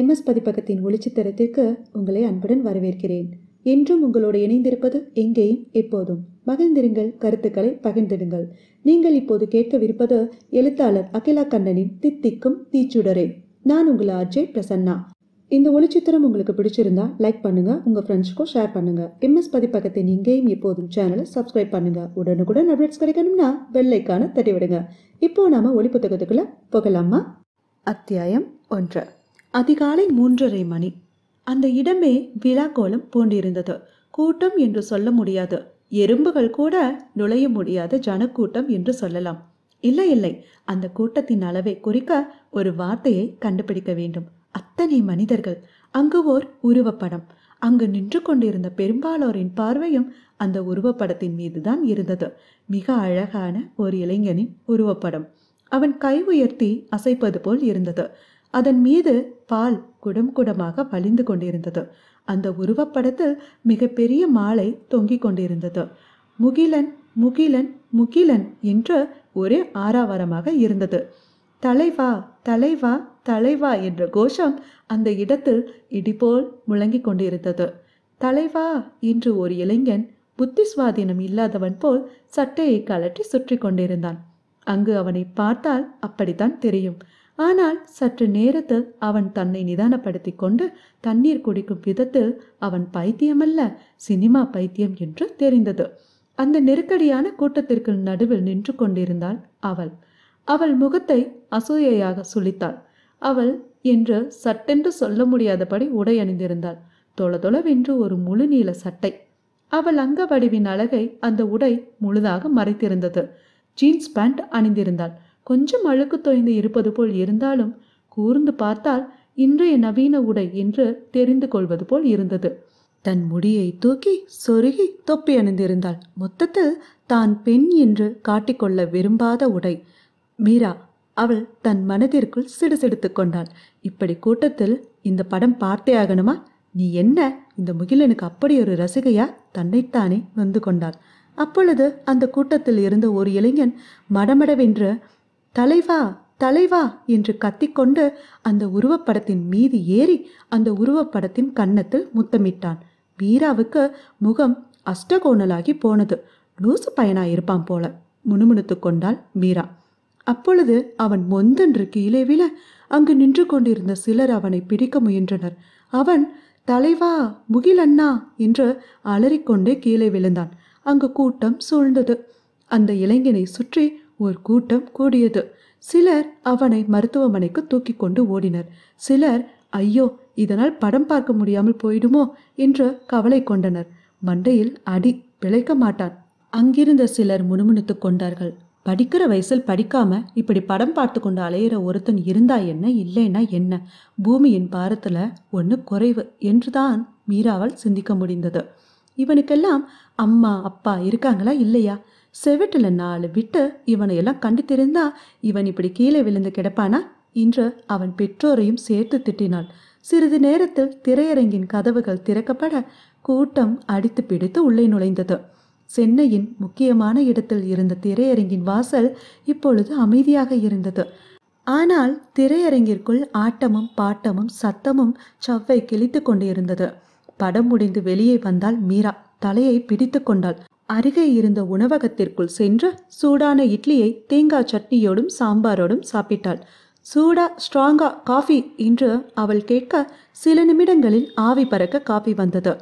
MS பதிப்பகத்தின் ஒளிச்சித்திரத்திற்கு உங்களை அன்புடன் வரவேற்கிறேன் என்றும் உங்களோடு இணைந்திருப்பது எங்கேயும் எப்போதும் மகிழ்ந்திருங்கள் கருத்துக்களை பகிர்ந்திடுங்கள் நீங்கள் இப்போது கேட்கவிருப்பது எழுத்தாளர் அகிலா கண்ணனின் தித்திக்கும் தீச்சுடரே நான் உங்களை அஜய் பிரசன்னா இந்த ஒளிச்சித்திரம் உங்களுக்கு பிடிச்சிருந்தா லைக் பண்ணுங்க உங்க ஃப்ரெண்ட்ஸ்க்கும் ஷேர் பண்ணுங்க எம்எஸ் பதிப்பகத்தின் இங்கேயும் எப்போதும் சேனலை சப்ஸ்கிரைப் பண்ணுங்க உடனுக்குடன் அப்டேட்ஸ் கிடைக்கணும்னா பெல்லைக்கான தட்டி விடுங்க இப்போ நாம ஒளி புத்தகத்துக்குள்ள போகலாமா அத்தியாயம் ஒன்று அதிகாலை மூன்றரை மணி அந்த இடமே விழாக்கோலம் பூண்டிருந்தது கூட்டம் என்று சொல்ல முடியாது எறும்புகள் கூட நுழைய முடியாத ஜனக்கூட்டம் என்று சொல்லலாம் இல்லை இல்லை அந்த கூட்டத்தின் அளவை குறிக்க ஒரு வார்த்தையை கண்டுபிடிக்க வேண்டும் அத்தனை மனிதர்கள் அங்கு ஓர் உருவப்படம் அங்கு நின்று கொண்டிருந்த பெரும்பாலோரின் பார்வையும் அந்த உருவப்படத்தின் மீதுதான் இருந்தது மிக அழகான ஒரு இளைஞனின் உருவப்படம் அவன் கை உயர்த்தி அசைப்பது போல் இருந்தது அதன் மீது பால் குடம் குடமாக வழிந்து கொண்டிருந்தது அந்த உருவப்படத்தில் மிகப்பெரிய மாலை தொங்கிக் கொண்டிருந்தது முகிலன் முகிலன் முகிலன் என்று ஒரே ஆறாவரமாக இருந்தது தலைவா தலைவா தலைவா என்ற கோஷம் அந்த இடத்தில் இடிபோல் முழங்கிக் கொண்டிருந்தது தலைவா என்று ஒரு இளைஞன் புத்தி சுவாதீனம் இல்லாதவன் போல் சட்டையை கலற்றி சுற்றி கொண்டிருந்தான் அங்கு அவனை பார்த்தால் அப்படித்தான் தெரியும் ஆனால் சற்று நேரத்தில் அவன் தன்னை நிதானப்படுத்தி கொண்டு தண்ணீர் குடிக்கும் விதத்தில் அவன் பைத்தியமல்ல சினிமா பைத்தியம் என்று தெரிந்தது அந்த நெருக்கடியான கூட்டத்திற்கு நடுவில் நின்று கொண்டிருந்தாள் அவள் அவள் முகத்தை அசூயையாக சுழித்தாள் அவள் என்று சட்டென்று சொல்ல முடியாதபடி உடை அணிந்திருந்தாள் தொளதொளவென்று ஒரு முழு நீள சட்டை அவள் அங்க வடிவின் அழகை அந்த உடை முழுதாக மறைத்திருந்தது ஜீன்ஸ் பேண்ட் அணிந்திருந்தாள் கொஞ்சம் அழுக்கு தொய்ந்து இருப்பது போல் இருந்தாலும் கூர்ந்து பார்த்தால் இன்றைய நவீன உடை என்று தெரிந்து கொள்வது போல் இருந்தது தன் முடியை தூக்கி சொருகி தொப்பி அணிந்திருந்தாள் மொத்தத்தில் தான் பெண் என்று காட்டிக்கொள்ள விரும்பாத உடை மீரா அவள் தன் மனதிற்குள் சிடுசிடுத்து கொண்டாள் இப்படி கூட்டத்தில் இந்த படம் பார்த்தே ஆகணுமா நீ என்ன இந்த முகிலனுக்கு அப்படி ஒரு ரசிகையா தன்னைத்தானே வந்து கொண்டாள் அப்பொழுது அந்த கூட்டத்தில் இருந்த ஒரு இளைஞன் மடமடவென்று தலைவா தலைவா என்று கத்திக்கொண்டு அந்த உருவப்படத்தின் மீது ஏறி அந்த உருவப்படத்தின் கன்னத்தில் முத்தமிட்டான் வீராவுக்கு முகம் அஷ்டகோணலாகி போனது லூசு பயனா இருப்பான் போல முணுமுணுத்து கொண்டாள் மீரா அப்பொழுது அவன் மொந்தென்று கீழே விழ அங்கு நின்று கொண்டிருந்த சிலர் அவனை பிடிக்க முயன்றனர் அவன் தலைவா முகிலண்ணா என்று அலறிக்கொண்டே கீழே விழுந்தான் அங்கு கூட்டம் சூழ்ந்தது அந்த இளைஞனை சுற்றி ஒரு கூட்டம் கூடியது சிலர் அவனை மருத்துவமனைக்கு தூக்கி கொண்டு ஓடினர் சிலர் ஐயோ இதனால் படம் பார்க்க முடியாமல் போயிடுமோ என்று கவலை கொண்டனர் மண்டையில் அடி பிழைக்க மாட்டான் அங்கிருந்த சிலர் முணுமுணுத்து கொண்டார்கள் படிக்கிற வயசில் படிக்காம இப்படி படம் பார்த்து கொண்டு அலையிற ஒருத்தன் இருந்தா என்ன இல்லைன்னா என்ன பூமியின் பாரத்தில் ஒன்று குறைவு என்றுதான் மீராவால் சிந்திக்க முடிந்தது இவனுக்கெல்லாம் அம்மா அப்பா இருக்காங்களா இல்லையா செவிட்டில் நாலு விட்டு இவனை எல்லாம் கண்டு தெரிந்தா இவன் இப்படி கீழே விழுந்து கிடப்பானா இன்று அவன் பெற்றோரையும் சேர்த்து திட்டினாள் சிறிது நேரத்தில் திரையரங்கின் கதவுகள் திறக்கப்பட கூட்டம் அடித்து பிடித்து உள்ளே நுழைந்தது சென்னையின் முக்கியமான இடத்தில் இருந்த திரையரங்கின் வாசல் இப்பொழுது அமைதியாக இருந்தது ஆனால் திரையரங்கிற்குள் ஆட்டமும் பாட்டமும் சத்தமும் சவ்வை கிழித்து கொண்டு இருந்தது படம் முடிந்து வெளியே வந்தால் மீரா தலையை பிடித்து கொண்டாள் அருகே இருந்த உணவகத்திற்குள் சென்று சூடான இட்லியை தேங்காய் சட்னியோடும் சாம்பாரோடும் சாப்பிட்டாள் சூடா ஸ்ட்ராங்கா காஃபி என்று அவள் கேட்க சில நிமிடங்களில் ஆவி பறக்க காஃபி வந்தது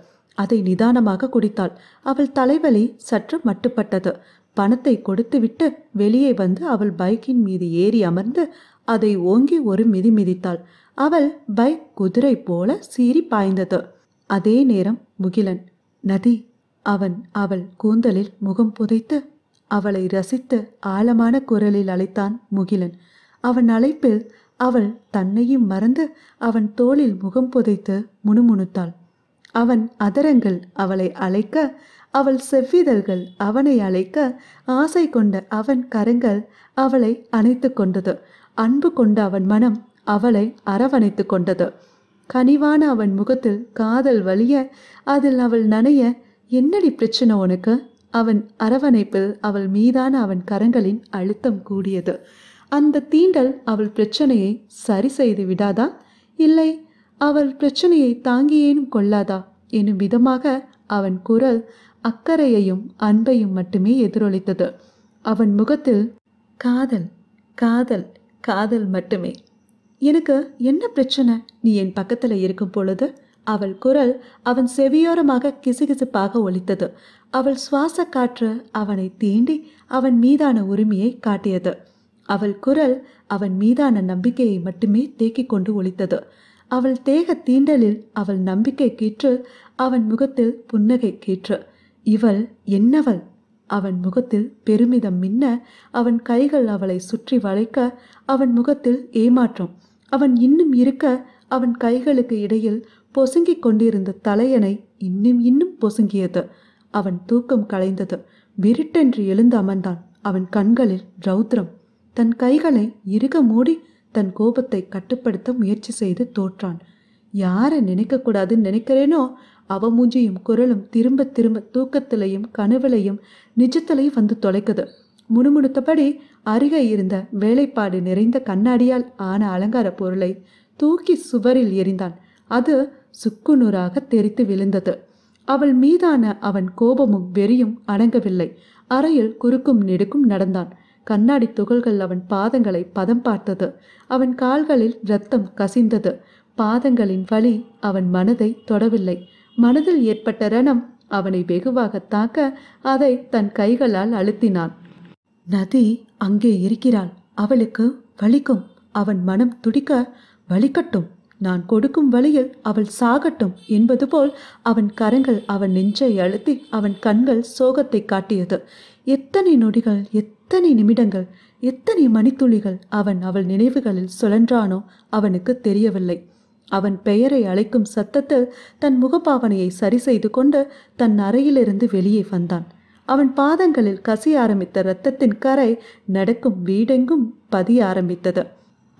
அதை நிதானமாக குடித்தாள் அவள் தலைவலி சற்று மட்டுப்பட்டது பணத்தை கொடுத்துவிட்டு வெளியே வந்து அவள் பைக்கின் மீது ஏறி அமர்ந்து அதை ஓங்கி ஒரு மிதி மிதித்தாள் அவள் பைக் குதிரை போல சீறி பாய்ந்தது அதே நேரம் முகிலன் நதி அவன் அவள் கூந்தலில் முகம் புதைத்து அவளை ரசித்து ஆழமான குரலில் அழைத்தான் முகிலன் அவன் அழைப்பில் அவள் தன்னையும் மறந்து அவன் தோளில் முகம் புதைத்து முணுமுணுத்தாள் அவன் அதரங்கள் அவளை அழைக்க அவள் செவ்விதழ்கள் அவனை அழைக்க ஆசை கொண்ட அவன் கரங்கள் அவளை அணைத்து கொண்டது அன்பு கொண்ட அவன் மனம் அவளை அரவணைத்து கொண்டது கனிவான அவன் முகத்தில் காதல் வலிய அதில் அவள் நனைய என்னடி பிரச்சனை உனக்கு அவன் அரவணைப்பில் அவள் மீதான அவன் கரங்களின் அழுத்தம் கூடியது அந்த தீண்டல் அவள் பிரச்சனையை சரி செய்து விடாதா இல்லை அவள் பிரச்சனையை தாங்கியேனும் கொள்ளாதா எனும் விதமாக அவன் குரல் அக்கறையையும் அன்பையும் மட்டுமே எதிரொலித்தது அவன் முகத்தில் காதல் காதல் காதல் மட்டுமே எனக்கு என்ன பிரச்சனை நீ என் பக்கத்தில் இருக்கும் பொழுது அவள் குரல் அவன் செவியோரமாக கிசுகிசுப்பாக ஒலித்தது அவள் சுவாச காற்று அவனை தீண்டி அவன் மீதான உரிமையை காட்டியது அவள் குரல் அவன் மீதான நம்பிக்கையை மட்டுமே தேக்கிக் கொண்டு ஒழித்தது அவள் தேக தீண்டலில் அவள் நம்பிக்கை கீற்று அவன் முகத்தில் புன்னகை கீற்று இவள் என்னவள் அவன் முகத்தில் பெருமிதம் மின்ன அவன் கைகள் அவளை சுற்றி வளைக்க அவன் முகத்தில் ஏமாற்றம் அவன் இன்னும் இருக்க அவன் கைகளுக்கு இடையில் பொசுங்கிக் கொண்டிருந்த தலையணை இன்னும் இன்னும் பொசுங்கியது அவன் தூக்கம் களைந்தது விருட்டென்று எழுந்து அமர்ந்தான் அவன் கண்களில் ரௌத்ரம் தன் கைகளை இறுக மூடி தன் கோபத்தை கட்டுப்படுத்த முயற்சி செய்து தோற்றான் யாரை நினைக்கக்கூடாதுன்னு நினைக்கிறேனோ அவ மூஞ்சியும் குரலும் திரும்ப திரும்ப தூக்கத்திலையும் கனவுலையும் நிஜத்திலையும் வந்து தொலைக்குது முணுமுணுத்தபடி அருகே இருந்த வேலைப்பாடு நிறைந்த கண்ணாடியால் ஆன அலங்கார பொருளை தூக்கி சுவரில் எரிந்தான் அது சுக்குநூறாக தெரித்து விழுந்தது அவள் மீதான அவன் கோபமும் வெறியும் அடங்கவில்லை அறையில் குறுக்கும் நெடுக்கும் நடந்தான் கண்ணாடி துகள்கள் அவன் பாதங்களை பதம் பார்த்தது அவன் கால்களில் ரத்தம் கசிந்தது பாதங்களின் வழி அவன் மனதை தொடவில்லை மனதில் ஏற்பட்ட ரணம் அவனை வெகுவாக தாக்க அதை தன் கைகளால் அழுத்தினான் நதி அங்கே இருக்கிறாள் அவளுக்கு வலிக்கும் அவன் மனம் துடிக்க வலிக்கட்டும் நான் கொடுக்கும் வழியில் அவள் சாகட்டும் என்பது போல் அவன் கரங்கள் அவன் நெஞ்சை அழுத்தி அவன் கண்கள் சோகத்தை காட்டியது எத்தனை நொடிகள் எத்தனை நிமிடங்கள் எத்தனை மணித்துளிகள் அவன் அவள் நினைவுகளில் சுழன்றானோ அவனுக்கு தெரியவில்லை அவன் பெயரை அழைக்கும் சத்தத்தில் தன் முகப்பாவனையை சரி செய்து கொண்டு தன் அறையிலிருந்து வெளியே வந்தான் அவன் பாதங்களில் கசிய ஆரம்பித்த இரத்தத்தின் கரை நடக்கும் வீடெங்கும் பதிய ஆரம்பித்தது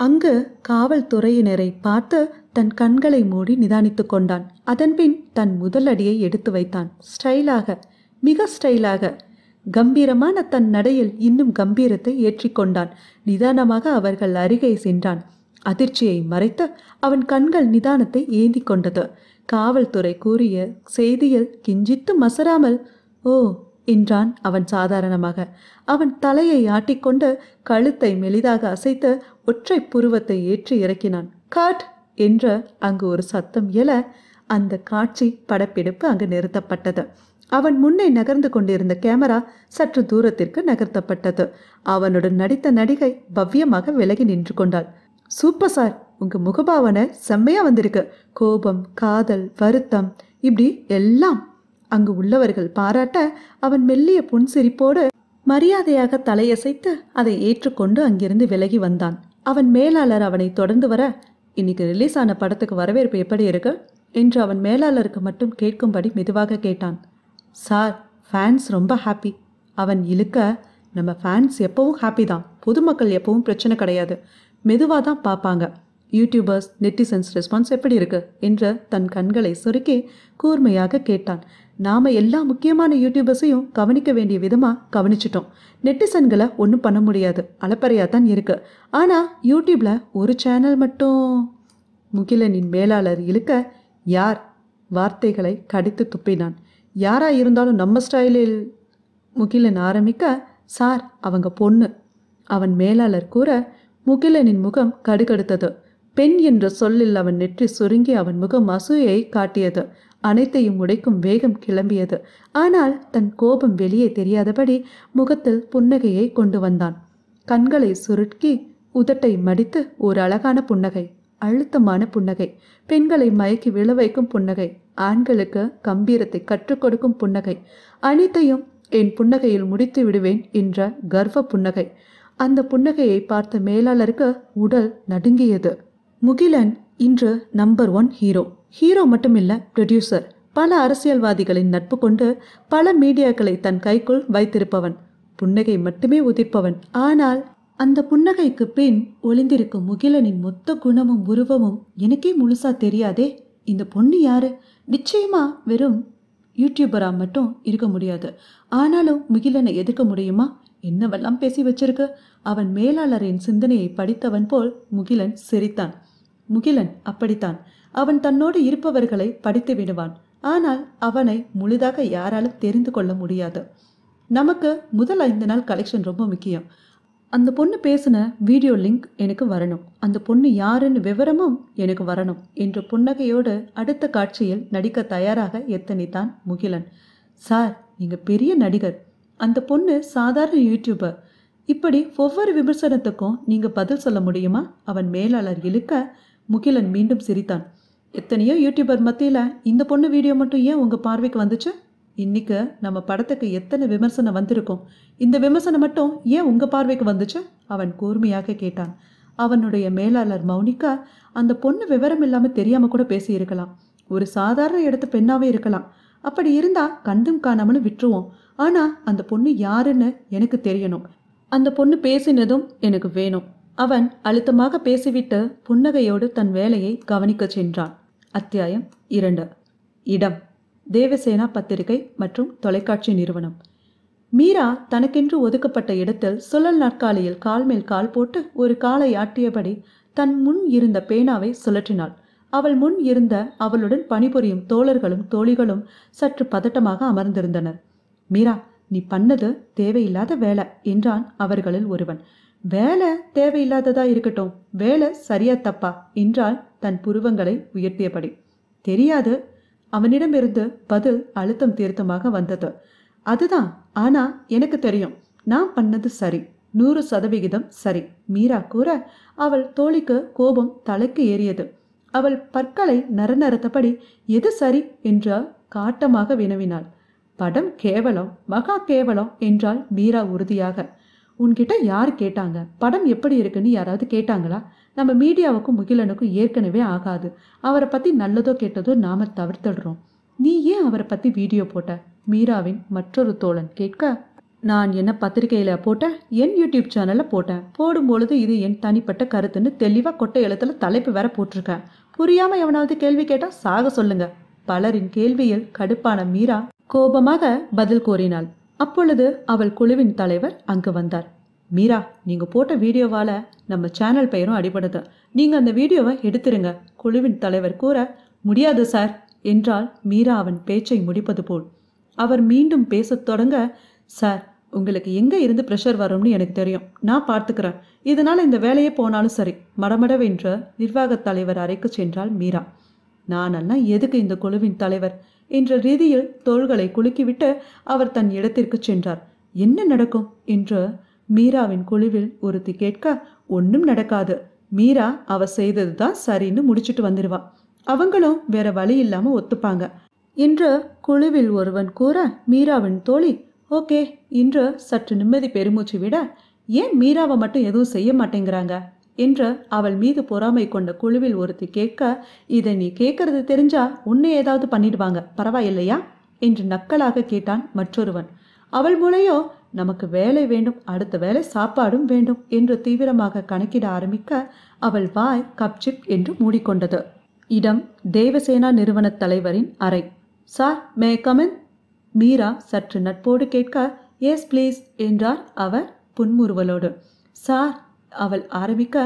அங்கு காவல்துறையினரை பார்த்து தன் கண்களை மூடி நிதானித்து கொண்டான் அதன்பின் தன் முதலடியை எடுத்து வைத்தான் ஸ்டைலாக மிக ஸ்டைலாக கம்பீரமான தன் நடையில் இன்னும் கம்பீரத்தை ஏற்றிக்கொண்டான் நிதானமாக அவர்கள் அருகே சென்றான் அதிர்ச்சியை மறைத்து அவன் கண்கள் நிதானத்தை ஏந்தி கொண்டது காவல்துறை கூறிய செய்தியில் கிஞ்சித்து மசராமல் ஓ என்றான் அவன் சாதாரணமாக அவன் தலையை ஆட்டிக்கொண்டு கழுத்தை மெலிதாக அசைத்து ஒற்றை புருவத்தை ஏற்றி இறக்கினான் காட் என்ற அங்கு ஒரு சத்தம் எழ அந்த காட்சி படப்பிடிப்பு அங்கு நிறுத்தப்பட்டது அவன் முன்னே நகர்ந்து கொண்டிருந்த கேமரா சற்று தூரத்திற்கு நகர்த்தப்பட்டது அவனுடன் நடித்த நடிகை பவ்யமாக விலகி நின்று கொண்டாள் சூப்பர் சார் உங்க முகபாவனை செம்மையா வந்திருக்கு கோபம் காதல் வருத்தம் இப்படி எல்லாம் அங்கு உள்ளவர்கள் பாராட்ட அவன் மெல்லிய புன்சிரிப்போடு மரியாதையாக தலையசைத்து அதை ஏற்றுக்கொண்டு அங்கிருந்து விலகி வந்தான் அவன் மேலாளர் அவனை தொடர்ந்து வர இன்னைக்கு ரிலீஸ் ஆன படத்துக்கு வரவேற்பு எப்படி இருக்கு என்று அவன் மேலாளருக்கு மட்டும் கேட்கும்படி மெதுவாக கேட்டான் சார் ஃபேன்ஸ் ரொம்ப ஹாப்பி அவன் இழுக்க நம்ம ஃபேன்ஸ் எப்பவும் ஹாப்பி தான் பொதுமக்கள் எப்பவும் பிரச்சனை கிடையாது மெதுவாக தான் பார்ப்பாங்க யூடியூபர்ஸ் நெட்டிசன்ஸ் ரெஸ்பான்ஸ் எப்படி இருக்கு என்று தன் கண்களை சுருக்கி கூர்மையாக கேட்டான் நாம் எல்லா முக்கியமான யூடியூபர்ஸையும் கவனிக்க வேண்டிய விதமாக கவனிச்சிட்டோம் நெட்டிசன்களை ஒன்றும் பண்ண முடியாது அலப்பறையாக தான் இருக்குது ஆனால் யூடியூப்பில் ஒரு சேனல் மட்டும் முகிலனின் மேலாளர் இழுக்க யார் வார்த்தைகளை கடித்து துப்பினான் யாராக இருந்தாலும் நம்ம ஸ்டைலில் முகிலன் ஆரம்பிக்க சார் அவங்க பொண்ணு அவன் மேலாளர் கூற முகிலனின் முகம் கடுகடுத்தது பெண் என்ற சொல்லில் அவன் நெற்றி சுருங்கி அவன் முகம் அசூயை காட்டியது அனைத்தையும் உடைக்கும் வேகம் கிளம்பியது ஆனால் தன் கோபம் வெளியே தெரியாதபடி முகத்தில் புன்னகையை கொண்டு வந்தான் கண்களை சுருட்கி உதட்டை மடித்து ஒரு அழகான புன்னகை அழுத்தமான புன்னகை பெண்களை மயக்கி விழ வைக்கும் புன்னகை ஆண்களுக்கு கம்பீரத்தை கற்றுக் கொடுக்கும் புன்னகை அனைத்தையும் என் புன்னகையில் முடித்து விடுவேன் என்ற கர்வ புன்னகை அந்த புன்னகையை பார்த்த மேலாளருக்கு உடல் நடுங்கியது முகிலன் இன்று நம்பர் ஒன் ஹீரோ ஹீரோ மட்டும் இல்லை ப்ரொடியூசர் பல அரசியல்வாதிகளின் நட்பு கொண்டு பல மீடியாக்களை தன் கைக்குள் வைத்திருப்பவன் புன்னகை மட்டுமே உதிர்ப்பவன் ஆனால் அந்த புன்னகைக்கு பின் ஒளிந்திருக்கும் முகிலனின் மொத்த குணமும் உருவமும் எனக்கே முழுசா தெரியாதே இந்த பொண்ணு யாரு நிச்சயமா வெறும் யூடியூபரா மட்டும் இருக்க முடியாது ஆனாலும் முகிலனை எதிர்க்க முடியுமா என்னவெல்லாம் பேசி வச்சிருக்கு அவன் மேலாளரின் சிந்தனையை படித்தவன் போல் முகிலன் சிரித்தான் முகிலன் அப்படித்தான் அவன் தன்னோடு இருப்பவர்களை படித்து விடுவான் ஆனால் அவனை முழுதாக யாராலும் தெரிந்து கொள்ள முடியாது நமக்கு முதல் ஐந்து நாள் கலெக்ஷன் ரொம்ப முக்கியம் அந்த பொண்ணு பேசின வீடியோ லிங்க் எனக்கு வரணும் அந்த பொண்ணு யாருன்னு விவரமும் எனக்கு வரணும் என்ற புன்னகையோடு அடுத்த காட்சியில் நடிக்க தயாராக எத்தனைத்தான் முகிலன் சார் நீங்கள் பெரிய நடிகர் அந்த பொண்ணு சாதாரண யூடியூபர் இப்படி ஒவ்வொரு விமர்சனத்துக்கும் நீங்கள் பதில் சொல்ல முடியுமா அவன் மேலாளர் இழுக்க முகிலன் மீண்டும் சிரித்தான் எத்தனையோ யூடியூபர் மத்தியில் இந்த பொண்ணு வீடியோ மட்டும் ஏன் உங்கள் பார்வைக்கு வந்துச்சு இன்றைக்கு நம்ம படத்துக்கு எத்தனை விமர்சனம் வந்திருக்கும் இந்த விமர்சனம் மட்டும் ஏன் உங்கள் பார்வைக்கு வந்துச்சு அவன் கூர்மையாக கேட்டான் அவனுடைய மேலாளர் மௌனிகா அந்த பொண்ணு விவரம் இல்லாமல் தெரியாமல் கூட பேசியிருக்கலாம் ஒரு சாதாரண இடத்து பெண்ணாகவே இருக்கலாம் அப்படி இருந்தால் கண்டும் காணாமலும் விட்டுருவோம் ஆனால் அந்த பொண்ணு யாருன்னு எனக்கு தெரியணும் அந்த பொண்ணு பேசினதும் எனக்கு வேணும் அவன் அழுத்தமாக பேசிவிட்டு புன்னகையோடு தன் வேலையை கவனிக்கச் சென்றான் அத்தியாயம் இரண்டு இடம் தேவசேனா பத்திரிகை மற்றும் தொலைக்காட்சி நிறுவனம் மீரா தனக்கென்று ஒதுக்கப்பட்ட இடத்தில் சுழல் நாற்காலியில் கால் மேல் கால் போட்டு ஒரு காலை ஆட்டியபடி தன் முன் இருந்த பேனாவை சுழற்றினாள் அவள் முன் இருந்த அவளுடன் பணிபுரியும் தோழர்களும் தோழிகளும் சற்று பதட்டமாக அமர்ந்திருந்தனர் மீரா நீ பண்ணது தேவையில்லாத வேலை என்றான் அவர்களில் ஒருவன் வேலை தேவையில்லாததா இருக்கட்டும் வேலை சரியா தப்பா என்றால் தன் புருவங்களை உயர்த்தியபடி தெரியாது அவனிடமிருந்து பதில் அழுத்தம் தீர்த்தமாக வந்தது அதுதான் ஆனா எனக்கு தெரியும் நான் பண்ணது சரி நூறு சதவிகிதம் சரி மீரா கூற அவள் தோழிக்கு கோபம் தலைக்கு ஏறியது அவள் பற்களை நரநரத்தபடி எது சரி என்று காட்டமாக வினவினாள் படம் கேவலம் மகா கேவலம் என்றாள் மீரா உறுதியாக உன்கிட்ட யார் கேட்டாங்க படம் எப்படி இருக்குன்னு யாராவது கேட்டாங்களா நம்ம மீடியாவுக்கும் முகிலனுக்கும் ஏற்கனவே ஆகாது அவரை பற்றி நல்லதோ கேட்டதோ நாம் தவிர்த்துடுறோம் நீ ஏன் அவரை பற்றி வீடியோ போட்ட மீராவின் மற்றொரு தோழன் கேட்க நான் என்ன பத்திரிகையில் போட்டேன் என் யூடியூப் சேனலில் போட்டேன் போடும்பொழுது இது என் தனிப்பட்ட கருத்துன்னு தெளிவாக கொட்டை எழுத்தில் தலைப்பு வேற போட்டிருக்கேன் புரியாமல் எவனாவது கேள்வி கேட்டால் சாக சொல்லுங்க பலரின் கேள்வியில் கடுப்பான மீரா கோபமாக பதில் கோரினாள் அப்பொழுது அவள் குழுவின் தலைவர் அங்கு வந்தார் மீரா நீங்கள் போட்ட வீடியோவால் நம்ம சேனல் பெயரும் அடிபடுது நீங்கள் அந்த வீடியோவை எடுத்துருங்க குழுவின் தலைவர் கூற முடியாது சார் என்றால் மீரா அவன் பேச்சை முடிப்பது போல் அவர் மீண்டும் பேசத் தொடங்க சார் உங்களுக்கு எங்கே இருந்து ப்ரெஷர் வரும்னு எனக்கு தெரியும் நான் பார்த்துக்கிறேன் இதனால் இந்த வேலையே போனாலும் சரி மடமடவென்று நிர்வாகத் தலைவர் அறைக்கு சென்றாள் மீரா நானெல்லாம் எதுக்கு இந்த குழுவின் தலைவர் என்ற ரீதியில் தோள்களை குலுக்கிவிட்டு அவர் தன் இடத்திற்கு சென்றார் என்ன நடக்கும் என்று மீராவின் குழுவில் ஒருத்தி கேட்க ஒன்றும் நடக்காது மீரா அவ செய்தது தான் சரின்னு முடிச்சுட்டு வந்துடுவா அவங்களும் வேற வழி இல்லாமல் ஒத்துப்பாங்க என்று குழுவில் ஒருவன் கூற மீராவின் தோழி ஓகே இன்று சற்று நிம்மதி பெருமூச்சு விட ஏன் மீராவை மட்டும் எதுவும் செய்ய மாட்டேங்கிறாங்க என்று அவள் மீது பொறாமை கொண்ட குழுவில் ஒருத்தி கேட்க இதை நீ கேட்கறது தெரிஞ்சா உன்னை ஏதாவது பண்ணிடுவாங்க பரவாயில்லையா என்று நக்கலாக கேட்டான் மற்றொருவன் அவள் மூலையோ நமக்கு வேலை வேண்டும் அடுத்த வேலை சாப்பாடும் வேண்டும் என்று தீவிரமாக கணக்கிட ஆரம்பிக்க அவள் வாய் கப்சிப் என்று மூடிக்கொண்டது இடம் தேவசேனா நிறுவனத் தலைவரின் அறை சார் மே கமன் மீரா சற்று நட்போடு கேட்க எஸ் ப்ளீஸ் என்றார் அவர் புன்முறுவலோடு சார் அவள் ஆரம்பிக்க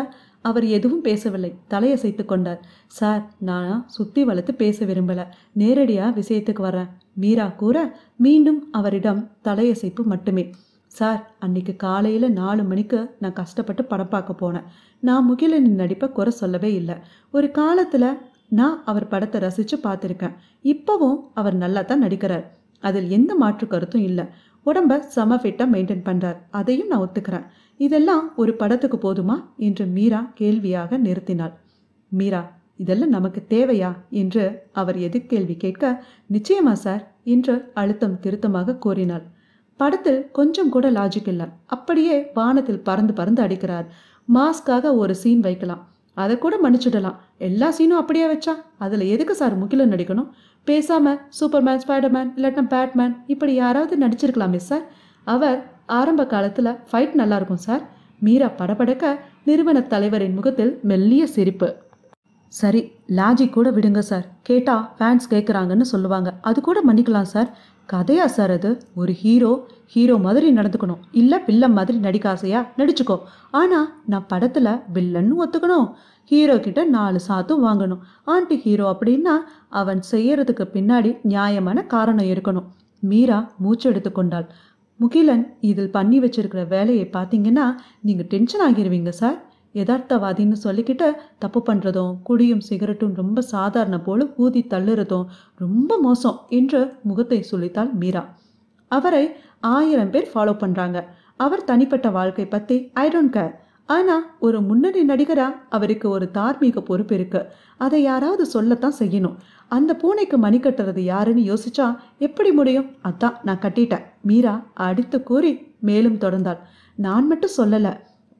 அவர் எதுவும் பேசவில்லை தலையசைத்து கொண்டார் சார் நான் சுற்றி வளர்த்து பேச விரும்பல நேரடியாக விஷயத்துக்கு வரேன் மீரா கூற மீண்டும் அவரிடம் தலையசைப்பு மட்டுமே சார் அன்னைக்கு காலையில் நாலு மணிக்கு நான் கஷ்டப்பட்டு படம் பார்க்க போனேன் நான் முகிலின் நடிப்பை குறை சொல்லவே இல்லை ஒரு காலத்தில் நான் அவர் படத்தை ரசித்து பார்த்துருக்கேன் இப்போவும் அவர் நல்லா தான் நடிக்கிறார் அதில் எந்த மாற்று கருத்தும் இல்லை உடம்ப செம ஃபிட்டாக மெயின்டைன் பண்ணுறார் அதையும் நான் ஒத்துக்கிறேன் இதெல்லாம் ஒரு படத்துக்கு போதுமா என்று மீரா கேள்வியாக நிறுத்தினாள் மீரா இதெல்லாம் நமக்கு தேவையா என்று அவர் எதிர்கேள்வி கேட்க நிச்சயமா சார் என்று அழுத்தம் திருத்தமாக கூறினாள் படத்தில் கொஞ்சம் கூட லாஜிக் இல்லை அப்படியே வானத்தில் பறந்து பறந்து அடிக்கிறார் மாஸ்க்காக ஒரு சீன் வைக்கலாம் அதை கூட மன்னிச்சுடலாம் எல்லா சீனும் அப்படியே வச்சா அதில் எதுக்கு சார் முகிலன் நடிக்கணும் பேசாமல் சூப்பர்மேன் ஸ்பைடர்மேன் இல்லாட்டம் பேட்மேன் இப்படி யாராவது நடிச்சிருக்கலாமே சார் அவர் ஆரம்ப காலத்தில் ஃபைட் நல்லாயிருக்கும் சார் மீரா படபடக்க நிறுவனத் தலைவரின் முகத்தில் மெல்லிய சிரிப்பு சரி லாஜி கூட விடுங்க சார் கேட்டால் ஃபேன்ஸ் கேட்குறாங்கன்னு சொல்லுவாங்க அது கூட மன்னிக்கலாம் சார் கதையா சார் அது ஒரு ஹீரோ ஹீரோ மாதிரி நடந்துக்கணும் இல்லை பில்லம் மாதிரி நடிக்க ஆசையா நடிச்சுக்கோ ஆனால் நான் படத்தில் வில்லன்னு ஒத்துக்கணும் ஹீரோ கிட்ட நாலு சாத்தும் வாங்கணும் ஆண்டி ஹீரோ அப்படின்னா அவன் செய்யறதுக்கு பின்னாடி நியாயமான காரணம் இருக்கணும் மீரா மூச்சு எடுத்து கொண்டாள் முகிலன் இதில் பண்ணி வச்சிருக்கிற வேலையை பார்த்தீங்கன்னா நீங்கள் டென்ஷன் ஆகிடுவீங்க சார் யதார்த்தவாதின்னு சொல்லிக்கிட்டு தப்பு பண்ணுறதும் குடியும் சிகரெட்டும் ரொம்ப சாதாரண போல ஊதி தள்ளுறதும் ரொம்ப மோசம் என்று முகத்தை சொல்லித்தாள் மீரா அவரை ஆயிரம் பேர் ஃபாலோ பண்ணுறாங்க அவர் தனிப்பட்ட வாழ்க்கை பற்றி ஐ டோன்ட் கேர் ஆனால் ஒரு முன்னணி நடிகராக அவருக்கு ஒரு தார்மீக பொறுப்பு இருக்குது அதை யாராவது சொல்லத்தான் செய்யணும் அந்த பூனைக்கு மணி கட்டுறது யாருன்னு யோசிச்சா எப்படி முடியும் அதான் நான் கட்டிட்டேன் மீரா அடித்து கூறி மேலும் தொடர்ந்தாள் நான் மட்டும் சொல்லலை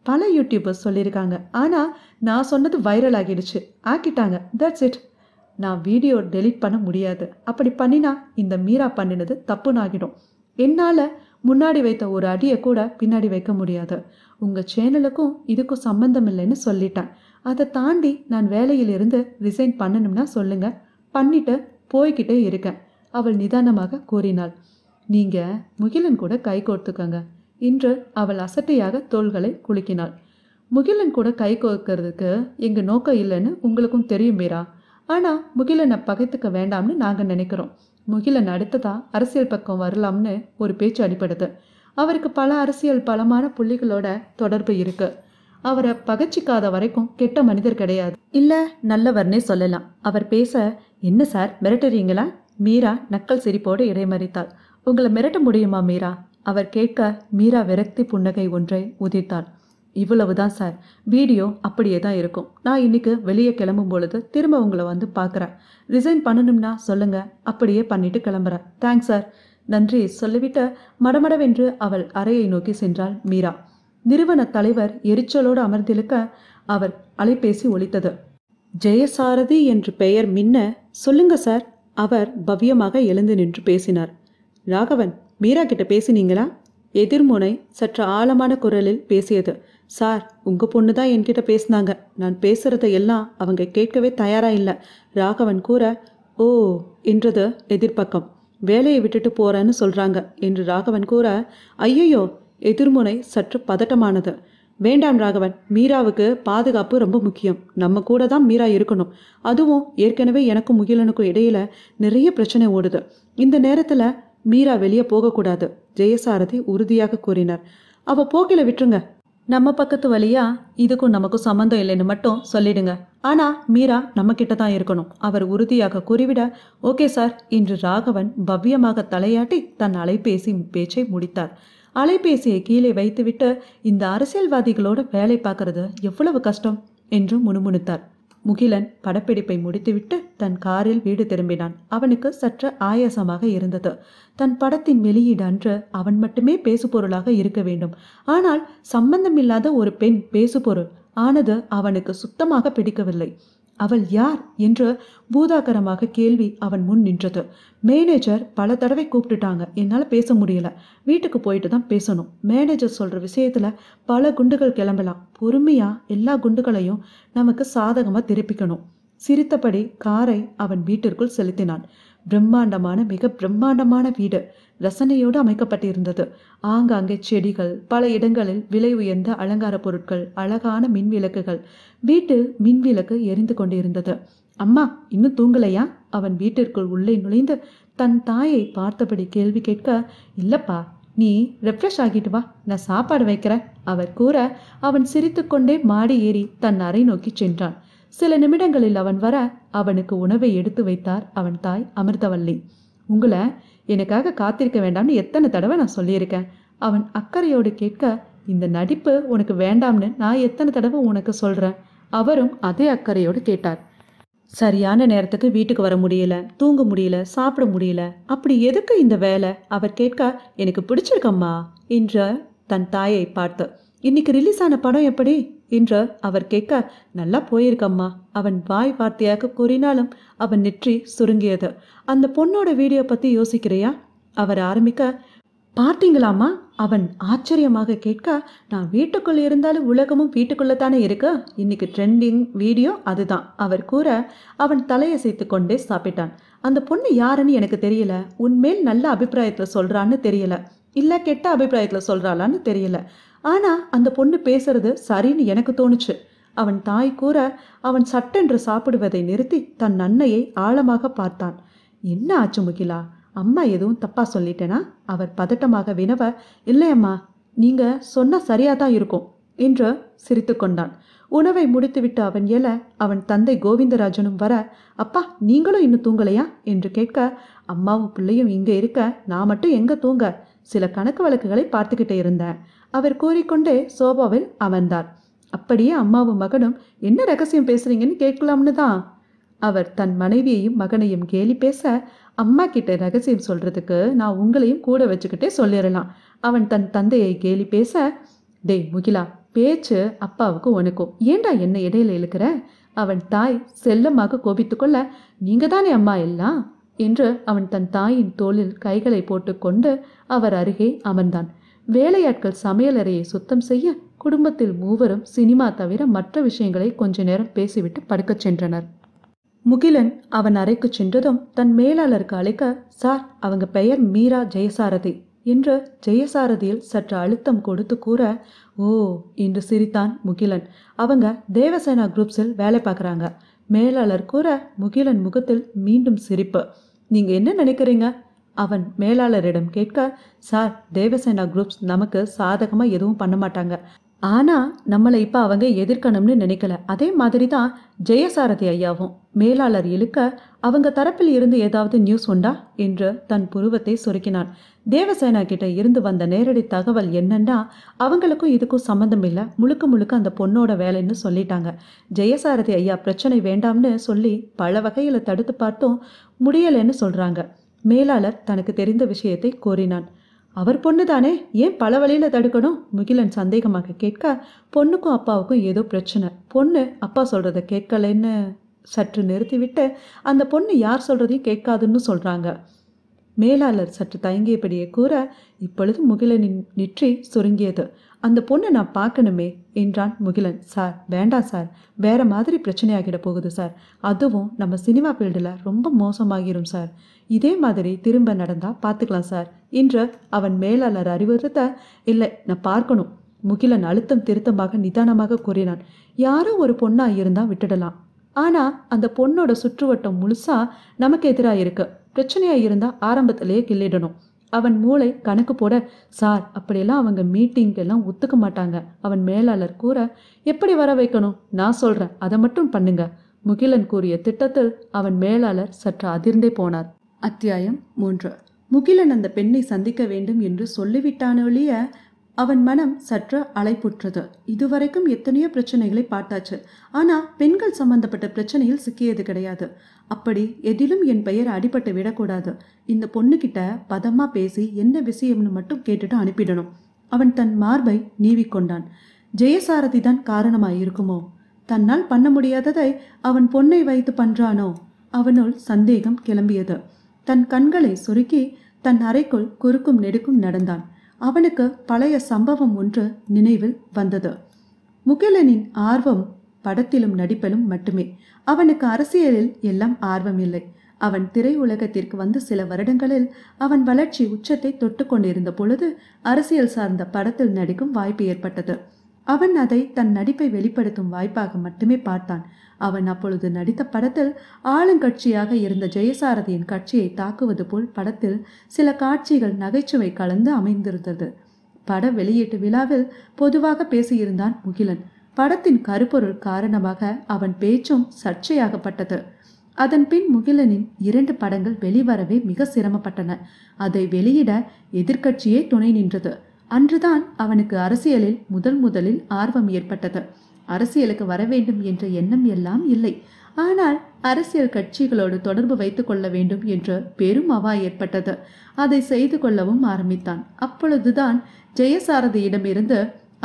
பல யூடியூபர்ஸ் சொல்லியிருக்காங்க ஆனால் நான் சொன்னது வைரல் ஆகிடுச்சு ஆக்கிட்டாங்க தட்ஸ் இட் நான் வீடியோ டெலிட் பண்ண முடியாது அப்படி பண்ணினா இந்த மீரா பண்ணினது தப்புன்னு ஆகிடும் என்னால் முன்னாடி வைத்த ஒரு அடியை கூட பின்னாடி வைக்க முடியாது உங்கள் சேனலுக்கும் இதுக்கும் சம்மந்தம் இல்லைன்னு சொல்லிட்டேன் அதை தாண்டி நான் வேலையிலிருந்து ரிசைன் பண்ணணும்னா சொல்லுங்கள் பண்ணிட்டு போய்கிட்டே இருக்கேன் அவள் நிதானமாக கூறினாள் நீங்கள் முகிலன் கூட கை கோர்த்துக்கங்க இன்று அவள் அசட்டையாக தோள்களை குலுக்கினாள் முகிலன் கூட கை கோர்க்கறதுக்கு எங்கள் நோக்கம் இல்லைன்னு உங்களுக்கும் தெரியும் மீரா ஆனால் முகிலனை பகைத்துக்க வேண்டாம்னு நாங்கள் நினைக்கிறோம் முகிலன் அடுத்ததாக அரசியல் பக்கம் வரலாம்னு ஒரு பேச்சு அடிப்படுது அவருக்கு பல அரசியல் பலமான புள்ளிகளோட தொடர்பு இருக்குது அவரை பகச்சிக்காத வரைக்கும் கெட்ட மனிதர் கிடையாது இல்லை நல்லவர்னே சொல்லலாம் அவர் பேச என்ன சார் மிரட்டுறீங்களா மீரா நக்கல் சிரிப்போடு இடைமறித்தாள் உங்களை மிரட்ட முடியுமா மீரா அவர் கேட்க மீரா விரக்தி புன்னகை ஒன்றை உதித்தாள் இவ்வளவுதான் சார் வீடியோ அப்படியே தான் இருக்கும் நான் இன்னைக்கு வெளியே கிளம்பும் பொழுது திரும்ப உங்களை வந்து பார்க்குறேன் ரிசைன் பண்ணணும்னா சொல்லுங்க அப்படியே பண்ணிட்டு கிளம்புறேன் தேங்க்ஸ் சார் நன்றி சொல்லிவிட்டு மடமடவென்று அவள் அறையை நோக்கி சென்றாள் மீரா நிறுவன தலைவர் எரிச்சலோடு அமர்ந்திருக்க அவர் அலைபேசி ஒழித்தது ஜெயசாரதி என்று பெயர் மின்ன சொல்லுங்க சார் அவர் பவ்யமாக எழுந்து நின்று பேசினார் ராகவன் மீரா கிட்ட பேசினீங்களா எதிர்முனை சற்று ஆழமான குரலில் பேசியது சார் உங்கள் பொண்ணு தான் என்கிட்ட பேசினாங்க நான் பேசுகிறத எல்லாம் அவங்க கேட்கவே தயாராக இல்லை ராகவன் கூற ஓ என்றது எதிர்பக்கம் வேலையை விட்டுட்டு போகிறேன்னு சொல்கிறாங்க என்று ராகவன் கூற ஐயையோ எதிர்முனை சற்று பதட்டமானது வேண்டாம் ராகவன் மீராவுக்கு பாதுகாப்பு ரொம்ப முக்கியம் நம்ம கூட தான் மீரா இருக்கணும் அதுவும் ஏற்கனவே எனக்கும் முகிலனுக்கும் இடையில நிறைய பிரச்சனை ஓடுது இந்த நேரத்தில் மீரா வெளியே போகக்கூடாது ஜெயசாரதி உறுதியாக கூறினார் அவ போக்கில விட்டுருங்க நம்ம பக்கத்து வழியா இதுக்கும் நமக்கும் சம்மந்தம் இல்லைன்னு மட்டும் சொல்லிடுங்க ஆனா மீரா நம்ம கிட்ட தான் இருக்கணும் அவர் உறுதியாக கூறிவிட ஓகே சார் இன்று ராகவன் பவ்யமாக தலையாட்டி தன் அலைபேசி பேச்சை முடித்தார் அலைபேசியை கீழே வைத்துவிட்டு இந்த அரசியல்வாதிகளோட வேலை பார்க்கறது எவ்வளவு கஷ்டம் என்று முணுமுணுத்தார் முகிலன் படப்பிடிப்பை முடித்துவிட்டு தன் காரில் வீடு திரும்பினான் அவனுக்கு சற்று ஆயாசமாக இருந்தது தன் படத்தின் வெளியீடு அன்று அவன் மட்டுமே பேசுபொருளாக இருக்க வேண்டும் ஆனால் சம்பந்தமில்லாத ஒரு பெண் பேசுபொருள் ஆனது அவனுக்கு சுத்தமாக பிடிக்கவில்லை அவள் யார் என்று பூதாகரமாக கேள்வி அவன் முன் நின்றது மேனேஜர் பல தடவை கூப்பிட்டுட்டாங்க என்னால் பேச முடியல வீட்டுக்கு போயிட்டு தான் பேசணும் மேனேஜர் சொல்கிற விஷயத்தில் பல குண்டுகள் கிளம்பலாம் பொறுமையாக எல்லா குண்டுகளையும் நமக்கு சாதகமாக திருப்பிக்கணும் சிரித்தபடி காரை அவன் வீட்டிற்குள் செலுத்தினான் பிரம்மாண்டமான மிக பிரம்மாண்டமான வீடு ரசனையோடு அமைக்கப்பட்டிருந்தது ஆங்காங்கே செடிகள் பல இடங்களில் விலை உயர்ந்த அலங்கார பொருட்கள் அழகான மின்விளக்குகள் வீட்டில் மின்விளக்கு எரிந்து கொண்டிருந்தது அம்மா இன்னும் தூங்கலையா அவன் வீட்டிற்குள் உள்ளே நுழைந்து தன் தாயை பார்த்தபடி கேள்வி கேட்க இல்லப்பா நீ ரெஃப்ரெஷ் ஆகிட்டு வா நான் சாப்பாடு வைக்கிறேன் அவர் கூற அவன் சிரித்துக்கொண்டே மாடி ஏறி தன் அறை நோக்கி சென்றான் சில நிமிடங்களில் அவன் வர அவனுக்கு உணவை எடுத்து வைத்தார் அவன் தாய் அமிர்தவல்லி உங்களை எனக்காக காத்திருக்க வேண்டாம்னு எத்தனை தடவை நான் சொல்லியிருக்கேன் அவன் அக்கறையோடு கேட்க இந்த நடிப்பு உனக்கு வேண்டாம்னு நான் எத்தனை தடவை உனக்கு சொல்கிறேன் அவரும் அதே அக்கறையோடு கேட்டார் சரியான நேரத்துக்கு வீட்டுக்கு வர முடியல தூங்க முடியல சாப்பிட முடியல அப்படி எதுக்கு இந்த வேலை அவர் கேட்க எனக்கு பிடிச்சிருக்கம்மா என்ற தன் தாயை பார்த்து இன்னைக்கு ரிலீஸ் ஆன படம் எப்படி என்று அவர் கேட்க நல்லா போயிருக்கம்மா அவன் வாய் வார்த்தையாக கூறினாலும் அவன் நெற்றி சுருங்கியது அந்த பொண்ணோட வீடியோ பற்றி யோசிக்கிறியா அவர் ஆரம்பிக்க பார்த்தீங்களாமா அவன் ஆச்சரியமாக கேட்க நான் வீட்டுக்குள் இருந்தாலும் உலகமும் வீட்டுக்குள்ளே தானே இருக்கு இன்னைக்கு ட்ரெண்டிங் வீடியோ அதுதான் அவர் கூற அவன் தலையசைத்து கொண்டே சாப்பிட்டான் அந்த பொண்ணு யாருன்னு எனக்கு தெரியல உன்மேல் நல்ல அபிப்பிராயத்தில் சொல்கிறான்னு தெரியல இல்லை கெட்ட அபிப்பிராயத்தில் சொல்கிறாளான்னு தெரியல ஆனால் அந்த பொண்ணு பேசுறது சரின்னு எனக்கு தோணுச்சு அவன் தாய் கூற அவன் சட்டென்று சாப்பிடுவதை நிறுத்தி தன் அன்னையை ஆழமாக பார்த்தான் என்ன ஆச்சு முகிலா அம்மா எதுவும் தப்பா சொல்லிட்டேனா அவர் பதட்டமாக வினவ இல்லையம்மா நீங்க சொன்னா சரியா தான் இருக்கும் என்று சிரித்து கொண்டான் உணவை முடித்துவிட்டு அவன் எல அவன் தந்தை கோவிந்தராஜனும் வர அப்பா நீங்களும் இன்னும் தூங்கலையா என்று கேட்க அம்மாவும் பிள்ளையும் இங்கே இருக்க நான் மட்டும் எங்க தூங்க சில கணக்கு வழக்குகளை பார்த்துக்கிட்டே இருந்தேன் அவர் கூறிக்கொண்டே சோபாவில் அமர்ந்தார் அப்படியே அம்மாவும் மகனும் என்ன ரகசியம் பேசுறீங்கன்னு கேட்கலாம்னு தான் அவர் தன் மனைவியையும் மகனையும் கேலி பேச அம்மா கிட்ட ரகசியம் சொல்றதுக்கு நான் உங்களையும் கூட வச்சுக்கிட்டே சொல்லிடலாம் அவன் தன் தந்தையை கேலி பேச டேய் முகிலா பேச்சு அப்பாவுக்கு உனக்கும் ஏண்டா என்ன இடையில இழுக்கிற அவன் தாய் செல்லமாக கோபித்து கொள்ள நீங்க தானே அம்மா எல்லாம் என்று அவன் தன் தாயின் தோளில் கைகளை போட்டுக்கொண்டு அவர் அருகே அமர்ந்தான் வேலையாட்கள் சமையலறையை சுத்தம் செய்ய குடும்பத்தில் மூவரும் சினிமா தவிர மற்ற விஷயங்களை கொஞ்ச நேரம் பேசிவிட்டு படுக்கச் சென்றனர் முகிலன் அவன் அறைக்கு சென்றதும் தன் மேலாளருக்கு அழைக்க சார் அவங்க பெயர் மீரா ஜெயசாரதி என்று ஜெயசாரதியில் சற்று அழுத்தம் கொடுத்து கூற ஓ என்று சிரித்தான் முகிலன் அவங்க தேவசேனா குரூப்ஸில் வேலை பார்க்குறாங்க மேலாளர் கூற முகிலன் முகத்தில் மீண்டும் சிரிப்பு நீங்கள் என்ன நினைக்கிறீங்க அவன் மேலாளரிடம் கேட்க சார் தேவசேனா குரூப்ஸ் நமக்கு சாதகமாக எதுவும் பண்ண மாட்டாங்க ஆனால் நம்மளை இப்போ அவங்க எதிர்க்கணும்னு நினைக்கல அதே மாதிரி தான் ஜெயசாரதி ஐயாவும் மேலாளர் இழுக்க அவங்க தரப்பில் இருந்து ஏதாவது நியூஸ் உண்டா என்று தன் புருவத்தை சுருக்கினான் தேவசேனா கிட்ட இருந்து வந்த நேரடி தகவல் என்னன்னா அவங்களுக்கும் இதுக்கும் சம்மந்தம் இல்லை முழுக்க முழுக்க அந்த பொண்ணோட வேலைன்னு சொல்லிட்டாங்க ஜெயசாரதி ஐயா பிரச்சனை வேண்டாம்னு சொல்லி பல வகையில் தடுத்து பார்த்தும் முடியலைன்னு சொல்கிறாங்க மேலாளர் தனக்கு தெரிந்த விஷயத்தை கோரினான் அவர் பொண்ணு தானே ஏன் பல வழியில் தடுக்கணும் முகிலன் சந்தேகமாக கேட்க பொண்ணுக்கும் அப்பாவுக்கும் ஏதோ பிரச்சனை பொண்ணு அப்பா சொல்கிறத கேட்கலன்னு சற்று நிறுத்திவிட்டு அந்த பொண்ணு யார் சொல்கிறதையும் கேட்காதுன்னு சொல்கிறாங்க மேலாளர் சற்று தயங்கியபடியே கூற இப்பொழுது முகிலனின் நெற்றி சுருங்கியது அந்த பொண்ணை நான் பார்க்கணுமே என்றான் முகிலன் சார் வேண்டாம் சார் வேற மாதிரி பிரச்சனையாகிட போகுது சார் அதுவும் நம்ம சினிமா ஃபீல்டில் ரொம்ப மோசமாகிடும் சார் இதே மாதிரி திரும்ப நடந்தா பார்த்துக்கலாம் சார் இன்று அவன் மேலாளர் அறிவுறுத்த இல்லை நான் பார்க்கணும் முகிலன் அழுத்தம் திருத்தமாக நிதானமாக கூறினான் யாரோ ஒரு பொண்ணா இருந்தா விட்டுடலாம் ஆனா அந்த பொண்ணோட சுற்றுவட்டம் முழுசா நமக்கு எதிராக இருக்கு பிரச்சனையா இருந்தா ஆரம்பத்திலேயே கிள்ளிடணும் அவன் மூளை கணக்கு போட சார் அப்படியெல்லாம் அவங்க மீட்டிங்கெல்லாம் ஒத்துக்க மாட்டாங்க அவன் மேலாளர் கூற எப்படி வர வைக்கணும் நான் சொல்றேன் அதை மட்டும் பண்ணுங்க முகிலன் கூறிய திட்டத்தில் அவன் மேலாளர் சற்று அதிர்ந்தே போனார் அத்தியாயம் மூன்று முகிலன் அந்த பெண்ணை சந்திக்க வேண்டும் என்று ஒழிய அவன் மனம் சற்று அலைப்புற்றது இதுவரைக்கும் எத்தனையோ பிரச்சனைகளை பார்த்தாச்சு ஆனால் பெண்கள் சம்பந்தப்பட்ட பிரச்சனையில் சிக்கியது கிடையாது அப்படி எதிலும் என் பெயர் அடிபட்டு விடக்கூடாது இந்த பொண்ணுக்கிட்ட பதமா பேசி என்ன விஷயம்னு மட்டும் கேட்டுட்டு அனுப்பிடணும் அவன் தன் மார்பை நீவிக்கொண்டான் ஜெயசாரதி தான் காரணமாயிருக்குமோ இருக்குமோ தன்னால் பண்ண முடியாததை அவன் பொண்ணை வைத்து பண்றானோ அவனுள் சந்தேகம் கிளம்பியது தன் கண்களை சுருக்கி தன் அறைக்குள் குறுக்கும் நெடுக்கும் நடந்தான் அவனுக்கு பழைய சம்பவம் ஒன்று நினைவில் வந்தது முகிலனின் ஆர்வம் படத்திலும் நடிப்பிலும் மட்டுமே அவனுக்கு அரசியலில் எல்லாம் ஆர்வம் இல்லை அவன் திரையுலகத்திற்கு வந்த வந்து சில வருடங்களில் அவன் வளர்ச்சி உச்சத்தை தொட்டு கொண்டிருந்த பொழுது அரசியல் சார்ந்த படத்தில் நடிக்கும் வாய்ப்பு ஏற்பட்டது அவன் அதை தன் நடிப்பை வெளிப்படுத்தும் வாய்ப்பாக மட்டுமே பார்த்தான் அவன் அப்பொழுது நடித்த படத்தில் ஆளுங்கட்சியாக இருந்த ஜெயசாரதியின் கட்சியை தாக்குவது போல் படத்தில் சில காட்சிகள் நகைச்சுவை கலந்து அமைந்திருந்தது பட வெளியீட்டு விழாவில் பொதுவாக பேசியிருந்தான் முகிலன் படத்தின் கருப்பொருள் காரணமாக அவன் பேச்சும் சர்ச்சையாகப்பட்டது அதன் பின் முகிலனின் இரண்டு படங்கள் வெளிவரவே மிக சிரமப்பட்டன அதை வெளியிட எதிர்க்கட்சியே துணை நின்றது அன்றுதான் அவனுக்கு அரசியலில் முதல் முதலில் ஆர்வம் ஏற்பட்டது அரசியலுக்கு வர வேண்டும் என்ற எண்ணம் எல்லாம் இல்லை ஆனால் அரசியல் கட்சிகளோடு தொடர்பு வைத்துக் கொள்ள வேண்டும் என்று பெரும் அவா ஏற்பட்டது அதை செய்து கொள்ளவும் ஆரம்பித்தான் அப்பொழுதுதான் ஜெயசாரதியிடமிருந்து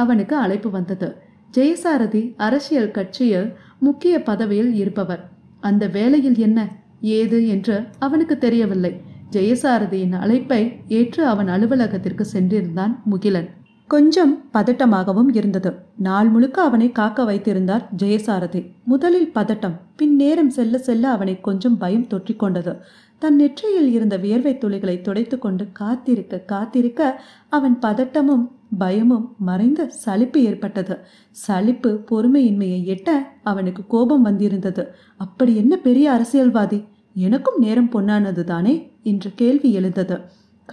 அவனுக்கு அழைப்பு வந்தது ஜெயசாரதி அரசியல் கட்சியில் முக்கிய பதவியில் இருப்பவர் அந்த வேலையில் என்ன ஏது என்று அவனுக்கு தெரியவில்லை ஜெயசாரதியின் அழைப்பை ஏற்று அவன் அலுவலகத்திற்கு சென்றிருந்தான் முகிலன் கொஞ்சம் பதட்டமாகவும் இருந்தது நாள் முழுக்க அவனை காக்க வைத்திருந்தார் ஜெயசாரதி முதலில் பதட்டம் பின் நேரம் செல்ல செல்ல அவனை கொஞ்சம் பயம் தொற்றிக்கொண்டது தன் நெற்றியில் இருந்த வியர்வை துளிகளை துடைத்து கொண்டு காத்திருக்க காத்திருக்க அவன் பதட்டமும் பயமும் மறைந்து சலிப்பு ஏற்பட்டது சலிப்பு பொறுமையின்மையை எட்ட அவனுக்கு கோபம் வந்திருந்தது அப்படி என்ன பெரிய அரசியல்வாதி எனக்கும் நேரம் பொன்னானது தானே என்ற கேள்வி எழுந்தது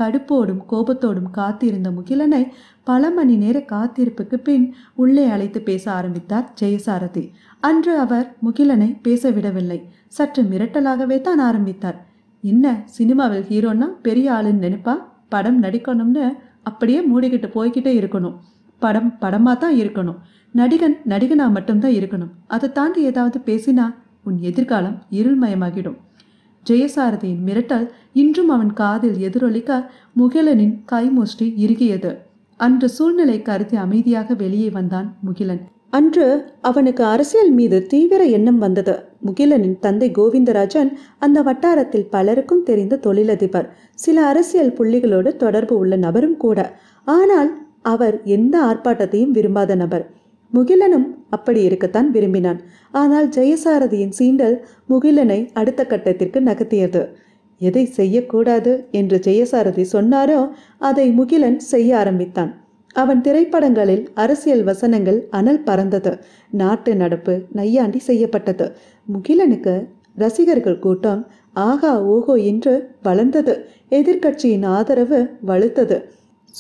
கடுப்போடும் கோபத்தோடும் காத்திருந்த முகிலனை பல மணி நேர காத்திருப்புக்கு பின் உள்ளே அழைத்து பேச ஆரம்பித்தார் ஜெயசாரதி அன்று அவர் முகிலனை பேச விடவில்லை சற்று மிரட்டலாகவே தான் ஆரம்பித்தார் என்ன சினிமாவில் ஹீரோன்னா பெரிய ஆளுன்னு நினைப்பா படம் நடிக்கணும்னு அப்படியே மூடிக்கிட்டு போய்கிட்டே இருக்கணும் படம் படமாக தான் இருக்கணும் நடிகன் நடிகனா மட்டும்தான் இருக்கணும் அதை தாண்டி ஏதாவது பேசினா உன் எதிர்காலம் இருள்மயமாகிடும் ஜெயசாரதியின் மிரட்டல் இன்றும் அவன் காதில் எதிரொலிக்க முகிலனின் கைமுஷ்டி இறுகியது அன்று சூழ்நிலை கருதி அமைதியாக வெளியே வந்தான் முகிலன் அன்று அவனுக்கு அரசியல் மீது தீவிர எண்ணம் வந்தது முகிலனின் தந்தை கோவிந்தராஜன் அந்த வட்டாரத்தில் பலருக்கும் தெரிந்த தொழிலதிபர் சில அரசியல் புள்ளிகளோடு தொடர்பு உள்ள நபரும் கூட ஆனால் அவர் எந்த ஆர்ப்பாட்டத்தையும் விரும்பாத நபர் முகிலனும் அப்படி இருக்கத்தான் விரும்பினான் ஆனால் ஜெயசாரதியின் சீண்டல் முகிலனை அடுத்த கட்டத்திற்கு நகர்த்தியது எதை செய்யக்கூடாது என்று ஜெயசாரதி சொன்னாரோ அதை முகிலன் செய்ய ஆரம்பித்தான் அவன் திரைப்படங்களில் அரசியல் வசனங்கள் அனல் பறந்தது நாட்டு நடப்பு நையாண்டி செய்யப்பட்டது முகிலனுக்கு ரசிகர்கள் கூட்டம் ஆகா ஓஹோ என்று வளர்ந்தது எதிர்க்கட்சியின் ஆதரவு வலுத்தது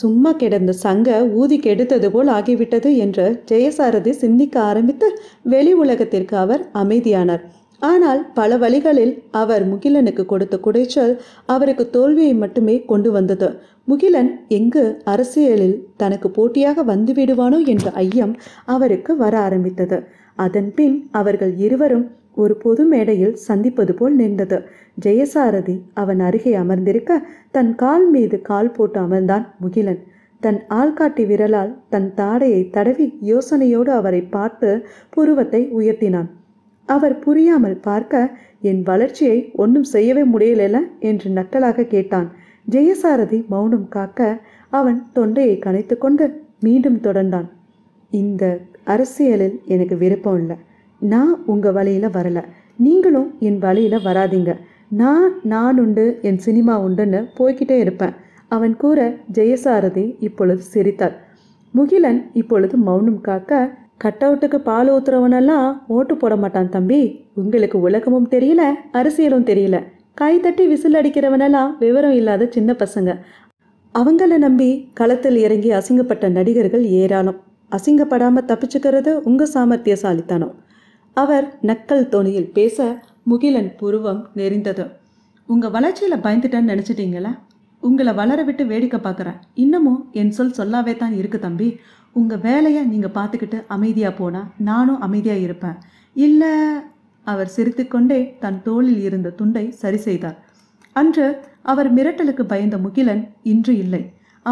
சும்மா கிடந்த சங்க ஊதி கெடுத்தது போல் ஆகிவிட்டது என்று ஜெயசாரதி சிந்திக்க ஆரம்பித்து வெளி உலகத்திற்கு அவர் அமைதியானார் ஆனால் பல வழிகளில் அவர் முகிலனுக்கு கொடுத்த குடைச்சல் அவருக்கு தோல்வியை மட்டுமே கொண்டு வந்தது முகிலன் எங்கு அரசியலில் தனக்கு போட்டியாக வந்துவிடுவானோ என்ற ஐயம் அவருக்கு வர ஆரம்பித்தது அதன்பின் அவர்கள் இருவரும் ஒரு பொது மேடையில் சந்திப்பது போல் நின்றது ஜெயசாரதி அவன் அருகே அமர்ந்திருக்க தன் கால் மீது கால் போட்டு அமர்ந்தான் முகிலன் தன் ஆள்காட்டி விரலால் தன் தாடையை தடவி யோசனையோடு அவரை பார்த்து புருவத்தை உயர்த்தினான் அவர் புரியாமல் பார்க்க என் வளர்ச்சியை ஒன்றும் செய்யவே முடியல என்று நக்கலாக கேட்டான் ஜெயசாரதி மௌனம் காக்க அவன் தொண்டையை கனைத்து கொண்டு மீண்டும் தொடர்ந்தான் இந்த அரசியலில் எனக்கு விருப்பம் இல்லை நான் உங்கள் வலையில் வரலை நீங்களும் என் வலையில் வராதிங்க நான் நான் உண்டு என் சினிமா உண்டுன்னு போய்கிட்டே இருப்பேன் அவன் கூற ஜெயசாரதி இப்பொழுது சிரித்தார் முகிலன் இப்பொழுது மௌனம் காக்க கட் அவுட்டுக்கு பால் ஊத்துறவனெல்லாம் ஓட்டு போட மாட்டான் தம்பி உங்களுக்கு உலகமும் தெரியல அரசியலும் தெரியல கை தட்டி விசில் அடிக்கிறவனெல்லாம் விவரம் இல்லாத சின்ன பசங்க அவங்கள நம்பி களத்தில் இறங்கி அசிங்கப்பட்ட நடிகர்கள் ஏராளம் அசிங்கப்படாமல் தப்பிச்சுக்கிறது உங்கள் சாமர்த்தியசாலித்தனம் அவர் நக்கல் தோணியில் பேச முகிலன் புருவம் நெறிந்தது உங்கள் வளர்ச்சியில் பயந்துட்டேன்னு நினச்சிட்டீங்களா உங்களை வளர விட்டு வேடிக்கை பார்க்குறேன் இன்னமும் என் சொல் சொல்லாவே தான் இருக்கு தம்பி உங்கள் வேலையை நீங்கள் பார்த்துக்கிட்டு அமைதியாக போனால் நானும் அமைதியாக இருப்பேன் இல்லை அவர் சிரித்துக்கொண்டே தன் தோளில் இருந்த துண்டை சரி செய்தார் அன்று அவர் மிரட்டலுக்கு பயந்த முகிலன் இன்று இல்லை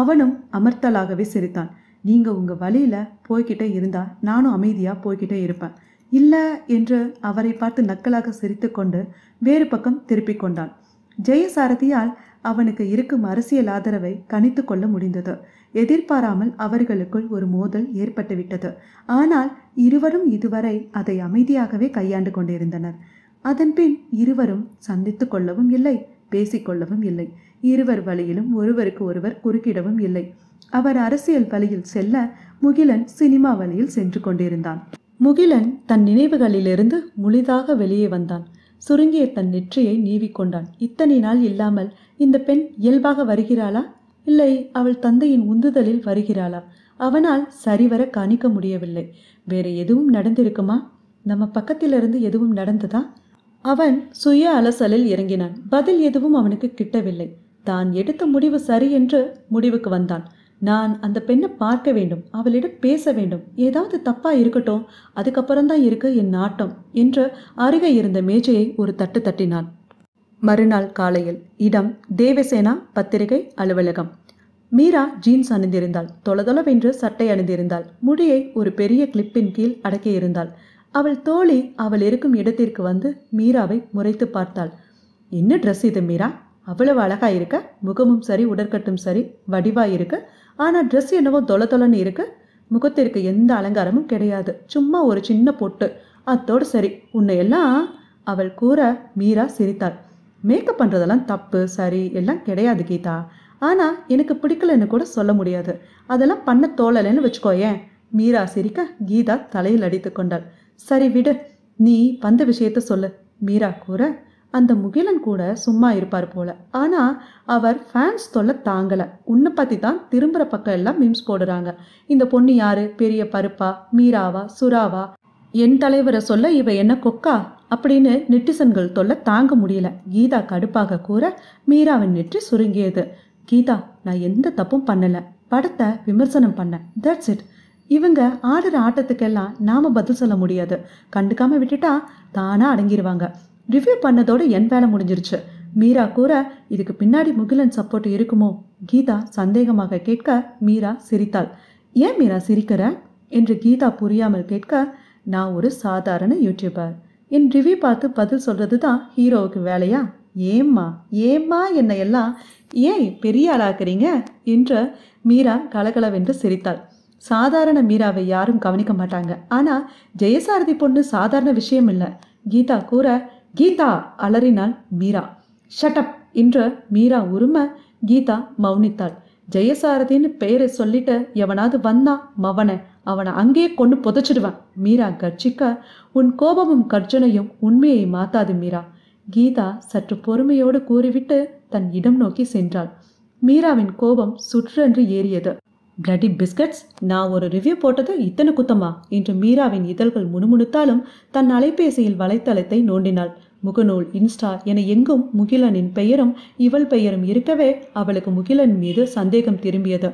அவனும் அமர்த்தலாகவே சிரித்தான் நீங்கள் உங்கள் வழியில் போய்கிட்டே இருந்தால் நானும் அமைதியாக போய்கிட்டே இருப்பேன் இல்லை என்று அவரை பார்த்து நக்கலாக சிரித்துக்கொண்டு வேறு பக்கம் திருப்பிக் கொண்டான் ஜெயசாரதியால் அவனுக்கு இருக்கும் அரசியல் ஆதரவை கணித்து கொள்ள முடிந்தது எதிர்பாராமல் அவர்களுக்குள் ஒரு மோதல் ஏற்பட்டுவிட்டது ஆனால் இருவரும் இதுவரை அதை அமைதியாகவே கையாண்டு கொண்டிருந்தனர் அதன்பின் இருவரும் சந்தித்து கொள்ளவும் இல்லை பேசிக்கொள்ளவும் இல்லை இருவர் வழியிலும் ஒருவருக்கு ஒருவர் குறுக்கிடவும் இல்லை அவர் அரசியல் வழியில் செல்ல முகிலன் சினிமா வழியில் சென்று கொண்டிருந்தான் முகிலன் தன் நினைவுகளிலிருந்து முழிதாக வெளியே வந்தான் சுருங்கிய தன் நெற்றியை நீவிக்கொண்டான் இத்தனை நாள் இல்லாமல் இந்த பெண் இயல்பாக வருகிறாளா இல்லை அவள் தந்தையின் உந்துதலில் வருகிறாளா அவனால் சரிவர காணிக்க முடியவில்லை வேற எதுவும் நடந்திருக்குமா நம்ம பக்கத்திலிருந்து எதுவும் நடந்ததா அவன் சுய அலசலில் இறங்கினான் பதில் எதுவும் அவனுக்கு கிட்டவில்லை தான் எடுத்த முடிவு சரி என்று முடிவுக்கு வந்தான் நான் அந்த பெண்ணை பார்க்க வேண்டும் அவளிடம் பேச வேண்டும் ஏதாவது தப்பாக இருக்கட்டும் அதுக்கப்புறம்தான் இருக்கு என் நாட்டம் என்று அருகே இருந்த மேஜையை ஒரு தட்டு தட்டினான் மறுநாள் காலையில் இடம் தேவசேனா பத்திரிகை அலுவலகம் மீரா ஜீன்ஸ் அணிந்திருந்தாள் தொலதொலவென்று சட்டை அணிந்திருந்தாள் முடியை ஒரு பெரிய கிளிப்பின் கீழ் அடக்கியிருந்தாள் அவள் தோழி அவள் இருக்கும் இடத்திற்கு வந்து மீராவை முறைத்து பார்த்தாள் என்ன ட்ரெஸ் இது மீரா அவ்வளவு அழகா இருக்க முகமும் சரி உடற்கட்டும் சரி வடிவா இருக்க ஆனால் ட்ரெஸ் என்னவோ தொலை தொலைன்னு இருக்கு முகத்திற்கு எந்த அலங்காரமும் கிடையாது சும்மா ஒரு சின்ன பொட்டு அத்தோடு சரி உன்னை எல்லாம் அவள் கூற மீரா சிரித்தாள் மேக்கப் பண்ணுறதெல்லாம் தப்பு சரி எல்லாம் கிடையாது கீதா ஆனால் எனக்கு பிடிக்கலன்னு கூட சொல்ல முடியாது அதெல்லாம் பண்ண தோழலைன்னு வச்சுக்கோ ஏன் மீரா சிரிக்க கீதா தலையில் அடித்து கொண்டாள் சரி விடு நீ வந்த விஷயத்த சொல்லு மீரா கூற அந்த முகிலன் கூட சும்மா இருப்பார் போல ஆனால் அவர் ஃபேன்ஸ் தொல்லை தாங்கலை உன்னை பற்றி தான் திரும்புகிற பக்கம் எல்லாம் மீம்ஸ் போடுறாங்க இந்த பொண்ணு யாரு பெரிய பருப்பா மீராவா சுறாவா என் தலைவரை சொல்ல இவ என்ன கொக்கா அப்படின்னு நெட்டிசன்கள் தொல்லை தாங்க முடியல கீதா கடுப்பாக கூற மீராவின் நெற்றி சுருங்கியது கீதா நான் எந்த தப்பும் பண்ணலை படத்தை விமர்சனம் பண்ணேன் தட்ஸ் இட் இவங்க ஆடுற ஆட்டத்துக்கெல்லாம் நாம் பதில் சொல்ல முடியாது கண்டுக்காமல் விட்டுட்டா தானாக அடங்கிடுவாங்க ரிவ்யூ பண்ணதோட என் வேலை முடிஞ்சிருச்சு மீரா கூற இதுக்கு பின்னாடி முகிலன் சப்போர்ட் இருக்குமோ கீதா சந்தேகமாக கேட்க மீரா சிரித்தாள் ஏன் மீரா சிரிக்கிற என்று கீதா புரியாமல் கேட்க நான் ஒரு சாதாரண யூடியூபர் என் ரிவ்யூ பார்த்து பதில் சொல்கிறது தான் ஹீரோவுக்கு வேலையா ஏம்மா ஏம்மா என்னை எல்லாம் ஏன் பெரிய ஆளாக்குறீங்க என்று மீரா கலகலவென்று சிரித்தாள் சாதாரண மீராவை யாரும் கவனிக்க மாட்டாங்க ஆனால் ஜெயசாரதி பொண்ணு சாதாரண விஷயம் இல்லை கீதா கூற கீதா அலறினாள் மீரா ஷட்டப் என்ற மீரா உரும கீதா மௌனித்தாள் ஜெயசாரதின்னு பெயரை சொல்லிட்டு எவனாவது வந்தா மவனை அவனை அங்கேயே கொண்டு புதைச்சிடுவேன் மீரா கர்ஜிக்க உன் கோபமும் கர்ஜனையும் உண்மையை மாத்தாது மீரா கீதா சற்று பொறுமையோடு கூறிவிட்டு தன் இடம் நோக்கி சென்றாள் மீராவின் கோபம் சுற்றென்று ஏறியது பிளடி பிஸ்கட்ஸ் நான் ஒரு ரிவ்யூ போட்டது இத்தனை குத்தமா என்று மீராவின் இதழ்கள் முணுமுணுத்தாலும் தன் அலைபேசியில் வலைத்தளத்தை நோண்டினாள் முகநூல் இன்ஸ்டா என எங்கும் முகிலனின் பெயரும் இவள் பெயரும் இருக்கவே அவளுக்கு முகிலன் மீது சந்தேகம் திரும்பியது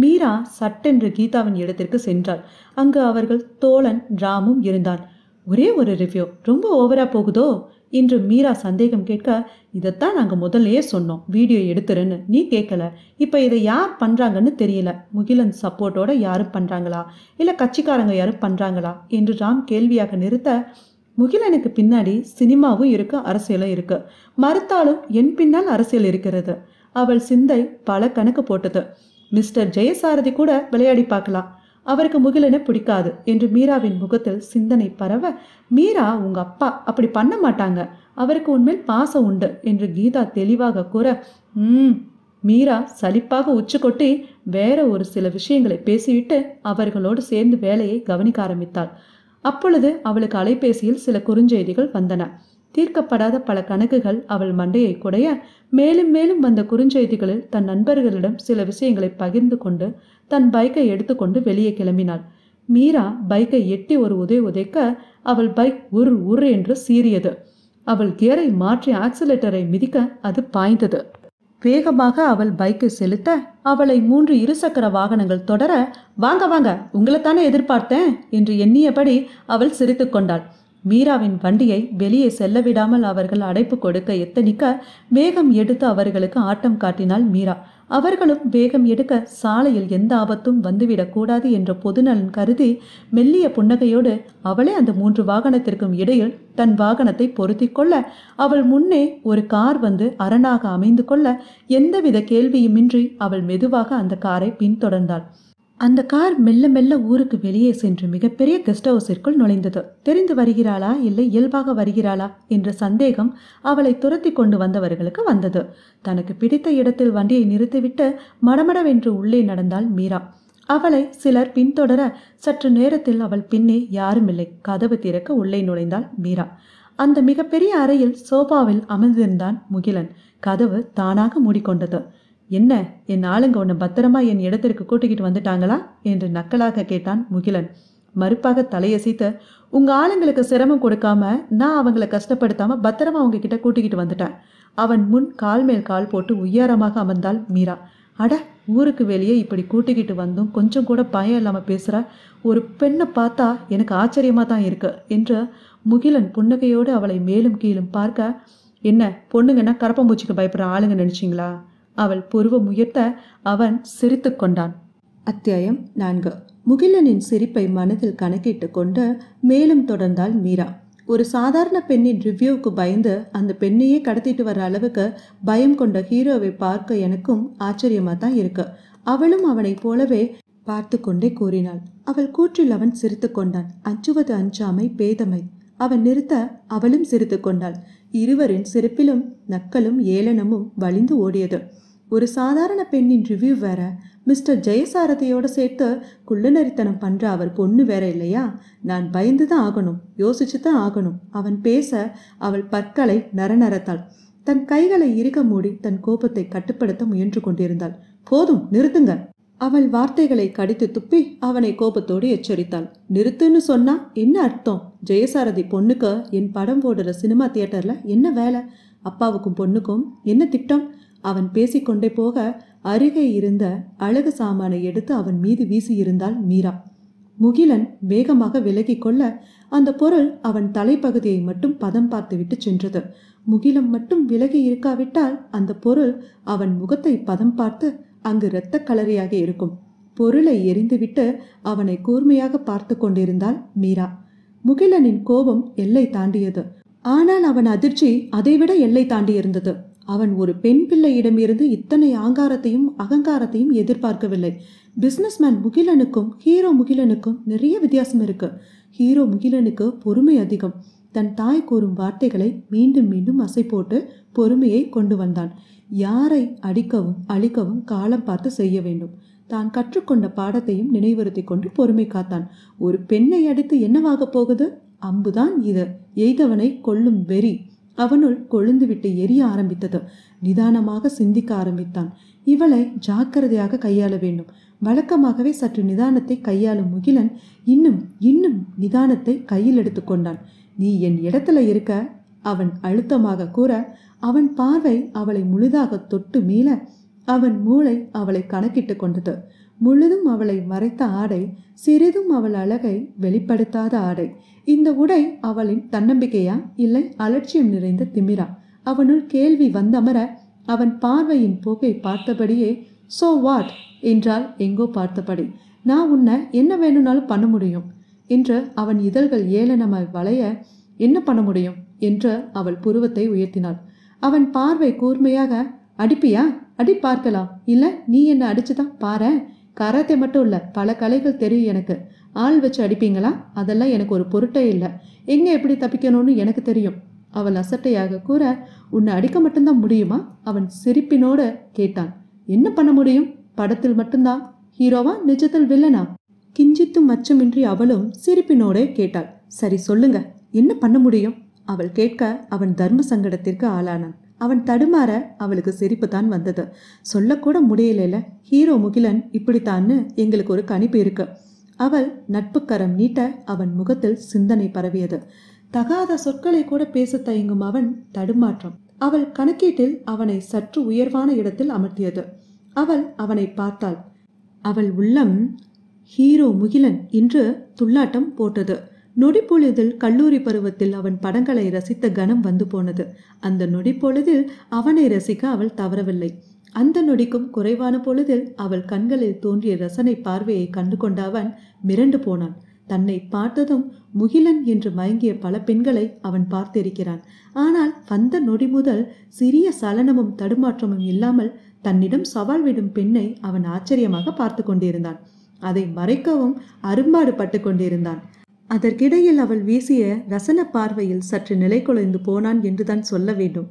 மீரா சட்டென்று கீதாவின் இடத்திற்கு சென்றாள் அங்கு அவர்கள் தோழன் ராமும் இருந்தான் ஒரே ஒரு ரிவ்யூ ரொம்ப ஓவரா போகுதோ இன்று மீரா சந்தேகம் கேட்க இதைத்தான் நாங்கள் முதல்லயே சொன்னோம் வீடியோ எடுத்துருன்னு நீ கேட்கல இப்போ இதை யார் பண்ணுறாங்கன்னு தெரியல முகிலன் சப்போர்ட்டோட யாரும் பண்ணுறாங்களா இல்லை கட்சிக்காரங்க யாரும் பண்ணுறாங்களா என்று ராம் கேள்வியாக நிறுத்த முகிலனுக்கு பின்னாடி சினிமாவும் இருக்கு அரசியலும் இருக்கு மறுத்தாலும் என் பின்னால் அரசியல் இருக்கிறது அவள் சிந்தை பல கணக்கு போட்டது மிஸ்டர் ஜெயசாரதி கூட விளையாடி பார்க்கலாம் அவருக்கு முகிலனை பிடிக்காது என்று மீராவின் முகத்தில் சிந்தனை பரவ மீரா உங்க அப்பா அப்படி பண்ண மாட்டாங்க அவருக்கு உண்மையில் பாசம் உண்டு என்று கீதா தெளிவாக கூற ம் மீரா சலிப்பாக உச்சு கொட்டி வேற ஒரு சில விஷயங்களை பேசிவிட்டு அவர்களோடு சேர்ந்து வேலையை கவனிக்க ஆரம்பித்தாள் அப்பொழுது அவளுக்கு அலைபேசியில் சில குறுஞ்செய்திகள் வந்தன தீர்க்கப்படாத பல கணக்குகள் அவள் மண்டையை குடைய மேலும் மேலும் வந்த குறுஞ்செய்திகளில் தன் நண்பர்களிடம் சில விஷயங்களை பகிர்ந்து கொண்டு தன் பைக்கை எடுத்துக்கொண்டு வெளியே கிளம்பினாள் மீரா பைக்கை எட்டி ஒரு உதை உதைக்க அவள் பைக் உர் உர் என்று சீறியது அவள் கியரை மாற்றி ஆக்சிலேட்டரை மிதிக்க அது பாய்ந்தது வேகமாக அவள் பைக்கை செலுத்த அவளை மூன்று இருசக்கர வாகனங்கள் தொடர வாங்க வாங்க தானே எதிர்பார்த்தேன் என்று எண்ணியபடி அவள் சிரித்து கொண்டாள் மீராவின் வண்டியை வெளியே செல்ல விடாமல் அவர்கள் அடைப்பு கொடுக்க எத்தனிக்க வேகம் எடுத்து அவர்களுக்கு ஆட்டம் காட்டினாள் மீரா அவர்களும் வேகம் எடுக்க சாலையில் எந்த ஆபத்தும் வந்துவிடக்கூடாது என்ற பொதுநலன் கருதி மெல்லிய புன்னகையோடு அவளே அந்த மூன்று வாகனத்திற்கும் இடையில் தன் வாகனத்தை பொருத்தி கொள்ள அவள் முன்னே ஒரு கார் வந்து அரணாக அமைந்து கொள்ள எந்தவித கேள்வியுமின்றி அவள் மெதுவாக அந்த காரை பின்தொடர்ந்தாள் அந்த கார் மெல்ல மெல்ல ஊருக்கு வெளியே சென்று மிகப்பெரிய கெஸ்ட் ஹவுஸிற்குள் நுழைந்தது தெரிந்து வருகிறாளா இல்லை இயல்பாக வருகிறாளா என்ற சந்தேகம் அவளை துரத்தி கொண்டு வந்தவர்களுக்கு வந்தது தனக்கு பிடித்த இடத்தில் வண்டியை நிறுத்திவிட்டு மடமடவென்று உள்ளே நடந்தாள் மீரா அவளை சிலர் பின்தொடர சற்று நேரத்தில் அவள் பின்னே யாருமில்லை கதவு திறக்க உள்ளே நுழைந்தாள் மீரா அந்த மிகப்பெரிய அறையில் சோபாவில் அமர்ந்திருந்தான் முகிலன் கதவு தானாக மூடிக்கொண்டது என்ன என் ஆளுங்க உன்னை பத்திரமா என் இடத்திற்கு கூட்டிக்கிட்டு வந்துட்டாங்களா என்று நக்கலாக கேட்டான் முகிலன் மறுப்பாக தலையசைத்த உங்க ஆளுங்களுக்கு சிரமம் கொடுக்காம நான் அவங்கள கஷ்டப்படுத்தாம பத்திரமா உங்ககிட்ட கூட்டிக்கிட்டு வந்துட்டேன் அவன் முன் கால் மேல் கால் போட்டு உய்யாரமாக அமர்ந்தாள் மீரா அட ஊருக்கு வெளியே இப்படி கூட்டிக்கிட்டு வந்தும் கொஞ்சம் கூட பயம் இல்லாமல் பேசுகிற ஒரு பெண்ணை பார்த்தா எனக்கு ஆச்சரியமாக தான் இருக்கு என்று முகிலன் புன்னகையோடு அவளை மேலும் கீழும் பார்க்க என்ன பொண்ணுங்கன்னா கரப்பம்பூச்சிக்கு பயப்படுற ஆளுங்க நினச்சிங்களா அவள் புருவம் உயர்த்த அவன் சிரித்து கொண்டான் அத்தியாயம் நான்கு முகிலனின் சிரிப்பை மனதில் கணக்கிட்டு கொண்டு மேலும் தொடர்ந்தாள் மீரா ஒரு சாதாரண பெண்ணின் ரிவ்யூவுக்கு பயந்து அந்த பெண்ணையே கடத்திட்டு வர அளவுக்கு பயம் கொண்ட ஹீரோவை பார்க்க எனக்கும் ஆச்சரியமாக தான் இருக்கு அவளும் அவனைப் போலவே பார்த்து கொண்டே கூறினாள் அவள் கூற்றில் அவன் சிரித்து கொண்டான் அஞ்சுவது அஞ்சாமை பேதமை அவன் நிறுத்த அவளும் சிரித்து கொண்டாள் இருவரின் சிரிப்பிலும் நக்கலும் ஏளனமும் வலிந்து ஓடியது ஒரு சாதாரண பெண்ணின் ரிவ்யூ வேற மிஸ்டர் ஜெயசாரதியோட சேர்த்து குள்ளநரித்தனம் பண்ணுற அவர் பொண்ணு வேற இல்லையா நான் பயந்து தான் ஆகணும் யோசிச்சு தான் ஆகணும் அவன் பேச அவள் பற்களை நரநரத்தாள் தன் கைகளை இறுக மூடி தன் கோபத்தை கட்டுப்படுத்த முயன்று கொண்டிருந்தாள் போதும் நிறுத்துங்க அவள் வார்த்தைகளை கடித்து துப்பி அவனை கோபத்தோடு எச்சரித்தாள் நிறுத்துன்னு சொன்னா என்ன அர்த்தம் ஜெயசாரதி பொண்ணுக்கு என் படம் போடுற சினிமா தியேட்டர்ல என்ன வேலை அப்பாவுக்கும் பொண்ணுக்கும் என்ன திட்டம் அவன் பேசிக்கொண்டே போக அருகே இருந்த அழகு சாமானை எடுத்து அவன் மீது வீசியிருந்தாள் மீரா முகிலன் வேகமாக விலகி கொள்ள அந்த பொருள் அவன் தலைப்பகுதியை மட்டும் பதம் பார்த்துவிட்டு சென்றது முகிலம் மட்டும் விலகி இருக்காவிட்டால் அந்த பொருள் அவன் முகத்தை பதம் பார்த்து அங்கு இரத்த கலரியாக இருக்கும் பொருளை எரிந்துவிட்டு அவனை கூர்மையாக பார்த்து கொண்டிருந்தாள் மீரா முகிலனின் கோபம் எல்லை தாண்டியது ஆனால் அவன் அதிர்ச்சி அதைவிட எல்லை தாண்டியிருந்தது அவன் ஒரு பெண் பிள்ளையிடமிருந்து இத்தனை ஆங்காரத்தையும் அகங்காரத்தையும் எதிர்பார்க்கவில்லை பிசினஸ்மேன் முகிலனுக்கும் ஹீரோ முகிலனுக்கும் நிறைய வித்தியாசம் இருக்கு ஹீரோ முகிலனுக்கு பொறுமை அதிகம் தன் தாய் கூறும் வார்த்தைகளை மீண்டும் மீண்டும் அசை போட்டு பொறுமையை கொண்டு வந்தான் யாரை அடிக்கவும் அழிக்கவும் காலம் பார்த்து செய்ய வேண்டும் தான் கற்றுக்கொண்ட பாடத்தையும் நினைவுறுத்தி கொண்டு பொறுமை காத்தான் ஒரு பெண்ணை அடித்து என்னவாக போகுது அம்புதான் இது எய்தவனை கொல்லும் வெறி அவனுள் கொழுந்துவிட்டு எரிய ஆரம்பித்தது நிதானமாக சிந்திக்க ஆரம்பித்தான் இவளை ஜாக்கிரதையாக கையாள வேண்டும் வழக்கமாகவே சற்று நிதானத்தை கையாளும் முகிலன் இன்னும் இன்னும் நிதானத்தை கையில் எடுத்துக்கொண்டான் நீ என் இடத்துல இருக்க அவன் அழுத்தமாக கூற அவன் பார்வை அவளை முழுதாக தொட்டு மீள அவன் மூளை அவளை கணக்கிட்டு கொண்டது முழுதும் அவளை மறைத்த ஆடை சிறிதும் அவள் அழகை வெளிப்படுத்தாத ஆடை இந்த உடை அவளின் தன்னம்பிக்கையா இல்லை அலட்சியம் நிறைந்த திமிரா அவனுள் கேள்வி வந்தமர அவன் பார்வையின் போக்கை பார்த்தபடியே சோ வாட் என்றால் எங்கோ பார்த்தபடி நான் உன்னை என்ன வேணும்னாலும் பண்ண முடியும் என்று அவன் இதழ்கள் ஏளனமாய் வளைய என்ன பண்ண முடியும் என்று அவள் புருவத்தை உயர்த்தினாள் அவன் பார்வை கூர்மையாக அடிப்பியா அடி பார்க்கலாம் இல்லை நீ என்ன அடிச்சுதான் பாரு கராத்தே மட்டும் இல்லை பல கலைகள் தெரியும் எனக்கு ஆள் வச்சு அடிப்பீங்களா அதெல்லாம் எனக்கு ஒரு பொருட்டே இல்லை எங்கே எப்படி தப்பிக்கணும்னு எனக்கு தெரியும் அவள் அசட்டையாக கூற உன்னை அடிக்க மட்டும்தான் முடியுமா அவன் சிரிப்பினோடு கேட்டான் என்ன பண்ண முடியும் படத்தில் மட்டும்தான் ஹீரோவா நிஜத்தில் வில்லனா கிஞ்சித்தும் மச்சமின்றி அவளும் சிரிப்பினோடே கேட்டாள் சரி சொல்லுங்க என்ன பண்ண முடியும் அவள் கேட்க அவன் தர்ம சங்கடத்திற்கு ஆளானான் அவன் தடுமாற அவளுக்கு சிரிப்பு தான் வந்தது சொல்லக்கூட முடியலைல ஹீரோ முகிலன் இப்படித்தான்னு எங்களுக்கு ஒரு கணிப்பு இருக்கு அவள் நட்புக்கரம் நீட்ட அவன் முகத்தில் சிந்தனை பரவியது தகாத சொற்களை கூட பேச தயங்கும் அவன் தடுமாற்றம் அவள் கணக்கீட்டில் அவனை சற்று உயர்வான இடத்தில் அமர்த்தியது அவள் அவனை பார்த்தாள் அவள் உள்ளம் ஹீரோ முகிலன் என்று துள்ளாட்டம் போட்டது நொடிப்பொழுதில் கல்லூரி பருவத்தில் அவன் படங்களை ரசித்த கணம் வந்து போனது அந்த நொடிப்பொழுதில் அவனை ரசிக்க அவள் தவறவில்லை அந்த நொடிக்கும் குறைவான பொழுதில் அவள் கண்களில் தோன்றிய ரசனை பார்வையை கண்டு கொண்ட அவன் மிரண்டு போனான் தன்னை பார்த்ததும் முகிலன் என்று மயங்கிய பல பெண்களை அவன் பார்த்திருக்கிறான் ஆனால் வந்த நொடி முதல் சிறிய சலனமும் தடுமாற்றமும் இல்லாமல் தன்னிடம் சவால் விடும் பெண்ணை அவன் ஆச்சரியமாக பார்த்து கொண்டிருந்தான் அதை மறைக்கவும் அரும்பாடு பட்டு கொண்டிருந்தான் அதற்கிடையில் அவள் வீசிய ரசன பார்வையில் சற்று நிலை குலைந்து போனான் என்றுதான் சொல்ல வேண்டும்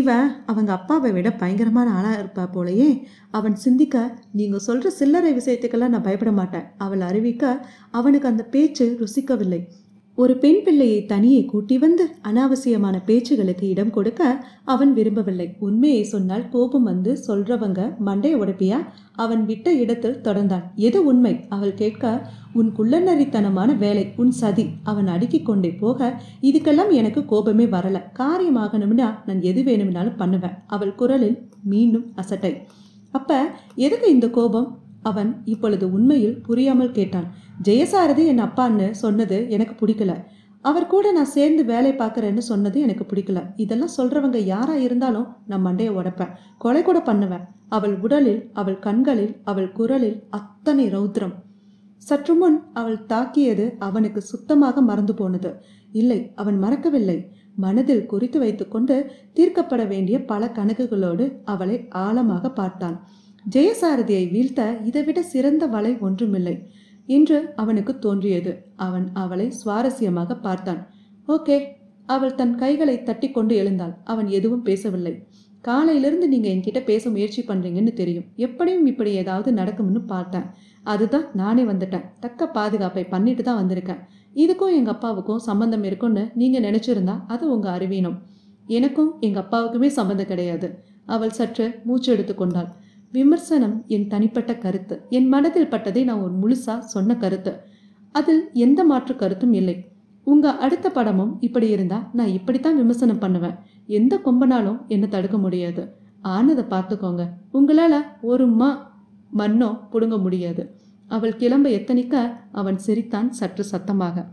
இவ அவங்க அப்பாவை விட பயங்கரமான ஆளாக இருப்பா போலயே அவன் சிந்திக்க நீங்கள் சொல்கிற சில்லறை விஷயத்துக்கெல்லாம் நான் பயப்பட மாட்டேன் அவள் அறிவிக்க அவனுக்கு அந்த பேச்சு ருசிக்கவில்லை ஒரு பெண் பிள்ளையை தனியே கூட்டி வந்து அனாவசியமான பேச்சுகளுக்கு இடம் கொடுக்க அவன் விரும்பவில்லை உண்மையை சொன்னால் கோபம் வந்து சொல்றவங்க மண்டை உடப்பியா அவன் விட்ட இடத்தில் தொடர்ந்தான் எது உண்மை அவள் கேட்க உன் குள்ளநரித்தனமான வேலை உன் சதி அவன் அடுக்கி கொண்டே போக இதுக்கெல்லாம் எனக்கு கோபமே வரல காரியமாகணும்னா நான் எது வேணும்னாலும் பண்ணுவேன் அவள் குரலில் மீண்டும் அசட்டை அப்ப எதுக்கு இந்த கோபம் அவன் இப்பொழுது உண்மையில் புரியாமல் கேட்டான் ஜெயசாரதி என் அப்பான்னு சொன்னது எனக்கு பிடிக்கல அவர் கூட நான் சேர்ந்து வேலை பார்க்குறேன்னு சொன்னது எனக்கு பிடிக்கல இதெல்லாம் சொல்கிறவங்க யாராக இருந்தாலும் நான் மண்டையை உடப்பேன் கொலை கூட பண்ணுவேன் அவள் உடலில் அவள் கண்களில் அவள் குரலில் அத்தனை ரௌத்ரம் சற்று முன் அவள் தாக்கியது அவனுக்கு சுத்தமாக மறந்து போனது இல்லை அவன் மறக்கவில்லை மனதில் குறித்து வைத்துக்கொண்டு தீர்க்கப்பட வேண்டிய பல கணக்குகளோடு அவளை ஆழமாக பார்த்தான் ஜெயசாரதியை வீழ்த்த இதைவிட சிறந்த வலை ஒன்றுமில்லை என்று அவனுக்கு தோன்றியது அவன் அவளை சுவாரஸ்யமாக பார்த்தான் ஓகே அவள் தன் கைகளை தட்டி கொண்டு எழுந்தாள் அவன் எதுவும் பேசவில்லை காலையிலிருந்து நீங்கள் என்கிட்ட பேச முயற்சி பண்ணுறீங்கன்னு தெரியும் எப்படியும் இப்படி ஏதாவது நடக்கும்னு பார்த்தேன் அதுதான் நானே வந்துட்டேன் தக்க பாதுகாப்பை பண்ணிட்டு தான் வந்திருக்கேன் இதுக்கும் எங்கள் அப்பாவுக்கும் சம்மந்தம் இருக்கும்னு நீங்கள் நினச்சிருந்தா அது உங்கள் அறிவீனம் எனக்கும் எங்கள் அப்பாவுக்குமே சம்மந்தம் கிடையாது அவள் சற்று மூச்சு எடுத்து கொண்டாள் விமர்சனம் என் தனிப்பட்ட கருத்து என் மனதில் பட்டதை நான் ஒரு முழுசா சொன்ன கருத்து அதில் எந்த மாற்று கருத்தும் இல்லை உங்க அடுத்த படமும் இப்படி இருந்தா நான் இப்படித்தான் விமர்சனம் பண்ணுவேன் எந்த கொம்பனாலும் என்னை தடுக்க முடியாது ஆனதை பார்த்துக்கோங்க உங்களால ஒரு மா மண்ணோ புடுங்க முடியாது அவள் கிளம்ப எத்தனிக்க அவன் சிரித்தான் சற்று சத்தமாக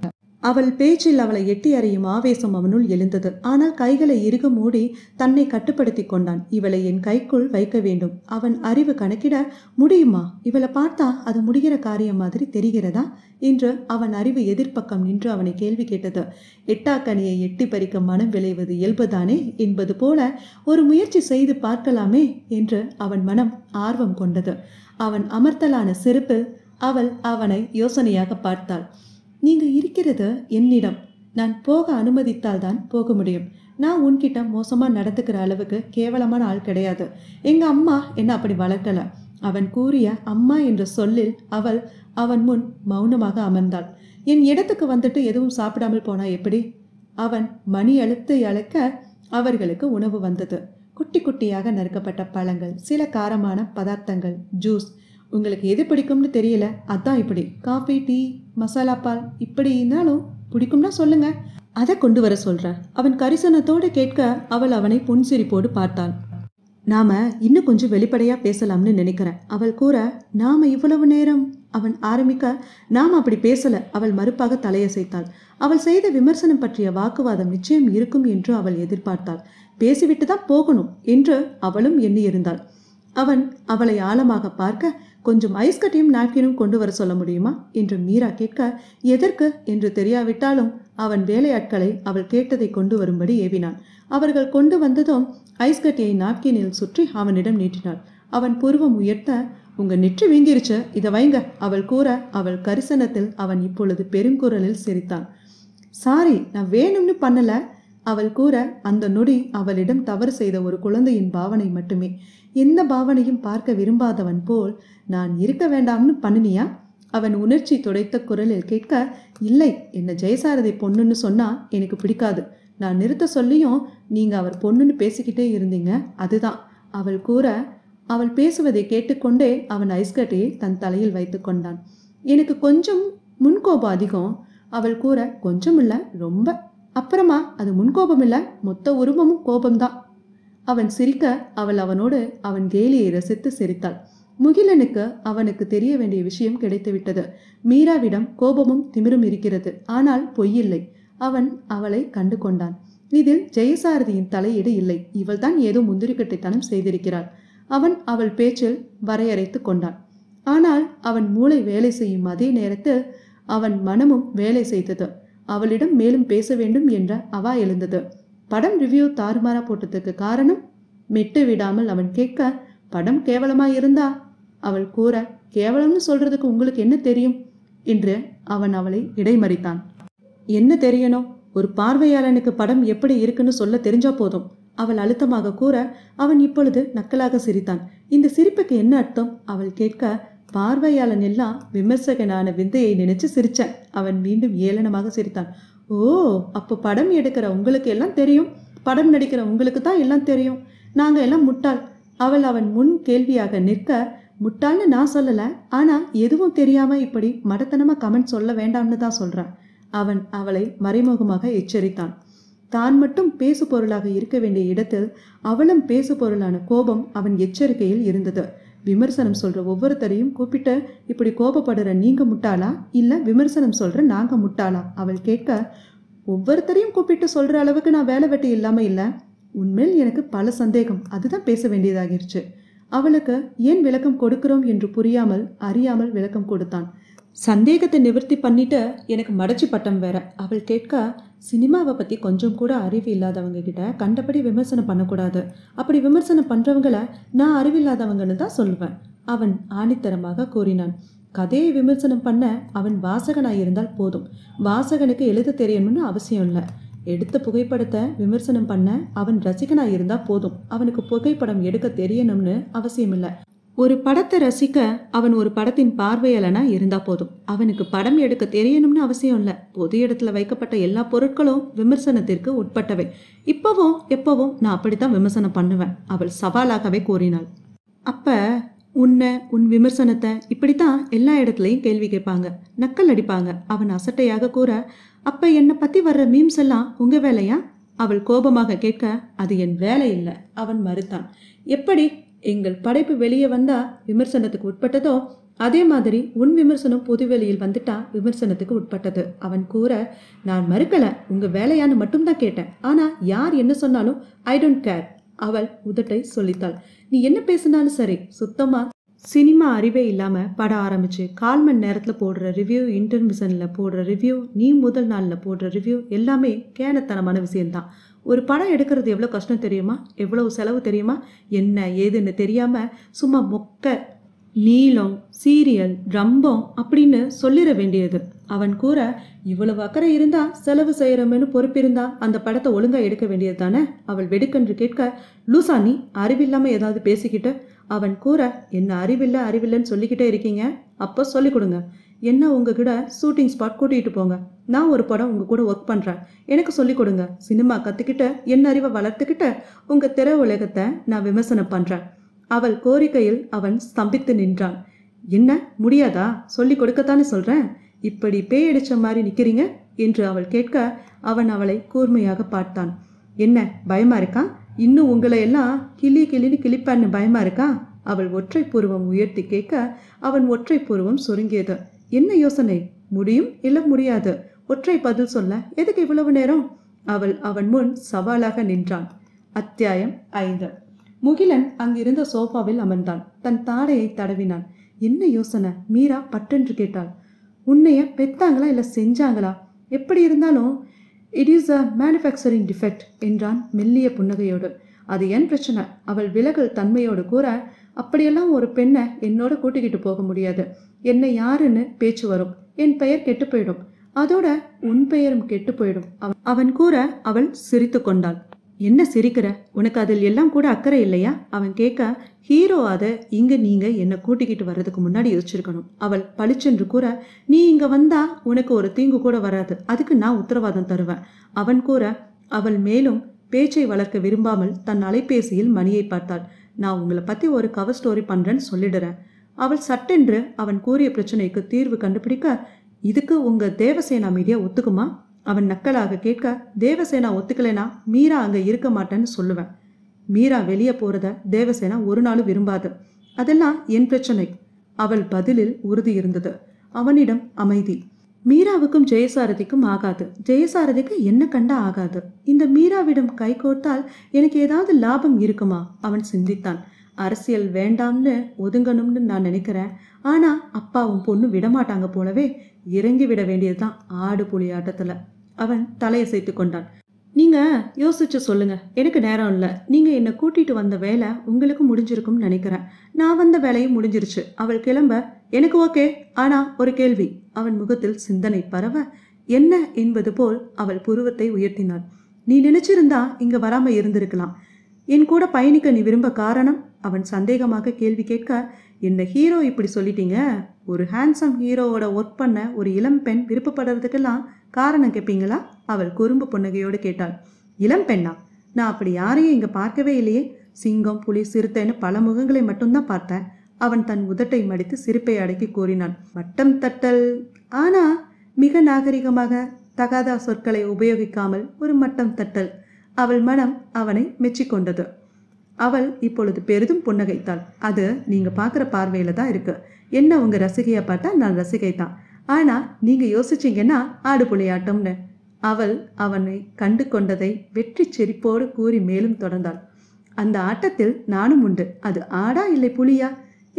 அவள் பேச்சில் அவளை எட்டி அறியும் ஆவேசம் அவனுள் எழுந்தது ஆனால் கைகளை இறுக மூடி தன்னை கட்டுப்படுத்தி கொண்டான் இவளை என் கைக்குள் வைக்க வேண்டும் அவன் அறிவு கணக்கிட முடியுமா இவளை பார்த்தா அது முடிகிற காரியம் மாதிரி தெரிகிறதா என்று அவன் அறிவு எதிர்ப்பக்கம் நின்று அவனை கேள்வி கேட்டது எட்டாக்கனியை எட்டி பறிக்க மனம் விளைவது இயல்புதானே என்பது போல ஒரு முயற்சி செய்து பார்க்கலாமே என்று அவன் மனம் ஆர்வம் கொண்டது அவன் அமர்த்தலான செருப்பு அவள் அவனை யோசனையாக பார்த்தாள் நீங்கள் இருக்கிறது என்னிடம் நான் போக அனுமதித்தால் தான் போக முடியும் நான் உன்கிட்ட மோசமாக நடந்துக்கிற அளவுக்கு கேவலமான ஆள் கிடையாது எங்கள் அம்மா என்ன அப்படி வளர்க்கலை அவன் கூறிய அம்மா என்ற சொல்லில் அவள் அவன் முன் மௌனமாக அமர்ந்தாள் என் இடத்துக்கு வந்துட்டு எதுவும் சாப்பிடாமல் போனா எப்படி அவன் மணி அழுத்து அழைக்க அவர்களுக்கு உணவு வந்தது குட்டி குட்டியாக நறுக்கப்பட்ட பழங்கள் சில காரமான பதார்த்தங்கள் ஜூஸ் உங்களுக்கு எது பிடிக்கும்னு தெரியல அதான் இப்படி காஃபி டீ மசாலா பால் இருந்தாலும் பிடிக்கும்னா சொல்லுங்க அதை கொண்டு வர சொல்ற அவன் கரிசனத்தோடு கேட்க அவள் அவனை புன்சிரிப்போடு பார்த்தாள் நாம இன்னும் கொஞ்சம் வெளிப்படையா பேசலாம்னு நினைக்கிறேன் அவள் கூற நாம இவ்வளவு நேரம் அவன் ஆரம்பிக்க நாம் அப்படி பேசல அவள் மறுப்பாக தலையசைத்தாள் அவள் செய்த விமர்சனம் பற்றிய வாக்குவாதம் நிச்சயம் இருக்கும் என்று அவள் எதிர்பார்த்தாள் பேசிவிட்டு தான் போகணும் என்று அவளும் எண்ணியிருந்தாள் அவன் அவளை ஆழமாக பார்க்க கொஞ்சம் ஐஸ் கட்டியும் நாப்கினும் கொண்டு வர சொல்ல முடியுமா என்று மீரா கேட்க எதற்கு என்று தெரியாவிட்டாலும் அவன் வேலையாட்களை அவள் கேட்டதை கொண்டு வரும்படி ஏவினான் அவர்கள் கொண்டு வந்ததும் ஐஸ் கட்டியை நாப்கினில் சுற்றி அவனிடம் நீட்டினாள் அவன் புருவம் உயர்த்த உங்க நெற்றி வீங்கிருச்சு இதை வைங்க அவள் கூற அவள் கரிசனத்தில் அவன் இப்பொழுது பெருங்குரலில் சிரித்தான் சாரி நான் வேணும்னு பண்ணல அவள் கூற அந்த நொடி அவளிடம் தவறு செய்த ஒரு குழந்தையின் பாவனை மட்டுமே எந்த பாவனையும் பார்க்க விரும்பாதவன் போல் நான் இருக்க வேண்டாம்னு பண்ணினியா அவன் உணர்ச்சி துடைத்த குரலில் கேட்க இல்லை என்னை ஜெயசாரதி பொண்ணுன்னு சொன்னால் எனக்கு பிடிக்காது நான் நிறுத்த சொல்லியும் நீங்கள் அவர் பொண்ணுன்னு பேசிக்கிட்டே இருந்தீங்க அதுதான் அவள் கூற அவள் பேசுவதை கேட்டுக்கொண்டே அவன் ஐஸ்கட்டையை தன் தலையில் வைத்து கொண்டான் எனக்கு கொஞ்சம் முன்கோபம் அதிகம் அவள் கூற கொஞ்சம் இல்லை ரொம்ப அப்புறமா அது முன்கோபம் இல்லை மொத்த உருவமும் கோபம்தான் அவன் சிரிக்க அவள் அவனோடு அவன் கேலியை ரசித்து சிரித்தாள் முகிலனுக்கு அவனுக்கு தெரிய வேண்டிய விஷயம் கிடைத்துவிட்டது மீராவிடம் கோபமும் திமிரும் இருக்கிறது ஆனால் பொய்யில்லை அவன் அவளை கண்டு கொண்டான் இதில் ஜெயசாரதியின் தலையீடு இல்லை இவள்தான் ஏதோ முந்திரிக்கட்டைத்தனம் செய்திருக்கிறாள் அவன் அவள் பேச்சில் வரையறைத்து கொண்டான் ஆனால் அவன் மூளை வேலை செய்யும் அதே நேரத்தில் அவன் மனமும் வேலை செய்தது அவளிடம் மேலும் பேச வேண்டும் என்ற அவா எழுந்தது படம் ரிவ்யூ தாறுமாறா போட்டதுக்கு காரணம் மெட்டு விடாமல் அவன் கேட்க படம் கேவலமா இருந்தா அவள் கூற கேவலம்னு சொல்றதுக்கு உங்களுக்கு என்ன தெரியும் என்று அவன் அவளை இடைமறித்தான் என்ன தெரியணும் ஒரு பார்வையாளனுக்கு படம் எப்படி இருக்குன்னு சொல்ல தெரிஞ்சா போதும் அவள் அழுத்தமாக கூற அவன் இப்பொழுது நக்கலாக சிரித்தான் இந்த சிரிப்புக்கு என்ன அர்த்தம் அவள் கேட்க பார்வையாளன் எல்லாம் விமர்சகனான விந்தையை நினைச்சு சிரிச்சன் அவன் மீண்டும் ஏளனமாக சிரித்தான் ஓ அப்போ படம் எடுக்கிற உங்களுக்கு எல்லாம் தெரியும் படம் நடிக்கிற உங்களுக்கு தான் எல்லாம் தெரியும் நாங்கள் எல்லாம் முட்டாள் அவள் அவன் முன் கேள்வியாக நிற்க முட்டாள்னு நான் சொல்லலை ஆனால் எதுவும் தெரியாமல் இப்படி மடத்தனமாக கமெண்ட் சொல்ல வேண்டாம்னு தான் சொல்கிறான் அவன் அவளை மறைமுகமாக எச்சரித்தான் தான் மட்டும் பேசு பொருளாக இருக்க வேண்டிய இடத்தில் அவளும் பேசு பொருளான கோபம் அவன் எச்சரிக்கையில் இருந்தது விமர்சனம் சொல்கிற ஒவ்வொருத்தரையும் கூப்பிட்டு இப்படி கோபப்படுற நீங்கள் முட்டாளா இல்லை விமர்சனம் சொல்கிற நாங்கள் முட்டாளா அவள் கேட்க ஒவ்வொருத்தரையும் கூப்பிட்டு சொல்கிற அளவுக்கு நான் வேலை வெட்டி இல்லாமல் இல்லை உண்மையில் எனக்கு பல சந்தேகம் அதுதான் பேச வேண்டியதாகிருச்சு அவளுக்கு ஏன் விளக்கம் கொடுக்கிறோம் என்று புரியாமல் அறியாமல் விளக்கம் கொடுத்தான் சந்தேகத்தை நிவர்த்தி பண்ணிட்டு எனக்கு மடச்சி பட்டம் வேற அவள் கேட்க சினிமாவை பற்றி கொஞ்சம் கூட அறிவு இல்லாதவங்க கிட்ட கண்டபடி விமர்சனம் பண்ணக்கூடாது அப்படி விமர்சனம் பண்ணுறவங்கள நான் அறிவில்லாதவங்கன்னு தான் சொல்லுவேன் அவன் ஆணித்தரமாக கூறினான் கதையை விமர்சனம் பண்ண அவன் வாசகனாக இருந்தால் போதும் வாசகனுக்கு எழுத தெரியணும்னு அவசியம் இல்லை எடுத்த புகைப்படத்தை விமர்சனம் பண்ண அவன் ரசிகனாக இருந்தால் போதும் அவனுக்கு புகைப்படம் எடுக்க தெரியணும்னு அவசியம் இல்லை ஒரு படத்தை ரசிக்க அவன் ஒரு படத்தின் பார்வையலனா இருந்தா போதும் அவனுக்கு படம் எடுக்க தெரியணும்னு அவசியம் இல்லை பொது இடத்துல வைக்கப்பட்ட எல்லா பொருட்களும் விமர்சனத்திற்கு உட்பட்டவை இப்பவும் எப்பவும் நான் அப்படித்தான் விமர்சனம் பண்ணுவேன் அவள் சவாலாகவே கூறினாள் அப்ப உன்னை உன் விமர்சனத்தை இப்படித்தான் எல்லா இடத்துலையும் கேள்வி கேட்பாங்க நக்கல் அடிப்பாங்க அவன் அசட்டையாக கூற அப்ப என்னை பத்தி வர்ற மீம்ஸ் எல்லாம் உங்க வேலையா அவள் கோபமாக கேட்க அது என் வேலை இல்லை அவன் மறுத்தான் எப்படி எங்கள் படைப்பு வெளியே வந்தா விமர்சனத்துக்கு உட்பட்டதோ அதே மாதிரி உன் விமர்சனம் பொதுவெளியில் வந்துட்டா விமர்சனத்துக்கு உட்பட்டது அவன் கூற நான் மறுக்கல உங்க வேலையான்னு மட்டும்தான் கேட்டேன் ஆனா யார் என்ன சொன்னாலும் ஐ டோன்ட் கேர் அவள் உதட்டை சொல்லித்தாள் நீ என்ன பேசினாலும் சரி சுத்தமா சினிமா அறிவே இல்லாமல் பட ஆரம்பிச்சு கால் மணி நேரத்தில் போடுற ரிவ்யூ இன்டர்மிஷனில் போடுற ரிவ்யூ நீ முதல் நாளில் போடுற ரிவ்யூ எல்லாமே கேனத்தனமான விஷயந்தான் ஒரு படம் எடுக்கிறது எவ்வளோ கஷ்டம் தெரியுமா எவ்வளோ செலவு தெரியுமா என்ன ஏதுன்னு தெரியாமல் சும்மா மொக்க நீளம் சீரியல் ரம்பம் அப்படின்னு சொல்லிட வேண்டியது அவன் கூற இவ்வளவு அக்கறை இருந்தா செலவு செய்யறமேனு பொறுப்பிருந்தா அந்த படத்தை ஒழுங்கா எடுக்க வேண்டியது தானே அவள் வெடுக்கன்று கேட்க லூசா நீ அறிவில்லாம ஏதாவது பேசிக்கிட்டு அவன் கூற என்ன அறிவில்லை அறிவில்லைன்னு சொல்லிக்கிட்டே இருக்கீங்க அப்போ சொல்லிக் கொடுங்க என்ன உங்ககிட்ட ஷூட்டிங் ஸ்பாட் கூட்டிகிட்டு போங்க நான் ஒரு படம் உங்கள் கூட ஒர்க் பண்ணுறேன் எனக்கு சொல்லிக் கொடுங்க சினிமா கற்றுக்கிட்ட என் அறிவை வளர்த்துக்கிட்ட உங்கள் திரை உலகத்தை நான் விமர்சனம் பண்ணுறேன் அவள் கோரிக்கையில் அவன் ஸ்தம்பித்து நின்றான் என்ன முடியாதா சொல்லி கொடுக்கத்தானே சொல்கிறேன் இப்படி பேயடிச்ச மாதிரி நிற்கிறீங்க என்று அவள் கேட்க அவன் அவளை கூர்மையாக பார்த்தான் என்ன பயமா இருக்கா இன்னும் உங்களை எல்லாம் கிளி கிளின்னு கிளிப்பான்னு பயமா இருக்கா அவள் ஒற்றை பூர்வம் உயர்த்தி கேட்க அவன் ஒற்றை பூர்வம் சுருங்கியது என்ன யோசனை முடியும் இல்லை முடியாது ஒற்றை பதில் சொல்ல எதுக்கு இவ்வளவு நேரம் அவள் அவன் முன் சவாலாக நின்றான் அத்தியாயம் ஐந்து முகிலன் அங்கிருந்த சோஃபாவில் அமர்ந்தான் தன் தாடையை தடவினான் என்ன யோசனை மீரா பட்டென்று கேட்டாள் உன்னைய பெத்தாங்களா இல்லை செஞ்சாங்களா எப்படி இருந்தாலும் it is a manufacturing defect என்றான் மெல்லிய புன்னகையோடு அது என் பிரச்சனை அவள் விலகல் தன்மையோடு கூற அப்படியெல்லாம் ஒரு பெண்ணை என்னோட கூட்டிக்கிட்டு போக முடியாது என்னை யாருன்னு பேச்சு வரும் என் பெயர் கெட்டு போயிடும் அதோட உன் பெயரும் கெட்டு போயிடும் அவன் கூற அவள் சிரித்து கொண்டாள் என்ன சிரிக்கிற உனக்கு அதில் எல்லாம் கூட அக்கறை இல்லையா அவன் கேட்க ஹீரோ அதை இங்க நீங்க என்னை கூட்டிக்கிட்டு வர்றதுக்கு முன்னாடி யோசிச்சிருக்கணும் அவள் பளிச்சென்று கூற நீ இங்க வந்தா உனக்கு ஒரு தீங்கு கூட வராது அதுக்கு நான் உத்தரவாதம் தருவேன் அவன் கூற அவள் மேலும் பேச்சை வளர்க்க விரும்பாமல் தன் அலைபேசியில் மணியை பார்த்தாள் நான் உங்களை பத்தி ஒரு கவர் ஸ்டோரி பண்றேன்னு சொல்லிடுறேன் அவள் சட்டென்று அவன் கூறிய பிரச்சனைக்கு தீர்வு கண்டுபிடிக்க இதுக்கு உங்க தேவசேனா மீடியா ஒத்துக்குமா அவன் நக்கலாக கேட்க தேவசேனா ஒத்துக்கலைனா மீரா அங்கே இருக்க மாட்டேன்னு சொல்லுவேன் மீரா வெளியே போகிறத தேவசேனா ஒரு நாளும் விரும்பாது அதெல்லாம் என் பிரச்சனை அவள் பதிலில் உறுதி இருந்தது அவனிடம் அமைதி மீராவுக்கும் ஜெயசாரதிக்கும் ஆகாது ஜெயசாரதிக்கு என்ன கண்டா ஆகாது இந்த மீராவிடம் கை கோர்த்தால் எனக்கு ஏதாவது லாபம் இருக்குமா அவன் சிந்தித்தான் அரசியல் வேண்டாம்னு ஒதுங்கணும்னு நான் நினைக்கிறேன் ஆனால் அப்பாவும் பொண்ணு விடமாட்டாங்க போலவே இறங்கிவிட வேண்டியதுதான் ஆடு புலி ஆட்டத்தில் அவன் தலையசைத்து கொண்டான் நீங்கள் யோசிச்சு சொல்லுங்கள் எனக்கு நேரம் இல்லை நீங்கள் என்னை கூட்டிகிட்டு வந்த வேலை உங்களுக்கு முடிஞ்சிருக்கும்னு நினைக்கிறேன் நான் வந்த வேலையும் முடிஞ்சிருச்சு அவள் கிளம்ப எனக்கு ஓகே ஆனால் ஒரு கேள்வி அவன் முகத்தில் சிந்தனை பரவ என்ன என்பது போல் அவள் புருவத்தை உயர்த்தினாள் நீ நினைச்சிருந்தா இங்கே வராமல் இருந்திருக்கலாம் என் கூட பயணிக்க நீ விரும்ப காரணம் அவன் சந்தேகமாக கேள்வி கேட்க இந்த ஹீரோ இப்படி சொல்லிட்டீங்க ஒரு ஹேண்ட்ஸம் ஹீரோவோட ஒர்க் பண்ண ஒரு இளம் பெண் விருப்பப்படுறதுக்கெல்லாம் காரணம் கேட்பீங்களா அவள் குறும்பு புன்னகையோடு கேட்டாள் இளம் பெண்ணா நான் அப்படி யாரையும் இங்கே பார்க்கவே இல்லையே சிங்கம் புலி சிறுத்தைன்னு பல முகங்களை மட்டும்தான் பார்த்தேன் அவன் தன் உதட்டை மடித்து சிரிப்பை அடக்கி கூறினான் வட்டம் தட்டல் ஆனால் மிக நாகரிகமாக தகாதா சொற்களை உபயோகிக்காமல் ஒரு மட்டம் தட்டல் அவள் மனம் அவனை மெச்சிக்கொண்டது அவள் இப்பொழுது பெரிதும் புன்னகைத்தாள் அது நீங்கள் பார்க்குற பார்வையில் தான் இருக்குது என்ன உங்கள் ரசிகையை பார்த்தா நான் ரசிகை தான் ஆனால் நீங்கள் யோசிச்சீங்கன்னா ஆடு புலியாட்டம்னு அவள் அவனை கண்டு கொண்டதை வெற்றி செறிப்போடு கூறி மேலும் தொடர்ந்தாள் அந்த ஆட்டத்தில் நானும் உண்டு அது ஆடா இல்லை புலியா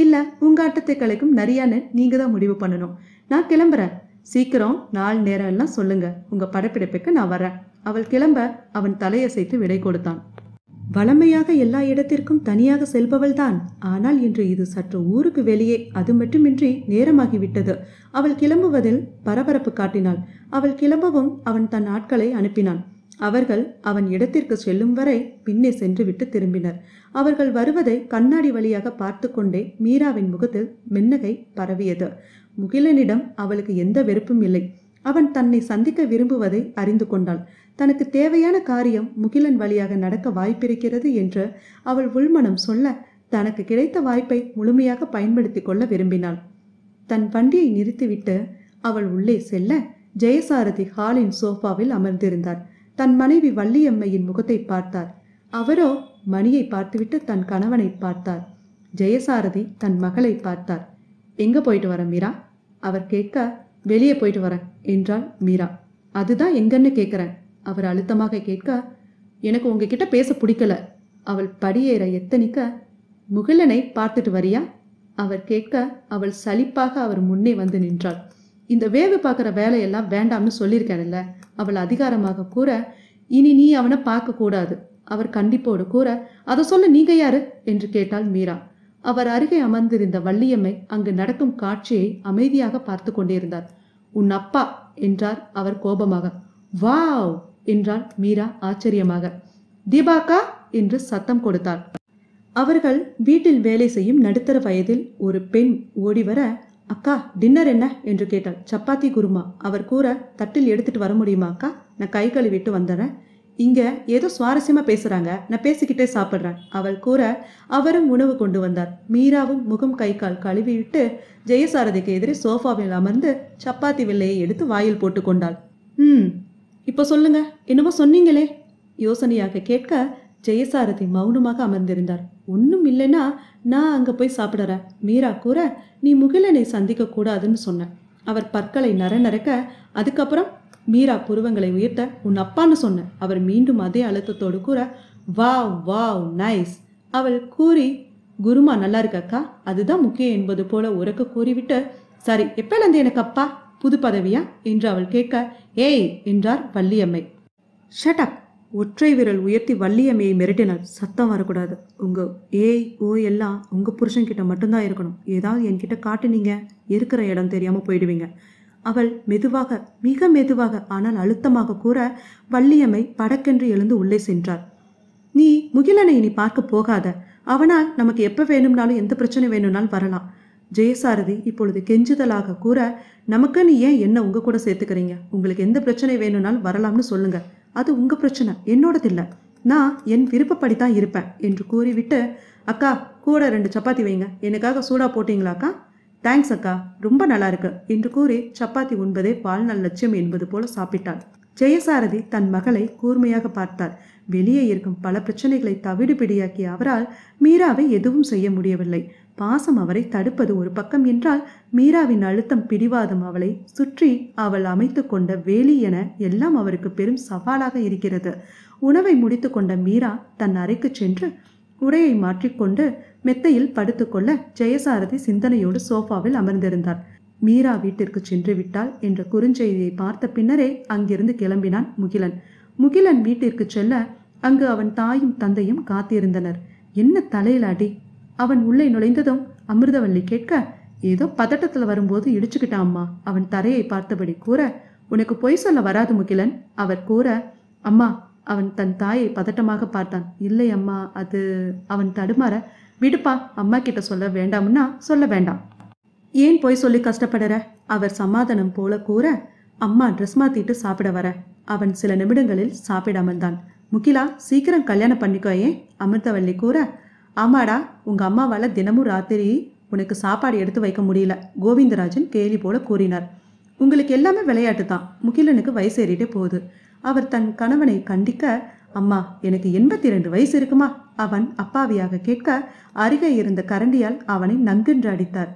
இல்லை உங்க ஆட்டத்தை கலைக்கும் நிறையான்னு நீங்கள் தான் முடிவு பண்ணணும் நான் கிளம்புறேன் சீக்கிரம் நாலு நேரம் எல்லாம் சொல்லுங்கள் உங்கள் படப்பிடிப்புக்கு நான் வரேன் அவள் கிளம்ப அவன் தலையசைத்து விடை கொடுத்தான் வளமையாக எல்லா இடத்திற்கும் தனியாக செல்பவள்தான் ஆனால் இன்று இது சற்று ஊருக்கு வெளியே அது மட்டுமின்றி நேரமாகிவிட்டது அவள் கிளம்புவதில் பரபரப்பு காட்டினாள் அவள் கிளம்பவும் அவன் தன் ஆட்களை அனுப்பினான் அவர்கள் அவன் இடத்திற்கு செல்லும் வரை பின்னே சென்றுவிட்டு திரும்பினர் அவர்கள் வருவதை கண்ணாடி வழியாக பார்த்து கொண்டே மீராவின் முகத்தில் மென்னகை பரவியது முகிலனிடம் அவளுக்கு எந்த வெறுப்பும் இல்லை அவன் தன்னை சந்திக்க விரும்புவதை அறிந்து கொண்டாள் தனக்கு தேவையான காரியம் முகிலன் வழியாக நடக்க வாய்ப்பிருக்கிறது என்று அவள் உள்மனம் சொல்ல தனக்கு கிடைத்த வாய்ப்பை முழுமையாக பயன்படுத்தி கொள்ள விரும்பினாள் தன் வண்டியை நிறுத்திவிட்டு அவள் உள்ளே செல்ல ஜெயசாரதி ஹாலின் சோஃபாவில் அமர்ந்திருந்தார் தன் மனைவி வள்ளியம்மையின் முகத்தை பார்த்தார் அவரோ மணியை பார்த்துவிட்டு தன் கணவனை பார்த்தார் ஜெயசாரதி தன் மகளை பார்த்தார் எங்க போயிட்டு வர மீரா அவர் கேட்க வெளியே போயிட்டு வரேன் என்றாள் மீரா அதுதான் எங்கன்னு கேட்குறேன் அவர் அழுத்தமாக கேட்க எனக்கு உங்ககிட்ட பேச பிடிக்கல அவள் படியேற எத்தனிக்க முகிலனை பார்த்துட்டு வரியா அவர் கேட்க அவள் சலிப்பாக அவர் முன்னே வந்து நின்றாள் இந்த வேவு பார்க்குற வேலையெல்லாம் வேண்டாம்னு சொல்லியிருக்கேன்ல அவள் அதிகாரமாக கூற இனி நீ அவனை பார்க்கக்கூடாது அவர் கண்டிப்போடு கூற அதை சொல்ல நீங்க யாரு என்று கேட்டாள் மீரா அவர் அருகே அமர்ந்திருந்த வள்ளியம்மை அங்கு நடக்கும் காட்சியை அமைதியாக பார்த்து கொண்டிருந்தார் உன் அப்பா என்றார் அவர் கோபமாக வாவ் என்றாள் மீரா ஆச்சரியமாக தீபாக்கா என்று சத்தம் கொடுத்தாள் அவர்கள் வீட்டில் வேலை செய்யும் நடுத்தர வயதில் ஒரு பெண் ஓடிவர அக்கா டின்னர் என்ன என்று கேட்டாள் சப்பாத்தி குருமா அவர் கூற தட்டில் எடுத்துட்டு வர முடியுமா அக்கா நான் கை கழுவிட்டு வந்துடுறேன் இங்க ஏதோ சுவாரஸ்யமா பேசுறாங்க நான் பேசிக்கிட்டே சாப்பிட்றேன் அவள் கூற அவரும் உணவு கொண்டு வந்தார் மீராவும் முகம் கை கால் கழுவிவிட்டு ஜெயசாரதிக்கு எதிரே சோஃபாவில் அமர்ந்து சப்பாத்தி வில்லையை எடுத்து வாயில் போட்டு கொண்டாள் ம் இப்போ சொல்லுங்க என்னவோ சொன்னீங்களே யோசனையாக கேட்க ஜெயசாரதி மௌனமாக அமர்ந்திருந்தார் ஒன்றும் இல்லைன்னா நான் அங்கே போய் சாப்பிடறேன் மீரா கூற நீ முகிலனை சந்திக்க கூடாதுன்னு சொன்னேன் அவர் பற்களை நர நரக்க அதுக்கப்புறம் மீரா புருவங்களை உயர்த்த உன் அப்பான்னு சொன்னேன் அவர் மீண்டும் அதே அழுத்தத்தோடு கூற வாவ் வாவ் நைஸ் அவள் கூறி குருமா நல்லா இருக்கக்கா அதுதான் முக்கியம் என்பது போல உறக்க கூறிவிட்டு சரி எப்பலேருந்து எனக்கு அப்பா புது பதவியா என்று அவள் கேட்க ஏய் என்றார் வள்ளியம்மை ஷட்டப் ஒற்றை விரல் உயர்த்தி வள்ளியம்மையை மிரட்டினார் சத்தம் வரக்கூடாது உங்கள் ஏய் ஓ எல்லாம் உங்கள் புருஷன்கிட்ட மட்டும்தான் இருக்கணும் ஏதாவது என்கிட்ட காட்டுனீங்க இருக்கிற இடம் தெரியாமல் போயிடுவீங்க அவள் மெதுவாக மிக மெதுவாக ஆனால் அழுத்தமாக கூற வள்ளியம்மை படக்கென்று எழுந்து உள்ளே சென்றார் நீ முகிலனை இனி பார்க்க போகாத அவனால் நமக்கு எப்போ வேணும்னாலும் எந்த பிரச்சனை வேணும்னாலும் வரலாம் ஜெயசாரதி இப்பொழுது கெஞ்சுதலாக கூற நமக்குன்னு ஏன் என்ன உங்கள் கூட சேர்த்துக்கிறீங்க உங்களுக்கு எந்த பிரச்சனை வேணும்னாலும் வரலாம்னு சொல்லுங்கள் அது உங்கள் பிரச்சனை என்னோடது இல்லை நான் என் விருப்பப்படி தான் இருப்பேன் என்று கூறிவிட்டு அக்கா கூட ரெண்டு சப்பாத்தி வைங்க எனக்காக சூடாக போட்டிங்களாக்கா தேங்க்ஸ் அக்கா ரொம்ப நல்லா இருக்கு என்று கூறி சப்பாத்தி உண்பதே வாழ்நாள் லட்சியம் என்பது போல சாப்பிட்டாள் ஜெயசாரதி தன் மகளை கூர்மையாக பார்த்தார் வெளியே இருக்கும் பல பிரச்சனைகளை தவிடு பிடியாக்கிய அவரால் மீராவை எதுவும் செய்ய முடியவில்லை பாசம் அவரை தடுப்பது ஒரு பக்கம் என்றால் மீராவின் அழுத்தம் பிடிவாதம் அவளை சுற்றி அவள் அமைத்து கொண்ட வேலி என எல்லாம் அவருக்கு பெரும் சவாலாக இருக்கிறது உணவை முடித்து கொண்ட மீரா தன் அறைக்கு சென்று உடையை மாற்றிக்கொண்டு மெத்தையில் படுத்துக்கொள்ள ஜெயசாரதி சிந்தனையோடு சோஃபாவில் அமர்ந்திருந்தார் மீரா வீட்டிற்கு சென்று விட்டாள் என்ற குறுஞ்செய்தியை பார்த்த பின்னரே அங்கிருந்து கிளம்பினான் முகிலன் முகிலன் வீட்டிற்கு செல்ல அங்கு அவன் தாயும் தந்தையும் காத்திருந்தனர் என்ன தலையிலாடி அவன் உள்ளே நுழைந்ததும் அமிர்தவல்லி கேட்க ஏதோ பதட்டத்தில் வரும்போது இடிச்சுக்கிட்டான் அம்மா அவன் தரையை பார்த்தபடி கூற உனக்கு பொய் சொல்ல வராது முகிலன் அவர் கூற அம்மா அவன் தன் தாயை பதட்டமாக பார்த்தான் இல்லை அம்மா அது அவன் தடுமாற விடுப்பா அம்மா கிட்ட சொல்ல வேண்டாம்னா சொல்ல வேண்டாம் ஏன் போய் சொல்லி கஷ்டப்படுற அவர் சமாதானம் போல கூற அம்மா ட்ரெஸ் மாத்திட்டு சாப்பிட வர அவன் சில நிமிடங்களில் சாப்பிடாமல் தான் முகிலா சீக்கிரம் கல்யாணம் பண்ணிக்கோ ஏன் கூற ஆமாடா உங்கள் அம்மாவால் தினமும் ராத்திரி உனக்கு சாப்பாடு எடுத்து வைக்க முடியல கோவிந்தராஜன் கேலி போல கூறினார் உங்களுக்கு எல்லாமே விளையாட்டு தான் முகிலனுக்கு வயசு ஏறிட்டே போகுது அவர் தன் கணவனை கண்டிக்க அம்மா எனக்கு எண்பத்தி ரெண்டு வயசு இருக்குமா அவன் அப்பாவியாக கேட்க அருகே இருந்த கரண்டியால் அவனை நங்கென்று அடித்தார்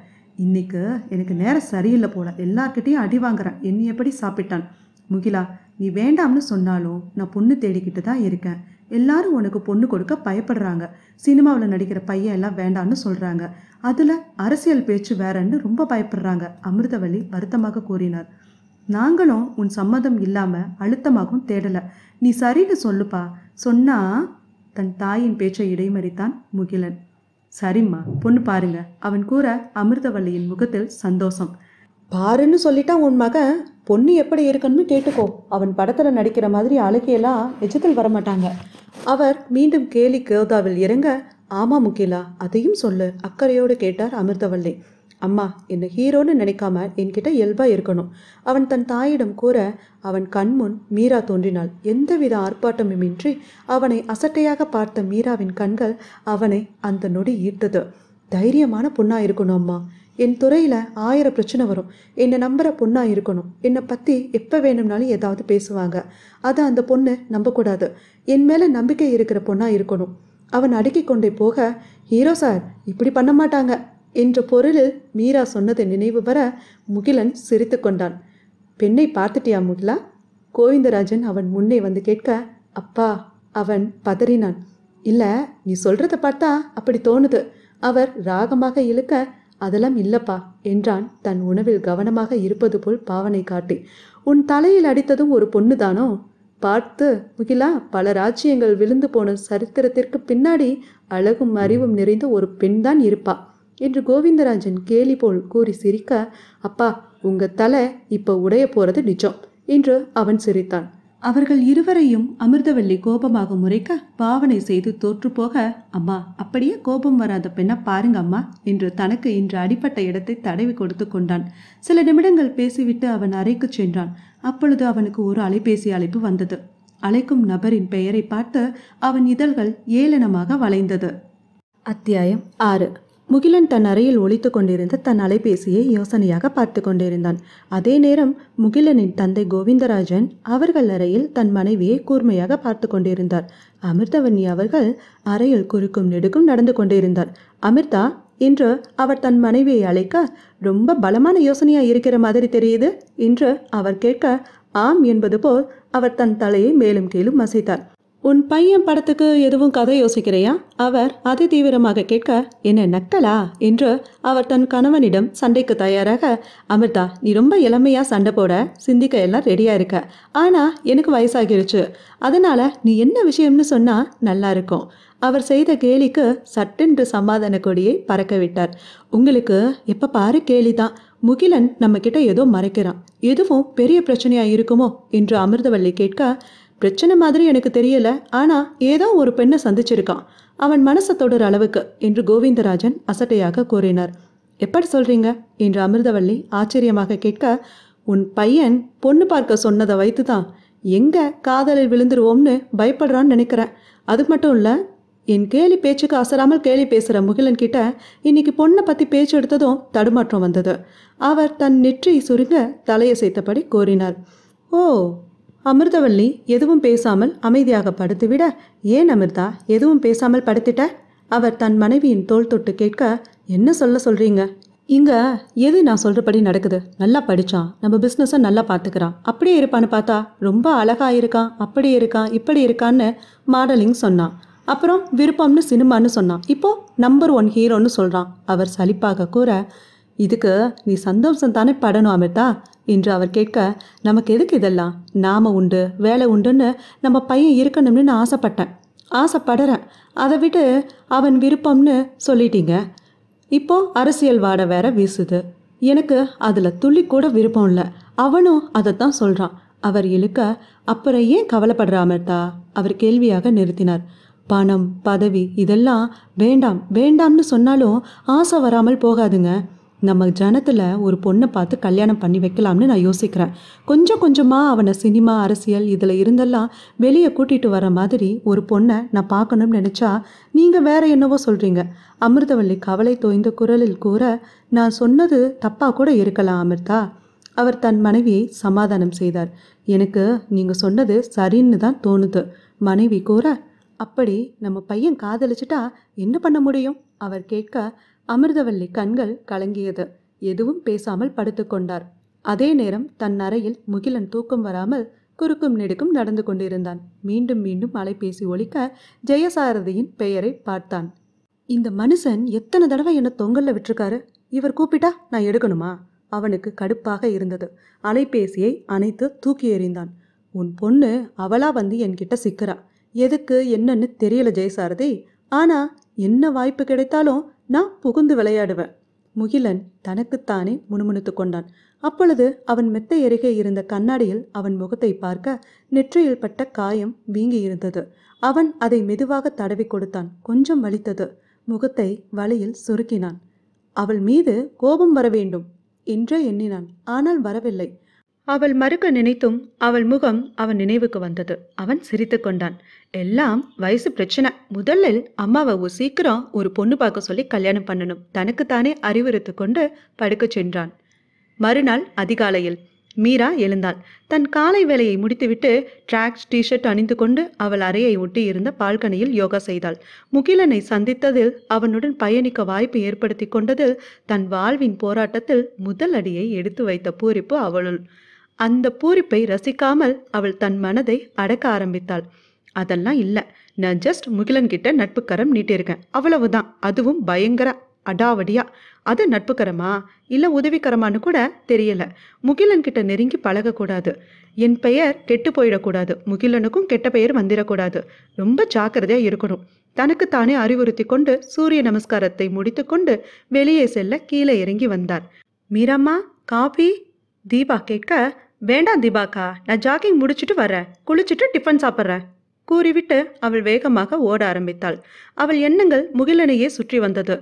இன்னைக்கு எனக்கு நேரம் சரியில்லை போல எல்லார்கிட்டையும் அடி வாங்குறான் என்னையப்படி சாப்பிட்டான் முகிலா நீ வேண்டாம்னு சொன்னாலும் நான் பொண்ணு தேடிக்கிட்டு தான் இருக்கேன் எல்லாரும் உனக்கு பொண்ணு கொடுக்க பயப்படுறாங்க சினிமாவில் நடிக்கிற பையன் எல்லாம் வேண்டான்னு சொல்கிறாங்க அதில் அரசியல் பேச்சு வேறன்னு ரொம்ப பயப்படுறாங்க அமிர்தவள்ளி வருத்தமாக கூறினார் நாங்களும் உன் சம்மதம் இல்லாமல் அழுத்தமாகவும் தேடலை நீ சரின்னு சொல்லுப்பா சொன்னால் தன் தாயின் பேச்சை இடைமறித்தான் முகிலன் சரிம்மா பொண்ணு பாருங்க அவன் கூற அமிர்தவள்ளியின் முகத்தில் சந்தோஷம் பாருன்னு சொல்லிட்டான் உன் மகன் பொண்ணு எப்படி இருக்குன்னு கேட்டுக்கோ அவன் படத்தில் நடிக்கிற மாதிரி அழகியெல்லாம் நிஜத்தில் வரமாட்டாங்க அவர் மீண்டும் கேலி கேதாவில் இறங்க ஆமா முகிலா அதையும் சொல்லு அக்கறையோடு கேட்டார் அமிர்தவல்லி அம்மா என்னை ஹீரோன்னு நினைக்காம என்கிட்ட இயல்பாக இருக்கணும் அவன் தன் தாயிடம் கூற அவன் கண்முன் மீரா தோன்றினாள் எந்தவித ஆர்ப்பாட்டமுமின்றி அவனை அசட்டையாக பார்த்த மீராவின் கண்கள் அவனை அந்த நொடி ஈர்த்தது தைரியமான பொண்ணா இருக்கணும் அம்மா என் துறையில் ஆயிரம் பிரச்சனை வரும் என்னை நம்புகிற பொண்ணாக இருக்கணும் என்னை பற்றி எப்போ வேணும்னாலும் ஏதாவது பேசுவாங்க அதை அந்த பொண்ணு நம்பக்கூடாது என் மேலே நம்பிக்கை இருக்கிற பொண்ணாக இருக்கணும் அவன் அடுக்கி கொண்டே போக ஹீரோ சார் இப்படி பண்ண மாட்டாங்க என்ற பொருளில் மீரா சொன்னது நினைவு வர முகிலன் சிரித்து கொண்டான் பெண்ணை பார்த்துட்டியா முகிலா கோவிந்தராஜன் அவன் முன்னே வந்து கேட்க அப்பா அவன் பதறினான் இல்லை நீ சொல்கிறத பார்த்தா அப்படி தோணுது அவர் ராகமாக இழுக்க அதெல்லாம் இல்லப்பா என்றான் தன் உணவில் கவனமாக இருப்பது போல் பாவனை காட்டி உன் தலையில் அடித்ததும் ஒரு பொண்ணுதானோ பார்த்து முகிலா பல ராஜ்யங்கள் விழுந்து போன சரித்திரத்திற்கு பின்னாடி அழகும் அறிவும் நிறைந்த ஒரு பெண் தான் இருப்பா என்று கோவிந்தராஜன் கேலி போல் கூறி சிரிக்க அப்பா உங்க தலை இப்போ உடைய போறது நிஜம் என்று அவன் சிரித்தான் அவர்கள் இருவரையும் அமிர்தவல்லி கோபமாக முறைக்க பாவனை செய்து தோற்றுப்போக அம்மா அப்படியே கோபம் வராத பெண்ணா பாருங்க அம்மா என்று தனக்கு இன்று அடிப்பட்ட இடத்தை தடவி கொடுத்து கொண்டான் சில நிமிடங்கள் பேசிவிட்டு அவன் அறைக்கு சென்றான் அப்பொழுது அவனுக்கு ஒரு அலைபேசி அழைப்பு வந்தது அழைக்கும் நபரின் பெயரை பார்த்து அவன் இதழ்கள் ஏளனமாக வளைந்தது அத்தியாயம் ஆறு முகிலன் தன் அறையில் ஒழித்து கொண்டிருந்த தன் அலைபேசியை யோசனையாக பார்த்து கொண்டிருந்தான் அதே நேரம் முகிலனின் தந்தை கோவிந்தராஜன் அவர்கள் அறையில் தன் மனைவியை கூர்மையாக பார்த்து கொண்டிருந்தார் அமிர்தவண்ணி அவர்கள் அறையில் குறுக்கும் நெடுக்கும் நடந்து கொண்டிருந்தார் அமிர்தா இன்று அவர் தன் மனைவியை அழைக்க ரொம்ப பலமான யோசனையா இருக்கிற மாதிரி தெரியுது இன்று அவர் கேட்க ஆம் என்பது போல் அவர் தன் தலையை மேலும் கீழும் அசைத்தார் உன் பையன் படத்துக்கு எதுவும் கதை யோசிக்கிறையா அவர் அதி தீவிரமாக கேட்க என்ன நக்கலா என்று அவர் தன் கணவனிடம் சண்டைக்கு தயாராக அமிர்தா நீ ரொம்ப இளமையாக சண்டை போட சிந்திக்க எல்லாம் ரெடியாக இருக்க ஆனால் எனக்கு வயசாகிருச்சு அதனால் நீ என்ன விஷயம்னு சொன்னால் நல்லா இருக்கும் அவர் செய்த கேலிக்கு சட்டென்று சமாதான கொடியை பறக்க விட்டார் உங்களுக்கு எப்போ பாரு கேலி தான் முகிலன் கிட்ட ஏதோ மறைக்கிறான் எதுவும் பெரிய பிரச்சனையாக இருக்குமோ என்று அமிர்தவள்ளி கேட்க பிரச்சனை மாதிரி எனக்கு தெரியல ஆனால் ஏதோ ஒரு பெண்ணை சந்திச்சிருக்கான் அவன் மனசை தொடர் அளவுக்கு என்று கோவிந்தராஜன் அசட்டையாக கூறினார் எப்படி சொல்றீங்க என்று அமிர்தவள்ளி ஆச்சரியமாக கேட்க உன் பையன் பொண்ணு பார்க்க சொன்னதை வைத்து தான் எங்கே காதலில் விழுந்துருவோம்னு பயப்படுறான்னு நினைக்கிறேன் அது மட்டும் இல்லை என் கேலி பேச்சுக்கு அசராமல் கேலி பேசுகிற முகிலன் கிட்ட இன்னைக்கு பொண்ணை பற்றி பேச்சு எடுத்ததும் தடுமாற்றம் வந்தது அவர் தன் நெற்றி சுருங்க தலையை சேர்த்தபடி கோரினார் ஓ அமிர்தவல்லி எதுவும் பேசாமல் அமைதியாக படுத்துவிட ஏன் அமிர்தா எதுவும் பேசாமல் படுத்திட்ட அவர் தன் மனைவியின் தோல் தொட்டு கேட்க என்ன சொல்ல சொல்றீங்க இங்க எது நான் சொல்றபடி நடக்குது நல்லா படிச்சான் நம்ம பிஸ்னஸை நல்லா பார்த்துக்கிறான் அப்படியே இருப்பான்னு பார்த்தா ரொம்ப அழகா இருக்கான் அப்படி இருக்கான் இப்படி இருக்கான்னு மாடலிங் சொன்னான் அப்புறம் விருப்பம்னு சினிமான்னு சொன்னான் இப்போ நம்பர் ஒன் ஹீரோன்னு சொல்றான் அவர் சலிப்பாக கூற இதுக்கு நீ சந்தோஷம் தானே படணும் அமிர்தா என்று அவர் கேட்க நமக்கு எதுக்கு இதெல்லாம் நாம உண்டு வேலை உண்டுன்னு நம்ம பையன் இருக்கணும்னு நான் ஆசைப்பட்டேன் ஆசைப்படுறேன் அதை விட்டு அவன் விருப்பம்னு சொல்லிட்டீங்க இப்போ அரசியல் வாட வேற வீசுது எனக்கு அதில் துள்ளி கூட விருப்பம் இல்லை அவனும் அதை தான் சொல்கிறான் அவர் இழுக்க அப்புறம் ஏன் கவலைப்படுற அமிர்தா அவர் கேள்வியாக நிறுத்தினார் பணம் பதவி இதெல்லாம் வேண்டாம் வேண்டாம்னு சொன்னாலும் ஆசை வராமல் போகாதுங்க நம்ம ஜனத்தில் ஒரு பொண்ணை பார்த்து கல்யாணம் பண்ணி வைக்கலாம்னு நான் யோசிக்கிறேன் கொஞ்சம் கொஞ்சமாக அவனை சினிமா அரசியல் இதில் இருந்தெல்லாம் வெளியே கூட்டிகிட்டு வர மாதிரி ஒரு பொண்ணை நான் பார்க்கணும்னு நினச்சா நீங்கள் வேற என்னவோ சொல்கிறீங்க அமிர்தவள்ளி கவலை தோய்ந்த குரலில் கூற நான் சொன்னது தப்பாக கூட இருக்கலாம் அமிர்தா அவர் தன் மனைவியை சமாதானம் செய்தார் எனக்கு நீங்கள் சொன்னது சரின்னு தான் தோணுது மனைவி கூற அப்படி நம்ம பையன் காதலிச்சிட்டா என்ன பண்ண முடியும் அவர் கேட்க அமிர்தவல்லி கண்கள் கலங்கியது எதுவும் பேசாமல் படுத்துக்கொண்டார் அதே நேரம் தன் அறையில் முகிலன் தூக்கம் வராமல் குறுக்கும் நெடுக்கும் நடந்து கொண்டிருந்தான் மீண்டும் மீண்டும் அலைபேசி ஒழிக்க ஜெயசாரதியின் பெயரை பார்த்தான் இந்த மனுஷன் எத்தனை தடவை என்னை தொங்கல்ல விட்டுருக்காரு இவர் கூப்பிட்டா நான் எடுக்கணுமா அவனுக்கு கடுப்பாக இருந்தது அலைபேசியை அணைத்து தூக்கி எறிந்தான் உன் பொண்ணு அவளா வந்து என்கிட்ட சிக்கிறா எதுக்கு என்னன்னு தெரியல ஜெயசாரதி ஆனா என்ன வாய்ப்பு கிடைத்தாலும் நான் புகுந்து விளையாடுவேன் முகிலன் தனக்குத்தானே முணுமுணுத்து கொண்டான் அப்பொழுது அவன் மெத்தை எருகே இருந்த கண்ணாடியில் அவன் முகத்தை பார்க்க நெற்றியில் பட்ட காயம் வீங்கி இருந்தது அவன் அதை மெதுவாக தடவி கொடுத்தான் கொஞ்சம் வலித்தது முகத்தை வலியில் சுருக்கினான் அவள் மீது கோபம் வர வேண்டும் என்றே எண்ணினான் ஆனால் வரவில்லை அவள் மறுக்க நினைத்தும் அவள் முகம் அவன் நினைவுக்கு வந்தது அவன் சிரித்து கொண்டான் எல்லாம் வயசு பிரச்சனை முதலில் அம்மாவை ஒரு சீக்கிரம் ஒரு பொண்ணு பார்க்க சொல்லி கல்யாணம் பண்ணணும் தனக்குத்தானே அறிவுறுத்து கொண்டு படுக்கச் சென்றான் மறுநாள் அதிகாலையில் மீரா எழுந்தாள் தன் காலை வேலையை முடித்துவிட்டு ட்ராக்ஸ் டிஷர்ட் அணிந்து கொண்டு அவள் அறையை ஒட்டி இருந்த பால்கனியில் யோகா செய்தாள் முகிலனை சந்தித்ததில் அவனுடன் பயணிக்க வாய்ப்பு ஏற்படுத்தி கொண்டது தன் வாழ்வின் போராட்டத்தில் முதல் அடியை எடுத்து வைத்த பூரிப்பு அவளுள் அந்த பூரிப்பை ரசிக்காமல் அவள் தன் மனதை அடக்க ஆரம்பித்தாள் அதெல்லாம் இல்லை நான் ஜஸ்ட் முகிலன்கிட்ட நட்புக்கரம் நீட்டியிருக்கேன் அவ்வளவுதான் அதுவும் பயங்கர அடாவடியா அது நட்புக்கரமா இல்லை உதவிக்கரமானு கூட தெரியல முகிலன்கிட்ட நெருங்கி பழகக்கூடாது என் பெயர் கெட்டு போயிடக்கூடாது முகிலனுக்கும் கெட்ட பெயர் வந்துடக்கூடாது ரொம்ப ஜாக்கிரதையாக இருக்கணும் தனக்கு தானே அறிவுறுத்தி கொண்டு சூரிய நமஸ்காரத்தை முடித்துக்கொண்டு வெளியே செல்ல கீழே இறங்கி வந்தார் மீராம்மா காபி தீபா கேட்க வேண்டாம் தீபாக்கா நான் ஜாக்கிங் முடிச்சுட்டு வரேன் குளிச்சுட்டு டிஃபன் சாப்பிட்றேன் கூறிவிட்டு அவள் வேகமாக ஓட ஆரம்பித்தாள் அவள் எண்ணங்கள் முகிலனையே சுற்றி வந்தது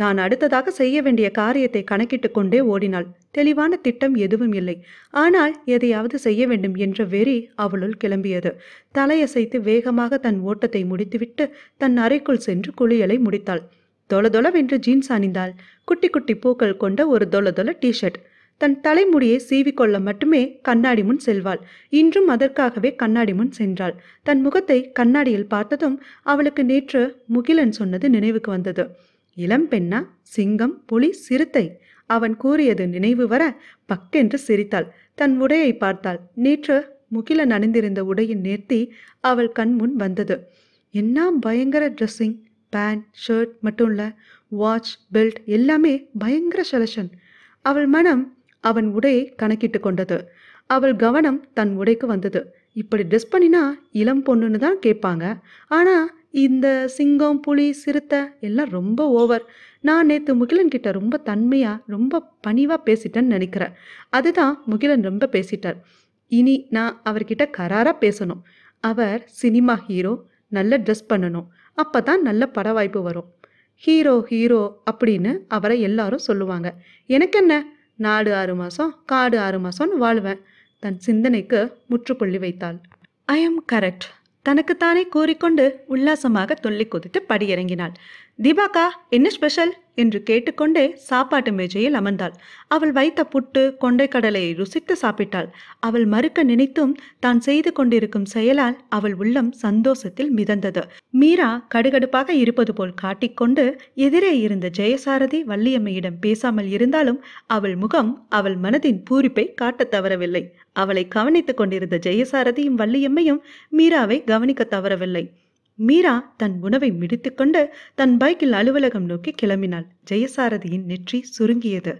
தான் அடுத்ததாக செய்ய வேண்டிய காரியத்தை கணக்கிட்டு கொண்டே ஓடினாள் தெளிவான திட்டம் எதுவும் இல்லை ஆனால் எதையாவது செய்ய வேண்டும் என்ற வெறி அவளுள் கிளம்பியது தலையசைத்து வேகமாக தன் ஓட்டத்தை முடித்துவிட்டு தன் அறைக்குள் சென்று குளியலை முடித்தாள் வென்று ஜீன்ஸ் அணிந்தாள் குட்டி குட்டி பூக்கள் கொண்ட ஒரு தொலதொல டிஷர்ட் தன் தலைமுடியை சீவிக்கொள்ள மட்டுமே கண்ணாடி முன் செல்வாள் இன்றும் அதற்காகவே கண்ணாடி முன் சென்றாள் தன் முகத்தை கண்ணாடியில் பார்த்ததும் அவளுக்கு நேற்று முகிலன் சொன்னது நினைவுக்கு வந்தது இளம் பெண்ணா சிங்கம் புலி சிறுத்தை அவன் கூறியது நினைவு வர பக்கென்று சிரித்தாள் தன் உடையை பார்த்தாள் நேற்று முகிலன் அணிந்திருந்த உடையின் நேர்த்தி அவள் கண் முன் வந்தது என்ன பயங்கர ட்ரெஸ்ஸிங் பேண்ட் ஷர்ட் மட்டும் இல்லை வாட்ச் பெல்ட் எல்லாமே பயங்கர செலஷன் அவள் மனம் அவன் உடையை கணக்கிட்டு கொண்டது அவள் கவனம் தன் உடைக்கு வந்தது இப்படி ட்ரெஸ் பண்ணினா இளம் பொண்ணுன்னு தான் கேட்பாங்க ஆனால் இந்த சிங்கம் புலி சிறுத்தை எல்லாம் ரொம்ப ஓவர் நான் நேற்று முகிலன்கிட்ட ரொம்ப தன்மையாக ரொம்ப பணிவாக பேசிட்டேன்னு நினைக்கிறேன் அதுதான் முகிலன் ரொம்ப பேசிட்டார் இனி நான் அவர்கிட்ட கராராக பேசணும் அவர் சினிமா ஹீரோ நல்ல ட்ரெஸ் பண்ணணும் அப்போ தான் நல்ல பட வாய்ப்பு வரும் ஹீரோ ஹீரோ அப்படின்னு அவரை எல்லாரும் சொல்லுவாங்க எனக்கு என்ன நாடு ஆறு மாதம் காடு ஆறு மாதம்னு வாழ்வேன் தன் சிந்தனைக்கு முற்றுப்புள்ளி வைத்தாள் ஐ எம் கரெக்ட் தனக்குத்தானே கூறிக்கொண்டு உல்லாசமாக துள்ளி குதித்து படியிறங்கினாள் தீபாக்கா என்ன ஸ்பெஷல் என்று கேட்டுக்கொண்டே சாப்பாட்டு மேஜையில் அமர்ந்தாள் அவள் வைத்த புட்டு கொண்டைக்கடலையை ருசித்து சாப்பிட்டாள் அவள் மறுக்க நினைத்தும் தான் செய்து கொண்டிருக்கும் செயலால் அவள் உள்ளம் சந்தோஷத்தில் மிதந்தது மீரா கடுகடுப்பாக இருப்பது போல் காட்டிக்கொண்டு எதிரே இருந்த ஜெயசாரதி வள்ளியம்மையிடம் பேசாமல் இருந்தாலும் அவள் முகம் அவள் மனதின் பூரிப்பை காட்டத் தவறவில்லை அவளை கவனித்துக் கொண்டிருந்த ஜெயசாரதியும் வள்ளியம்மையும் மீராவை கவனிக்க தவறவில்லை மீரா தன் உணவை முடித்துக்கொண்டு தன் பைக்கில் அலுவலகம் நோக்கி கிளம்பினாள் ஜெயசாரதியின் நெற்றி சுருங்கியது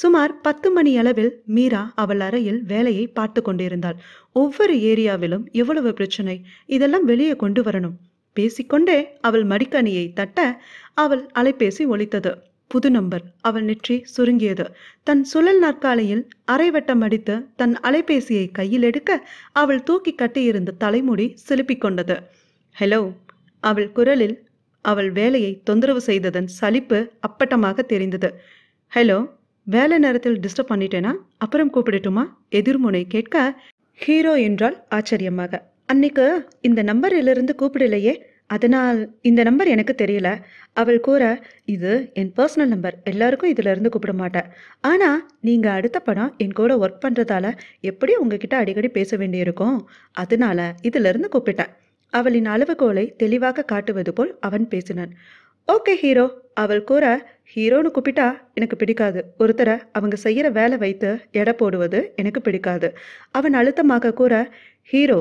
சுமார் பத்து மணி அளவில் மீரா அவள் அறையில் வேலையை பார்த்து கொண்டிருந்தாள் ஒவ்வொரு ஏரியாவிலும் எவ்வளவு பிரச்சனை இதெல்லாம் வெளியே கொண்டு வரணும் பேசிக்கொண்டே அவள் மடிக்கணியை தட்ட அவள் அலைபேசி ஒலித்தது புது நம்பர் அவள் நெற்றி சுருங்கியது தன் சுழல் நாற்காலியில் அரைவட்டம் அடித்து தன் அலைபேசியை கையில் எடுக்க அவள் தூக்கி கட்டியிருந்த தலைமுடி செலுப்பிக் கொண்டது ஹலோ அவள் குரலில் அவள் வேலையை தொந்தரவு செய்ததன் சலிப்பு அப்பட்டமாக தெரிந்தது ஹலோ வேலை நேரத்தில் டிஸ்டர்ப் பண்ணிட்டேனா அப்புறம் கூப்பிடட்டுமா எதிர்முனை கேட்க ஹீரோ என்றால் ஆச்சரியமாக அன்னைக்கு இந்த நம்பரிலிருந்து கூப்பிடலையே அதனால் இந்த நம்பர் எனக்கு தெரியல அவள் கூற இது என் பர்சனல் நம்பர் எல்லாருக்கும் இதிலிருந்து கூப்பிட மாட்டேன் ஆனால் நீங்கள் அடுத்த படம் என் கூட ஒர்க் பண்ணுறதால எப்படி உங்ககிட்ட அடிக்கடி பேச வேண்டியிருக்கும் அதனால் இதிலிருந்து கூப்பிட்டேன் அவளின் அளவுகோலை தெளிவாக காட்டுவது போல் அவன் பேசினான் ஓகே ஹீரோ அவள் கூற ஹீரோன்னு கூப்பிட்டா எனக்கு பிடிக்காது ஒருத்தரை அவங்க செய்கிற வேலை வைத்து எடை போடுவது எனக்கு பிடிக்காது அவன் அழுத்தமாக கூற ஹீரோ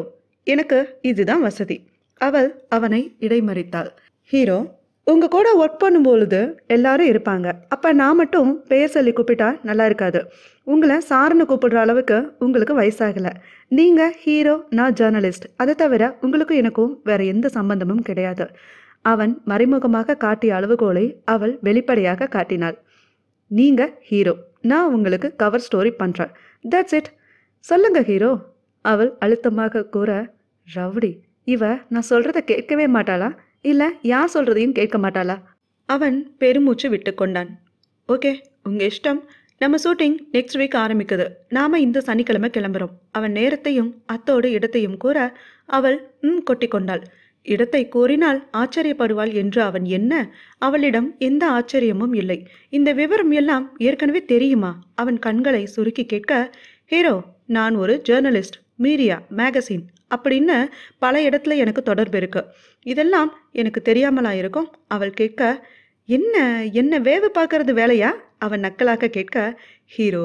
எனக்கு இதுதான் வசதி அவள் அவனை இடைமறித்தாள் ஹீரோ உங்கள் கூட ஒர்க் பண்ணும்பொழுது எல்லாரும் இருப்பாங்க அப்போ நான் மட்டும் பெயர் சொல்லி கூப்பிட்டா நல்லா இருக்காது உங்களை சார்னு கூப்பிடுற அளவுக்கு உங்களுக்கு வயசாகலை நீங்கள் ஹீரோ நான் ஜேர்னலிஸ்ட் அதை தவிர உங்களுக்கும் எனக்கும் வேறு எந்த சம்பந்தமும் கிடையாது அவன் மறைமுகமாக காட்டிய அளவுகோலை அவள் வெளிப்படையாக காட்டினாள் நீங்கள் ஹீரோ நான் உங்களுக்கு கவர் ஸ்டோரி பண்ணுறேன் தட்ஸ் இட் சொல்லுங்க ஹீரோ அவள் அழுத்தமாக கூற ரவுடி இவ நான் சொல்கிறத கேட்கவே மாட்டாளா இல்லை யார் சொல்கிறதையும் கேட்க மாட்டாளா அவன் பெருமூச்சு விட்டு கொண்டான் ஓகே உங்கள் இஷ்டம் நம்ம ஷூட்டிங் நெக்ஸ்ட் வீக் ஆரம்பிக்குது நாம் இந்த சனிக்கிழமை கிளம்புறோம் அவன் நேரத்தையும் அத்தோடு இடத்தையும் கூற அவள் ம் கொட்டி கொண்டாள் இடத்தை கூறினால் ஆச்சரியப்படுவாள் என்று அவன் என்ன அவளிடம் எந்த ஆச்சரியமும் இல்லை இந்த விவரம் எல்லாம் ஏற்கனவே தெரியுமா அவன் கண்களை சுருக்கி கேட்க ஹீரோ நான் ஒரு ஜேர்னலிஸ்ட் மீடியா மேகசின் அப்படின்னு பல இடத்துல எனக்கு தொடர்பு இருக்குது இதெல்லாம் எனக்கு தெரியாமலா இருக்கும் அவள் கேட்க என்ன என்ன வேவு பார்க்கறது வேலையா அவன் நக்கலாக கேட்க ஹீரோ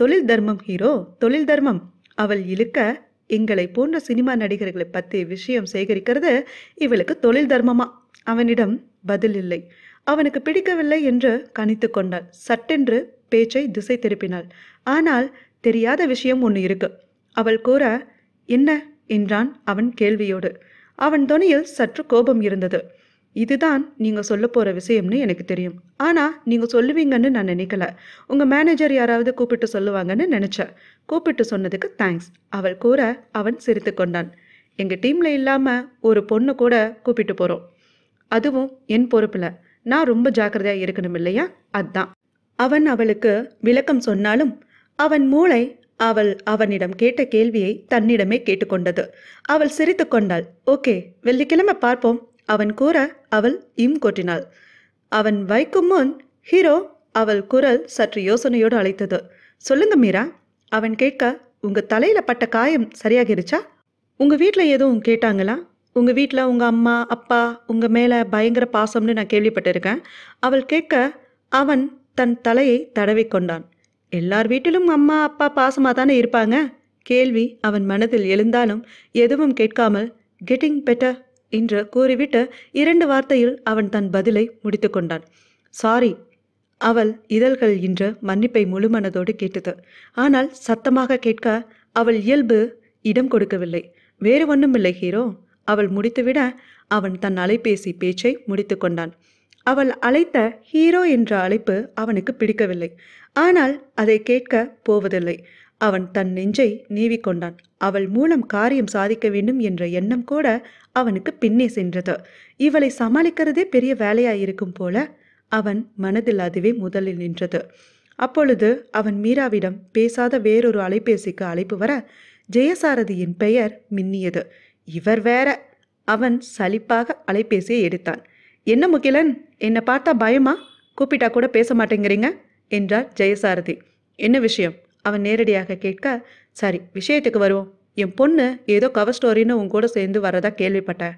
தொழில் தர்மம் ஹீரோ தொழில் தர்மம் அவள் இழுக்க எங்களை போன்ற சினிமா நடிகர்களை பற்றி விஷயம் சேகரிக்கிறது இவளுக்கு தொழில் தர்மமா அவனிடம் பதில் இல்லை அவனுக்கு பிடிக்கவில்லை என்று கணித்து கொண்டாள் சட்டென்று பேச்சை திசை திருப்பினாள் ஆனால் தெரியாத விஷயம் ஒன்று இருக்குது அவள் கூற என்ன என்றான் அவன் கேள்வியோடு அவன் துணியில் சற்று கோபம் இருந்தது இதுதான் நீங்கள் சொல்ல போகிற விஷயம்னு எனக்கு தெரியும் ஆனால் நீங்கள் சொல்லுவீங்கன்னு நான் நினைக்கல உங்கள் மேனேஜர் யாராவது கூப்பிட்டு சொல்லுவாங்கன்னு நினச்சேன் கூப்பிட்டு சொன்னதுக்கு தேங்க்ஸ் அவள் கூற அவன் சிரித்து கொண்டான் எங்கள் டீமில் இல்லாமல் ஒரு பொண்ணு கூட கூப்பிட்டு போகிறோம் அதுவும் என் பொறுப்பில் நான் ரொம்ப ஜாக்கிரதையாக இருக்கணும் இல்லையா அதான் அவன் அவளுக்கு விளக்கம் சொன்னாலும் அவன் மூளை அவள் அவனிடம் கேட்ட கேள்வியை தன்னிடமே கேட்டுக்கொண்டது அவள் சிரித்து கொண்டாள் ஓகே வெள்ளிக்கிழமை பார்ப்போம் அவன் கூற அவள் இம் கொட்டினாள் அவன் வைக்கும் முன் ஹீரோ அவள் குரல் சற்று யோசனையோடு அழைத்தது சொல்லுங்க மீரா அவன் கேட்க உங்க தலையில பட்ட காயம் சரியாகிருச்சா உங்க வீட்டில் எதுவும் கேட்டாங்களா உங்கள் வீட்டில் உங்கள் அம்மா அப்பா உங்கள் மேலே பயங்கர பாசம்னு நான் கேள்விப்பட்டிருக்கேன் அவள் கேட்க அவன் தன் தலையை தடவி கொண்டான் எல்லார் வீட்டிலும் அம்மா அப்பா பாசமாக தானே இருப்பாங்க கேள்வி அவன் மனதில் எழுந்தாலும் எதுவும் கேட்காமல் கெட்டிங் பெட்டர் என்று கூறிவிட்டு இரண்டு வார்த்தையில் அவன் தன் பதிலை முடித்து கொண்டான் சாரி அவள் இதழ்கள் இன்று மன்னிப்பை முழுமனதோடு கேட்டது ஆனால் சத்தமாக கேட்க அவள் இயல்பு இடம் கொடுக்கவில்லை வேறு ஒன்றுமில்லை ஹீரோ அவள் முடித்துவிட அவன் தன் அலைபேசி பேச்சை முடித்து கொண்டான் அவள் அழைத்த ஹீரோ என்ற அழைப்பு அவனுக்கு பிடிக்கவில்லை ஆனால் அதை கேட்க போவதில்லை அவன் தன் நெஞ்சை நீவிக்கொண்டான் அவள் மூலம் காரியம் சாதிக்க வேண்டும் என்ற எண்ணம் கூட அவனுக்கு பின்னே சென்றது இவளை சமாளிக்கிறதே பெரிய வேலையாயிருக்கும் போல அவன் மனதில் அதுவே முதலில் நின்றது அப்பொழுது அவன் மீராவிடம் பேசாத வேறொரு அலைபேசிக்கு அழைப்பு வர ஜெயசாரதியின் பெயர் மின்னியது இவர் வேற அவன் சலிப்பாக அலைபேசியை எடுத்தான் என்ன முகிலன் என்னை பார்த்தா பயமா கூப்பிட்டா கூட பேச மாட்டேங்கிறீங்க என்றார் ஜெயசாரதி என்ன விஷயம் அவன் நேரடியாக கேட்க சரி விஷயத்துக்கு வருவோம் என் பொண்ணு ஏதோ கவர் ஸ்டோரின்னு உன் கூட சேர்ந்து வரதா கேள்விப்பட்டேன்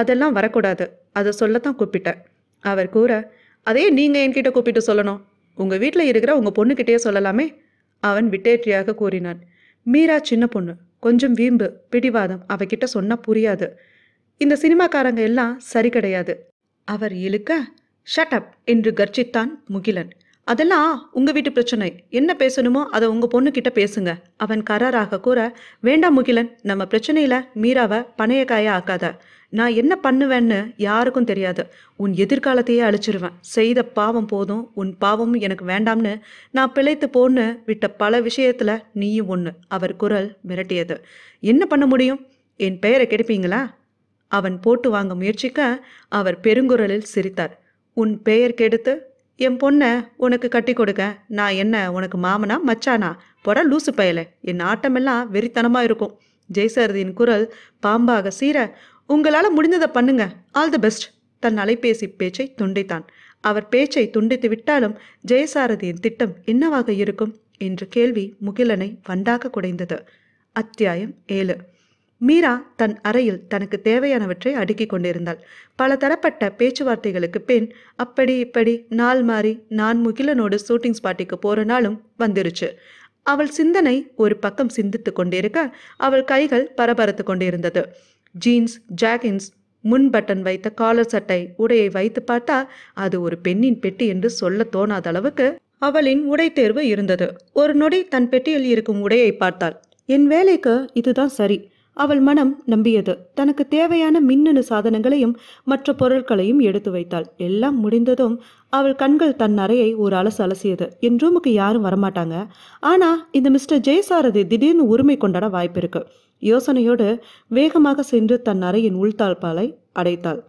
அதெல்லாம் வரக்கூடாது அதை சொல்லத்தான் கூப்பிட்டேன் அவர் கூற அதே நீங்கள் என்கிட்ட கூப்பிட்டு சொல்லணும் உங்கள் வீட்டில் இருக்கிற உங்கள் பொண்ணுக்கிட்டே சொல்லலாமே அவன் விட்டேற்றியாக கூறினான் மீரா சின்ன பொண்ணு கொஞ்சம் வீம்பு பிடிவாதம் அவகிட்ட சொன்னால் புரியாது இந்த சினிமாக்காரங்க எல்லாம் சரி கிடையாது அவர் இழுக்க ஷட்டப் என்று கர்ஜித்தான் முகிலன் அதெல்லாம் உங்கள் வீட்டு பிரச்சனை என்ன பேசணுமோ அதை உங்கள் பொண்ணுக்கிட்ட பேசுங்க அவன் கராராக கூற வேண்டாம் முகிலன் நம்ம பிரச்சனையில் மீராவை பணையக்காய ஆக்காத நான் என்ன பண்ணுவேன்னு யாருக்கும் தெரியாது உன் எதிர்காலத்தையே அழிச்சிருவேன் செய்த பாவம் போதும் உன் பாவமும் எனக்கு வேண்டாம்னு நான் பிழைத்து போன்னு விட்ட பல விஷயத்தில் நீயும் ஒன்று அவர் குரல் மிரட்டியது என்ன பண்ண முடியும் என் பெயரை கெடுப்பீங்களா அவன் போட்டு வாங்க முயற்சிக்க அவர் பெருங்குரலில் சிரித்தார் உன் பெயர் கெடுத்து என் பொண்ணை உனக்கு கட்டி கொடுக்க நான் என்ன உனக்கு மாமனா மச்சானா போட லூசு பயல என் ஆட்டமெல்லாம் வெறித்தனமாக இருக்கும் ஜெய்சாரதியின் குரல் பாம்பாக சீர உங்களால் முடிந்ததை பண்ணுங்க ஆல் தி பெஸ்ட் தன் அலைபேசி பேச்சை துண்டித்தான் அவர் பேச்சை துண்டித்து விட்டாலும் ஜெயசாரதியின் திட்டம் என்னவாக இருக்கும் என்ற கேள்வி முகிலனை வண்டாக குடைந்தது அத்தியாயம் ஏழு மீரா தன் அறையில் தனக்கு தேவையானவற்றை அடுக்கிக் கொண்டிருந்தாள் பல தரப்பட்ட பேச்சுவார்த்தைகளுக்கு பின் அப்படி இப்படி நாள் மாறி நான் முகிலனோடு ஷூட்டிங் ஸ்பாட்டிக்கு போற நாளும் வந்துருச்சு அவள் சிந்தனை ஒரு பக்கம் சிந்தித்து கொண்டிருக்க அவள் கைகள் பரபரத்து கொண்டிருந்தது ஜீன்ஸ் ஜாகின்ஸ் முன் பட்டன் வைத்த காலர் சட்டை உடையை வைத்து பார்த்தா அது ஒரு பெண்ணின் பெட்டி என்று சொல்ல தோணாத அளவுக்கு அவளின் உடை தேர்வு இருந்தது ஒரு நொடி தன் பெட்டியில் இருக்கும் உடையை பார்த்தாள் என் வேலைக்கு இதுதான் சரி அவள் மனம் நம்பியது தனக்கு தேவையான மின்னணு சாதனங்களையும் மற்ற பொருட்களையும் எடுத்து வைத்தாள் எல்லாம் முடிந்ததும் அவள் கண்கள் தன் அறையை ஒரு அலசு அலசியது என் ரூமுக்கு யாரும் வரமாட்டாங்க ஆனால் இந்த மிஸ்டர் ஜெயசாரதி திடீர்னு உரிமை கொண்டாட வாய்ப்பு இருக்கு யோசனையோடு வேகமாக சென்று தன் அறையின் உள்தாழ்பாலை அடைத்தாள்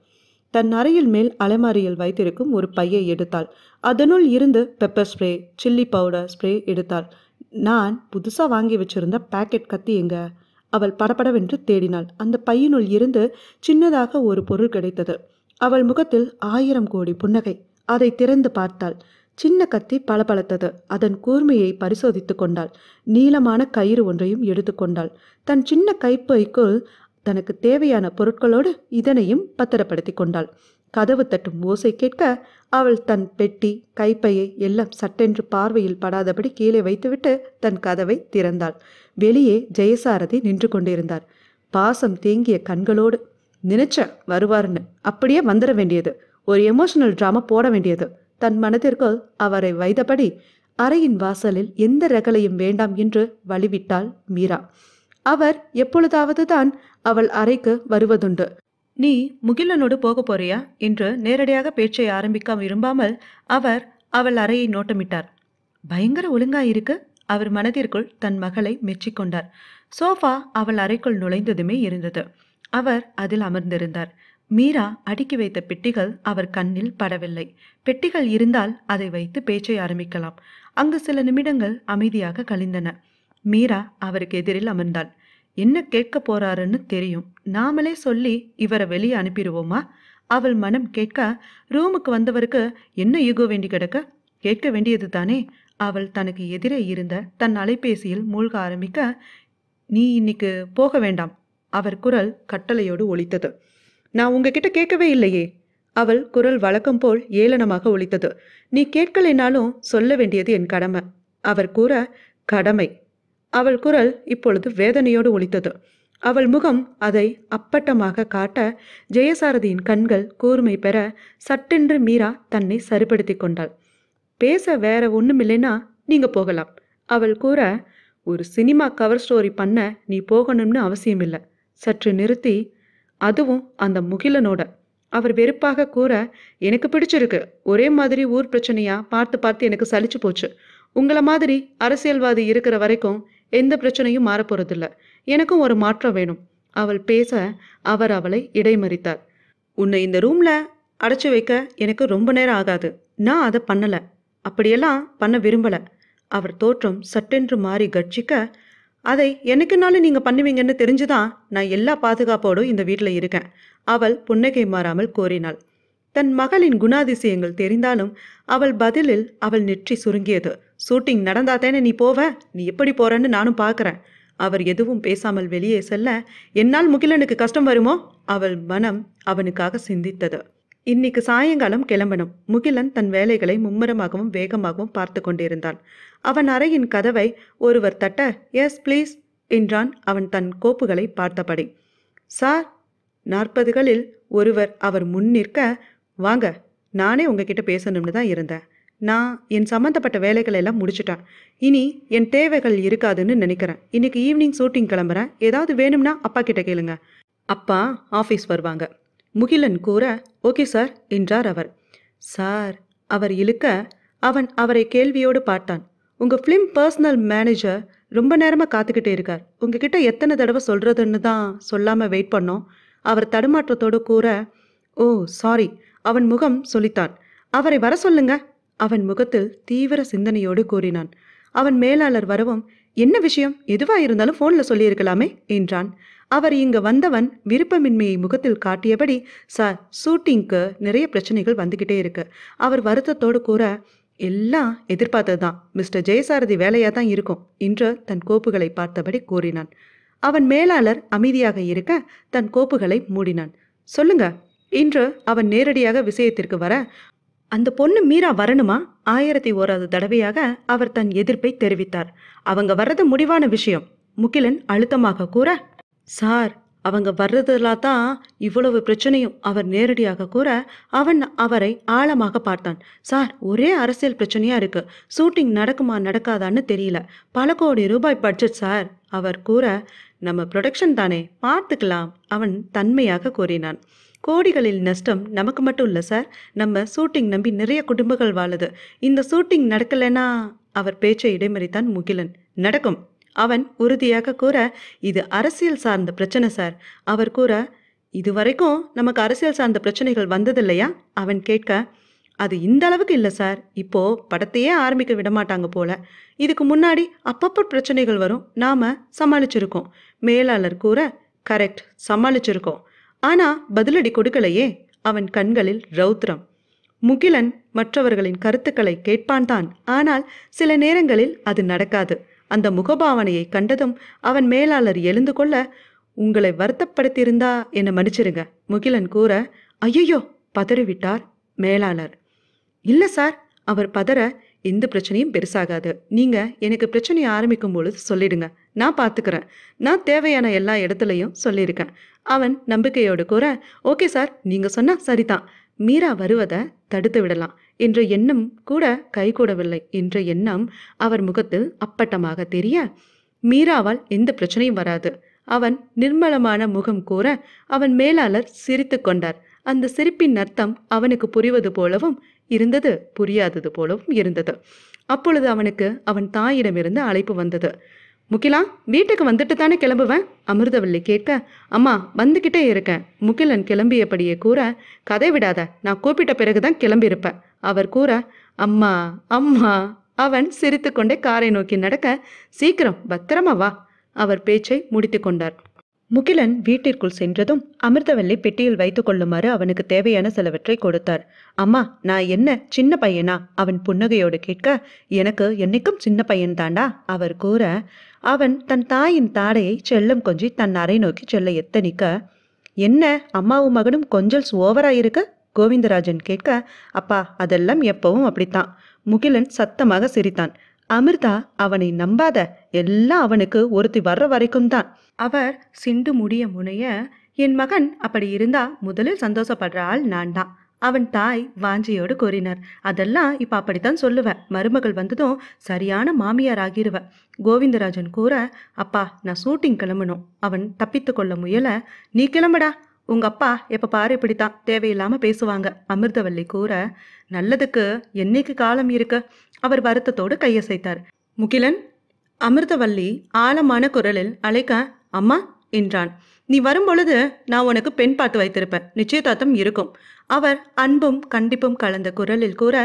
தன் அறையில் மேல் அலைமாரியில் வைத்திருக்கும் ஒரு பையை எடுத்தாள் அதனுள் இருந்து pepper spray chilli powder spray எடுத்தாள் நான் புதுசாக வாங்கி வச்சிருந்த பேக்கெட் கத்தி எங்கே அவள் படபடவென்று தேடினாள் அந்த பையனுள் இருந்து சின்னதாக ஒரு பொருள் கிடைத்தது அவள் முகத்தில் ஆயிரம் கோடி புன்னகை அதை திறந்து பார்த்தாள் சின்ன கத்தி பளபளத்தது அதன் கூர்மையை பரிசோதித்து கொண்டாள் நீளமான கயிறு ஒன்றையும் எடுத்துக்கொண்டாள் தன் சின்ன கைப்பைக்குள் தனக்கு தேவையான பொருட்களோடு இதனையும் பத்திரப்படுத்தி கொண்டாள் கதவு தட்டும் ஓசை கேட்க அவள் தன் பெட்டி கைப்பையை எல்லாம் சட்டென்று பார்வையில் படாதபடி கீழே வைத்துவிட்டு தன் கதவை திறந்தாள் வெளியே ஜெயசாரதி நின்று கொண்டிருந்தார் பாசம் தேங்கிய கண்களோடு நினைச்ச வருவார்னு அப்படியே வந்துட வேண்டியது ஒரு எமோஷனல் ட்ராமா போட வேண்டியது தன் மனதிற்குள் அவரை வைத்தபடி அறையின் வாசலில் எந்த ரகலையும் வேண்டாம் என்று வழிவிட்டாள் மீரா அவர் எப்பொழுதாவது தான் அவள் அறைக்கு வருவதுண்டு நீ முகிலனோடு போக போறியா என்று நேரடியாக பேச்சை ஆரம்பிக்க விரும்பாமல் அவர் அவள் அறையை நோட்டமிட்டார் பயங்கர ஒழுங்காயிருக்கு அவர் மனதிற்குள் தன் மகளை மெச்சிக்கொண்டார் சோஃபா அவள் அறைக்குள் நுழைந்ததுமே இருந்தது அவர் அதில் அமர்ந்திருந்தார் மீரா அடுக்கி வைத்த பெட்டிகள் அவர் கண்ணில் படவில்லை பெட்டிகள் இருந்தால் அதை வைத்து பேச்சை ஆரம்பிக்கலாம் அங்கு சில நிமிடங்கள் அமைதியாக கழிந்தன மீரா அவருக்கு எதிரில் அமர்ந்தாள் என்ன கேட்க போறாருன்னு தெரியும் நாமளே சொல்லி இவரை வெளியே அனுப்பிடுவோமா அவள் மனம் கேட்க ரூமுக்கு வந்தவருக்கு என்ன ஈகோ வேண்டி கிடக்க கேட்க வேண்டியது தானே அவள் தனக்கு எதிரே இருந்த தன் அலைபேசியில் மூழ்க ஆரம்பிக்க நீ இன்னைக்கு போக வேண்டாம் அவர் குரல் கட்டளையோடு ஒழித்தது நான் உங்ககிட்ட கேட்கவே இல்லையே அவள் குரல் வழக்கம் போல் ஏளனமாக ஒழித்தது நீ கேட்கலைனாலும் சொல்ல வேண்டியது என் கடமை அவர் கூற கடமை அவள் குரல் இப்பொழுது வேதனையோடு ஒழித்தது அவள் முகம் அதை அப்பட்டமாக காட்ட ஜெயசாரதியின் கண்கள் கூர்மை பெற சட்டென்று மீரா தன்னை சரிப்படுத்தி கொண்டாள் பேச வேற இல்லைன்னா நீங்க போகலாம் அவள் கூற ஒரு சினிமா கவர் ஸ்டோரி பண்ண நீ போகணும்னு அவசியம் இல்லை சற்று நிறுத்தி அதுவும் அந்த முகிலனோட அவர் வெறுப்பாக கூற எனக்கு பிடிச்சிருக்கு ஒரே மாதிரி ஊர் பிரச்சனையா பார்த்து பார்த்து எனக்கு சலிச்சு போச்சு உங்களை மாதிரி அரசியல்வாதி இருக்கிற வரைக்கும் எந்த பிரச்சனையும் மாறப்போறதில்ல எனக்கும் ஒரு மாற்றம் வேணும் அவள் பேச அவர் அவளை இடைமறித்தார் உன்னை இந்த ரூம்ல அடைச்சி வைக்க எனக்கு ரொம்ப நேரம் ஆகாது நான் அதை பண்ணல அப்படியெல்லாம் பண்ண விரும்பல அவர் தோற்றம் சட்டென்று மாறி கட்சிக்க அதை எனக்குனாலும் நீங்கள் பண்ணுவீங்கன்னு தெரிஞ்சுதான் நான் எல்லா பாதுகாப்போடும் இந்த வீட்டில் இருக்கேன் அவள் புன்னகை மாறாமல் கோரினாள் தன் மகளின் குணாதிசயங்கள் தெரிந்தாலும் அவள் பதிலில் அவள் நெற்றி சுருங்கியது ஷூட்டிங் நடந்தா தானே நீ போவ நீ எப்படி போறன்னு நானும் பார்க்குறேன் அவர் எதுவும் பேசாமல் வெளியே செல்ல என்னால் முகிலனுக்கு கஷ்டம் வருமோ அவள் மனம் அவனுக்காக சிந்தித்தது இன்னைக்கு சாயங்காலம் கிளம்பணும் முகிலன் தன் வேலைகளை மும்முரமாகவும் வேகமாகவும் பார்த்து கொண்டிருந்தான் அவன் அறையின் கதவை ஒருவர் தட்ட எஸ் ப்ளீஸ் என்றான் அவன் தன் கோப்புகளை பார்த்தபடி சார் நாற்பதுகளில் ஒருவர் அவர் முன் நிற்க வாங்க நானே உங்ககிட்ட பேசணும்னு தான் இருந்தேன் நான் என் சம்மந்தப்பட்ட வேலைகள் எல்லாம் முடிச்சுட்டேன் இனி என் தேவைகள் இருக்காதுன்னு நினைக்கிறேன் இன்றைக்கி ஈவினிங் ஷூட்டிங் கிளம்புறேன் ஏதாவது வேணும்னா அப்பா கிட்ட கேளுங்க அப்பா ஆஃபீஸ் வருவாங்க முகிலன் கூற ஓகே சார் என்றார் அவர் சார் அவர் இழுக்க அவன் அவரை கேள்வியோடு பார்த்தான் உங்கள் ஃபிலிம் பர்சனல் மேனேஜர் ரொம்ப நேரமாக காத்துக்கிட்டே இருக்கார் உங்ககிட்ட எத்தனை தடவை சொல்கிறதுன்னு தான் சொல்லாமல் வெயிட் பண்ணோம் அவர் தடுமாற்றத்தோடு கூற ஓ சாரி அவன் முகம் சொல்லித்தான் அவரை வர சொல்லுங்க அவன் முகத்தில் தீவிர சிந்தனையோடு கூறினான் அவன் மேலாளர் வரவும் என்ன விஷயம் எதுவா இருந்தாலும் ஃபோனில் சொல்லியிருக்கலாமே என்றான் அவர் இங்கு வந்தவன் விருப்பமின்மையை முகத்தில் காட்டியபடி சார் ஷூட்டிங்க்கு நிறைய பிரச்சனைகள் வந்துக்கிட்டே இருக்கு அவர் வருத்தத்தோடு கூற எல்லாம் எதிர்பார்த்தது தான் மிஸ்டர் ஜெயசாரதி வேலையாக தான் இருக்கும் என்று தன் கோப்புகளை பார்த்தபடி கூறினான் அவன் மேலாளர் அமைதியாக இருக்க தன் கோப்புகளை மூடினான் சொல்லுங்க இன்று அவன் நேரடியாக விஷயத்திற்கு வர அந்த பொண்ணு மீரா வரணுமா ஆயிரத்தி ஓராவது தடவையாக அவர் தன் எதிர்ப்பை தெரிவித்தார் அவங்க வர்றது முடிவான விஷயம் முகிலன் அழுத்தமாக கூற சார் அவங்க வர்றதுலா தான் இவ்வளவு பிரச்சனையும் அவர் நேரடியாக கூற அவன் அவரை ஆழமாக பார்த்தான் சார் ஒரே அரசியல் பிரச்சனையா இருக்கு ஷூட்டிங் நடக்குமா நடக்காதான்னு தெரியல பல கோடி ரூபாய் பட்ஜெட் சார் அவர் கூற நம்ம ப்ரொடக்ஷன் தானே பார்த்துக்கலாம் அவன் தன்மையாக கூறினான் கோடிகளில் நஷ்டம் நமக்கு மட்டும் இல்லை சார் நம்ம ஷூட்டிங் நம்பி நிறைய குடும்பங்கள் வாழுது இந்த ஷூட்டிங் நடக்கலைன்னா அவர் பேச்சை இடைமறித்தான் முகிலன் நடக்கும் அவன் உறுதியாக கூற இது அரசியல் சார்ந்த பிரச்சனை சார் அவர் கூற இது வரைக்கும் நமக்கு அரசியல் சார்ந்த பிரச்சனைகள் வந்ததில்லையா அவன் கேட்க அது இந்த அளவுக்கு இல்லை சார் இப்போது படத்தையே ஆரம்பிக்க விடமாட்டாங்க போல இதுக்கு முன்னாடி அப்பப்போ பிரச்சனைகள் வரும் நாம் சமாளிச்சிருக்கோம் மேலாளர் கூற கரெக்ட் சமாளிச்சிருக்கோம் ஆனா பதிலடி கொடுக்கலையே அவன் கண்களில் ரௌத்ரம் முகிலன் மற்றவர்களின் கருத்துக்களை கேட்பான் தான் ஆனால் சில நேரங்களில் அது நடக்காது அந்த முகபாவனையை கண்டதும் அவன் மேலாளர் எழுந்து கொள்ள உங்களை வருத்தப்படுத்தியிருந்தா என்னை மன்னிச்சிருங்க முகிலன் கூற ஐயையோ பதறிவிட்டார் மேலாளர் இல்லை சார் அவர் பதற எந்த பிரச்சனையும் பெருசாகாது நீங்கள் எனக்கு பிரச்சனையை ஆரம்பிக்கும் பொழுது சொல்லிடுங்க நான் பார்த்துக்கிறேன் நான் தேவையான எல்லா இடத்துலையும் சொல்லியிருக்கேன் அவன் நம்பிக்கையோடு கூற ஓகே சார் நீங்கள் சொன்னால் சரிதான் மீரா வருவதை தடுத்து விடலாம் என்ற எண்ணம் கூட கைகூடவில்லை என்ற எண்ணம் அவர் முகத்தில் அப்பட்டமாக தெரிய மீராவால் எந்த பிரச்சனையும் வராது அவன் நிர்மலமான முகம் கூற அவன் மேலாளர் சிரித்து கொண்டார் அந்த சிரிப்பின் அர்த்தம் அவனுக்கு புரிவது போலவும் இருந்தது புரியாதது போலவும் இருந்தது அப்பொழுது அவனுக்கு அவன் தாயிடமிருந்து அழைப்பு வந்தது முகிலா வீட்டுக்கு வந்துட்டு தானே கிளம்புவேன் அமிர்தவள்ளி கேட்க அம்மா வந்துக்கிட்டே இருக்கேன் முகிலன் கிளம்பியபடியே கூற கதை விடாத நான் கூப்பிட்ட பிறகுதான் கிளம்பியிருப்பேன் அவர் கூற அம்மா அம்மா அவன் சிரித்துக்கொண்டே காரை நோக்கி நடக்க சீக்கிரம் பத்திரமா வா அவர் பேச்சை முடித்து கொண்டார் முகிலன் வீட்டிற்குள் சென்றதும் அமிர்தவல்லி பெட்டியில் வைத்துக் கொள்ளுமாறு அவனுக்கு தேவையான சிலவற்றை கொடுத்தார் அம்மா நான் என்ன சின்ன பையனா அவன் புன்னகையோடு கேட்க எனக்கு என்னைக்கும் சின்ன பையன் தாண்டா அவர் கூற அவன் தன் தாயின் தாடையை செல்லம் கொஞ்சி தன் அறை நோக்கி செல்ல எத்தனிக்க என்ன அம்மாவும் மகனும் கொஞ்சல்ஸ் ஓவராக இருக்க கோவிந்தராஜன் கேட்க அப்பா அதெல்லாம் எப்பவும் அப்படித்தான் முகிலன் சத்தமாக சிரித்தான் அமிர்தா அவனை நம்பாத எல்லாம் அவனுக்கு ஒருத்தி வர்ற வரைக்கும் தான் அவர் சிண்டு முடிய முனைய என் மகன் அப்படி இருந்தா முதலில் சந்தோஷப்படுற ஆள் நான் தான் அவன் தாய் வாஞ்சியோடு கூறினார் அதெல்லாம் இப்போ அப்படித்தான் சொல்லுவேன் மருமகள் வந்ததும் சரியான மாமியார் ஆகிருவ கோவிந்தராஜன் கூற அப்பா நான் ஷூட்டிங் கிளம்பணும் அவன் தப்பித்து கொள்ள முயல நீ கிளம்படா உங்க அப்பா எப்ப பாரு இப்படித்தான் தேவையில்லாம பேசுவாங்க அமிர்தவல்லி கூற நல்லதுக்கு என்னைக்கு காலம் இருக்கு அவர் வருத்தத்தோடு கையசைத்தார் முகிலன் அமிர்தவல்லி ஆழமான குரலில் அழைக்க அம்மா என்றான் நீ வரும்பொழுது நான் உனக்கு பெண் பார்த்து வைத்திருப்பேன் நிச்சயதார்த்தம் இருக்கும் அவர் அன்பும் கண்டிப்பும் கலந்த குரலில் கூற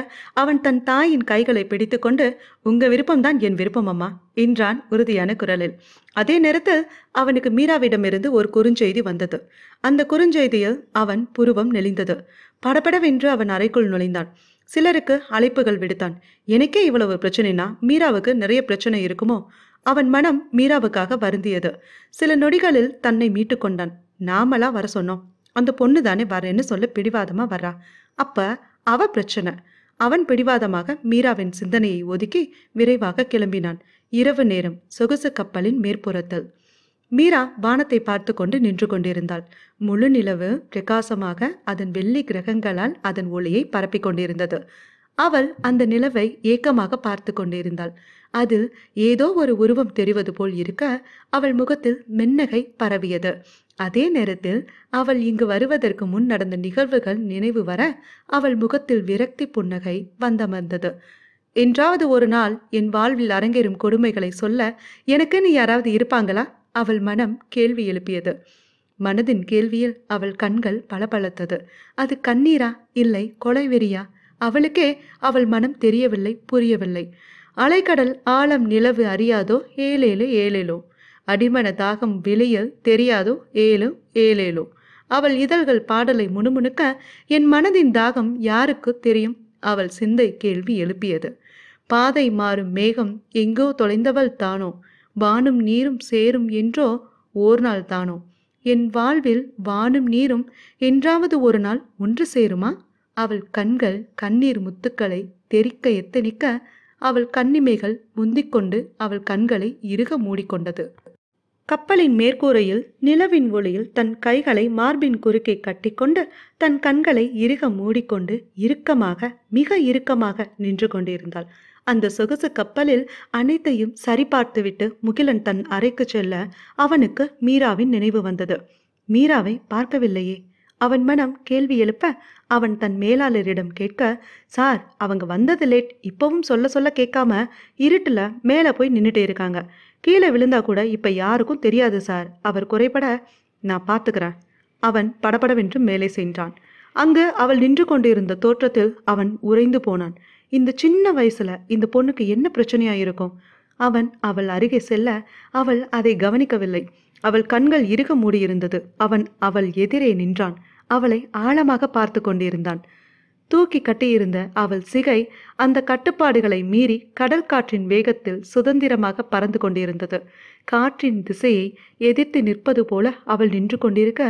அவன் தன் தாயின் கைகளை பிடித்துக்கொண்டு உங்க விருப்பம்தான் என் விருப்பம் அம்மா என்றான் உறுதியான குரலில் அதே நேரத்தில் அவனுக்கு மீராவிடமிருந்து ஒரு குறுஞ்செய்தி வந்தது அந்த குறுஞ்செய்தியில் அவன் புருவம் நெளிந்தது படபடவென்று அவன் அறைக்குள் நுழைந்தான் சிலருக்கு அழைப்புகள் விடுத்தான் எனக்கே இவ்வளவு பிரச்சனைனா மீராவுக்கு நிறைய பிரச்சனை இருக்குமோ அவன் மனம் மீராவுக்காக வருந்தியது சில நொடிகளில் தன்னை மீட்டு கொண்டான் நாமலா வர சொன்னோம் அந்த பொண்ணு தானே வரேன்னு சொல்ல பிடிவாதமாக வர்றா அப்போ அவ பிரச்சனை அவன் பிடிவாதமாக மீராவின் சிந்தனையை ஒதுக்கி விரைவாக கிளம்பினான் இரவு நேரம் சொகுசு கப்பலின் மேற்புறத்தில் மீரா வானத்தை பார்த்து கொண்டு நின்று கொண்டிருந்தாள் முழு நிலவு பிரகாசமாக அதன் வெள்ளி கிரகங்களால் அதன் ஒளியை பரப்பிக் கொண்டிருந்தது அவள் அந்த நிலவை ஏக்கமாக பார்த்து கொண்டிருந்தாள் அதில் ஏதோ ஒரு உருவம் தெரிவது போல் இருக்க அவள் முகத்தில் மென்னகை பரவியது அதே நேரத்தில் அவள் இங்கு வருவதற்கு முன் நடந்த நிகழ்வுகள் நினைவு வர அவள் முகத்தில் விரக்தி புன்னகை வந்தமர்ந்தது என்றாவது ஒரு நாள் என் வாழ்வில் அரங்கேறும் கொடுமைகளை சொல்ல எனக்கு நீ யாராவது இருப்பாங்களா அவள் மனம் கேள்வி எழுப்பியது மனதின் கேள்வியில் அவள் கண்கள் பளபளத்தது அது கண்ணீரா இல்லை கொலைவெறியா அவளுக்கே அவள் மனம் தெரியவில்லை புரியவில்லை அலைக்கடல் ஆழம் நிலவு அறியாதோ ஏழேலு ஏழேலோ அடிமன தாகம் வெளியில் தெரியாதோ ஏழு ஏலேலோ அவள் இதழ்கள் பாடலை முணுமுணுக்க என் மனதின் தாகம் யாருக்கு தெரியும் அவள் சிந்தை கேள்வி எழுப்பியது பாதை மாறும் மேகம் எங்கோ தொலைந்தவள் தானோ வானும் நீரும் சேரும் என்றோ ஓர் நாள் தானோ என் வாழ்வில் வானும் நீரும் என்றாவது ஒரு நாள் ஒன்று சேருமா அவள் கண்கள் கண்ணீர் முத்துக்களை தெரிக்க எத்தனிக்க அவள் கண்ணிமைகள் முந்திக்கொண்டு அவள் கண்களை இறுக மூடிக்கொண்டது கப்பலின் மேற்கூரையில் நிலவின் ஒளியில் தன் கைகளை மார்பின் குறுக்கே கட்டிக்கொண்டு தன் கண்களை இறுக மூடிக்கொண்டு இறுக்கமாக மிக இறுக்கமாக நின்று கொண்டிருந்தாள் அந்த சொகுசு கப்பலில் அனைத்தையும் சரிபார்த்துவிட்டு முகிலன் தன் அறைக்கு செல்ல அவனுக்கு மீராவின் நினைவு வந்தது மீராவை பார்க்கவில்லையே அவன் மனம் கேள்வி எழுப்ப அவன் தன் மேலாளரிடம் கேட்க சார் அவங்க வந்தது லேட் இப்பவும் சொல்ல சொல்ல கேட்காம இருட்டில் மேலே போய் நின்றுட்டு இருக்காங்க கீழே விழுந்தா கூட இப்போ யாருக்கும் தெரியாது சார் அவர் குறைபட நான் பார்த்துக்கிறேன் அவன் படபடவென்று மேலே சென்றான் அங்கு அவள் நின்று கொண்டிருந்த தோற்றத்தில் அவன் உறைந்து போனான் இந்த சின்ன வயசுல இந்த பொண்ணுக்கு என்ன பிரச்சனையா இருக்கும் அவன் அவள் அருகே செல்ல அவள் அதை கவனிக்கவில்லை அவள் கண்கள் இருக மூடியிருந்தது அவன் அவள் எதிரே நின்றான் அவளை ஆழமாக பார்த்து கொண்டிருந்தான் தூக்கி கட்டியிருந்த அவள் சிகை அந்த கட்டுப்பாடுகளை மீறி கடல் காற்றின் வேகத்தில் சுதந்திரமாக பறந்து கொண்டிருந்தது காற்றின் திசையை எதிர்த்து நிற்பது போல அவள் நின்று கொண்டிருக்க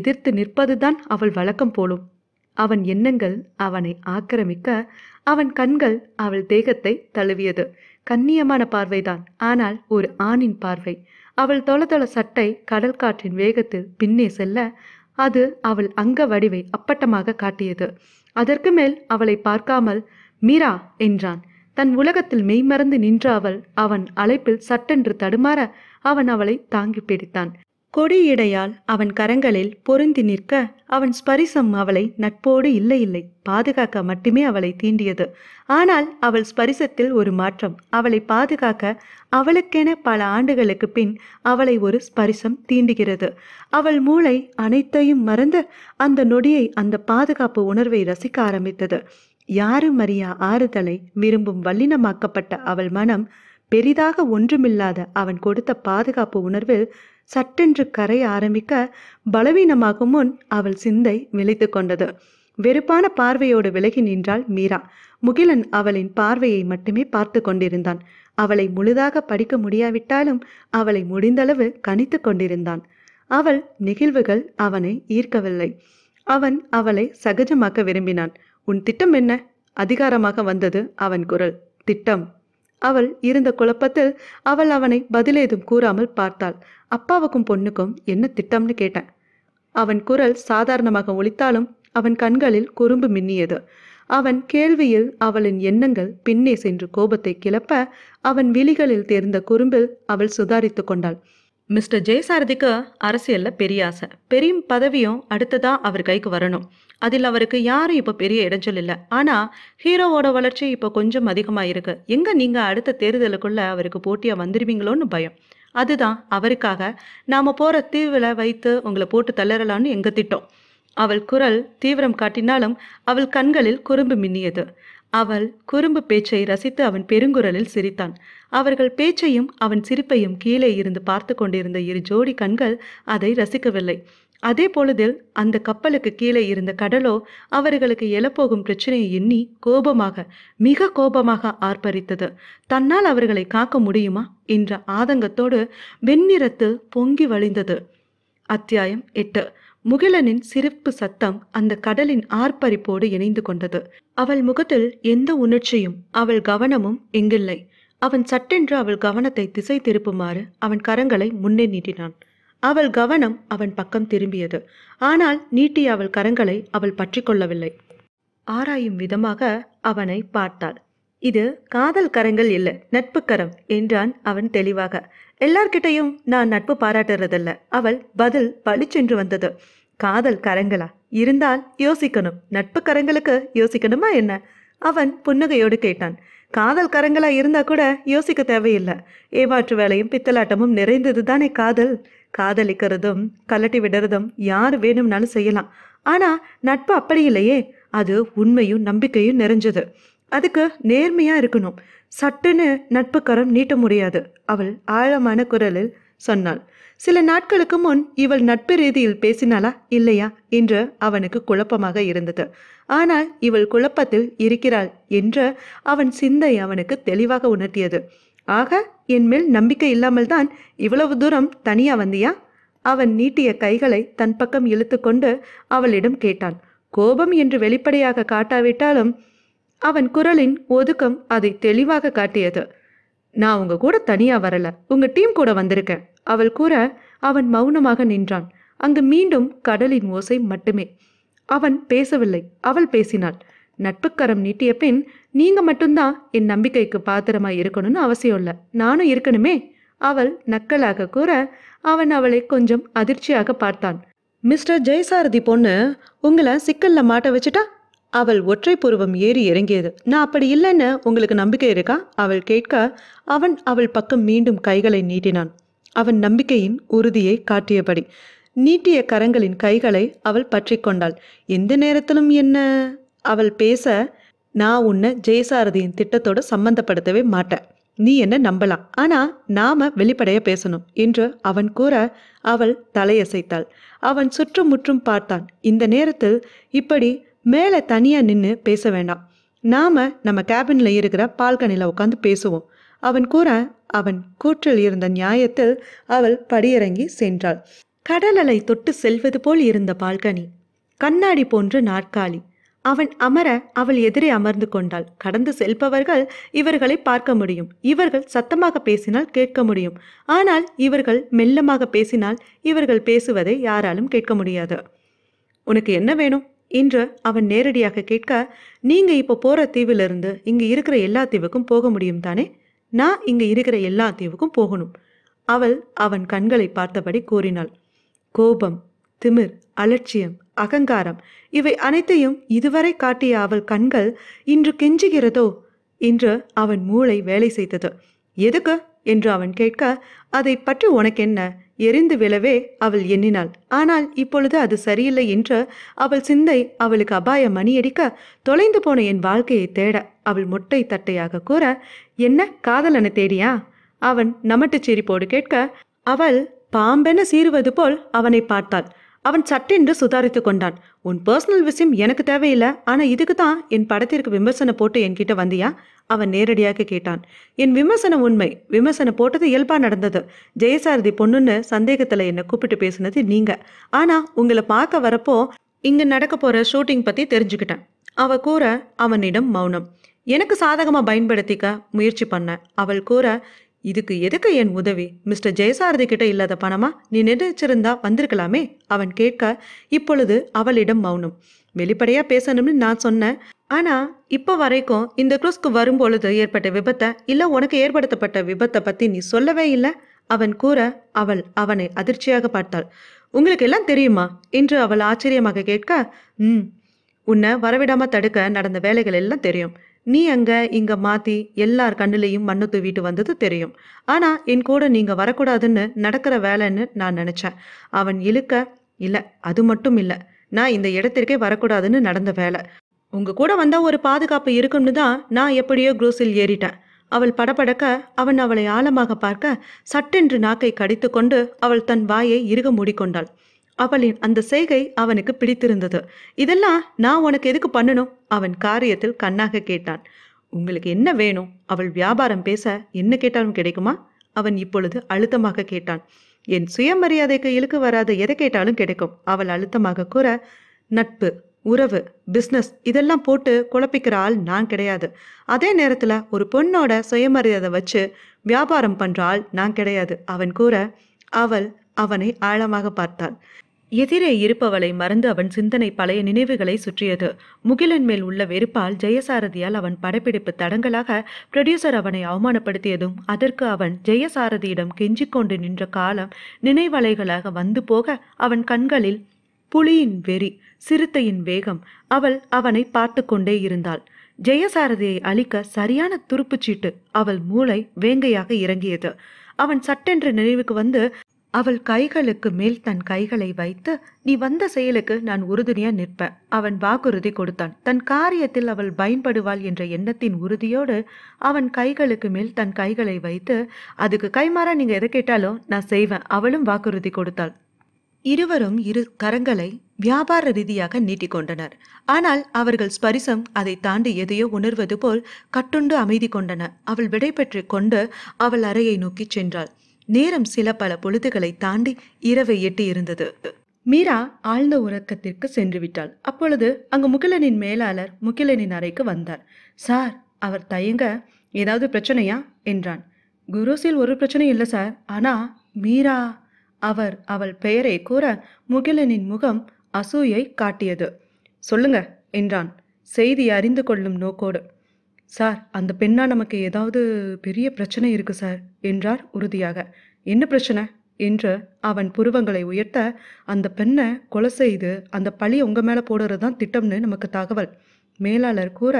எதிர்த்து நிற்பதுதான் அவள் வழக்கம் போலும் அவன் எண்ணங்கள் அவனை ஆக்கிரமிக்க அவன் கண்கள் அவள் தேகத்தை தழுவியது கண்ணியமான பார்வைதான் ஆனால் ஒரு ஆணின் பார்வை அவள் தொளதொள சட்டை கடல் காற்றின் வேகத்தில் பின்னே செல்ல அது அவள் அங்க வடிவை அப்பட்டமாக காட்டியது அதற்கு மேல் அவளை பார்க்காமல் மீரா என்றான் தன் உலகத்தில் மெய்மறந்து நின்ற அவள் அவன் அழைப்பில் சட்டென்று தடுமாற அவன் அவளை தாங்கி பிடித்தான் கொடியிடையால் அவன் கரங்களில் பொருந்தி நிற்க அவன் ஸ்பரிசம் அவளை நட்போடு இல்லை இல்லை பாதுகாக்க மட்டுமே அவளை தீண்டியது ஆனால் அவள் ஸ்பரிசத்தில் ஒரு மாற்றம் அவளை பாதுகாக்க அவளுக்கென பல ஆண்டுகளுக்கு பின் அவளை ஒரு ஸ்பரிசம் தீண்டுகிறது அவள் மூளை அனைத்தையும் மறந்து அந்த நொடியை அந்த பாதுகாப்பு உணர்வை ரசிக்க ஆரம்பித்தது யாரும் அறியா ஆறுதலை விரும்பும் வல்லினமாக்கப்பட்ட அவள் மனம் பெரிதாக ஒன்றுமில்லாத அவன் கொடுத்த பாதுகாப்பு உணர்வில் சட்டென்று கரைய ஆரம்பிக்க பலவீனமாகும் முன் அவள் சிந்தை விளைத்து கொண்டது வெறுப்பான பார்வையோடு விலகி நின்றாள் மீரா முகிலன் அவளின் பார்வையை மட்டுமே பார்த்து கொண்டிருந்தான் அவளை முழுதாக படிக்க முடியாவிட்டாலும் அவளை முடிந்தளவு கணித்து கொண்டிருந்தான் அவள் நெகிழ்வுகள் அவனை ஈர்க்கவில்லை அவன் அவளை சகஜமாக்க விரும்பினான் உன் திட்டம் என்ன அதிகாரமாக வந்தது அவன் குரல் திட்டம் அவள் இருந்த குழப்பத்தில் அவள் அவனை பதிலேதும் கூறாமல் பார்த்தாள் அப்பாவுக்கும் பொண்ணுக்கும் என்ன திட்டம்னு கேட்டேன் அவன் குரல் சாதாரணமாக ஒழித்தாலும் அவன் கண்களில் குறும்பு மின்னியது அவன் கேள்வியில் அவளின் எண்ணங்கள் பின்னே சென்று கோபத்தை கிளப்ப அவன் விழிகளில் தேர்ந்த குறும்பில் அவள் சுதாரித்து கொண்டாள் மிஸ்டர் ஜெயசாரதிக்கு அரசியலில் பெரிய ஆசை பெரியும் பதவியும் அடுத்ததாக அவர் கைக்கு வரணும் அதில் அவருக்கு யாரும் இப்போ பெரிய இடைஞ்சல் இல்லை ஆனால் ஹீரோவோட வளர்ச்சி இப்போ கொஞ்சம் அதிகமாக இருக்குது எங்கே நீங்கள் அடுத்த தேர்தலுக்குள்ளே அவருக்கு போட்டியாக வந்துடுவீங்களோன்னு பயம் அதுதான் அவருக்காக நாம போகிற தீவில் வைத்து உங்களை போட்டு தள்ளறலாம்னு எங்கள் திட்டம் அவள் குரல் தீவிரம் காட்டினாலும் அவள் கண்களில் குறும்பு மின்னியது அவள் குறும்பு பேச்சை ரசித்து அவன் பெருங்குரலில் சிரித்தான் அவர்கள் பேச்சையும் அவன் சிரிப்பையும் கீழே இருந்து பார்த்து கொண்டிருந்த இரு ஜோடி கண்கள் அதை ரசிக்கவில்லை அதே பொழுதில் அந்த கப்பலுக்கு கீழே இருந்த கடலோ அவர்களுக்கு எழப்போகும் பிரச்சனையை எண்ணி கோபமாக மிக கோபமாக ஆர்ப்பரித்தது தன்னால் அவர்களை காக்க முடியுமா என்ற ஆதங்கத்தோடு வெண்ணிறத்தில் பொங்கி வழிந்தது அத்தியாயம் எட்டு முகிலனின் சிரிப்பு சத்தம் அந்த கடலின் ஆர்ப்பரிப்போடு இணைந்து கொண்டது அவள் முகத்தில் எந்த உணர்ச்சியும் அவள் கவனமும் எங்கில்லை அவன் சட்டென்று அவள் கவனத்தை திசை திருப்புமாறு அவன் கரங்களை முன்னே நீட்டினான் அவள் கவனம் அவன் பக்கம் திரும்பியது ஆனால் நீட்டி அவள் கரங்களை அவள் பற்றி கொள்ளவில்லை ஆராயும் விதமாக அவனை பார்த்தாள் இது காதல் கரங்கள் இல்லை நட்பு கரம் என்றான் அவன் தெளிவாக எல்லார்கிட்டையும் நான் நட்பு பாராட்டுறதில்ல அவள் பதில் பளிச்சென்று வந்தது காதல் கரங்களா இருந்தால் யோசிக்கணும் நட்பு கரங்களுக்கு யோசிக்கணுமா என்ன அவன் புன்னகையோடு கேட்டான் காதல் கரங்களா இருந்தா கூட யோசிக்க தேவையில்லை ஏமாற்று வேலையும் பித்தலாட்டமும் நிறைந்தது தானே காதல் காதலிக்கிறதும் கலட்டி விடுறதும் யார் வேணும்னாலும் செய்யலாம் ஆனால் நட்பு அப்படி இல்லையே அது உண்மையும் நம்பிக்கையும் நிறைஞ்சது அதுக்கு நேர்மையாக இருக்கணும் சட்டுன்னு நட்புக்கரம் நீட்ட முடியாது அவள் ஆழமான குரலில் சொன்னாள் சில நாட்களுக்கு முன் இவள் நட்பு ரீதியில் பேசினாளா இல்லையா என்று அவனுக்கு குழப்பமாக இருந்தது ஆனால் இவள் குழப்பத்தில் இருக்கிறாள் என்று அவன் சிந்தை அவனுக்கு தெளிவாக உணர்த்தியது ஆக என் மேல் நம்பிக்கை இல்லாமல் தான் இவ்வளவு தூரம் தனியா வந்தியா அவன் நீட்டிய கைகளை தன் பக்கம் இழுத்துக்கொண்டு அவளிடம் கேட்டான் கோபம் என்று வெளிப்படையாக காட்டாவிட்டாலும் அவன் குரலின் ஒதுக்கம் அதை தெளிவாக காட்டியது நான் உங்க கூட தனியா வரல உங்க டீம் கூட வந்திருக்கேன் அவள் கூற அவன் மௌனமாக நின்றான் அங்கு மீண்டும் கடலின் ஓசை மட்டுமே அவன் பேசவில்லை அவள் பேசினாள் நட்புக்கரம் நீட்டிய பின் நீங்கள் மட்டும்தான் என் நம்பிக்கைக்கு பாத்திரமாக இருக்கணும்னு அவசியம் இல்லை நானும் இருக்கணுமே அவள் நக்கலாக கூற அவன் அவளை கொஞ்சம் அதிர்ச்சியாக பார்த்தான் மிஸ்டர் ஜெயசாரதி பொண்ணு உங்களை சிக்கலில் மாட்ட வச்சுட்டா அவள் ஒற்றை புருவம் ஏறி இறங்கியது நான் அப்படி இல்லைன்னு உங்களுக்கு நம்பிக்கை இருக்கா அவள் கேட்க அவன் அவள் பக்கம் மீண்டும் கைகளை நீட்டினான் அவன் நம்பிக்கையின் உறுதியை காட்டியபடி நீட்டிய கரங்களின் கைகளை அவள் பற்றி கொண்டாள் எந்த நேரத்திலும் என்ன அவள் பேச நான் உன்னை ஜெயசாரதியின் திட்டத்தோட சம்மந்தப்படுத்தவே மாட்டேன் நீ என்ன நம்பலாம் ஆனா நாம வெளிப்படைய பேசணும் என்று அவன் கூற அவள் தலையசைத்தாள் அவன் சுற்றும் முற்றும் பார்த்தான் இந்த நேரத்தில் இப்படி மேலே தனியா நின்று பேச வேண்டாம் நாம நம்ம கேபின்ல இருக்கிற பால்கனில உட்காந்து பேசுவோம் அவன் கூற அவன் கூற்றில் இருந்த நியாயத்தில் அவள் படியிறங்கி சென்றாள் அலை தொட்டு செல்வது போல் இருந்த பால்கனி கண்ணாடி போன்ற நாற்காலி அவன் அமர அவள் எதிரே அமர்ந்து கொண்டாள் கடந்து செல்பவர்கள் இவர்களை பார்க்க முடியும் இவர்கள் சத்தமாக பேசினால் கேட்க முடியும் ஆனால் இவர்கள் மெல்லமாக பேசினால் இவர்கள் பேசுவதை யாராலும் கேட்க முடியாது உனக்கு என்ன வேணும் என்று அவன் நேரடியாக கேட்க நீங்கள் இப்போ போகிற தீவிலிருந்து இங்கே இருக்கிற எல்லா தீவுக்கும் போக முடியும் தானே நான் இங்கே இருக்கிற எல்லா தீவுக்கும் போகணும் அவள் அவன் கண்களை பார்த்தபடி கூறினாள் கோபம் திமிர் அலட்சியம் அகங்காரம் இவை அனைத்தையும் இதுவரை காட்டிய அவள் கண்கள் இன்று கெஞ்சுகிறதோ என்று அவன் மூளை வேலை செய்தது எதுக்கு என்று அவன் கேட்க அதை பற்றி உனக்கென்ன எரிந்து விழவே அவள் எண்ணினாள் ஆனால் இப்பொழுது அது சரியில்லை என்று அவள் சிந்தை அவளுக்கு அபாய மணியடிக்க தொலைந்து போன என் வாழ்க்கையை தேட அவள் மொட்டை தட்டையாக கூற என்ன காதலனை தேடியா அவன் நமட்டு சிரிப்போடு கேட்க அவள் பாம்பென சீறுவது போல் அவனை பார்த்தாள் அவன் சட்டென்று சுதாரித்து கொண்டான் உன் பர்சனல் விஷயம் எனக்கு தேவையில்லை ஆனால் இதுக்கு தான் என் படத்திற்கு விமர்சனம் போட்டு என்கிட்ட வந்தியா அவன் நேரடியாக கேட்டான் என் விமர்சனம் உண்மை விமர்சனம் போட்டது இயல்பாக நடந்தது ஜெயசாரதி பொண்ணுன்னு சந்தேகத்தில் என்னை கூப்பிட்டு பேசுனது நீங்கள் ஆனால் உங்களை பார்க்க வரப்போ இங்கே நடக்க போகிற ஷூட்டிங் பற்றி தெரிஞ்சுக்கிட்டேன் அவ கூற அவனிடம் மௌனம் எனக்கு சாதகமாக பயன்படுத்திக்க முயற்சி பண்ண அவள் கூற இதுக்கு எதுக்கு என் உதவி மிஸ்டர் ஜெயசாரதி கிட்ட இல்லாத பணமா நீ நினைச்சிருந்தா வந்திருக்கலாமே அவன் கேட்க இப்பொழுது அவளிடம் மௌனம் வெளிப்படையா பேசணும்னு நான் சொன்னேன் ஆனா இப்போ வரைக்கும் இந்த குரூஸ்க்கு வரும்பொழுது ஏற்பட்ட விபத்தை இல்லை உனக்கு ஏற்படுத்தப்பட்ட விபத்தை பத்தி நீ சொல்லவே இல்லை அவன் கூற அவள் அவனை அதிர்ச்சியாக பார்த்தாள் உங்களுக்கு எல்லாம் தெரியுமா என்று அவள் ஆச்சரியமாக கேட்க ம் உன்னை வரவிடாம தடுக்க நடந்த வேலைகள் எல்லாம் தெரியும் நீ அங்கே இங்கே மாற்றி எல்லார் கண்ணுலேயும் மண்ணு தூவிட்டு வந்தது தெரியும் ஆனால் என் கூட நீங்கள் வரக்கூடாதுன்னு நடக்கிற வேலைன்னு நான் நினச்சேன் அவன் இழுக்க இல்லை அது மட்டும் இல்லை நான் இந்த இடத்திற்கே வரக்கூடாதுன்னு நடந்த வேலை உங்கள் கூட வந்தால் ஒரு பாதுகாப்பு இருக்கும்னு தான் நான் எப்படியோ குரூஸில் ஏறிட்டேன் அவள் படபடக்க அவன் அவளை ஆழமாக பார்க்க சட்டென்று நாக்கை கடித்து கொண்டு அவள் தன் வாயை இறுக மூடிக்கொண்டாள் அவளின் அந்த செய்கை அவனுக்கு பிடித்திருந்தது இதெல்லாம் நான் உனக்கு எதுக்கு பண்ணணும் அவன் காரியத்தில் கண்ணாக கேட்டான் உங்களுக்கு என்ன வேணும் அவள் வியாபாரம் பேச என்ன கேட்டாலும் கிடைக்குமா அவன் இப்பொழுது அழுத்தமாக கேட்டான் என் சுயமரியாதைக்கு இழுக்கு வராத எதை கேட்டாலும் கிடைக்கும் அவள் அழுத்தமாக கூற நட்பு உறவு பிஸ்னஸ் இதெல்லாம் போட்டு குழப்பிக்கிற ஆள் நான் கிடையாது அதே நேரத்தில் ஒரு பொண்ணோட சுயமரியாதை வச்சு வியாபாரம் பண்ணுற ஆள் நான் கிடையாது அவன் கூற அவள் அவனை ஆழமாக பார்த்தாள் எதிரே இருப்பவளை மறந்து அவன் சிந்தனை பழைய நினைவுகளை சுற்றியது முகிலன் மேல் உள்ள வெறுப்பால் ஜெயசாரதியால் அவன் படப்பிடிப்பு தடங்களாக ப்ரொடியூசர் அவனை அவமானப்படுத்தியதும் அதற்கு அவன் ஜெயசாரதியிடம் கெஞ்சிக்கொண்டு நின்ற காலம் நினைவலைகளாக வந்து போக அவன் கண்களில் புலியின் வெறி சிறுத்தையின் வேகம் அவள் அவனை பார்த்து கொண்டே இருந்தாள் ஜெயசாரதியை அழிக்க சரியான துருப்புச்சீட்டு அவள் மூளை வேங்கையாக இறங்கியது அவன் சட்டென்று நினைவுக்கு வந்து அவள் கைகளுக்கு மேல் தன் கைகளை வைத்து நீ வந்த செயலுக்கு நான் உறுதுணையா நிற்பேன் அவன் வாக்குறுதி கொடுத்தான் தன் காரியத்தில் அவள் பயன்படுவாள் என்ற எண்ணத்தின் உறுதியோடு அவன் கைகளுக்கு மேல் தன் கைகளை வைத்து அதுக்கு கைமாற நீங்க எதை கேட்டாலும் நான் செய்வேன் அவளும் வாக்குறுதி கொடுத்தாள் இருவரும் இரு கரங்களை வியாபார ரீதியாக நீட்டிக்கொண்டனர் ஆனால் அவர்கள் ஸ்பரிசம் அதை தாண்டி எதையோ உணர்வது போல் கட்டுண்டு அமைதி கொண்டன அவள் விடை கொண்டு அவள் அறையை நோக்கிச் சென்றாள் நேரம் சில பல பொழுதுகளை தாண்டி இரவை எட்டி இருந்தது மீரா ஆழ்ந்த உறக்கத்திற்கு சென்று விட்டாள் அப்பொழுது அங்கு முகிலனின் மேலாளர் முகிலனின் அறைக்கு வந்தார் சார் அவர் தயங்க ஏதாவது பிரச்சனையா என்றான் குருசில் ஒரு பிரச்சனை இல்லை சார் ஆனா மீரா அவர் அவள் பெயரை கூற முகிலனின் முகம் அசூயை காட்டியது சொல்லுங்க என்றான் செய்தி அறிந்து கொள்ளும் நோக்கோடு சார் அந்த பெண்ணா நமக்கு ஏதாவது பெரிய பிரச்சனை இருக்கு சார் என்றார் உறுதியாக என்ன பிரச்சனை என்று அவன் புருவங்களை உயர்த்த அந்த பெண்ணை கொலை செய்து அந்த பழி உங்க மேலே போடுறது தான் திட்டம்னு நமக்கு தகவல் மேலாளர் கூற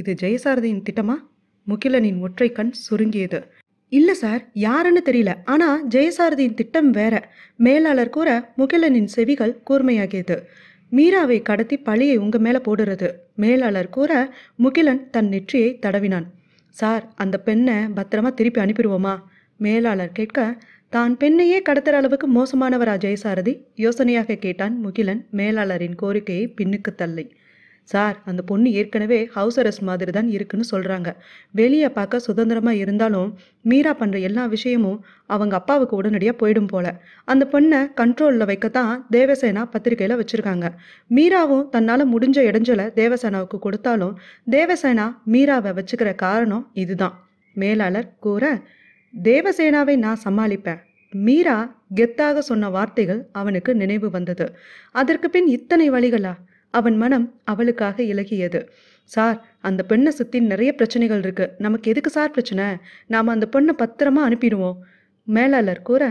இது ஜெயசாரதியின் திட்டமா முகிலனின் ஒற்றை கண் சுருங்கியது இல்லை சார் யாருன்னு தெரியல ஆனால் ஜெயசாரதியின் திட்டம் வேற மேலாளர் கூற முகிலனின் செவிகள் கூர்மையாகியது மீராவை கடத்தி பழியை உங்க மேல போடுறது மேலாளர் கூற முகிலன் தன் நெற்றியை தடவினான் சார் அந்த பெண்ணை பத்திரமா திருப்பி அனுப்பிடுவோமா மேலாளர் கேட்க தான் பெண்ணையே கடத்துற அளவுக்கு மோசமானவரா ஜெயசாரதி யோசனையாக கேட்டான் முகிலன் மேலாளரின் கோரிக்கையை பின்னுக்கு தள்ளி சார் அந்த பொண்ணு ஏற்கனவே ஹவுஸ் அரெஸ்ட் மாதிரி தான் இருக்குன்னு சொல்கிறாங்க வெளியே பார்க்க சுதந்திரமாக இருந்தாலும் மீரா பண்ணுற எல்லா விஷயமும் அவங்க அப்பாவுக்கு உடனடியாக போயிடும் போல அந்த பொண்ணை கண்ட்ரோலில் வைக்கத்தான் தேவசேனா பத்திரிகையில் வச்சுருக்காங்க மீராவும் தன்னால் முடிஞ்ச இடைஞ்சலை தேவசேனாவுக்கு கொடுத்தாலும் தேவசேனா மீராவை வச்சுக்கிற காரணம் இதுதான் மேலாளர் கூற தேவசேனாவை நான் சமாளிப்பேன் மீரா கெத்தாக சொன்ன வார்த்தைகள் அவனுக்கு நினைவு வந்தது அதற்கு பின் இத்தனை வழிகளா அவன் மனம் அவளுக்காக இலகியது சார் அந்த பெண்ணை சுற்றி நிறைய பிரச்சனைகள் இருக்கு நமக்கு எதுக்கு சார் பிரச்சனை நாம் அந்த பொண்ணை பத்திரமா அனுப்பிடுவோம் மேலாளர் கூற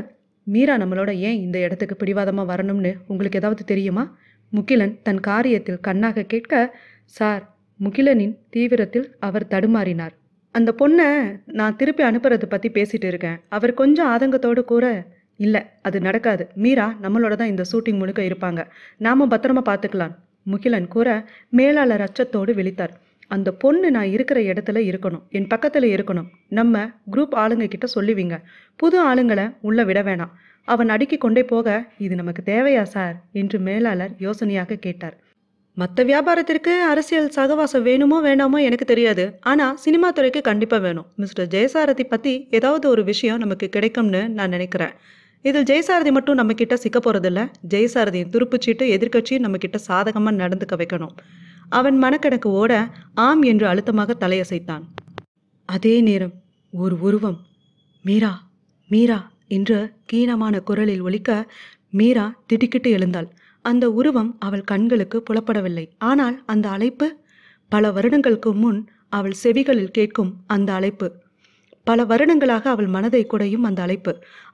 மீரா நம்மளோட ஏன் இந்த இடத்துக்கு பிடிவாதமாக வரணும்னு உங்களுக்கு ஏதாவது தெரியுமா முகிலன் தன் காரியத்தில் கண்ணாக கேட்க சார் முகிலனின் தீவிரத்தில் அவர் தடுமாறினார் அந்த பொண்ணை நான் திருப்பி அனுப்புறது பற்றி பேசிட்டு இருக்கேன் அவர் கொஞ்சம் ஆதங்கத்தோடு கூற இல்லை அது நடக்காது மீரா நம்மளோட தான் இந்த ஷூட்டிங் முழுக்க இருப்பாங்க நாம பத்திரமா பார்த்துக்கலாம் முகிலன் கூற மேலாளர் அச்சத்தோடு விழித்தார் அந்த பொண்ணு நான் இருக்கிற இடத்துல இருக்கணும் என் பக்கத்தில் இருக்கணும் நம்ம குரூப் ஆளுங்க கிட்ட சொல்லுவீங்க புது ஆளுங்களை உள்ளே விட வேணாம் அவன் அடுக்கி கொண்டே போக இது நமக்கு தேவையா சார் என்று மேலாளர் யோசனையாக கேட்டார் மற்ற வியாபாரத்திற்கு அரசியல் சகவாசம் வேணுமோ வேணாமோ எனக்கு தெரியாது ஆனால் சினிமா துறைக்கு கண்டிப்பாக வேணும் மிஸ்டர் ஜெயசாரதி பற்றி ஏதாவது ஒரு விஷயம் நமக்கு கிடைக்கும்னு நான் நினைக்கிறேன் இதில் ஜெயசாரதி மட்டும் நம்மக்கிட்ட சிக்க போகிறதில்ல ஜெயசாரதியை துருப்புச்சிட்டு நம்ம நம்மக்கிட்ட சாதகமாக நடந்துக்க வைக்கணும் அவன் மனக்கணக்கு ஓட ஆம் என்று அழுத்தமாக தலையசைத்தான் அதே நேரம் ஒரு உருவம் மீரா மீரா என்று கீனமான குரலில் ஒலிக்க மீரா திடுக்கிட்டு எழுந்தாள் அந்த உருவம் அவள் கண்களுக்கு புலப்படவில்லை ஆனால் அந்த அழைப்பு பல வருடங்களுக்கு முன் அவள் செவிகளில் கேட்கும் அந்த அழைப்பு பல வருடங்களாக அவள் மனதை குடையும் அந்த அழைப்பு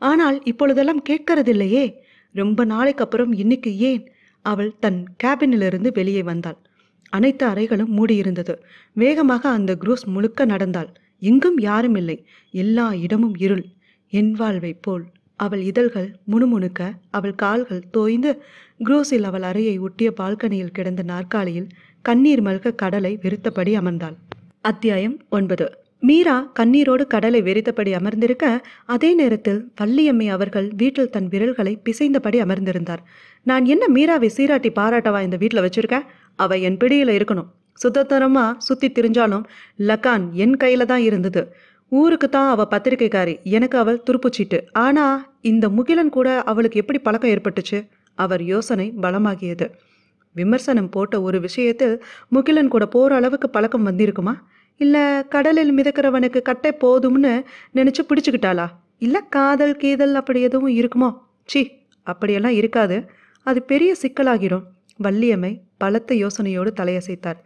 ஆனால் இப்பொழுதெல்லாம் கேட்கறதில்லையே ரொம்ப நாளைக்கு அப்புறம் இன்னைக்கு ஏன் அவள் தன் கேபினிலிருந்து வெளியே வந்தாள் அனைத்து அறைகளும் மூடியிருந்தது வேகமாக அந்த குரூஸ் முழுக்க நடந்தாள் எங்கும் யாரும் இல்லை எல்லா இடமும் இருள் என் வாழ்வை போல் அவள் இதழ்கள் முணுமுணுக்க அவள் கால்கள் தோய்ந்து குரூஸில் அவள் அறையை ஒட்டிய பால்கனியில் கிடந்த நாற்காலியில் கண்ணீர் மல்க கடலை வெறுத்தபடி அமர்ந்தாள் அத்தியாயம் ஒன்பது மீரா கண்ணீரோடு கடலை வெறித்தபடி அமர்ந்திருக்க அதே நேரத்தில் வள்ளியம்மை அவர்கள் வீட்டில் தன் விரல்களை பிசைந்தபடி அமர்ந்திருந்தார் நான் என்ன மீராவை சீராட்டி பாராட்டவா இந்த வீட்டில் வச்சிருக்கேன் அவள் என் பிடியில் இருக்கணும் சுத்தத்தரமாக சுற்றி திரிஞ்சாலும் லக்கான் என் கையில் தான் இருந்தது ஊருக்கு தான் அவள் பத்திரிக்கைக்காரி எனக்கு அவள் துருப்புச்சிட்டு ஆனால் இந்த முகிலன் கூட அவளுக்கு எப்படி பழக்கம் ஏற்பட்டுச்சு அவர் யோசனை பலமாகியது விமர்சனம் போட்ட ஒரு விஷயத்தில் முகிலன் கூட போகிற அளவுக்கு பழக்கம் வந்திருக்குமா இல்லை கடலில் மிதக்கிறவனுக்கு கட்டை போதும்னு நினச்சி பிடிச்சிக்கிட்டாளா இல்லை காதல் கீதல் அப்படி எதுவும் இருக்குமோ சி அப்படியெல்லாம் இருக்காது அது பெரிய சிக்கலாகிடும் வள்ளியம்மை பலத்த யோசனையோடு தலையசைத்தார்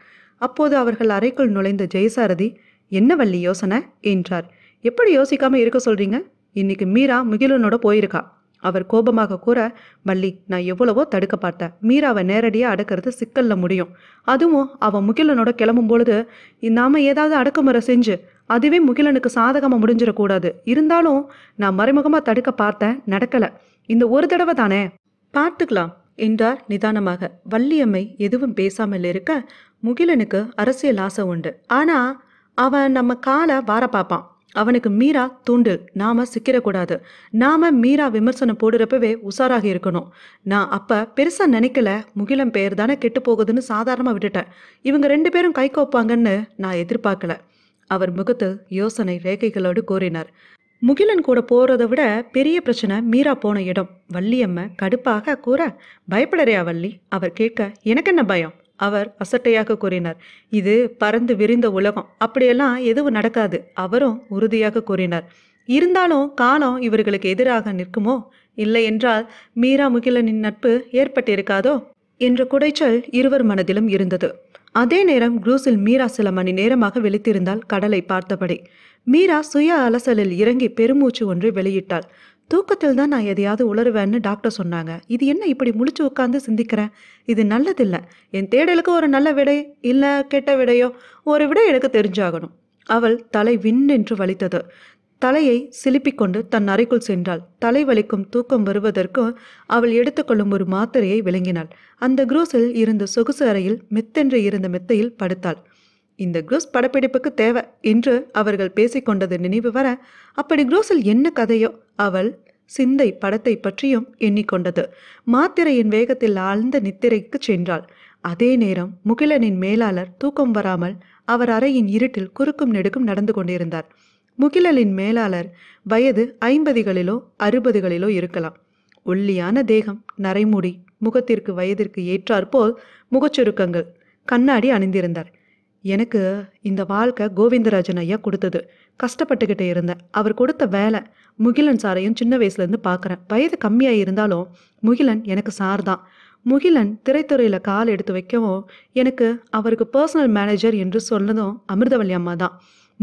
அப்போது அவர்கள் அறைக்குள் நுழைந்த ஜெயசாரதி என்ன வள்ளி யோசனை என்றார் எப்படி யோசிக்காமல் இருக்க சொல்கிறீங்க இன்னைக்கு மீரா முகிலனோட போயிருக்கா அவர் கோபமாக கூற வள்ளி நான் எவ்வளவோ தடுக்க பார்த்தேன் மீராவை நேரடியாக அடக்கிறது சிக்கலில் முடியும் அதுவும் அவன் முகிலனோட கிளம்பும் பொழுது நாம் ஏதாவது அடக்குமுறை செஞ்சு அதுவே முகிலனுக்கு சாதகமாக முடிஞ்சிடக்கூடாது இருந்தாலும் நான் மறைமுகமாக தடுக்க பார்த்தேன் நடக்கலை இந்த ஒரு தடவை தானே பார்த்துக்கலாம் என்றார் நிதானமாக வள்ளியம்மை எதுவும் பேசாமல் இருக்க முகிலனுக்கு அரசியல் ஆசை உண்டு ஆனால் அவன் நம்ம காலை வார பார்ப்பான் அவனுக்கு மீரா தூண்டு நாம சிக்கிடக்கூடாது நாம மீரா விமர்சனம் போடுறப்பவே உஷாராக இருக்கணும் நான் அப்ப பெருசா நினைக்கல முகிலம் பெயர் தானே கெட்டு போகுதுன்னு சாதாரணமாக விட்டுட்டேன் இவங்க ரெண்டு பேரும் கை கோப்பாங்கன்னு நான் எதிர்பார்க்கல அவர் முகத்து யோசனை ரேகைகளோடு கோரினார் முகிலன் கூட போகிறத விட பெரிய பிரச்சனை மீரா போன இடம் வள்ளியம்ம கடுப்பாக கூற பயப்படறையா வள்ளி அவர் கேட்க எனக்கு என்ன பயம் அவர் அசட்டையாக கூறினார் இது பறந்து விரிந்த உலகம் அப்படியெல்லாம் எதுவும் நடக்காது அவரும் உறுதியாக கூறினார் இருந்தாலும் காலம் இவர்களுக்கு எதிராக நிற்குமோ இல்லை என்றால் மீரா முகிலனின் நட்பு ஏற்பட்டிருக்காதோ என்ற குடைச்சல் இருவர் மனதிலும் இருந்தது அதே நேரம் குரூஸில் மீரா சில மணி நேரமாக வெளித்திருந்தால் கடலை பார்த்தபடி மீரா சுய அலசலில் இறங்கி பெருமூச்சு ஒன்று வெளியிட்டாள் தூக்கத்தில் தான் நான் எதையாவது உளருவேன்னு டாக்டர் சொன்னாங்க இது என்ன இப்படி முழிச்சு உட்காந்து சிந்திக்கிறேன் இது நல்லதில்லை என் தேடலுக்கு ஒரு நல்ல விடை இல்லை கெட்ட விடையோ ஒரு விடை எனக்கு தெரிஞ்சாகணும் அவள் தலை விண்ணென்று வலித்தது தலையை சிலுப்பிக்கொண்டு தன் அறைக்குள் சென்றாள் தலை வலிக்கும் தூக்கம் வருவதற்கு அவள் எடுத்துக்கொள்ளும் ஒரு மாத்திரையை விளங்கினாள் அந்த குரூஸில் இருந்த சொகுசு அறையில் மெத்தென்று இருந்த மெத்தையில் படுத்தாள் இந்த குரூஸ் படப்பிடிப்புக்கு தேவை என்று அவர்கள் பேசிக்கொண்டது நினைவு வர அப்படி குரூஸில் என்ன கதையோ அவள் சிந்தை படத்தை பற்றியும் எண்ணிக்கொண்டது மாத்திரையின் வேகத்தில் ஆழ்ந்த நித்திரைக்கு சென்றாள் அதே நேரம் முகிலனின் மேலாளர் தூக்கம் வராமல் அவர் அறையின் இருட்டில் குறுக்கும் நெடுக்கும் நடந்து கொண்டிருந்தார் முகிலனின் மேலாளர் வயது ஐம்பதுகளிலோ அறுபதுகளிலோ இருக்கலாம் ஒல்லியான தேகம் நரைமுடி முகத்திற்கு வயதிற்கு ஏற்றாற்போல் முகச்சுருக்கங்கள் கண்ணாடி அணிந்திருந்தார் எனக்கு இந்த வாழ்க்கை கோவிந்தராஜன் ஐயா கொடுத்தது கஷ்டப்பட்டுக்கிட்டே இருந்தேன் அவர் கொடுத்த வேலை முகிலன் சாரையும் சின்ன வயசுலேருந்து பார்க்குறேன் வயது கம்மியாக இருந்தாலும் முகிலன் எனக்கு சார் தான் முகிலன் திரைத்துறையில் கால் எடுத்து வைக்கவும் எனக்கு அவருக்கு பர்சனல் மேனேஜர் என்று சொன்னதும் அமிர்தவல்லி அம்மா தான்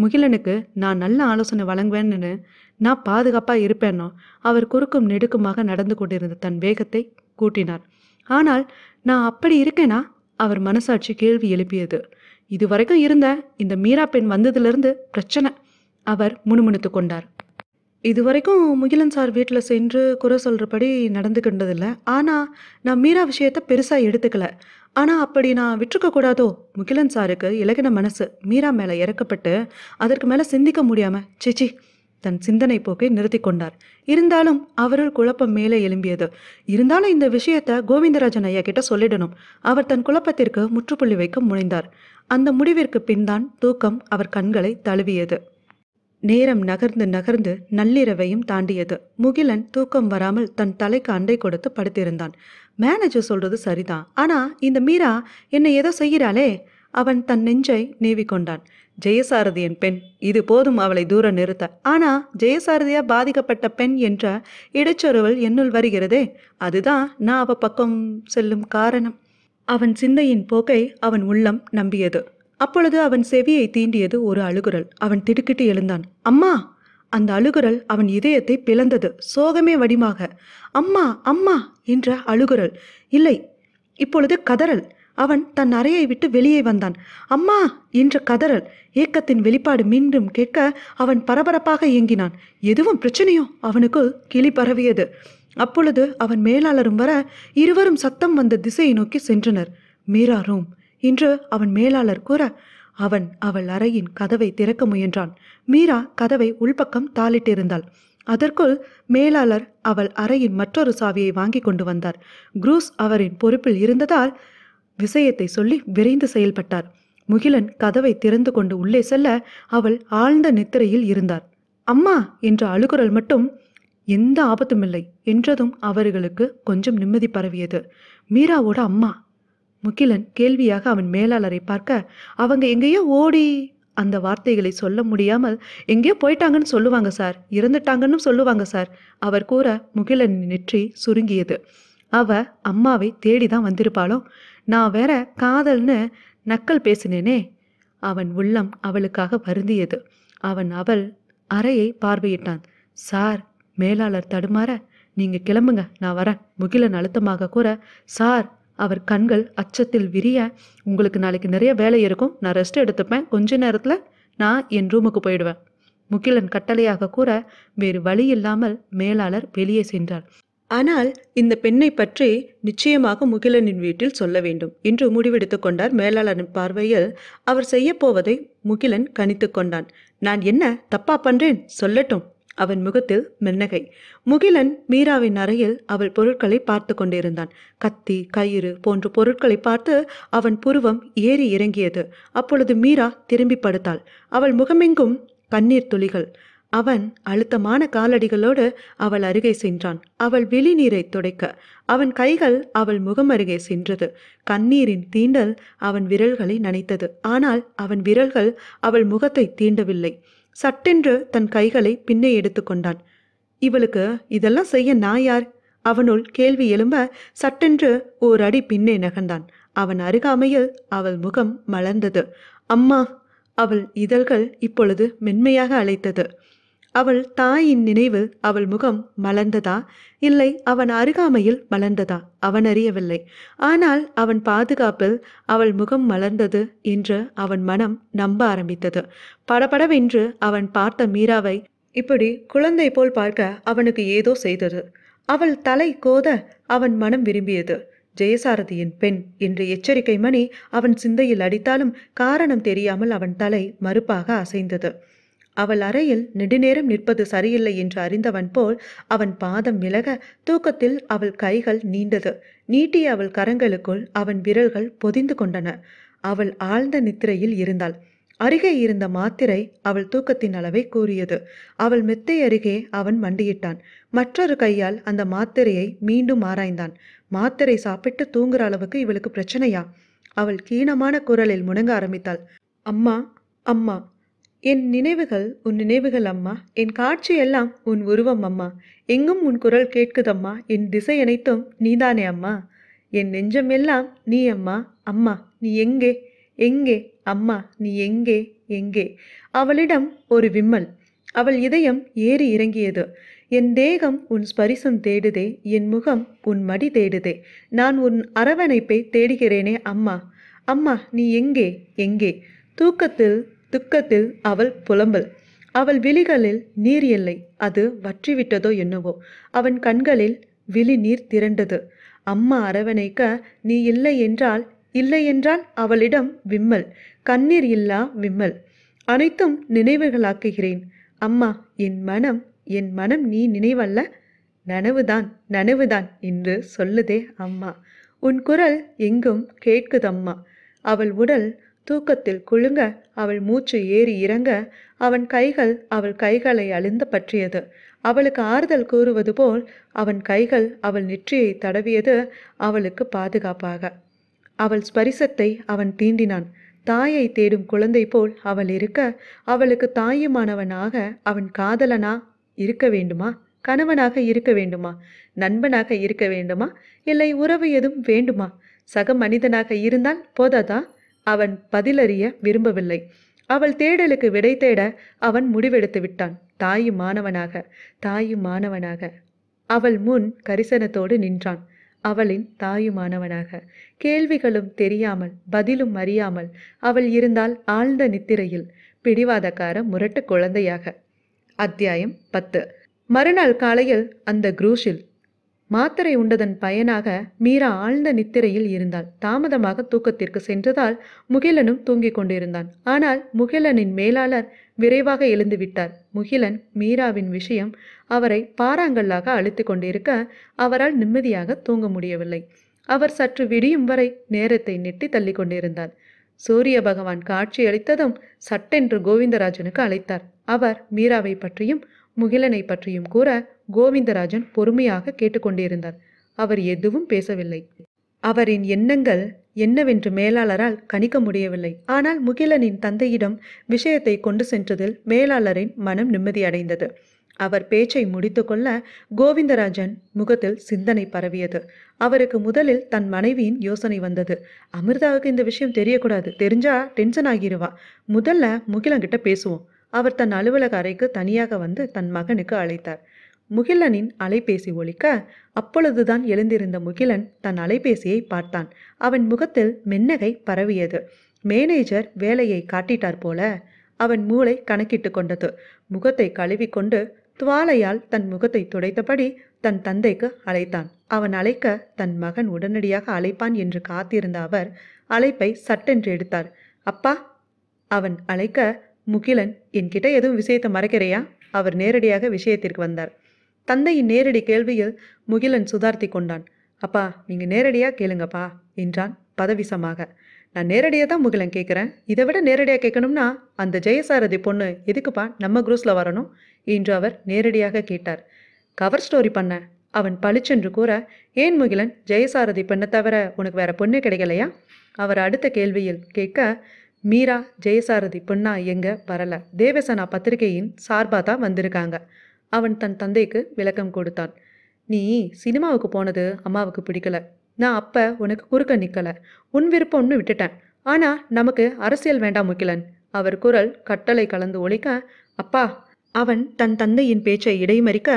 முகிலனுக்கு நான் நல்ல ஆலோசனை வழங்குவேன்னு நான் பாதுகாப்பாக இருப்பேனோ அவர் குறுக்கும் நெடுக்குமாக நடந்து கொண்டிருந்த தன் வேகத்தை கூட்டினார் ஆனால் நான் அப்படி இருக்கேனா அவர் மனசாட்சி கேள்வி எழுப்பியது இது வரைக்கும் இருந்த இந்த மீரா பெண் வந்ததுலேருந்து பிரச்சனை அவர் முணுமுணுத்து கொண்டார் இது வரைக்கும் முகிலன் சார் வீட்டில் சென்று குறை சொல்கிறபடி நடந்துக்கிட்டதில்லை ஆனால் நான் மீரா விஷயத்தை பெருசாக எடுத்துக்கல ஆனால் அப்படி நான் விட்டுருக்கக்கூடாதோ முகிலன் சாருக்கு இலகின மனசு மீரா மேலே இறக்கப்பட்டு அதற்கு மேலே சிந்திக்க முடியாமல் சிச்சி தன் சிந்தனை போக்கை நிறுத்தி கொண்டார் இருந்தாலும் அவருள் குழப்பம் மேலே எழும்பியது இருந்தாலும் இந்த விஷயத்தை கோவிந்தராஜன் ஐயா கிட்ட சொல்லிடணும் அவர் தன் குழப்பத்திற்கு முற்றுப்புள்ளி வைக்க முனைந்தார் அந்த முடிவிற்கு பின்தான் தூக்கம் அவர் கண்களை தழுவியது நேரம் நகர்ந்து நகர்ந்து நள்ளிரவையும் தாண்டியது முகிலன் தூக்கம் வராமல் தன் தலைக்கு அண்டை கொடுத்து படுத்திருந்தான் மேனேஜர் சொல்றது சரிதான் ஆனா இந்த மீரா என்னை ஏதோ செய்கிறாளே அவன் தன் நெஞ்சை நீவிக்கொண்டான் ஜெயசாரதியின் பெண் இது போதும் அவளை தூர நிறுத்த ஆனா ஜெயசாரதியா பாதிக்கப்பட்ட பெண் என்ற இடைச்சொருவல் என்னுள் வருகிறதே அதுதான் நான் அவ பக்கம் செல்லும் காரணம் அவன் சிந்தையின் போக்கை அவன் உள்ளம் நம்பியது அப்பொழுது அவன் செவியை தீண்டியது ஒரு அழுகுரல் அவன் திடுக்கிட்டு எழுந்தான் அம்மா அந்த அழுகுரல் அவன் இதயத்தை பிளந்தது சோகமே வடிமாக அம்மா அம்மா என்ற அழுகுரல் இல்லை இப்பொழுது கதறல் அவன் தன் அறையை விட்டு வெளியே வந்தான் அம்மா என்ற கதறல் ஏக்கத்தின் வெளிப்பாடு மீண்டும் கேட்க அவன் பரபரப்பாக இயங்கினான் எதுவும் பிரச்சனையோ அவனுக்கு கிளி பரவியது அப்பொழுது அவன் மேலாளரும் வர இருவரும் சத்தம் வந்த திசையை நோக்கி சென்றனர் மீரா ரூம் என்று அவன் மேலாளர் கூற அவன் அவள் அறையின் கதவை திறக்க முயன்றான் மீரா கதவை உள்பக்கம் தாளிட்டிருந்தாள் அதற்குள் மேலாளர் அவள் அறையின் மற்றொரு சாவியை வாங்கி கொண்டு வந்தார் குரூஸ் அவரின் பொறுப்பில் இருந்ததால் விஷயத்தை சொல்லி விரைந்து செயல்பட்டார் முகிலன் கதவை திறந்து கொண்டு உள்ளே செல்ல அவள் ஆழ்ந்த நித்திரையில் இருந்தார் அம்மா என்ற அழுகுரல் மட்டும் எந்த ஆபத்தும் இல்லை என்றதும் அவர்களுக்கு கொஞ்சம் நிம்மதி பரவியது மீராவோட அம்மா முகிலன் கேள்வியாக அவன் மேலாளரை பார்க்க அவங்க எங்கேயோ ஓடி அந்த வார்த்தைகளை சொல்ல முடியாமல் எங்கேயோ போயிட்டாங்கன்னு சொல்லுவாங்க சார் இறந்துட்டாங்கன்னு சொல்லுவாங்க சார் அவர் கூற முகிலன் நெற்றி சுருங்கியது அவ அம்மாவை தேடி தான் வந்திருப்பாளோ நான் வேற காதல்னு நக்கல் பேசினேனே அவன் உள்ளம் அவளுக்காக வருந்தியது அவன் அவள் அறையை பார்வையிட்டான் சார் மேலாளர் தடுமாற நீங்க கிளம்புங்க நான் வரேன் முகிலன் அழுத்தமாக கூற சார் அவர் கண்கள் அச்சத்தில் விரிய உங்களுக்கு நாளைக்கு நிறைய வேலை இருக்கும் நான் ரெஸ்ட் எடுத்துப்பேன் கொஞ்ச நேரத்தில் நான் என் ரூமுக்கு போயிடுவேன் முகிலன் கட்டளையாக கூற வேறு வழி இல்லாமல் மேலாளர் வெளியே சென்றார் ஆனால் இந்த பெண்ணை பற்றி நிச்சயமாக முகிலனின் வீட்டில் சொல்ல வேண்டும் என்று முடிவெடுத்து கொண்டார் மேலாளரின் பார்வையில் அவர் செய்யப்போவதை முகிலன் கணித்து கொண்டான் நான் என்ன தப்பா பண்றேன் சொல்லட்டும் அவன் முகத்தில் மின்னகை முகிலன் மீராவின் அறையில் அவள் பொருட்களை பார்த்து கொண்டிருந்தான் கத்தி கயிறு போன்ற பொருட்களை பார்த்து அவன் புருவம் ஏறி இறங்கியது அப்பொழுது மீரா திரும்பி படுத்தாள் அவள் முகமெங்கும் கண்ணீர் துளிகள் அவன் அழுத்தமான காலடிகளோடு அவள் அருகே சென்றான் அவள் வெளிநீரை துடைக்க அவன் கைகள் அவள் முகம் அருகே சென்றது கண்ணீரின் தீண்டல் அவன் விரல்களை நனைத்தது ஆனால் அவன் விரல்கள் அவள் முகத்தை தீண்டவில்லை சட்டென்று தன் கைகளை பின்னே எடுத்துக்கொண்டான் இவளுக்கு இதெல்லாம் செய்ய நான் யார் அவனுள் கேள்வி எழும்ப சட்டென்று ஓர் அடி பின்னே நகர்ந்தான் அவன் அருகாமையில் அவள் முகம் மலர்ந்தது அம்மா அவள் இதழ்கள் இப்பொழுது மென்மையாக அழைத்தது அவள் தாயின் நினைவு அவள் முகம் மலர்ந்ததா இல்லை அவன் அருகாமையில் மலர்ந்ததா அவன் அறியவில்லை ஆனால் அவன் பாதுகாப்பில் அவள் முகம் மலர்ந்தது என்று அவன் மனம் நம்ப ஆரம்பித்தது படபடவென்று அவன் பார்த்த மீராவை இப்படி குழந்தை போல் பார்க்க அவனுக்கு ஏதோ செய்தது அவள் தலை கோத அவன் மனம் விரும்பியது ஜெயசாரதியின் பெண் என்ற எச்சரிக்கை மணி அவன் சிந்தையில் அடித்தாலும் காரணம் தெரியாமல் அவன் தலை மறுப்பாக அசைந்தது அவள் அறையில் நெடுநேரம் நிற்பது சரியில்லை என்று அறிந்தவன் போல் அவன் பாதம் விலக தூக்கத்தில் அவள் கைகள் நீண்டது நீட்டிய அவள் கரங்களுக்குள் அவன் விரல்கள் பொதிந்து கொண்டன அவள் ஆழ்ந்த நித்திரையில் இருந்தாள் அருகே இருந்த மாத்திரை அவள் தூக்கத்தின் அளவை கூறியது அவள் மெத்தை அருகே அவன் மண்டியிட்டான் மற்றொரு கையால் அந்த மாத்திரையை மீண்டும் ஆராய்ந்தான் மாத்திரை சாப்பிட்டு தூங்குற அளவுக்கு இவளுக்கு பிரச்சனையா அவள் கீணமான குரலில் முணங்க ஆரம்பித்தாள் அம்மா அம்மா என் நினைவுகள் உன் நினைவுகள் அம்மா என் காட்சி எல்லாம் உன் உருவம் அம்மா எங்கும் உன் குரல் கேட்குதம்மா என் திசை அனைத்தும் நீதானே அம்மா என் நெஞ்சம் எல்லாம் நீ அம்மா அம்மா நீ எங்கே எங்கே அம்மா நீ எங்கே எங்கே அவளிடம் ஒரு விம்மல் அவள் இதயம் ஏறி இறங்கியது என் தேகம் உன் ஸ்பரிசம் தேடுதே என் முகம் உன் மடி தேடுதே நான் உன் அரவணைப்பை தேடுகிறேனே அம்மா அம்மா நீ எங்கே எங்கே தூக்கத்தில் துக்கத்தில் அவள் புலம்பல் அவள் விழிகளில் நீர் இல்லை அது வற்றிவிட்டதோ என்னவோ அவன் கண்களில் விழி நீர் திரண்டது அம்மா அரவணைக்க நீ இல்லை என்றால் இல்லை என்றால் அவளிடம் விம்மல் கண்ணீர் இல்லா விம்மல் அனைத்தும் நினைவுகளாக்குகிறேன் அம்மா என் மனம் என் மனம் நீ நினைவல்ல நனவுதான் நனவுதான் என்று சொல்லுதே அம்மா உன் குரல் எங்கும் கேட்குதம்மா அவள் உடல் தூக்கத்தில் குழுங்க அவள் மூச்சு ஏறி இறங்க அவன் கைகள் அவள் கைகளை அழுந்த பற்றியது அவளுக்கு ஆறுதல் கூறுவது போல் அவன் கைகள் அவள் நெற்றியை தடவியது அவளுக்கு பாதுகாப்பாக அவள் ஸ்பரிசத்தை அவன் தீண்டினான் தாயை தேடும் குழந்தை போல் அவள் இருக்க அவளுக்கு தாயுமானவனாக அவன் காதலனா இருக்க வேண்டுமா கணவனாக இருக்க வேண்டுமா நண்பனாக இருக்க வேண்டுமா இல்லை உறவு எதுவும் வேண்டுமா சக மனிதனாக இருந்தால் போதாதா அவன் பதிலறிய விரும்பவில்லை அவள் தேடலுக்கு விடை தேட அவன் முடிவெடுத்து விட்டான் தாயும் மாணவனாக தாயும் மாணவனாக அவள் முன் கரிசனத்தோடு நின்றான் அவளின் தாயுமானவனாக கேள்விகளும் தெரியாமல் பதிலும் அறியாமல் அவள் இருந்தால் ஆழ்ந்த நித்திரையில் பிடிவாதக்கார முரட்டு குழந்தையாக அத்தியாயம் பத்து மறுநாள் காலையில் அந்த குரூஷில் மாத்திரை உண்டதன் பயனாக மீரா ஆழ்ந்த நித்திரையில் இருந்தாள் தாமதமாக தூக்கத்திற்கு சென்றதால் முகிலனும் தூங்கிக் கொண்டிருந்தான் ஆனால் முகிலனின் மேலாளர் விரைவாக எழுந்துவிட்டார் முகிலன் மீராவின் விஷயம் அவரை பாறாங்கல்லாக அழித்து கொண்டிருக்க அவரால் நிம்மதியாக தூங்க முடியவில்லை அவர் சற்று விடியும் வரை நேரத்தை நெட்டி தள்ளி கொண்டிருந்தார் சூரிய பகவான் காட்சி அளித்ததும் சட்டென்று கோவிந்தராஜனுக்கு அழைத்தார் அவர் மீராவை பற்றியும் முகிலனை பற்றியும் கூற கோவிந்தராஜன் பொறுமையாக கேட்டுக்கொண்டிருந்தார் அவர் எதுவும் பேசவில்லை அவரின் எண்ணங்கள் என்னவென்று மேலாளரால் கணிக்க முடியவில்லை ஆனால் முகிலனின் தந்தையிடம் விஷயத்தை கொண்டு சென்றதில் மேலாளரின் மனம் நிம்மதியடைந்தது அவர் பேச்சை முடித்துக்கொள்ள கோவிந்தராஜன் முகத்தில் சிந்தனை பரவியது அவருக்கு முதலில் தன் மனைவியின் யோசனை வந்தது அமிர்தாவுக்கு இந்த விஷயம் தெரியக்கூடாது தெரிஞ்சா டென்ஷன் ஆகிடுவா முதல்ல முகிலங்கிட்ட பேசுவோம் அவர் தன் அலுவலக அறைக்கு தனியாக வந்து தன் மகனுக்கு அழைத்தார் முகிலனின் அலைபேசி ஒழிக்க அப்பொழுதுதான் எழுந்திருந்த முகிலன் தன் அலைபேசியை பார்த்தான் அவன் முகத்தில் மென்னகை பரவியது மேனேஜர் வேலையை காட்டிட்டார் போல அவன் மூளை கணக்கிட்டு கொண்டது முகத்தை கழுவிக்கொண்டு துவாலையால் தன் முகத்தை துடைத்தபடி தன் தந்தைக்கு அழைத்தான் அவன் அழைக்க தன் மகன் உடனடியாக அழைப்பான் என்று காத்திருந்த அவர் அழைப்பை சட்டென்று எடுத்தார் அப்பா அவன் அழைக்க முகிலன் என்கிட்ட எதுவும் விஷயத்தை மறைக்கிறையா அவர் நேரடியாக விஷயத்திற்கு வந்தார் தந்தையின் நேரடி கேள்வியில் முகிலன் சுதார்த்தி கொண்டான் அப்பா நீங்கள் நேரடியாக கேளுங்கப்பா என்றான் பதவிசமாக நான் நேரடியாக தான் முகிலன் கேட்குறேன் இதை விட நேரடியாக கேட்கணும்னா அந்த ஜெயசாரதி பொண்ணு எதுக்குப்பா நம்ம குரூஸில் வரணும் என்று அவர் நேரடியாக கேட்டார் கவர் ஸ்டோரி பண்ண அவன் பளிச்சென்று கூற ஏன் முகிலன் ஜெயசாரதி பெண்ணை தவிர உனக்கு வேற பொண்ணு கிடைக்கலையா அவர் அடுத்த கேள்வியில் கேட்க மீரா ஜெயசாரதி பொண்ணா எங்க வரல தேவசனா பத்திரிகையின் சார்பாக தான் வந்திருக்காங்க அவன் தன் தந்தைக்கு விளக்கம் கொடுத்தான் நீ சினிமாவுக்கு போனது அம்மாவுக்கு பிடிக்கல நான் அப்போ உனக்கு குறுக்க நிற்கலை உன் ஒன்று விட்டுட்டேன் ஆனால் நமக்கு அரசியல் வேண்டாம் முக்கிலன் அவர் குரல் கட்டளை கலந்து ஒழிக்க அப்பா அவன் தன் தந்தையின் பேச்சை இடைமறிக்க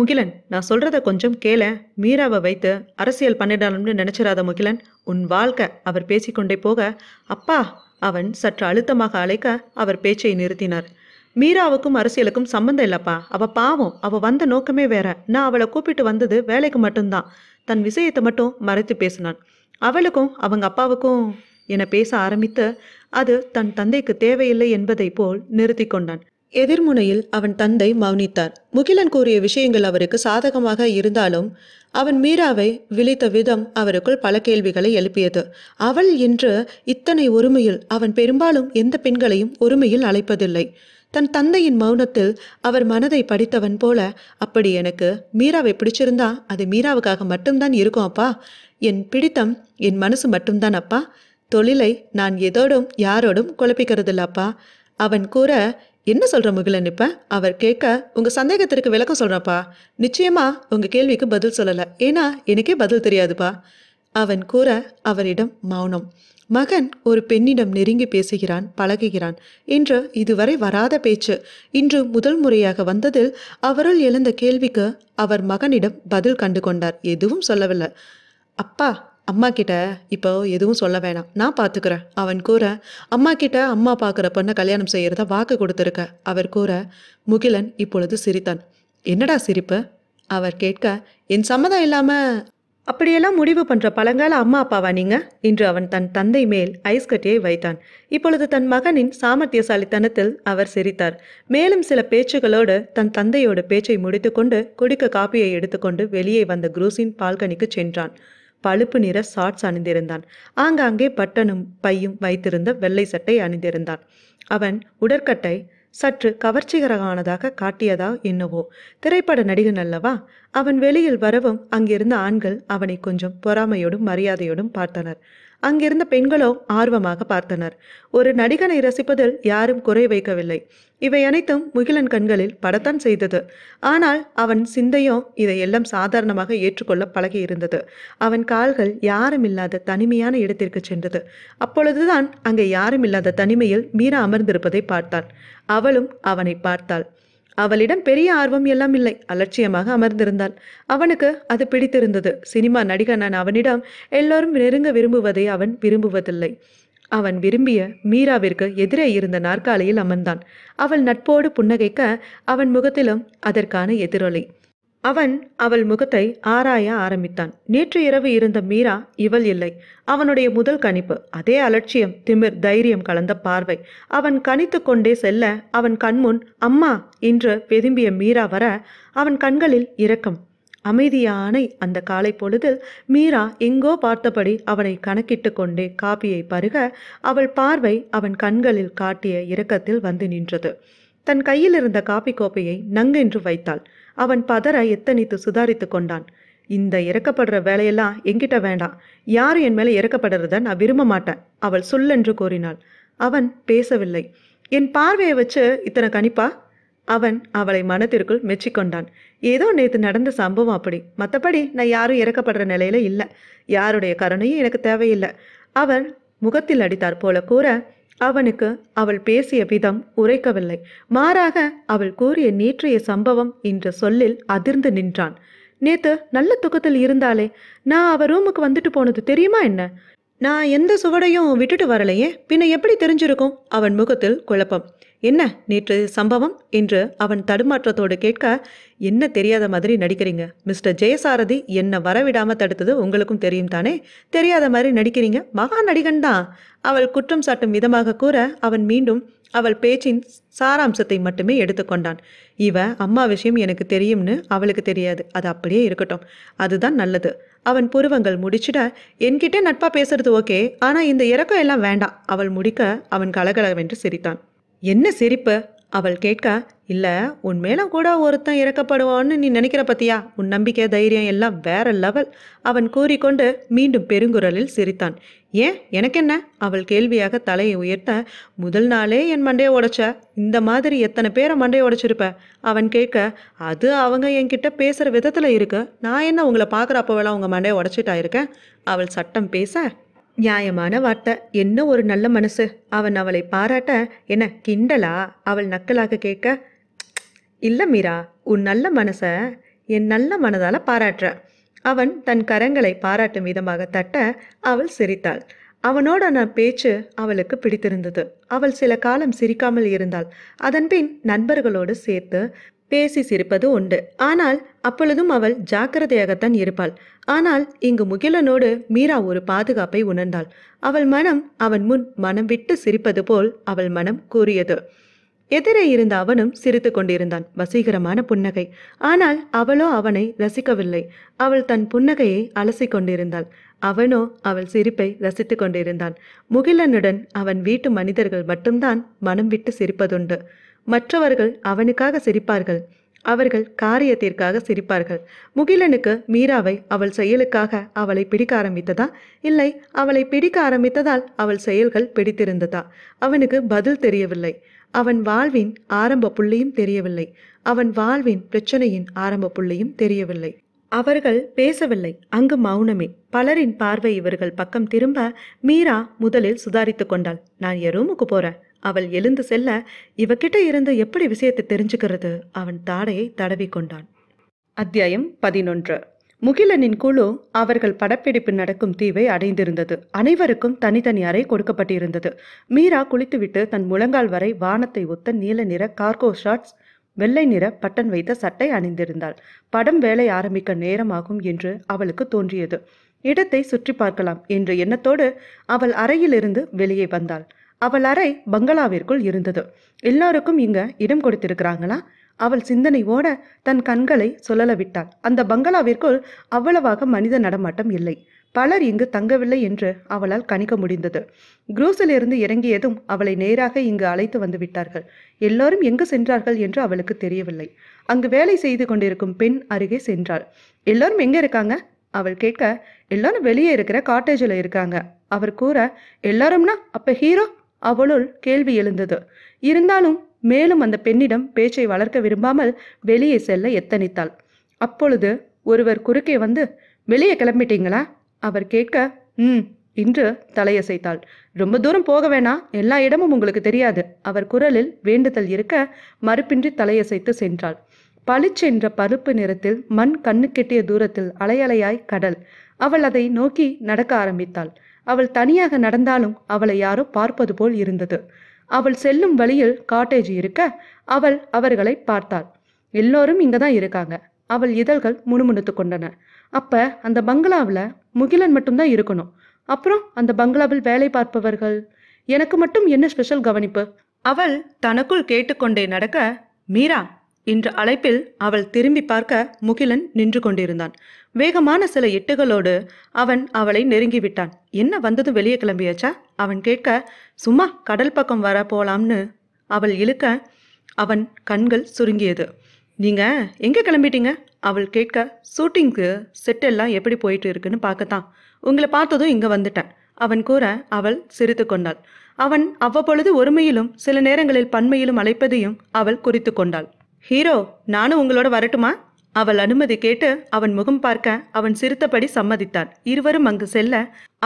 முகிலன் நான் சொல்கிறத கொஞ்சம் கேள மீராவை வைத்து அரசியல் பண்ணிடணும்னு நினச்சிடாத முகிலன் உன் வாழ்க்கை அவர் பேசிக்கொண்டே போக அப்பா அவன் சற்று அழுத்தமாக அழைக்க அவர் பேச்சை நிறுத்தினார் மீராவுக்கும் அரசியலுக்கும் சம்மந்தம் இல்லப்பா அவ பாவம் அவ வந்த நோக்கமே வேற நான் அவளை கூப்பிட்டு வந்தது வேலைக்கு மட்டும்தான் தன் விஷயத்தை மட்டும் மறைத்து பேசினான் அவளுக்கும் அவங்க அப்பாவுக்கும் என பேச ஆரம்பித்து அது தன் தந்தைக்கு தேவையில்லை என்பதை போல் நிறுத்தி கொண்டான் எதிர்முனையில் அவன் தந்தை மௌனித்தார் முகிலன் கூறிய விஷயங்கள் அவருக்கு சாதகமாக இருந்தாலும் அவன் மீராவை விழித்த விதம் அவருக்குள் பல கேள்விகளை எழுப்பியது அவள் இன்று இத்தனை ஒருமையில் அவன் பெரும்பாலும் எந்த பெண்களையும் ஒருமையில் அழைப்பதில்லை தன் தந்தையின் மௌனத்தில் அவர் மனதை படித்தவன் போல அப்படி எனக்கு மீராவை பிடிச்சிருந்தா அது மீராவுக்காக மட்டும்தான் இருக்கும் அப்பா என் பிடித்தம் என் மனசு மட்டும்தான் அப்பா தொழிலை நான் எதோடும் யாரோடும் குழப்பிக்கிறதில்லப்பா அவன் கூற என்ன சொல்கிற முகிலன் இப்ப அவர் கேட்க உங்கள் சந்தேகத்திற்கு விளக்கம் சொல்றப்பா நிச்சயமாக உங்கள் கேள்விக்கு பதில் சொல்லலை ஏன்னா எனக்கே பதில் தெரியாதுப்பா அவன் கூற அவரிடம் மௌனம் மகன் ஒரு பெண்ணிடம் நெருங்கி பேசுகிறான் பழகுகிறான் என்று இதுவரை வராத பேச்சு இன்று முதல் முறையாக வந்ததில் அவருள் எழுந்த கேள்விக்கு அவர் மகனிடம் பதில் கண்டு கொண்டார் எதுவும் சொல்லவில்லை அப்பா அம்மா கிட்ட இப்போ எதுவும் சொல்ல வேணாம் நான் பார்த்துக்கிறேன் அவன் கூற அம்மா கிட்ட அம்மா பார்க்குற பொண்ணை கல்யாணம் செய்கிறத வாக்கு கொடுத்துருக்க அவர் கூற முகிலன் இப்பொழுது சிரித்தான் என்னடா சிரிப்பு அவர் கேட்க என் சம்மதம் இல்லாமல் அப்படியெல்லாம் முடிவு பண்ணுற பழங்கால அம்மா அப்பாவா நீங்க இன்று அவன் தன் தந்தை மேல் ஐஸ் கட்டியை வைத்தான் இப்பொழுது தன் மகனின் சாமர்த்தியசாலித்தனத்தில் அவர் சிரித்தார் மேலும் சில பேச்சுகளோடு தன் தந்தையோட பேச்சை முடித்துக்கொண்டு குடிக்க காப்பியை எடுத்துக்கொண்டு வெளியே வந்த குரூசின் பால்கனிக்கு சென்றான் பழுப்பு நிற ஷார்ட்ஸ் அணிந்திருந்தான் ஆங்காங்கே பட்டனும் பையும் வைத்திருந்த வெள்ளை சட்டை அணிந்திருந்தான் அவன் உடற்கட்டை சற்று கவர்ச்சிகரமானதாக காட்டியதா என்னவோ திரைப்பட நடிகன் அல்லவா அவன் வெளியில் வரவும் அங்கிருந்த ஆண்கள் அவனை கொஞ்சம் பொறாமையோடும் மரியாதையோடும் பார்த்தனர் அங்கிருந்த பெண்களோ ஆர்வமாக பார்த்தனர் ஒரு நடிகனை ரசிப்பதில் யாரும் குறை வைக்கவில்லை இவை அனைத்தும் முகிலன் கண்களில் படத்தான் செய்தது ஆனால் அவன் சிந்தையோ இதையெல்லாம் சாதாரணமாக ஏற்றுக்கொள்ள பழகி இருந்தது அவன் கால்கள் யாரும் இல்லாத தனிமையான இடத்திற்கு சென்றது அப்பொழுதுதான் அங்கே யாரும் இல்லாத தனிமையில் மீரா அமர்ந்திருப்பதை பார்த்தான் அவளும் அவனை பார்த்தாள் அவளிடம் பெரிய ஆர்வம் எல்லாம் இல்லை அலட்சியமாக அமர்ந்திருந்தாள் அவனுக்கு அது பிடித்திருந்தது சினிமா நடிகன் நான் அவனிடம் எல்லோரும் நெருங்க விரும்புவதை அவன் விரும்புவதில்லை அவன் விரும்பிய மீராவிற்கு எதிரே இருந்த நாற்காலியில் அமர்ந்தான் அவள் நட்போடு புன்னகைக்க அவன் முகத்திலும் அதற்கான எதிரொலி அவன் அவள் முகத்தை ஆராய ஆரம்பித்தான் நேற்று இரவு இருந்த மீரா இவள் இல்லை அவனுடைய முதல் கணிப்பு அதே அலட்சியம் திமிர் தைரியம் கலந்த பார்வை அவன் கணித்து கொண்டே செல்ல அவன் கண்முன் அம்மா என்று வெதும்பிய மீரா வர அவன் கண்களில் இரக்கம் அமைதியான அந்த காலை பொழுதில் மீரா எங்கோ பார்த்தபடி அவனை கணக்கிட்டு கொண்டே காப்பியை பருக அவள் பார்வை அவன் கண்களில் காட்டிய இரக்கத்தில் வந்து நின்றது தன் கையில் இருந்த காப்பி கோப்பையை நங்கென்று வைத்தாள் அவன் பதற எத்தனித்து சுதாரித்து கொண்டான் இந்த இறக்கப்படுற வேலையெல்லாம் எங்கிட்ட வேண்டாம் யாரும் என் மேலே இறக்கப்படுறத நான் விரும்ப மாட்டேன் அவள் சொல்லென்று கூறினாள் அவன் பேசவில்லை என் பார்வையை வச்சு இத்தனை கணிப்பா அவன் அவளை மனத்திற்குள் மெச்சிக்கொண்டான் ஏதோ நேற்று நடந்த சம்பவம் அப்படி மற்றபடி நான் யாரும் இறக்கப்படுற நிலையில இல்லை யாருடைய கருணையும் எனக்கு தேவையில்லை அவன் முகத்தில் அடித்தார் போல கூற அவனுக்கு அவள் பேசிய விதம் உரைக்கவில்லை மாறாக அவள் கூறிய நேற்றைய சம்பவம் என்ற சொல்லில் அதிர்ந்து நின்றான் நேத்து நல்ல துக்கத்தில் இருந்தாலே நான் அவ ரூமுக்கு வந்துட்டு போனது தெரியுமா என்ன நான் எந்த சுவடையும் விட்டுட்டு வரலையே பின்ன எப்படி தெரிஞ்சிருக்கும் அவன் முகத்தில் குழப்பம் என்ன நேற்று சம்பவம் என்று அவன் தடுமாற்றத்தோடு கேட்க என்ன தெரியாத மாதிரி நடிக்கிறீங்க மிஸ்டர் ஜெயசாரதி என்னை வரவிடாமல் தடுத்தது உங்களுக்கும் தெரியும் தானே தெரியாத மாதிரி நடிக்கிறீங்க மகா நடிகன் தான் அவள் குற்றம் சாட்டும் விதமாக கூற அவன் மீண்டும் அவள் பேச்சின் சாராம்சத்தை மட்டுமே எடுத்துக்கொண்டான் இவ அம்மா விஷயம் எனக்கு தெரியும்னு அவளுக்கு தெரியாது அது அப்படியே இருக்கட்டும் அதுதான் நல்லது அவன் புருவங்கள் முடிச்சிட என்கிட்ட நட்பா பேசுறது ஓகே ஆனால் இந்த இறக்கம் எல்லாம் வேண்டாம் அவள் முடிக்க அவன் கலகலவென்று சிரித்தான் என்ன சிரிப்பு அவள் கேட்க இல்லை உன் மேலே கூட ஒருத்தன் இறக்கப்படுவான்னு நீ நினைக்கிற பத்தியா உன் நம்பிக்கை தைரியம் எல்லாம் வேற லெவல் அவன் கூறிக்கொண்டு மீண்டும் பெருங்குரலில் சிரித்தான் ஏன் எனக்கென்ன அவள் கேள்வியாக தலையை உயர்த்த முதல் நாளே என் மண்டையை உடைச்ச இந்த மாதிரி எத்தனை பேரை மண்டையை உடைச்சிருப்ப அவன் கேட்க அது அவங்க என்கிட்ட பேசுகிற விதத்தில் இருக்கு நான் என்ன உங்களை பார்க்குற அப்போவெல்லாம் உங்கள் மண்டையை உடச்சிட்டா இருக்கேன் அவள் சட்டம் பேச நியாயமான வார்த்தை என்ன ஒரு நல்ல மனசு அவன் அவளை பாராட்ட என்ன கிண்டலா அவள் நக்கலாக கேட்க இல்லை மீரா உன் நல்ல மனசை என் நல்ல மனதால் பாராட்டுற அவன் தன் கரங்களை பாராட்டும் விதமாக தட்ட அவள் சிரித்தாள் நான் பேச்சு அவளுக்கு பிடித்திருந்தது அவள் சில காலம் சிரிக்காமல் இருந்தாள் அதன்பின் நண்பர்களோடு சேர்த்து பேசி சிரிப்பது உண்டு ஆனால் அப்பொழுதும் அவள் ஜாக்கிரதையாகத்தான் இருப்பாள் ஆனால் இங்கு முகிலனோடு மீரா ஒரு பாதுகாப்பை உணர்ந்தாள் அவள் மனம் அவன் முன் மனம் விட்டு சிரிப்பது போல் அவள் மனம் கூறியது எதிரே இருந்த அவனும் சிரித்து கொண்டிருந்தான் வசீகரமான புன்னகை ஆனால் அவளோ அவனை ரசிக்கவில்லை அவள் தன் புன்னகையை அலசி கொண்டிருந்தாள் அவனோ அவள் சிரிப்பை ரசித்து கொண்டிருந்தான் முகிலனுடன் அவன் வீட்டு மனிதர்கள் மட்டும்தான் மனம் விட்டு சிரிப்பதுண்டு மற்றவர்கள் அவனுக்காக சிரிப்பார்கள் அவர்கள் காரியத்திற்காக சிரிப்பார்கள் முகிலனுக்கு மீராவை அவள் செயலுக்காக அவளை பிடிக்க ஆரம்பித்ததா இல்லை அவளை பிடிக்க ஆரம்பித்ததால் அவள் செயல்கள் பிடித்திருந்ததா அவனுக்கு பதில் தெரியவில்லை அவன் வாழ்வின் ஆரம்ப புள்ளியும் தெரியவில்லை அவன் வாழ்வின் பிரச்சனையின் ஆரம்ப புள்ளியும் தெரியவில்லை அவர்கள் பேசவில்லை அங்கு மௌனமே பலரின் பார்வை இவர்கள் பக்கம் திரும்ப மீரா முதலில் சுதாரித்து கொண்டாள் நான் என் ரூமுக்கு போறேன் அவள் எழுந்து செல்ல இவகிட்ட இருந்து எப்படி விஷயத்தை தெரிஞ்சுக்கிறது அவன் தாடையை தடவி கொண்டான் அத்தியாயம் பதினொன்று முகிலனின் குழு அவர்கள் படப்பிடிப்பு நடக்கும் தீவை அடைந்திருந்தது அனைவருக்கும் தனித்தனி அறை கொடுக்கப்பட்டிருந்தது மீரா குளித்துவிட்டு தன் முழங்கால் வரை வானத்தை ஒத்த நீல நிற கார்கோ ஷார்ட்ஸ் வெள்ளை நிற பட்டன் வைத்த சட்டை அணிந்திருந்தாள் படம் வேலை ஆரம்பிக்க நேரமாகும் என்று அவளுக்கு தோன்றியது இடத்தை சுற்றி பார்க்கலாம் என்ற எண்ணத்தோடு அவள் அறையிலிருந்து வெளியே வந்தாள் அவள் அறை பங்களாவிற்குள் இருந்தது எல்லாருக்கும் இங்க இடம் கொடுத்திருக்கிறாங்களா அவள் சிந்தனை ஓட தன் கண்களை சொல்லல விட்டாள் அந்த பங்களாவிற்குள் அவ்வளவாக மனித நடமாட்டம் இல்லை பலர் இங்கு தங்கவில்லை என்று அவளால் கணிக்க முடிந்தது குரூஸிலிருந்து இறங்கியதும் அவளை நேராக இங்கு அழைத்து வந்து விட்டார்கள் எல்லோரும் எங்கு சென்றார்கள் என்று அவளுக்கு தெரியவில்லை அங்கு வேலை செய்து கொண்டிருக்கும் பெண் அருகே சென்றாள் எல்லோரும் எங்கே இருக்காங்க அவள் கேட்க எல்லாரும் வெளியே இருக்கிற காட்டேஜில் இருக்காங்க அவர் கூற எல்லாரும்னா அப்போ ஹீரோ அவளுள் கேள்வி எழுந்தது இருந்தாலும் மேலும் அந்த பெண்ணிடம் பேச்சை வளர்க்க விரும்பாமல் வெளியே செல்ல எத்தனித்தாள் அப்பொழுது ஒருவர் குறுக்கே வந்து வெளியே கிளம்பிட்டீங்களா அவர் கேட்க ம் இன்று தலையசைத்தாள் ரொம்ப தூரம் போக வேணாம் எல்லா இடமும் உங்களுக்கு தெரியாது அவர் குரலில் வேண்டுதல் இருக்க மறுப்பின்றி தலையசைத்து சென்றாள் பளிச்சென்ற பருப்பு நிறத்தில் மண் கண்ணுக்கெட்டிய தூரத்தில் அலையலையாய் கடல் அவள் அதை நோக்கி நடக்க ஆரம்பித்தாள் அவள் தனியாக நடந்தாலும் அவளை யாரோ பார்ப்பது போல் இருந்தது அவள் செல்லும் வழியில் காட்டேஜ் இருக்க அவள் அவர்களை பார்த்தாள் எல்லோரும் இங்கே தான் இருக்காங்க அவள் இதழ்கள் முணுமுணுத்து கொண்டன அப்போ அந்த பங்களாவில் முகிலன் மட்டும்தான் இருக்கணும் அப்புறம் அந்த பங்களாவில் வேலை பார்ப்பவர்கள் எனக்கு மட்டும் என்ன ஸ்பெஷல் கவனிப்பு அவள் தனக்குள் கேட்டுக்கொண்டே நடக்க மீரா என்ற அழைப்பில் அவள் திரும்பி பார்க்க முகிலன் நின்று கொண்டிருந்தான் வேகமான சில எட்டுகளோடு அவன் அவளை நெருங்கிவிட்டான் என்ன வந்ததும் வெளியே கிளம்பியாச்சா அவன் கேட்க சும்மா கடல் பக்கம் வர போலாம்னு அவள் இழுக்க அவன் கண்கள் சுருங்கியது நீங்கள் எங்கே கிளம்பிட்டீங்க அவள் கேட்க ஷூட்டிங்க்கு செட்டெல்லாம் எப்படி போயிட்டு இருக்குன்னு பார்க்கத்தான் உங்களை பார்த்ததும் இங்கே வந்துட்டேன் அவன் கூற அவள் சிரித்து கொண்டாள் அவன் அவ்வப்பொழுது ஒருமையிலும் சில நேரங்களில் பன்மையிலும் அழைப்பதையும் அவள் குறித்து கொண்டாள் ஹீரோ நானும் உங்களோட வரட்டுமா அவள் அனுமதி கேட்டு அவன் முகம் பார்க்க அவன் சிரித்தபடி சம்மதித்தான் இருவரும் அங்கு செல்ல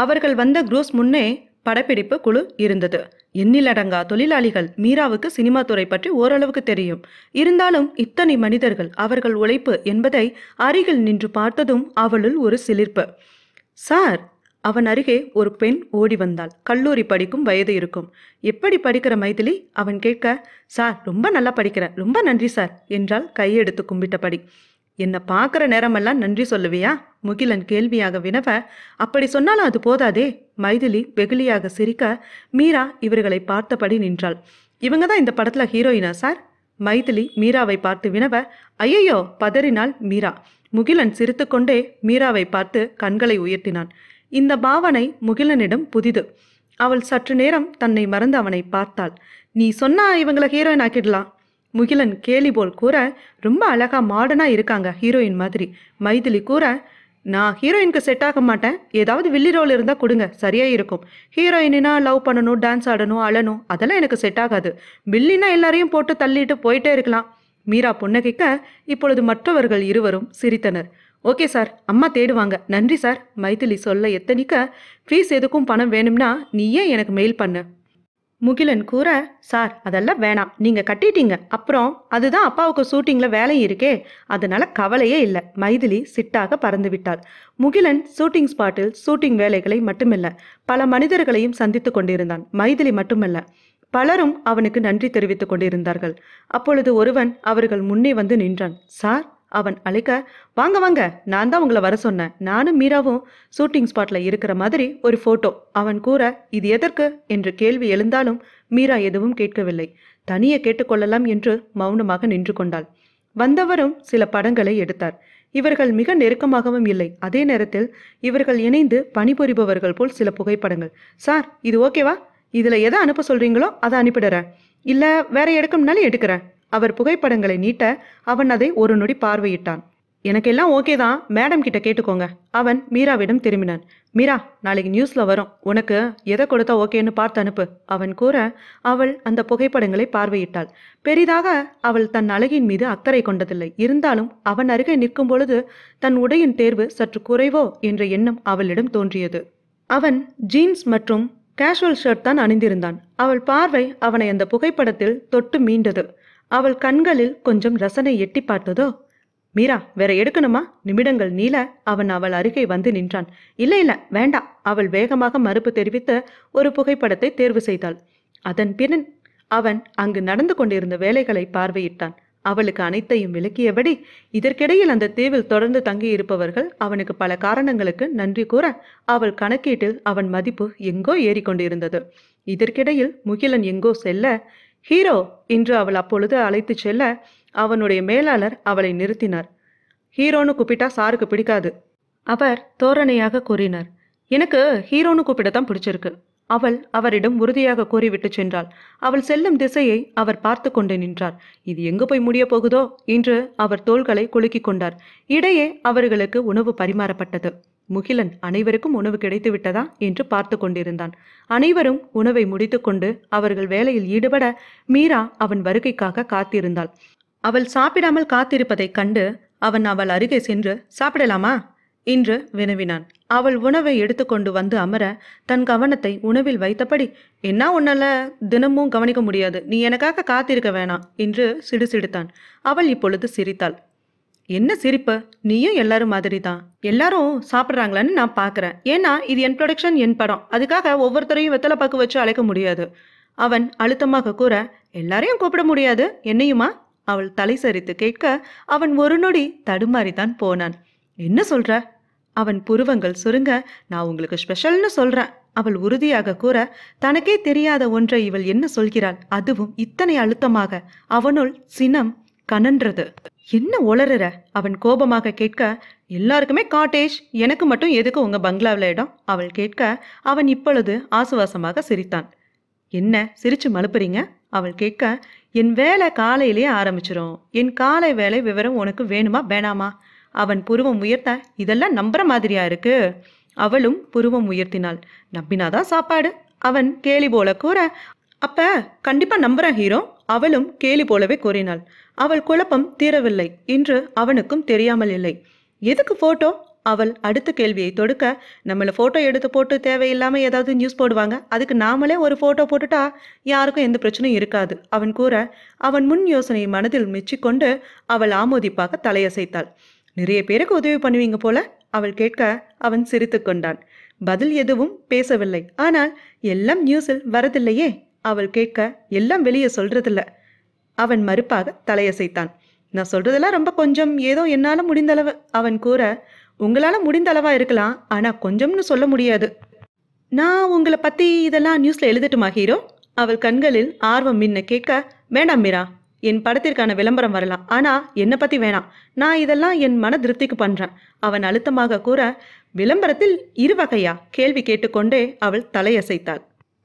அவர்கள் வந்த குரூஸ் முன்னே படப்பிடிப்பு குழு இருந்தது எண்ணிலடங்கா தொழிலாளிகள் மீராவுக்கு சினிமா துறை பற்றி ஓரளவுக்கு தெரியும் இருந்தாலும் இத்தனை மனிதர்கள் அவர்கள் உழைப்பு என்பதை அருகில் நின்று பார்த்ததும் அவளுள் ஒரு சிலிர்ப்பு சார் அவன் அருகே ஒரு பெண் ஓடி வந்தாள் கல்லூரி படிக்கும் வயது இருக்கும் எப்படி படிக்கிற மைதிலி அவன் கேட்க சார் ரொம்ப நல்லா படிக்கிறேன் ரொம்ப நன்றி சார் என்றால் கையெடுத்து கும்பிட்டபடி என்னை பார்க்குற நேரமெல்லாம் நன்றி சொல்லுவியா முகிலன் கேள்வியாக வினவ அப்படி சொன்னாலும் அது போதாதே மைதிலி வெகுளியாக சிரிக்க மீரா இவர்களை பார்த்தபடி நின்றாள் இவங்க தான் இந்த படத்தில் ஹீரோயினா சார் மைதிலி மீராவை பார்த்து வினவ ஐயையோ பதறினாள் மீரா முகிலன் சிரித்துக்கொண்டே மீராவை பார்த்து கண்களை உயர்த்தினான் இந்த பாவனை முகிலனிடம் புதிது அவள் சற்று நேரம் தன்னை மறந்து அவனை பார்த்தாள் நீ சொன்னா இவங்களை ஹீரோயின் ஆக்கிடலாம் முகிலன் கேலி போல் கூற ரொம்ப அழகாக மாடனாக இருக்காங்க ஹீரோயின் மாதிரி மைதிலி கூற நான் ஹீரோயினுக்கு செட் ஆக மாட்டேன் ஏதாவது வில்லி ரோல் இருந்தால் கொடுங்க சரியாக இருக்கும் ஹீரோயினா லவ் பண்ணணும் டான்ஸ் ஆடணும் அழணும் அதெல்லாம் எனக்கு செட் ஆகாது வில்லினா எல்லாரையும் போட்டு தள்ளிட்டு போயிட்டே இருக்கலாம் மீரா புன்னகைக்க இப்பொழுது மற்றவர்கள் இருவரும் சிரித்தனர் ஓகே சார் அம்மா தேடுவாங்க நன்றி சார் மைதிலி சொல்ல எத்தனிக்க ஃபீஸ் எதுக்கும் பணம் வேணும்னா நீயே எனக்கு மெயில் பண்ணு முகிலன் கூற சார் அதெல்லாம் வேணாம் நீங்கள் கட்டிட்டீங்க அப்புறம் அதுதான் அப்பாவுக்கு ஷூட்டிங்கில் வேலை இருக்கே அதனால கவலையே இல்லை மைதிலி சிட்டாக பறந்து விட்டார் முகிலன் ஷூட்டிங் ஸ்பாட்டில் ஷூட்டிங் வேலைகளை மட்டுமில்ல பல மனிதர்களையும் சந்தித்து கொண்டிருந்தான் மைதிலி மட்டுமல்ல பலரும் அவனுக்கு நன்றி தெரிவித்துக் கொண்டிருந்தார்கள் அப்பொழுது ஒருவன் அவர்கள் முன்னே வந்து நின்றான் சார் அவன் அழைக்க வாங்க வாங்க நான் தான் உங்களை வர சொன்னேன் நானும் மீராவும் ஷூட்டிங் ஸ்பாட்ல இருக்கிற மாதிரி ஒரு போட்டோ அவன் கூற இது எதற்கு என்று கேள்வி எழுந்தாலும் மீரா எதுவும் கேட்கவில்லை தனியே கேட்டுக்கொள்ளலாம் என்று மௌனமாக நின்று கொண்டாள் வந்தவரும் சில படங்களை எடுத்தார் இவர்கள் மிக நெருக்கமாகவும் இல்லை அதே நேரத்தில் இவர்கள் இணைந்து பணிபுரிபவர்கள் போல் சில புகைப்படங்கள் சார் இது ஓகேவா இதில் எதை அனுப்ப சொல்கிறீங்களோ அதை அனுப்பிடுறேன் இல்லை வேற எடுக்கணும்னாலும் எடுக்கிறேன் அவர் புகைப்படங்களை நீட்ட அவன் அதை ஒரு நொடி பார்வையிட்டான் எனக்கெல்லாம் ஓகே தான் மேடம் கிட்ட கேட்டுக்கோங்க அவன் மீராவிடம் திரும்பினான் மீரா நாளைக்கு நியூஸில் வரும் உனக்கு எதை கொடுத்தா ஓகேன்னு பார்த்து அனுப்பு அவன் கூற அவள் அந்த புகைப்படங்களை பார்வையிட்டாள் பெரிதாக அவள் தன் அழகின் மீது அக்கறை கொண்டதில்லை இருந்தாலும் அவன் அருகே நிற்கும் பொழுது தன் உடையின் தேர்வு சற்று குறைவோ என்ற எண்ணம் அவளிடம் தோன்றியது அவன் ஜீன்ஸ் மற்றும் கேஷுவல் ஷர்ட் தான் அணிந்திருந்தான் அவள் பார்வை அவனை அந்த புகைப்படத்தில் தொட்டு மீண்டது அவள் கண்களில் கொஞ்சம் ரசனை எட்டி பார்த்ததோ மீரா வேற எடுக்கணுமா நிமிடங்கள் நீள அவன் அவள் அருகே வந்து நின்றான் இல்லை இல்லை வேண்டாம் அவள் வேகமாக மறுப்பு தெரிவித்த ஒரு புகைப்படத்தை தேர்வு செய்தாள் அதன் பின் அவன் அங்கு நடந்து கொண்டிருந்த வேலைகளை பார்வையிட்டான் அவளுக்கு அனைத்தையும் விளக்கியபடி இதற்கிடையில் அந்த தீவில் தொடர்ந்து தங்கியிருப்பவர்கள் அவனுக்கு பல காரணங்களுக்கு நன்றி கூற அவள் கணக்கீட்டில் அவன் மதிப்பு எங்கோ ஏறிக்கொண்டிருந்தது இதற்கிடையில் முகிலன் எங்கோ செல்ல ஹீரோ என்று அவள் அப்பொழுது அழைத்து செல்ல அவனுடைய மேலாளர் அவளை நிறுத்தினார் ஹீரோன்னு கூப்பிட்டா சாருக்கு பிடிக்காது அவர் தோரணையாக கூறினார் எனக்கு ஹீரோன்னு கூப்பிடத்தான் பிடிச்சிருக்கு அவள் அவரிடம் உறுதியாக கூறிவிட்டு சென்றாள் அவள் செல்லும் திசையை அவர் பார்த்து கொண்டு நின்றார் இது எங்கு போய் முடிய போகுதோ என்று அவர் தோள்களை குலுக்கிக் கொண்டார் இடையே அவர்களுக்கு உணவு பரிமாறப்பட்டது முகிலன் அனைவருக்கும் உணவு கிடைத்து விட்டதா என்று பார்த்து கொண்டிருந்தான் அனைவரும் உணவை முடித்துக்கொண்டு அவர்கள் வேலையில் ஈடுபட மீரா அவன் வருகைக்காக காத்திருந்தாள் அவள் சாப்பிடாமல் காத்திருப்பதைக் கண்டு அவன் அவள் அருகே சென்று சாப்பிடலாமா என்று வினவினான் அவள் உணவை எடுத்துக்கொண்டு வந்து அமர தன் கவனத்தை உணவில் வைத்தபடி என்ன உன்னால தினமும் கவனிக்க முடியாது நீ எனக்காக காத்திருக்க வேணாம் என்று சிடுசிடுத்தான் அவள் இப்பொழுது சிரித்தாள் என்ன சிரிப்பு நீயும் எல்லாரும் மாதிரி தான் எல்லாரும் சாப்பிட்றாங்களான்னு நான் பார்க்குறேன் ஏன்னா இது என் ப்ரொடக்ஷன் என் படம் அதுக்காக ஒவ்வொருத்தரையும் வெத்தலை பார்க்க வச்சு அழைக்க முடியாது அவன் அழுத்தமாக கூற எல்லாரையும் கூப்பிட முடியாது என்னையுமா அவள் தலை சரித்து கேட்க அவன் ஒரு நொடி தடுமாறித்தான் போனான் என்ன சொல்ற அவன் புருவங்கள் சுருங்க நான் உங்களுக்கு ஸ்பெஷல்னு சொல்றேன் அவள் உறுதியாக கூற தனக்கே தெரியாத ஒன்றை இவள் என்ன சொல்கிறாள் அதுவும் இத்தனை அழுத்தமாக அவனுள் சினம் கனன்றது என்ன ஒளறுற அவன் கோபமாக கேட்க எல்லாருக்குமே காட்டேஜ் எனக்கு மட்டும் எதுக்கு உங்க பங்களாவில் இடம் அவள் கேட்க அவன் இப்பொழுது ஆசுவாசமாக சிரித்தான் என்ன சிரிச்சு மலுப்புறீங்க அவள் கேட்க என் வேலை காலையிலேயே ஆரம்பிச்சிரும் என் காலை வேலை விவரம் உனக்கு வேணுமா வேணாமா அவன் புருவம் உயர்த்த இதெல்லாம் நம்புற மாதிரியா இருக்கு அவளும் புருவம் உயர்த்தினாள் நம்பினாதான் சாப்பாடு அவன் கேலி போல கூற அப்ப கண்டிப்பா நம்புறேன் ஹீரோ அவளும் கேலி போலவே கூறினாள் அவள் குழப்பம் தீரவில்லை இன்று அவனுக்கும் தெரியாமல் இல்லை எதுக்கு போட்டோ அவள் அடுத்த கேள்வியை தொடுக்க நம்மளை ஃபோட்டோ எடுத்து போட்டு தேவையில்லாமல் ஏதாவது நியூஸ் போடுவாங்க அதுக்கு நாமளே ஒரு ஃபோட்டோ போட்டுட்டா யாருக்கும் எந்த பிரச்சனையும் இருக்காது அவன் கூற அவன் முன் யோசனையை மனதில் மெச்சிக்கொண்டு அவள் ஆமோதிப்பாக தலையசைத்தாள் நிறைய பேருக்கு உதவி பண்ணுவீங்க போல அவள் கேட்க அவன் சிரித்து கொண்டான் பதில் எதுவும் பேசவில்லை ஆனால் எல்லாம் நியூஸில் வரதில்லையே அவள் கேட்க எல்லாம் வெளியே சொல்றதில்ல அவன் மறுப்பாக தலையசைத்தான் நான் சொல்றதெல்லாம் ரொம்ப கொஞ்சம் ஏதோ என்னால் முடிந்தளவு அவன் கூற உங்களால் முடிந்தளவா இருக்கலாம் ஆனால் கொஞ்சம்னு சொல்ல முடியாது நான் உங்களை பற்றி இதெல்லாம் நியூஸில் எழுதட்டுமா ஹீரோ அவள் கண்களில் ஆர்வம் மின்ன கேட்க வேண்டாம் மீரா என் படத்திற்கான விளம்பரம் வரலாம் ஆனால் என்னை பற்றி வேணாம் நான் இதெல்லாம் என் மன திருப்திக்கு பண்ணுறேன் அவன் அழுத்தமாக கூற விளம்பரத்தில் இருவகையா கேள்வி கேட்டுக்கொண்டே அவள் தலையசைத்தாள்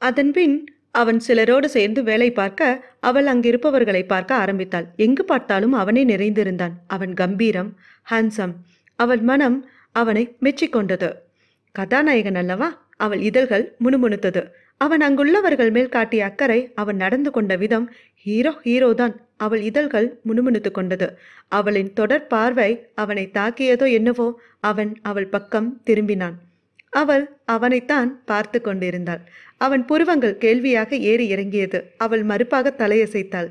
அதன்பின் அவன் சிலரோடு சேர்ந்து வேலை பார்க்க அவள் அங்கிருப்பவர்களை பார்க்க ஆரம்பித்தாள் எங்கு பார்த்தாலும் அவனே நிறைந்திருந்தான் அவன் கம்பீரம் ஹன்சம் அவள் மனம் அவனை மெச்சிக்கொண்டது கதாநாயகன் அல்லவா அவள் இதழ்கள் முணுமுணுத்தது அவன் அங்குள்ளவர்கள் மேல் காட்டிய அக்கறை அவன் நடந்து கொண்ட விதம் ஹீரோ ஹீரோ தான் அவள் இதழ்கள் முணுமுணுத்து கொண்டது அவளின் தொடர் பார்வை அவனை தாக்கியதோ என்னவோ அவன் அவள் பக்கம் திரும்பினான் அவள் அவனைத்தான் பார்த்து கொண்டிருந்தாள் அவன் புருவங்கள் கேள்வியாக ஏறி இறங்கியது அவள் மறுப்பாக தலையசைத்தாள்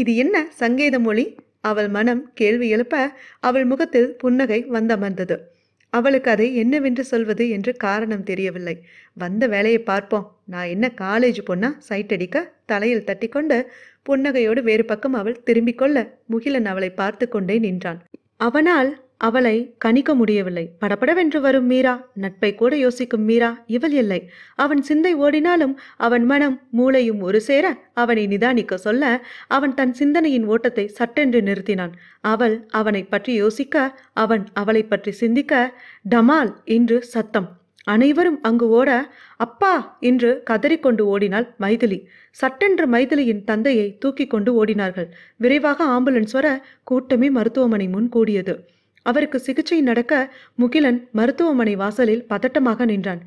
இது என்ன சங்கேத மொழி அவள் மனம் கேள்வி எழுப்ப அவள் முகத்தில் புன்னகை வந்தமர்ந்தது அவளுக்கு அதை என்னவென்று சொல்வது என்று காரணம் தெரியவில்லை வந்த வேலையை பார்ப்போம் நான் என்ன காலேஜ் பொண்ணா சைட் அடிக்க தலையில் தட்டி கொண்டு புன்னகையோடு வேறு பக்கம் அவள் திரும்பிக் கொள்ள முகிலன் அவளை பார்த்து கொண்டே நின்றான் அவனால் அவளை கணிக்க முடியவில்லை படப்படவென்று வரும் மீரா நட்பை கூட யோசிக்கும் மீரா இவள் இல்லை அவன் சிந்தை ஓடினாலும் அவன் மனம் மூளையும் ஒரு சேர அவனை நிதானிக்க சொல்ல அவன் தன் சிந்தனையின் ஓட்டத்தை சட்டென்று நிறுத்தினான் அவள் அவனை பற்றி யோசிக்க அவன் அவளை பற்றி சிந்திக்க டமால் என்று சத்தம் அனைவரும் அங்கு ஓட அப்பா என்று கதறிக்கொண்டு ஓடினாள் மைதிலி சட்டென்று மைதிலியின் தந்தையை தூக்கி கொண்டு ஓடினார்கள் விரைவாக ஆம்புலன்ஸ் வர கூட்டமே மருத்துவமனை முன் கூடியது அவருக்கு சிகிச்சை நடக்க முகிலன் மருத்துவமனை வாசலில் பதட்டமாக நின்றான்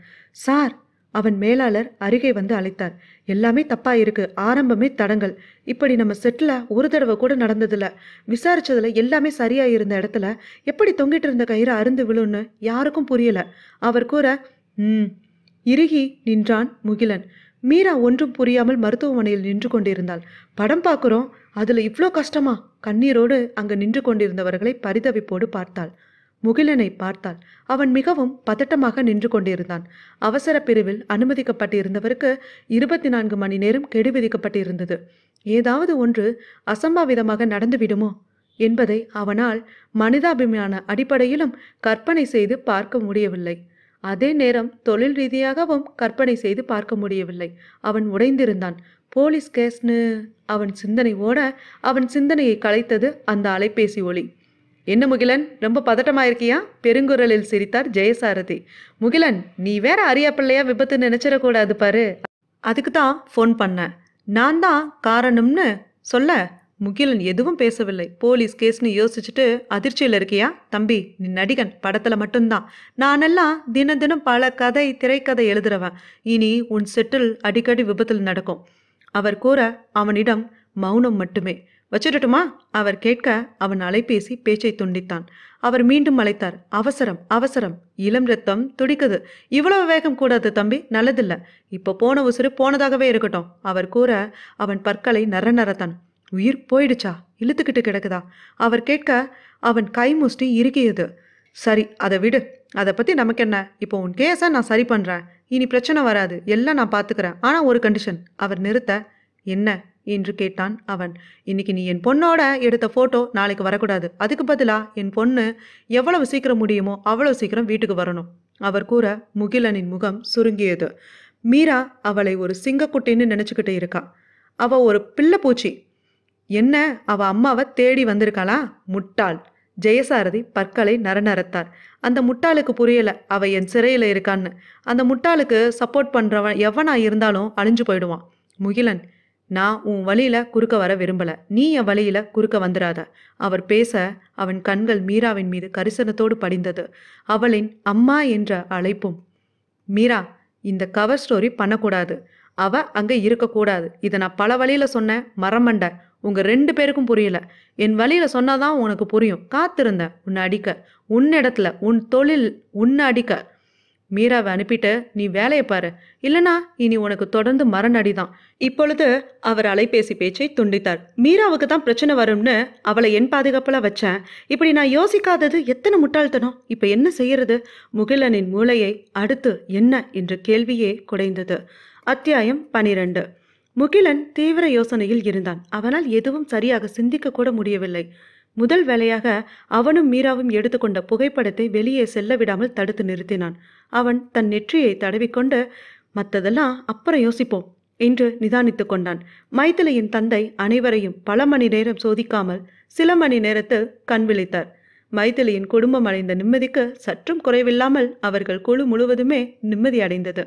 சார் அவன் மேலாளர் அருகே வந்து அழைத்தார் எல்லாமே தப்பா இருக்கு ஆரம்பமே தடங்கல் இப்படி நம்ம செட்டில் ஒரு தடவை கூட நடந்ததில்ல விசாரிச்சதுல எல்லாமே சரியா இருந்த இடத்துல எப்படி தொங்கிட்டு இருந்த கயிறு அருந்து விழுன்னு யாருக்கும் புரியல அவர் கூற ம் இறுகி நின்றான் முகிலன் மீரா ஒன்றும் புரியாமல் மருத்துவமனையில் நின்று கொண்டிருந்தாள் படம் பார்க்குறோம் அதில் இவ்வளோ கஷ்டமா கண்ணீரோடு அங்கு நின்று கொண்டிருந்தவர்களை பரிதவிப்போடு பார்த்தாள் முகிலனை பார்த்தாள் அவன் மிகவும் பதட்டமாக நின்று கொண்டிருந்தான் அவசர பிரிவில் அனுமதிக்கப்பட்டிருந்தவருக்கு இருபத்தி நான்கு மணி நேரம் கெடு விதிக்கப்பட்டிருந்தது ஏதாவது ஒன்று அசம்பாவிதமாக நடந்துவிடுமோ என்பதை அவனால் மனிதாபிமான அடிப்படையிலும் கற்பனை செய்து பார்க்க முடியவில்லை அதே நேரம் தொழில் ரீதியாகவும் கற்பனை செய்து பார்க்க முடியவில்லை அவன் உடைந்திருந்தான் போலீஸ் கேஸ்னு அவன் சிந்தனை ஓட அவன் சிந்தனையை கலைத்தது அந்த அலைபேசி ஒளி என்ன முகிலன் ரொம்ப பதட்டமாயிருக்கியா இருக்கியா பெருங்குரலில் சிரித்தார் ஜெயசாரதி முகிலன் நீ வேற அரியா பிள்ளையா விபத்து நினைச்சிடக்கூடாது பாரு அதுக்கு தான் ஃபோன் பண்ண நான் தான் காரணம்னு சொல்ல முகிலன் எதுவும் பேசவில்லை போலீஸ் கேஸ்னு யோசிச்சுட்டு அதிர்ச்சியில் இருக்கியா தம்பி நீ நடிகன் படத்தில் மட்டும்தான் நானெல்லாம் தினம் தினம் பல கதை திரைக்கதை எழுதுறவன் இனி உன் செட்டில் அடிக்கடி விபத்தில் நடக்கும் அவர் கூற அவனிடம் மௌனம் மட்டுமே வச்சிடட்டுமா அவர் கேட்க அவன் அலைபேசி பேச்சை துண்டித்தான் அவர் மீண்டும் அழைத்தார் அவசரம் அவசரம் இளம் ரத்தம் துடிக்குது இவ்வளவு வேகம் கூடாது தம்பி நல்லதில்லை இப்போ போன உசுறு போனதாகவே இருக்கட்டும் அவர் கூற அவன் பற்களை நர நரத்தான் உயிர் போயிடுச்சா இழுத்துக்கிட்டு கிடக்குதா அவர் கேட்க அவன் கை முஷ்டி இறுக்கியது சரி அதை விடு அதை பற்றி நமக்கு என்ன இப்போ உன் கேஸை நான் சரி பண்ணுறேன் இனி பிரச்சனை வராது எல்லாம் நான் பார்த்துக்கிறேன் ஆனால் ஒரு கண்டிஷன் அவர் நிறுத்த என்ன என்று கேட்டான் அவன் இன்னைக்கு நீ என் பொண்ணோட எடுத்த ஃபோட்டோ நாளைக்கு வரக்கூடாது அதுக்கு பதிலாக என் பொண்ணு எவ்வளவு சீக்கிரம் முடியுமோ அவ்வளோ சீக்கிரம் வீட்டுக்கு வரணும் அவர் கூற முகிலனின் முகம் சுருங்கியது மீரா அவளை ஒரு சிங்கக்குட்டின்னு நினச்சிக்கிட்டு இருக்கா அவள் ஒரு பிள்ளை பூச்சி என்ன அவ அம்மாவை தேடி வந்திருக்காளா முட்டாள் ஜெயசாரதி பற்களை நரநரத்தார் அந்த முட்டாளுக்கு புரியல அவ என் சிறையில் இருக்கான்னு அந்த முட்டாளுக்கு சப்போர்ட் பண்ணுறவன் எவனா இருந்தாலும் அழிஞ்சு போயிடுவான் முகிலன் நான் உன் வழியில் குறுக்க வர விரும்பலை நீ என் வழியில் குறுக்க வந்துடாத அவர் பேச அவன் கண்கள் மீராவின் மீது கரிசனத்தோடு படிந்தது அவளின் அம்மா என்ற அழைப்பும் மீரா இந்த கவர் ஸ்டோரி பண்ணக்கூடாது அவ அங்கே இருக்கக்கூடாது இதை நான் பல வழியில் சொன்னேன் மரமண்ட உங்கள் ரெண்டு பேருக்கும் புரியல என் வழியில் சொன்னாதான் உனக்கு புரியும் காத்திருந்தேன் உன்னை அடிக்க உன் இடத்துல உன் தொழில் உன்னை அடிக்க மீராவை அனுப்பிட்டு நீ வேலையை பாரு இல்லனா இனி உனக்கு தொடர்ந்து மரணடி தான் இப்பொழுது அவர் அலைபேசி பேச்சை துண்டித்தார் மீராவுக்கு தான் பிரச்சனை வரும்னு அவளை என் பாதுகாப்பில் வச்சேன் இப்படி நான் யோசிக்காதது எத்தனை முட்டாள்தனம் இப்போ என்ன செய்யறது முகிலனின் மூளையை அடுத்து என்ன என்ற கேள்வியே குடைந்தது அத்தியாயம் பனிரெண்டு முகிலன் தீவிர யோசனையில் இருந்தான் அவனால் எதுவும் சரியாக சிந்திக்க கூட முடியவில்லை முதல் வேலையாக அவனும் மீராவும் எடுத்துக்கொண்ட புகைப்படத்தை வெளியே செல்ல விடாமல் தடுத்து நிறுத்தினான் அவன் தன் நெற்றியை தடவிக்கொண்டு மற்றதெல்லாம் அப்புறம் யோசிப்போம் என்று நிதானித்து கொண்டான் மைத்திலையின் தந்தை அனைவரையும் பல மணி நேரம் சோதிக்காமல் சில மணி நேரத்தில் கண் விழித்தார் மைதிலியின் குடும்பம் அடைந்த நிம்மதிக்கு சற்றும் குறைவில்லாமல் அவர்கள் குழு முழுவதுமே நிம்மதி அடைந்தது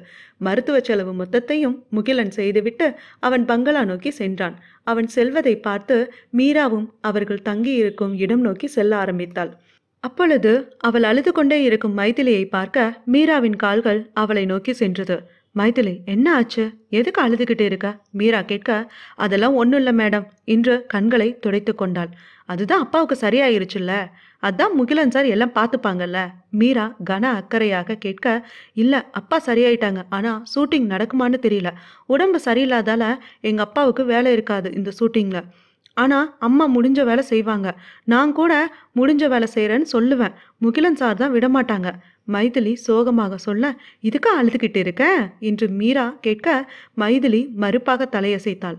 மருத்துவ செலவு மொத்தத்தையும் முகிலன் செய்துவிட்டு அவன் பங்களா நோக்கி சென்றான் அவன் செல்வதை பார்த்து மீராவும் அவர்கள் தங்கியிருக்கும் இடம் நோக்கி செல்ல ஆரம்பித்தாள் அப்பொழுது அவள் அழுது கொண்டே இருக்கும் மைதிலியை பார்க்க மீராவின் கால்கள் அவளை நோக்கி சென்றது மைதிலி என்ன ஆச்சு எதுக்கு அழுதுகிட்டு இருக்க மீரா கேட்க அதெல்லாம் ஒன்றும் இல்லை மேடம் இன்று கண்களை துடைத்து கொண்டாள் அதுதான் அப்பாவுக்கு சரியாயிருச்சுல்ல அதான் முகிலன் சார் எல்லாம் பார்த்துப்பாங்கல்ல மீரா கன அக்கறையாக கேட்க இல்லை அப்பா சரியாயிட்டாங்க ஆனால் ஷூட்டிங் நடக்குமான்னு தெரியல உடம்பு சரியில்லாதால எங்கள் அப்பாவுக்கு வேலை இருக்காது இந்த ஷூட்டிங்கில் ஆனால் அம்மா முடிஞ்ச வேலை செய்வாங்க நான் கூட முடிஞ்ச வேலை செய்கிறேன்னு சொல்லுவேன் முகிலன் சார் தான் விடமாட்டாங்க மைதிலி சோகமாக சொல்ல இதுக்கு அழுதுகிட்டு இருக்க என்று மீரா கேட்க மைதிலி மறுப்பாக தலையசைத்தாள்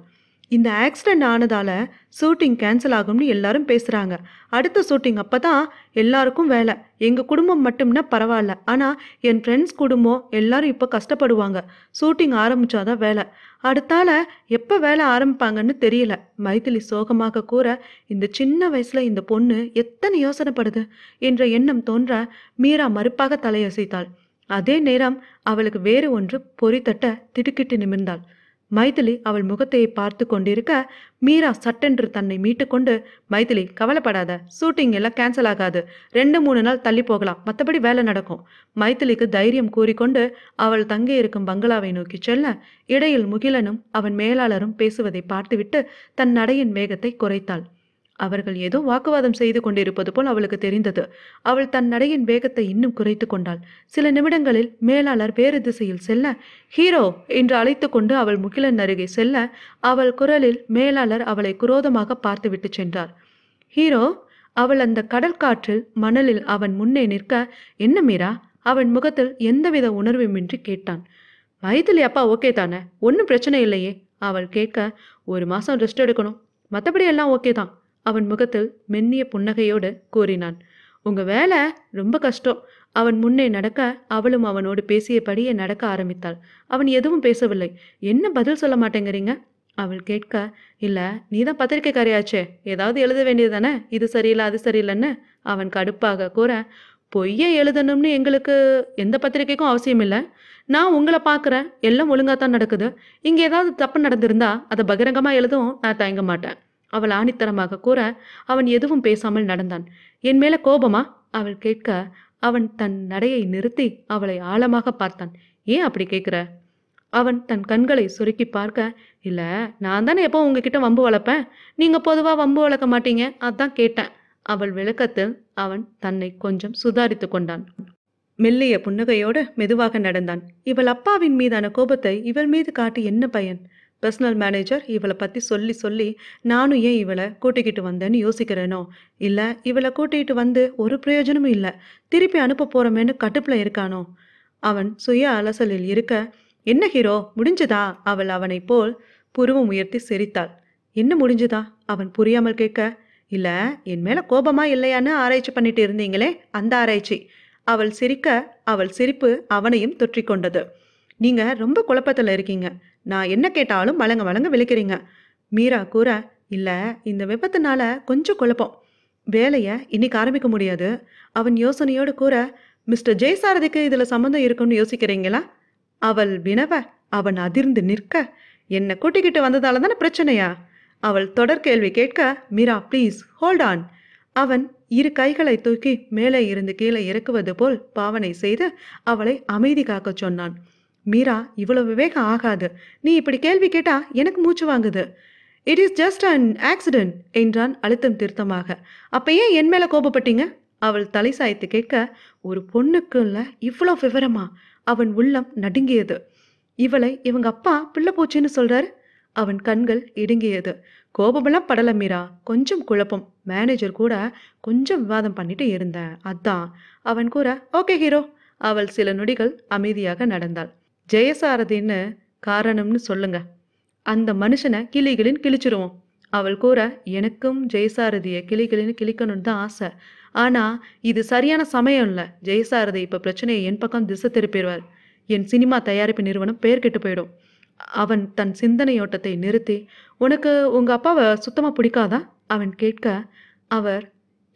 இந்த ஆக்சிடெண்ட் ஆனதால் ஷூட்டிங் கேன்சல் ஆகும்னு எல்லாரும் பேசுகிறாங்க அடுத்த ஷூட்டிங் அப்போ தான் எல்லாருக்கும் வேலை எங்கள் குடும்பம் மட்டும்னா பரவாயில்ல ஆனால் என் ஃப்ரெண்ட்ஸ் குடும்பம் எல்லாரும் இப்போ கஷ்டப்படுவாங்க ஷூட்டிங் ஆரம்பித்தாதான் வேலை அடுத்தால எப்போ வேலை ஆரம்பிப்பாங்கன்னு தெரியல மைதிலி சோகமாக கூற இந்த சின்ன வயசில் இந்த பொண்ணு எத்தனை யோசனைப்படுது என்ற எண்ணம் தோன்ற மீரா மறுப்பாக தலையசைத்தாள் அதே நேரம் அவளுக்கு வேறு ஒன்று பொறித்தட்ட திடுக்கிட்டு நிமிர்ந்தாள் மைதிலி அவள் முகத்தை பார்த்து கொண்டிருக்க மீரா சட்டென்று தன்னை மீட்டுக்கொண்டு மைதிலி கவலைப்படாத ஷூட்டிங் எல்லாம் கேன்சல் ஆகாது ரெண்டு மூணு நாள் தள்ளி போகலாம் மற்றபடி வேலை நடக்கும் மைதிலிக்கு தைரியம் கூறிக்கொண்டு அவள் தங்கி இருக்கும் பங்களாவை நோக்கி செல்ல இடையில் முகிலனும் அவன் மேலாளரும் பேசுவதை பார்த்துவிட்டு தன் நடையின் வேகத்தை குறைத்தாள் அவர்கள் ஏதோ வாக்குவாதம் செய்து கொண்டிருப்பது போல் அவளுக்கு தெரிந்தது அவள் தன் நடையின் வேகத்தை இன்னும் குறைத்து கொண்டாள் சில நிமிடங்களில் மேலாளர் வேறு திசையில் செல்ல ஹீரோ என்று அழைத்து கொண்டு அவள் முகிலன் அருகே செல்ல அவள் குரலில் மேலாளர் அவளை குரோதமாக பார்த்துவிட்டு சென்றார் ஹீரோ அவள் அந்த கடல் காற்றில் மணலில் அவன் முன்னே நிற்க என்ன மீரா அவன் முகத்தில் எந்தவித உணர்வுமின்றி கேட்டான் வயதில் அப்பா ஓகே தானே ஒன்றும் பிரச்சனை இல்லையே அவள் கேட்க ஒரு மாதம் ரெஸ்ட் எடுக்கணும் மற்றபடி எல்லாம் ஓகே தான் அவன் முகத்தில் மென்னிய புன்னகையோடு கூறினான் உங்க வேலை ரொம்ப கஷ்டம் அவன் முன்னே நடக்க அவளும் அவனோடு பேசியபடியே நடக்க ஆரம்பித்தாள் அவன் எதுவும் பேசவில்லை என்ன பதில் சொல்ல மாட்டேங்கிறீங்க அவள் கேட்க இல்லை நீ தான் பத்திரிக்கைக்காரியாச்சே ஏதாவது எழுத வேண்டியது தானே இது சரியில்லை அது சரியில்லைன்னு அவன் கடுப்பாக கூற பொய்யை எழுதணும்னு எங்களுக்கு எந்த பத்திரிக்கைக்கும் அவசியம் இல்லை நான் உங்களை பார்க்குறேன் எல்லாம் ஒழுங்காக தான் நடக்குது இங்கே ஏதாவது தப்பு நடந்திருந்தா அதை பகிரங்கமாக எழுதும் நான் தயங்க மாட்டேன் அவள் ஆணித்தரமாக கூற அவன் எதுவும் பேசாமல் நடந்தான் என் மேல கோபமா அவள் கேட்க அவன் தன் நடையை நிறுத்தி அவளை ஆழமாக பார்த்தான் ஏன் அப்படி கேட்குற அவன் தன் கண்களை சுருக்கி பார்க்க இல்லை நான் தானே எப்போ உங்ககிட்ட வம்பு வளர்ப்பேன் நீங்கள் பொதுவாக வம்பு வளர்க்க மாட்டீங்க அதான் கேட்டேன் அவள் விளக்கத்தில் அவன் தன்னை கொஞ்சம் சுதாரித்து கொண்டான் மெல்லிய புன்னகையோடு மெதுவாக நடந்தான் இவள் அப்பாவின் மீதான கோபத்தை இவள் மீது காட்டி என்ன பயன் பர்சனல் மேனேஜர் இவளை பற்றி சொல்லி சொல்லி நானும் ஏன் இவளை கூட்டிக்கிட்டு வந்தேன்னு யோசிக்கிறேனோ இல்லை இவளை கூட்டிகிட்டு வந்து ஒரு பிரயோஜனமும் இல்லை திருப்பி அனுப்ப போகிறோமேன்னு கட்டுப்பில் இருக்கானோ அவன் சுய அலசலில் இருக்க என்ன ஹீரோ முடிஞ்சதா அவள் அவனை போல் புருவம் உயர்த்தி சிரித்தாள் என்ன முடிஞ்சதா அவன் புரியாமல் கேட்க இல்லை என் மேலே கோபமா இல்லையான்னு ஆராய்ச்சி பண்ணிட்டு இருந்தீங்களே அந்த ஆராய்ச்சி அவள் சிரிக்க அவள் சிரிப்பு அவனையும் தொற்றிக்கொண்டது நீங்கள் ரொம்ப குழப்பத்தில் இருக்கீங்க நான் என்ன கேட்டாலும் வழங்க வழங்க விளக்கிறீங்க மீரா கூற இல்லை இந்த விபத்துனால கொஞ்சம் குழப்பம் வேலையை இன்னைக்கு ஆரம்பிக்க முடியாது அவன் யோசனையோடு கூற மிஸ்டர் ஜெயசாரதிக்கு இதில் சம்மந்தம் இருக்குன்னு யோசிக்கிறீங்களா அவள் வினவ அவன் அதிர்ந்து நிற்க என்னை கூட்டிக்கிட்டு வந்ததால தானே பிரச்சனையா அவள் தொடர் கேள்வி கேட்க மீரா ப்ளீஸ் ஹோல்ட் ஆன் அவன் இரு கைகளை தூக்கி மேலே இருந்து கீழே இறக்குவது போல் பாவனை செய்து அவளை அமைதி காக்கச் சொன்னான் மீரா இவ்வளோ விவேகம் ஆகாது நீ இப்படி கேள்வி கேட்டா எனக்கு மூச்சு வாங்குது it is just an accident என்றான் அழுத்தம் திருத்தமாக அப்போ ஏன் என் மேலே கோபப்பட்டீங்க அவள் தலை சாய்த்து கேட்க ஒரு பொண்ணுக்குள்ள இவ்வளோ விவரமா அவன் உள்ளம் நடுங்கியது இவளை இவங்க அப்பா பிள்ளை போச்சுன்னு சொல்றாரு அவன் கண்கள் இடுங்கியது கோபமெல்லாம் படல மீரா கொஞ்சம் குழப்பம் மேனேஜர் கூட கொஞ்சம் விவாதம் பண்ணிட்டு இருந்தேன் அதான் அவன் கூற ஓகே ஹீரோ அவள் சில நொடிகள் அமைதியாக நடந்தாள் ஜெயசாரதின்னு காரணம்னு சொல்லுங்க அந்த மனுஷனை கிளிகளின் கிழிச்சிருவோம் அவள் கூற எனக்கும் ஜெயசாரதியை கிளிகளின் கிழிக்கணும்னு தான் ஆசை ஆனால் இது சரியான சமயம் இல்லை ஜெயசாரதி இப்போ பிரச்சனையை என் பக்கம் திசை திருப்பிடுவார் என் சினிமா தயாரிப்பு நிறுவனம் பெயர் கெட்டு போயிடும் அவன் தன் சிந்தனையோட்டத்தை நிறுத்தி உனக்கு உங்கள் அப்பாவை சுத்தமாக பிடிக்காதா அவன் கேட்க அவர்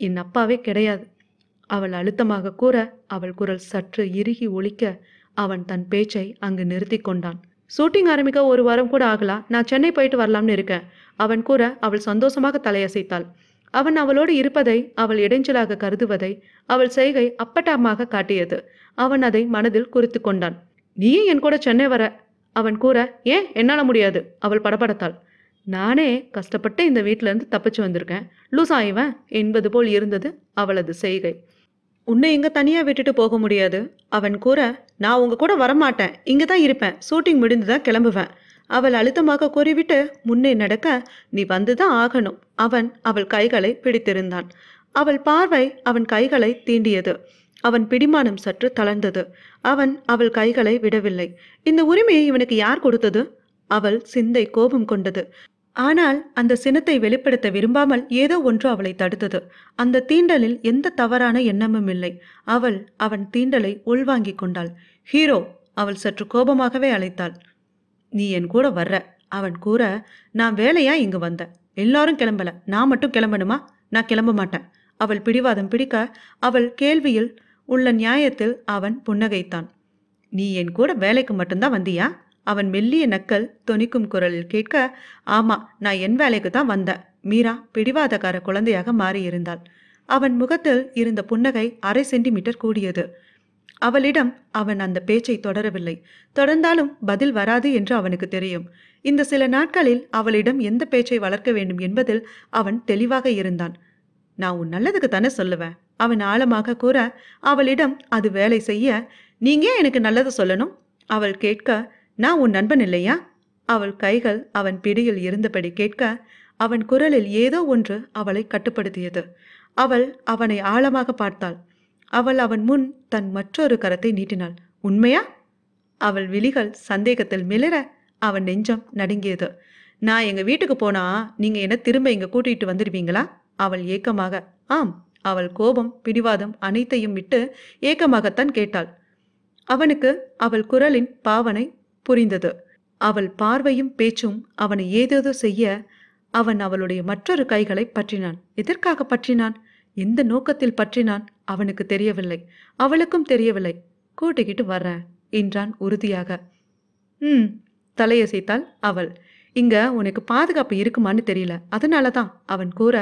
என் அப்பாவே கிடையாது அவள் அழுத்தமாக கூற அவள் குரல் சற்று இறுகி ஒழிக்க அவன் தன் பேச்சை அங்கு நிறுத்தி கொண்டான் ஷூட்டிங் ஆரம்பிக்க ஒரு வாரம் கூட ஆகலாம் நான் சென்னை போயிட்டு வரலாம்னு இருக்கேன் அவன் கூற அவள் சந்தோஷமாக தலையசைத்தாள் அவன் அவளோடு இருப்பதை அவள் இடைஞ்சலாக கருதுவதை அவள் செய்கை அப்பட்டமாக காட்டியது அவன் அதை மனதில் குறித்து கொண்டான் நீயும் என் கூட சென்னை வர அவன் கூற ஏன் என்னால் முடியாது அவள் படபடத்தாள் நானே கஷ்டப்பட்டு இந்த வீட்டிலேருந்து தப்பிச்சு வந்திருக்கேன் லூஸ் ஆயிவேன் என்பது போல் இருந்தது அவளது செய்கை உன்னை எங்கே தனியாக விட்டுட்டு போக முடியாது அவன் கூற நான் உங்கள் கூட வரமாட்டேன் இங்கே தான் இருப்பேன் ஷூட்டிங் முடிந்து தான் கிளம்புவேன் அவள் அழுத்தமாக கூறிவிட்டு முன்னே நடக்க நீ வந்து தான் ஆகணும் அவன் அவள் கைகளை பிடித்திருந்தான் அவள் பார்வை அவன் கைகளை தீண்டியது அவன் பிடிமானம் சற்று தளர்ந்தது அவன் அவள் கைகளை விடவில்லை இந்த உரிமையை இவனுக்கு யார் கொடுத்தது அவள் சிந்தை கோபம் கொண்டது ஆனால் அந்த சினத்தை வெளிப்படுத்த விரும்பாமல் ஏதோ ஒன்று அவளை தடுத்தது அந்த தீண்டலில் எந்த தவறான எண்ணமும் இல்லை அவள் அவன் தீண்டலை உள்வாங்கிக் கொண்டாள் ஹீரோ அவள் சற்று கோபமாகவே அழைத்தாள் நீ என் கூட வர்ற அவன் கூற நான் வேலையா இங்கு வந்தேன் எல்லாரும் கிளம்பல நான் மட்டும் கிளம்பணுமா நான் கிளம்ப மாட்டேன் அவள் பிடிவாதம் பிடிக்க அவள் கேள்வியில் உள்ள நியாயத்தில் அவன் புன்னகைத்தான் நீ என் கூட வேலைக்கு மட்டும்தான் வந்தியா அவன் மெல்லிய நக்கல் தொனிக்கும் குரலில் கேட்க ஆமா நான் என் வேலைக்கு தான் வந்தேன் மீரா பிடிவாதக்கார குழந்தையாக மாறியிருந்தாள் அவன் முகத்தில் இருந்த புன்னகை அரை சென்டிமீட்டர் கூடியது அவளிடம் அவன் அந்த பேச்சை தொடரவில்லை தொடர்ந்தாலும் பதில் வராது என்று அவனுக்கு தெரியும் இந்த சில நாட்களில் அவளிடம் எந்த பேச்சை வளர்க்க வேண்டும் என்பதில் அவன் தெளிவாக இருந்தான் நான் உன் நல்லதுக்கு தானே சொல்லுவேன் அவன் ஆழமாக கூற அவளிடம் அது வேலை செய்ய நீங்கே எனக்கு நல்லது சொல்லணும் அவள் கேட்க நான் உன் நண்பன் இல்லையா அவள் கைகள் அவன் பிடியில் இருந்தபடி கேட்க அவன் குரலில் ஏதோ ஒன்று அவளை கட்டுப்படுத்தியது அவள் அவனை ஆழமாக பார்த்தாள் அவள் அவன் முன் தன் மற்றொரு கரத்தை நீட்டினாள் உண்மையா அவள் விழிகள் சந்தேகத்தில் மிளற அவன் நெஞ்சம் நடுங்கியது நான் எங்கள் வீட்டுக்கு போனா நீங்கள் என்ன திரும்ப இங்கே கூட்டிகிட்டு வந்துடுவீங்களா அவள் ஏக்கமாக ஆம் அவள் கோபம் பிடிவாதம் அனைத்தையும் விட்டு ஏக்கமாகத்தான் கேட்டாள் அவனுக்கு அவள் குரலின் பாவனை புரிந்தது அவள் பார்வையும் பேச்சும் அவனை ஏதேதோ செய்ய அவன் அவளுடைய மற்றொரு கைகளை பற்றினான் எதற்காக பற்றினான் எந்த நோக்கத்தில் பற்றினான் அவனுக்கு தெரியவில்லை அவளுக்கும் தெரியவில்லை கூட்டிக்கிட்டு வர்றேன் என்றான் உறுதியாக ம் தலையசைத்தாள் அவள் இங்க உனக்கு பாதுகாப்பு இருக்குமான்னு தெரியல அதனால தான் அவன் கூற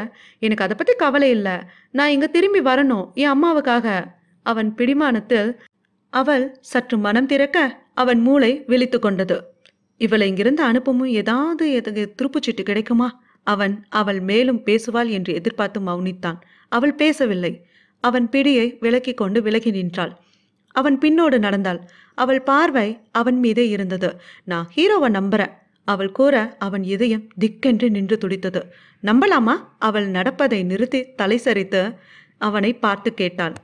எனக்கு அதை பற்றி கவலை இல்லை நான் இங்கே திரும்பி வரணும் என் அம்மாவுக்காக அவன் பிடிமானத்தில் அவள் சற்று மனம் திறக்க அவன் மூளை விழித்து கொண்டது இவளை இங்கிருந்து அனுப்பமும் ஏதாவது எது துருப்புச்சீட்டு கிடைக்குமா அவன் அவள் மேலும் பேசுவாள் என்று எதிர்பார்த்து மௌனித்தான் அவள் பேசவில்லை அவன் பிடியை விலக்கிக் கொண்டு விலகி நின்றாள் அவன் பின்னோடு நடந்தாள் அவள் பார்வை அவன் மீதே இருந்தது நான் ஹீரோவை நம்புறேன் அவள் கூற அவன் இதயம் திக்கென்று நின்று துடித்தது நம்பலாமா அவள் நடப்பதை நிறுத்தி தலை சரித்து அவனை பார்த்து கேட்டாள்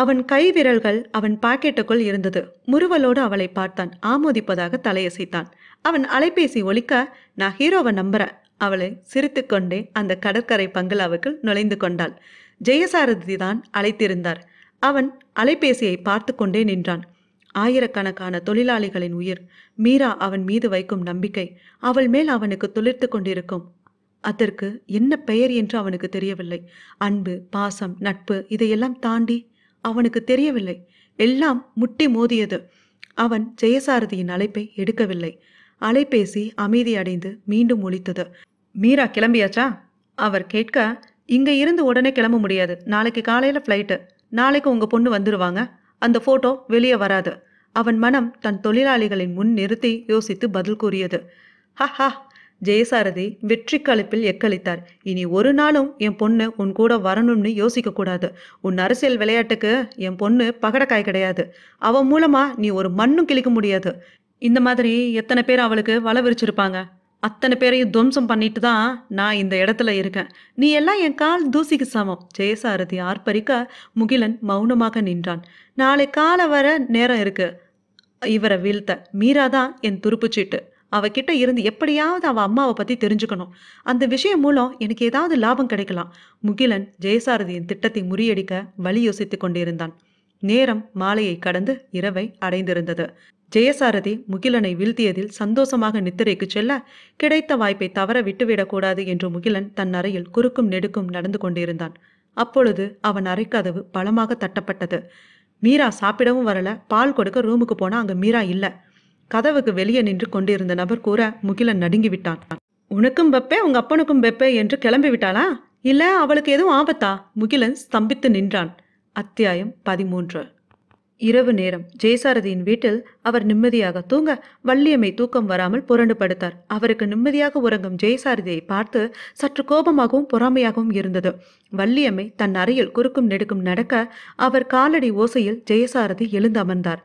அவன் கை விரல்கள் அவன் பாக்கெட்டுக்குள் இருந்தது முறுவலோடு அவளை பார்த்தான் ஆமோதிப்பதாக தலையசைத்தான் அவன் அலைபேசி ஒழிக்க நான் ஹீரோவை நம்புறேன் அவளை சிரித்துக்கொண்டே அந்த கடற்கரை பங்களாவுக்குள் நுழைந்து கொண்டாள் ஜெயசாரதி தான் அழைத்திருந்தார் அவன் அலைபேசியை பார்த்து கொண்டே நின்றான் ஆயிரக்கணக்கான தொழிலாளிகளின் உயிர் மீரா அவன் மீது வைக்கும் நம்பிக்கை அவள் மேல் அவனுக்கு துளிர்த்து கொண்டிருக்கும் அதற்கு என்ன பெயர் என்று அவனுக்கு தெரியவில்லை அன்பு பாசம் நட்பு இதையெல்லாம் தாண்டி அவனுக்கு தெரியவில்லை எல்லாம் முட்டி மோதியது அவன் ஜெயசாரதியின் அழைப்பை எடுக்கவில்லை அலைபேசி அமைதியடைந்து மீண்டும் ஒழித்தது மீரா கிளம்பியாச்சா அவர் கேட்க இங்கே இருந்து உடனே கிளம்ப முடியாது நாளைக்கு காலையில் ஃப்ளைட்டு நாளைக்கு உங்கள் பொண்ணு வந்துடுவாங்க அந்த ஃபோட்டோ வெளியே வராது அவன் மனம் தன் தொழிலாளிகளின் முன் நிறுத்தி யோசித்து பதில் கூறியது ஹா ஜெயசாரதி வெற்றி கழிப்பில் எக்களித்தார் இனி ஒரு நாளும் என் பொண்ணு உன் கூட வரணும்னு யோசிக்கக்கூடாது உன் அரசியல் விளையாட்டுக்கு என் பொண்ணு பகடக்காய் கிடையாது அவன் மூலமாக நீ ஒரு மண்ணும் கிழிக்க முடியாது இந்த மாதிரி எத்தனை பேர் அவளுக்கு வள விரிச்சிருப்பாங்க அத்தனை பேரையும் துவம்சம் பண்ணிட்டு தான் நான் இந்த இடத்துல இருக்கேன் நீ எல்லாம் என் கால் தூசிக்கு சமம் ஜெயசாரதி ஆர்ப்பரிக்க முகிலன் மௌனமாக நின்றான் நாளை காலை வர நேரம் இருக்கு இவரை வீழ்த்த மீரா தான் என் துருப்புச்சீட்டு அவகிட்ட இருந்து எப்படியாவது அவள் அம்மாவை பற்றி தெரிஞ்சுக்கணும் அந்த விஷயம் மூலம் எனக்கு ஏதாவது லாபம் கிடைக்கலாம் முகிலன் ஜெயசாரதியின் திட்டத்தை முறியடிக்க வழி யோசித்து கொண்டிருந்தான் நேரம் மாலையை கடந்து இரவை அடைந்திருந்தது ஜெயசாரதி முகிலனை வீழ்த்தியதில் சந்தோஷமாக நித்திரைக்கு செல்ல கிடைத்த வாய்ப்பை தவற விட்டுவிடக்கூடாது என்று முகிலன் தன் அறையில் குறுக்கும் நெடுக்கும் நடந்து கொண்டிருந்தான் அப்பொழுது அவன் அறைக்கதவு பலமாக தட்டப்பட்டது மீரா சாப்பிடவும் வரல பால் கொடுக்க ரூமுக்கு போனால் அங்கு மீரா இல்ல கதவுக்கு வெளியே நின்று கொண்டிருந்த நபர் கூற முகிலன் நடுங்கி விட்டான் உனக்கும் பெப்பே உங்க அப்பனுக்கும் பெப்பே என்று கிளம்பி விட்டாளா இல்லை அவளுக்கு எதுவும் ஆபத்தா முகிலன் ஸ்தம்பித்து நின்றான் அத்தியாயம் பதிமூன்று இரவு நேரம் ஜெயசாரதியின் வீட்டில் அவர் நிம்மதியாக தூங்க வள்ளியம்மை தூக்கம் வராமல் புரண்டு படுத்தார் அவருக்கு நிம்மதியாக உறங்கும் ஜெயசாரதியை பார்த்து சற்று கோபமாகவும் பொறாமையாகவும் இருந்தது வள்ளியம்மை தன் அறையில் குறுக்கும் நெடுக்கும் நடக்க அவர் காலடி ஓசையில் ஜெயசாரதி எழுந்து அமர்ந்தார்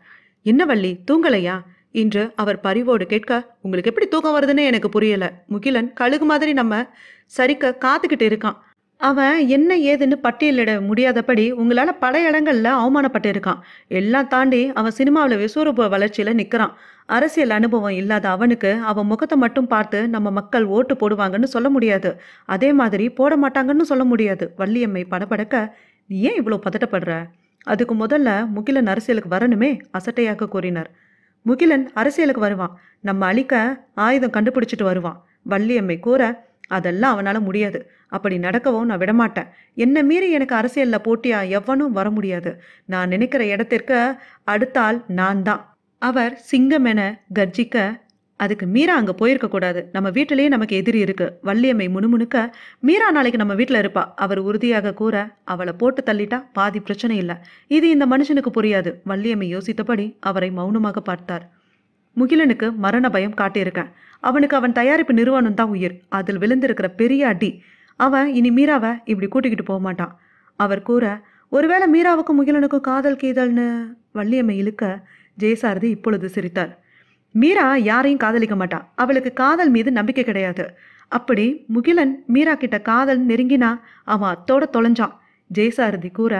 என்ன வள்ளி தூங்கலையா இன்று அவர் பரிவோடு கேட்க உங்களுக்கு எப்படி தூக்கம் வருதுன்னு எனக்கு புரியல முகிலன் கழுகு மாதிரி நம்ம சரிக்க காத்துக்கிட்டு இருக்கான் அவன் என்ன ஏதுன்னு பட்டியலிட முடியாதபடி உங்களால் பல இடங்களில் அவமானப்பட்டு இருக்கான் எல்லாம் தாண்டி அவன் சினிமாவில் விஸ்வரூப வளர்ச்சியில் நிற்கிறான் அரசியல் அனுபவம் இல்லாத அவனுக்கு அவன் முகத்தை மட்டும் பார்த்து நம்ம மக்கள் ஓட்டு போடுவாங்கன்னு சொல்ல முடியாது அதே மாதிரி போட மாட்டாங்கன்னு சொல்ல முடியாது வள்ளியம்மை படபடக்க நீ ஏன் இவ்வளோ பதட்டப்படுற அதுக்கு முதல்ல முகிலன் அரசியலுக்கு வரணுமே அசட்டையாக கூறினார் முகிலன் அரசியலுக்கு வருவான் நம்ம அழிக்க ஆயுதம் கண்டுபிடிச்சிட்டு வருவான் வள்ளியம்மை கூற அதெல்லாம் அவனால் முடியாது அப்படி நடக்கவும் நான் விடமாட்டேன் என்னை மீறி எனக்கு அரசியலில் போட்டியாக எவனும் வர முடியாது நான் நினைக்கிற இடத்திற்கு அடுத்தால் நான் தான் அவர் சிங்கம் என கர்ஜிக்க அதுக்கு மீரா அங்கே போயிருக்க கூடாது நம்ம வீட்டிலேயே நமக்கு எதிரி இருக்கு வள்ளியம்மை முணுமுணுக்க மீரா நாளைக்கு நம்ம வீட்டில் இருப்பா அவர் உறுதியாக கூற அவளை போட்டு தள்ளிட்டா பாதி பிரச்சனை இல்லை இது இந்த மனுஷனுக்கு புரியாது வள்ளியம்மை யோசித்தபடி அவரை மௌனமாக பார்த்தார் முகிலனுக்கு மரண பயம் காட்டியிருக்கேன் அவனுக்கு அவன் தயாரிப்பு நிறுவனம் தான் உயிர் அதில் விழுந்திருக்கிற பெரிய அடி அவன் இனி மீராவை இப்படி கூட்டிக்கிட்டு போக மாட்டான் அவர் கூற ஒருவேளை மீராவுக்கும் முகிலனுக்கும் காதல் கீதல்னு வள்ளியம்மை இழுக்க ஜெயசாரதி இப்பொழுது சிரித்தார் மீரா யாரையும் காதலிக்க மாட்டான் அவளுக்கு காதல் மீது நம்பிக்கை கிடையாது அப்படி முகிலன் மீரா கிட்ட காதல் நெருங்கினா அவன் அத்தோட தொலைஞ்சான் ஜெயசாரதி கூற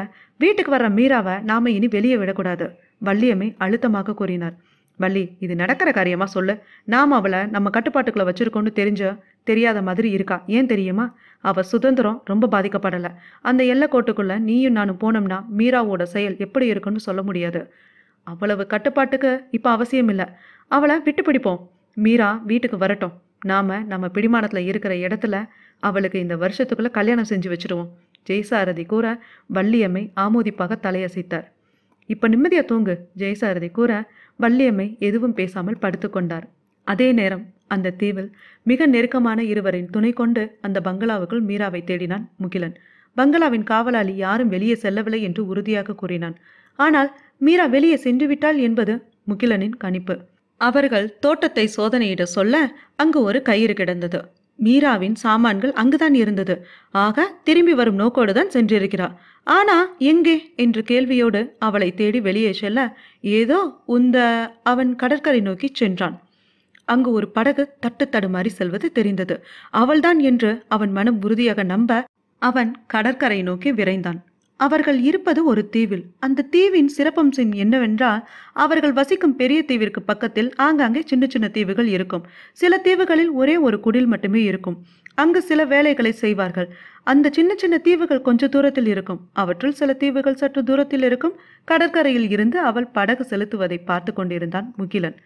வீட்டுக்கு வர்ற மீராவை நாம இனி வெளியே விடக்கூடாது வள்ளியம்மை அழுத்தமாக கூறினார் வள்ளி இது நடக்கிற காரியமா சொல்லு நாம் அவளை நம்ம கட்டுப்பாட்டுக்குள்ளே வச்சுருக்கோன்னு தெரிஞ்ச தெரியாத மாதிரி இருக்கா ஏன் தெரியுமா அவள் சுதந்திரம் ரொம்ப பாதிக்கப்படலை அந்த எல்லை கோட்டுக்குள்ள நீயும் நானும் போனோம்னா மீராவோட செயல் எப்படி இருக்குன்னு சொல்ல முடியாது அவ்வளவு கட்டுப்பாட்டுக்கு இப்போ அவசியம் இல்லை அவளை விட்டு பிடிப்போம் மீரா வீட்டுக்கு வரட்டும் நாம் நம்ம பிடிமானத்தில் இருக்கிற இடத்துல அவளுக்கு இந்த வருஷத்துக்குள்ளே கல்யாணம் செஞ்சு வச்சுருவோம் ஜெய்சாரதி கூற வள்ளியம்மை ஆமோதிப்பாக தலையசைத்தார் இப்போ நிம்மதியாக தூங்கு ஜெயசாரதி கூற வள்ளியம்மை எதுவும் பேசாமல் படுத்துக்கொண்டார் அதே நேரம் அந்த தீவில் மிக நெருக்கமான இருவரின் துணை கொண்டு அந்த பங்களாவுக்குள் மீராவை தேடினான் முகிலன் பங்களாவின் காவலாளி யாரும் வெளியே செல்லவில்லை என்று உறுதியாக கூறினான் ஆனால் மீரா வெளியே சென்றுவிட்டாள் என்பது முகிலனின் கணிப்பு அவர்கள் தோட்டத்தை சோதனையிட சொல்ல அங்கு ஒரு கயிறு கிடந்தது மீராவின் சாமான்கள் அங்குதான் இருந்தது ஆக திரும்பி வரும் நோக்கோடு தான் சென்றிருக்கிறார் ஆனா எங்கே என்று கேள்வியோடு அவளை தேடி வெளியே செல்ல ஏதோ உந்த அவன் கடற்கரை நோக்கி சென்றான் அங்கு ஒரு படகு தட்டு தடுமாறி செல்வது தெரிந்தது அவள்தான் என்று அவன் மனம் உறுதியாக நம்ப அவன் கடற்கரை நோக்கி விரைந்தான் அவர்கள் இருப்பது ஒரு தீவில் அந்த தீவின் சிறப்பம்சம் என்னவென்றால் அவர்கள் வசிக்கும் பெரிய தீவிற்கு பக்கத்தில் ஆங்காங்கே சின்ன சின்ன தீவுகள் இருக்கும் சில தீவுகளில் ஒரே ஒரு குடில் மட்டுமே இருக்கும் அங்கு சில வேலைகளை செய்வார்கள் அந்த சின்ன சின்ன தீவுகள் கொஞ்ச தூரத்தில் இருக்கும் அவற்றுள் சில தீவுகள் சற்று தூரத்தில் இருக்கும் கடற்கரையில் இருந்து அவள் படகு செலுத்துவதை பார்த்து கொண்டிருந்தான் முகிலன்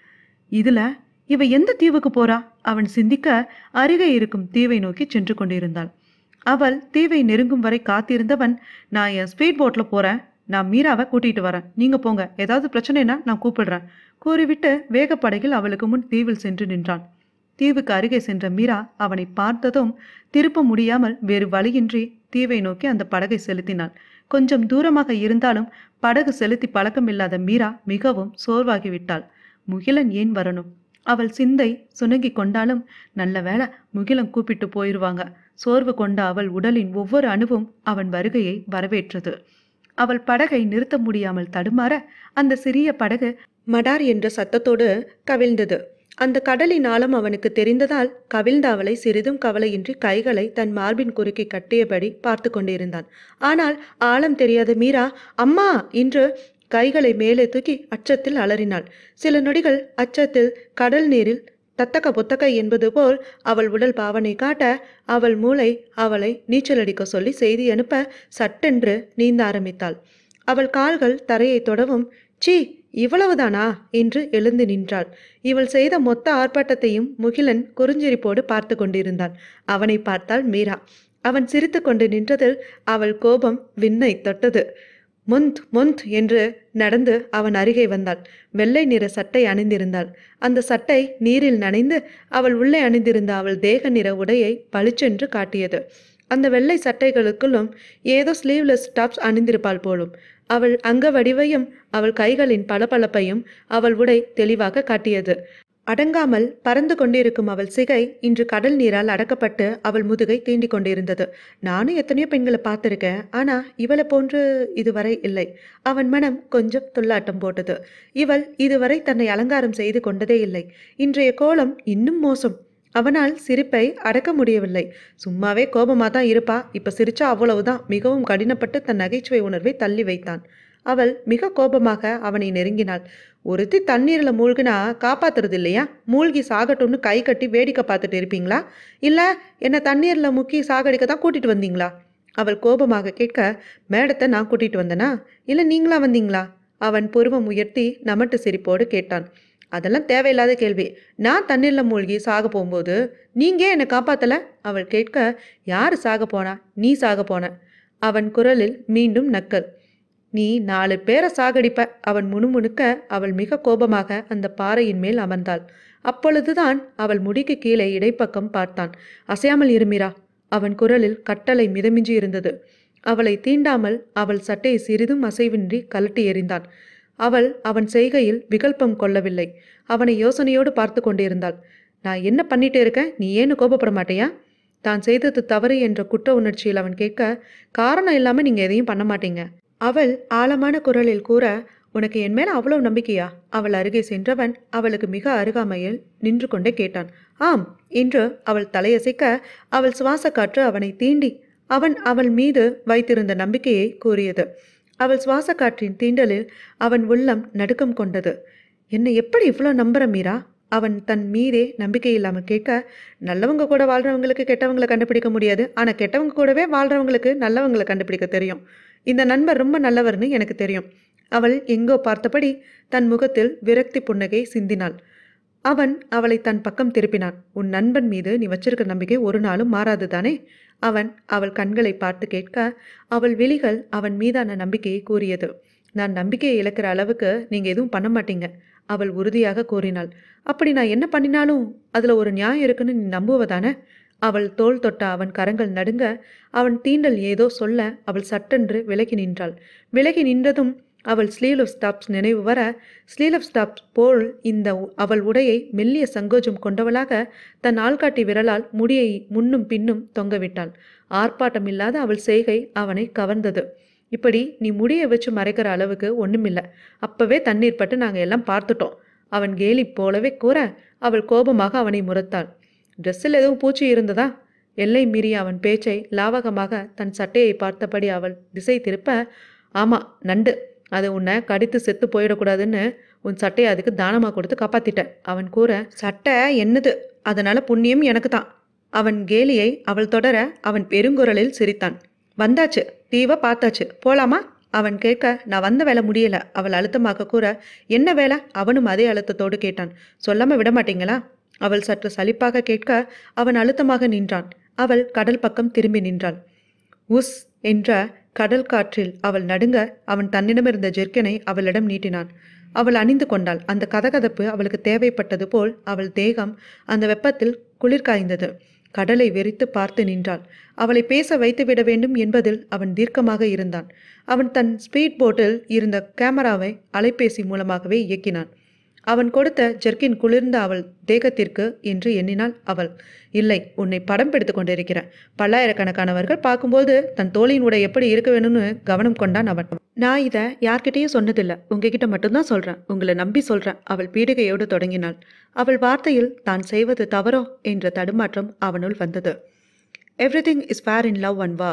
இதுல இவ எந்த தீவுக்கு போறா அவன் சிந்திக்க அருகே இருக்கும் தீவை நோக்கி சென்று கொண்டிருந்தாள் அவள் தீவை நெருங்கும் வரை காத்திருந்தவன் நான் என் ஸ்பீட் போட்டில் போகிறேன் நான் மீராவை கூட்டிகிட்டு வரேன் நீங்கள் போங்க ஏதாவது பிரச்சனைனா நான் கூப்பிடுறேன் கூறிவிட்டு வேகப்படகில் அவளுக்கு முன் தீவில் சென்று நின்றான் தீவுக்கு அருகே சென்ற மீரா அவனை பார்த்ததும் திருப்ப முடியாமல் வேறு வழியின்றி தீவை நோக்கி அந்த படகை செலுத்தினாள் கொஞ்சம் தூரமாக இருந்தாலும் படகு செலுத்தி பழக்கமில்லாத மீரா மிகவும் சோர்வாகிவிட்டாள் முகிலன் ஏன் வரணும் அவள் சிந்தை சுணங்கி கொண்டாலும் நல்ல வேளை முகிலம் கூப்பிட்டு போயிருவாங்க சோர்வு கொண்ட அவள் உடலின் ஒவ்வொரு அணுவும் அவன் வருகையை வரவேற்றது அவள் படகை நிறுத்த முடியாமல் தடுமாற அந்த சிறிய படகு மடார் என்ற சத்தத்தோடு கவிழ்ந்தது அந்த கடலின் ஆழம் அவனுக்கு தெரிந்ததால் கவிழ்ந்த அவளை சிறிதும் கவலையின்றி கைகளை தன் மார்பின் குறுக்கி கட்டியபடி பார்த்து கொண்டிருந்தான் ஆனால் ஆழம் தெரியாத மீரா அம்மா இன்று கைகளை மேலே தூக்கி அச்சத்தில் அலறினாள் சில நொடிகள் அச்சத்தில் கடல் நீரில் தத்தக்க புத்தகை என்பது போல் அவள் உடல் பாவனை காட்ட அவள் மூளை அவளை நீச்சலடிக்க சொல்லி செய்தி அனுப்ப சட்டென்று நீந்த ஆரம்பித்தாள் அவள் கால்கள் தரையை தொடவும் சீ இவ்வளவுதானா என்று எழுந்து நின்றாள் இவள் செய்த மொத்த ஆர்ப்பாட்டத்தையும் முகிலன் குறுஞ்சிரிப்போடு பார்த்து கொண்டிருந்தான் அவனை பார்த்தாள் மீரா அவன் சிரித்து கொண்டு நின்றதில் அவள் கோபம் விண்ணை தொட்டது முந்த் முந்த் என்று நடந்து அவன் அருகே வந்தாள் வெள்ளை நிற சட்டை அணிந்திருந்தாள் அந்த சட்டை நீரில் நனைந்து அவள் உள்ளே அணிந்திருந்த அவள் தேக நிற உடையை பளிச்சென்று காட்டியது அந்த வெள்ளை சட்டைகளுக்குள்ளும் ஏதோ ஸ்லீவ்லெஸ் டாப்ஸ் அணிந்திருப்பாள் போலும் அவள் அங்க வடிவையும் அவள் கைகளின் பளபளப்பையும் அவள் உடை தெளிவாக காட்டியது அடங்காமல் பறந்து கொண்டிருக்கும் அவள் சிகை இன்று கடல் நீரால் அடக்கப்பட்டு அவள் முதுகை தீண்டிக் கொண்டிருந்தது நானும் எத்தனையோ பெண்களை பார்த்துருக்கேன் ஆனால் இவளை போன்று இதுவரை இல்லை அவன் மனம் கொஞ்சம் துள்ளாட்டம் போட்டது இவள் இதுவரை தன்னை அலங்காரம் செய்து கொண்டதே இல்லை இன்றைய கோலம் இன்னும் மோசம் அவனால் சிரிப்பை அடக்க முடியவில்லை சும்மாவே கோபமாக தான் இருப்பா இப்போ சிரிச்சா அவ்வளவுதான் மிகவும் கடினப்பட்டு தன் நகைச்சுவை உணர்வை தள்ளி வைத்தான் அவள் மிக கோபமாக அவனை நெருங்கினாள் ஒருத்தி தண்ணீரில் மூழ்கினா காப்பாத்துறது இல்லையா மூழ்கி சாகட்டும்னு கை கட்டி வேடிக்கை பார்த்துட்டு இருப்பீங்களா இல்லை என்னை தண்ணீரில் முக்கி சாகடிக்க தான் கூட்டிகிட்டு வந்தீங்களா அவள் கோபமாக கேட்க மேடத்தை நான் கூட்டிகிட்டு வந்தேனா இல்லை நீங்களா வந்தீங்களா அவன் புருவம் உயர்த்தி நமட்டு சிரிப்போடு கேட்டான் அதெல்லாம் தேவையில்லாத கேள்வி நான் தண்ணீரில் மூழ்கி சாக போகும்போது நீங்கே என்னை காப்பாற்றலை அவள் கேட்க யார் சாக போனா நீ சாக போன அவன் குரலில் மீண்டும் நக்கல் நீ நாலு பேரை சாகடிப்ப அவன் முணுமுணுக்க அவள் மிக கோபமாக அந்த பாறையின் மேல் அமர்ந்தாள் அப்பொழுதுதான் அவள் முடிக்கு கீழே இடைப்பக்கம் பார்த்தான் அசையாமல் இருமிரா அவன் குரலில் கட்டளை மிதமிஞ்சி இருந்தது அவளை தீண்டாமல் அவள் சட்டையை சிறிதும் அசைவின்றி கலட்டி எறிந்தான் அவள் அவன் செய்கையில் விகல்பம் கொள்ளவில்லை அவனை யோசனையோடு பார்த்து கொண்டிருந்தாள் நான் என்ன பண்ணிட்டு இருக்கேன் நீ ஏன்னு கோபப்பட மாட்டேயா தான் செய்தது தவறு என்ற குற்ற உணர்ச்சியில் அவன் கேட்க காரணம் இல்லாமல் நீங்கள் எதையும் பண்ண மாட்டீங்க அவள் ஆழமான குரலில் கூற உனக்கு என் மேலே அவ்வளவு நம்பிக்கையா அவள் அருகே சென்றவன் அவளுக்கு மிக அருகாமையில் நின்று கொண்டே கேட்டான் ஆம் இன்று அவள் தலையசைக்க அவள் சுவாச காற்று அவனை தீண்டி அவன் அவள் மீது வைத்திருந்த நம்பிக்கையை கூறியது அவள் சுவாச காற்றின் தீண்டலில் அவன் உள்ளம் நடுக்கம் கொண்டது என்னை எப்படி இவ்வளோ நம்புற மீரா அவன் தன் மீதே நம்பிக்கை இல்லாமல் கேட்க நல்லவங்க கூட வாழ்கிறவங்களுக்கு கெட்டவங்களை கண்டுபிடிக்க முடியாது ஆனால் கெட்டவங்க கூடவே வாழ்கிறவங்களுக்கு நல்லவங்களை கண்டுபிடிக்க தெரியும் இந்த நண்பர் ரொம்ப நல்லவர்னு எனக்கு தெரியும் அவள் எங்கோ பார்த்தபடி தன் முகத்தில் விரக்தி புன்னகை சிந்தினாள் அவன் அவளை தன் பக்கம் திருப்பினான் உன் நண்பன் மீது நீ வச்சிருக்க நம்பிக்கை ஒரு நாளும் மாறாது தானே அவன் அவள் கண்களை பார்த்து கேட்க அவள் விழிகள் அவன் மீதான நம்பிக்கையை கூறியது நான் நம்பிக்கையை இழக்கிற அளவுக்கு நீங்கள் எதுவும் பண்ண மாட்டீங்க அவள் உறுதியாக கூறினாள் அப்படி நான் என்ன பண்ணினாலும் அதில் ஒரு நியாயம் இருக்குன்னு நீ நம்புவதானே அவள் தோல் தொட்ட அவன் கரங்கள் நடுங்க அவன் தீண்டல் ஏதோ சொல்ல அவள் சட்டென்று விலகி நின்றாள் விலகி நின்றதும் அவள் ஸ்லீல் ஆஃப் ஸ்டாப்ஸ் நினைவு வர ஸ்லீல் ஆஃப் ஸ்டாப்ஸ் போல் இந்த அவள் உடையை மெல்லிய சங்கோஜம் கொண்டவளாக தன் ஆள்காட்டி விரலால் முடியை முன்னும் பின்னும் தொங்கவிட்டாள் ஆர்ப்பாட்டம் இல்லாத அவள் செய்கை அவனை கவர்ந்தது இப்படி நீ முடியை வச்சு மறைக்கிற அளவுக்கு ஒன்றுமில்லை அப்பவே தண்ணீர் பட்டு நாங்கள் எல்லாம் பார்த்துட்டோம் அவன் கேலி போலவே கூற அவள் கோபமாக அவனை முறத்தாள் ட்ரெஸ்ஸில் எதுவும் பூச்சி இருந்ததா எல்லை மீறி அவன் பேச்சை லாவகமாக தன் சட்டையை பார்த்தபடி அவள் திசை திருப்ப ஆமாம் நண்டு அது உன்னை கடித்து செத்து போயிடக்கூடாதுன்னு உன் சட்டையை அதுக்கு தானமாக கொடுத்து காப்பாற்றிட்டேன் அவன் கூற சட்டை என்னது அதனால் புண்ணியம் எனக்கு தான் அவன் கேலியை அவள் தொடர அவன் பெருங்குரலில் சிரித்தான் வந்தாச்சு தீவை பார்த்தாச்சு போலாமா அவன் கேட்க நான் வந்த வேலை முடியலை அவள் அழுத்தமாக கூற என்ன வேலை அவனும் அதே அழுத்தத்தோடு கேட்டான் சொல்லாமல் விட மாட்டீங்களா அவள் சற்று சலிப்பாக கேட்க அவன் அழுத்தமாக நின்றான் அவள் கடல் பக்கம் திரும்பி நின்றாள் உஸ் என்ற கடல் காற்றில் அவள் நடுங்க அவன் தன்னிடமிருந்த ஜெர்க்கனை அவளிடம் நீட்டினான் அவள் அணிந்து கொண்டாள் அந்த கதகதப்பு அவளுக்கு தேவைப்பட்டது போல் அவள் தேகம் அந்த வெப்பத்தில் குளிர் காய்ந்தது கடலை வெறித்து பார்த்து நின்றாள் அவளை பேச வைத்துவிட வேண்டும் என்பதில் அவன் தீர்க்கமாக இருந்தான் அவன் தன் ஸ்பீட் போட்டில் இருந்த கேமராவை அலைபேசி மூலமாகவே இயக்கினான் அவன் கொடுத்த ஜெர்கின் குளிர்ந்த அவள் தேகத்திற்கு என்று எண்ணினாள் அவள் இல்லை உன்னை படம் பிடித்து கொண்டிருக்கிறேன் பல்லாயிரக்கணக்கானவர்கள் பார்க்கும்போது தன் தோழியின் உடை எப்படி இருக்க வேணும்னு கவனம் கொண்டான் அவன் நான் இதை யார்கிட்டேயும் சொன்னதில்லை உங்ககிட்ட மட்டும்தான் சொல்கிறேன் உங்களை நம்பி சொல்கிறேன் அவள் பீடிகையோடு தொடங்கினாள் அவள் வார்த்தையில் தான் செய்வது தவறோ என்ற தடுமாற்றம் அவனுள் வந்தது everything is fair in love and war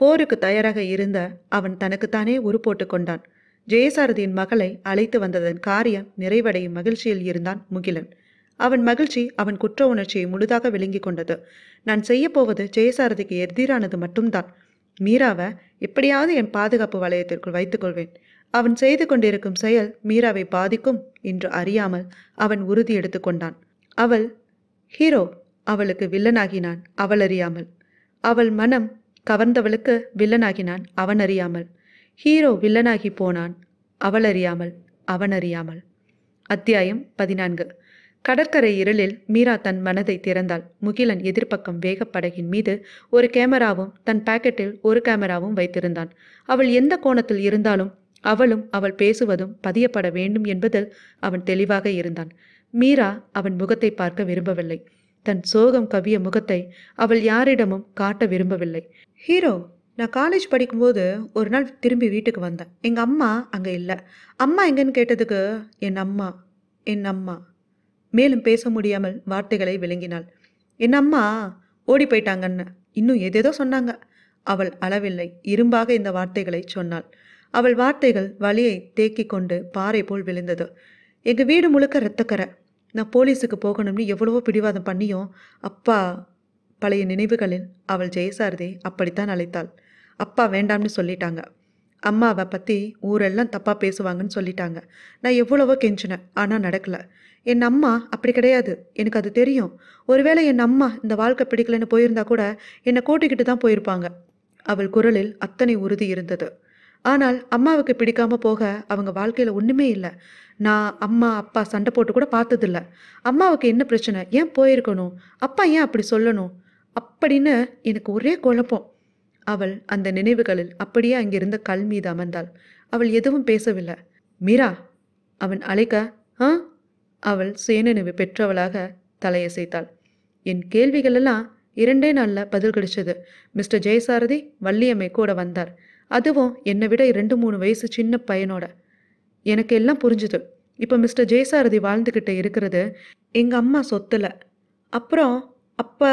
போருக்கு தயாராக இருந்த அவன் தனக்குத்தானே உரு போட்டு கொண்டான் ஜெயசாரதியின் மகளை அழைத்து வந்ததன் காரியம் நிறைவடையும் மகிழ்ச்சியில் இருந்தான் முகிலன் அவன் மகிழ்ச்சி அவன் குற்ற உணர்ச்சியை முழுதாக விளங்கி கொண்டது நான் செய்யப்போவது ஜெயசாரதிக்கு எதிரானது மட்டும்தான் மீராவை எப்படியாவது என் பாதுகாப்பு வளையத்திற்குள் வைத்துக்கொள்வேன் அவன் செய்து கொண்டிருக்கும் செயல் மீராவை பாதிக்கும் என்று அறியாமல் அவன் உறுதி எடுத்துக்கொண்டான் அவள் ஹீரோ அவளுக்கு வில்லனாகினான் அவள் அறியாமல் அவள் மனம் கவர்ந்தவளுக்கு வில்லனாகினான் அவன் அறியாமல் ஹீரோ வில்லனாகி போனான் அவள் அறியாமல் அவன் அறியாமல் அத்தியாயம் பதினான்கு கடற்கரை இருளில் மீரா தன் மனதை திறந்தாள் முகிலன் எதிர்ப்பக்கம் வேகப்படகின் மீது ஒரு கேமராவும் தன் பாக்கெட்டில் ஒரு கேமராவும் வைத்திருந்தான் அவள் எந்த கோணத்தில் இருந்தாலும் அவளும் அவள் பேசுவதும் பதியப்பட வேண்டும் என்பதில் அவன் தெளிவாக இருந்தான் மீரா அவன் முகத்தை பார்க்க விரும்பவில்லை தன் சோகம் கவிய முகத்தை அவள் யாரிடமும் காட்ட விரும்பவில்லை ஹீரோ நான் காலேஜ் படிக்கும்போது ஒரு நாள் திரும்பி வீட்டுக்கு வந்தேன் எங்கள் அம்மா அங்கே இல்லை அம்மா எங்கேன்னு கேட்டதுக்கு என் அம்மா என் அம்மா மேலும் பேச முடியாமல் வார்த்தைகளை விளங்கினாள் என் அம்மா ஓடி போயிட்டாங்கன்னு இன்னும் எதேதோ சொன்னாங்க அவள் அளவில்லை இரும்பாக இந்த வார்த்தைகளை சொன்னாள் அவள் வார்த்தைகள் வலியை தேக்கிக் கொண்டு பாறை போல் விழுந்தது எங்கள் வீடு முழுக்க ரத்தக்கரை நான் போலீஸுக்கு போகணும்னு எவ்வளவோ பிடிவாதம் பண்ணியும் அப்பா பழைய நினைவுகளில் அவள் ஜெயசாரதி அப்படித்தான் அழைத்தாள் அப்பா வேண்டாம்னு சொல்லிட்டாங்க அம்மாவை பற்றி ஊரெல்லாம் தப்பாக பேசுவாங்கன்னு சொல்லிட்டாங்க நான் எவ்வளவோ கெஞ்சினேன் ஆனால் நடக்கலை என் அம்மா அப்படி கிடையாது எனக்கு அது தெரியும் ஒருவேளை என் அம்மா இந்த வாழ்க்கை பிடிக்கலன்னு போயிருந்தா கூட என்னை கூட்டிக்கிட்டு தான் போயிருப்பாங்க அவள் குரலில் அத்தனை உறுதி இருந்தது ஆனால் அம்மாவுக்கு பிடிக்காமல் போக அவங்க வாழ்க்கையில் ஒன்றுமே இல்லை நான் அம்மா அப்பா சண்டை போட்டு கூட பார்த்ததில்ல அம்மாவுக்கு என்ன பிரச்சனை ஏன் போயிருக்கணும் அப்பா ஏன் அப்படி சொல்லணும் அப்படின்னு எனக்கு ஒரே குழப்பம் அவள் அந்த நினைவுகளில் அப்படியே அங்கிருந்த கல் மீது அமர்ந்தாள் அவள் எதுவும் பேசவில்லை மீரா அவன் அழைக்க ஆ அவள் சுயநினைவு பெற்றவளாக தலையசைத்தாள் என் கேள்விகளெல்லாம் இரண்டே நாளில் பதில் கிடைச்சது மிஸ்டர் ஜெயசாரதி வள்ளியம்மை கூட வந்தார் அதுவும் என்னை விட ரெண்டு மூணு வயசு சின்ன பையனோட எனக்கு எல்லாம் புரிஞ்சுது இப்போ மிஸ்டர் ஜெயசாரதி வாழ்ந்துக்கிட்டு இருக்கிறது எங்கள் அம்மா சொத்தில் அப்புறம் அப்போ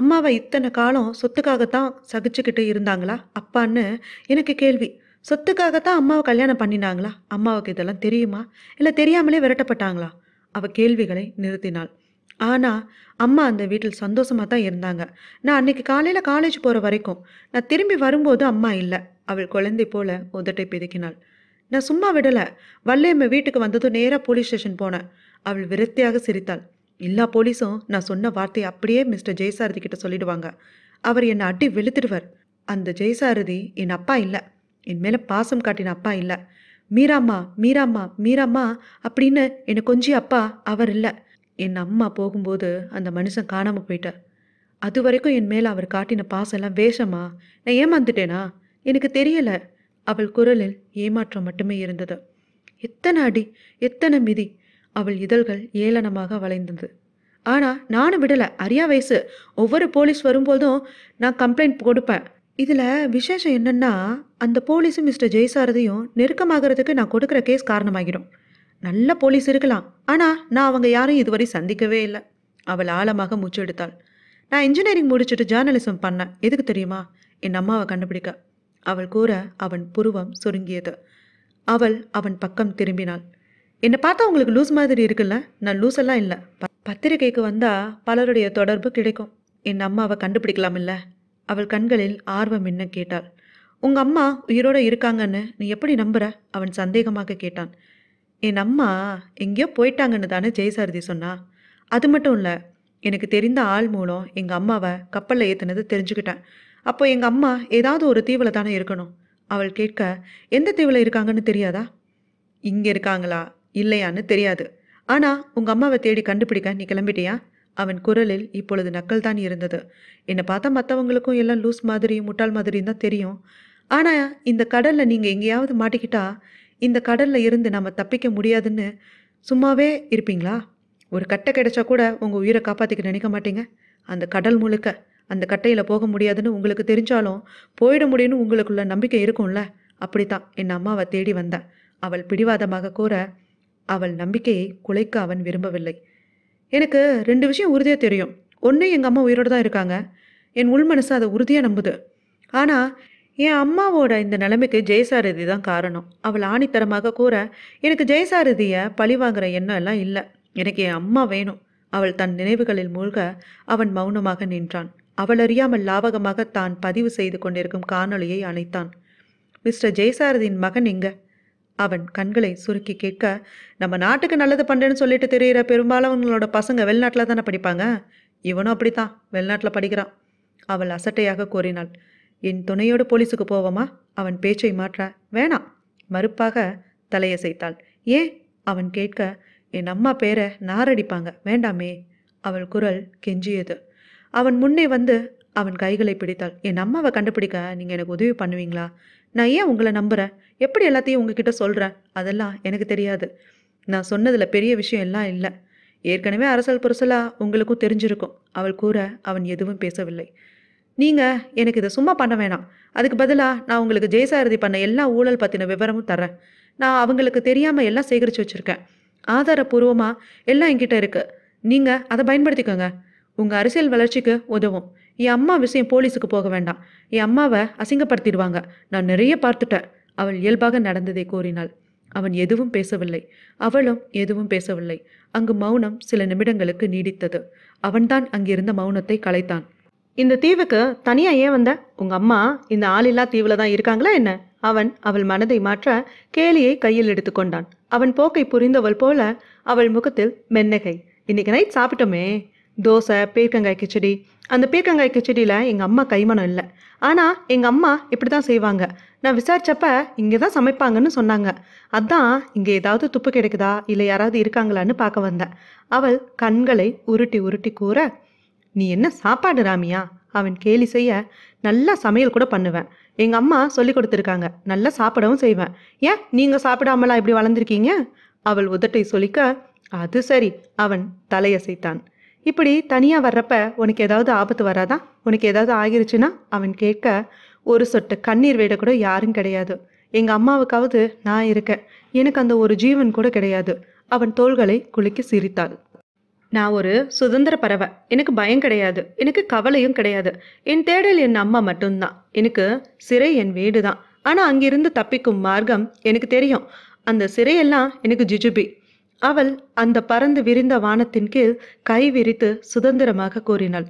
அம்மாவை இத்தனை காலம் சொத்துக்காகத்தான் சகிச்சுக்கிட்டு இருந்தாங்களா அப்பான்னு எனக்கு கேள்வி சொத்துக்காகத்தான் அம்மாவை கல்யாணம் பண்ணினாங்களா அம்மாவுக்கு இதெல்லாம் தெரியுமா இல்லை தெரியாமலே விரட்டப்பட்டாங்களா அவள் கேள்விகளை நிறுத்தினாள் ஆனால் அம்மா அந்த வீட்டில் சந்தோஷமாக தான் இருந்தாங்க நான் அன்னைக்கு காலையில் காலேஜ் போகிற வரைக்கும் நான் திரும்பி வரும்போது அம்மா இல்லை அவள் குழந்தை போல உதட்டை பிதுக்கினாள் நான் சும்மா விடலை வல்லையம்மை வீட்டுக்கு வந்ததும் நேராக போலீஸ் ஸ்டேஷன் போனேன் அவள் விரக்தியாக சிரித்தாள் எல்லா போலீஸும் நான் சொன்ன வார்த்தையை அப்படியே மிஸ்டர் ஜெயசாரதி கிட்ட சொல்லிடுவாங்க அவர் என்னை அடி வெளுத்துடுவார் அந்த ஜெயசாரதி என் அப்பா இல்லை என் மேலே பாசம் காட்டின அப்பா இல்லை மீராம்மா மீராம்மா மீராம்மா அப்படின்னு என்னை கொஞ்சி அப்பா அவர் இல்லை என் அம்மா போகும்போது அந்த மனுஷன் காணாமல் போயிட்டார் அது வரைக்கும் என் மேலே அவர் காட்டின பாசெல்லாம் வேஷமா நான் ஏமாந்துட்டேனா எனக்கு தெரியலை அவள் குரலில் ஏமாற்றம் மட்டுமே இருந்தது எத்தனை அடி எத்தனை மிதி அவள் இதழ்கள் ஏளனமாக வளைந்தது ஆனால் நானும் விடலை அரியா வயசு ஒவ்வொரு போலீஸ் வரும்போதும் நான் கம்ப்ளைண்ட் கொடுப்பேன் இதில் விசேஷம் என்னென்னா அந்த போலீஸும் மிஸ்டர் ஜெய்சாரதியும் நெருக்கமாகிறதுக்கு நான் கொடுக்குற கேஸ் காரணமாகிடும் நல்ல போலீஸ் இருக்கலாம் ஆனால் நான் அவங்க யாரும் இதுவரை சந்திக்கவே இல்லை அவள் ஆழமாக மூச்சு எடுத்தாள் நான் இன்ஜினியரிங் முடிச்சுட்டு ஜேர்னலிசம் பண்ணேன் எதுக்கு தெரியுமா என் அம்மாவை கண்டுபிடிக்க அவள் கூற அவன் புருவம் சுருங்கியது அவள் அவன் பக்கம் திரும்பினாள் என்னை பார்த்தா உங்களுக்கு லூஸ் மாதிரி இருக்குல்ல நான் லூஸெல்லாம் இல்லை பத்திரிகைக்கு வந்தால் பலருடைய தொடர்பு கிடைக்கும் என் அம்மாவை கண்டுபிடிக்கலாம் இல்லை அவள் கண்களில் ஆர்வம் என்ன கேட்டாள் உங்கள் அம்மா உயிரோடு இருக்காங்கன்னு நீ எப்படி நம்புற அவன் சந்தேகமாக கேட்டான் என் அம்மா எங்கேயோ போயிட்டாங்கன்னு தானே ஜெயசாரதி சொன்னா அது மட்டும் இல்லை எனக்கு தெரிந்த ஆள் மூலம் எங்கள் அம்மாவை கப்பலில் ஏற்றுனது தெரிஞ்சுக்கிட்டேன் அப்போ எங்கள் அம்மா ஏதாவது ஒரு தீவில் தானே இருக்கணும் அவள் கேட்க எந்த தீவில் இருக்காங்கன்னு தெரியாதா இங்கே இருக்காங்களா இல்லையான்னு தெரியாது ஆனால் உங்கள் அம்மாவை தேடி கண்டுபிடிக்க நீ கிளம்பிட்டியா அவன் குரலில் இப்பொழுது நக்கல் தான் இருந்தது என்னை பார்த்தா மற்றவங்களுக்கும் எல்லாம் லூஸ் மாதிரியும் முட்டாள் மாதிரியும் தான் தெரியும் ஆனால் இந்த கடலில் நீங்கள் எங்கேயாவது மாட்டிக்கிட்டா இந்த கடலில் இருந்து நம்ம தப்பிக்க முடியாதுன்னு சும்மாவே இருப்பீங்களா ஒரு கட்டை கிடைச்சா கூட உங்கள் உயிரை காப்பாற்றிக்க நினைக்க மாட்டீங்க அந்த கடல் முழுக்க அந்த கட்டையில் போக முடியாதுன்னு உங்களுக்கு தெரிஞ்சாலும் போயிட முடியும்னு உங்களுக்குள்ள நம்பிக்கை இருக்கும்ல அப்படி தான் என் அம்மாவை தேடி வந்தேன் அவள் பிடிவாதமாக கூற அவள் நம்பிக்கையை குலைக்க அவன் விரும்பவில்லை எனக்கு ரெண்டு விஷயம் உறுதியாக தெரியும் ஒன்று எங்கள் அம்மா உயிரோடு தான் இருக்காங்க என் உள் மனசு அதை உறுதியாக நம்புது ஆனால் என் அம்மாவோட இந்த நிலைமைக்கு ஜெயசாரதி தான் காரணம் அவள் ஆணித்தரமாக கூற எனக்கு ஜெயசாரதியை பழி வாங்குற எண்ணம் எல்லாம் இல்லை எனக்கு என் அம்மா வேணும் அவள் தன் நினைவுகளில் மூழ்க அவன் மௌனமாக நின்றான் அவள் அறியாமல் லாவகமாக தான் பதிவு செய்து கொண்டிருக்கும் காணொளியை அணைத்தான் மிஸ்டர் ஜெயசாரதியின் மகன் இங்கே அவன் கண்களை சுருக்கி கேட்க நம்ம நாட்டுக்கு நல்லது பண்ணுறேன்னு சொல்லிட்டு தெரிகிற அவங்களோட பசங்க வெளிநாட்டில் தானே படிப்பாங்க இவனும் அப்படித்தான் வெளிநாட்டில் படிக்கிறான் அவள் அசட்டையாக கூறினாள் என் துணையோடு போலீஸுக்கு போவோமா அவன் பேச்சை மாற்ற வேணாம் மறுப்பாக தலையசைத்தாள் ஏன் அவன் கேட்க என் அம்மா பேரை நாரடிப்பாங்க வேண்டாமே அவள் குரல் கெஞ்சியது அவன் முன்னே வந்து அவன் கைகளை பிடித்தாள் என் அம்மாவை கண்டுபிடிக்க நீங்கள் எனக்கு உதவி பண்ணுவீங்களா நான் ஏன் உங்களை நம்புகிறேன் எப்படி எல்லாத்தையும் உங்ககிட்ட சொல்கிறேன் அதெல்லாம் எனக்கு தெரியாது நான் சொன்னதில் பெரிய விஷயம் எல்லாம் இல்லை ஏற்கனவே அரசல் புரசலாக உங்களுக்கும் தெரிஞ்சிருக்கும் அவள் கூற அவன் எதுவும் பேசவில்லை நீங்கள் எனக்கு இதை சும்மா பண்ண வேணாம் அதுக்கு பதிலாக நான் உங்களுக்கு ஜெயசாரதி பண்ண எல்லா ஊழல் பற்றின விவரமும் தரேன் நான் அவங்களுக்கு தெரியாமல் எல்லாம் சேகரித்து வச்சுருக்கேன் ஆதாரபூர்வமாக எல்லாம் என்கிட்ட இருக்குது நீங்கள் அதை பயன்படுத்திக்கோங்க உங்கள் அரசியல் வளர்ச்சிக்கு உதவும் என் அம்மா விஷயம் போலீஸுக்கு போக வேண்டாம் என் அம்மாவை அசிங்கப்படுத்திடுவாங்க நான் நிறைய பார்த்துட்டேன் அவள் இயல்பாக நடந்ததை கூறினாள் அவன் எதுவும் பேசவில்லை அவளும் எதுவும் பேசவில்லை அங்கு மௌனம் சில நிமிடங்களுக்கு நீடித்தது அவன்தான் அங்கிருந்த மௌனத்தை கலைத்தான் இந்த தீவுக்கு தனியா ஏன் வந்த உங்க அம்மா இந்த ஆளில்லா தீவுல தான் இருக்காங்களா என்ன அவன் அவள் மனதை மாற்ற கேலியை கையில் எடுத்துக்கொண்டான் அவன் போக்கை புரிந்தவள் போல அவள் முகத்தில் மென்னகை இன்னைக்கு நைட் சாப்பிட்டோமே தோசை பீர்க்கங்காய் கிச்சடி அந்த பீர்க்கங்காய் கிச்சடியில் எங்கள் அம்மா கைமணம் இல்லை ஆனால் எங்கள் அம்மா இப்படி தான் செய்வாங்க நான் விசாரித்தப்ப இங்கே தான் சமைப்பாங்கன்னு சொன்னாங்க அதான் இங்கே ஏதாவது துப்பு கிடைக்குதா இல்லை யாராவது இருக்காங்களான்னு பார்க்க வந்தேன் அவள் கண்களை உருட்டி உருட்டி கூற நீ என்ன சாப்பாடு ராமியா அவன் கேலி செய்ய நல்லா சமையல் கூட பண்ணுவேன் எங்கள் அம்மா சொல்லி கொடுத்துருக்காங்க நல்லா சாப்பிடவும் செய்வேன் ஏன் நீங்கள் சாப்பிடாமலா இப்படி வளர்ந்துருக்கீங்க அவள் உதட்டை சொல்லிக்க அது சரி அவன் தலையசைத்தான் இப்படி தனியாக வர்றப்ப உனக்கு ஏதாவது ஆபத்து வராதா உனக்கு ஏதாவது ஆகிருச்சுன்னா அவன் கேட்க ஒரு சொட்டு கண்ணீர் வேட கூட யாரும் கிடையாது எங்கள் அம்மாவுக்காவது நான் இருக்கேன் எனக்கு அந்த ஒரு ஜீவன் கூட கிடையாது அவன் தோள்களை குளிக்க சிரித்தாள் நான் ஒரு சுதந்திர பறவை எனக்கு பயம் கிடையாது எனக்கு கவலையும் கிடையாது என் தேடல் என் அம்மா மட்டும்தான் எனக்கு சிறை என் வீடு தான் ஆனால் அங்கிருந்து தப்பிக்கும் மார்க்கம் எனக்கு தெரியும் அந்த சிறையெல்லாம் எனக்கு ஜிஜுபி அவள் அந்த பறந்து விரிந்த வானத்தின் கீழ் கை விரித்து சுதந்திரமாக கூறினாள்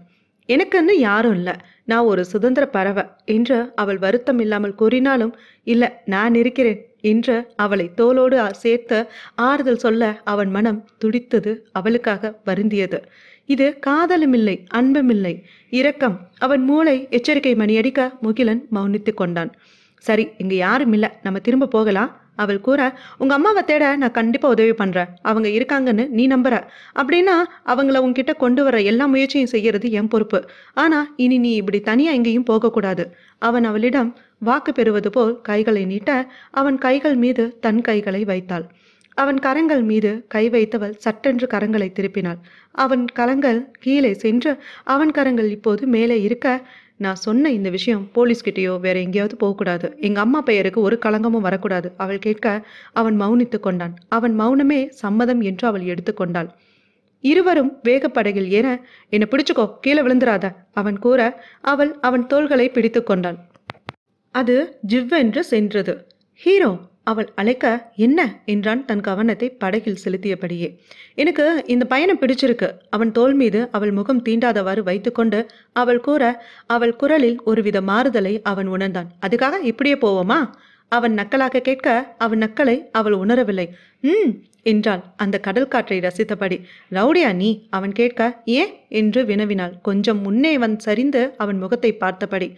எனக்குன்னு யாரும் இல்லை நான் ஒரு சுதந்திர பறவை என்று அவள் வருத்தம் இல்லாமல் கூறினாலும் இல்லை நான் இருக்கிறேன் என்று அவளை தோளோடு சேர்த்து ஆறுதல் சொல்ல அவன் மனம் துடித்தது அவளுக்காக வருந்தியது இது காதலுமில்லை அன்புமில்லை இரக்கம் அவன் மூளை எச்சரிக்கை மணியடிக்க முகிலன் மௌனித்து கொண்டான் சரி இங்க யாரும் இல்லை நம்ம திரும்ப போகலாம் அவள் கூற உங்கள் அம்மாவை தேட நான் கண்டிப்பாக உதவி பண்ணுறேன் அவங்க இருக்காங்கன்னு நீ நம்புற அப்படின்னா அவங்கள உங்ககிட்ட கொண்டு வர எல்லா முயற்சியும் செய்கிறது என் பொறுப்பு ஆனால் இனி நீ இப்படி தனியாக எங்கேயும் போகக்கூடாது அவன் அவளிடம் வாக்கு பெறுவது போல் கைகளை நீட்ட அவன் கைகள் மீது தன் கைகளை வைத்தாள் அவன் கரங்கள் மீது கை வைத்தவள் சட்டென்று கரங்களை திருப்பினாள் அவன் கரங்கள் கீழே சென்று அவன் கரங்கள் இப்போது மேலே இருக்க நான் சொன்ன இந்த விஷயம் போலீஸ்கிட்டேயோ வேற எங்கேயாவது போகக்கூடாது எங்க அம்மா பெயருக்கு ஒரு களங்கமும் வரக்கூடாது அவள் கேட்க அவன் மௌனித்து கொண்டான் அவன் மௌனமே சம்மதம் என்று அவள் எடுத்துக்கொண்டாள் இருவரும் வேகப்படகில் ஏற என்னை பிடிச்சுக்கோ கீழே விழுந்துராத அவன் கூற அவள் அவன் தோள்களை பிடித்து கொண்டாள் அது ஜிவ்வென்று சென்றது ஹீரோ அவள் அழைக்க என்ன என்றான் தன் கவனத்தை படகில் செலுத்தியபடியே எனக்கு இந்த பயணம் பிடிச்சிருக்கு அவன் தோல் மீது அவள் முகம் தீண்டாதவாறு வைத்துக்கொண்டு அவள் கூற அவள் குரலில் ஒருவித மாறுதலை அவன் உணர்ந்தான் அதுக்காக இப்படியே போவோமா அவன் நக்கலாக கேட்க அவன் நக்கலை அவள் உணரவில்லை ம் என்றாள் அந்த கடல் காற்றை ரசித்தபடி ரவுடியா நீ அவன் கேட்க ஏ என்று வினவினாள் கொஞ்சம் முன்னே அவன் சரிந்து அவன் முகத்தை பார்த்தபடி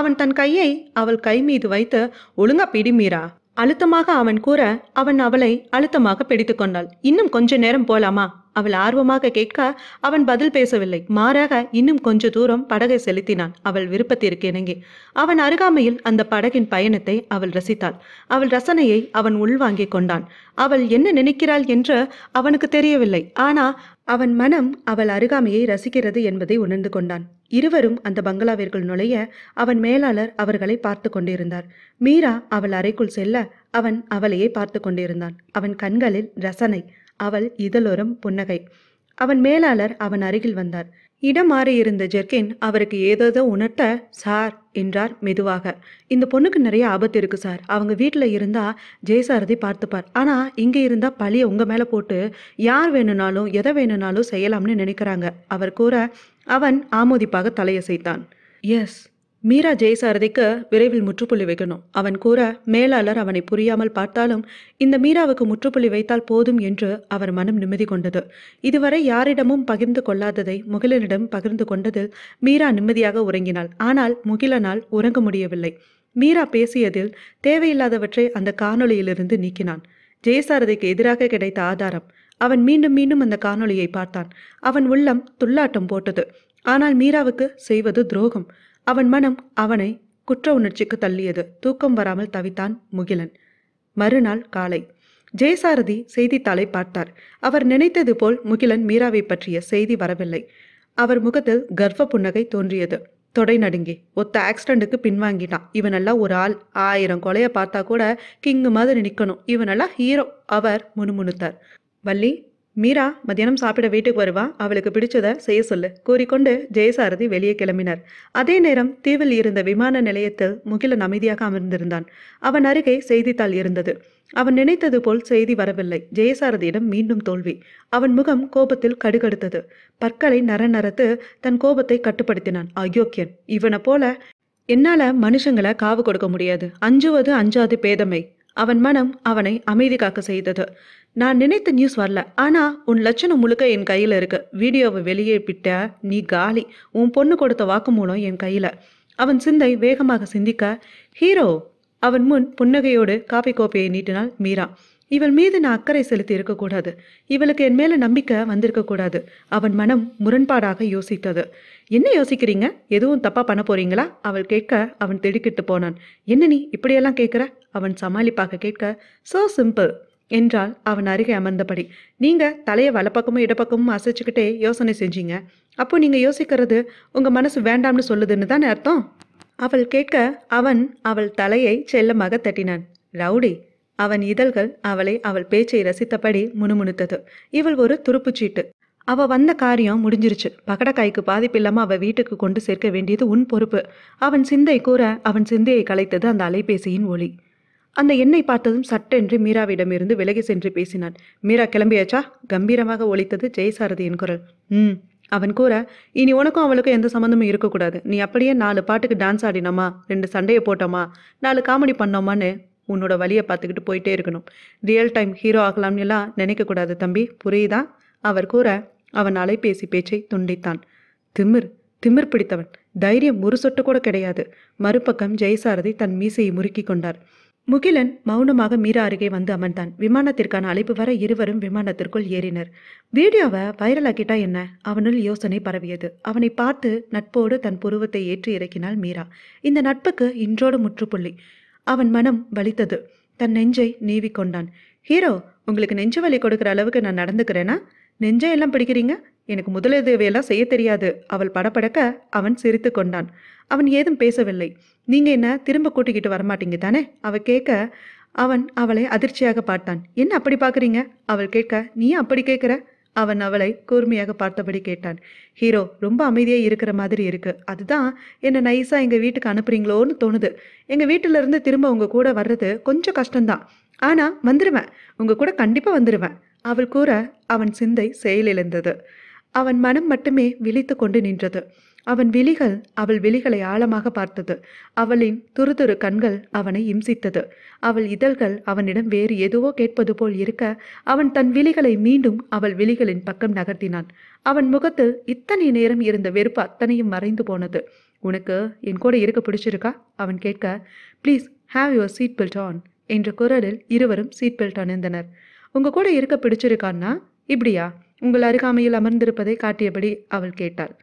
அவன் தன் கையை அவள் கை மீது வைத்து ஒழுங்கா பிடிமீரா அழுத்தமாக அவன் கூற அவன் அவளை அழுத்தமாக பிடித்து கொண்டாள் இன்னும் கொஞ்ச நேரம் போலாமா அவள் ஆர்வமாக கேட்க அவன் பதில் பேசவில்லை மாறாக இன்னும் கொஞ்ச தூரம் படகை செலுத்தினான் அவள் விருப்பத்திற்கு இணங்கி அவன் அருகாமையில் அந்த படகின் பயணத்தை அவள் ரசித்தாள் அவள் ரசனையை அவன் உள்வாங்கிக் கொண்டான் அவள் என்ன நினைக்கிறாள் என்று அவனுக்கு தெரியவில்லை ஆனா அவன் மனம் அவள் அருகாமையை ரசிக்கிறது என்பதை உணர்ந்து கொண்டான் இருவரும் அந்த பங்களாவிற்குள் நுழைய அவன் மேலாளர் அவர்களை பார்த்து கொண்டிருந்தார் மீரா அவள் அறைக்குள் செல்ல அவன் அவளையே பார்த்து கொண்டிருந்தான் அவன் கண்களில் ரசனை அவள் இதழோரம் புன்னகை அவன் மேலாளர் அவன் அருகில் வந்தார் இடம் மாறி இருந்த ஜெர்கின் அவருக்கு ஏதேதோ உணர்த்த சார் என்றார் மெதுவாக இந்த பொண்ணுக்கு நிறைய ஆபத்து இருக்குது சார் அவங்க வீட்டில் இருந்தால் ஜெயசாரதி பார்த்துப்பார் ஆனால் இங்கே இருந்தால் பழியை உங்கள் மேலே போட்டு யார் வேணும்னாலும் எதை வேணும்னாலும் செய்யலாம்னு நினைக்கிறாங்க அவர் கூற அவன் ஆமோதிப்பாக தலையசைத்தான் எஸ் மீரா ஜெயசாரதிக்கு விரைவில் முற்றுப்புள்ளி வைக்கணும் அவன் கூற மேலாளர் அவனை புரியாமல் பார்த்தாலும் இந்த மீராவுக்கு முற்றுப்புள்ளி வைத்தால் போதும் என்று அவர் மனம் நிம்மதி கொண்டது இதுவரை யாரிடமும் பகிர்ந்து கொள்ளாததை முகிலனிடம் பகிர்ந்து கொண்டதில் மீரா நிம்மதியாக உறங்கினாள் ஆனால் முகிலனால் உறங்க முடியவில்லை மீரா பேசியதில் தேவையில்லாதவற்றை அந்த காணொளியிலிருந்து நீக்கினான் ஜெயசாரதிக்கு எதிராக கிடைத்த ஆதாரம் அவன் மீண்டும் மீண்டும் அந்த காணொளியை பார்த்தான் அவன் உள்ளம் துள்ளாட்டம் போட்டது ஆனால் மீராவுக்கு செய்வது துரோகம் அவன் மனம் அவனை குற்ற உணர்ச்சிக்கு தள்ளியது தூக்கம் வராமல் தவித்தான் முகிலன் மறுநாள் காலை ஜெயசாரதி செய்தித்தாளை பார்த்தார் அவர் நினைத்தது போல் முகிலன் மீராவை பற்றிய செய்தி வரவில்லை அவர் முகத்தில் கர்ப்ப புன்னகை தோன்றியது தொடை நடுங்கி ஒத்த ஆக்சிடெண்ட்டுக்கு பின்வாங்கிட்டான் இவனெல்லாம் ஒரு ஆள் ஆயிரம் கொலையை பார்த்தா கூட கிங்கு மாதிரி நிற்கணும் இவனெல்லாம் ஹீரோ அவர் முணுமுணுத்தார் வள்ளி மீரா மதியானம் சாப்பிட வீட்டுக்கு வருவா அவளுக்கு பிடிச்சதை செய்ய சொல்லு கூறிக்கொண்டு ஜெயசாரதி வெளியே கிளம்பினார் அதே நேரம் தீவில் இருந்த விமான நிலையத்தில் முகிலன் அமைதியாக அமர்ந்திருந்தான் அவன் அருகே செய்தித்தாள் இருந்தது அவன் நினைத்தது போல் செய்தி வரவில்லை ஜெயசாரதியிடம் மீண்டும் தோல்வி அவன் முகம் கோபத்தில் கடுகடுத்தது பற்களை நர நரத்து தன் கோபத்தை கட்டுப்படுத்தினான் அயோக்கியன் இவனை போல என்னால் மனுஷங்களை காவு கொடுக்க முடியாது அஞ்சுவது அஞ்சாது பேதமை அவன் மனம் அவனை அமைதி காக்க செய்தது நான் நினைத்த நியூஸ் வரல ஆனால் உன் லட்சணம் முழுக்க என் கையில் இருக்கு வீடியோவை வெளியே பிட்ட நீ காலி உன் பொண்ணு கொடுத்த வாக்குமூலம் என் கையில் அவன் சிந்தை வேகமாக சிந்திக்க ஹீரோ அவன் முன் புன்னகையோடு காபி கோப்பையை நீட்டினாள் மீரா இவள் மீது நான் அக்கறை செலுத்தி இருக்கக்கூடாது இவளுக்கு என் மேல நம்பிக்கை வந்திருக்கக்கூடாது அவன் மனம் முரண்பாடாக யோசித்தது என்ன யோசிக்கிறீங்க எதுவும் தப்பாக பண்ண போறீங்களா அவள் கேட்க அவன் திடுக்கிட்டு போனான் என்ன நீ இப்படியெல்லாம் கேட்குற அவன் சமாளிப்பாக கேட்க சோ சிம்பிள் என்றால் அவன் அருகே அமர்ந்தபடி நீங்கள் தலையை வலப்பக்கமும் இடப்பக்கமும் அசைச்சுக்கிட்டே யோசனை செஞ்சீங்க அப்போ நீங்கள் யோசிக்கிறது உங்கள் மனசு வேண்டாம்னு சொல்லுதுன்னு தானே அர்த்தம் அவள் கேட்க அவன் அவள் தலையை செல்லமாக தட்டினான் ரவுடி அவன் இதழ்கள் அவளை அவள் பேச்சை ரசித்தபடி முணுமுணுத்தது இவள் ஒரு துருப்புச்சீட்டு அவ வந்த காரியம் முடிஞ்சிருச்சு பகடக்காய்க்கு பாதிப்பில்லாம அவ வீட்டுக்கு கொண்டு சேர்க்க வேண்டியது உன் பொறுப்பு அவன் சிந்தை கூற அவன் சிந்தையை கலைத்தது அந்த அலைபேசியின் ஒளி அந்த எண்ணை பார்த்ததும் சட்டென்று மீராவிடமிருந்து விலகி சென்று பேசினான் மீரா கிளம்பியாச்சா கம்பீரமாக ஒழித்தது ஜெயசாரதியின் குரல் ம் அவன் கூற இனி உனக்கும் அவளுக்கும் எந்த சம்மந்தமும் இருக்கக்கூடாது நீ அப்படியே நாலு பாட்டுக்கு டான்ஸ் ஆடினோமா ரெண்டு சண்டையை போட்டோமா நாலு காமெடி பண்ணோமான்னு உன்னோட வழியை பார்த்துக்கிட்டு போயிட்டே இருக்கணும் ரியல் டைம் ஹீரோ ஆகலாம்னு எல்லாம் நினைக்கக்கூடாது தம்பி புரியுதா அவர் கூற அவன் அலைபேசி பேச்சை துண்டித்தான் திமிர் திமிர் பிடித்தவன் தைரியம் ஒரு சொட்டு கூட கிடையாது மறுபக்கம் ஜெயசாரதி தன் மீசையை முறுக்கி கொண்டார் முகிலன் மௌனமாக மீரா அருகே வந்து அமர்ந்தான் விமானத்திற்கான அழைப்பு வர இருவரும் விமானத்திற்குள் ஏறினர் வீடியோவை வைரலாக்கிட்டா என்ன அவனுள் யோசனை பரவியது அவனை பார்த்து நட்போடு தன் புருவத்தை ஏற்றி இறக்கினாள் மீரா இந்த நட்புக்கு இன்றோடு முற்றுப்புள்ளி அவன் மனம் வலித்தது தன் நெஞ்சை நீவி கொண்டான் ஹீரோ உங்களுக்கு நெஞ்சு வலி கொடுக்குற அளவுக்கு நான் நடந்துக்கிறேன்னா எல்லாம் பிடிக்கிறீங்க எனக்கு முதலுதவியெல்லாம் செய்ய தெரியாது அவள் படப்படக்க அவன் சிரித்து கொண்டான் அவன் ஏதும் பேசவில்லை நீங்கள் என்ன திரும்ப கூட்டிக்கிட்டு வரமாட்டீங்க தானே அவ கேட்க அவன் அவளை அதிர்ச்சியாக பார்த்தான் என்ன அப்படி பார்க்குறீங்க அவள் கேட்க நீ அப்படி கேட்குற அவன் அவளை கூர்மையாக பார்த்தபடி கேட்டான் ஹீரோ ரொம்ப அமைதியாக இருக்கிற மாதிரி இருக்கு அதுதான் என்னை நைஸாக எங்கள் வீட்டுக்கு அனுப்புறீங்களோன்னு தோணுது எங்கள் வீட்டிலேருந்து திரும்ப உங்கள் கூட வர்றது கொஞ்சம் கஷ்டம்தான் ஆனால் வந்துடுவேன் உங்கள் கூட கண்டிப்பாக வந்துடுவேன் அவள் கூற அவன் சிந்தை செயலிழந்தது அவன் மனம் மட்டுமே விழித்து கொண்டு நின்றது அவன் விழிகள் அவள் விழிகளை ஆழமாக பார்த்தது அவளின் துருதுரு கண்கள் அவனை இம்சித்தது அவள் இதழ்கள் அவனிடம் வேறு எதுவோ கேட்பது போல் இருக்க அவன் தன் விழிகளை மீண்டும் அவள் விழிகளின் பக்கம் நகர்த்தினான் அவன் முகத்தில் இத்தனை நேரம் இருந்த வெறுப்பு அத்தனையும் மறைந்து போனது உனக்கு என் கூட இருக்க பிடிச்சிருக்கா அவன் கேட்க please have your seat belt on என்ற குரலில் இருவரும் சீட் பெல்ட் அணிந்தனர் உங்க கூட இருக்க பிடிச்சிருக்கான்னா இப்படியா உங்கள் அருகாமையில் அமர்ந்திருப்பதை காட்டியபடி அவள் கேட்டாள்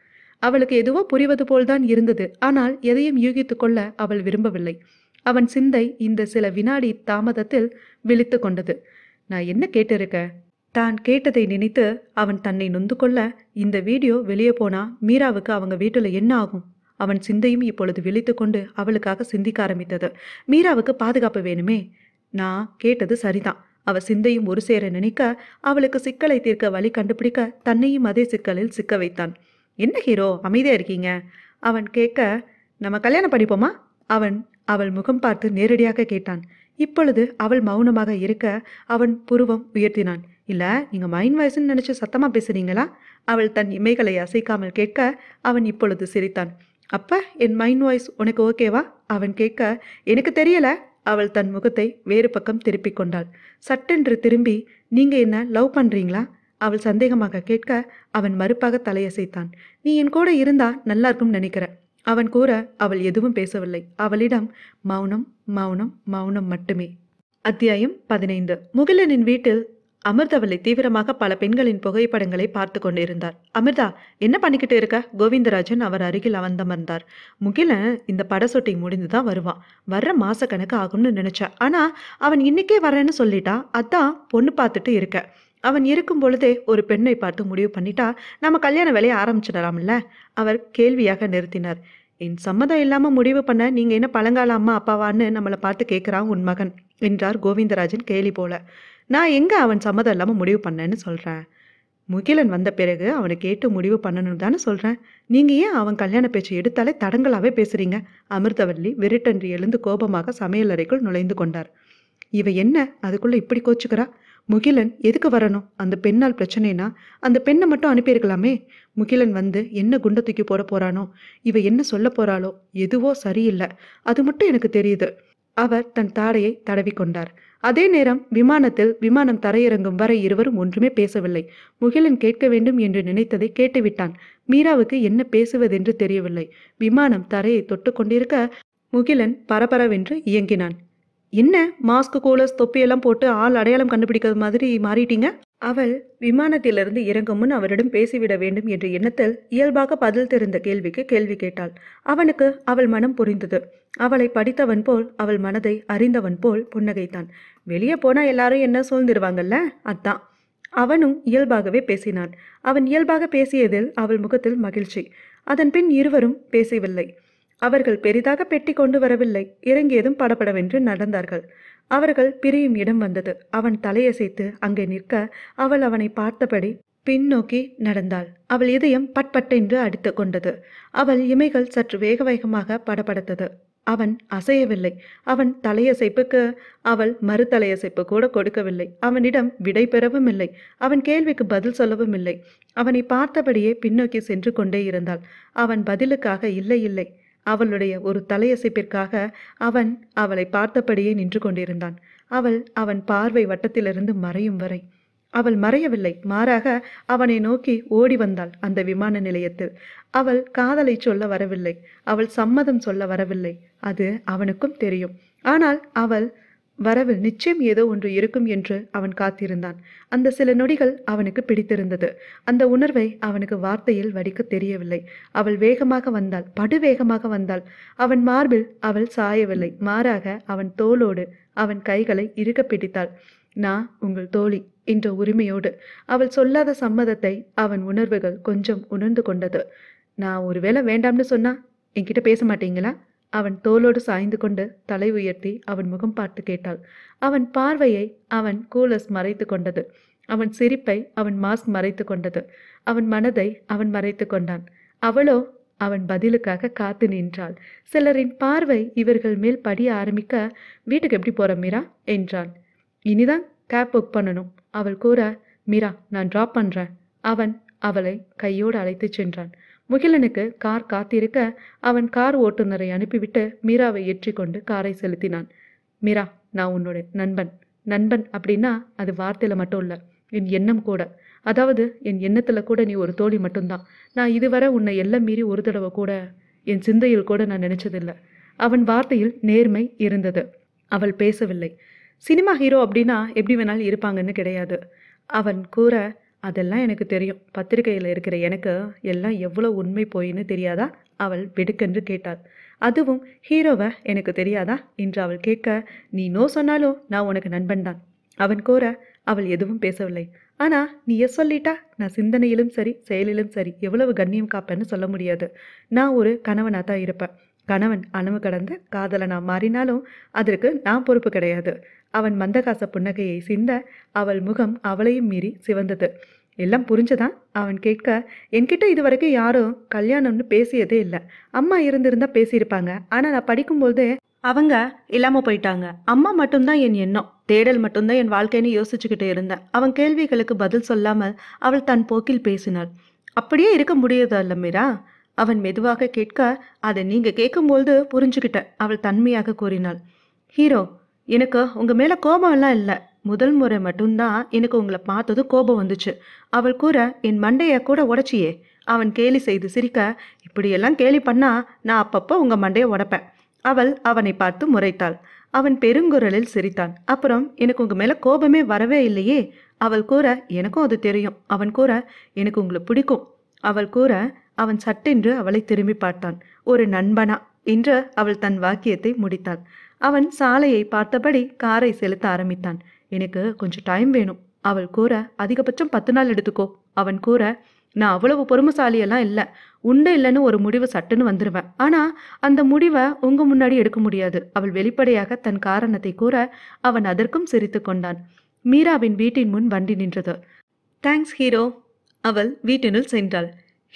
அவளுக்கு எதுவோ புரிவது போல்தான் இருந்தது ஆனால் எதையும் யூகித்து கொள்ள அவள் விரும்பவில்லை அவன் சிந்தை இந்த சில வினாடி தாமதத்தில் விழித்து கொண்டது நான் என்ன கேட்டிருக்க தான் கேட்டதை நினைத்து அவன் தன்னை நொந்து கொள்ள இந்த வீடியோ வெளியே போனா மீராவுக்கு அவங்க வீட்டில் என்ன ஆகும் அவன் சிந்தையும் இப்பொழுது விழித்து கொண்டு அவளுக்காக சிந்திக்க ஆரம்பித்தது மீராவுக்கு பாதுகாப்பு வேணுமே நான் கேட்டது சரிதான் அவ சிந்தையும் ஒரு சேர நினைக்க அவளுக்கு சிக்கலை தீர்க்க வழி கண்டுபிடிக்க தன்னையும் அதே சிக்கலில் சிக்க வைத்தான் என்ன ஹீரோ அமைதியாக இருக்கீங்க அவன் கேட்க நம்ம கல்யாணம் படிப்போமா அவன் அவள் முகம் பார்த்து நேரடியாக கேட்டான் இப்பொழுது அவள் மௌனமாக இருக்க அவன் புருவம் உயர்த்தினான் இல்லை நீங்கள் மைன் வயசுன்னு நினச்சி சத்தமாக பேசுகிறீங்களா அவள் தன் இமைகளை அசைக்காமல் கேட்க அவன் இப்பொழுது சிரித்தான் அப்போ என் மைண்ட் வாய்ஸ் உனக்கு ஓகேவா அவன் கேட்க எனக்கு தெரியல அவள் தன் முகத்தை வேறு பக்கம் திருப்பிக் கொண்டாள் சட்டென்று திரும்பி நீங்கள் என்ன லவ் பண்ணுறீங்களா அவள் சந்தேகமாக கேட்க அவன் மறுப்பாக தலையசைத்தான் நீ என் கூட இருந்தா நல்லா இருக்கும் நினைக்கிற அவன் கூற அவள் எதுவும் பேசவில்லை அவளிடம் மௌனம் மௌனம் மௌனம் மட்டுமே அத்தியாயம் பதினைந்து முகிலனின் வீட்டில் அமிர்தவளை தீவிரமாக பல பெண்களின் புகைப்படங்களை பார்த்து கொண்டிருந்தார் அமிர்தா என்ன பண்ணிக்கிட்டு இருக்க கோவிந்தராஜன் அவர் அருகில் அவந்தமர்ந்தார் முகிலன் இந்த பட சொட்டி முடிந்து தான் வருவான் வர்ற மாசக்கணக்கு ஆகும்னு நினைச்சா ஆனால் அவன் இன்னைக்கே வரேன்னு சொல்லிட்டா அதான் பொண்ணு பார்த்துட்டு இருக்க அவன் இருக்கும் பொழுதே ஒரு பெண்ணை பார்த்து முடிவு பண்ணிட்டா நம்ம கல்யாண வேலையை ஆரம்பிச்சிடலாம்ல அவர் கேள்வியாக நிறுத்தினார் என் சம்மதம் இல்லாமல் முடிவு பண்ண நீங்கள் என்ன பழங்கால அம்மா அப்பாவான்னு நம்மளை பார்த்து கேட்குறான் உன் மகன் என்றார் கோவிந்தராஜன் கேலி போல நான் எங்கே அவன் சம்மதம் இல்லாமல் முடிவு பண்ணேன்னு சொல்கிறேன் முகிலன் வந்த பிறகு அவனை கேட்டு முடிவு பண்ணணும் தானே சொல்கிறேன் நீங்கள் ஏன் அவன் கல்யாண பேச்சு எடுத்தாலே தடங்களாகவே பேசுகிறீங்க அமிர்தவல்லி விருட்டன்று எழுந்து கோபமாக சமையலறைக்குள் நுழைந்து கொண்டார் இவ என்ன அதுக்குள்ளே இப்படி கோச்சுக்கிறா முகிலன் எதுக்கு வரணும் அந்த பெண்ணால் பிரச்சனைனா அந்த பெண்ணை மட்டும் அனுப்பியிருக்கலாமே முகிலன் வந்து என்ன குண்டை தூக்கி போட போறானோ இவ என்ன சொல்ல போறாளோ எதுவோ சரியில்லை அது மட்டும் எனக்கு தெரியுது அவர் தன் தாடையை தடவி கொண்டார் அதே நேரம் விமானத்தில் விமானம் தரையிறங்கும் வரை இருவரும் ஒன்றுமே பேசவில்லை முகிலன் கேட்க வேண்டும் என்று நினைத்ததை கேட்டுவிட்டான் மீராவுக்கு என்ன பேசுவதென்று தெரியவில்லை விமானம் தரையை தொட்டு கொண்டிருக்க முகிலன் பரபரவென்று இயங்கினான் என்ன மாஸ்க் கூலர்ஸ் தொப்பியெல்லாம் போட்டு ஆள் அடையாளம் கண்டுபிடிக்கிறது மாதிரி மாறிட்டீங்க அவள் விமானத்திலிருந்து இறங்கும் முன் அவரிடம் பேசிவிட வேண்டும் என்ற எண்ணத்தில் இயல்பாக பதில் தெரிந்த கேள்விக்கு கேள்வி கேட்டாள் அவனுக்கு அவள் மனம் புரிந்தது அவளை படித்தவன் போல் அவள் மனதை அறிந்தவன் போல் புன்னகைத்தான் வெளியே போனால் எல்லாரும் என்ன சூழ்ந்துருவாங்கல்ல அத்தான் அவனும் இயல்பாகவே பேசினான் அவன் இயல்பாக பேசியதில் அவள் முகத்தில் மகிழ்ச்சி அதன் பின் இருவரும் பேசவில்லை அவர்கள் பெரிதாக பெட்டி கொண்டு வரவில்லை இறங்கியதும் படபடவென்று நடந்தார்கள் அவர்கள் பிரியும் இடம் வந்தது அவன் தலையசைத்து அங்கே நிற்க அவள் அவனை பார்த்தபடி பின்னோக்கி நடந்தாள் அவள் இதயம் பட்பட்டென்று அடித்து கொண்டது அவள் இமைகள் சற்று வேக வேகமாக படபடத்தது அவன் அசையவில்லை அவன் தலையசைப்புக்கு அவள் மறு தலையசைப்பு கூட கொடுக்கவில்லை அவனிடம் விடை பெறவும் இல்லை அவன் கேள்விக்கு பதில் சொல்லவும் இல்லை அவனை பார்த்தபடியே பின்னோக்கி சென்று கொண்டே இருந்தாள் அவன் பதிலுக்காக இல்லை இல்லை அவளுடைய ஒரு தலையசைப்பிற்காக அவன் அவளை பார்த்தபடியே நின்று கொண்டிருந்தான் அவள் அவன் பார்வை வட்டத்திலிருந்து மறையும் வரை அவள் மறையவில்லை மாறாக அவனை நோக்கி ஓடி வந்தாள் அந்த விமான நிலையத்தில் அவள் காதலை சொல்ல வரவில்லை அவள் சம்மதம் சொல்ல வரவில்லை அது அவனுக்கும் தெரியும் ஆனால் அவள் வரவில் நிச்சயம் ஏதோ ஒன்று இருக்கும் என்று அவன் காத்திருந்தான் அந்த சில நொடிகள் அவனுக்கு பிடித்திருந்தது அந்த உணர்வை அவனுக்கு வார்த்தையில் வடிக்க தெரியவில்லை அவள் வேகமாக வந்தாள் படுவேகமாக வந்தாள் அவன் மார்பில் அவள் சாயவில்லை மாறாக அவன் தோளோடு அவன் கைகளை இருக்க பிடித்தாள் நான் உங்கள் தோழி என்ற உரிமையோடு அவள் சொல்லாத சம்மதத்தை அவன் உணர்வுகள் கொஞ்சம் உணர்ந்து கொண்டது நான் ஒருவேளை வேண்டாம்னு சொன்னா என்கிட்ட பேச மாட்டீங்களா அவன் தோளோடு சாய்ந்து கொண்டு தலை உயர்த்தி அவன் முகம் பார்த்து கேட்டாள் அவன் பார்வையை அவன் கூலஸ் மறைத்து கொண்டது அவன் சிரிப்பை அவன் மாஸ்க் மறைத்து கொண்டது அவன் மனதை அவன் மறைத்து கொண்டான் அவளோ அவன் பதிலுக்காக காத்து நின்றாள் சிலரின் பார்வை இவர்கள் மேல் படிய ஆரம்பிக்க வீட்டுக்கு எப்படி போற மீரா என்றான் இனிதான் கேப் புக் பண்ணணும் அவள் கூற மீரா நான் ட்ராப் பண்றேன் அவன் அவளை கையோடு அழைத்துச் சென்றான் முகிலனுக்கு கார் காத்திருக்க அவன் கார் ஓட்டுநரை அனுப்பிவிட்டு மீராவை ஏற்றிக்கொண்டு காரை செலுத்தினான் மீரா நான் உன்னோட நண்பன் நண்பன் அப்படின்னா அது வார்த்தையில் மட்டும் இல்லை என் எண்ணம் கூட அதாவது என் எண்ணத்தில் கூட நீ ஒரு தோழி மட்டும்தான் நான் இதுவரை உன்னை எல்லாம் மீறி ஒரு தடவை கூட என் சிந்தையில் கூட நான் நினச்சதில்லை அவன் வார்த்தையில் நேர்மை இருந்தது அவள் பேசவில்லை சினிமா ஹீரோ அப்படின்னா எப்படி வேணாலும் இருப்பாங்கன்னு கிடையாது அவன் கூற அதெல்லாம் எனக்கு தெரியும் பத்திரிகையில் இருக்கிற எனக்கு எல்லாம் எவ்வளோ உண்மை போயின்னு தெரியாதா அவள் வெடுக்கென்று கேட்டாள் அதுவும் ஹீரோவை எனக்கு தெரியாதா என்று அவள் கேட்க நீ நோ சொன்னாலும் நான் உனக்கு நண்பன் தான் அவன் கூற அவள் எதுவும் பேசவில்லை ஆனால் நீ எஸ் சொல்லிட்டா நான் சிந்தனையிலும் சரி செயலிலும் சரி எவ்வளவு கண்ணியம் காப்பேன்னு சொல்ல முடியாது நான் ஒரு கணவனாக தான் இருப்பேன் கணவன் கடந்து கடந்த நான் மாறினாலும் அதற்கு நான் பொறுப்பு கிடையாது அவன் மந்தகாச புன்னகையை சிந்த அவள் முகம் அவளையும் மீறி சிவந்தது எல்லாம் புரிஞ்சதா அவன் கேட்க என்கிட்ட இது வரைக்கும் யாரும் கல்யாணம்னு பேசியதே இல்லை அம்மா இருந்திருந்தா பேசியிருப்பாங்க ஆனால் நான் படிக்கும்போது அவங்க இல்லாமல் போயிட்டாங்க அம்மா மட்டும்தான் என் எண்ணம் தேடல் மட்டும்தான் என் வாழ்க்கைன்னு யோசிச்சுக்கிட்டு இருந்தேன் அவன் கேள்விகளுக்கு பதில் சொல்லாமல் அவள் தன் போக்கில் பேசினாள் அப்படியே இருக்க முடியாது அல்ல மீரா அவன் மெதுவாக கேட்க அதை நீங்கள் கேட்கும்போது புரிஞ்சுக்கிட்ட அவள் தன்மையாக கூறினாள் ஹீரோ எனக்கு உங்கள் மேலே கோபம்லாம் இல்லை முதல் முறை மட்டும்தான் எனக்கு உங்களை பார்த்தது கோபம் வந்துச்சு அவள் கூற என் மண்டையை கூட உடச்சியே அவன் கேலி செய்து சிரிக்க இப்படியெல்லாம் கேலி பண்ணா நான் அப்பப்போ உங்கள் மண்டையை உடப்பேன் அவள் அவனை பார்த்து முறைத்தாள் அவன் பெருங்குரலில் சிரித்தான் அப்புறம் எனக்கு உங்கள் மேலே கோபமே வரவே இல்லையே அவள் கூற எனக்கும் அது தெரியும் அவன் கூற எனக்கு உங்களை பிடிக்கும் அவள் கூற அவன் சட்டென்று அவளை திரும்பி பார்த்தான் ஒரு நண்பனா என்று அவள் தன் வாக்கியத்தை முடித்தாள் அவன் சாலையை பார்த்தபடி காரை செலுத்த ஆரம்பித்தான் எனக்கு கொஞ்சம் டைம் வேணும் அவள் கூற அதிகபட்சம் பத்து நாள் எடுத்துக்கோ அவன் கூற நான் அவ்வளவு பொறுமைசாலியெல்லாம் இல்லை உண்டு இல்லைன்னு ஒரு முடிவு சட்டுன்னு வந்துடுவேன் ஆனால் அந்த முடிவை உங்கள் முன்னாடி எடுக்க முடியாது அவள் வெளிப்படையாக தன் காரணத்தை கூற அவன் அதற்கும் சிரித்து கொண்டான் மீராவின் வீட்டின் முன் வண்டி நின்றது தேங்க்ஸ் ஹீரோ அவள் வீட்டினுள் சென்றாள்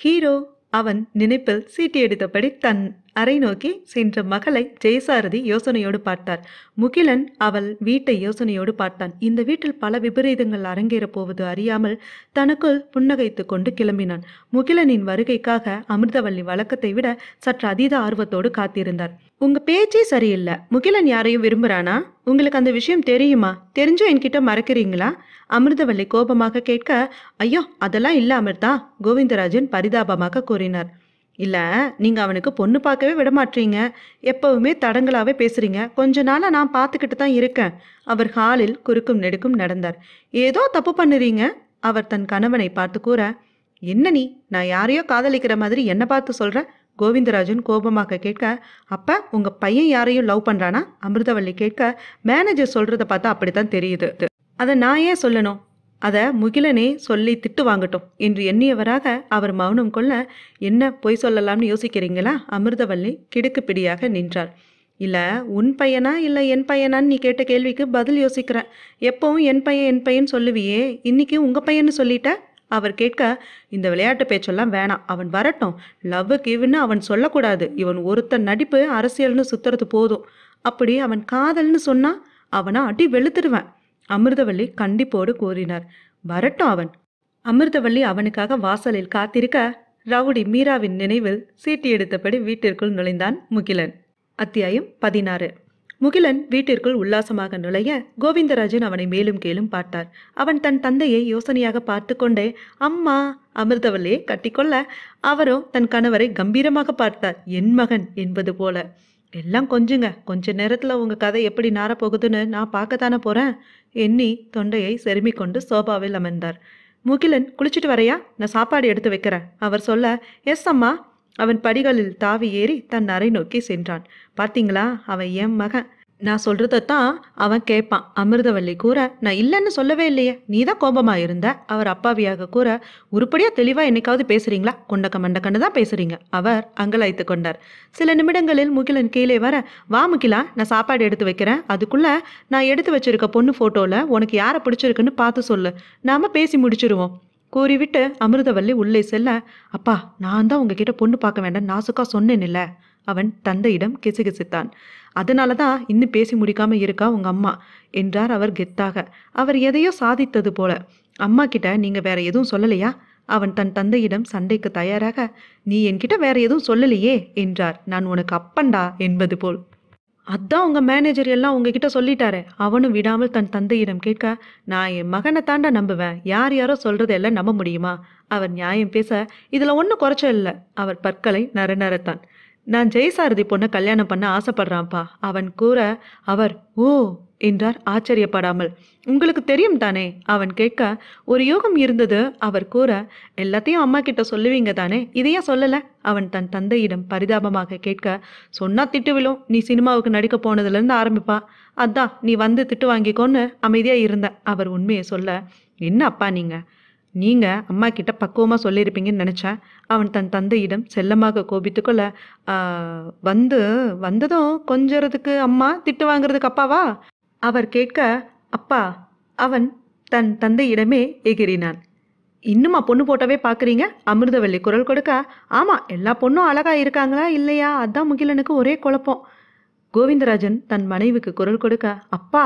ஹீரோ அவன் நினைப்பில் சீட்டி எடுத்தபடி தன் அறை நோக்கி சென்ற மகளை ஜெயசாரதி யோசனையோடு பார்த்தார் முகிலன் அவள் வீட்டை யோசனையோடு பார்த்தான் இந்த வீட்டில் பல விபரீதங்கள் அரங்கேறப் போவது அறியாமல் தனக்குள் புன்னகைத்து கொண்டு கிளம்பினான் முகிலனின் வருகைக்காக அமிர்தவள்ளி வழக்கத்தை விட சற்று அதீத ஆர்வத்தோடு காத்திருந்தார் உங்க பேச்சே சரியில்லை முகிலன் யாரையும் விரும்புறானா உங்களுக்கு அந்த விஷயம் தெரியுமா தெரிஞ்சும் என்கிட்ட மறக்கிறீங்களா அமிர்தவள்ளி கோபமாக கேட்க ஐயோ அதெல்லாம் இல்லை அமிர்தா கோவிந்தராஜன் பரிதாபமாக கூறினார் இல்லை நீங்கள் அவனுக்கு பொண்ணு பார்க்கவே விட மாட்டீங்க எப்பவுமே தடங்களாகவே பேசுகிறீங்க கொஞ்ச நாளாக நான் பார்த்துக்கிட்டு தான் இருக்கேன் அவர் ஹாலில் குறுக்கும் நெடுக்கும் நடந்தார் ஏதோ தப்பு பண்ணுறீங்க அவர் தன் கணவனை பார்த்து கூற என்ன நீ நான் யாரையோ காதலிக்கிற மாதிரி என்ன பார்த்து சொல்கிற கோவிந்தராஜன் கோபமாக கேட்க அப்போ உங்கள் பையன் யாரையும் லவ் பண்ணுறானா அமிர்தவள்ளி கேட்க மேனேஜர் சொல்கிறத பார்த்தா அப்படித்தான் தெரியுது அதை நான் ஏன் சொல்லணும் அதை முகிலனே சொல்லி திட்டு வாங்கட்டும் என்று எண்ணியவராக அவர் மௌனம் கொள்ள என்ன பொய் சொல்லலாம்னு யோசிக்கிறீங்களா அமிர்தவல்லி பிடியாக நின்றார் இல்லை உன் பையனா இல்லை என் பையனான்னு நீ கேட்ட கேள்விக்கு பதில் யோசிக்கிறேன் எப்பவும் என் பையன் என் பையன் சொல்லுவியே இன்னைக்கு உங்கள் பையன்னு சொல்லிட்ட அவர் கேட்க இந்த விளையாட்டு பேச்செல்லாம் வேணாம் அவன் வரட்டும் லவ்வு கிவ்னு அவன் சொல்லக்கூடாது இவன் ஒருத்தன் நடிப்பு அரசியல்னு சுத்துறது போதும் அப்படி அவன் காதல்னு சொன்னா அவனை அடி வெளுத்துடுவேன் அமிர்தவல்லி கண்டிப்போடு கூறினார் வரட்டும் அவன் அமிர்தவல்லி அவனுக்காக வாசலில் காத்திருக்க ரவுடி மீராவின் நினைவில் சீட்டி எடுத்தபடி வீட்டிற்குள் நுழைந்தான் முகிலன் அத்தியாயம் பதினாறு முகிலன் வீட்டிற்குள் உல்லாசமாக நுழைய கோவிந்தராஜன் அவனை மேலும் கேலும் பார்த்தார் அவன் தன் தந்தையை யோசனையாக பார்த்து கொண்டே அம்மா அமிர்தவல்லியை கட்டிக்கொள்ள அவரும் தன் கணவரை கம்பீரமாக பார்த்தார் என் மகன் என்பது போல எல்லாம் கொஞ்சுங்க கொஞ்ச நேரத்தில் உங்கள் கதை எப்படி நாரப்போகுதுன்னு நான் பார்க்கத்தானே போகிறேன் எண்ணி தொண்டையை செருமிக் கொண்டு சோபாவில் அமர்ந்தார் முகிலன் குளிச்சுட்டு வரையா நான் சாப்பாடு எடுத்து வைக்கிறேன் அவர் சொல்ல எஸ் அம்மா அவன் படிகளில் தாவி ஏறி தன் அறை நோக்கி சென்றான் பார்த்தீங்களா அவன் என் மகன் நான் சொல்கிறத தான் அவன் கேட்பான் அமிர்தவல்லி கூற நான் இல்லைன்னு சொல்லவே இல்லையே நீ தான் கோபமாக இருந்த அவர் அப்பாவியாக கூற உருப்படியாக தெளிவாக என்னைக்காவது பேசுகிறீங்களா கொண்டக்க மண்டக்கன்னு தான் பேசுகிறீங்க அவர் அங்கலாய்த்து கொண்டார் சில நிமிடங்களில் முகிலன் கீழே வர வா முகிலா நான் சாப்பாடு எடுத்து வைக்கிறேன் அதுக்குள்ளே நான் எடுத்து வச்சிருக்க பொண்ணு ஃபோட்டோவில் உனக்கு யாரை பிடிச்சிருக்குன்னு பார்த்து சொல்லு நாம் பேசி முடிச்சிருவோம் கூறிவிட்டு அமிர்தவல்லி உள்ளே செல்ல அப்பா நான் தான் உங்ககிட்ட பொண்ணு பார்க்க வேண்டாம் நாசுக்காக சொன்னேன் இல்லை அவன் தந்தையிடம் கிசுகிசுத்தான் அதனால தான் இன்னும் பேசி முடிக்காமல் இருக்கா உங்கள் அம்மா என்றார் அவர் கெத்தாக அவர் எதையோ சாதித்தது போல அம்மா கிட்ட நீங்கள் வேற எதுவும் சொல்லலையா அவன் தன் தந்தையிடம் சண்டைக்கு தயாராக நீ என்கிட்ட வேற எதுவும் சொல்லலையே என்றார் நான் உனக்கு அப்பண்டா என்பது போல் அதான் உங்கள் மேனேஜர் எல்லாம் உங்ககிட்ட சொல்லிட்டாரு அவனும் விடாமல் தன் தந்தையிடம் கேட்க நான் என் மகனை தாண்டா நம்புவேன் யார் யாரோ சொல்கிறது எல்லாம் நம்ப முடியுமா அவர் நியாயம் பேச இதில் ஒன்றும் குறைச்ச இல்லை அவர் பற்களை நர நரத்தான் நான் ஜெயசாரதி பொண்ணை கல்யாணம் பண்ண ஆசைப்படுறான்ப்பா அவன் கூற அவர் ஓ என்றார் ஆச்சரியப்படாமல் உங்களுக்கு தெரியும் தானே அவன் கேட்க ஒரு யோகம் இருந்தது அவர் கூற எல்லாத்தையும் அம்மா கிட்ட சொல்லுவீங்க தானே இதையா சொல்லலை அவன் தன் தந்தையிடம் பரிதாபமாக கேட்க சொன்னா திட்டு விழும் நீ சினிமாவுக்கு நடிக்க போனதுலேருந்து ஆரம்பிப்பா அதான் நீ வந்து திட்டு வாங்கிக்கோன்னு அமைதியாக இருந்த அவர் உண்மையை சொல்ல என்ன அப்பா நீங்கள் நீங்கள் அம்மா கிட்ட பக்குவமாக சொல்லியிருப்பீங்கன்னு நினச்சேன் அவன் தன் தந்தையிடம் செல்லமாக கோபித்துக்கொள்ள வந்து வந்ததும் கொஞ்சறதுக்கு அம்மா திட்டு வாங்குறதுக்கு அப்பாவா அவர் கேட்க அப்பா அவன் தன் தந்தையிடமே எகிறினான் இன்னுமா பொண்ணு போட்டவே பார்க்குறீங்க அமிர்தவள்ளி குரல் கொடுக்க ஆமாம் எல்லா பொண்ணும் அழகாக இருக்காங்களா இல்லையா அதான் முகிலனுக்கு ஒரே குழப்பம் கோவிந்தராஜன் தன் மனைவிக்கு குரல் கொடுக்க அப்பா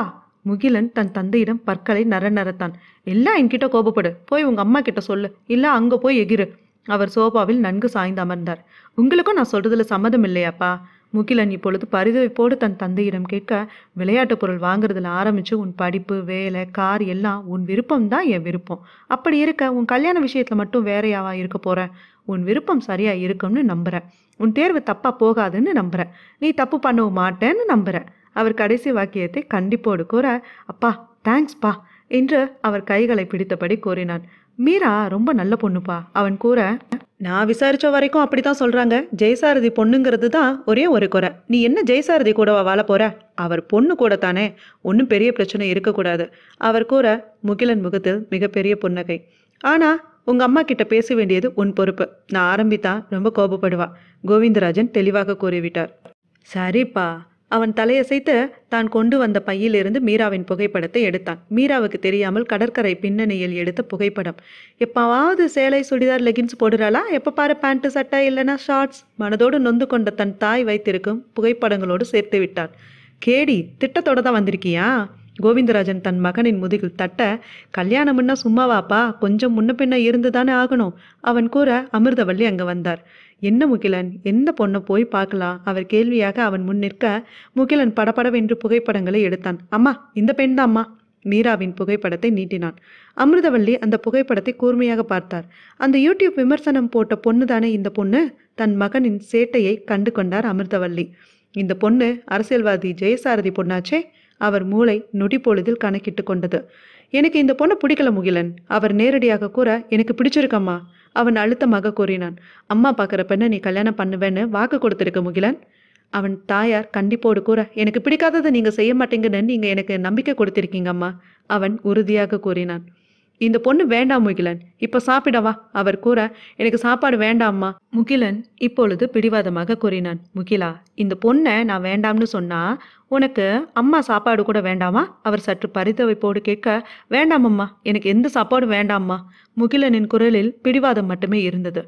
முகிலன் தன் தந்தையிடம் பற்களை நர நரத்தான் எல்லாம் என்கிட்ட கோபப்படு போய் உங்கள் அம்மா கிட்ட சொல்லு இல்லை அங்கே போய் எகிரு அவர் சோபாவில் நன்கு சாய்ந்து அமர்ந்தார் உங்களுக்கும் நான் சொல்றதுல சம்மதம் இல்லையாப்பா முகிலன் இப்பொழுது பரிதவிப்போடு தன் தந்தையிடம் கேட்க விளையாட்டு பொருள் வாங்குறதுல ஆரம்பிச்சு உன் படிப்பு வேலை கார் எல்லாம் உன் விருப்பம் தான் என் விருப்பம் அப்படி இருக்க உன் கல்யாண விஷயத்துல மட்டும் வேறையாவா இருக்க போற உன் விருப்பம் சரியா இருக்கும்னு நம்புறேன் உன் தேர்வு தப்பா போகாதுன்னு நம்புறேன் நீ தப்பு பண்ணவும் மாட்டேன்னு நம்புறேன் அவர் கடைசி வாக்கியத்தை கண்டிப்போடு கூற அப்பா தேங்க்ஸ்ப்பா என்று அவர் கைகளை பிடித்தபடி கூறினான் மீரா ரொம்ப நல்ல பொண்ணுப்பா அவன் கூற நான் விசாரித்த வரைக்கும் அப்படி தான் சொல்கிறாங்க ஜெயசாரதி பொண்ணுங்கிறது தான் ஒரே ஒரு குறை நீ என்ன ஜெயசாரதி கூடவா வாழ போகிற அவர் பொண்ணு கூட தானே ஒன்றும் பெரிய பிரச்சனை இருக்கக்கூடாது அவர் கூற முகிலன் முகத்தில் மிகப்பெரிய புன்னகை ஆனால் உங்கள் அம்மா கிட்ட பேச வேண்டியது உன் பொறுப்பு நான் ஆரம்பித்தா ரொம்ப கோபப்படுவா கோவிந்தராஜன் தெளிவாக கூறிவிட்டார் சரிப்பா அவன் தலையசைத்து தான் கொண்டு வந்த பையிலிருந்து மீராவின் புகைப்படத்தை எடுத்தான் மீராவுக்கு தெரியாமல் கடற்கரை பின்னணியில் எடுத்த புகைப்படம் எப்பாவது சேலை சுடிதார் லெகின்ஸ் போடுறாளா எப்போ பாரு பேண்ட்டு சட்டை இல்லைனா ஷார்ட்ஸ் மனதோடு நொந்து கொண்ட தன் தாய் வைத்திருக்கும் புகைப்படங்களோடு சேர்த்து விட்டான் கேடி திட்டத்தோட தான் வந்திருக்கியா கோவிந்தராஜன் தன் மகனின் முதுகில் தட்ட கல்யாணம்னா சும்மாவாப்பா கொஞ்சம் முன்ன பின்ன இருந்து தானே ஆகணும் அவன் கூற அமிர்தவள்ளி அங்கே வந்தார் என்ன முகிலன் எந்த பொண்ணை போய் பார்க்கலாம் அவர் கேள்வியாக அவன் முன் நிற்க முகிலன் படப்படவென்று புகைப்படங்களை எடுத்தான் அம்மா இந்த பெண் தான் மீராவின் புகைப்படத்தை நீட்டினான் அமிர்தவள்ளி அந்த புகைப்படத்தை கூர்மையாக பார்த்தார் அந்த யூடியூப் விமர்சனம் போட்ட பொண்ணு தானே இந்த பொண்ணு தன் மகனின் சேட்டையை கண்டு கொண்டார் அமிர்தவள்ளி இந்த பொண்ணு அரசியல்வாதி ஜெயசாரதி பொண்ணாச்சே அவர் மூளை நொடி பொழுதில் கணக்கிட்டு கொண்டது எனக்கு இந்த பொண்ணை பிடிக்கல முகிலன் அவர் நேரடியாக கூற எனக்கு பிடிச்சிருக்கம்மா அவன் அழுத்தமாக கூறினான் அம்மா பார்க்குற பெண்ணை நீ கல்யாணம் பண்ணுவேன்னு வாக்கு கொடுத்துருக்க முகிலன் அவன் தாயார் கண்டிப்போடு கூற எனக்கு பிடிக்காததை நீங்கள் செய்ய மாட்டீங்கன்னு நீங்கள் எனக்கு நம்பிக்கை கொடுத்துருக்கீங்கம்மா அவன் உறுதியாக கூறினான் இந்த பொண்ணு வேண்டாம் முகிலன் இப்போ சாப்பிடவா அவர் கூற எனக்கு சாப்பாடு வேண்டாம்மா முகிலன் இப்பொழுது பிடிவாதமாக கூறினான் முகிலா இந்த பொண்ணை நான் வேண்டாம்னு சொன்னா உனக்கு அம்மா சாப்பாடு கூட வேண்டாமா அவர் சற்று பரிதவைப்போடு கேட்க வேண்டாமம்மா எனக்கு எந்த சாப்பாடும் வேண்டாம்மா முகிலனின் குரலில் பிடிவாதம் மட்டுமே இருந்தது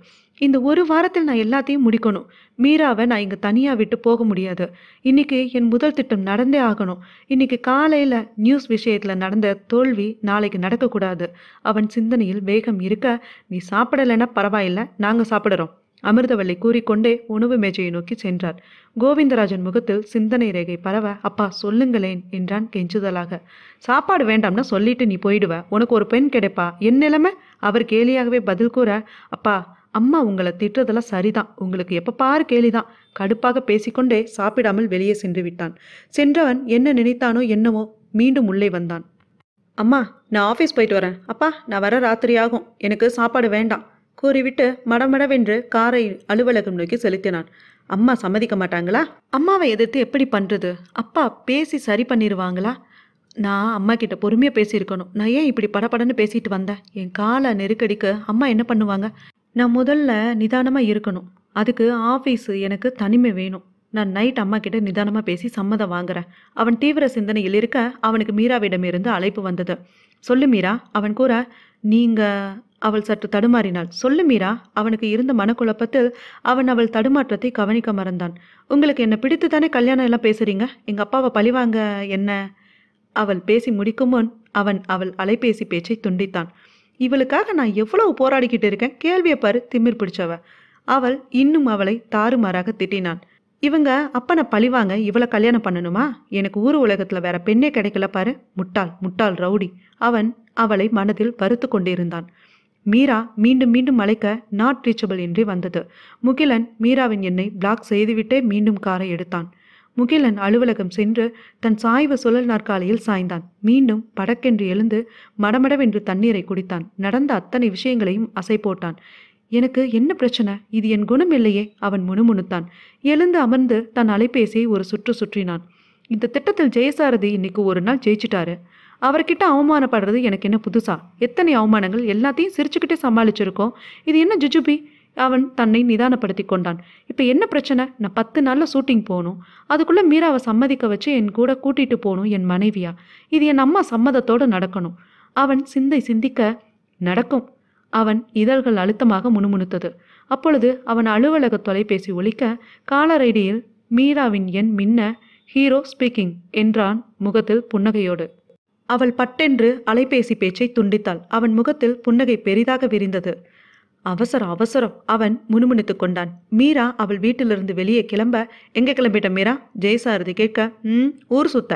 இந்த ஒரு வாரத்தில் நான் எல்லாத்தையும் முடிக்கணும் மீராவை நான் இங்கே தனியாக விட்டு போக முடியாது இன்றைக்கி என் முதல் திட்டம் நடந்தே ஆகணும் இன்றைக்கி காலையில் நியூஸ் விஷயத்தில் நடந்த தோல்வி நாளைக்கு நடக்கக்கூடாது அவன் சிந்தனையில் வேகம் இருக்க நீ சாப்பிடலைன்னா பரவாயில்ல நாங்கள் சாப்பிடுறோம் அமிர்தவள்ளி கூறிக்கொண்டே உணவு மேஜையை நோக்கி சென்றார் கோவிந்தராஜன் முகத்தில் சிந்தனை ரேகை பரவ அப்பா சொல்லுங்களேன் என்றான் கெஞ்சுதலாக சாப்பாடு வேண்டாம்னா சொல்லிட்டு நீ போயிடுவ உனக்கு ஒரு பெண் கிடைப்பா என் நிலைமை அவர் கேலியாகவே பதில் கூற அப்பா அம்மா உங்களை திட்டுறதெல்லாம் சரிதான் உங்களுக்கு எப்போ பாரு கேலிதான் கடுப்பாக பேசிக்கொண்டே சாப்பிடாமல் வெளியே சென்று விட்டான் சென்றவன் என்ன நினைத்தானோ என்னவோ மீண்டும் உள்ளே வந்தான் அம்மா நான் ஆஃபீஸ் போயிட்டு வரேன் அப்பா நான் வர ராத்திரி ஆகும் எனக்கு சாப்பாடு வேண்டாம் கூறிவிட்டு மடமடவென்று காரை அலுவலகம் நோக்கி செலுத்தினான் அம்மா சம்மதிக்க மாட்டாங்களா அம்மாவை எதிர்த்து எப்படி பண்ணுறது அப்பா பேசி சரி பண்ணிடுவாங்களா நான் அம்மா கிட்ட பொறுமையாக பேசியிருக்கணும் நான் ஏன் இப்படி படப்படன்னு பேசிட்டு வந்தேன் என் காலை நெருக்கடிக்கு அம்மா என்ன பண்ணுவாங்க நான் முதல்ல நிதானமாக இருக்கணும் அதுக்கு ஆஃபீஸு எனக்கு தனிமை வேணும் நான் நைட் அம்மா கிட்ட நிதானமாக பேசி சம்மதம் வாங்குறேன் அவன் தீவிர சிந்தனையில் இருக்க அவனுக்கு மீராவிடமிருந்து அழைப்பு வந்தது சொல்லு மீரா அவன் கூற நீங்கள் அவள் சற்று தடுமாறினாள் சொல்லு மீரா அவனுக்கு இருந்த மனக்குழப்பத்தில் அவன் அவள் தடுமாற்றத்தை கவனிக்க மறந்தான் உங்களுக்கு என்ன பிடித்து தானே கல்யாணம் எல்லாம் பேசுறீங்க எங்கள் அப்பாவை பழிவாங்க என்ன அவள் பேசி முடிக்கும் முன் அவன் அவள் அலைபேசி பேச்சை துண்டித்தான் இவளுக்காக நான் எவ்வளவு போராடிக்கிட்டு இருக்கேன் கேள்வியை பாரு திமிர் பிடிச்சவ அவள் இன்னும் அவளை தாறுமாறாக திட்டினான் இவங்க அப்பனை பழிவாங்க இவளை கல்யாணம் பண்ணணுமா எனக்கு ஊர் உலகத்தில் வேற பெண்ணே கிடைக்கல பாரு முட்டாள் முட்டாள் ரவுடி அவன் அவளை மனதில் வருத்து கொண்டிருந்தான் மீரா மீண்டும் மீண்டும் அழைக்க நாட் ரீச்சபிள் என்று வந்தது முகிலன் மீராவின் எண்ணை பிளாக் செய்துவிட்டே மீண்டும் காரை எடுத்தான் முகிலன் அலுவலகம் சென்று தன் சாய்வ சுழல் நாற்காலையில் சாய்ந்தான் மீண்டும் படக்கென்று எழுந்து மடமடவென்று தண்ணீரை குடித்தான் நடந்த அத்தனை விஷயங்களையும் அசை போட்டான் எனக்கு என்ன பிரச்சனை இது என் குணம் இல்லையே அவன் முணுமுணுத்தான் எழுந்து அமர்ந்து தன் அலைபேசியை ஒரு சுற்று சுற்றினான் இந்த திட்டத்தில் ஜெயசாரதி இன்னைக்கு ஒரு நாள் ஜெயிச்சிட்டாரு அவர்கிட்ட அவமானப்படுறது எனக்கு என்ன புதுசா எத்தனை அவமானங்கள் எல்லாத்தையும் சிரிச்சுக்கிட்டே சமாளிச்சிருக்கோம் இது என்ன ஜிஜுபி அவன் தன்னை நிதானப்படுத்தி கொண்டான் இப்போ என்ன பிரச்சனை நான் பத்து நாளில் ஷூட்டிங் போகணும் அதுக்குள்ளே மீராவை சம்மதிக்க வச்சு என் கூட கூட்டிகிட்டு போகணும் என் மனைவியா இது என் அம்மா சம்மதத்தோடு நடக்கணும் அவன் சிந்தை சிந்திக்க நடக்கும் அவன் இதழ்கள் அழுத்தமாக முணுமுணுத்தது அப்பொழுது அவன் அலுவலக தொலைபேசி ஒழிக்க காலர் ஐடியில் மீராவின் எண் மின்ன ஹீரோ ஸ்பீக்கிங் என்றான் முகத்தில் புன்னகையோடு அவள் பட்டென்று அலைபேசி பேச்சை துண்டித்தாள் அவன் முகத்தில் புன்னகை பெரிதாக விரிந்தது அவசரம் அவசரம் அவன் முணுமுணுத்து கொண்டான் மீரா அவள் வீட்டிலிருந்து வெளியே கிளம்ப எங்கே கிளம்பிட்ட மீரா ஜெயசாரதி கேட்க ம் ஊர் சுத்த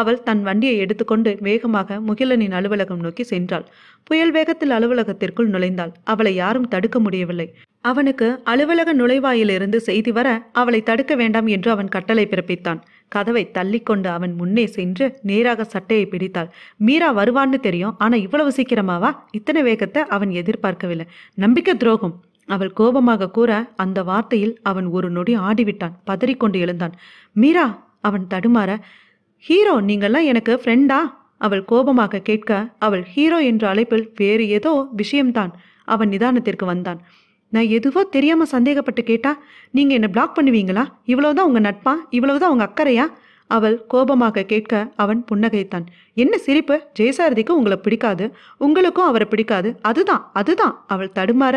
அவள் தன் வண்டியை எடுத்துக்கொண்டு வேகமாக முகிலனின் அலுவலகம் நோக்கி சென்றாள் புயல் வேகத்தில் அலுவலகத்திற்குள் நுழைந்தாள் அவளை யாரும் தடுக்க முடியவில்லை அவனுக்கு அலுவலக நுழைவாயிலிருந்து செய்தி வர அவளை தடுக்க வேண்டாம் என்று அவன் கட்டளை பிறப்பித்தான் கதவை தள்ளிக்கொண்டு அவன் முன்னே சென்று நேராக சட்டையை பிடித்தாள் மீரா வருவான்னு தெரியும் ஆனால் இவ்வளவு சீக்கிரமாவா இத்தனை வேகத்தை அவன் எதிர்பார்க்கவில்லை நம்பிக்கை துரோகம் அவள் கோபமாக கூற அந்த வார்த்தையில் அவன் ஒரு நொடி ஆடிவிட்டான் பதறிக்கொண்டு எழுந்தான் மீரா அவன் தடுமாற ஹீரோ நீங்கள்லாம் எனக்கு ஃப்ரெண்டா அவள் கோபமாக கேட்க அவள் ஹீரோ என்ற அழைப்பில் வேறு ஏதோ விஷயம்தான் அவன் நிதானத்திற்கு வந்தான் நான் எதுவோ தெரியாமல் சந்தேகப்பட்டு கேட்டா நீங்கள் என்னை பிளாக் பண்ணுவீங்களா இவ்வளவுதான் உங்கள் நட்பா இவ்வளவுதான் உங்கள் அக்கறையா அவள் கோபமாக கேட்க அவன் புன்னகைத்தான் என்ன சிரிப்பு ஜெயசாரதிக்கு உங்களை பிடிக்காது உங்களுக்கும் அவரை பிடிக்காது அதுதான் அதுதான் அவள் தடுமாற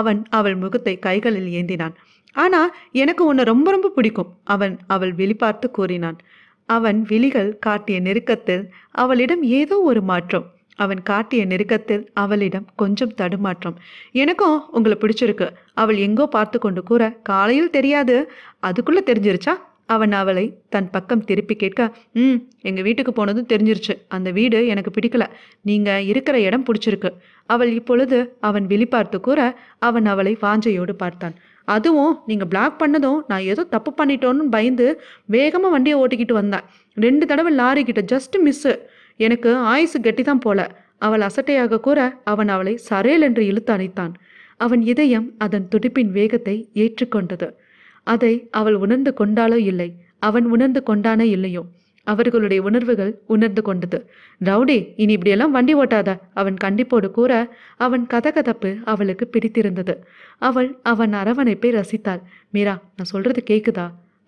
அவன் அவள் முகத்தை கைகளில் ஏந்தினான் ஆனால் எனக்கு உன்னை ரொம்ப ரொம்ப பிடிக்கும் அவன் அவள் வெளிப்பார்த்து கூறினான் அவன் விழிகள் காட்டிய நெருக்கத்தில் அவளிடம் ஏதோ ஒரு மாற்றம் அவன் காட்டிய நெருக்கத்தில் அவளிடம் கொஞ்சம் தடுமாற்றம் எனக்கும் உங்களை பிடிச்சிருக்கு அவள் எங்கோ பார்த்து கொண்டு கூற காலையில் தெரியாது அதுக்குள்ளே தெரிஞ்சிருச்சா அவன் அவளை தன் பக்கம் திருப்பி கேட்க ம் எங்கள் வீட்டுக்கு போனதும் தெரிஞ்சிருச்சு அந்த வீடு எனக்கு பிடிக்கல நீங்கள் இருக்கிற இடம் பிடிச்சிருக்கு அவள் இப்பொழுது அவன் பார்த்து கூற அவன் அவளை வாஞ்சையோடு பார்த்தான் அதுவும் நீங்கள் பிளாக் பண்ணதும் நான் ஏதோ தப்பு பண்ணிட்டோன்னு பயந்து வேகமாக வண்டியை ஓட்டிக்கிட்டு வந்தேன் ரெண்டு தடவை லாரி ஜஸ்ட் மிஸ்ஸு எனக்கு ஆயுசு கெட்டிதான் போல அவள் அசட்டையாக கூற அவன் அவளை சரேல் என்று இழுத்து அணைத்தான் அவன் இதயம் அதன் துடிப்பின் வேகத்தை ஏற்றுக்கொண்டது அதை அவள் உணர்ந்து கொண்டாலோ இல்லை அவன் உணர்ந்து கொண்டானோ இல்லையோ அவர்களுடைய உணர்வுகள் உணர்ந்து கொண்டது ரவுடி இனி இப்படியெல்லாம் வண்டி ஓட்டாத அவன் கண்டிப்போடு கூற அவன் கதகதப்பு அவளுக்கு பிடித்திருந்தது அவள் அவன் அரவணைப்பை ரசித்தாள் மீரா நான் சொல்றது கேக்குதா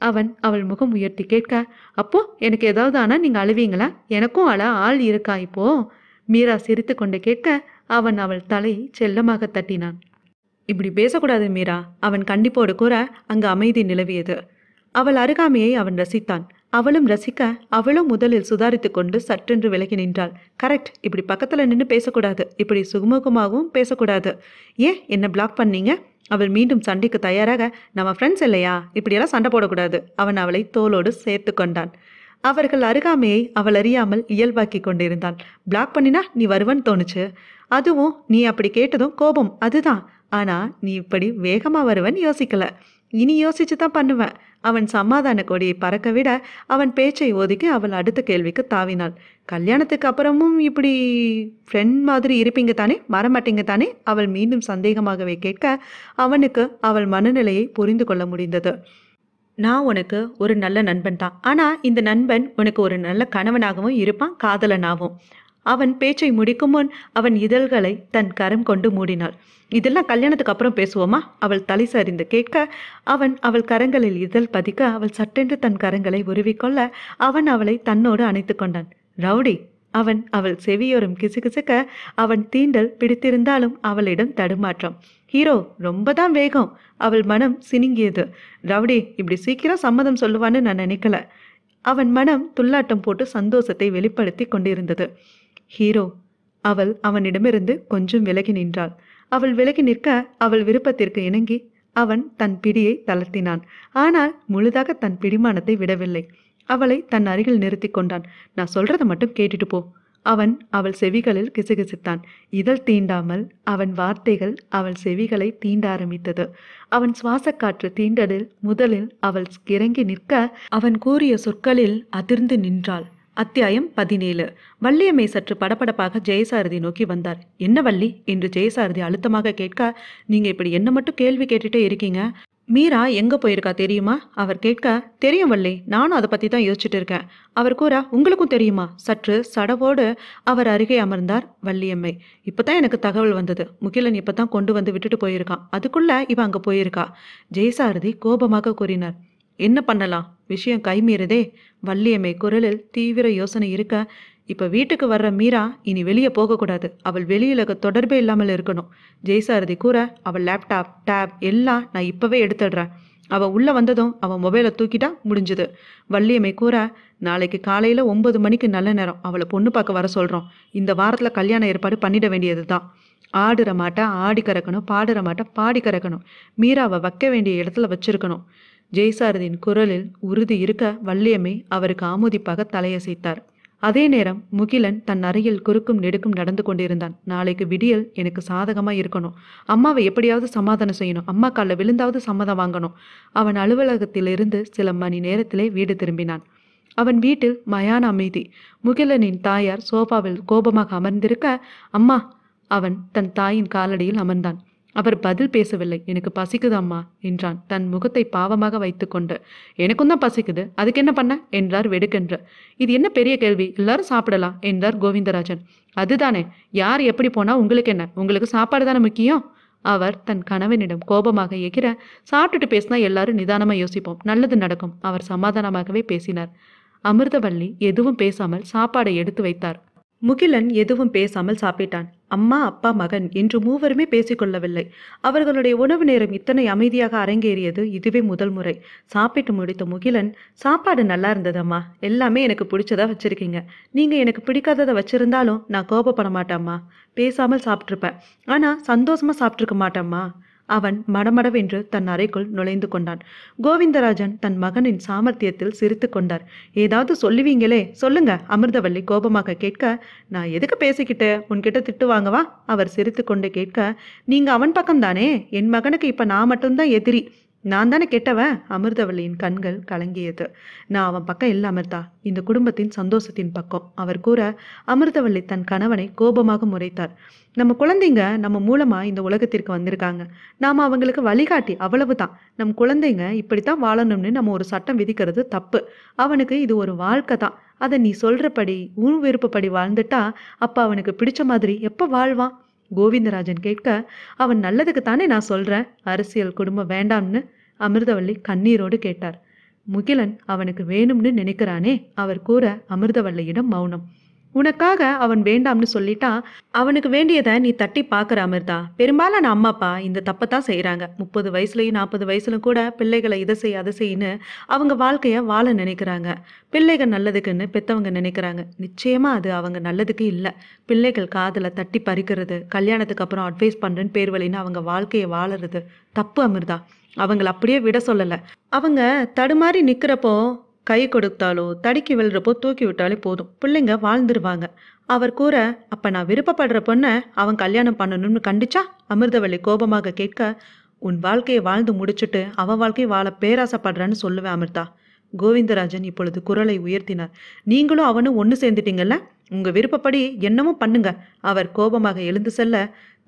அவன் அவள் முகம் உயர்த்தி கேட்க அப்போ எனக்கு ஏதாவது ஆனால் நீங்கள் அழுவீங்களா எனக்கும் அழ ஆள் இருக்கா இப்போ மீரா சிரித்து கொண்டு கேட்க அவன் அவள் தலை செல்லமாக தட்டினான் இப்படி பேசக்கூடாது மீரா அவன் கண்டிப்போடு கூற அங்கு அமைதி நிலவியது அவள் அருகாமையை அவன் ரசித்தான் அவளும் ரசிக்க அவளும் முதலில் சுதாரித்து கொண்டு சற்றென்று விலகி நின்றாள் கரெக்ட் இப்படி பக்கத்தில் நின்று பேசக்கூடாது இப்படி சுகமுகமாகவும் பேசக்கூடாது ஏன் என்ன பிளாக் பண்ணீங்க அவள் மீண்டும் சண்டைக்கு தயாராக நம்ம ஃப்ரெண்ட்ஸ் இல்லையா இப்படியெல்லாம் சண்டை போடக்கூடாது அவன் அவளை தோலோடு சேர்த்து கொண்டான் அவர்கள் அருகாமையை அவள் அறியாமல் இயல்பாக்கி கொண்டிருந்தான் பிளாக் பண்ணினா நீ வருவன்னு தோணுச்சு அதுவும் நீ அப்படி கேட்டதும் கோபம் அதுதான் ஆனால் நீ இப்படி வேகமாக வருவன்னு யோசிக்கல இனி யோசிச்சு தான் பண்ணுவேன் அவன் சமாதான கொடியை பறக்க விட அவன் பேச்சை ஒதுக்கி அவள் அடுத்த கேள்விக்கு தாவினாள் கல்யாணத்துக்கு அப்புறமும் இப்படி ஃப்ரெண்ட் மாதிரி இருப்பீங்க தானே மரமாட்டீங்க தானே அவள் மீண்டும் சந்தேகமாகவே கேட்க அவனுக்கு அவள் மனநிலையை புரிந்து கொள்ள முடிந்தது நான் உனக்கு ஒரு நல்ல நண்பன் தான் ஆனால் இந்த நண்பன் உனக்கு ஒரு நல்ல கணவனாகவும் இருப்பான் காதலனாகவும் அவன் பேச்சை முடிக்கும் முன் அவன் இதழ்களை தன் கரம் கொண்டு மூடினாள் இதெல்லாம் கல்யாணத்துக்கு அப்புறம் பேசுவோமா அவள் தலை சரிந்து கேட்க அவன் அவள் கரங்களில் இதழ் பதிக்க அவள் சட்டென்று தன் கரங்களை உருவிக்கொள்ள அவன் அவளை தன்னோடு அணைத்து கொண்டான் ரவுடி அவன் அவள் செவியோரும் கிசுகிசுக்க அவன் தீண்டல் பிடித்திருந்தாலும் அவளிடம் தடுமாற்றம் ஹீரோ ரொம்ப தான் வேகம் அவள் மனம் சினிங்கியது ரவுடி இப்படி சீக்கிரம் சம்மதம் சொல்லுவான்னு நான் நினைக்கல அவன் மனம் துல்லாட்டம் போட்டு சந்தோஷத்தை வெளிப்படுத்தி கொண்டிருந்தது ஹீரோ அவள் அவனிடமிருந்து கொஞ்சம் விலகி நின்றாள் அவள் விலகி நிற்க அவள் விருப்பத்திற்கு இணங்கி அவன் தன் பிடியை தளர்த்தினான் ஆனால் முழுதாக தன் பிடிமானத்தை விடவில்லை அவளை தன் அருகில் நிறுத்தி கொண்டான் நான் சொல்றதை மட்டும் கேட்டுட்டு போ அவன் அவள் செவிகளில் கிசுகிசுத்தான் இதழ் தீண்டாமல் அவன் வார்த்தைகள் அவள் செவிகளை தீண்ட ஆரம்பித்தது அவன் சுவாச காற்று தீண்டலில் முதலில் அவள் இறங்கி நிற்க அவன் கூறிய சொற்களில் அதிர்ந்து நின்றாள் அத்தியாயம் பதினேழு வள்ளியம்மை சற்று படபடப்பாக ஜெயசாரதி நோக்கி வந்தார் என்ன வள்ளி என்று ஜெயசாரதி அழுத்தமாக கேட்க நீங்கள் இப்படி என்ன மட்டும் கேள்வி கேட்டுட்டே இருக்கீங்க மீரா எங்கே போயிருக்கா தெரியுமா அவர் கேட்க தெரியும் வள்ளி நானும் அதை பற்றி தான் யோசிச்சுட்டு இருக்கேன் அவர் கூற உங்களுக்கும் தெரியுமா சற்று சடவோடு அவர் அருகே அமர்ந்தார் வள்ளியம்மை இப்போ தான் எனக்கு தகவல் வந்தது முகிலன் இப்போ தான் கொண்டு வந்து விட்டுட்டு போயிருக்கான் அதுக்குள்ளே இவ அங்கே போயிருக்கா ஜெயசாரதி கோபமாக கூறினார் என்ன பண்ணலாம் விஷயம் மீறுதே வள்ளியம்மை குரலில் தீவிர யோசனை இருக்க இப்போ வீட்டுக்கு வர்ற மீரா இனி வெளியே போகக்கூடாது அவள் வெளியுலக தொடர்பே இல்லாமல் இருக்கணும் ஜெய்சாரதி கூற அவள் லேப்டாப் டேப் எல்லாம் நான் இப்போவே எடுத்துடுறேன் அவள் உள்ளே வந்ததும் அவன் மொபைலை தூக்கிட்டா முடிஞ்சுது வள்ளியம்மை கூற நாளைக்கு காலையில் ஒம்பது மணிக்கு நல்ல நேரம் அவளை பொண்ணு பார்க்க வர சொல்கிறோம் இந்த வாரத்தில் கல்யாண ஏற்பாடு பண்ணிட வேண்டியது தான் ஆடுற மாட்டை ஆடி கறக்கணும் பாடுற மாட்டேன் பாடி கறக்கணும் மீரா அவள் வைக்க வேண்டிய இடத்துல வச்சிருக்கணும் ஜெய்சாரதியின் குரலில் உறுதி இருக்க வள்ளியம்மை அவருக்கு ஆமோதிப்பாக தலையசைத்தார் அதே நேரம் முகிலன் தன் அறையில் குறுக்கும் நெடுக்கும் நடந்து கொண்டிருந்தான் நாளைக்கு விடியல் எனக்கு சாதகமாக இருக்கணும் அம்மாவை எப்படியாவது சமாதானம் செய்யணும் அம்மா காலில் விழுந்தாவது சம்மதம் வாங்கணும் அவன் அலுவலகத்திலிருந்து சில மணி நேரத்திலே வீடு திரும்பினான் அவன் வீட்டில் மயான அமைதி முகிலனின் தாயார் சோபாவில் கோபமாக அமர்ந்திருக்க அம்மா அவன் தன் தாயின் காலடியில் அமர்ந்தான் அவர் பதில் பேசவில்லை எனக்கு பசிக்குது அம்மா என்றான் தன் முகத்தை பாவமாக வைத்துக்கொண்டு எனக்கும் தான் பசிக்குது அதுக்கு என்ன பண்ண என்றார் வெடுக்கென்று இது என்ன பெரிய கேள்வி எல்லாரும் சாப்பிடலாம் என்றார் கோவிந்தராஜன் அதுதானே யார் எப்படி போனா உங்களுக்கு என்ன உங்களுக்கு சாப்பாடு தானே முக்கியம் அவர் தன் கணவனிடம் கோபமாக எகிற சாப்பிட்டுட்டு பேசினா எல்லாரும் நிதானமாக யோசிப்போம் நல்லது நடக்கும் அவர் சமாதானமாகவே பேசினார் அமிர்தவள்ளி எதுவும் பேசாமல் சாப்பாடை எடுத்து வைத்தார் முகிலன் எதுவும் பேசாமல் சாப்பிட்டான் அம்மா அப்பா மகன் என்று மூவருமே பேசிக்கொள்ளவில்லை அவர்களுடைய உணவு நேரம் இத்தனை அமைதியாக அரங்கேறியது இதுவே முதல் முறை சாப்பிட்டு முடித்த முகிலன் சாப்பாடு நல்லா இருந்ததம்மா எல்லாமே எனக்கு பிடிச்சதா வச்சுருக்கீங்க நீங்கள் எனக்கு பிடிக்காததை வச்சுருந்தாலும் நான் கோபப்பட மாட்டேம்மா பேசாமல் சாப்பிட்ருப்பேன் ஆனால் சந்தோஷமாக சாப்பிட்ருக்க மாட்டேம்மா அவன் மடமடவென்று தன் அறைக்குள் நுழைந்து கொண்டான் கோவிந்தராஜன் தன் மகனின் சாமர்த்தியத்தில் சிரித்து கொண்டார் ஏதாவது சொல்லுவீங்களே சொல்லுங்க அமிர்தவள்ளி கோபமாக கேட்க நான் எதுக்கு பேசிக்கிட்டு உன்கிட்ட திட்டு வாங்கவா அவர் சிரித்து கொண்டு கேட்க நீங்க அவன் பக்கம்தானே என் மகனுக்கு இப்ப நான் மட்டும்தான் எதிரி நான் தானே கெட்டவன் அமிர்தவள்ளியின் கண்கள் கலங்கியது நான் அவன் பக்கம் இல்லை அமிர்தா இந்த குடும்பத்தின் சந்தோஷத்தின் பக்கம் அவர் கூற அமிர்தவள்ளி தன் கணவனை கோபமாக முறைத்தார் நம்ம குழந்தைங்க நம்ம மூலமாக இந்த உலகத்திற்கு வந்திருக்காங்க நாம் அவங்களுக்கு வழிகாட்டி அவ்வளவு தான் நம் குழந்தைங்க இப்படித்தான் வாழணும்னு நம்ம ஒரு சட்டம் விதிக்கிறது தப்பு அவனுக்கு இது ஒரு வாழ்க்கை தான் அதை நீ சொல்கிறபடி உன் விருப்பப்படி வாழ்ந்துட்டா அப்போ அவனுக்கு பிடிச்ச மாதிரி எப்போ வாழ்வான் கோவிந்தராஜன் கேட்க அவன் நல்லதுக்கு தானே நான் சொல்கிறேன் அரசியல் குடும்பம் வேண்டாம்னு அமிர்தவள்ளி கண்ணீரோடு கேட்டார் முகிலன் அவனுக்கு வேணும்னு நினைக்கிறானே அவர் கூற அமிர்தவள்ளியிடம் மௌனம் உனக்காக அவன் வேண்டாம்னு சொல்லிட்டா அவனுக்கு வேண்டியதை நீ தட்டி பார்க்குற அமிர்தா பெரும்பாலான அப்பா இந்த தப்பை தான் செய்கிறாங்க முப்பது வயசுலையும் நாற்பது வயசுல கூட பிள்ளைகளை இதை செய் அதை செய்யின்னு அவங்க வாழ்க்கையை வாழ நினைக்கிறாங்க பிள்ளைகள் நல்லதுக்குன்னு பெற்றவங்க நினைக்கிறாங்க நிச்சயமாக அது அவங்க நல்லதுக்கு இல்லை பிள்ளைகள் காதில் தட்டி பறிக்கிறது கல்யாணத்துக்கு அப்புறம் அட்வைஸ் பண்ணுறேன்னு பேர் வழின்னு அவங்க வாழ்க்கையை வாழறது தப்பு அமிர்தா அவங்கள அப்படியே விட சொல்லலை அவங்க தடுமாறி நிற்கிறப்போ கை கொடுத்தாலோ தடுக்கி விழுறப்போ தூக்கி விட்டாலே போதும் பிள்ளைங்க வாழ்ந்துருவாங்க அவர் கூற அப்போ நான் விருப்பப்படுற பொண்ணை அவன் கல்யாணம் பண்ணணும்னு கண்டிச்சா அமிர்தவள்ளி கோபமாக கேட்க உன் வாழ்க்கையை வாழ்ந்து முடிச்சுட்டு அவ வாழ்க்கை வாழ பேராசப்படுறான்னு சொல்லுவேன் அமிர்தா கோவிந்தராஜன் இப்பொழுது குரலை உயர்த்தினார் நீங்களும் அவனும் ஒன்று சேர்ந்துட்டீங்கல்ல உங்கள் விருப்பப்படி என்னமோ பண்ணுங்க அவர் கோபமாக எழுந்து செல்ல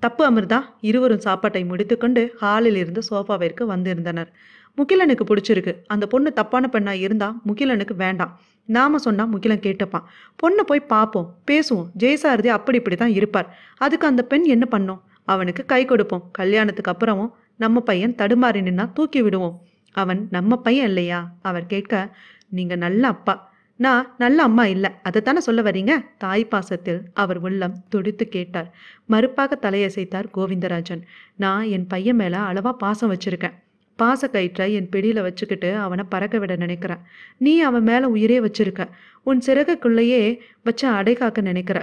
தப்பு அமிர்தா இருவரும் சாப்பாட்டை முடித்துக்கொண்டு ஹாலில் இருந்து சோஃபாவிற்கு வந்திருந்தனர் முகிலனுக்கு பிடிச்சிருக்கு அந்த பொண்ணு தப்பான பெண்ணாக இருந்தால் முகிலனுக்கு வேண்டாம் நாம சொன்னால் முகிலன் கேட்டப்பான் பொண்ணை போய் பார்ப்போம் பேசுவோம் ஜெயசாரதி அப்படி இப்படி தான் இருப்பார் அதுக்கு அந்த பெண் என்ன பண்ணோம் அவனுக்கு கை கொடுப்போம் கல்யாணத்துக்கு அப்புறமும் நம்ம பையன் தடுமாறி நின்னா தூக்கி விடுவோம் அவன் நம்ம பையன் இல்லையா அவர் கேட்க நீங்கள் நல்ல அப்பா நான் நல்ல அம்மா இல்லை அதைத்தானே சொல்ல வரீங்க தாய் பாசத்தில் அவர் உள்ளம் துடித்து கேட்டார் மறுப்பாக தலையசைத்தார் கோவிந்தராஜன் நான் என் பையன் மேலே அளவாக பாசம் வச்சுருக்கேன் பாச கயிற்றை என் பிடியில் வச்சுக்கிட்டு அவனை பறக்க விட நினைக்கிறேன் நீ அவன் மேலே உயிரே வச்சிருக்க உன் சிறகுக்குள்ளேயே அடை காக்க நினைக்கிற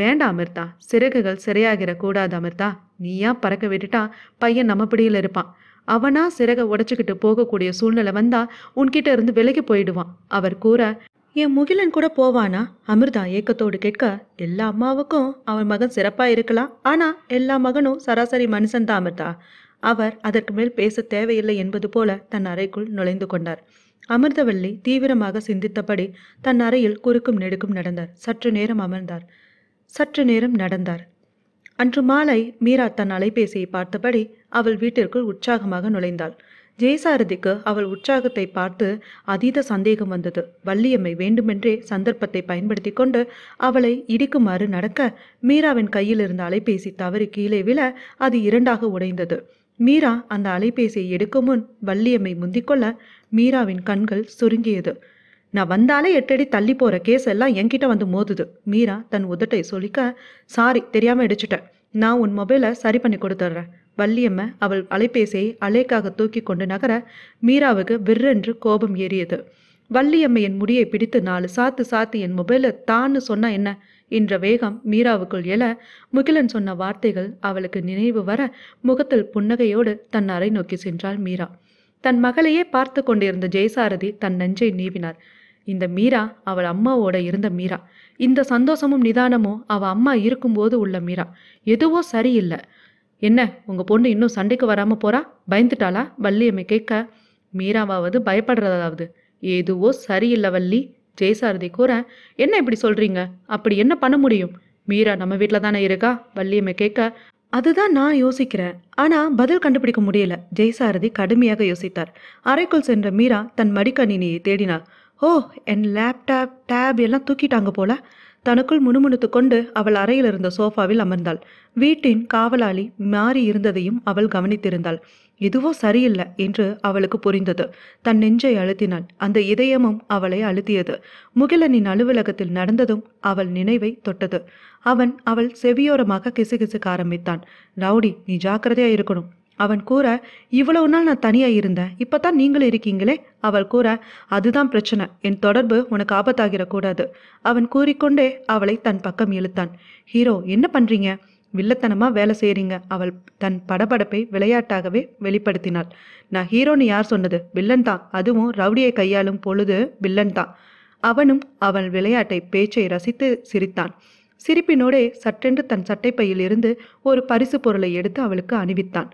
வேண்டாம் அமிர்தா சிறகுகள் சிறையாகிற கூடாது அமிர்தா நீயா பறக்க விட்டுட்டா பையன் நம்ம பிடியில் இருப்பான் அவனா சிறகை உடச்சிக்கிட்டு போகக்கூடிய சூழ்நிலை வந்தா உன்கிட்ட இருந்து விலகி போயிடுவான் அவர் கூற என் முகிலன் கூட போவானா அமிர்தா ஏக்கத்தோடு கேட்க எல்லா அம்மாவுக்கும் அவன் மகன் சிறப்பாக இருக்கலாம் ஆனால் எல்லா மகனும் சராசரி மனுஷன்தான் அமிர்தா அவர் அதற்கு மேல் பேச தேவையில்லை என்பது போல தன் அறைக்குள் நுழைந்து கொண்டார் அமிர்தவல்லி தீவிரமாக சிந்தித்தபடி தன் அறையில் குறுக்கும் நெடுக்கும் நடந்தார் சற்று நேரம் அமர்ந்தார் சற்று நேரம் நடந்தார் அன்று மாலை மீரா தன் அலைபேசியை பார்த்தபடி அவள் வீட்டிற்குள் உற்சாகமாக நுழைந்தாள் ஜெயசாரதிக்கு அவள் உற்சாகத்தை பார்த்து அதீத சந்தேகம் வந்தது வள்ளியம்மை வேண்டுமென்றே சந்தர்ப்பத்தை பயன்படுத்தி கொண்டு அவளை இடிக்குமாறு நடக்க மீராவின் கையில் இருந்த அலைபேசி தவறி கீழே விழ அது இரண்டாக உடைந்தது மீரா அந்த அலைபேசியை எடுக்கும் முன் வள்ளியம்மை முந்திக்கொள்ள மீராவின் கண்கள் சுருங்கியது நான் வந்தாலே எட்டடி தள்ளி போகிற கேஸ் எல்லாம் என்கிட்ட வந்து மோதுது மீரா தன் உதட்டை சொல்லிக்க சாரி தெரியாமல் அடிச்சுட்டேன் நான் உன் மொபைலை சரி பண்ணி கொடுத்துட்றேன் வள்ளியம்மை அவள் அலைபேசியை அலைக்காக தூக்கி கொண்டு நகர மீராவுக்கு விற்றென்று கோபம் ஏறியது வள்ளியம்மையின் முடியை பிடித்து நாலு சாத்து சாத்து என் மொபைலை தான்னு சொன்னால் என்ன என்ற வேகம் மீராவுக்குள் எல முகிலன் சொன்ன வார்த்தைகள் அவளுக்கு நினைவு வர முகத்தில் புன்னகையோடு தன் அறை நோக்கி சென்றாள் மீரா தன் மகளையே பார்த்து கொண்டிருந்த ஜெயசாரதி தன் நெஞ்சை நீவினார் இந்த மீரா அவள் அம்மாவோட இருந்த மீரா இந்த சந்தோஷமும் நிதானமும் அவள் அம்மா இருக்கும்போது உள்ள மீரா எதுவோ சரியில்லை என்ன உங்கள் பொண்ணு இன்னும் சண்டைக்கு வராமல் போறா பயந்துட்டாளா வள்ளியம்மை கேட்க மீராவாவது பயப்படுறதாவது எதுவோ சரியில்லை வள்ளி ஜெயசாரதி கூற என்ன இப்படி சொல்கிறீங்க அப்படி என்ன பண்ண முடியும் மீரா நம்ம வீட்டில் தானே இருக்கா வள்ளியம்மை கேட்க அதுதான் நான் யோசிக்கிறேன் ஆனால் பதில் கண்டுபிடிக்க முடியல ஜெயசாரதி கடுமையாக யோசித்தார் அறைக்குள் சென்ற மீரா தன் மடிக்கணினியை தேடினாள் ஓ என் லேப்டாப் டேப் எல்லாம் தூக்கிட்டாங்க போல தனக்குள் முணுமுணுத்து கொண்டு அவள் அறையில் இருந்த சோஃபாவில் அமர்ந்தாள் வீட்டின் காவலாளி மாறி இருந்ததையும் அவள் கவனித்திருந்தாள் எதுவோ சரியில்லை என்று அவளுக்கு புரிந்தது தன் நெஞ்சை அழுத்தினாள் அந்த இதயமும் அவளை அழுத்தியது முகிலனின் அலுவலகத்தில் நடந்ததும் அவள் நினைவை தொட்டது அவன் அவள் செவியோரமாக கிசுகிசுக்க ஆரம்பித்தான் ரவுடி நீ ஜாக்கிரதையா இருக்கணும் அவன் கூற இவ்வளவு நாள் நான் தனியா இருந்தேன் இப்பதான் நீங்களும் இருக்கீங்களே அவள் கூற அதுதான் பிரச்சனை என் தொடர்பு உனக்கு ஆபத்தாகிடக்கூடாது அவன் கூறிக்கொண்டே அவளை தன் பக்கம் இழுத்தான் ஹீரோ என்ன பண்றீங்க வில்லத்தனமாக வேலை செய்கிறீங்க அவள் தன் படபடப்பை விளையாட்டாகவே வெளிப்படுத்தினாள் நான் ஹீரோன்னு யார் சொன்னது வில்லன் தான் அதுவும் ரவுடியை கையாளும் பொழுது வில்லன் தான் அவனும் அவள் விளையாட்டை பேச்சை ரசித்து சிரித்தான் சிரிப்பினோடே சற்றென்று தன் சட்டைப்பையில் இருந்து ஒரு பரிசு பொருளை எடுத்து அவளுக்கு அணிவித்தான்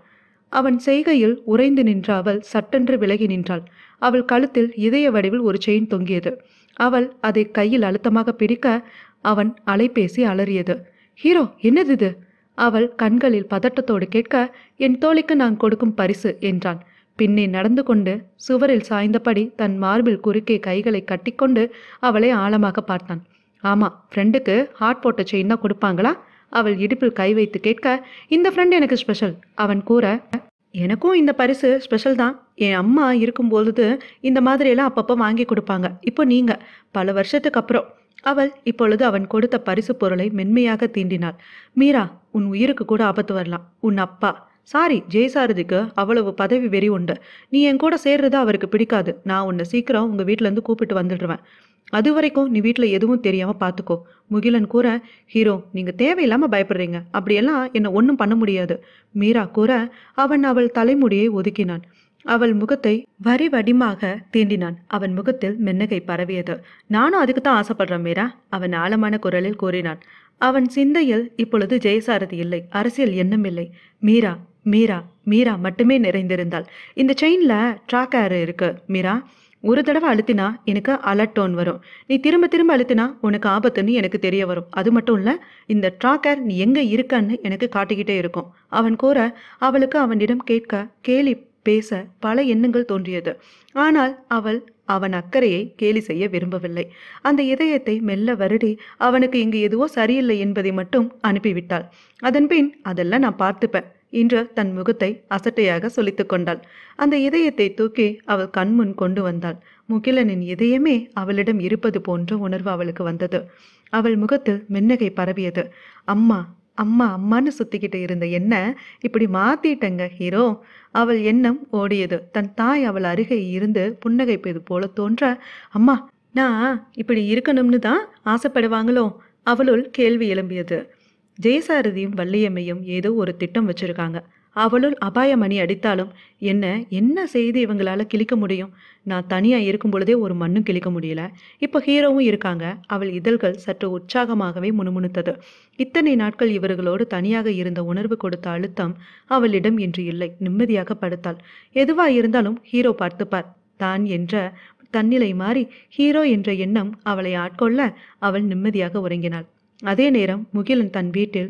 அவன் செய்கையில் உறைந்து நின்ற அவள் சட்டென்று விலகி நின்றாள் அவள் கழுத்தில் இதய வடிவில் ஒரு செயின் தொங்கியது அவள் அதை கையில் அழுத்தமாக பிடிக்க அவன் அலைபேசி அலறியது ஹீரோ என்னது இது அவள் கண்களில் பதட்டத்தோடு கேட்க என் தோழிக்கு நான் கொடுக்கும் பரிசு என்றான் பின்னே நடந்து கொண்டு சுவரில் சாய்ந்தபடி தன் மார்பில் குறுக்கே கைகளை கட்டிக்கொண்டு அவளை ஆழமாக பார்த்தான் ஆமாம் ஃப்ரெண்டுக்கு ஹாட் போட்ட செயின் கொடுப்பாங்களா அவள் இடுப்பில் கை வைத்து கேட்க இந்த ஃப்ரெண்ட் எனக்கு ஸ்பெஷல் அவன் கூற எனக்கும் இந்த பரிசு ஸ்பெஷல் தான் என் அம்மா இருக்கும்போது இந்த மாதிரியெல்லாம் அப்பப்போ வாங்கி கொடுப்பாங்க இப்போ நீங்கள் பல வருஷத்துக்கு அப்புறம் அவள் இப்பொழுது அவன் கொடுத்த பரிசு பொருளை மென்மையாக தீண்டினாள் மீரா உன் உயிருக்கு கூட ஆபத்து வரலாம் உன் அப்பா சாரி ஜெயசாரதிக்கு அவ்வளவு பதவி வெறி உண்டு நீ என் கூட சேர்றது அவருக்கு பிடிக்காது நான் உன்னை சீக்கிரம் உங்கள் வீட்டிலேருந்து கூப்பிட்டு வந்துடுவேன் அது வரைக்கும் நீ வீட்டில் எதுவும் தெரியாமல் பார்த்துக்கோ முகிலன் கூற ஹீரோ நீங்கள் தேவையில்லாமல் பயப்படுறீங்க அப்படியெல்லாம் என்னை ஒன்றும் பண்ண முடியாது மீரா கூற அவன் அவள் தலைமுடியை ஒதுக்கினான் அவள் முகத்தை வரி வடிமாக தீண்டினான் அவன் முகத்தில் மென்னகை பரவியது நானும் அதுக்கு தான் ஆசைப்படுறேன் மீரா அவன் ஆழமான குரலில் கூறினான் அவன் சிந்தையில் இப்பொழுது ஜெயசாரதி இல்லை அரசியல் எண்ணம் இல்லை மீரா மீரா மீரா மட்டுமே நிறைந்திருந்தாள் இந்த செயினில் ட்ராக் ஏர் இருக்கு மீரா ஒரு தடவை அழுத்தினா எனக்கு அலர்ட் டோன் வரும் நீ திரும்ப திரும்ப அழுத்தினா உனக்கு ஆபத்துன்னு எனக்கு தெரிய வரும் அது மட்டும் இல்லை இந்த ட்ராக்கர் நீ எங்கே இருக்கன்னு எனக்கு காட்டிக்கிட்டே இருக்கும் அவன் கூற அவளுக்கு அவனிடம் கேட்க கேலி பேச பல எண்ணங்கள் தோன்றியது ஆனால் அவள் அவன் அக்கறையை கேலி செய்ய விரும்பவில்லை அந்த இதயத்தை மெல்ல வருடி அவனுக்கு இங்கு எதுவோ சரியில்லை என்பதை மட்டும் அனுப்பிவிட்டாள் அதன்பின் அதெல்லாம் நான் பார்த்துப்பேன் இன்று தன் முகத்தை அசட்டையாக சொலித்து கொண்டாள் அந்த இதயத்தை தூக்கி அவள் கண்முன் கொண்டு வந்தாள் முகிலனின் இதயமே அவளிடம் இருப்பது போன்ற உணர்வு அவளுக்கு வந்தது அவள் முகத்தில் மின்னகை பரவியது அம்மா அம்மா அம்மான்னு சுத்திக்கிட்டு இருந்த என்ன இப்படி மாத்திட்டங்க ஹீரோ அவள் எண்ணம் ஓடியது தன் தாய் அவள் அருகே இருந்து புன்னகைப்பது போல தோன்ற அம்மா நான் இப்படி இருக்கணும்னு தான் ஆசைப்படுவாங்களோ அவளுள் கேள்வி எழும்பியது ஜெயசாரதியும் வள்ளியம்மையும் ஏதோ ஒரு திட்டம் வச்சிருக்காங்க அவளுள் அபாயமணி அடித்தாலும் என்ன என்ன செய்து இவங்களால் கிழிக்க முடியும் நான் தனியாக இருக்கும் பொழுதே ஒரு மண்ணும் கிழிக்க முடியல இப்போ ஹீரோவும் இருக்காங்க அவள் இதழ்கள் சற்று உற்சாகமாகவே முணுமுணுத்தது இத்தனை நாட்கள் இவர்களோடு தனியாக இருந்த உணர்வு கொடுத்த அழுத்தம் அவளிடம் இன்று இல்லை நிம்மதியாக படுத்தாள் எதுவா இருந்தாலும் ஹீரோ பார்த்துப்பார் தான் என்ற தன்னிலை மாறி ஹீரோ என்ற எண்ணம் அவளை ஆட்கொள்ள அவள் நிம்மதியாக உறங்கினாள் அதே நேரம் முகிலன் தன் வீட்டில்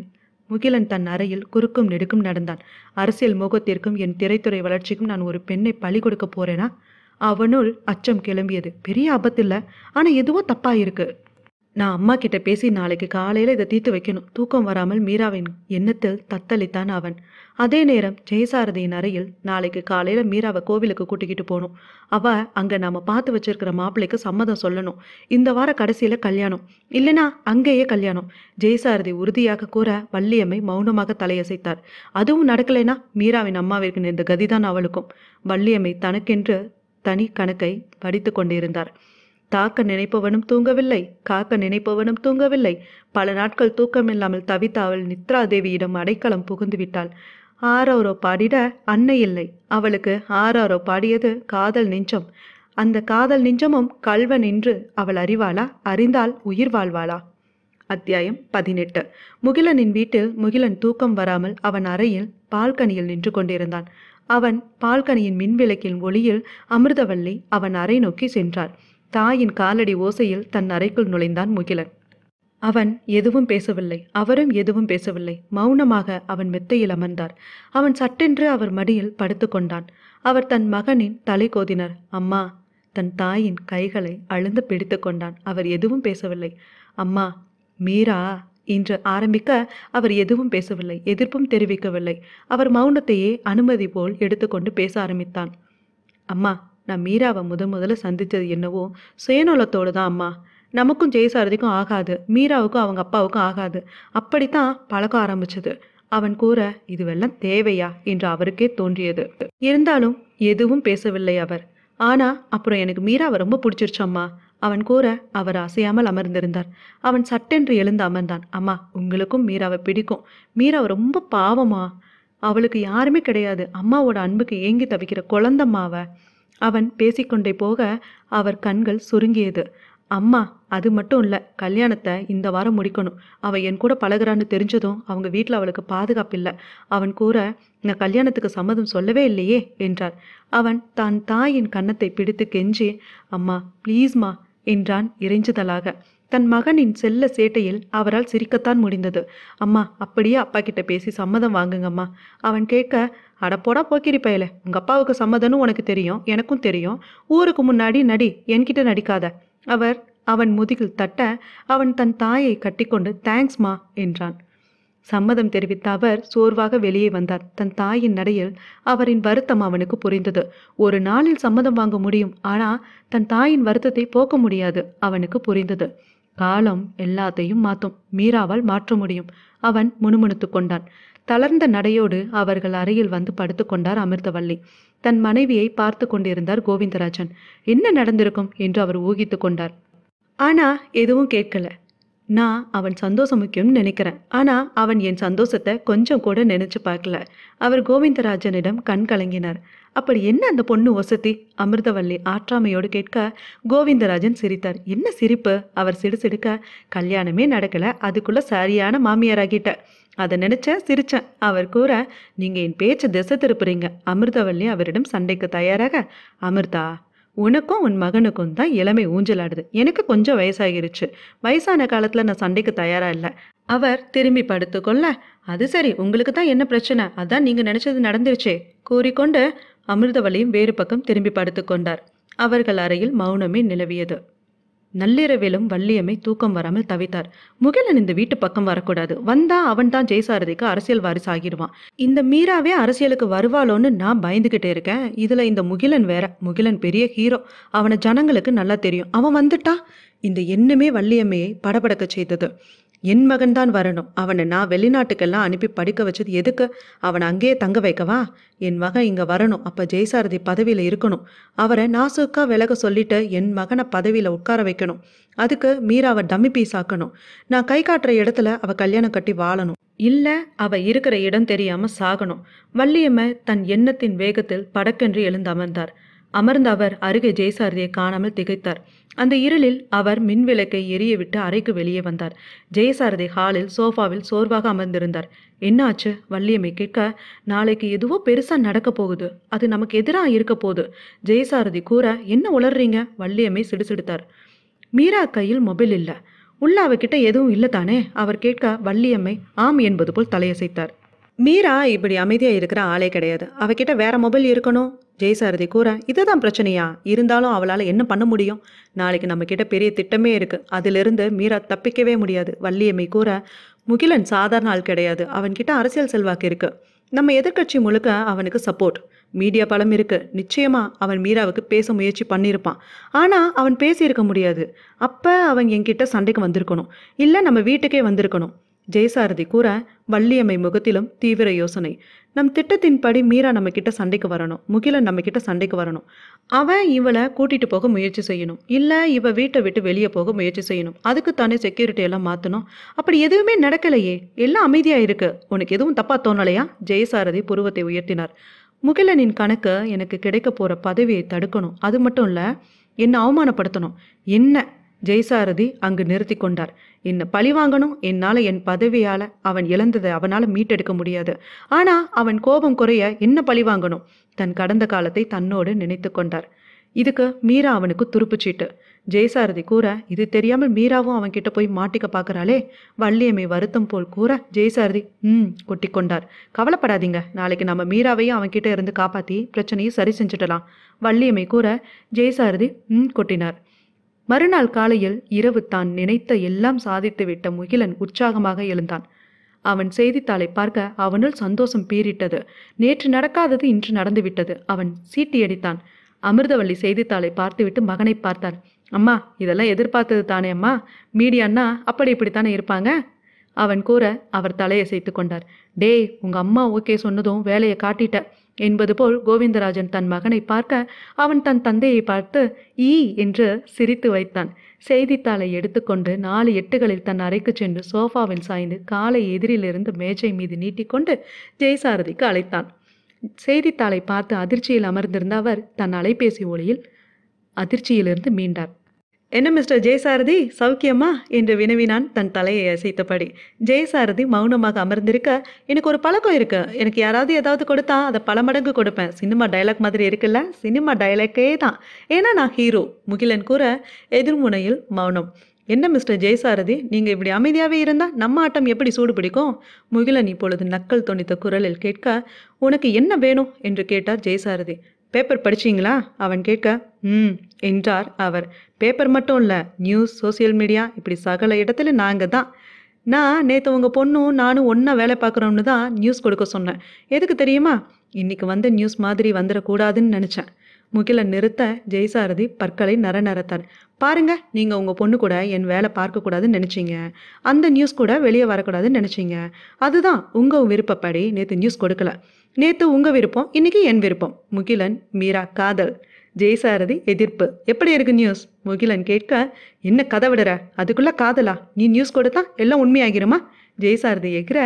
முகிலன் தன் அறையில் குறுக்கும் நெடுக்கும் நடந்தான் அரசியல் மோகத்திற்கும் என் திரைத்துறை வளர்ச்சிக்கும் நான் ஒரு பெண்ணை பழி கொடுக்க போறேனா அவனுள் அச்சம் கிளம்பியது பெரிய ஆபத்தில்லை ஆனால் எதுவோ தப்பாயிருக்கு நான் அம்மா கிட்ட பேசி நாளைக்கு காலையில் இதை தீர்த்து வைக்கணும் தூக்கம் வராமல் மீராவின் எண்ணத்தில் தத்தளித்தான் அவன் அதே நேரம் ஜெயசாரதியின் அறையில் நாளைக்கு காலையில் மீராவை கோவிலுக்கு கூட்டிக்கிட்டு போகணும் அவ அங்கே நாம் பார்த்து வச்சிருக்கிற மாப்பிள்ளைக்கு சம்மதம் சொல்லணும் இந்த வார கடைசியில் கல்யாணம் இல்லைனா அங்கேயே கல்யாணம் ஜெயசாரதி உறுதியாக கூற வள்ளியம்மை மௌனமாக தலையசைத்தார் அதுவும் நடக்கலைன்னா மீராவின் அம்மாவிற்கு இந்த கதிதான் அவளுக்கும் வள்ளியம்மை தனக்கென்று தனி கணக்கை படித்து கொண்டிருந்தார் தாக்க நினைப்பவனும் தூங்கவில்லை காக்க நினைப்பவனும் தூங்கவில்லை பல நாட்கள் தூக்கமில்லாமல் தவித்த அவள் நித்ரா தேவியிடம் அடைக்கலம் புகுந்து விட்டாள் ஆரோரோ பாடிட அன்னை இல்லை அவளுக்கு ஆரோரோ பாடியது காதல் நெஞ்சம் அந்த காதல் நெஞ்சமும் கல்வன் என்று அவள் அறிவாளா அறிந்தால் உயிர் வாழ்வாளா அத்தியாயம் பதினெட்டு முகிலனின் வீட்டில் முகிலன் தூக்கம் வராமல் அவன் அறையில் பால்கனியில் நின்று கொண்டிருந்தான் அவன் பால்கனியின் மின்விளக்கின் ஒளியில் அமிர்தவல்லி அவன் அறை நோக்கி சென்றாள் தாயின் காலடி ஓசையில் தன் அறைக்குள் நுழைந்தான் முகிலன் அவன் எதுவும் பேசவில்லை அவரும் எதுவும் பேசவில்லை மௌனமாக அவன் மெத்தையில் அமர்ந்தார் அவன் சட்டென்று அவர் மடியில் படுத்துக்கொண்டான் அவர் தன் மகனின் தலை கோதினர் அம்மா தன் தாயின் கைகளை அழுந்து பிடித்து கொண்டான் அவர் எதுவும் பேசவில்லை அம்மா மீரா என்று ஆரம்பிக்க அவர் எதுவும் பேசவில்லை எதிர்ப்பும் தெரிவிக்கவில்லை அவர் மௌனத்தையே அனுமதி போல் எடுத்துக்கொண்டு பேச ஆரம்பித்தான் அம்மா நான் மீராவை முத முதல்ல சந்தித்தது என்னவோ சுயநலத்தோடு தான் அம்மா நமக்கும் ஜெயசாரதிக்கும் ஆகாது மீராவுக்கும் அவங்க அப்பாவுக்கும் ஆகாது அப்படித்தான் பழக்கம் ஆரம்பிச்சது அவன் கூற இதுவெல்லாம் தேவையா என்று அவருக்கே தோன்றியது இருந்தாலும் எதுவும் பேசவில்லை அவர் ஆனா அப்புறம் எனக்கு மீராவை ரொம்ப பிடிச்சிருச்சம்மா அவன் கூற அவர் அசையாமல் அமர்ந்திருந்தார் அவன் சட்டென்று எழுந்து அமர்ந்தான் அம்மா உங்களுக்கும் மீராவை பிடிக்கும் மீராவை ரொம்ப பாவமா அவளுக்கு யாருமே கிடையாது அம்மாவோட அன்புக்கு ஏங்கி தவிக்கிற குழந்தம்மாவை அவன் பேசிக்கொண்டே போக அவர் கண்கள் சுருங்கியது அம்மா அது மட்டும் இல்லை கல்யாணத்தை இந்த வாரம் முடிக்கணும் அவள் என் கூட பழகிறான்னு தெரிஞ்சதும் அவங்க வீட்டில் அவளுக்கு பாதுகாப்பு இல்லை அவன் கூற நான் கல்யாணத்துக்கு சம்மதம் சொல்லவே இல்லையே என்றார் அவன் தான் தாயின் கன்னத்தை பிடித்து கெஞ்சி அம்மா ப்ளீஸ்மா என்றான் இறைஞ்சுதலாக தன் மகனின் செல்ல சேட்டையில் அவரால் சிரிக்கத்தான் முடிந்தது அம்மா அப்படியே அப்பா கிட்ட பேசி சம்மதம் வாங்குங்கம்மா அவன் கேட்க அடப்போடா போக்கிரி பயல உங்கள் அப்பாவுக்கு சம்மதம்னு உனக்கு தெரியும் எனக்கும் தெரியும் ஊருக்கு முன்னாடி நடி என்கிட்ட நடிக்காத அவர் அவன் முதுகில் தட்ட அவன் தன் தாயை கட்டிக்கொண்டு தேங்க்ஸ்மா என்றான் சம்மதம் தெரிவித்த அவர் சோர்வாக வெளியே வந்தார் தன் தாயின் நடையில் அவரின் வருத்தம் அவனுக்கு புரிந்தது ஒரு நாளில் சம்மதம் வாங்க முடியும் ஆனால் தன் தாயின் வருத்தத்தை போக்க முடியாது அவனுக்கு புரிந்தது காலம் எல்லாத்தையும் மாற்றும் மீராவால் மாற்ற முடியும் அவன் முணுமுணுத்து கொண்டான் தளர்ந்த நடையோடு அவர்கள் அறையில் வந்து படுத்துக்கொண்டார் அமிர்தவல்லி தன் மனைவியை பார்த்து கொண்டிருந்தார் கோவிந்தராஜன் என்ன நடந்திருக்கும் என்று அவர் ஊகித்து கொண்டார் ஆனா எதுவும் கேட்கல நான் அவன் சந்தோஷம் முக்கியம்னு நினைக்கிறேன் ஆனால் அவன் என் சந்தோஷத்தை கொஞ்சம் கூட நினச்சி பார்க்கல அவர் கோவிந்தராஜனிடம் கண் கலங்கினார் அப்படி என்ன அந்த பொண்ணு ஒசத்தி அமிர்தவல்லி ஆற்றாமையோடு கேட்க கோவிந்தராஜன் சிரித்தார் என்ன சிரிப்பு அவர் சிடுசிடுக்க கல்யாணமே நடக்கல அதுக்குள்ளே சரியான மாமியாராகிட்ட அதை நினச்சேன் சிரித்தேன் அவர் கூற நீங்கள் என் பேச்சை திசை திருப்புறீங்க அமிர்தவல்லி அவரிடம் சண்டைக்கு தயாராக அமிர்தா உனக்கும் உன் மகனுக்கும் தான் இளமை ஊஞ்சலாடுது எனக்கு கொஞ்சம் வயசாகிருச்சு வயசான காலத்தில் நான் சண்டைக்கு தயாராக இல்லை அவர் திரும்பி படுத்துக்கொள்ள அது சரி உங்களுக்கு தான் என்ன பிரச்சனை அதான் நீங்கள் நினச்சது நடந்துருச்சே கூறிக்கொண்டு அமிர்தவள்ளியும் வேறு பக்கம் திரும்பி படுத்துக்கொண்டார் அவர்கள் அறையில் மௌனமே நிலவியது நள்ளிரவிலும் வள்ளியம்மை தூக்கம் வராமல் தவித்தார் முகிலன் இந்த வீட்டு பக்கம் வரக்கூடாது வந்தா அவன் தான் ஜெயசாரதிக்கு அரசியல் வாரிசு ஆகிடுவான் இந்த மீராவே அரசியலுக்கு வருவாளோன்னு நான் பயந்துகிட்டே இருக்கேன் இதுல இந்த முகிலன் வேற முகிலன் பெரிய ஹீரோ அவனை ஜனங்களுக்கு நல்லா தெரியும் அவன் வந்துட்டா இந்த எண்ணமே வள்ளியம்மையை படபடக்க செய்தது என் மகன் தான் வரணும் அவனை நான் வெளிநாட்டுக்கெல்லாம் அனுப்பி படிக்க வச்சது எதுக்கு அவனை அங்கேயே தங்க வைக்கவா என் மகன் இங்கே வரணும் அப்போ ஜெயசாரதி பதவியில் இருக்கணும் அவரை நாசுக்கா விலக சொல்லிட்டு என் மகனை பதவியில் உட்கார வைக்கணும் அதுக்கு மீராவை டம்மி பீஸ் ஆக்கணும் நான் கை காட்டுற இடத்துல அவள் கல்யாணம் கட்டி வாழணும் இல்லை அவ இருக்கிற இடம் தெரியாமல் சாகணும் வள்ளியம்மை தன் எண்ணத்தின் வேகத்தில் படக்கென்று எழுந்து அமர்ந்தார் அமர்ந்த அவர் அருகே ஜெயசாரதியை காணாமல் திகைத்தார் அந்த இருளில் அவர் மின்விளக்கை எரியவிட்டு அறைக்கு வெளியே வந்தார் ஜெயசாரதி ஹாலில் சோஃபாவில் சோர்வாக அமர்ந்திருந்தார் என்னாச்சு வள்ளியம்மை கேட்க நாளைக்கு எதுவோ பெருசா நடக்க போகுது அது நமக்கு எதிராக இருக்க போகுது ஜெயசாரதி கூற என்ன உளர்றீங்க வள்ளியம்மை சிடுசிடுத்தார் மீரா கையில் மொபைல் இல்லை உள்ள அவகிட்ட எதுவும் இல்லை தானே அவர் கேட்க வள்ளியம்மை ஆம் என்பது போல் தலையசைத்தார் மீரா இப்படி அமைதியாக இருக்கிற ஆளே கிடையாது அவகிட்ட வேற மொபைல் இருக்கணும் ஜெயசாரதி கூற இதுதான் பிரச்சனையா இருந்தாலும் அவளால் என்ன பண்ண முடியும் நாளைக்கு நம்ம கிட்ட பெரிய திட்டமே இருக்குது அதிலிருந்து மீரா தப்பிக்கவே முடியாது வள்ளியம்மை கூற முகிலன் சாதாரண ஆள் கிடையாது அவன்கிட்ட அரசியல் செல்வாக்கு இருக்குது நம்ம எதிர்கட்சி முழுக்க அவனுக்கு சப்போர்ட் மீடியா பலம் இருக்கு நிச்சயமா அவன் மீராவுக்கு பேச முயற்சி பண்ணியிருப்பான் ஆனால் அவன் பேசியிருக்க முடியாது அப்போ அவன் என்கிட்ட சண்டைக்கு வந்திருக்கணும் இல்லை நம்ம வீட்டுக்கே வந்திருக்கணும் ஜெயசாரதி கூற வள்ளியம்மை முகத்திலும் தீவிர யோசனை நம் திட்டத்தின்படி மீரா நம்மக்கிட்ட சண்டைக்கு வரணும் முகிலன் நம்மக்கிட்ட சண்டைக்கு வரணும் அவன் இவளை கூட்டிட்டு போக முயற்சி செய்யணும் இல்லை இவ வீட்டை விட்டு வெளியே போக முயற்சி செய்யணும் அதுக்கு தானே செக்யூரிட்டி எல்லாம் மாற்றணும் அப்படி எதுவுமே நடக்கலையே எல்லாம் அமைதியாக இருக்கு உனக்கு எதுவும் தப்பாக தோணலையா ஜெயசாரதி புருவத்தை உயர்த்தினார் முகிலனின் கணக்கு எனக்கு கிடைக்க போகிற பதவியை தடுக்கணும் அது மட்டும் இல்லை என்னை அவமானப்படுத்தணும் என்ன ஜெய்சாரதி அங்கு நிறுத்தி கொண்டார் என்ன பழி வாங்கணும் என்னால் என் பதவியால் அவன் இழந்ததை அவனால் மீட்டெடுக்க முடியாது ஆனால் அவன் கோபம் குறைய என்ன பழி வாங்கணும் தன் கடந்த காலத்தை தன்னோடு நினைத்து கொண்டார் இதுக்கு மீரா அவனுக்கு துருப்புச்சீட்டு ஜெயசாரதி கூற இது தெரியாமல் மீராவும் அவன்கிட்ட போய் மாட்டிக்க பார்க்குறாளே வள்ளியம்மை வருத்தம் போல் கூற ஜெயசாரதி ம் கொட்டி கொண்டார் கவலைப்படாதீங்க நாளைக்கு நம்ம மீராவையும் அவன் கிட்ட இருந்து காப்பாற்றி பிரச்சனையை சரி செஞ்சிடலாம் வள்ளியம்மை கூற ஜெயசாரதி ம் கொட்டினார் மறுநாள் காலையில் இரவு தான் நினைத்த எல்லாம் சாதித்துவிட்ட முகிலன் உற்சாகமாக எழுந்தான் அவன் செய்தித்தாளை பார்க்க அவனுள் சந்தோஷம் பீரிட்டது நேற்று நடக்காதது இன்று நடந்துவிட்டது அவன் சீட்டியடித்தான் அமிர்தவள்ளி செய்தித்தாளை பார்த்துவிட்டு மகனை பார்த்தாள் அம்மா இதெல்லாம் எதிர்பார்த்தது தானே அம்மா மீடியான்னா அப்படி இப்படித்தானே இருப்பாங்க அவன் கூற அவர் தலையசைத்து கொண்டார் டேய் உங்க அம்மா ஓகே சொன்னதும் வேலையை காட்டிட்ட என்பது போல் கோவிந்தராஜன் தன் மகனை பார்க்க அவன் தன் தந்தையை பார்த்து ஈ என்று சிரித்து வைத்தான் செய்தித்தாளை எடுத்துக்கொண்டு நாலு எட்டுகளில் தன் அறைக்கு சென்று சோஃபாவில் சாய்ந்து காலை எதிரிலிருந்து மேஜை மீது நீட்டிக்கொண்டு ஜெய்சாரதிக்கு அழைத்தான் செய்தித்தாளை பார்த்து அதிர்ச்சியில் அமர்ந்திருந்த அவர் தன் அலைபேசி ஒளியில் அதிர்ச்சியிலிருந்து மீண்டார் என்ன மிஸ்டர் ஜெயசாரதி சௌக்கியமா என்று வினவினான் தன் தலையை அசைத்தபடி ஜெயசாரதி மௌனமாக அமர்ந்திருக்க எனக்கு ஒரு பழக்கம் இருக்கு எனக்கு யாராவது ஏதாவது கொடுத்தா அதை பல மடங்கு கொடுப்பேன் சினிமா டைலாக் மாதிரி இருக்குல்ல சினிமா டைலாக்கே தான் ஏன்னா நான் ஹீரோ முகிலன் கூற எதிர்முனையில் மௌனம் என்ன மிஸ்டர் ஜெயசாரதி நீங்கள் இப்படி அமைதியாகவே இருந்தால் நம்ம ஆட்டம் எப்படி சூடு பிடிக்கும் முகிலன் இப்பொழுது நக்கல் தொனித்த குரலில் கேட்க உனக்கு என்ன வேணும் என்று கேட்டார் ஜெயசாரதி பேப்பர் படிச்சிங்களா அவன் கேட்க ம் என்றார் அவர் பேப்பர் மட்டும் இல்லை நியூஸ் சோசியல் மீடியா இப்படி சகல இடத்துல நாங்கள் தான் நான் நேற்று உங்கள் பொண்ணும் நானும் ஒன்றா வேலை பார்க்குறோம்னு தான் நியூஸ் கொடுக்க சொன்னேன் எதுக்கு தெரியுமா இன்றைக்கி வந்து நியூஸ் மாதிரி வந்துடக்கூடாதுன்னு நினச்சேன் முகில நிறுத்த ஜெய்சாரதி பற்களை நர நிறத்தார் பாருங்க நீங்கள் உங்கள் பொண்ணு கூட என் வேலை பார்க்கக்கூடாதுன்னு நினச்சிங்க அந்த நியூஸ் கூட வெளியே வரக்கூடாதுன்னு நினச்சிங்க அதுதான் உங்கள் விருப்பப்படி நேற்று நியூஸ் கொடுக்கல நேற்று உங்கள் விருப்பம் இன்றைக்கி என் விருப்பம் முகிலன் மீரா காதல் ஜெயசாரதி எதிர்ப்பு எப்படி இருக்கு நியூஸ் முகிலன் கேட்க என்ன கதை விடுற அதுக்குள்ள காதலா நீ நியூஸ் கொடுத்தா எல்லாம் உண்மையாகிருமா ஜெயசாரதி எகிற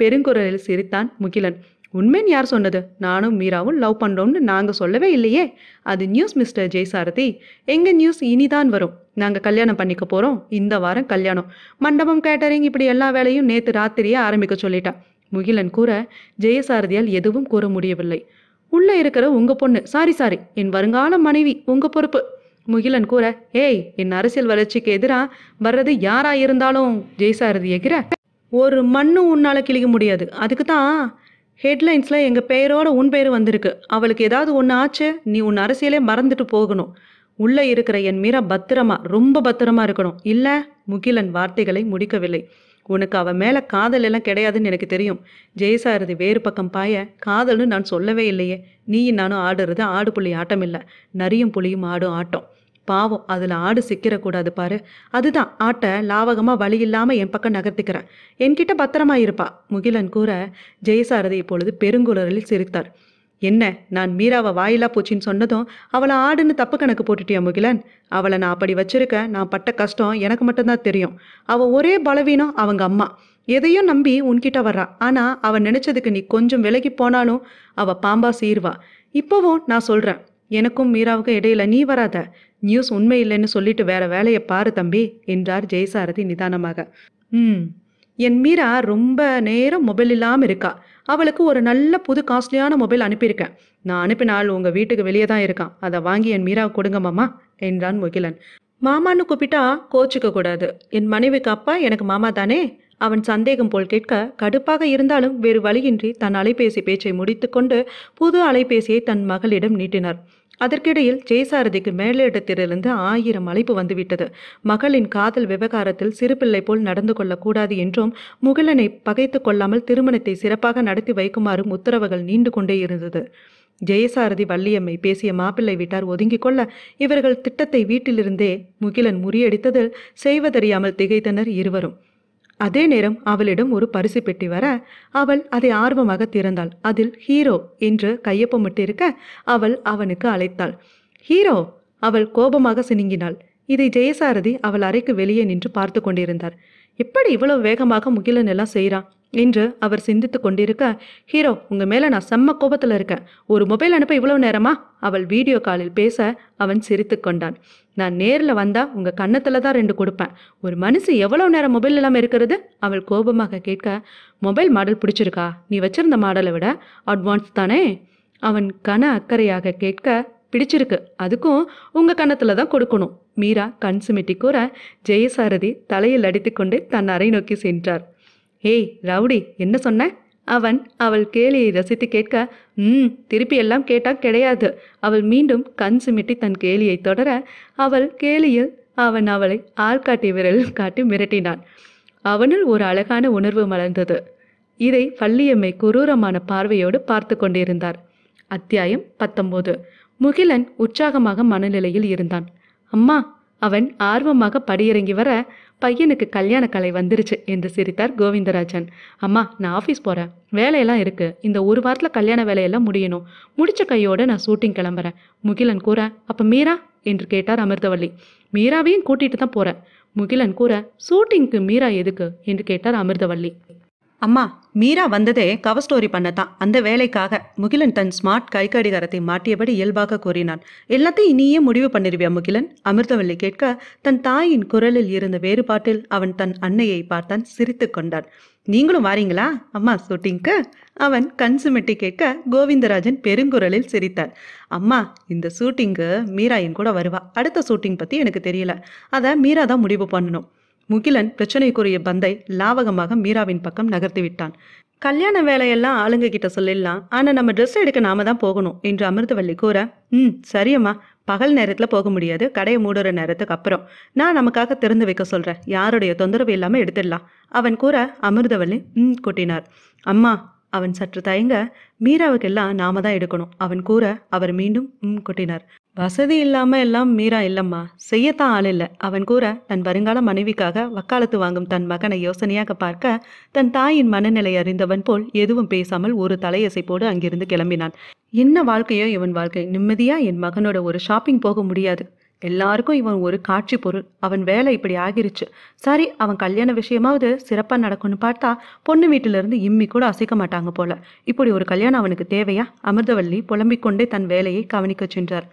பெருங்குரலில் சிரித்தான் முகிலன் உண்மைன்னு யார் சொன்னது நானும் மீராவும் லவ் பண்ணுறோம்னு நாங்கள் சொல்லவே இல்லையே அது நியூஸ் மிஸ்டர் ஜெய்சாரதி எங்கள் நியூஸ் இனிதான் வரும் நாங்கள் கல்யாணம் பண்ணிக்க போகிறோம் இந்த வாரம் கல்யாணம் மண்டபம் கேட்டரிங் இப்படி எல்லா வேலையும் நேற்று ராத்திரியே ஆரம்பிக்க சொல்லிட்டா முகிலன் கூற ஜெயசாரதியால் எதுவும் கூற முடியவில்லை உள்ளே இருக்கிற உங்கள் பொண்ணு சாரி சாரி என் வருங்கால மனைவி உங்கள் பொறுப்பு முகிலன் கூற ஏய் என் அரசியல் வளர்ச்சிக்கு எதிராக வர்றது யாரா இருந்தாலும் ஜெய்சாரதி எகிற ஒரு மண்ணும் உன்னால் கிழிக்க முடியாது அதுக்கு தான் ஹெட்லைன்ஸில் எங்கள் பெயரோட உன் பெயர் வந்திருக்கு அவளுக்கு ஏதாவது ஒன்று ஆச்சு நீ உன் அரசியலே மறந்துட்டு போகணும் உள்ளே இருக்கிற என் மீரா பத்திரமா ரொம்ப பத்திரமா இருக்கணும் இல்லை முகிலன் வார்த்தைகளை முடிக்கவில்லை உனக்கு அவன் மேலே காதல் எல்லாம் கிடையாதுன்னு எனக்கு தெரியும் ஜெயசாரதி வேறு பக்கம் பாய காதல்னு நான் சொல்லவே இல்லையே நீயும் நானும் ஆடுறது ஆடு புள்ளி ஆட்டம் இல்லை நரியும் புளியும் ஆடும் ஆட்டம் பாவம் அதில் ஆடு சிக்கிறக்கூடாது பாரு அதுதான் ஆட்டை லாவகமாக வழி இல்லாமல் என் பக்கம் நகர்த்திக்கிறேன் என்கிட்ட பத்திரமா இருப்பா முகிலன் கூற ஜெயசாரதி இப்பொழுது பெருங்குளரில் சிரித்தார் என்ன நான் மீராவை வாயிலா போச்சின்னு சொன்னதும் அவளை ஆடுன்னு தப்பு கணக்கு போட்டுட்டியா முகிலன் அவளை நான் அப்படி வச்சிருக்க நான் பட்ட கஷ்டம் எனக்கு மட்டும்தான் தெரியும் அவள் ஒரே பலவீனம் அவங்க அம்மா எதையும் நம்பி உன்கிட்ட வர்றா ஆனால் அவன் நினச்சதுக்கு நீ கொஞ்சம் விலகி போனாலும் அவள் பாம்பா சீர்வா இப்போவும் நான் சொல்கிறேன் எனக்கும் மீராவுக்கும் இடையில நீ வராத நியூஸ் உண்மை இல்லைன்னு சொல்லிட்டு வேற வேலையை பாரு தம்பி என்றார் ஜெயசாரதி நிதானமாக ம் என் மீரா ரொம்ப நேரம் மொபைல் இல்லாமல் இருக்கா அவளுக்கு ஒரு நல்ல புது காஸ்ட்லியான மொபைல் அனுப்பியிருக்கேன் நான் அனுப்பினால் உங்கள் வீட்டுக்கு வெளியே தான் இருக்கான் அதை வாங்கி என் மீரா கொடுங்க மாமா என்றான் முகிலன் மாமான்னு கூப்பிட்டா கோச்சிக்க கூடாது என் மனைவிக்கு அப்பா எனக்கு மாமா தானே அவன் சந்தேகம் போல் கேட்க கடுப்பாக இருந்தாலும் வேறு வழியின்றி தன் அலைபேசி பேச்சை முடித்துக்கொண்டு புது அலைபேசியை தன் மகளிடம் நீட்டினார் அதற்கிடையில் ஜெயசாரதிக்கு மேலிடத்திலிருந்து ஆயிரம் அழைப்பு வந்துவிட்டது மகளின் காதல் விவகாரத்தில் சிறுபிள்ளை போல் நடந்து கொள்ளக்கூடாது என்றும் முகிலனை பகைத்து கொள்ளாமல் திருமணத்தை சிறப்பாக நடத்தி வைக்குமாறும் உத்தரவுகள் நீண்டு கொண்டே இருந்தது ஜெயசாரதி வள்ளியம்மை பேசிய மாப்பிள்ளை வீட்டார் ஒதுங்கிக் கொள்ள இவர்கள் திட்டத்தை வீட்டிலிருந்தே முகிலன் முறியடித்ததில் செய்வதறியாமல் திகைத்தனர் இருவரும் அதே நேரம் அவளிடம் ஒரு பரிசு பெட்டி வர அவள் அதை ஆர்வமாக திறந்தாள் அதில் ஹீரோ என்று கையொப்பமிட்டிருக்க அவள் அவனுக்கு அழைத்தாள் ஹீரோ அவள் கோபமாக சினிங்கினாள் இதை ஜெயசாரதி அவள் அறைக்கு வெளியே நின்று பார்த்து கொண்டிருந்தார் எப்படி இவ்வளவு வேகமாக முகிலன் எல்லாம் செய்கிறான் என்று அவர் சிந்தித்து கொண்டிருக்க ஹீரோ உங்கள் மேலே நான் செம்ம கோபத்தில் இருக்கேன் ஒரு மொபைல் அனுப்ப இவ்வளவு நேரமா அவள் வீடியோ காலில் பேச அவன் சிரித்து கொண்டான் நான் நேரில் வந்தால் உங்கள் கன்னத்தில் தான் ரெண்டு கொடுப்பேன் ஒரு மனுஷு எவ்வளோ நேரம் மொபைல் இல்லாமல் இருக்கிறது அவள் கோபமாக கேட்க மொபைல் மாடல் பிடிச்சிருக்கா நீ வச்சிருந்த மாடலை விட அட்வான்ஸ் தானே அவன் கன அக்கறையாக கேட்க பிடிச்சிருக்கு அதுக்கும் உங்கள் கன்னத்தில் தான் கொடுக்கணும் மீரா கண் சுமிட்டி கூற ஜெயசாரதி தலையில் அடித்துக்கொண்டே தன் அறை நோக்கி சென்றார் ஏய் ரவுடி என்ன சொன்ன அவன் அவள் கேலியை ரசித்து கேட்க ம் திருப்பி எல்லாம் கேட்டால் கிடையாது அவள் மீண்டும் கண் சுமிட்டி தன் கேலியை தொடர அவள் கேலியில் அவன் அவளை ஆள்காட்டி விரல் காட்டி மிரட்டினான் அவனுள் ஒரு அழகான உணர்வு மலர்ந்தது இதை பள்ளியம்மை குரூரமான பார்வையோடு பார்த்து கொண்டிருந்தார் அத்தியாயம் பத்தொம்போது முகிலன் உற்சாகமாக மனநிலையில் இருந்தான் அம்மா அவன் ஆர்வமாக படியிறங்கி வர பையனுக்கு கல்யாண கலை வந்துருச்சு என்று சிரித்தார் கோவிந்தராஜன் அம்மா நான் ஆஃபீஸ் போகிறேன் வேலையெல்லாம் இருக்குது இந்த ஒரு வாரத்தில் கல்யாண வேலையெல்லாம் முடியணும் முடிச்ச கையோடு நான் ஷூட்டிங் கிளம்புறேன் முகிலன் கூற அப்போ மீரா என்று கேட்டார் அமிர்தவள்ளி மீராவையும் கூட்டிகிட்டு தான் போகிறேன் முகிலன் கூற ஷூட்டிங்க்கு மீரா எதுக்கு என்று கேட்டார் அமிர்தவள்ளி அம்மா மீரா வந்ததே கவர் ஸ்டோரி பண்ணத்தான் அந்த வேலைக்காக முகிலன் தன் ஸ்மார்ட் கை கடிகாரத்தை மாட்டியபடி இயல்பாக கூறினான் எல்லாத்தையும் இனியே முடிவு பண்ணிருவியா முகிலன் அமிர்தவல்லி கேட்க தன் தாயின் குரலில் இருந்த வேறுபாட்டில் அவன் தன் அன்னையை பார்த்தான் சிரித்து கொண்டான் நீங்களும் வாரீங்களா அம்மா ஷூட்டிங்க்கு அவன் கண் சுமிட்டி கேட்க கோவிந்தராஜன் பெருங்குரலில் சிரித்தார் அம்மா இந்த ஷூட்டிங்கு மீரா என் கூட வருவா அடுத்த ஷூட்டிங் பற்றி எனக்கு தெரியல அதை மீரா தான் முடிவு பண்ணணும் முகிலன் பிரச்சனைக்குரிய பந்தை லாவகமாக மீராவின் பக்கம் நகர்த்தி விட்டான் கல்யாண வேலையெல்லாம் ஆளுங்க கிட்ட சொல்லிடலாம் ஆனால் நம்ம ட்ரெஸ் எடுக்க நாம தான் போகணும் என்று அமிர்தவள்ளி கூற ம் சரியம்மா பகல் நேரத்தில் போக முடியாது கடையை மூடுற நேரத்துக்கு அப்புறம் நான் நமக்காக திறந்து வைக்க சொல்கிறேன் யாருடைய தொந்தரவு இல்லாமல் எடுத்துடலாம் அவன் கூற அமிர்தவள்ளி ம் கொட்டினார் அம்மா அவன் சற்று தயங்க மீராவுக்கெல்லாம் நாம தான் எடுக்கணும் அவன் கூற அவர் மீண்டும் ம் கொட்டினார் வசதி இல்லாமல் எல்லாம் மீரா இல்லைம்மா செய்யத்தான் ஆள் இல்லை அவன் கூற தன் வருங்கால மனைவிக்காக வக்காலத்து வாங்கும் தன் மகனை யோசனையாக பார்க்க தன் தாயின் மனநிலை அறிந்தவன் போல் எதுவும் பேசாமல் ஒரு தலையசைப்போடு அங்கிருந்து கிளம்பினான் என்ன வாழ்க்கையோ இவன் வாழ்க்கை நிம்மதியாக என் மகனோட ஒரு ஷாப்பிங் போக முடியாது எல்லாருக்கும் இவன் ஒரு காட்சி பொருள் அவன் வேலை இப்படி ஆகிருச்சு சரி அவன் கல்யாண விஷயமாவது சிறப்பாக நடக்கும்னு பார்த்தா பொண்ணு வீட்டிலிருந்து இம்மி கூட அசைக்க மாட்டாங்க போல இப்படி ஒரு கல்யாணம் அவனுக்கு தேவையா அமிர்தவல்லி புலம்பிக் கொண்டே தன் வேலையை கவனிக்கச் சென்றார்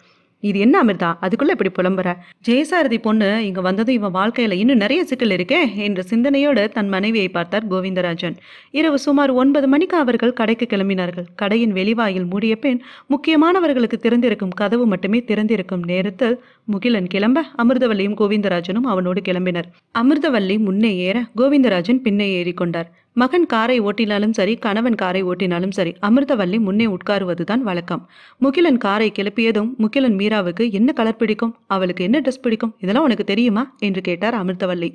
இது என்ன அமிர்தா அதுக்குள்ளே இப்படி புலம்புற ஜெயசாரதி பொண்ணு இங்கே வந்ததும் இவன் வாழ்க்கையில் இன்னும் நிறைய சிக்கல் இருக்கே என்ற சிந்தனையோடு தன் மனைவியை பார்த்தார் கோவிந்தராஜன் இரவு சுமார் ஒன்பது மணிக்கு அவர்கள் கடைக்கு கிளம்பினார்கள் கடையின் வெளிவாயில் மூடிய பெண் முக்கியமானவர்களுக்கு திறந்திருக்கும் கதவு மட்டுமே திறந்திருக்கும் நேரத்தில் முகிலன் கிளம்ப அமிர்தவல்லியும் கோவிந்தராஜனும் அவனோடு கிளம்பினர் அமிர்தவல்லி முன்னே ஏற கோவிந்தராஜன் பின்னே ஏறிக்கொண்டார் மகன் காரை ஓட்டினாலும் சரி கணவன் காரை ஓட்டினாலும் சரி அமிர்தவல்லி முன்னே உட்காருவதுதான் வழக்கம் முகிலன் காரை கிளப்பியதும் முகிலன் மீராவுக்கு என்ன கலர் பிடிக்கும் அவளுக்கு என்ன ட்ரெஸ் பிடிக்கும் இதெல்லாம் உனக்கு தெரியுமா என்று கேட்டார் அமிர்தவல்லி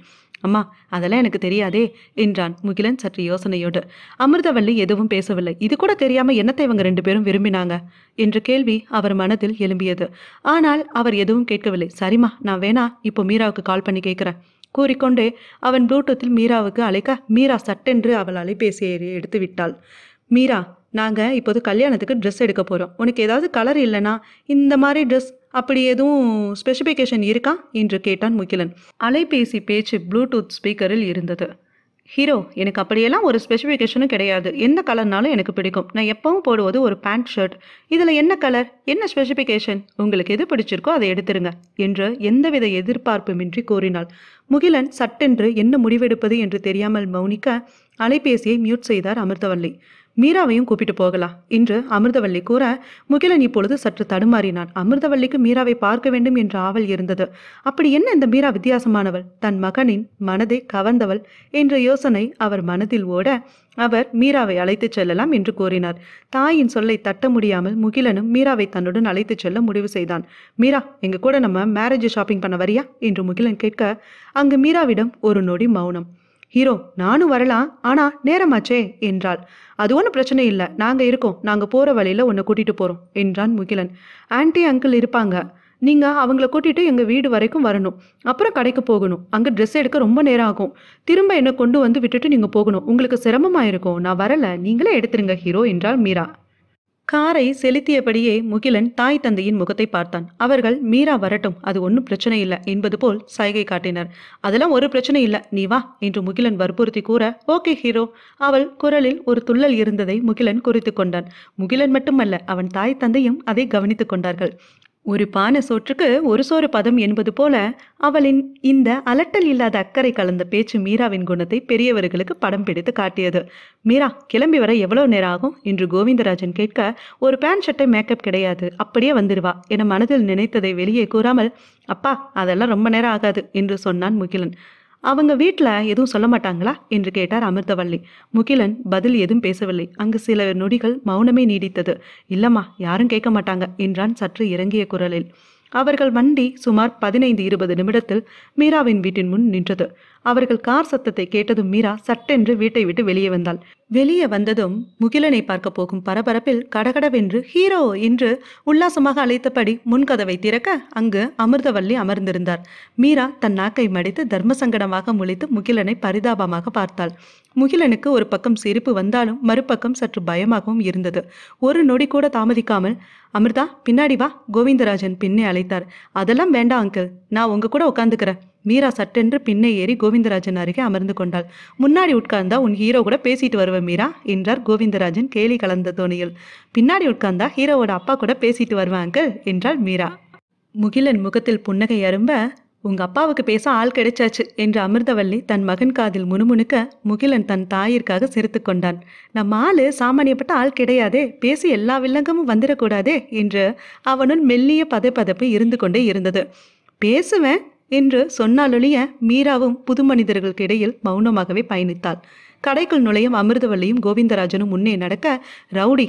அம்மா அதெல்லாம் எனக்கு தெரியாதே என்றான் முகிலன் சற்று யோசனையோடு அமிர்தவல்லி எதுவும் பேசவில்லை இது கூட தெரியாம என்னத்தை இவங்க ரெண்டு பேரும் விரும்பினாங்க என்ற கேள்வி அவர் மனதில் எழும்பியது ஆனால் அவர் எதுவும் கேட்கவில்லை சரிம்மா நான் வேணா இப்போ மீராவுக்கு கால் பண்ணி கேட்குறேன் கூறிக்கொண்டு அவன் ப்ளூடூத்தில் மீராவுக்கு அழைக்க மீரா சட்டென்று அவள் அலைபேசி எடுத்து விட்டாள் மீரா நாங்கள் இப்போது கல்யாணத்துக்கு ட்ரெஸ் எடுக்க போகிறோம் உனக்கு ஏதாவது கலர் இல்லைனா இந்த மாதிரி ட்ரெஸ் அப்படி எதுவும் ஸ்பெசிஃபிகேஷன் இருக்கா என்று கேட்டான் முகிலன் அலைபேசி பேச்சு ப்ளூடூத் ஸ்பீக்கரில் இருந்தது ஹீரோ எனக்கு அப்படியெல்லாம் ஒரு ஸ்பெசிஃபிகேஷனும் கிடையாது எந்த கலர்னாலும் எனக்கு பிடிக்கும் நான் எப்பவும் போடுவது ஒரு பேண்ட் ஷர்ட் இதில் என்ன கலர் என்ன ஸ்பெசிஃபிகேஷன் உங்களுக்கு எது பிடிச்சிருக்கோ அதை எடுத்துருங்க என்று எந்தவித எதிர்பார்ப்புமின்றி கூறினாள் முகிலன் சட்டென்று என்ன முடிவெடுப்பது என்று தெரியாமல் மௌனிக்க அலைபேசியை மியூட் செய்தார் அமிர்தவல்லி மீராவையும் கூப்பிட்டு போகலாம் என்று அமிர்தவள்ளி கூற முகிலன் இப்பொழுது சற்று தடுமாறினான் அமிர்தவள்ளிக்கு மீராவை பார்க்க வேண்டும் என்ற ஆவல் இருந்தது அப்படி என்ன இந்த மீரா வித்தியாசமானவள் தன் மகனின் மனதை கவர்ந்தவள் என்ற யோசனை அவர் மனதில் ஓட அவர் மீராவை அழைத்துச் செல்லலாம் என்று கூறினார் தாயின் சொல்லை தட்ட முடியாமல் முகிலனும் மீராவை தன்னுடன் அழைத்துச் செல்ல முடிவு செய்தான் மீரா எங்க கூட நம்ம மேரேஜ் ஷாப்பிங் பண்ண வரியா என்று முகிலன் கேட்க அங்கு மீராவிடம் ஒரு நொடி மௌனம் ஹீரோ நானும் வரலாம் ஆனால் நேரமாச்சே என்றாள் அது ஒன்றும் பிரச்சனை இல்லை நாங்கள் இருக்கோம் நாங்கள் போகிற வழியில் உன்னை கூட்டிகிட்டு போகிறோம் என்றான் முகிலன் ஆன்டி அங்கிள் இருப்பாங்க நீங்கள் அவங்கள கூட்டிகிட்டு எங்கள் வீடு வரைக்கும் வரணும் அப்புறம் கடைக்கு போகணும் அங்கே ட்ரெஸ் எடுக்க ரொம்ப நேரம் ஆகும் திரும்ப என்னை கொண்டு வந்து விட்டுட்டு நீங்கள் போகணும் உங்களுக்கு சிரமமாக இருக்கும் நான் வரலை நீங்களே எடுத்துருங்க ஹீரோ என்றாள் மீரா காரை செலுத்தியபடியே முகிலன் தாய் தந்தையின் முகத்தை பார்த்தான் அவர்கள் மீரா வரட்டும் அது ஒன்றும் பிரச்சனை இல்லை என்பது போல் சைகை காட்டினர் அதெல்லாம் ஒரு பிரச்சனை இல்லை நீ வா என்று முகிலன் வற்புறுத்தி கூற ஓகே ஹீரோ அவள் குரலில் ஒரு துள்ளல் இருந்ததை முகிலன் குறித்து கொண்டான் முகிலன் மட்டுமல்ல அவன் தாய் தந்தையும் அதை கவனித்துக் கொண்டார்கள் ஒரு பானை சோற்றுக்கு ஒரு சோறு பதம் என்பது போல அவளின் இந்த அலட்டல் இல்லாத அக்கறை கலந்த பேச்சு மீராவின் குணத்தை பெரியவர்களுக்கு படம் பிடித்து காட்டியது மீரா கிளம்பி வர எவ்வளோ நேரம் ஆகும் என்று கோவிந்தராஜன் கேட்க ஒரு பேண்ட் ஷர்ட்டை மேக்கப் கிடையாது அப்படியே வந்துடுவா என மனதில் நினைத்ததை வெளியே கூறாமல் அப்பா அதெல்லாம் ரொம்ப நேரம் ஆகாது என்று சொன்னான் முகிலன் அவங்க வீட்டில் எதுவும் சொல்ல மாட்டாங்களா என்று கேட்டார் அமிர்தவள்ளி முகிலன் பதில் எதுவும் பேசவில்லை அங்கு சில நொடிகள் மௌனமே நீடித்தது இல்லம்மா யாரும் கேட்க மாட்டாங்க என்றான் சற்று இறங்கிய குரலில் அவர்கள் வண்டி சுமார் பதினைந்து இருபது நிமிடத்தில் மீராவின் வீட்டின் முன் நின்றது அவர்கள் கார் சத்தத்தை கேட்டதும் மீரா சட்டென்று வீட்டை விட்டு வெளியே வந்தாள் வெளியே வந்ததும் முகிலனை பார்க்க போகும் பரபரப்பில் கடகடவென்று ஹீரோ என்று உல்லாசமாக அழைத்தபடி முன்கதவை திறக்க அங்கு அமிர்தவல்லி அமர்ந்திருந்தார் மீரா தன் நாக்கை மடித்து தர்ம சங்கடமாக முழித்து முகிலனை பரிதாபமாக பார்த்தாள் முகிலனுக்கு ஒரு பக்கம் சிரிப்பு வந்தாலும் மறுபக்கம் சற்று பயமாகவும் இருந்தது ஒரு நொடி கூட தாமதிக்காமல் அமிர்தா பின்னாடி வா கோவிந்தராஜன் பின்னே அழைத்தார் அதெல்லாம் வேண்டாம் அங்கிள் நான் உங்க கூட உட்காந்துக்கிறேன் மீரா சட்டென்று பின்னே ஏறி கோவிந்தராஜன் அருகே அமர்ந்து கொண்டாள் முன்னாடி உட்கார்ந்தா உன் ஹீரோ கூட பேசிட்டு வருவேன் மீரா என்றார் கோவிந்தராஜன் கேலி கலந்த தோணியில் பின்னாடி உட்கார்ந்தா ஹீரோவோட அப்பா கூட பேசிட்டு வருவாங்க என்றாள் மீரா முகிலன் முகத்தில் புன்னகை அரும்ப உங்க அப்பாவுக்கு பேச ஆள் கிடைச்சாச்சு என்று அமிர்தவல்லி தன் மகன் காதில் முணுமுணுக்க முகிலன் தன் தாயிற்காக சிரித்து கொண்டான் நம்ம ஆளு சாமானியப்பட்ட ஆள் கிடையாதே பேசி எல்லா வில்லங்கமும் வந்துடக்கூடாதே என்று அவனுள் மெல்லிய பதைப்பதப்பு இருந்து கொண்டே இருந்தது பேசுவேன் என்று சொன்னாலொழிய மீராவும் புது மனிதர்களுக்கு இடையில் மௌனமாகவே பயணித்தாள் கடைக்குள் நுழையும் அமிர்தவல்லியும் கோவிந்தராஜனும் முன்னே நடக்க ரவுடி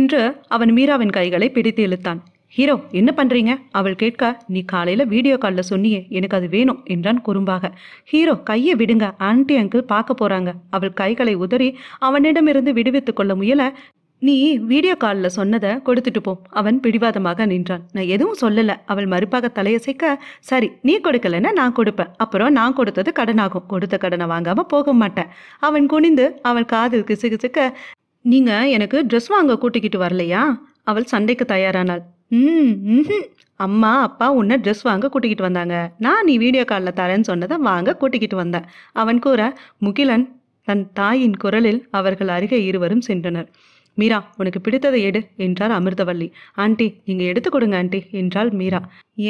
என்று அவன் மீராவின் கைகளை பிடித்து இழுத்தான் ஹீரோ என்ன பண்ணுறீங்க அவள் கேட்க நீ காலையில் வீடியோ காலில் சொன்னியே எனக்கு அது வேணும் என்றான் குறும்பாக ஹீரோ கையை விடுங்க ஆன்டி அங்கிள் பார்க்க போகிறாங்க அவள் கைகளை உதறி அவனிடமிருந்து விடுவித்துக் கொள்ள முயல நீ வீடியோ காலில் சொன்னதை கொடுத்துட்டு போ அவன் பிடிவாதமாக நின்றான் நான் எதுவும் சொல்லலை அவள் மறுப்பாக தலையசைக்க சரி நீ கொடுக்கலன்னா நான் கொடுப்பேன் அப்புறம் நான் கொடுத்தது கடனாகும் கொடுத்த கடனை வாங்காமல் போக மாட்டேன் அவன் குனிந்து அவள் காதில் கிசுகிசுக்க நீங்கள் எனக்கு ட்ரெஸ் வாங்க கூட்டிக்கிட்டு வரலையா அவள் சண்டைக்கு தயாரானாள் ம் அம்மா அப்பா உன்னை ட்ரெஸ் வாங்க கூட்டிக்கிட்டு வந்தாங்க நான் நீ வீடியோ காலில் தரேன்னு சொன்னதை வாங்க கூட்டிக்கிட்டு வந்தேன் அவன் கூற முகிலன் தன் தாயின் குரலில் அவர்கள் அருகே இருவரும் சென்றனர் மீரா உனக்கு பிடித்ததை எடு என்றார் அமிர்தவள்ளி ஆண்டி நீங்கள் எடுத்து கொடுங்க ஆண்டி என்றாள் மீரா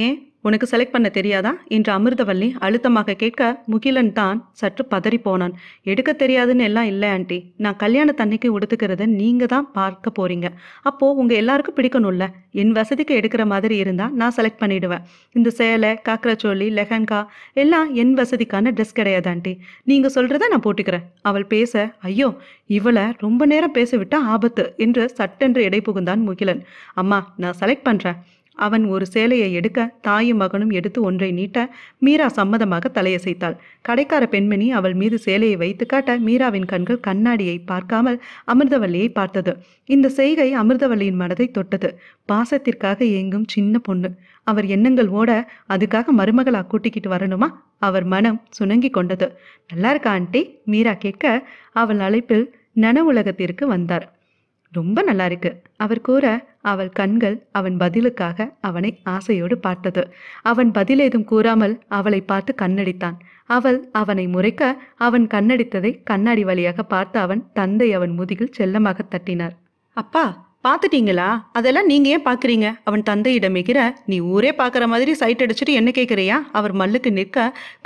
ஏன் உனக்கு செலக்ட் பண்ண தெரியாதா என்று அமிர்தவல்லி அழுத்தமாக கேட்க முகிலன் தான் சற்று பதறி போனான் எடுக்க தெரியாதுன்னு எல்லாம் இல்லை ஆண்டி நான் கல்யாண தண்ணிக்கு உடுத்துக்கிறத நீங்க தான் பார்க்க போறீங்க அப்போ உங்க எல்லாருக்கும் பிடிக்கணும்ல என் வசதிக்கு எடுக்கிற மாதிரி இருந்தா நான் செலக்ட் பண்ணிடுவேன் இந்த சேலை காக்கரச்சோலி லெஹங்கா எல்லாம் என் வசதிக்கான ட்ரெஸ் கிடையாது ஆண்டி நீங்க சொல்றத நான் போட்டுக்கிறேன் அவள் பேச ஐயோ இவளை ரொம்ப நேரம் பேச விட்டா ஆபத்து என்று சட்டென்று இடை புகுந்தான் முகிலன் அம்மா நான் செலக்ட் பண்றேன் அவன் ஒரு சேலையை எடுக்க தாயும் மகனும் எடுத்து ஒன்றை நீட்ட மீரா சம்மதமாக தலையசைத்தாள் கடைக்கார பெண்மணி அவள் மீது சேலையை வைத்து காட்ட மீராவின் கண்கள் கண்ணாடியை பார்க்காமல் அமிர்தவல்லியை பார்த்தது இந்த செய்கை அமிர்தவல்லியின் மனதை தொட்டது பாசத்திற்காக ஏங்கும் சின்ன பொண்ணு அவர் எண்ணங்கள் ஓட அதுக்காக மருமகளா கூட்டிக்கிட்டு வரணுமா அவர் மனம் சுணங்கி கொண்டது நல்லா இருக்கா ஆண்டி மீரா கேட்க அவள் அழைப்பில் நன உலகத்திற்கு வந்தார் ரொம்ப நல்லா இருக்கு அவர் கூற அவள் கண்கள் அவன் பதிலுக்காக அவனை ஆசையோடு பார்த்தது அவன் பதில் ஏதும் கூறாமல் அவளை பார்த்து கண்ணடித்தான் அவள் அவனை முறைக்க அவன் கண்ணடித்ததை கண்ணாடி வழியாக பார்த்து அவன் தந்தை அவன் முதுகில் செல்லமாக தட்டினார் அப்பா பார்த்துட்டீங்களா அதெல்லாம் நீங்க ஏன் பாக்குறீங்க அவன் தந்தையிடம் மிகிற நீ ஊரே பார்க்குற மாதிரி சைட் அடிச்சுட்டு என்ன கேட்குறியா அவர் மல்லுக்கு நிற்க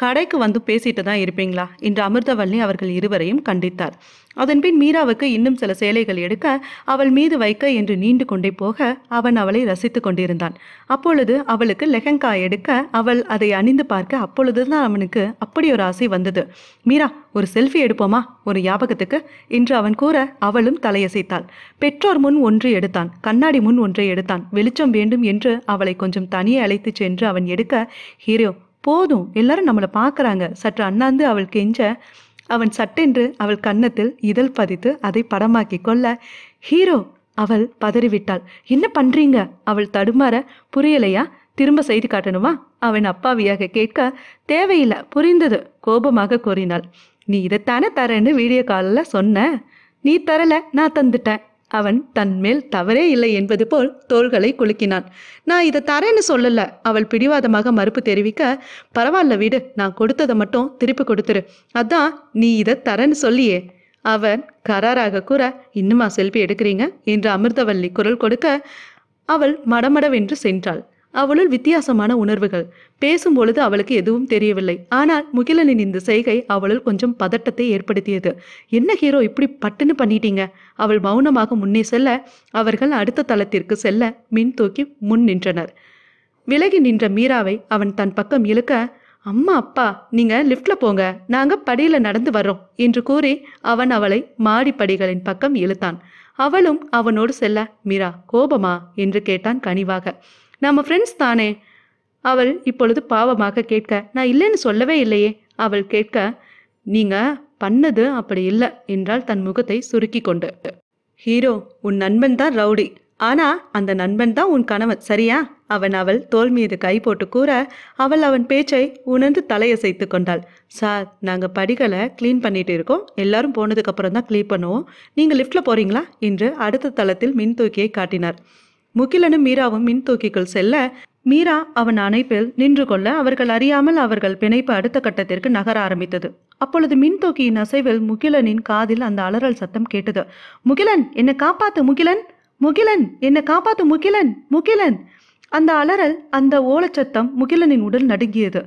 கடைக்கு வந்து பேசிட்டு தான் இருப்பீங்களா என்று அமிர்தவல்லி அவர்கள் இருவரையும் கண்டித்தார் அதன்பின் மீராவுக்கு இன்னும் சில சேலைகள் எடுக்க அவள் மீது வைக்க என்று நீண்டு கொண்டே போக அவன் அவளை ரசித்து கொண்டிருந்தான் அப்பொழுது அவளுக்கு லெஹங்கா எடுக்க அவள் அதை அணிந்து பார்க்க அப்பொழுதுதான் அவனுக்கு அப்படி ஒரு ஆசை வந்தது மீரா ஒரு செல்ஃபி எடுப்போமா ஒரு ஞாபகத்துக்கு என்று அவன் கூற அவளும் தலையசைத்தாள் பெற்றோர் முன் ஒன்று எடுத்தான் கண்ணாடி முன் ஒன்றை எடுத்தான் வெளிச்சம் வேண்டும் என்று அவளை கொஞ்சம் தனியே அழைத்து சென்று அவன் எடுக்க ஹீரோ போதும் எல்லாரும் நம்மளை பார்க்குறாங்க சற்று அண்ணாந்து அவள் கெஞ்ச அவன் சட்டென்று அவள் கன்னத்தில் இதழ் பதித்து அதை படமாக்கி கொள்ள ஹீரோ அவள் பதறிவிட்டாள் என்ன பண்றீங்க அவள் தடுமாற புரியலையா திரும்ப செய்து காட்டணுமா அவன் அப்பாவியாக கேட்க தேவையில்லை புரிந்தது கோபமாக கூறினாள் நீ இதைத்தானே தரேன்னு வீடியோ காலில் சொன்ன நீ தரல நான் தந்துட்டேன் அவன் தன்மேல் தவறே இல்லை என்பது போல் தோள்களை குலுக்கினான் நான் இதை தரேன்னு சொல்லல அவள் பிடிவாதமாக மறுப்பு தெரிவிக்க பரவாயில்ல வீடு நான் கொடுத்ததை மட்டும் திருப்பி கொடுத்துரு அதான் நீ இதை தரேன்னு சொல்லியே அவன் கராராக கூற இன்னுமா செல்ஃபி எடுக்கிறீங்க என்று அமிர்தவல்லி குரல் கொடுக்க அவள் மடமடவென்று சென்றாள் அவளுள் வித்தியாசமான உணர்வுகள் பேசும்பொழுது அவளுக்கு எதுவும் தெரியவில்லை ஆனால் முகிலனின் இந்த செய்கை அவளுள் கொஞ்சம் பதட்டத்தை ஏற்படுத்தியது என்ன ஹீரோ இப்படி பட்டுன்னு பண்ணிட்டீங்க அவள் மௌனமாக முன்னே செல்ல அவர்கள் அடுத்த தளத்திற்கு செல்ல மின் தூக்கி முன் நின்றனர் விலகி நின்ற மீராவை அவன் தன் பக்கம் இழுக்க அம்மா அப்பா நீங்க லிப்ட்ல போங்க நாங்க படியில நடந்து வர்றோம் என்று கூறி அவன் அவளை மாடிப்படிகளின் பக்கம் இழுத்தான் அவளும் அவனோடு செல்ல மீரா கோபமா என்று கேட்டான் கனிவாக நம்ம ஃப்ரெண்ட்ஸ் தானே அவள் இப்பொழுது பாவமாக கேட்க நான் இல்லைன்னு சொல்லவே இல்லையே அவள் கேட்க நீங்க பண்ணது அப்படி இல்லை என்றால் தன் முகத்தை சுருக்கி கொண்டு ஹீரோ உன் நண்பன் தான் ரவுடி ஆனா அந்த நண்பன் தான் உன் கணவன் சரியா அவன் அவள் தோல் மீது கை போட்டு கூற அவள் அவன் பேச்சை உணர்ந்து தலையசைத்து கொண்டாள் சார் நாங்கள் படிகளை க்ளீன் பண்ணிட்டு இருக்கோம் எல்லாரும் போனதுக்கப்புறம் தான் க்ளீன் பண்ணுவோம் நீங்கள் லிஃப்டில் போறீங்களா என்று அடுத்த தளத்தில் மின் தூக்கியை காட்டினார் முகிலனும் மீராவும் மின் தூக்கிக்குள் செல்ல மீரா அவன் அணைப்பில் நின்று கொள்ள அவர்கள் அறியாமல் அவர்கள் பிணைப்பு அடுத்த கட்டத்திற்கு நகர ஆரம்பித்தது அப்பொழுது தூக்கியின் அசைவில் முகிலனின் காதில் அந்த அலறல் சத்தம் கேட்டது முகிலன் என்னை காப்பாத்து முகிலன் முகிலன் என்னை காப்பாத்து முகிலன் முகிலன் அந்த அலறல் அந்த ஓலச்சத்தம் முகிலனின் உடல் நடுங்கியது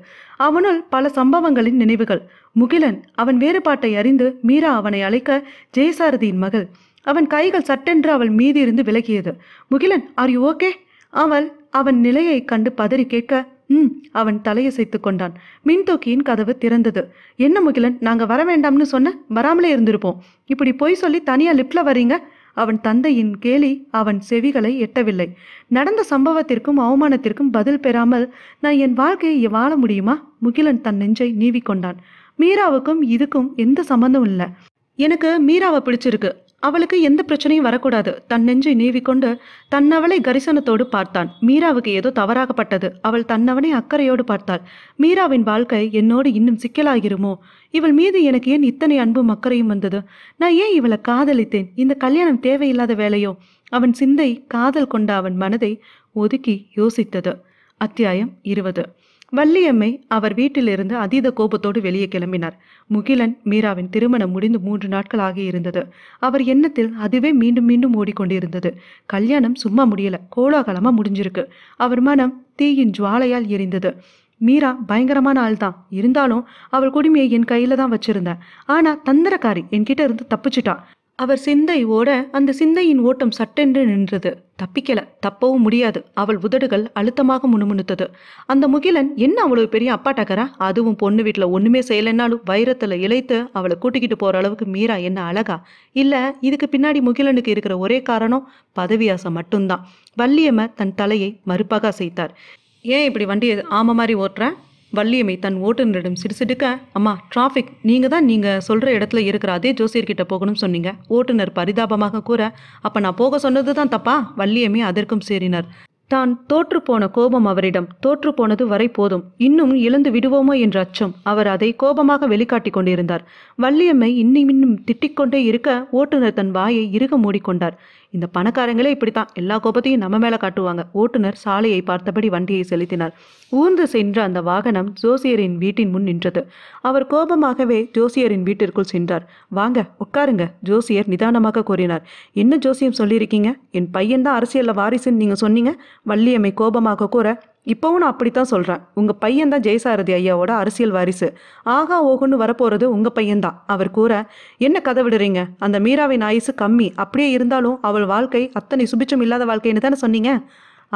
அவனுள் பல சம்பவங்களின் நினைவுகள் முகிலன் அவன் வேறுபாட்டை அறிந்து மீரா அவனை அழைக்க ஜெயசாரதியின் மகள் அவன் கைகள் சட்டென்று அவள் மீதி இருந்து விலகியது முகிலன் ஆர் யூ ஓகே அவள் அவன் நிலையை கண்டு பதறி கேட்க ம் அவன் தலையசைத்து கொண்டான் மின்தூக்கியின் கதவு திறந்தது என்ன முகிலன் நாங்கள் வர வேண்டாம்னு சொன்ன வராமலே இருந்திருப்போம் இப்படி பொய் சொல்லி தனியாக லிப்டில் வரீங்க அவன் தந்தையின் கேலி அவன் செவிகளை எட்டவில்லை நடந்த சம்பவத்திற்கும் அவமானத்திற்கும் பதில் பெறாமல் நான் என் வாழ்க்கையை வாழ முடியுமா முகிலன் தன் நெஞ்சை நீவிக்கொண்டான் மீராவுக்கும் இதுக்கும் எந்த சம்பந்தம் இல்லை எனக்கு மீராவை பிடிச்சிருக்கு அவளுக்கு எந்த பிரச்சனையும் வரக்கூடாது தன் நெஞ்சை நீவிக்கொண்டு தன்னவளை கரிசனத்தோடு பார்த்தான் மீராவுக்கு ஏதோ தவறாகப்பட்டது அவள் தன்னவனை அக்கறையோடு பார்த்தாள் மீராவின் வாழ்க்கை என்னோடு இன்னும் சிக்கலாகிருமோ இவள் மீது எனக்கு ஏன் இத்தனை அன்பும் அக்கறையும் வந்தது நான் ஏன் இவளை காதலித்தேன் இந்த கல்யாணம் தேவையில்லாத வேலையோ அவன் சிந்தை காதல் கொண்ட அவன் மனதை ஒதுக்கி யோசித்தது அத்தியாயம் இருபது வள்ளியம்மை அவர் வீட்டிலிருந்து அதீத கோபத்தோடு வெளியே கிளம்பினார் முகிலன் மீராவின் திருமணம் முடிந்து மூன்று நாட்கள் ஆகியிருந்தது அவர் எண்ணத்தில் அதுவே மீண்டும் மீண்டும் ஓடிக்கொண்டிருந்தது கல்யாணம் சும்மா முடியல கோலாகலமா முடிஞ்சிருக்கு அவர் மனம் தீயின் ஜுவாலையால் எரிந்தது மீரா பயங்கரமான ஆள் தான் இருந்தாலும் அவள் கொடுமையை என் கையில தான் வச்சிருந்தேன் ஆனா தந்திரக்காரி என்கிட்ட இருந்து தப்பிச்சிட்டா அவர் சிந்தை ஓட அந்த சிந்தையின் ஓட்டம் சட்டென்று நின்றது தப்பிக்கல தப்பவும் முடியாது அவள் உதடுகள் அழுத்தமாக முணுமுணுத்தது அந்த முகிலன் என்ன அவ்வளவு பெரிய அப்பாட்டாக்கரா அதுவும் பொண்ணு வீட்டில் ஒன்றுமே செய்யலைன்னாலும் வைரத்தில் இழைத்து அவளை கூட்டிக்கிட்டு போகிற அளவுக்கு மீரா என்ன அழகா இல்லை இதுக்கு பின்னாடி முகிலனுக்கு இருக்கிற ஒரே காரணம் பதவியாசம் மட்டும்தான் வள்ளியம்ம தன் தலையை மறுப்பாக செய்தார் ஏன் இப்படி வண்டியை ஆம மாதிரி ஓட்டுறேன் வள்ளியம்மை தன் ஓட்டுநரிடம் சிடுசிடுக்க அம்மா டிராஃபிக் நீங்கள் தான் நீங்கள் சொல்கிற இடத்துல இருக்கிற அதே ஜோசியர்கிட்ட போகணும்னு சொன்னீங்க ஓட்டுநர் பரிதாபமாக கூற அப்போ நான் போக சொன்னது தான் தப்பா வள்ளியம்மை அதற்கும் சேரினார் தான் தோற்றுப்போன கோபம் அவரிடம் தோற்றுப்போனது வரை போதும் இன்னும் இழந்து விடுவோமோ என்ற அச்சம் அவர் அதை கோபமாக வெளிக்காட்டி கொண்டிருந்தார் வள்ளியம்மை இன்னும் இன்னும் திட்டிக்கொண்டே இருக்க ஓட்டுநர் தன் வாயை இறுக மூடிக்கொண்டார் இந்த பணக்காரங்களே இப்படி தான் எல்லா கோபத்தையும் நம்ம மேலே காட்டுவாங்க ஓட்டுநர் சாலையை பார்த்தபடி வண்டியை செலுத்தினார் ஊர்ந்து சென்ற அந்த வாகனம் ஜோசியரின் வீட்டின் முன் நின்றது அவர் கோபமாகவே ஜோசியரின் வீட்டிற்குள் சென்றார் வாங்க உட்காருங்க ஜோசியர் நிதானமாக கூறினார் என்ன ஜோசியம் சொல்லியிருக்கீங்க என் பையன்தான் அரசியலில் வாரிசுன்னு நீங்கள் சொன்னீங்க வள்ளியம்மை கோபமாக கூற இப்போவும் நான் அப்படித்தான் சொல்கிறேன் உங்கள் பையன் தான் ஜெயசாரதி ஐயாவோட அரசியல் வாரிசு ஆகா ஓகுன்னு வரப்போகிறது உங்கள் பையன்தான் அவர் கூற என்ன கதை விடுறீங்க அந்த மீராவின் ஆயுசு கம்மி அப்படியே இருந்தாலும் அவள் வாழ்க்கை அத்தனை சுபிச்சம் இல்லாத வாழ்க்கைன்னு தானே சொன்னீங்க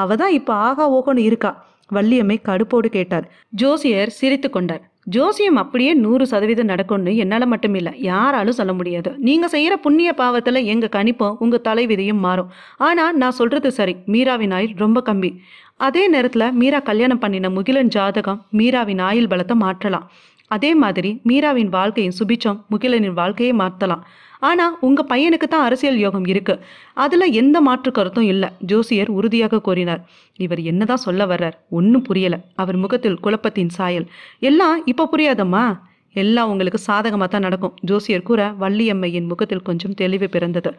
அவ தான் இப்போ ஆகா ஓகோன்னு இருக்கா வள்ளியம்மை கடுப்போடு கேட்டார் ஜோசியர் சிரித்து கொண்டார் ஜோசியம் அப்படியே நூறு சதவீதம் நடக்கும்னு என்னால் மட்டும் இல்லை யாராலும் சொல்ல முடியாது நீங்கள் செய்கிற புண்ணிய பாவத்தில் எங்கள் கணிப்பும் உங்கள் தலைவிதையும் மாறும் ஆனால் நான் சொல்கிறது சரி மீராவின் ஆயுள் ரொம்ப கம்மி அதே நேரத்தில் மீரா கல்யாணம் பண்ணின முகிலன் ஜாதகம் மீராவின் ஆயுள் பலத்தை மாற்றலாம் அதே மாதிரி மீராவின் வாழ்க்கையின் சுபிச்சம் முகிலனின் வாழ்க்கையை மாற்றலாம் ஆனால் உங்கள் பையனுக்கு தான் அரசியல் யோகம் இருக்குது அதில் எந்த மாற்று கருத்தும் இல்லை ஜோசியர் உறுதியாக கூறினார் இவர் என்னதான் சொல்ல வர்றார் ஒன்றும் புரியலை அவர் முகத்தில் குழப்பத்தின் சாயல் எல்லாம் இப்போ புரியாதம்மா எல்லாம் உங்களுக்கு சாதகமாக தான் நடக்கும் ஜோசியர் கூற வள்ளியம்மையின் முகத்தில் கொஞ்சம் தெளிவு பிறந்தது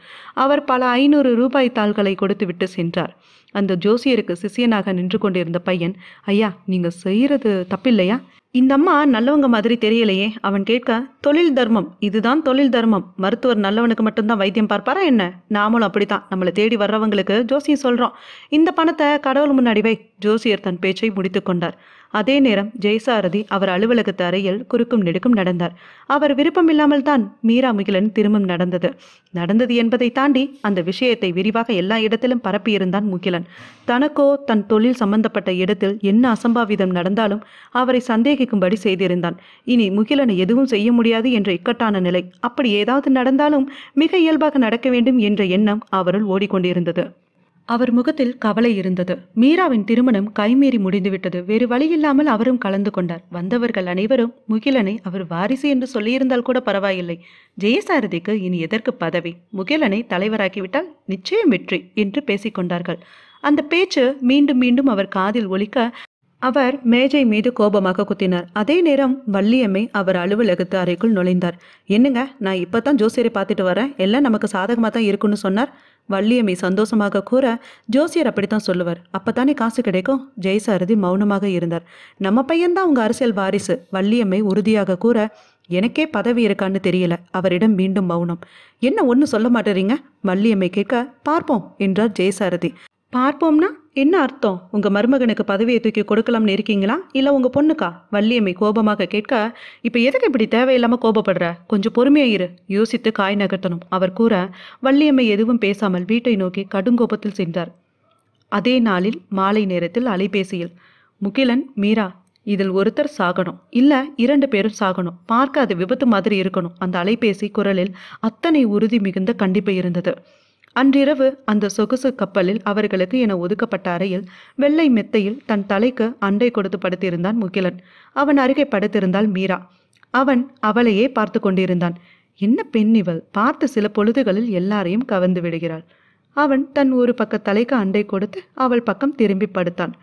அவர் பல ஐநூறு ரூபாய் தாள்களை கொடுத்துவிட்டு சென்றார் அந்த ஜோசியருக்கு சிசியனாக நின்று கொண்டிருந்த பையன் ஐயா நீங்கள் செய்கிறது தப்பில்லையா இந்த அம்மா நல்லவங்க மாதிரி தெரியலையே அவன் கேட்க தொழில் தர்மம் இதுதான் தொழில் தர்மம் மருத்துவர் நல்லவனுக்கு மட்டும்தான் வைத்தியம் பார்ப்பாரா என்ன நாமளும் அப்படித்தான் நம்மளை தேடி வர்றவங்களுக்கு ஜோசியம் சொல்கிறோம் இந்த பணத்தை கடவுள் முன்னாடி வை ஜோசியர் தன் பேச்சை முடித்து கொண்டார் அதே நேரம் ஜெயசாரதி அவர் அலுவலகத்து அறையில் குறுக்கும் நெடுக்கும் நடந்தார் அவர் விருப்பமில்லாமல் தான் மீரா முகிலன் திரும்பும் நடந்தது நடந்தது என்பதை தாண்டி அந்த விஷயத்தை விரிவாக எல்லா இடத்திலும் பரப்பியிருந்தான் முகிலன் தனக்கோ தன் தொழில் சம்பந்தப்பட்ட இடத்தில் என்ன அசம்பாவிதம் நடந்தாலும் அவரை சந்தேகிக்கும்படி செய்திருந்தான் இனி முகிலனை எதுவும் செய்ய முடியாது என்ற இக்கட்டான நிலை அப்படி ஏதாவது நடந்தாலும் மிக இயல்பாக நடக்க வேண்டும் என்ற எண்ணம் அவருள் ஓடிக்கொண்டிருந்தது அவர் முகத்தில் கவலை இருந்தது மீராவின் திருமணம் கைமீறி முடிந்துவிட்டது வேறு வழியில்லாமல் அவரும் கலந்து கொண்டார் வந்தவர்கள் அனைவரும் முகிலனை அவர் வாரிசு என்று சொல்லியிருந்தால் கூட பரவாயில்லை ஜெயசாரதிக்கு இனி எதற்கு பதவி முகிலனை தலைவராக்கிவிட்டால் நிச்சயம் வெற்றி என்று பேசிக்கொண்டார்கள் அந்த பேச்சு மீண்டும் மீண்டும் அவர் காதில் ஒலிக்க அவர் மேஜை மீது கோபமாக குத்தினார் அதே நேரம் வள்ளியம்மை அவர் அலுவலகத்து அறைக்குள் நுழைந்தார் என்னங்க நான் இப்போ தான் ஜோசியரை பார்த்துட்டு வரேன் எல்லாம் நமக்கு சாதகமாக தான் இருக்குன்னு சொன்னார் வள்ளியம்மை சந்தோஷமாக கூற ஜோசியர் அப்படித்தான் சொல்லுவார் அப்பத்தானே காசு கிடைக்கும் ஜெயசாரதி மௌனமாக இருந்தார் நம்ம பையன்தான் உங்க அரசியல் வாரிசு வள்ளியம்மை உறுதியாக கூற எனக்கே பதவி இருக்கான்னு தெரியல அவரிடம் மீண்டும் மௌனம் என்ன ஒன்றும் சொல்ல மாட்டேறீங்க வள்ளியம்மை கேட்க பார்ப்போம் என்றார் ஜெயசாரதி பார்ப்போம்னா என்ன அர்த்தம் உங்க மருமகனுக்கு பதவியை தூக்கி கொடுக்கலாம்னு இருக்கீங்களா இல்ல உங்க பொண்ணுக்கா வள்ளியம்மை கோபமாக கேட்க இப்ப எதுக்கு இப்படி தேவையில்லாம கோபப்படுற கொஞ்சம் பொறுமையா இரு யோசித்து காய் நகர்த்தணும் அவர் கூற வள்ளியம்மை எதுவும் பேசாமல் வீட்டை நோக்கி கடுங்கோபத்தில் சென்றார் அதே நாளில் மாலை நேரத்தில் அலைபேசியில் முகிலன் மீரா இதில் ஒருத்தர் சாகணும் இல்லை இரண்டு பேரும் சாகணும் பார்க்க அது விபத்து மாதிரி இருக்கணும் அந்த அலைபேசி குரலில் அத்தனை உறுதி மிகுந்த கண்டிப்பு இருந்தது அன்றிரவு அந்த சொகுசு கப்பலில் அவர்களுக்கு என ஒதுக்கப்பட்ட அறையில் வெள்ளை மெத்தையில் தன் தலைக்கு அண்டை கொடுத்து படுத்திருந்தான் முகிலன் அவன் அருகே படுத்திருந்தாள் மீரா அவன் அவளையே பார்த்து கொண்டிருந்தான் என்ன பெண் இவள் பார்த்து சில பொழுதுகளில் எல்லாரையும் கவர்ந்து விடுகிறாள் அவன் தன் ஒரு பக்க தலைக்கு அண்டை கொடுத்து அவள் பக்கம் திரும்பி படுத்தான்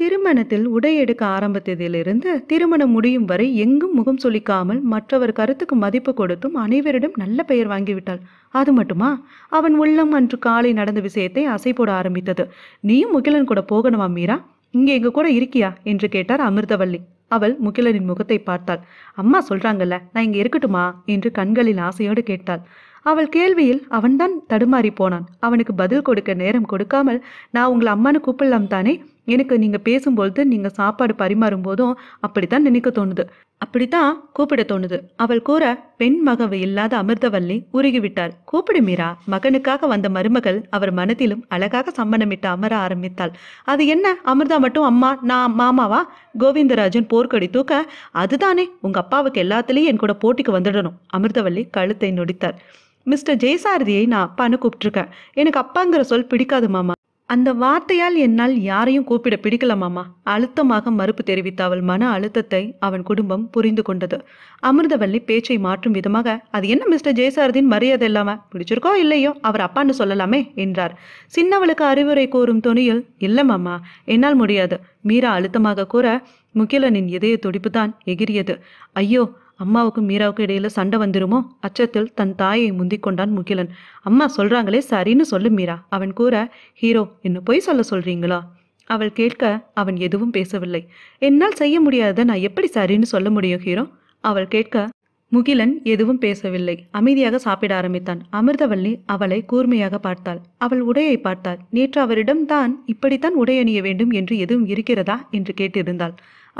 திருமணத்தில் உடை எடுக்க ஆரம்பித்ததிலிருந்து திருமணம் முடியும் வரை எங்கும் முகம் சொல்லிக்காமல் மற்றவர் கருத்துக்கு மதிப்பு கொடுத்தும் அனைவரிடம் நல்ல பெயர் வாங்கிவிட்டாள் அது மட்டுமா அவன் உள்ளம் அன்று காலை நடந்த விஷயத்தை அசை போட ஆரம்பித்தது நீயும் முகிலன் கூட போகணுமா மீரா இங்கே எங்க கூட இருக்கியா என்று கேட்டார் அமிர்தவல்லி அவள் முகிலனின் முகத்தை பார்த்தாள் அம்மா சொல்றாங்கல்ல நான் இங்க இருக்கட்டுமா என்று கண்களில் ஆசையோடு கேட்டாள் அவள் கேள்வியில் அவன்தான் தடுமாறி போனான் அவனுக்கு பதில் கொடுக்க நேரம் கொடுக்காமல் நான் உங்களை அம்மானு கூப்பிடலாம் தானே எனக்கு நீங்கள் பேசும்பொழுது நீங்கள் சாப்பாடு பரிமாறும் போதும் அப்படித்தான் நினைக்க தோணுது அப்படித்தான் கூப்பிட தோணுது அவள் கூற பெண் மகவு இல்லாத அமிர்தவல்லி உருகிவிட்டார் கூப்பிடு மீரா மகனுக்காக வந்த மருமகள் அவர் மனதிலும் அழகாக சம்மணமிட்டு அமர ஆரம்பித்தாள் அது என்ன அமிர்தா மட்டும் அம்மா நான் மாமாவா கோவிந்தராஜன் போர்க்கடி தூக்க அதுதானே உங்க அப்பாவுக்கு எல்லாத்துலேயும் என் கூட போட்டிக்கு வந்துடணும் அமிர்தவல்லி கழுத்தை நொடித்தார் மிஸ்டர் ஜெயசாரதியை நான் அப்பான்னு கூப்பிட்டுருக்கேன் எனக்கு அப்பாங்கிற சொல் பிடிக்காது மாமா அந்த வார்த்தையால் என்னால் யாரையும் கூப்பிட பிடிக்கல மாமா அழுத்தமாக மறுப்பு தெரிவித்த அவள் மன அழுத்தத்தை அவன் குடும்பம் புரிந்து கொண்டது அமிர்தவள்ளி பேச்சை மாற்றும் விதமாக அது என்ன மிஸ்டர் ஜெயசாரதின் மரியாதை இல்லாம பிடிச்சிருக்கோ இல்லையோ அவர் அப்பான்னு சொல்லலாமே என்றார் சின்னவளுக்கு அறிவுரை கூறும் துணியில் இல்லை மாமா என்னால் முடியாது மீரா அழுத்தமாக கூற முகிலனின் இதய துடிப்பு தான் எகிரியது ஐயோ அம்மாவுக்கும் மீராவுக்கும் இடையில சண்டை வந்துருமோ அச்சத்தில் தன் தாயை முந்திக்கொண்டான் முகிலன் அம்மா சொல்றாங்களே சரின்னு சொல்லு மீரா அவன் கூற ஹீரோ என்ன போய் சொல்ல சொல்றீங்களா அவள் கேட்க அவன் எதுவும் பேசவில்லை என்னால் செய்ய முடியாத நான் எப்படி சரின்னு சொல்ல முடியும் ஹீரோ அவள் கேட்க முகிலன் எதுவும் பேசவில்லை அமைதியாக சாப்பிட ஆரம்பித்தான் அமிர்தவள்ளி அவளை கூர்மையாக பார்த்தாள் அவள் உடையை பார்த்தாள் நேற்று அவரிடம் தான் இப்படித்தான் உடை அணிய வேண்டும் என்று எதுவும் இருக்கிறதா என்று கேட்டிருந்தாள்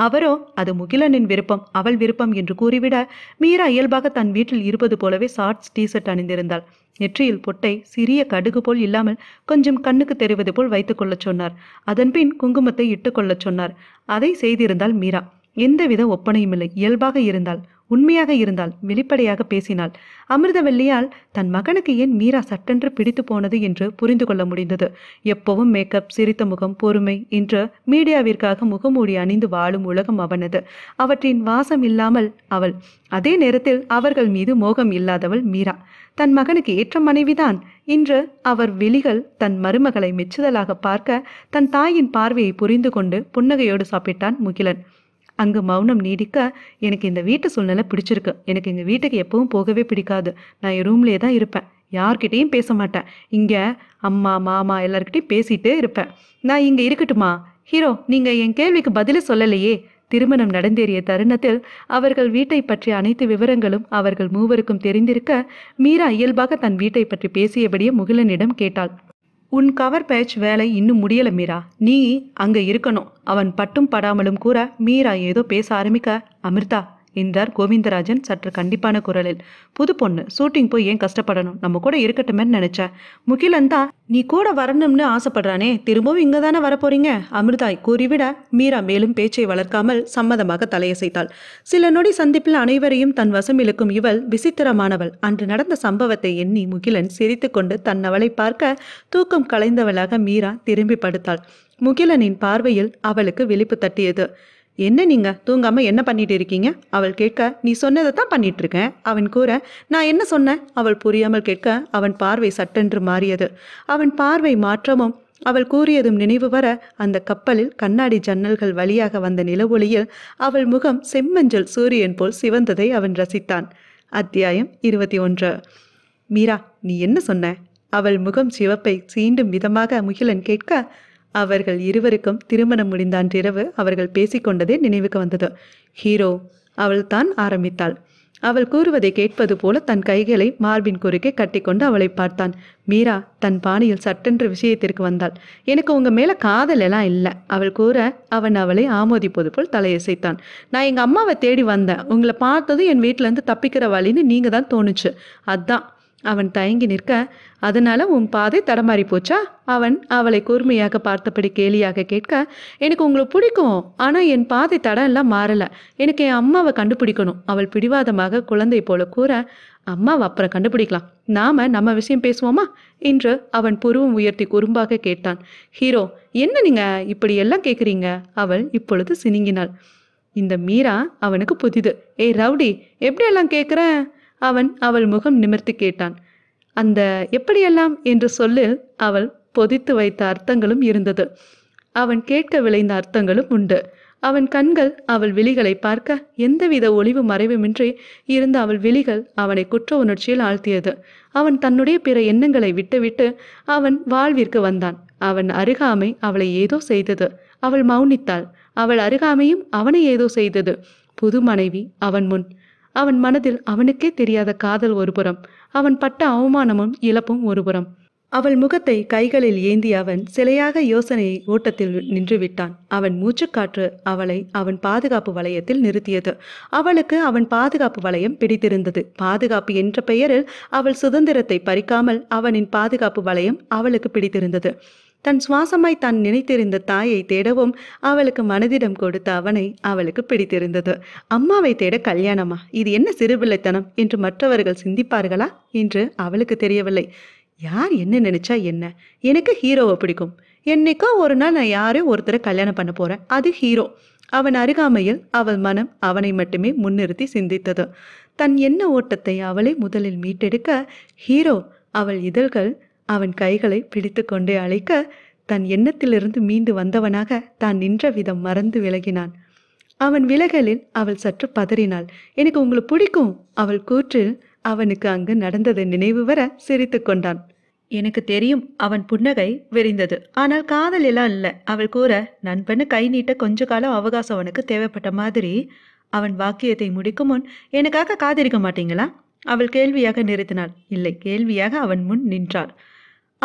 அவரோ அது முகிலனின் விருப்பம் அவள் விருப்பம் என்று கூறிவிட மீரா இயல்பாக தன் வீட்டில் இருப்பது போலவே ஷார்ட்ஸ் டீஷர்ட் அணிந்திருந்தாள் நெற்றியில் பொட்டை சிறிய கடுகு போல் இல்லாமல் கொஞ்சம் கண்ணுக்கு தெரிவது போல் வைத்துக்கொள்ளச் சொன்னார் அதன்பின் குங்குமத்தை இட்டுக்கொள்ளச் சொன்னார் அதை செய்திருந்தாள் மீரா எந்தவித ஒப்பனையும் இல்லை இயல்பாக இருந்தாள் உண்மையாக இருந்தால் வெளிப்படையாக பேசினாள் அமிர்தவல்லியால் தன் மகனுக்கு ஏன் மீரா சட்டென்று பிடித்து போனது என்று புரிந்து கொள்ள முடிந்தது எப்பவும் மேக்கப் சிரித்த முகம் பொறுமை இன்று மீடியாவிற்காக முகமூடி அணிந்து வாழும் உலகம் அவனது அவற்றின் வாசம் இல்லாமல் அவள் அதே நேரத்தில் அவர்கள் மீது மோகம் இல்லாதவள் மீரா தன் மகனுக்கு ஏற்ற மனைவிதான் இன்று அவர் விழிகள் தன் மருமகளை மெச்சுதலாக பார்க்க தன் தாயின் பார்வையை புரிந்து கொண்டு புன்னகையோடு சாப்பிட்டான் முகிலன் அங்கு மௌனம் நீடிக்க எனக்கு இந்த வீட்டு சூழ்நிலை பிடிச்சிருக்கு எனக்கு எங்கள் வீட்டுக்கு எப்பவும் போகவே பிடிக்காது நான் என் ரூம்லேயே தான் இருப்பேன் யார்கிட்டேயும் பேச மாட்டேன் இங்கே அம்மா மாமா எல்லாருக்கிட்டையும் பேசிகிட்டே இருப்பேன் நான் இங்கே இருக்கட்டுமா ஹீரோ நீங்கள் என் கேள்விக்கு பதிலே சொல்லலையே திருமணம் நடந்தேறிய தருணத்தில் அவர்கள் வீட்டை பற்றிய அனைத்து விவரங்களும் அவர்கள் மூவருக்கும் தெரிந்திருக்க மீரா இயல்பாக தன் வீட்டை பற்றி பேசியபடியே முகிலனிடம் கேட்டாள் உன் கவர் பேட்ச் வேலை இன்னும் முடியல மீரா நீ அங்கே இருக்கணும் அவன் பட்டும் படாமலும் கூற மீரா ஏதோ பேச ஆரம்பிக்க அமிர்தா என்றார் கோவிந்தராஜன் சற்று கண்டிப்பான குரலில் புது பொண்ணு ஷூட்டிங் போய் ஏன் கஷ்டப்படணும் நம்ம கூட இருக்கட்டுமேன்னு நினைச்சா முகிலன் தான் நீ கூட வரணும்னு ஆசைப்படுறானே திரும்பவும் இங்க தானே வரப்போறீங்க அமிர்தாய் கூறிவிட மீரா மேலும் பேச்சை வளர்க்காமல் சம்மதமாக தலையசைத்தாள் சில நொடி சந்திப்பில் அனைவரையும் தன் வசம் இழுக்கும் இவள் விசித்திரமானவள் அன்று நடந்த சம்பவத்தை எண்ணி முகிலன் சிரித்துக்கொண்டு தன் அவளை பார்க்க தூக்கம் களைந்தவளாக மீரா திரும்பி படுத்தாள் முகிலனின் பார்வையில் அவளுக்கு விழிப்பு தட்டியது என்ன நீங்க தூங்காமல் என்ன பண்ணிட்டு இருக்கீங்க அவள் கேட்க நீ சொன்னதை தான் பண்ணிட்டு இருக்கேன் அவன் கூற நான் என்ன சொன்னேன் அவள் புரியாமல் கேட்க அவன் பார்வை சட்டென்று மாறியது அவன் பார்வை மாற்றமும் அவள் கூறியதும் நினைவு வர அந்த கப்பலில் கண்ணாடி ஜன்னல்கள் வழியாக வந்த நிலவொளியில் அவள் முகம் செம்மஞ்சள் சூரியன் போல் சிவந்ததை அவன் ரசித்தான் அத்தியாயம் இருபத்தி ஒன்று மீரா நீ என்ன சொன்ன அவள் முகம் சிவப்பை சீண்டும் விதமாக முகிலன் கேட்க அவர்கள் இருவருக்கும் திருமணம் முடிந்த அன்றிரவு அவர்கள் பேசிக்கொண்டதே நினைவுக்கு வந்தது ஹீரோ அவள் தான் ஆரம்பித்தாள் அவள் கூறுவதை கேட்பது போல தன் கைகளை மார்பின் குறுக்கே கட்டிக்கொண்டு அவளை பார்த்தான் மீரா தன் பாணியில் சட்டென்று விஷயத்திற்கு வந்தாள் எனக்கு உங்க மேல காதல் எல்லாம் இல்லை அவள் கூற அவன் அவளை ஆமோதிப்பது போல் தலையசைத்தான் நான் எங்க அம்மாவை தேடி வந்தேன் உங்களை பார்த்ததும் என் வீட்டிலேருந்து தப்பிக்கிற வழின்னு நீங்க தான் தோணுச்சு அதான் அவன் தயங்கி நிற்க அதனால உன் பாதை தடமாறி போச்சா அவன் அவளை கூர்மையாக பார்த்தபடி கேலியாக கேட்க எனக்கு உங்களை பிடிக்கும் ஆனால் என் பாதை தடம் எல்லாம் மாறலை எனக்கு என் அம்மாவை கண்டுபிடிக்கணும் அவள் பிடிவாதமாக குழந்தை போல கூற அம்மாவை அப்புறம் கண்டுபிடிக்கலாம் நாம நம்ம விஷயம் பேசுவோமா என்று அவன் புருவம் உயர்த்தி குறும்பாக கேட்டான் ஹீரோ என்ன நீங்க இப்படி எல்லாம் கேட்குறீங்க அவள் இப்பொழுது சினிங்கினாள் இந்த மீரா அவனுக்கு புதிது ஏய் ரவுடி எப்படி எல்லாம் கேட்குறேன் அவன் அவள் முகம் நிமிர்த்தி கேட்டான் அந்த எப்படியெல்லாம் என்று சொல்லில் அவள் பொதித்து வைத்த அர்த்தங்களும் இருந்தது அவன் கேட்க விளைந்த அர்த்தங்களும் உண்டு அவன் கண்கள் அவள் விழிகளை பார்க்க எந்தவித ஒளிவு மறைவுமின்றி இருந்த அவள் விழிகள் அவனை குற்ற உணர்ச்சியில் ஆழ்த்தியது அவன் தன்னுடைய பிற எண்ணங்களை விட்டுவிட்டு அவன் வாழ்விற்கு வந்தான் அவன் அருகாமை அவளை ஏதோ செய்தது அவள் மௌனித்தாள் அவள் அருகாமையும் அவனை ஏதோ செய்தது புது மனைவி அவன் முன் அவன் மனதில் அவனுக்கே தெரியாத காதல் ஒருபுறம் அவன் பட்ட அவமானமும் இழப்பும் ஒருபுறம் அவள் முகத்தை கைகளில் ஏந்தி அவன் சிலையாக யோசனையை ஓட்டத்தில் நின்றுவிட்டான் அவன் மூச்சுக்காற்று அவளை அவன் பாதுகாப்பு வளையத்தில் நிறுத்தியது அவளுக்கு அவன் பாதுகாப்பு வளையம் பிடித்திருந்தது பாதுகாப்பு என்ற பெயரில் அவள் சுதந்திரத்தை பறிக்காமல் அவனின் பாதுகாப்பு வளையம் அவளுக்கு பிடித்திருந்தது தன் சுவாசமாய் தான் நினைத்திருந்த தாயை தேடவும் அவளுக்கு மனதிடம் கொடுத்த அவனை அவளுக்கு பிடித்திருந்தது அம்மாவை தேட கல்யாணமா இது என்ன சிறுபிள்ளைத்தனம் என்று மற்றவர்கள் சிந்திப்பார்களா என்று அவளுக்கு தெரியவில்லை யார் என்ன நினைச்சா என்ன எனக்கு ஹீரோவை பிடிக்கும் என்னைக்கோ ஒரு நாள் நான் யாரையும் ஒருத்தரை கல்யாணம் பண்ண போகிறேன் அது ஹீரோ அவன் அருகாமையில் அவள் மனம் அவனை மட்டுமே முன்னிறுத்தி சிந்தித்தது தன் எண்ண ஓட்டத்தை அவளை முதலில் மீட்டெடுக்க ஹீரோ அவள் இதழ்கள் அவன் கைகளை பிடித்து கொண்டே அழைக்க தன் எண்ணத்திலிருந்து மீண்டு வந்தவனாக தான் நின்ற விதம் மறந்து விலகினான் அவன் விலகலில் அவள் சற்று பதறினாள் எனக்கு உங்களை பிடிக்கும் அவள் கூற்றில் அவனுக்கு அங்கு நடந்தது நினைவு வர சிரித்து கொண்டான் எனக்கு தெரியும் அவன் புன்னகை விரிந்தது ஆனால் காதல் எல்லாம் இல்லை அவள் கூற நண்பனு கை நீட்ட கொஞ்ச காலம் அவகாசம் அவனுக்கு தேவைப்பட்ட மாதிரி அவன் வாக்கியத்தை முடிக்கும் முன் எனக்காக காதலிக்க மாட்டீங்களா அவள் கேள்வியாக நிறுத்தினாள் இல்லை கேள்வியாக அவன் முன் நின்றாள்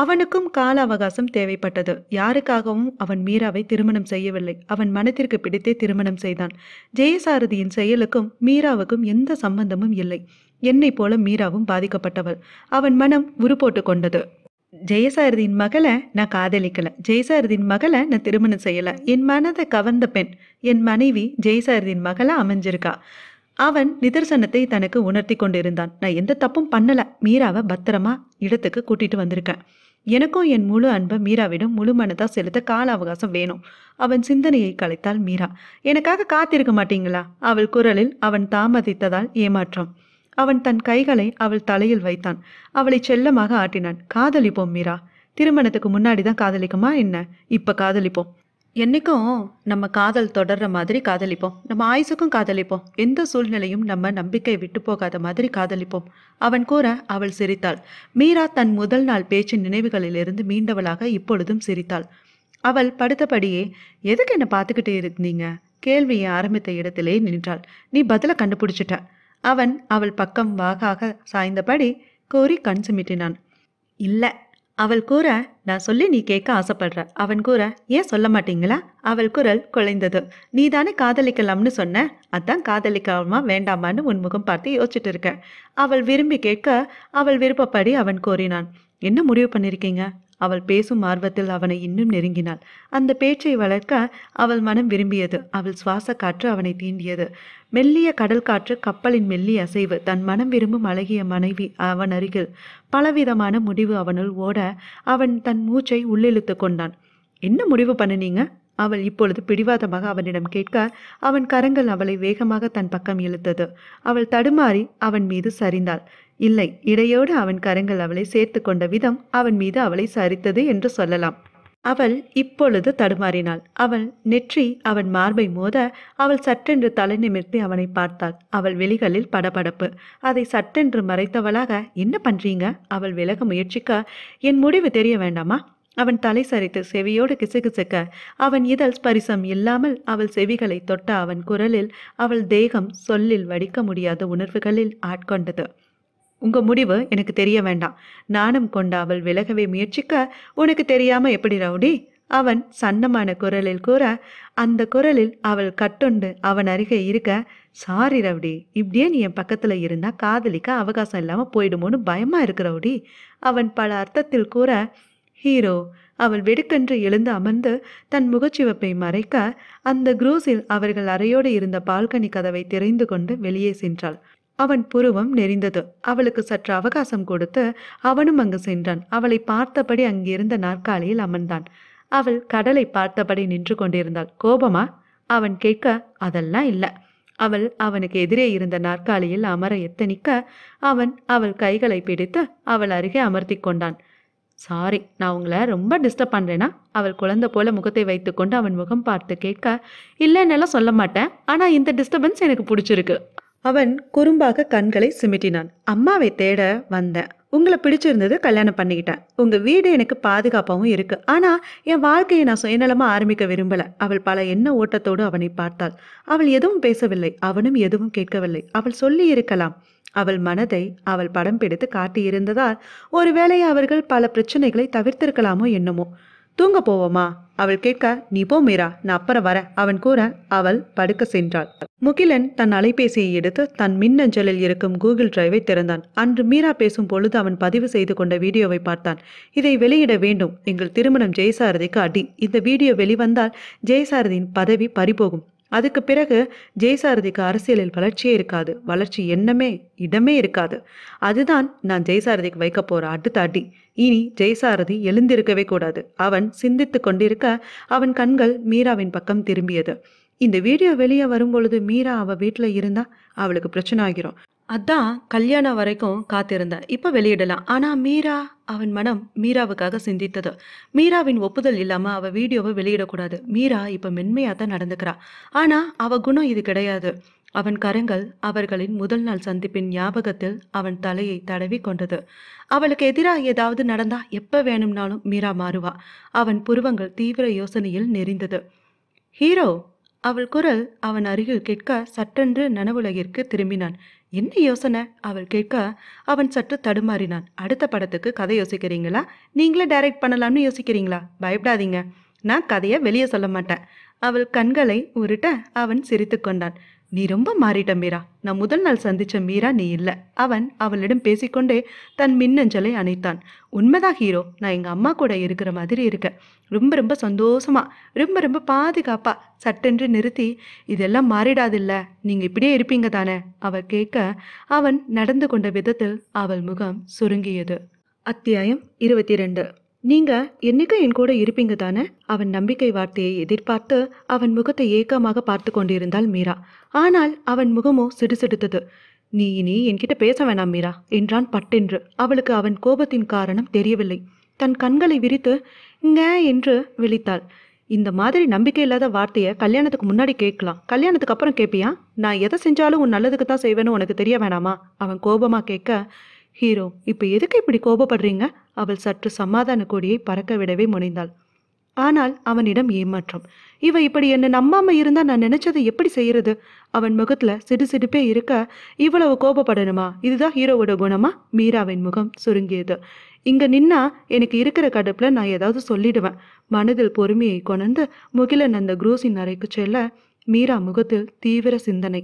அவனுக்கும் கால அவகாசம் தேவைப்பட்டது யாருக்காகவும் அவன் மீராவை திருமணம் செய்யவில்லை அவன் மனத்திற்கு பிடித்தே திருமணம் செய்தான் ஜெயசாரதியின் செயலுக்கும் மீராவுக்கும் எந்த சம்பந்தமும் இல்லை என்னை போல மீராவும் பாதிக்கப்பட்டவள் அவன் மனம் உருப்போட்டு கொண்டது ஜெயசாரதியின் மகளை நான் காதலிக்கல ஜெயசாரதியின் மகளை நான் திருமணம் செய்யலை என் மனதை கவர்ந்த பெண் என் மனைவி ஜெயசாரதியின் மகளை அமைஞ்சிருக்கா அவன் நிதர்சனத்தை தனக்கு உணர்த்தி கொண்டிருந்தான் நான் எந்த தப்பும் பண்ணலை மீராவை பத்திரமா இடத்துக்கு கூட்டிட்டு வந்திருக்கேன் எனக்கும் என் முழு அன்பை மீராவிடம் முழு மனதாக செலுத்த கால அவகாசம் வேணும் அவன் சிந்தனையை கலைத்தாள் மீரா எனக்காக காத்திருக்க மாட்டீங்களா அவள் குரலில் அவன் தாமதித்ததால் ஏமாற்றம் அவன் தன் கைகளை அவள் தலையில் வைத்தான் அவளை செல்லமாக ஆட்டினான் காதலிப்போம் மீரா திருமணத்துக்கு முன்னாடி தான் காதலிக்குமா என்ன இப்போ காதலிப்போம் என்றைக்கும் நம்ம காதல் தொடர்ற மாதிரி காதலிப்போம் நம்ம ஆயுசுக்கும் காதலிப்போம் எந்த சூழ்நிலையும் நம்ம நம்பிக்கை விட்டு போகாத மாதிரி காதலிப்போம் அவன் கூற அவள் சிரித்தாள் மீரா தன் முதல் நாள் பேச்சு நினைவுகளிலிருந்து மீண்டவளாக இப்பொழுதும் சிரித்தாள் அவள் படுத்தபடியே எதுக்கு என்னை பார்த்துக்கிட்டே இருந்தீங்க கேள்வியை ஆரம்பித்த இடத்திலே நின்றாள் நீ பதிலை கண்டுபிடிச்சிட்ட அவன் அவள் பக்கம் வாகாக சாய்ந்தபடி கோரி கண் சுமிட்டினான் இல்லை அவள் கூற நான் சொல்லி நீ கேட்க ஆசைப்படுற அவன் கூற ஏன் சொல்ல மாட்டீங்களா அவள் குரல் குலைந்தது நீ தானே காதலிக்கலாம்னு சொன்ன அதான் காதலிக்காமா வேண்டாமான்னு உன்முகம் பார்த்து யோசிச்சுட்டு இருக்க அவள் விரும்பி கேட்க அவள் விருப்பப்படி அவன் கோரினான் என்ன முடிவு பண்ணியிருக்கீங்க அவள் பேசும் ஆர்வத்தில் அவனை இன்னும் நெருங்கினாள் அந்த பேச்சை வளர்க்க அவள் மனம் விரும்பியது அவள் சுவாச காற்று அவனை தீண்டியது மெல்லிய கடல் காற்று கப்பலின் மெல்லிய அசைவு தன் மனம் விரும்பும் அழகிய மனைவி அவன் அருகில் பலவிதமான முடிவு அவனுள் ஓட அவன் தன் மூச்சை உள்ளிழுத்து கொண்டான் என்ன முடிவு பண்ணினீங்க அவள் இப்பொழுது பிடிவாதமாக அவனிடம் கேட்க அவன் கரங்கள் அவளை வேகமாக தன் பக்கம் இழுத்தது அவள் தடுமாறி அவன் மீது சரிந்தாள் இல்லை இடையோடு அவன் கரங்கள் அவளை சேர்த்து கொண்ட விதம் அவன் மீது அவளை சரித்தது என்று சொல்லலாம் அவள் இப்பொழுது தடுமாறினாள் அவள் நெற்றி அவன் மார்பை மோத அவள் சட்டென்று தலை நிமிர்த்தி அவனை பார்த்தாள் அவள் வெளிகளில் படபடப்பு அதை சட்டென்று மறைத்தவளாக என்ன பண்றீங்க அவள் விலக முயற்சிக்க என் முடிவு தெரிய வேண்டாமா அவன் தலை சரித்து செவியோடு கிசுகிசுக்க அவன் இதழ் ஸ்பரிசம் இல்லாமல் அவள் செவிகளை தொட்ட அவன் குரலில் அவள் தேகம் சொல்லில் வடிக்க முடியாத உணர்வுகளில் ஆட்கொண்டது உங்க முடிவு எனக்கு தெரிய வேண்டாம் நானும் கொண்ட அவள் விலகவே முயற்சிக்க உனக்கு தெரியாம எப்படி ரவுடி அவன் சன்னமான குரலில் கூற அந்த குரலில் அவள் கட்டுண்டு அவன் அருகே இருக்க சாரி ரவுடி இப்படியே நீ என் பக்கத்தில் இருந்தால் காதலிக்க அவகாசம் இல்லாமல் போயிடுமோன்னு பயமாக இருக்கு ரவுடி அவன் பல அர்த்தத்தில் கூற ஹீரோ அவள் வெடுக்கென்று எழுந்து அமர்ந்து தன் முகச்சிவப்பை மறைக்க அந்த குரூஸில் அவர்கள் அறையோடு இருந்த பால்கனி கதவை திறந்து கொண்டு வெளியே சென்றாள் அவன் புருவம் நெறிந்தது அவளுக்கு சற்று அவகாசம் கொடுத்து அவனும் அங்கு சென்றான் அவளை பார்த்தபடி அங்கிருந்த நாற்காலியில் அமர்ந்தான் அவள் கடலை பார்த்தபடி நின்று கொண்டிருந்தாள் கோபமா அவன் கேட்க அதெல்லாம் இல்லை அவள் அவனுக்கு எதிரே இருந்த நாற்காலியில் அமர எத்தனிக்க அவன் அவள் கைகளை பிடித்து அவள் அருகே அமர்த்தி கொண்டான் சாரி நான் உங்களை ரொம்ப டிஸ்டர்ப் பண்ணுறேன்னா அவள் குழந்தை போல முகத்தை வைத்துக்கொண்டு அவன் முகம் பார்த்து கேட்க இல்லைன்னெல்லாம் சொல்ல மாட்டேன் ஆனால் இந்த டிஸ்டர்பன்ஸ் எனக்கு பிடிச்சிருக்கு அவன் குறும்பாக கண்களை சிமிட்டினான் அம்மாவை தேட வந்தேன் உங்களை பிடிச்சிருந்தது கல்யாணம் பண்ணிக்கிட்டேன் உங்கள் வீடு எனக்கு பாதுகாப்பாகவும் இருக்குது ஆனால் என் வாழ்க்கையை நான் சுயநலமாக ஆரம்பிக்க விரும்பலை அவள் பல எண்ண ஓட்டத்தோடு அவனை பார்த்தாள் அவள் எதுவும் பேசவில்லை அவனும் எதுவும் கேட்கவில்லை அவள் சொல்லி இருக்கலாம் அவள் மனதை அவள் படம் பிடித்து காட்டியிருந்ததால் ஒருவேளை அவர்கள் பல பிரச்சனைகளை தவிர்த்திருக்கலாமோ என்னமோ தூங்க போவோமா அவள் கேட்க நீ போ மீரா நான் அப்புறம் வர அவன் கூற அவள் படுக்க சென்றாள் முகிலன் தன் அலைபேசியை எடுத்து தன் மின்னஞ்சலில் இருக்கும் கூகுள் டிரைவை திறந்தான் அன்று மீரா பேசும் பொழுது அவன் பதிவு செய்து கொண்ட வீடியோவை பார்த்தான் இதை வெளியிட வேண்டும் எங்கள் திருமணம் ஜெயசாரதிக்கு அடி இந்த வீடியோ வெளிவந்தால் ஜெயசாரதியின் பதவி பறிபோகும் அதுக்கு பிறகு ஜெயசாரதிக்கு அரசியலில் வளர்ச்சியே இருக்காது வளர்ச்சி எண்ணமே இடமே இருக்காது அதுதான் நான் ஜெயசாரதிக்கு வைக்க போகிற அடுத்த அடி இனி ஜெயசாரதி எழுந்திருக்கவே கூடாது அவன் சிந்தித்து கொண்டிருக்க அவன் கண்கள் மீராவின் பக்கம் திரும்பியது இந்த வீடியோ வெளியே வரும்பொழுது மீரா அவள் வீட்டில் இருந்தால் அவளுக்கு பிரச்சனை ஆகிரும் அதான் கல்யாணம் வரைக்கும் காத்திருந்தேன் இப்போ வெளியிடலாம் ஆனால் மீரா அவன் மனம் மீராவுக்காக சிந்தித்தது மீராவின் ஒப்புதல் இல்லாமல் அவள் வீடியோவை வெளியிடக்கூடாது மீரா இப்போ மென்மையாக தான் நடந்துக்கிறா ஆனால் அவள் குணம் இது கிடையாது அவன் கரங்கள் அவர்களின் முதல் நாள் சந்திப்பின் ஞாபகத்தில் அவன் தலையை தடவி கொண்டது அவளுக்கு எதிராக ஏதாவது நடந்தா எப்ப வேணும்னாலும் மீரா மாறுவா அவன் புருவங்கள் தீவிர யோசனையில் நெறிந்தது ஹீரோ அவள் குரல் அவன் அருகில் கேட்க சட்டென்று நனவுலகிற்கு திரும்பினான் என்ன யோசனை அவள் கேட்க அவன் சற்று தடுமாறினான் அடுத்த படத்துக்கு கதை யோசிக்கிறீங்களா நீங்களே டைரக்ட் பண்ணலாம்னு யோசிக்கிறீங்களா பயப்படாதீங்க நான் கதையை வெளியே சொல்ல மாட்டேன் அவள் கண்களை உருட்ட அவன் சிரித்து கொண்டான் நீ ரொம்ப மாறிட்ட மீரா நான் முதல் நாள் சந்திச்ச மீரா நீ இல்லை அவன் அவளிடம் பேசிக்கொண்டே தன் மின்னஞ்சலை அணைத்தான் உண்மைதான் ஹீரோ நான் எங்கள் அம்மா கூட இருக்கிற மாதிரி இருக்கேன் ரொம்ப ரொம்ப சந்தோஷமா ரொம்ப ரொம்ப பாதுகாப்பா சட்டென்று நிறுத்தி இதெல்லாம் மாறிடாதில்ல நீங்கள் இப்படியே இருப்பீங்க தானே அவள் கேட்க அவன் நடந்து கொண்ட விதத்தில் அவள் முகம் சுருங்கியது அத்தியாயம் இருபத்தி ரெண்டு நீங்கள் என்னைக்கும் என் கூட இருப்பீங்க தானே அவன் நம்பிக்கை வார்த்தையை எதிர்பார்த்து அவன் முகத்தை ஏக்கமாக பார்த்து கொண்டிருந்தாள் மீரா ஆனால் அவன் முகமோ சிடுசிடுத்தது நீ இனி என்கிட்ட பேச வேணாம் மீரா என்றான் பட்டென்று அவளுக்கு அவன் கோபத்தின் காரணம் தெரியவில்லை தன் கண்களை விரித்து இங்க என்று விழித்தாள் இந்த மாதிரி நம்பிக்கை இல்லாத வார்த்தையை கல்யாணத்துக்கு முன்னாடி கேட்கலாம் கல்யாணத்துக்கு அப்புறம் கேட்பியா நான் எதை செஞ்சாலும் உன் நல்லதுக்கு தான் செய்வேன்னு உனக்கு தெரிய வேணாமா அவன் கோபமாக கேட்க ஹீரோ இப்போ எதுக்கு இப்படி கோபப்படுறீங்க அவள் சற்று சமாதான கொடியை பறக்க விடவே முனைந்தாள் ஆனால் அவனிடம் ஏமாற்றம் இவ இப்படி என்னை நம்மாம இருந்தா நான் நினைச்சதை எப்படி செய்யறது அவன் முகத்துல சிடு சிடுப்பே இருக்க இவ்வளவு கோபப்படணுமா இதுதான் ஹீரோவோட குணமா மீராவின் முகம் சுருங்கியது இங்க நின்னா எனக்கு இருக்கிற கடுப்புல நான் ஏதாவது சொல்லிடுவேன் மனதில் பொறுமையை கொணர்ந்து முகிலன் அந்த குரூசின் அறைக்கு செல்ல மீரா முகத்தில் தீவிர சிந்தனை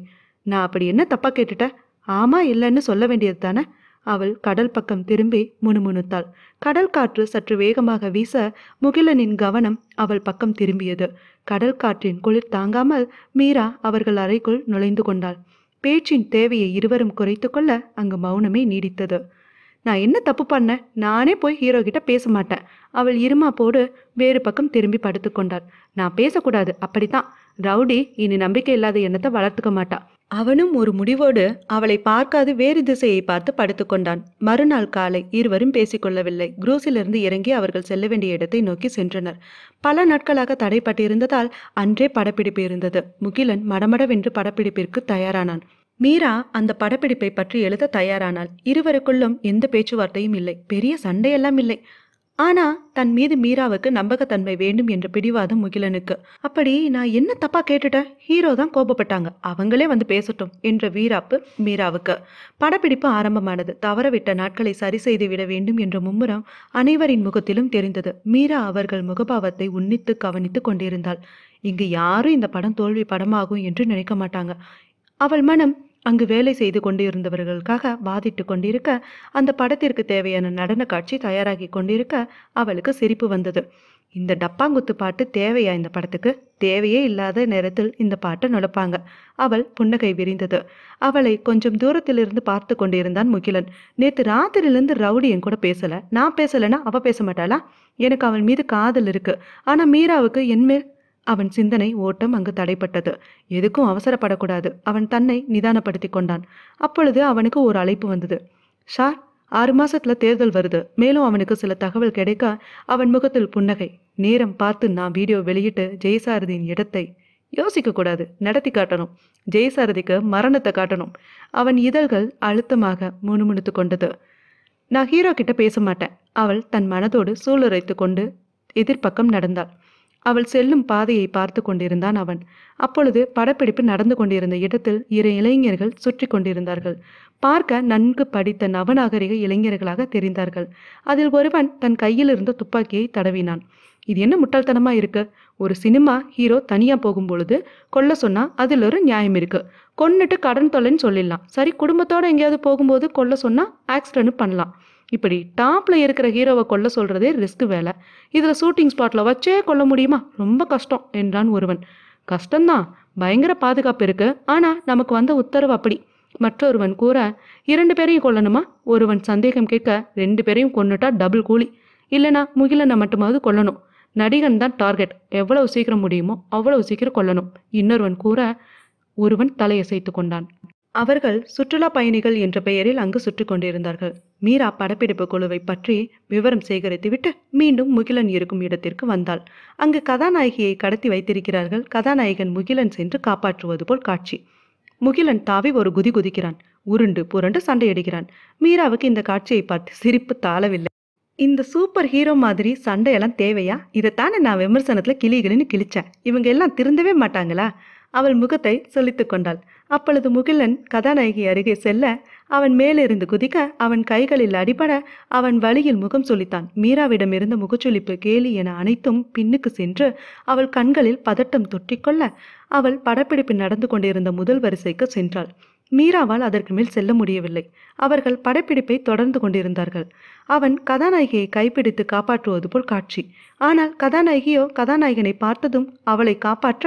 நான் அப்படி என்ன தப்பா கேட்டுட்டேன் ஆமா இல்லைன்னு சொல்ல வேண்டியது தானே அவள் கடல் பக்கம் திரும்பி முணுமுணுத்தாள் கடல் காற்று சற்று வேகமாக வீச முகிலனின் கவனம் அவள் பக்கம் திரும்பியது கடல் காற்றின் குளிர் தாங்காமல் மீரா அவர்கள் அறைக்குள் நுழைந்து கொண்டாள் பேச்சின் தேவையை இருவரும் குறைத்து கொள்ள அங்கு மௌனமே நீடித்தது நான் என்ன தப்பு பண்ண நானே போய் ஹீரோ கிட்ட பேச மாட்டேன் அவள் இருமா போடு வேறு பக்கம் திரும்பி படுத்துக்கொண்டாள் நான் பேசக்கூடாது அப்படித்தான் ரவுடி இனி நம்பிக்கை இல்லாத எண்ணத்தை வளர்த்துக்க மாட்டா அவனும் ஒரு முடிவோடு அவளை பார்க்காது வேறு திசையை பார்த்து படுத்துக்கொண்டான் மறுநாள் காலை இருவரும் பேசிக்கொள்ளவில்லை குரூஸிலிருந்து இறங்கி அவர்கள் செல்ல வேண்டிய இடத்தை நோக்கி சென்றனர் பல நாட்களாக தடைப்பட்டிருந்ததால் அன்றே படப்பிடிப்பு இருந்தது முகிலன் மடமடவென்று படப்பிடிப்பிற்கு தயாரானான் மீரா அந்த படப்பிடிப்பை பற்றி எழுத தயாரானாள் இருவருக்குள்ளும் எந்த பேச்சுவார்த்தையும் இல்லை பெரிய சண்டையெல்லாம் இல்லை ஆனா தன் மீது மீராவுக்கு நம்பகத்தன்மை வேண்டும் என்ற பிடிவாதம் முகிலனுக்கு அப்படி நான் என்ன தப்பா கேட்டுட்டேன் ஹீரோ தான் கோபப்பட்டாங்க அவங்களே வந்து பேசட்டும் என்ற வீராப்பு மீராவுக்கு படப்பிடிப்பு ஆரம்பமானது தவறவிட்ட நாட்களை சரி செய்து விட வேண்டும் என்ற மும்முரம் அனைவரின் முகத்திலும் தெரிந்தது மீரா அவர்கள் முகபாவத்தை உன்னித்து கவனித்து கொண்டிருந்தாள் இங்கு யாரும் இந்த படம் தோல்வி படமாகும் என்று நினைக்க மாட்டாங்க அவள் மனம் அங்கு வேலை செய்து கொண்டிருந்தவர்களுக்காக வாதிட்டு கொண்டிருக்க அந்த படத்திற்கு தேவையான நடன காட்சி தயாராகி கொண்டிருக்க அவளுக்கு சிரிப்பு வந்தது இந்த டப்பாங்குத்து பாட்டு தேவையா இந்த படத்துக்கு தேவையே இல்லாத நேரத்தில் இந்த பாட்டை நுழைப்பாங்க அவள் புன்னகை விரிந்தது அவளை கொஞ்சம் தூரத்திலிருந்து பார்த்து கொண்டிருந்தான் முகிலன் நேற்று ராத்திரிலிருந்து ரவுடி என் கூட பேசலை நான் பேசலைன்னா அவள் பேச மாட்டாளா எனக்கு அவன் மீது காதல் இருக்கு ஆனால் மீராவுக்கு என்மேல் அவன் சிந்தனை ஓட்டம் அங்கு தடைப்பட்டது எதுக்கும் அவசரப்படக்கூடாது அவன் தன்னை நிதானப்படுத்தி கொண்டான் அப்பொழுது அவனுக்கு ஒரு அழைப்பு வந்தது ஷார் ஆறு மாசத்துல தேர்தல் வருது மேலும் அவனுக்கு சில தகவல் கிடைக்க அவன் முகத்தில் புன்னகை நேரம் பார்த்து நான் வீடியோ வெளியிட்டு ஜெயசாரதியின் இடத்தை யோசிக்கக்கூடாது நடத்தி காட்டணும் ஜெயசாரதிக்கு மரணத்தை காட்டணும் அவன் இதழ்கள் அழுத்தமாக முணுமுணுத்து கொண்டது நான் ஹீரோ கிட்ட பேச மாட்டேன் அவள் தன் மனதோடு சூளுரைத்து கொண்டு எதிர்ப்பக்கம் நடந்தாள் அவள் செல்லும் பாதையை பார்த்து கொண்டிருந்தான் அவன் அப்பொழுது படப்பிடிப்பு நடந்து கொண்டிருந்த இடத்தில் இரு இளைஞர்கள் சுற்றி கொண்டிருந்தார்கள் பார்க்க நன்கு படித்த நவநாகரிக இளைஞர்களாக தெரிந்தார்கள் அதில் ஒருவன் தன் கையில் இருந்த துப்பாக்கியை தடவினான் இது என்ன முட்டாள்தனமாக இருக்கு ஒரு சினிமா ஹீரோ தனியாக போகும்பொழுது கொல்ல சொன்னால் அதில் ஒரு நியாயம் இருக்குது கொன்னுட்டு கடன் தொல்லைன்னு சொல்லிடலாம் சரி குடும்பத்தோடு எங்கேயாவது போகும்போது கொல்ல சொன்னால் ஆக்சிடென்ட் பண்ணலாம் இப்படி டாப்பில் இருக்கிற ஹீரோவை கொல்ல சொல்கிறதே ரிஸ்க் வேலை இதில் ஷூட்டிங் ஸ்பாட்டில் வச்சே கொல்ல முடியுமா ரொம்ப கஷ்டம் என்றான் ஒருவன் கஷ்டம்தான் பயங்கர பாதுகாப்பு இருக்குது ஆனால் நமக்கு வந்த உத்தரவு அப்படி மற்றொருவன் கூற இரண்டு பேரையும் கொல்லணுமா ஒருவன் சந்தேகம் கேட்க ரெண்டு பேரையும் கொண்டுட்டா டபுள் கூலி இல்லைனா முகிலனை மட்டுமாவது கொல்லணும் நடிகன் தான் டார்கெட் எவ்வளவு சீக்கிரம் முடியுமோ அவ்வளவு சீக்கிரம் கொல்லணும் இன்னொருவன் கூற ஒருவன் தலையசைத்து கொண்டான் அவர்கள் சுற்றுலா பயணிகள் என்ற பெயரில் அங்கு சுற்றி கொண்டிருந்தார்கள் மீரா படப்பிடிப்பு குழுவை பற்றி விவரம் சேகரித்துவிட்டு மீண்டும் முகிலன் இருக்கும் இடத்திற்கு வந்தாள் அங்கு கதாநாயகியை கடத்தி வைத்திருக்கிறார்கள் கதாநாயகன் முகிலன் சென்று காப்பாற்றுவது போல் காட்சி முகிலன் தாவி ஒரு குதி குதிக்கிறான் உருண்டு புரண்டு சண்டையிடுகிறான் மீராவுக்கு இந்த காட்சியை பார்த்து சிரிப்பு தாளவில்லை இந்த சூப்பர் ஹீரோ மாதிரி சண்டையெல்லாம் தேவையா இதைத்தானே நான் விமர்சனத்தில் கிளிகளின்னு கிழிச்சேன் இவங்க எல்லாம் திருந்தவே மாட்டாங்களா அவள் முகத்தை சொல்லித்து கொண்டாள் அப்பொழுது முகிலன் கதாநாயகி அருகே செல்ல அவன் மேலிருந்து குதிக்க அவன் கைகளில் அடிபட அவன் வழியில் முகம் சொல்லித்தான் மீராவிடம் இருந்த முகச்சொலிப்பு கேலி என அனைத்தும் பின்னுக்கு சென்று அவள் கண்களில் பதட்டம் தொட்டிக்கொள்ள அவள் படப்பிடிப்பில் நடந்து கொண்டிருந்த முதல் வரிசைக்கு சென்றாள் மீராவால் அதற்கு மேல் செல்ல முடியவில்லை அவர்கள் படப்பிடிப்பை தொடர்ந்து கொண்டிருந்தார்கள் அவன் கதாநாயகியை கைப்பிடித்து காப்பாற்றுவது போல் காட்சி ஆனால் கதாநாயகியோ கதாநாயகனை பார்த்ததும் அவளை காப்பாற்ற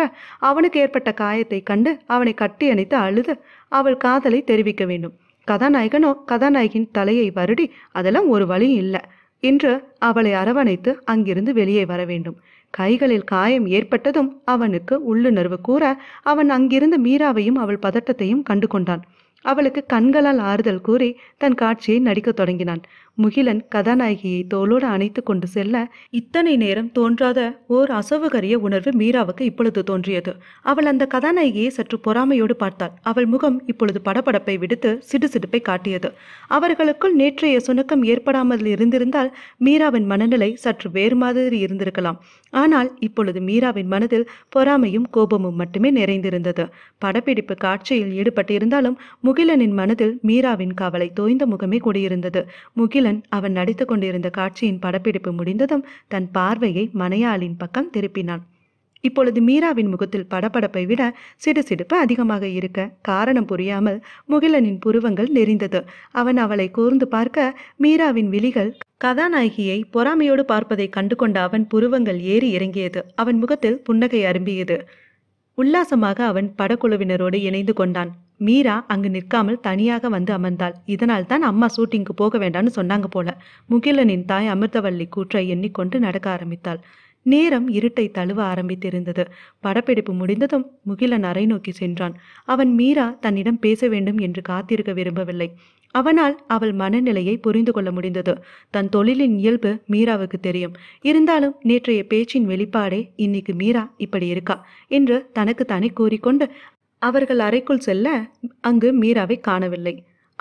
அவனுக்கு ஏற்பட்ட காயத்தை கண்டு அவனை கட்டி அணைத்து அழுது அவள் காதலை தெரிவிக்க வேண்டும் கதாநாயகனோ கதாநாயகின் தலையை வருடி அதெல்லாம் ஒரு வழி இல்லை இன்று அவளை அரவணைத்து அங்கிருந்து வெளியே வர வேண்டும் கைகளில் காயம் ஏற்பட்டதும் அவனுக்கு உள்ளுணர்வு கூற அவன் அங்கிருந்த மீராவையும் அவள் பதட்டத்தையும் கண்டு கொண்டான் அவளுக்கு கண்களால் ஆறுதல் கூறி தன் காட்சியை நடிக்கத் தொடங்கினான் முகிலன் கதாநாயகியை தோளோடு அணைத்து கொண்டு செல்ல இத்தனை நேரம் தோன்றாத ஓர் அசவுகரிய உணர்வு மீராவுக்கு இப்பொழுது தோன்றியது அவள் அந்த கதாநாயகியை சற்று பொறாமையோடு பார்த்தாள் அவள் முகம் இப்பொழுது படபடப்பை விடுத்து சிடுசிடுப்பை காட்டியது அவர்களுக்குள் நேற்றைய சுணக்கம் ஏற்படாமல் இருந்திருந்தால் மீராவின் மனநிலை சற்று வேறு மாதிரி இருந்திருக்கலாம் ஆனால் இப்பொழுது மீராவின் மனதில் பொறாமையும் கோபமும் மட்டுமே நிறைந்திருந்தது படப்பிடிப்பு காட்சியில் ஈடுபட்டிருந்தாலும் முகிலனின் மனதில் மீராவின் கவலை தோய்ந்த முகமே கூடியிருந்தது முகில் நீலன் அவன் நடித்து கொண்டிருந்த காட்சியின் படப்பிடிப்பு முடிந்ததும் தன் பார்வையை மனையாளின் பக்கம் திருப்பினான் இப்பொழுது மீராவின் முகத்தில் படப்படப்பை விட சிடுசிடுப்பு அதிகமாக இருக்க காரணம் புரியாமல் முகிலனின் புருவங்கள் நெறிந்தது அவன் அவளை கூர்ந்து பார்க்க மீராவின் விழிகள் கதாநாயகியை பொறாமையோடு பார்ப்பதை கண்டுகொண்ட அவன் புருவங்கள் ஏறி இறங்கியது அவன் முகத்தில் புன்னகை அரும்பியது உல்லாசமாக அவன் படக்குழுவினரோடு இணைந்து கொண்டான் மீரா அங்கு நிற்காமல் தனியாக வந்து அமர்ந்தாள் இதனால் தான் அம்மா ஷூட்டிங்க்கு போக வேண்டாம்னு சொன்னாங்க போல முகிலனின் தாய் அமிர்தவள்ளி கூற்றை எண்ணிக்கொண்டு நடக்க ஆரம்பித்தாள் நேரம் இருட்டை தழுவ ஆரம்பித்திருந்தது படப்பிடிப்பு முடிந்ததும் முகிலன் அறை நோக்கி சென்றான் அவன் மீரா தன்னிடம் பேச வேண்டும் என்று காத்திருக்க விரும்பவில்லை அவனால் அவள் மனநிலையை புரிந்து கொள்ள முடிந்தது தன் தொழிலின் இயல்பு மீராவுக்கு தெரியும் இருந்தாலும் நேற்றைய பேச்சின் வெளிப்பாடே இன்னைக்கு மீரா இப்படி இருக்கா என்று தனக்கு தானே கூறிக்கொண்டு அவர்கள் அறைக்குள் செல்ல அங்கு மீராவை காணவில்லை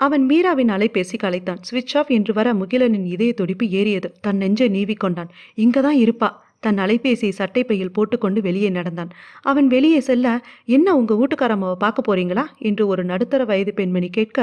அவன் மீராவின் அலைபேசி கலைத்தான் சுவிட்ச் ஆஃப் என்று வர முகிலனின் இதய துடிப்பு ஏறியது தன் நெஞ்சை நீவிக்கொண்டான் இங்கதான் இருப்பா தன் அலைபேசியை சட்டைப்பையில் போட்டுக்கொண்டு வெளியே நடந்தான் அவன் வெளியே செல்ல என்ன உங்க வீட்டுக்காரம்மாவை பார்க்க போறீங்களா என்று ஒரு நடுத்தர வயது பெண்மணி கேட்க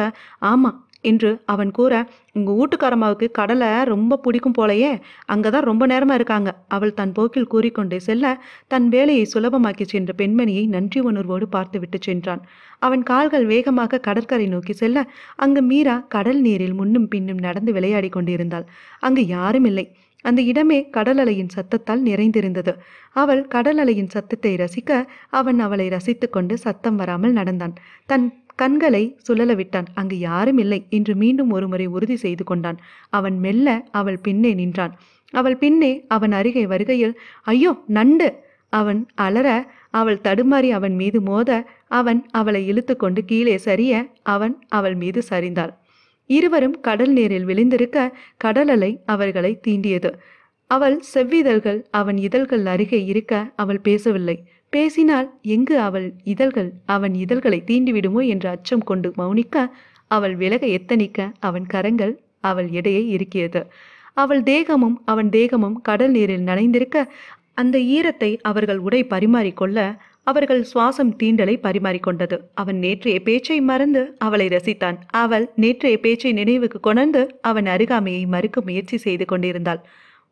ஆமா என்று அவன் கூற உங்கள் வீட்டுக்காரம்மாவுக்கு கடலை ரொம்ப பிடிக்கும் போலையே அங்கே தான் ரொம்ப நேரமாக இருக்காங்க அவள் தன் போக்கில் கூறிக்கொண்டே செல்ல தன் வேலையை சுலபமாக்கி சென்ற பெண்மணியை நன்றி உணர்வோடு விட்டு சென்றான் அவன் கால்கள் வேகமாக கடற்கரை நோக்கி செல்ல அங்கு மீரா கடல் நீரில் முன்னும் பின்னும் நடந்து விளையாடி கொண்டிருந்தாள் அங்கு யாரும் இல்லை அந்த இடமே கடல் அலையின் சத்தத்தால் நிறைந்திருந்தது அவள் கடல் அலையின் சத்தத்தை ரசிக்க அவன் அவளை ரசித்துக்கொண்டு கொண்டு சத்தம் வராமல் நடந்தான் தன் கண்களை சுழல விட்டான் அங்கு யாரும் இல்லை என்று மீண்டும் ஒருமுறை உறுதி செய்து கொண்டான் அவன் மெல்ல அவள் பின்னே நின்றான் அவள் பின்னே அவன் அருகே வருகையில் ஐயோ நண்டு அவன் அலற அவள் தடுமாறி அவன் மீது மோத அவன் அவளை இழுத்து கொண்டு கீழே சரிய அவன் அவள் மீது சரிந்தாள் இருவரும் கடல் நீரில் விழுந்திருக்க கடலலை அவர்களை தீண்டியது அவள் செவ்விதழ்கள் அவன் இதழ்கள் அருகே இருக்க அவள் பேசவில்லை பேசினால் எங்கு அவள் இதழ்கள் அவன் இதழ்களை தீண்டிவிடுமோ என்ற அச்சம் கொண்டு மௌனிக்க அவள் விலக எத்தனிக்க அவன் கரங்கள் அவள் எடையை இருக்கியது அவள் தேகமும் அவன் தேகமும் கடல் நீரில் நனைந்திருக்க அந்த ஈரத்தை அவர்கள் உடை பரிமாறிக்கொள்ள அவர்கள் சுவாசம் தீண்டலை பரிமாறிக்கொண்டது அவன் நேற்றைய பேச்சை மறந்து அவளை ரசித்தான் அவள் நேற்றைய பேச்சை நினைவுக்கு கொணர்ந்து அவன் அருகாமையை மறுக்க முயற்சி செய்து கொண்டிருந்தாள்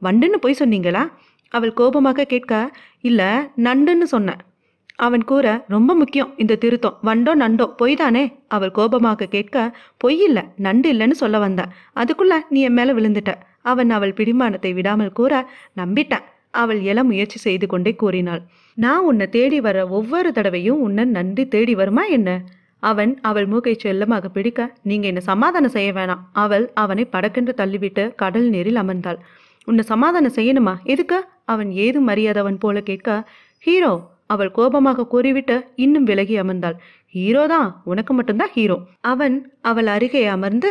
வண்டுன்னு போய் சொன்னீங்களா அவள் கோபமாக கேட்க இல்லை நண்டுன்னு சொன்னேன் அவன் கூற ரொம்ப முக்கியம் இந்த திருத்தம் வண்டோ நண்டோ பொய் தானே அவள் கோபமாக கேட்க பொய் இல்லை நண்டு இல்லைன்னு சொல்ல வந்தேன் அதுக்குள்ள நீ என் மேலே விழுந்துட்ட அவன் அவள் பிடிமானத்தை விடாமல் கூற நம்பிட்டேன் அவள் எல முயற்சி செய்து கொண்டே கூறினாள் நான் உன்னை தேடி வர ஒவ்வொரு தடவையும் உன்னை நண்டு தேடி வருமா என்ன அவன் அவள் மூக்கை செல்லமாக பிடிக்க நீங்க என்ன சமாதானம் செய்ய வேணாம் அவள் அவனை படக்கென்று தள்ளிவிட்டு கடல் நீரில் அமர்ந்தாள் உன்னை சமாதானம் செய்யணுமா எதுக்கு அவன் ஏதும் மரியாதவன் போல கேட்க ஹீரோ அவள் கோபமாக கூறிவிட்டு இன்னும் விலகி அமர்ந்தாள் ஹீரோ தான் உனக்கு மட்டும்தான் ஹீரோ அவன் அவள் அருகே அமர்ந்து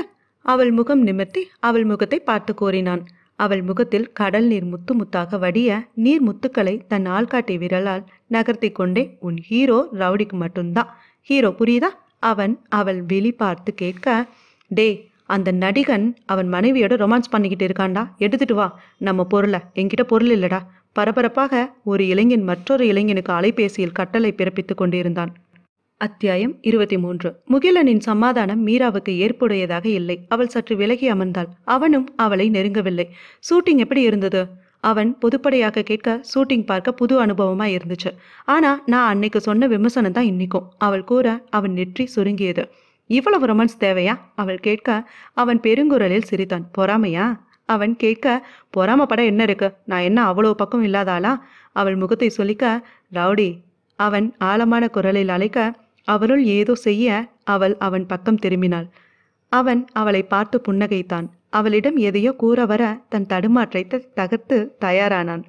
அவள் முகம் நிமிர்த்தி அவள் முகத்தை பார்த்து கூறினான் அவள் முகத்தில் கடல் நீர் முத்து முத்தாக வடிய நீர் முத்துக்களை தன் ஆள்காட்டி விரலால் நகர்த்தி கொண்டே உன் ஹீரோ ரவுடிக்கு மட்டும்தான் ஹீரோ புரியுதா அவன் அவள் வெளி பார்த்து கேட்க டே அந்த நடிகன் அவன் மனைவியோட ரொமான்ஸ் பண்ணிக்கிட்டு இருக்கான்டா எடுத்துட்டு வா நம்ம பொருளை என்கிட்ட பொருள் இல்லடா பரபரப்பாக ஒரு இளைஞன் மற்றொரு இளைஞனுக்கு அலைபேசியில் கட்டளை பிறப்பித்துக் கொண்டிருந்தான் அத்தியாயம் இருபத்தி மூன்று முகிலனின் சமாதானம் மீராவுக்கு ஏற்புடையதாக இல்லை அவள் சற்று விலகி அமர்ந்தாள் அவனும் அவளை நெருங்கவில்லை ஷூட்டிங் எப்படி இருந்தது அவன் பொதுப்படையாக கேட்க ஷூட்டிங் பார்க்க புது அனுபவமாக இருந்துச்சு ஆனால் நான் அன்னைக்கு சொன்ன விமர்சனம் தான் இன்றைக்கும் அவள் கூற அவன் நெற்றி சுருங்கியது இவ்வளவு ரொமான்ஸ் தேவையா அவள் கேட்க அவன் பெருங்குரலில் சிரித்தான் பொறாமையா அவன் கேட்க பொறாமப்பட என்ன இருக்கு நான் என்ன அவ்வளோ பக்கம் இல்லாதாளா அவள் முகத்தை சொல்லிக்க ரவுடி அவன் ஆழமான குரலில் அழைக்க அவளுள் ஏதோ செய்ய அவள் அவன் பக்கம் திரும்பினாள் அவன் அவளை பார்த்து புன்னகைத்தான் அவளிடம் எதையோ கூற வர தன் தடுமாற்றத்தை தகர்த்து தயாரானான்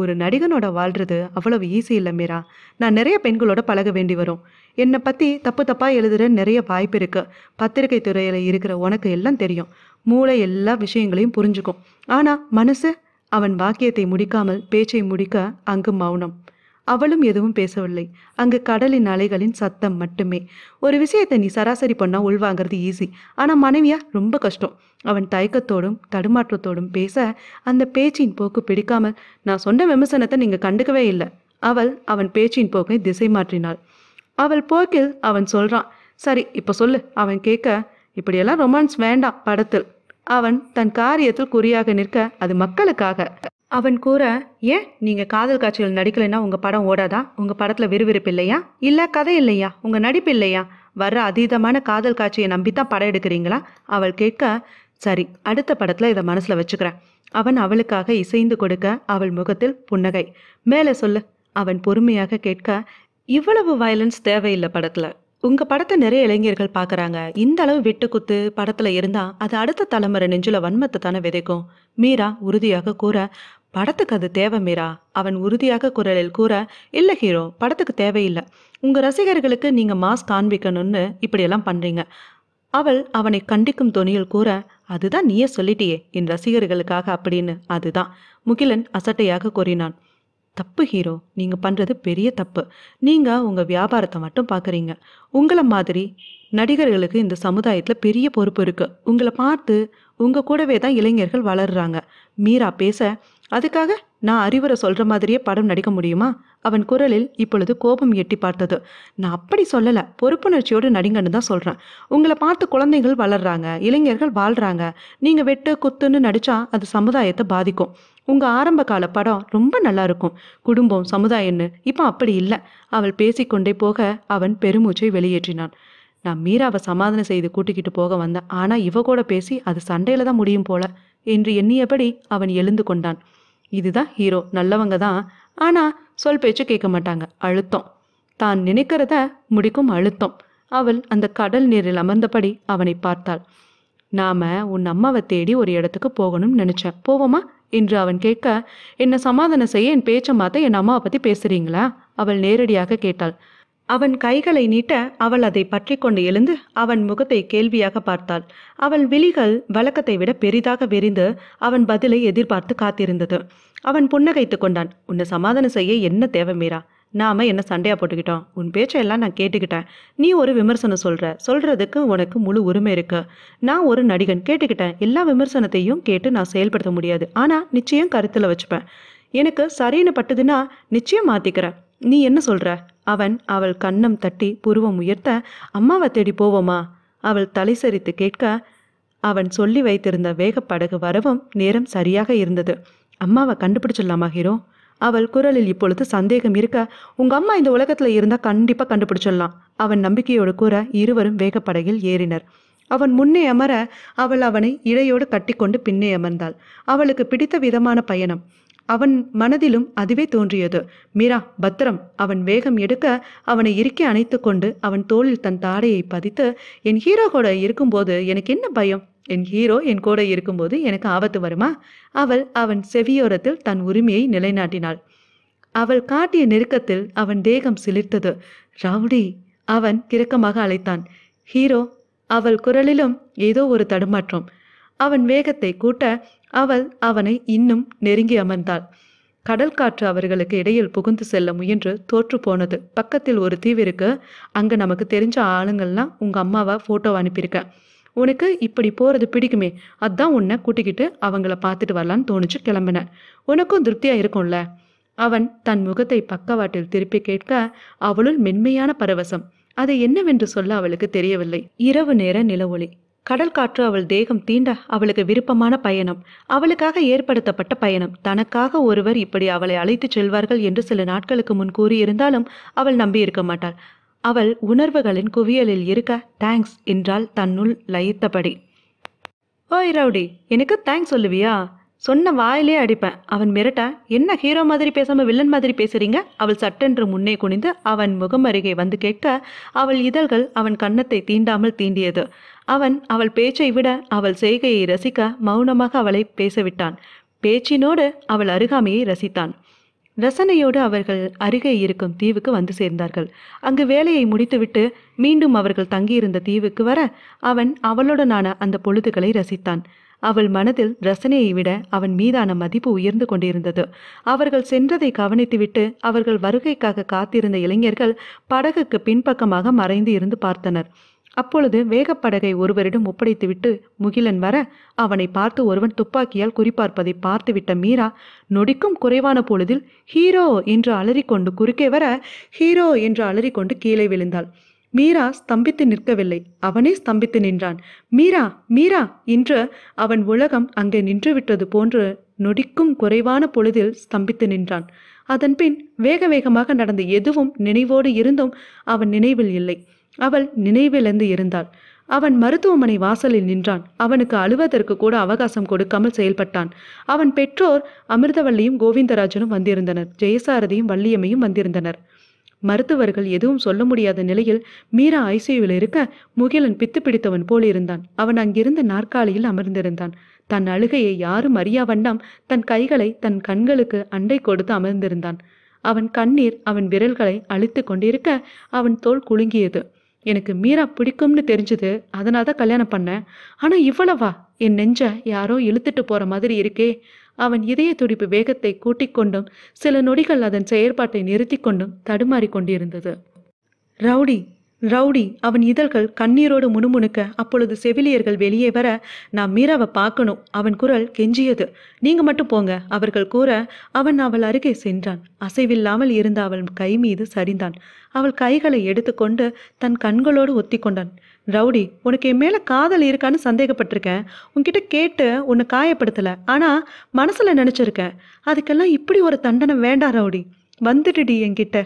ஒரு நடிகனோட வாழ்றது அவ்வளவு ஈஸி இல்லை மீரா நான் நிறைய பெண்களோட பழக வேண்டி வரும் என்னை பற்றி தப்பு தப்பாக எழுதுகிற நிறைய வாய்ப்பு இருக்குது பத்திரிகை துறையில் இருக்கிற உனக்கு எல்லாம் தெரியும் மூளை எல்லா விஷயங்களையும் புரிஞ்சுக்கும் ஆனால் மனசு அவன் வாக்கியத்தை முடிக்காமல் பேச்சை முடிக்க அங்கு மௌனம் அவளும் எதுவும் பேசவில்லை அங்கு கடலின் அலைகளின் சத்தம் மட்டுமே ஒரு விஷயத்தை நீ சராசரி பண்ணால் உள்வாங்கிறது ஈஸி ஆனால் மனைவியா ரொம்ப கஷ்டம் அவன் தயக்கத்தோடும் தடுமாற்றத்தோடும் பேச அந்த பேச்சின் போக்கு பிடிக்காமல் நான் சொன்ன விமர்சனத்தை நீங்கள் கண்டுக்கவே இல்லை அவள் அவன் பேச்சின் போக்கை திசை மாற்றினாள் அவள் போக்கில் அவன் சொல்கிறான் சரி இப்போ சொல்லு அவன் கேட்க இப்படியெல்லாம் ரொமான்ஸ் வேண்டாம் படத்தில் அவன் தன் காரியத்தில் குறியாக நிற்க அது மக்களுக்காக அவன் கூற ஏன் நீங்கள் காதல் காட்சிகள் நடிக்கலைன்னா உங்கள் படம் ஓடாதா உங்கள் படத்தில் விறுவிறுப்பு இல்லையா இல்லை கதை இல்லையா உங்கள் நடிப்பு இல்லையா வர்ற அதீதமான காதல் காட்சியை நம்பி தான் படம் எடுக்கிறீங்களா அவள் கேட்க சரி அடுத்த படத்தில் இதை மனசில் வச்சுக்கிறேன் அவன் அவளுக்காக இசைந்து கொடுக்க அவள் முகத்தில் புன்னகை மேலே சொல்லு அவன் பொறுமையாக கேட்க இவ்வளவு வயலன்ஸ் தேவையில்லை படத்தில் உங்கள் படத்தை நிறைய இளைஞர்கள் பார்க்குறாங்க இந்த அளவு வெட்டுக்குத்து படத்தில் இருந்தால் அது அடுத்த தலைமுறை நெஞ்சில் வன்மத்தை தானே விதைக்கும் மீரா உறுதியாக கூற படத்துக்கு அது தேவை மீரா அவன் உறுதியாக குரலில் கூற இல்லை ஹீரோ படத்துக்கு தேவையில்லை உங்கள் ரசிகர்களுக்கு நீங்கள் மாஸ் காண்பிக்கணும்னு இப்படியெல்லாம் பண்ணுறீங்க அவள் அவனை கண்டிக்கும் துணியில் கூற அதுதான் நீயே சொல்லிட்டியே என் ரசிகர்களுக்காக அப்படின்னு அதுதான் முகிலன் அசட்டையாக கூறினான் தப்பு ஹீரோ நீங்கள் பண்ணுறது பெரிய தப்பு நீங்கள் உங்கள் வியாபாரத்தை மட்டும் பார்க்குறீங்க உங்களை மாதிரி நடிகர்களுக்கு இந்த சமுதாயத்தில் பெரிய பொறுப்பு இருக்குது உங்களை பார்த்து உங்கள் கூடவே தான் இளைஞர்கள் வளர்கிறாங்க மீரா பேச அதுக்காக நான் அறிவுரை சொல்கிற மாதிரியே படம் நடிக்க முடியுமா அவன் குரலில் இப்பொழுது கோபம் எட்டி பார்த்தது நான் அப்படி சொல்லலை பொறுப்புணர்ச்சியோடு நடிங்கன்னு தான் சொல்கிறேன் உங்களை பார்த்து குழந்தைகள் வளர்கிறாங்க இளைஞர்கள் வாழ்கிறாங்க நீங்கள் வெட்டு குத்துன்னு நடித்தா அது சமுதாயத்தை பாதிக்கும் உங்கள் ஆரம்ப கால படம் ரொம்ப நல்லா இருக்கும் குடும்பம் சமுதாயம்னு இப்போ அப்படி இல்லை அவள் பேசிக்கொண்டே போக அவன் பெருமூச்சை வெளியேற்றினான் நான் மீராவை சமாதானம் செய்து கூட்டிக்கிட்டு போக வந்தேன் ஆனால் இவ கூட பேசி அது சண்டையில் தான் முடியும் போல என்று எண்ணியபடி அவன் எழுந்து கொண்டான் இதுதான் ஹீரோ நல்லவங்க தான் ஆனால் சொல் பேச்சு கேட்க மாட்டாங்க அழுத்தம் தான் நினைக்கிறத முடிக்கும் அழுத்தம் அவள் அந்த கடல் நீரில் அமர்ந்தபடி அவனை பார்த்தாள் நாம உன் அம்மாவை தேடி ஒரு இடத்துக்கு போகணும்னு நினைச்சேன் போவோமா என்று அவன் கேட்க என்னை சமாதானம் செய்ய என் பேச்சை மாற்ற என் அம்மாவை பற்றி பேசுறீங்களா அவள் நேரடியாக கேட்டாள் அவன் கைகளை நீட்ட அவள் அதை பற்றி கொண்டு எழுந்து அவன் முகத்தை கேள்வியாக பார்த்தாள் அவள் விழிகள் வழக்கத்தை விட பெரிதாக விரிந்து அவன் பதிலை எதிர்பார்த்து காத்திருந்தது அவன் புன்னகைத்து கொண்டான் உன்னை சமாதானம் செய்ய என்ன தேவை மீரா நாம என்ன சண்டையா போட்டுக்கிட்டோம் உன் பேச்சையெல்லாம் நான் கேட்டுக்கிட்டேன் நீ ஒரு விமர்சனம் சொல்ற சொல்றதுக்கு உனக்கு முழு உரிமை இருக்கு நான் ஒரு நடிகன் கேட்டுக்கிட்டேன் எல்லா விமர்சனத்தையும் கேட்டு நான் செயல்படுத்த முடியாது ஆனா நிச்சயம் கருத்துல வச்சுப்பேன் எனக்கு சரின்னு பட்டதுன்னா நிச்சயம் மாத்திக்கிறேன் நீ என்ன சொல்ற அவன் அவள் கன்னம் தட்டி புருவம் உயர்த்த அம்மாவை தேடி போவோமா அவள் தலை சரித்து கேட்க அவன் சொல்லி வைத்திருந்த வேகப்படகு வரவும் நேரம் சரியாக இருந்தது அம்மாவை கண்டுபிடிச்சிடலாமா ஹீரோ அவள் குரலில் இப்பொழுது சந்தேகம் இருக்க உங்க அம்மா இந்த உலகத்துல இருந்தா கண்டிப்பா கண்டுபிடிச்சிடலாம் அவன் நம்பிக்கையோடு கூற இருவரும் வேகப்படகில் ஏறினர் அவன் முன்னே அமர அவள் அவனை இடையோடு கட்டிக்கொண்டு பின்னே அமர்ந்தாள் அவளுக்கு பிடித்த விதமான பயணம் அவன் மனதிலும் அதுவே தோன்றியது மீரா பத்திரம் அவன் வேகம் எடுக்க அவனை இறுக்கி அணைத்து கொண்டு அவன் தோளில் தன் தாடையை பதித்து என் ஹீரோ கூட இருக்கும்போது எனக்கு என்ன பயம் என் ஹீரோ என் கூட இருக்கும்போது எனக்கு ஆபத்து வருமா அவள் அவன் செவியோரத்தில் தன் உரிமையை நிலைநாட்டினாள் அவள் காட்டிய நெருக்கத்தில் அவன் தேகம் சிலிர்த்தது ரவுடி அவன் கிரக்கமாக அழைத்தான் ஹீரோ அவள் குரலிலும் ஏதோ ஒரு தடுமாற்றம் அவன் வேகத்தை கூட்ட அவள் அவனை இன்னும் நெருங்கி அமர்ந்தாள் கடல் காற்று அவர்களுக்கு இடையில் புகுந்து செல்ல முயன்று தோற்று போனது பக்கத்தில் ஒரு தீவு இருக்கு அங்கே நமக்கு தெரிஞ்ச ஆளுங்கள்லாம் உங்கள் அம்மாவை போட்டோ அனுப்பியிருக்கேன் உனக்கு இப்படி போகிறது பிடிக்குமே அதான் உன்னை கூட்டிக்கிட்டு அவங்கள பார்த்துட்டு வரலான்னு தோணுச்சு கிளம்பின உனக்கும் திருப்தியாக இருக்கும்ல அவன் தன் முகத்தை பக்கவாட்டில் திருப்பி கேட்க அவளுள் மென்மையான பரவசம் அதை என்னவென்று சொல்ல அவளுக்கு தெரியவில்லை இரவு நேர நிலவொளி கடல் காற்று அவள் தேகம் தீண்ட அவளுக்கு விருப்பமான பயணம் அவளுக்காக ஏற்படுத்தப்பட்ட பயணம் தனக்காக ஒருவர் இப்படி அவளை அழைத்துச் செல்வார்கள் என்று சில நாட்களுக்கு முன் கூறியிருந்தாலும் அவள் நம்பியிருக்க மாட்டாள் அவள் உணர்வுகளின் குவியலில் இருக்க தேங்க்ஸ் என்றால் தன்னுள் லயித்தபடி ஓய் ரவுடி எனக்கு தேங்க்ஸ் சொல்லுவியா சொன்ன வாயிலே அடிப்பேன் அவன் மிரட்ட என்ன ஹீரோ மாதிரி பேசாமல் வில்லன் மாதிரி பேசுறீங்க அவள் சட்டென்று முன்னே குனிந்து அவன் முகம் அருகே வந்து கேட்க அவள் இதழ்கள் அவன் கன்னத்தை தீண்டாமல் தீண்டியது அவன் அவள் பேச்சை விட அவள் செய்கையை ரசிக்க மௌனமாக அவளை பேசவிட்டான் பேச்சினோடு அவள் அருகாமையை ரசித்தான் ரசனையோடு அவர்கள் அருகே இருக்கும் தீவுக்கு வந்து சேர்ந்தார்கள் அங்கு வேலையை முடித்துவிட்டு மீண்டும் அவர்கள் தங்கியிருந்த தீவுக்கு வர அவன் அவளுடனான அந்த பொழுதுகளை ரசித்தான் அவள் மனதில் ரசனையை விட அவன் மீதான மதிப்பு உயர்ந்து கொண்டிருந்தது அவர்கள் சென்றதை கவனித்துவிட்டு அவர்கள் வருகைக்காக காத்திருந்த இளைஞர்கள் படகுக்கு பின்பக்கமாக மறைந்து இருந்து பார்த்தனர் அப்பொழுது வேகப்படகை ஒருவரிடம் ஒப்படைத்துவிட்டு முகிலன் வர அவனை பார்த்து ஒருவன் துப்பாக்கியால் குறிப்பார்ப்பதை பார்த்துவிட்ட மீரா நொடிக்கும் குறைவான பொழுதில் ஹீரோ என்று அலறிக்கொண்டு குறுக்கே வர ஹீரோ என்று அலறிக்கொண்டு கீழே விழுந்தாள் மீரா ஸ்தம்பித்து நிற்கவில்லை அவனே ஸ்தம்பித்து நின்றான் மீரா மீரா என்று அவன் உலகம் அங்கே நின்றுவிட்டது போன்று நொடிக்கும் குறைவான பொழுதில் ஸ்தம்பித்து நின்றான் அதன்பின் வேக வேகமாக நடந்த எதுவும் நினைவோடு இருந்தும் அவன் நினைவில் இல்லை அவள் நினைவிழந்து இருந்தாள் அவன் மருத்துவமனை வாசலில் நின்றான் அவனுக்கு அழுவதற்கு கூட அவகாசம் கொடுக்காமல் செயல்பட்டான் அவன் பெற்றோர் அமிர்தவள்ளியும் கோவிந்தராஜனும் வந்திருந்தனர் ஜெயசாரதியும் வள்ளியம்மையும் வந்திருந்தனர் மருத்துவர்கள் எதுவும் சொல்ல முடியாத நிலையில் மீரா ஐசியூவில் இருக்க முகிலன் பித்து பிடித்தவன் போலிருந்தான் அவன் அங்கிருந்த நாற்காலியில் அமர்ந்திருந்தான் தன் அழுகையை யாரும் அறியா வண்ணம் தன் கைகளை தன் கண்களுக்கு அண்டை கொடுத்து அமர்ந்திருந்தான் அவன் கண்ணீர் அவன் விரல்களை அழித்து கொண்டிருக்க அவன் தோல் குலுங்கியது எனக்கு மீரா பிடிக்கும்னு தெரிஞ்சது அதனால தான் கல்யாணம் பண்ணேன் ஆனால் இவ்வளவா என் நெஞ்ச யாரோ இழுத்துட்டு போகிற மாதிரி இருக்கே அவன் இதய துடிப்பு வேகத்தை கூட்டிக் கொண்டும் சில நொடிகள் அதன் செயற்பாட்டை நிறுத்தி கொண்டும் தடுமாறி கொண்டிருந்தது ரவுடி ரவுடி அவன் இதழ்கள் கண்ணீரோடு முணுமுணுக்க அப்பொழுது செவிலியர்கள் வெளியே வர நான் மீராவை பார்க்கணும் அவன் குரல் கெஞ்சியது நீங்க மட்டும் போங்க அவர்கள் கூற அவன் அவள் அருகே சென்றான் அசைவில்லாமல் இருந்த அவள் கை மீது சரிந்தான் அவள் கைகளை எடுத்துக்கொண்டு தன் கண்களோடு ஒத்தி கொண்டான் ரவுடி உனக்கு என் மேலே காதல் இருக்கான்னு சந்தேகப்பட்டிருக்கேன் உன்கிட்ட கேட்டு உன்னை காயப்படுத்தலை ஆனால் மனசில் நினச்சிருக்கேன் அதுக்கெல்லாம் இப்படி ஒரு தண்டனை வேண்டாம் ரவுடி வந்துடுடி என்கிட்ட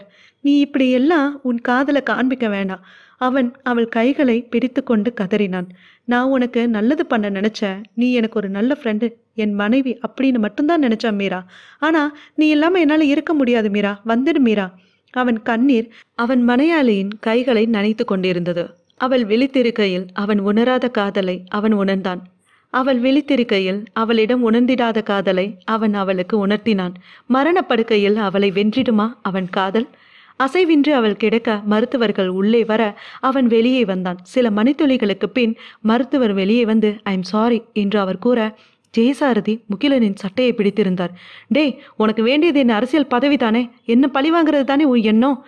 நீ இப்படியெல்லாம் உன் காதலை காண்பிக்க வேண்டாம் அவன் அவள் கைகளை பிடித்து கொண்டு கதறினான் நான் உனக்கு நல்லது பண்ண நினச்சேன் நீ எனக்கு ஒரு நல்ல ஃப்ரெண்டு என் மனைவி அப்படின்னு மட்டும்தான் நினச்சா மீரா ஆனால் நீ இல்லாமல் என்னால் இருக்க முடியாது மீரா வந்துடு மீரா அவன் கண்ணீர் அவன் மனையாளியின் கைகளை நனைத்து கொண்டிருந்தது அவள் விழித்திருக்கையில் அவன் உணராத காதலை அவன் உணர்ந்தான் அவள் விழித்திருக்கையில் அவளிடம் உணர்ந்திடாத காதலை அவன் அவளுக்கு உணர்த்தினான் மரணப்படுக்கையில் அவளை வென்றிடுமா அவன் காதல் அசைவின்றி அவள் கிடக்க மருத்துவர்கள் உள்ளே வர அவன் வெளியே வந்தான் சில மணித்துளிகளுக்கு பின் மருத்துவர் வெளியே வந்து ஐ எம் சாரி என்று அவர் கூற ஜெயசாரதி முகிலனின் சட்டையை பிடித்திருந்தார் டேய் உனக்கு வேண்டியது என்ன அரசியல் பதவி தானே என்ன பழி வாங்குறது தானே உன் எண்ணம்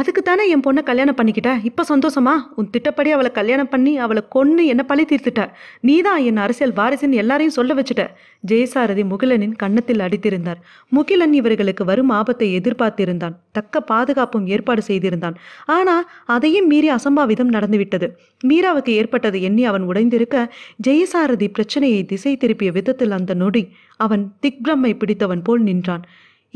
அதுக்கு தானே என் பொண்ணை கல்யாணம் பண்ணிக்கிட்ட இப்போ சந்தோஷமா உன் திட்டப்படி அவளை கல்யாணம் பண்ணி அவளை கொன்று என்னை பழி தீர்த்துட்ட நீ தான் என் அரசியல் வாரிசுன்னு எல்லாரையும் சொல்ல வச்சுட்ட ஜெயசாரதி முகிலனின் கன்னத்தில் அடித்திருந்தார் முகிலன் இவர்களுக்கு வரும் ஆபத்தை எதிர்பார்த்திருந்தான் தக்க பாதுகாப்பும் ஏற்பாடு செய்திருந்தான் ஆனால் அதையும் மீறி அசம்பாவிதம் நடந்துவிட்டது மீராவுக்கு ஏற்பட்டது எண்ணி அவன் உடைந்திருக்க ஜெயசாரதி பிரச்சனையை திசை திருப்பிய விதத்தில் அந்த நொடி அவன் திக்ரம்மை பிடித்தவன் போல் நின்றான்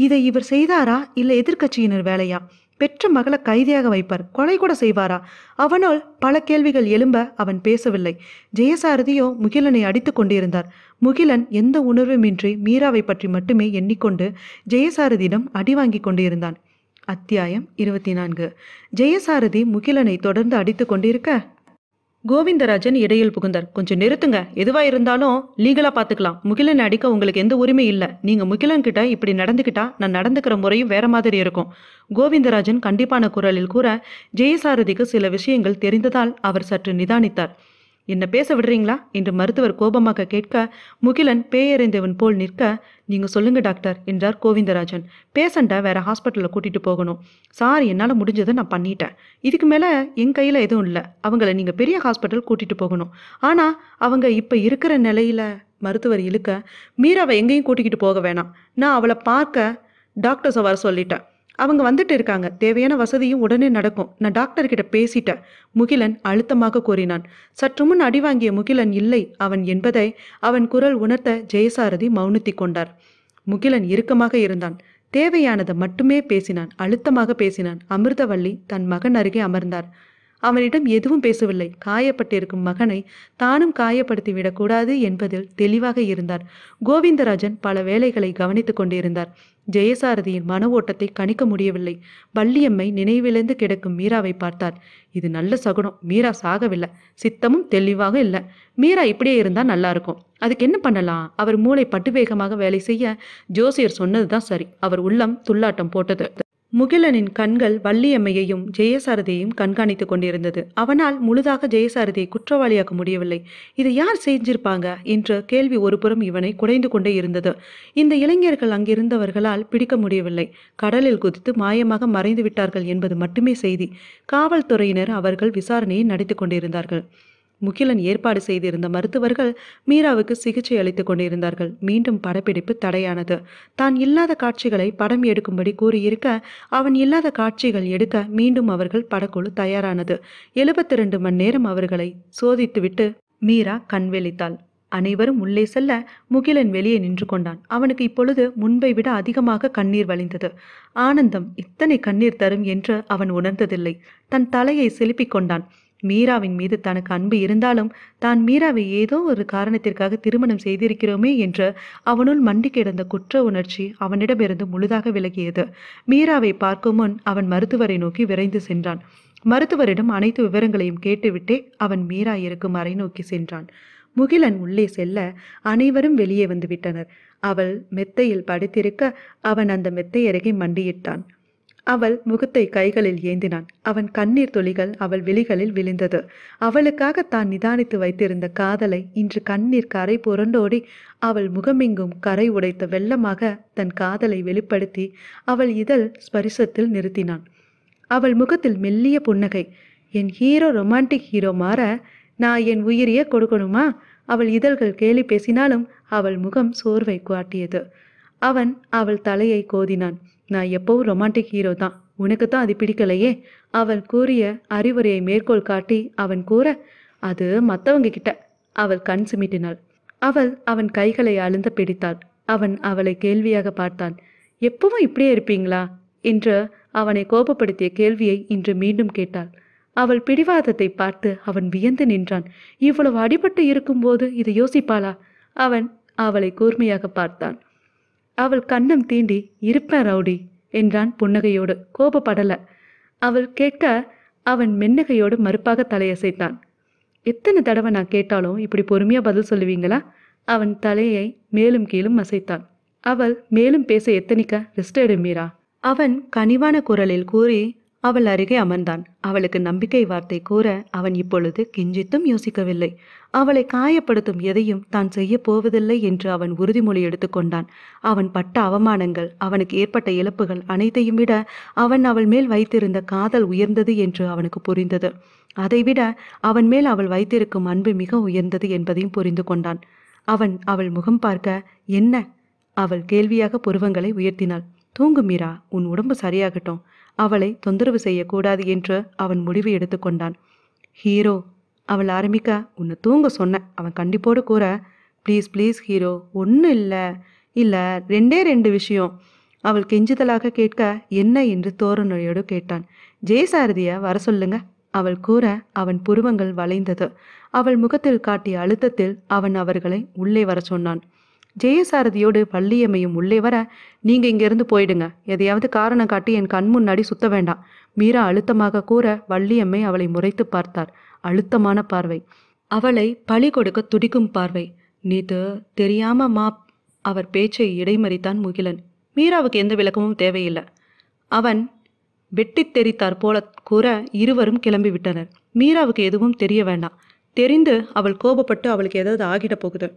இதை இவர் செய்தாரா இல்லை எதிர்க்கட்சியினர் வேலையா பெற்ற மகளை கைதியாக வைப்பார் கொலை கூட செய்வாரா அவனால் பல கேள்விகள் எழும்ப அவன் பேசவில்லை ஜெயசாரதியோ முகிலனை அடித்து கொண்டிருந்தார் முகிலன் எந்த உணர்வுமின்றி மீராவை பற்றி மட்டுமே எண்ணிக்கொண்டு ஜெயசாரதியிடம் அடி வாங்கி கொண்டிருந்தான் அத்தியாயம் இருபத்தி நான்கு ஜெயசாரதி முகிலனை தொடர்ந்து அடித்து கொண்டிருக்க கோவிந்தராஜன் இடையில் புகுந்தார் கொஞ்சம் நிறுத்துங்க எதுவா இருந்தாலும் லீகலா பாத்துக்கலாம் முகிலன் அடிக்க உங்களுக்கு எந்த உரிமை இல்ல நீங்க முகிலன் கிட்ட இப்படி நடந்துகிட்டா நான் நடந்துக்கிற முறையும் வேற மாதிரி இருக்கும் கோவிந்தராஜன் கண்டிப்பான குரலில் கூற ஜெயசாரதிக்கு சில விஷயங்கள் தெரிந்ததால் அவர் சற்று நிதானித்தார் என்ன பேச விடுறீங்களா என்று மருத்துவர் கோபமாக கேட்க முகிலன் பேயறிந்தவன் போல் நிற்க நீங்க சொல்லுங்க டாக்டர் என்றார் கோவிந்தராஜன் பேஷண்ட்டை வேற ஹாஸ்பிட்டலில் கூட்டிட்டு போகணும் சார் என்னால் முடிஞ்சதை நான் பண்ணிட்டேன் இதுக்கு மேலே என் கையில் எதுவும் இல்லை அவங்கள நீங்கள் பெரிய ஹாஸ்பிட்டல் கூட்டிட்டு போகணும் ஆனால் அவங்க இப்போ இருக்கிற நிலையில மருத்துவர் இழுக்க மீராவை எங்கேயும் கூட்டிக்கிட்டு போக வேணாம் நான் அவளை பார்க்க டாக்டர்ஸை வர சொல்லிட்டேன் அவங்க வந்துட்டு இருக்காங்க தேவையான வசதியும் உடனே நடக்கும் நான் டாக்டர்கிட்ட பேசிட்டேன் முகிலன் அழுத்தமாக கூறினான் சற்று அடி வாங்கிய முகிலன் இல்லை அவன் என்பதை அவன் குரல் உணர்த்த ஜெயசாரதி மௌனித்தி கொண்டார் முகிலன் இறுக்கமாக இருந்தான் தேவையானதை மட்டுமே பேசினான் அழுத்தமாக பேசினான் அமிர்தவள்ளி தன் மகன் அருகே அமர்ந்தார் அவனிடம் எதுவும் பேசவில்லை காயப்பட்டிருக்கும் மகனை தானும் காயப்படுத்தி விடக்கூடாது என்பதில் தெளிவாக இருந்தார் கோவிந்தராஜன் பல வேலைகளை கவனித்து கொண்டிருந்தார் ஜெயசாரதியின் மன ஓட்டத்தை கணிக்க முடியவில்லை வள்ளியம்மை நினைவிழந்து கிடக்கும் மீராவை பார்த்தார் இது நல்ல சகுனம் மீரா சாகவில்லை சித்தமும் தெளிவாக இல்லை மீரா இப்படியே இருந்தால் நல்லாயிருக்கும் அதுக்கு என்ன பண்ணலாம் அவர் மூளை பட்டு வேகமாக வேலை செய்ய ஜோசியர் சொன்னதுதான் சரி அவர் உள்ளம் துள்ளாட்டம் போட்டது முகிலனின் கண்கள் வள்ளியம்மையையும் ஜெயசாரதியையும் கண்காணித்து கொண்டிருந்தது அவனால் முழுதாக ஜெயசாரதியை குற்றவாளியாக்க முடியவில்லை இதை யார் செஞ்சிருப்பாங்க என்ற கேள்வி ஒருபுறம் இவனை குடைந்து கொண்டே இருந்தது இந்த இளைஞர்கள் அங்கிருந்தவர்களால் பிடிக்க முடியவில்லை கடலில் குதித்து மாயமாக மறைந்து விட்டார்கள் என்பது மட்டுமே செய்தி காவல்துறையினர் அவர்கள் விசாரணையை நடத்தி கொண்டிருந்தார்கள் முகிலன் ஏற்பாடு செய்திருந்த மருத்துவர்கள் மீராவுக்கு சிகிச்சை அளித்துக் கொண்டிருந்தார்கள் மீண்டும் படப்பிடிப்பு தடையானது தான் இல்லாத காட்சிகளை படம் எடுக்கும்படி கூறியிருக்க அவன் இல்லாத காட்சிகள் எடுக்க மீண்டும் அவர்கள் படக்குழு தயாரானது எழுபத்தி ரெண்டு மணி நேரம் அவர்களை சோதித்துவிட்டு மீரா கண்வெளித்தாள் அனைவரும் உள்ளே செல்ல முகிலன் வெளியே நின்று கொண்டான் அவனுக்கு இப்பொழுது முன்பை விட அதிகமாக கண்ணீர் வழிந்தது ஆனந்தம் இத்தனை கண்ணீர் தரும் என்று அவன் உணர்ந்ததில்லை தன் தலையை செலுப்பிக் கொண்டான் மீராவின் மீது தனக்கு அன்பு இருந்தாலும் தான் மீராவை ஏதோ ஒரு காரணத்திற்காக திருமணம் செய்திருக்கிறோமே என்ற அவனுள் மண்டி கிடந்த குற்ற உணர்ச்சி அவனிடமிருந்து முழுதாக விலகியது மீராவை பார்க்கும் முன் அவன் மருத்துவரை நோக்கி விரைந்து சென்றான் மருத்துவரிடம் அனைத்து விவரங்களையும் கேட்டுவிட்டே அவன் மீரா இருக்கும் அறை நோக்கி சென்றான் முகிலன் உள்ளே செல்ல அனைவரும் வெளியே வந்துவிட்டனர் அவள் மெத்தையில் படுத்திருக்க அவன் அந்த மெத்தை அருகே மண்டியிட்டான் அவள் முகத்தை கைகளில் ஏந்தினான் அவன் கண்ணீர் துளிகள் அவள் விழிகளில் விழுந்தது அவளுக்காக தான் நிதானித்து வைத்திருந்த காதலை இன்று கண்ணீர் கரை புரண்டோடி அவள் முகமெங்கும் கரை உடைத்த வெள்ளமாக தன் காதலை வெளிப்படுத்தி அவள் இதழ் ஸ்பரிசத்தில் நிறுத்தினான் அவள் முகத்தில் மெல்லிய புன்னகை என் ஹீரோ ரொமான்டிக் ஹீரோ மாற நான் என் உயிரியே கொடுக்கணுமா அவள் இதழ்கள் கேலி பேசினாலும் அவள் முகம் சோர்வை காட்டியது அவன் அவள் தலையை கோதினான் நான் எப்பவும் ரொமான்டிக் ஹீரோ தான் உனக்கு தான் அது பிடிக்கலையே அவள் கூறிய அறிவுரையை மேற்கோள் காட்டி அவன் கூற அது மற்றவங்க கிட்ட அவள் கண் சுமிட்டினாள் அவள் அவன் கைகளை அழுந்த பிடித்தாள் அவன் அவளை கேள்வியாக பார்த்தான் எப்பவும் இப்படியே இருப்பீங்களா என்று அவனை கோபப்படுத்திய கேள்வியை இன்று மீண்டும் கேட்டாள் அவள் பிடிவாதத்தை பார்த்து அவன் வியந்து நின்றான் இவ்வளவு அடிபட்டு இருக்கும்போது இதை யோசிப்பாளா அவன் அவளை கூர்மையாக பார்த்தான் அவள் கண்ணம் தீண்டி இருப்பேன் ரவுடி என்றான் புன்னகையோடு கோபப்படல அவள் கேட்க அவன் மென்னகையோடு மறுப்பாக தலையசைத்தான் எத்தனை தடவை நான் கேட்டாலும் இப்படி பொறுமையாக பதில் சொல்லுவீங்களா அவன் தலையை மேலும் கீழும் அசைத்தான் அவள் மேலும் பேச எத்தனிக்க ரெஸ்ட் எடுமீரா அவன் கனிவான குரலில் கூறி அவள் அருகே அமர்ந்தான் அவளுக்கு நம்பிக்கை வார்த்தை கூற அவன் இப்பொழுது கிஞ்சித்தும் யோசிக்கவில்லை அவளை காயப்படுத்தும் எதையும் தான் செய்ய போவதில்லை என்று அவன் உறுதிமொழி எடுத்துக்கொண்டான் அவன் பட்ட அவமானங்கள் அவனுக்கு ஏற்பட்ட இழப்புகள் அனைத்தையும் விட அவன் அவள் மேல் வைத்திருந்த காதல் உயர்ந்தது என்று அவனுக்கு புரிந்தது அதைவிட அவன் மேல் அவள் வைத்திருக்கும் அன்பு மிக உயர்ந்தது என்பதையும் புரிந்து கொண்டான் அவன் அவள் முகம் பார்க்க என்ன அவள் கேள்வியாக புருவங்களை உயர்த்தினாள் தூங்கு மீரா உன் உடம்பு சரியாகட்டும் அவளை தொந்தரவு செய்யக்கூடாது என்று அவன் முடிவு எடுத்துக்கொண்டான் ஹீரோ அவள் ஆரம்பிக்க உன்னை தூங்க சொன்னேன் அவன் கண்டிப்போடு கூற ப்ளீஸ் ப்ளீஸ் ஹீரோ ஒன்றும் இல்லை இல்லை ரெண்டே ரெண்டு விஷயம் அவள் கெஞ்சுதலாக கேட்க என்ன என்று தோரணையோடு கேட்டான் ஜெயசாரதியை வர சொல்லுங்க அவள் கூற அவன் புருவங்கள் வளைந்தது அவள் முகத்தில் காட்டிய அழுத்தத்தில் அவன் அவர்களை உள்ளே வர சொன்னான் ஜெயசாரதியோடு வள்ளியம்மையும் உள்ளே வர நீங்கள் இங்கேருந்து போயிடுங்க எதையாவது காரணம் காட்டி என் கண் முன்னாடி சுத்த வேண்டாம் மீரா அழுத்தமாக கூற வள்ளியம்மை அவளை முறைத்து பார்த்தார் அழுத்தமான பார்வை அவளை பழி கொடுக்க துடிக்கும் பார்வை நீது தெரியாம மா அவர் பேச்சை இடைமறித்தான் முகிலன் மீராவுக்கு எந்த விளக்கமும் தேவையில்லை அவன் வெட்டி தெரித்தார் போல கூற இருவரும் கிளம்பி விட்டனர் மீராவுக்கு எதுவும் தெரிய வேண்டாம் தெரிந்து அவள் கோபப்பட்டு அவளுக்கு ஏதாவது ஆகிட போகுது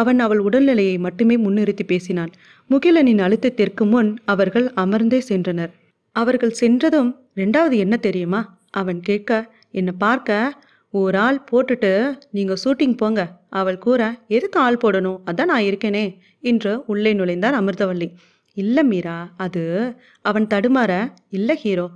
அவன் அவள் உடல்நிலையை மட்டுமே முன்னிறுத்தி பேசினான் முகிலனின் அழுத்தத்திற்கு முன் அவர்கள் அமர்ந்தே சென்றனர் அவர்கள் சென்றதும் ரெண்டாவது என்ன தெரியுமா அவன் கேட்க என்னை பார்க்க ஒரு ஆள் போட்டுட்டு நீங்கள் ஷூட்டிங் போங்க அவள் கூற எதுக்கு ஆள் போடணும் அதான் நான் இருக்கேனே என்று உள்ளே நுழைந்தார் அமிர்தவள்ளி இல்லை மீரா அது அவன் தடுமாற இல்லை ஹீரோ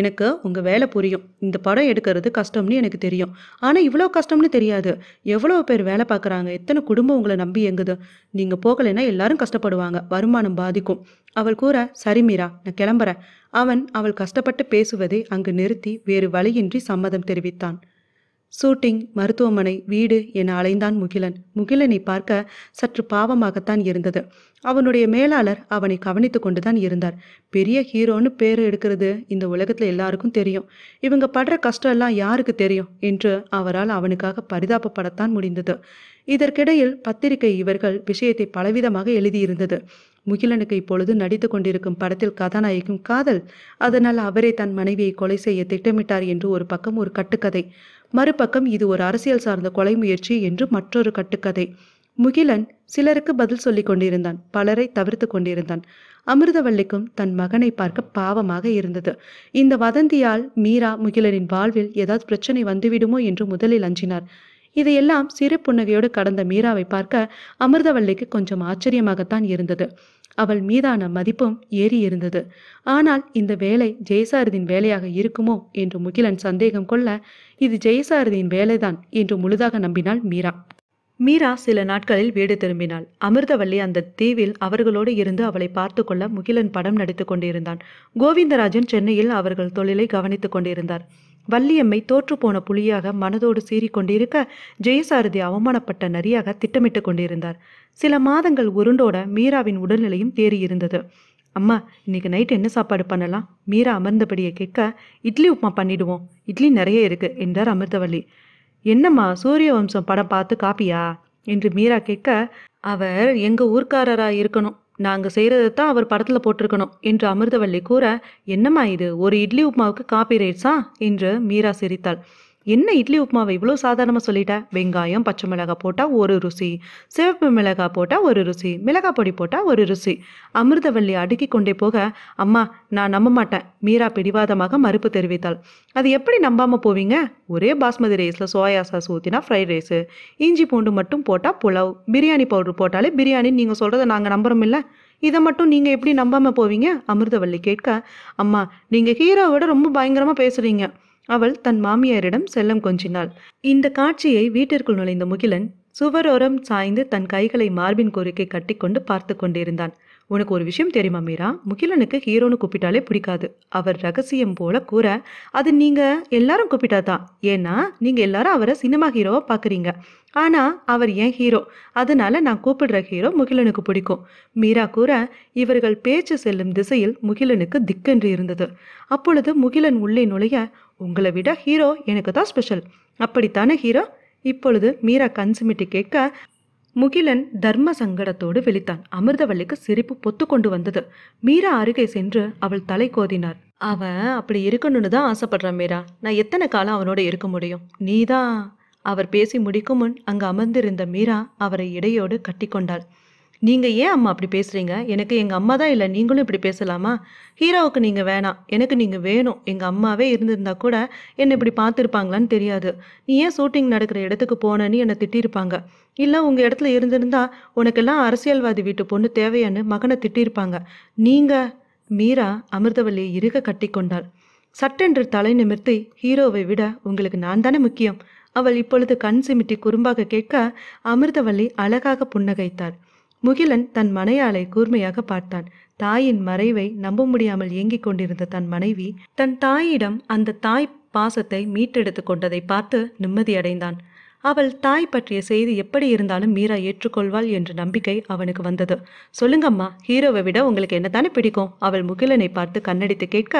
எனக்கு உங்கள் வேலை புரியும் இந்த படம் எடுக்கிறது கஷ்டம்னு எனக்கு தெரியும் ஆனால் இவ்வளோ கஷ்டம்னு தெரியாது எவ்வளோ பேர் வேலை பார்க்குறாங்க எத்தனை குடும்பம் உங்களை நம்பி எங்குது நீங்கள் போகலைன்னா எல்லாரும் கஷ்டப்படுவாங்க வருமானம் பாதிக்கும் அவள் கூற சரி மீரா நான் கிளம்புறேன் அவன் அவள் கஷ்டப்பட்டு பேசுவதை அங்கு நிறுத்தி வேறு வழியின்றி சம்மதம் தெரிவித்தான் ஷூட்டிங் மருத்துவமனை வீடு என அலைந்தான் முகிலன் முகிலனை பார்க்க சற்று பாவமாகத்தான் இருந்தது அவனுடைய மேலாளர் அவனை கவனித்து கொண்டுதான் இருந்தார் பெரிய ஹீரோன்னு பேர் எடுக்கிறது இந்த உலகத்தில் எல்லாருக்கும் தெரியும் இவங்க படுற கஷ்டம் எல்லாம் யாருக்கு தெரியும் என்று அவரால் அவனுக்காக பரிதாபப்படத்தான் முடிந்தது இதற்கிடையில் பத்திரிகை இவர்கள் விஷயத்தை பலவிதமாக எழுதியிருந்தது முகிலனுக்கு இப்பொழுது நடித்து கொண்டிருக்கும் படத்தில் கதாநாயகம் காதல் அதனால் அவரே தன் மனைவியை கொலை செய்ய திட்டமிட்டார் என்று ஒரு பக்கம் ஒரு கட்டுக்கதை மறுபக்கம் இது ஒரு அரசியல் சார்ந்த கொலை முயற்சி என்று மற்றொரு கட்டுக்கதை முகிலன் சிலருக்கு பதில் சொல்லி கொண்டிருந்தான் பலரை தவிர்த்து கொண்டிருந்தான் அமிர்தவள்ளிக்கும் தன் மகனை பார்க்க பாவமாக இருந்தது இந்த வதந்தியால் மீரா முகிலனின் வாழ்வில் ஏதாவது பிரச்சனை வந்துவிடுமோ என்று முதலில் அஞ்சினார் இதையெல்லாம் சிறு புன்னகையோடு கடந்த மீராவை பார்க்க அமிர்தவள்ளிக்கு கொஞ்சம் ஆச்சரியமாகத்தான் இருந்தது அவள் மீதான மதிப்பும் ஏறி இருந்தது ஆனால் இந்த வேலை ஜெயசாரதியின் வேலையாக இருக்குமோ என்று முகிலன் சந்தேகம் கொள்ள இது ஜெயசாரதியின் வேலைதான் என்று முழுதாக நம்பினாள் மீரா மீரா சில நாட்களில் வீடு திரும்பினாள் அமிர்தவல்லி அந்த தீவில் அவர்களோடு இருந்து அவளை பார்த்து கொள்ள முகிலன் படம் நடித்துக் கொண்டிருந்தான் கோவிந்தராஜன் சென்னையில் அவர்கள் தொழிலை கவனித்துக் கொண்டிருந்தார் வள்ளியம்மை தோற்றுப்போன புலியாக மனதோடு சீறிக்கொண்டிருக்க ஜெயசாரதி அவமானப்பட்ட நரியாக திட்டமிட்டு கொண்டிருந்தார் சில மாதங்கள் உருண்டோட மீராவின் உடல்நிலையும் தேறியிருந்தது அம்மா இன்னைக்கு நைட் என்ன சாப்பாடு பண்ணலாம் மீரா அமர்ந்தபடியை கேட்க இட்லி உப்மா பண்ணிடுவோம் இட்லி நிறைய இருக்கு என்றார் அமிர்தவள்ளி என்னம்மா சூரிய வம்சம் படம் பார்த்து காப்பியா என்று மீரா கேட்க அவர் எங்க ஊர்க்காரரா இருக்கணும் நாங்கள் செய்கிறது தான் அவர் படத்தில் போட்டிருக்கணும் என்று அமிர்தவள்ளி கூற என்னம்மா இது ஒரு இட்லி உப்மாவுக்கு காப்பி ரைட்ஸா என்று மீரா சிரித்தாள் என்ன இட்லி உப்புமாவை இவ்வளோ சாதாரணமாக சொல்லிட்ட வெங்காயம் பச்சை மிளகாய் போட்டால் ஒரு ருசி சிவப்பு மிளகாய் போட்டால் ஒரு ருசி மிளகாய் பொடி போட்டால் ஒரு ருசி அமிர்தவல்லி அடுக்கி கொண்டே போக அம்மா நான் நம்ப மாட்டேன் மீரா பிடிவாதமாக மறுப்பு தெரிவித்தாள் அது எப்படி நம்பாமல் போவீங்க ஒரே பாஸ்மதி ரைஸில் சோயா சாஸ் ஊற்றினா ஃப்ரைட் ரைஸு இஞ்சி பூண்டு மட்டும் போட்டால் புலாவ் பிரியாணி பவுடர் போட்டாலே பிரியாணி நீங்கள் சொல்கிறத நாங்கள் இல்லை இதை மட்டும் நீங்கள் எப்படி நம்பாமல் போவீங்க அமிர்தவள்ளி கேட்க அம்மா நீங்கள் ஹீரோவை விட ரொம்ப பயங்கரமாக பேசுகிறீங்க அவள் தன் மாமியாரிடம் செல்லம் கொஞ்சினாள் இந்த காட்சியை வீட்டிற்குள் நுழைந்த முகிலன் சுவரோரம் சாய்ந்து தன் கைகளை மார்பின் கோரிக்கை கட்டிக்கொண்டு பார்த்து கொண்டிருந்தான் உனக்கு ஒரு விஷயம் தெரியுமா மீரா முகிலனுக்கு ஹீரோன்னு கூப்பிட்டாலே பிடிக்காது அவர் ரகசியம் போல கூற அது நீங்கள் எல்லாரும் கூப்பிட்டா தான் ஏன்னா நீங்கள் எல்லாரும் அவரை சினிமா ஹீரோவை பார்க்குறீங்க ஆனால் அவர் ஏன் ஹீரோ அதனால நான் கூப்பிடுற ஹீரோ முகிலனுக்கு பிடிக்கும் மீரா கூற இவர்கள் பேச்சு செல்லும் திசையில் முகிலனுக்கு திக்கென்று இருந்தது அப்பொழுது முகிலன் உள்ளே நுழைய உங்களை விட ஹீரோ எனக்கு தான் ஸ்பெஷல் அப்படித்தானே ஹீரோ இப்பொழுது மீரா கன்சுமிட்டி கேட்க முகிலன் தர்ம சங்கடத்தோடு விழித்தான் அமிர்தவள்ளிக்கு சிரிப்பு பொத்து கொண்டு வந்தது மீரா அருகே சென்று அவள் தலை கோதினார் அவன் அப்படி இருக்கணும்னு தான் ஆசைப்படுறான் மீரா நான் எத்தனை காலம் அவனோட இருக்க முடியும் நீதான் அவர் பேசி முடிக்கும் முன் அங்கு அமர்ந்திருந்த மீரா அவரை இடையோடு கட்டிக்கொண்டாள் நீங்கள் ஏன் அம்மா அப்படி பேசுகிறீங்க எனக்கு எங்கள் அம்மா தான் இல்லை நீங்களும் இப்படி பேசலாமா ஹீரோவுக்கு நீங்கள் வேணாம் எனக்கு நீங்கள் வேணும் எங்கள் அம்மாவே இருந்திருந்தா கூட என்னை இப்படி பார்த்துருப்பாங்களான்னு தெரியாது நீ ஏன் ஷூட்டிங் நடக்கிற இடத்துக்கு போனேன்னு என்னை திட்டியிருப்பாங்க இல்லை உங்கள் இடத்துல இருந்திருந்தா உனக்கெல்லாம் அரசியல்வாதி வீட்டு பொண்ணு தேவையான்னு மகனை திட்டியிருப்பாங்க நீங்கள் மீரா அமிர்தவல்லியை இருக கட்டி கொண்டாள் சட்டென்று தலை நிமிர்த்தி ஹீரோவை விட உங்களுக்கு நான் தானே முக்கியம் அவள் இப்பொழுது கண் சிமிட்டி குறும்பாக கேட்க அமிர்தவல்லி அழகாக புன்னகைத்தாள் முகிலன் தன் மனையாளை கூர்மையாக பார்த்தான் தாயின் மறைவை நம்ப முடியாமல் ஏங்கிக் கொண்டிருந்த தன் மனைவி தன் தாயிடம் அந்த தாய் பாசத்தை மீட்டெடுத்து கொண்டதை பார்த்து நிம்மதியடைந்தான் அவள் தாய் பற்றிய செய்தி எப்படி இருந்தாலும் மீரா ஏற்றுக்கொள்வாள் என்ற நம்பிக்கை அவனுக்கு வந்தது சொல்லுங்கம்மா ஹீரோவை விட உங்களுக்கு என்னதானே பிடிக்கும் அவள் முகிலனை பார்த்து கண்ணடித்து கேட்க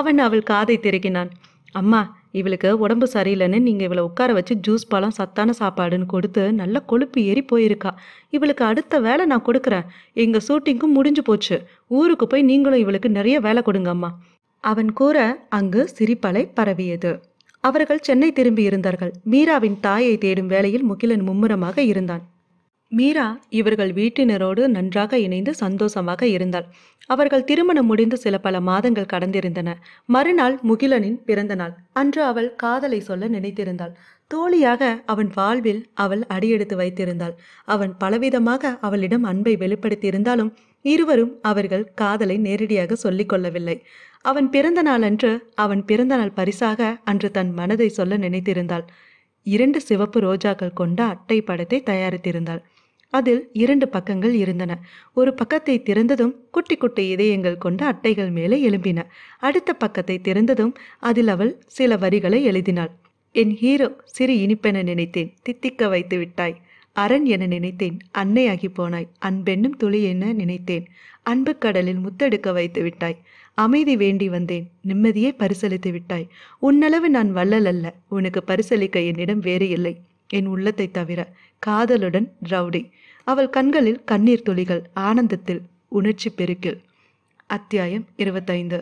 அவன் அவள் காதை திருகினான் அம்மா இவளுக்கு உடம்பு சரியில்லைன்னு நீங்கள் இவளை உட்கார வச்சு ஜூஸ் பழம் சத்தான சாப்பாடுன்னு கொடுத்து நல்லா கொழுப்பு ஏறி போயிருக்கா இவளுக்கு அடுத்த வேலை நான் கொடுக்குறேன் எங்கள் ஷூட்டிங்கும் முடிஞ்சு போச்சு ஊருக்கு போய் நீங்களும் இவளுக்கு நிறைய வேலை கொடுங்கம்மா அவன் கூற அங்கு சிரிப்பலை பரவியது அவர்கள் சென்னை திரும்பி இருந்தார்கள் மீராவின் தாயை தேடும் வேலையில் முகிலன் மும்முரமாக இருந்தான் மீரா இவர்கள் வீட்டினரோடு நன்றாக இணைந்து சந்தோஷமாக இருந்தாள் அவர்கள் திருமணம் முடிந்து சில பல மாதங்கள் கடந்திருந்தன மறுநாள் முகிலனின் பிறந்த அன்று அவள் காதலை சொல்ல நினைத்திருந்தாள் தோழியாக அவன் வாழ்வில் அவள் அடியெடுத்து வைத்திருந்தாள் அவன் பலவிதமாக அவளிடம் அன்பை வெளிப்படுத்தியிருந்தாலும் இருவரும் அவர்கள் காதலை நேரடியாக சொல்லிக்கொள்ளவில்லை அவன் பிறந்த நாள் அன்று அவன் பிறந்தநாள் பரிசாக அன்று தன் மனதை சொல்ல நினைத்திருந்தாள் இரண்டு சிவப்பு ரோஜாக்கள் கொண்ட அட்டை படத்தை தயாரித்திருந்தாள் அதில் இரண்டு பக்கங்கள் இருந்தன ஒரு பக்கத்தை திறந்ததும் குட்டி குட்டி இதயங்கள் கொண்ட அட்டைகள் மேலே எழும்பின அடுத்த பக்கத்தை திறந்ததும் அதில் அவள் சில வரிகளை எழுதினாள் என் ஹீரோ சிறு இனிப்பென நினைத்தேன் தித்திக்க வைத்து விட்டாய் அரண் என நினைத்தேன் அன்னையாகி போனாய் அன்பெண்ணும் துளி என நினைத்தேன் அன்பு கடலில் முத்தெடுக்க வைத்து விட்டாய் அமைதி வேண்டி வந்தேன் நிம்மதியை பரிசளித்து விட்டாய் உன்னளவு நான் வள்ளல் அல்ல உனக்கு பரிசளிக்க என்னிடம் வேறு இல்லை என் உள்ளத்தை தவிர காதலுடன் ரவுடி அவள் கண்களில் கண்ணீர் துளிகள் ஆனந்தத்தில் உணர்ச்சி பெருக்கில் அத்தியாயம் இருபத்தைந்து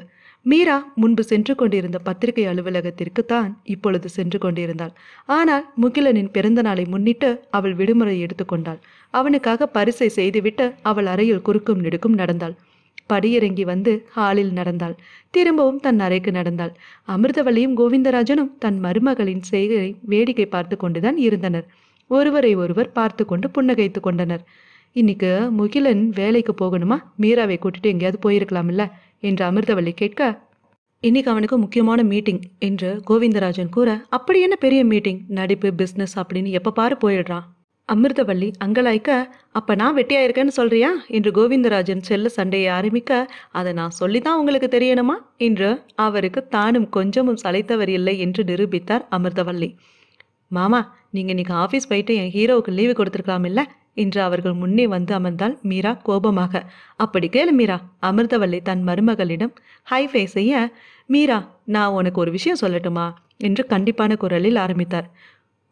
மீரா முன்பு சென்று கொண்டிருந்த பத்திரிகை அலுவலகத்திற்கு தான் இப்பொழுது சென்று கொண்டிருந்தாள் ஆனால் முகிலனின் பிறந்த நாளை முன்னிட்டு அவள் விடுமுறை எடுத்துக்கொண்டாள் அவனுக்காக பரிசை செய்துவிட்டு அவள் அறையில் குறுக்கும் நெடுக்கும் நடந்தாள் படியிறங்கி வந்து ஹாலில் நடந்தாள் திரும்பவும் தன் அறைக்கு நடந்தாள் அமிர்தவள்ளியும் கோவிந்தராஜனும் தன் மருமகளின் செய்கையை வேடிக்கை பார்த்து கொண்டுதான் இருந்தனர் ஒருவரை ஒருவர் பார்த்து கொண்டு புன்னகைத்து கொண்டனர் இன்னைக்கு முகிலன் வேலைக்கு போகணுமா மீராவை கூட்டிட்டு எங்கேயாவது போயிருக்கலாம்ல என்று அமிர்தவள்ளி கேட்க இன்னைக்கு அவனுக்கு முக்கியமான மீட்டிங் என்று கோவிந்தராஜன் கூற அப்படி என்ன பெரிய மீட்டிங் நடிப்பு பிஸ்னஸ் அப்படின்னு எப்போ பாரு போயிடுறான் அமிர்தவள்ளி அங்கலாய்க்க அப்போ நான் வெட்டியாயிருக்கேன்னு சொல்றியா என்று கோவிந்தராஜன் செல்ல சண்டையை ஆரம்பிக்க அதை நான் சொல்லிதான் உங்களுக்கு தெரியணுமா என்று அவருக்கு தானும் கொஞ்சமும் சளைத்தவர் இல்லை என்று நிரூபித்தார் அமிர்தவள்ளி மாமா நீங்கள் இன்றைக்கி ஆஃபீஸ் போயிட்டு என் ஹீரோவுக்கு லீவு கொடுத்துருக்கலாம் இல்லை என்று அவர்கள் முன்னே வந்து அமர்ந்தால் மீரா கோபமாக அப்படி கேளு மீரா அமிர்தவல்லி தன் மருமகளிடம் ஹை செய்ய மீரா நான் உனக்கு ஒரு விஷயம் சொல்லட்டுமா என்று கண்டிப்பான குரலில் ஆரம்பித்தார்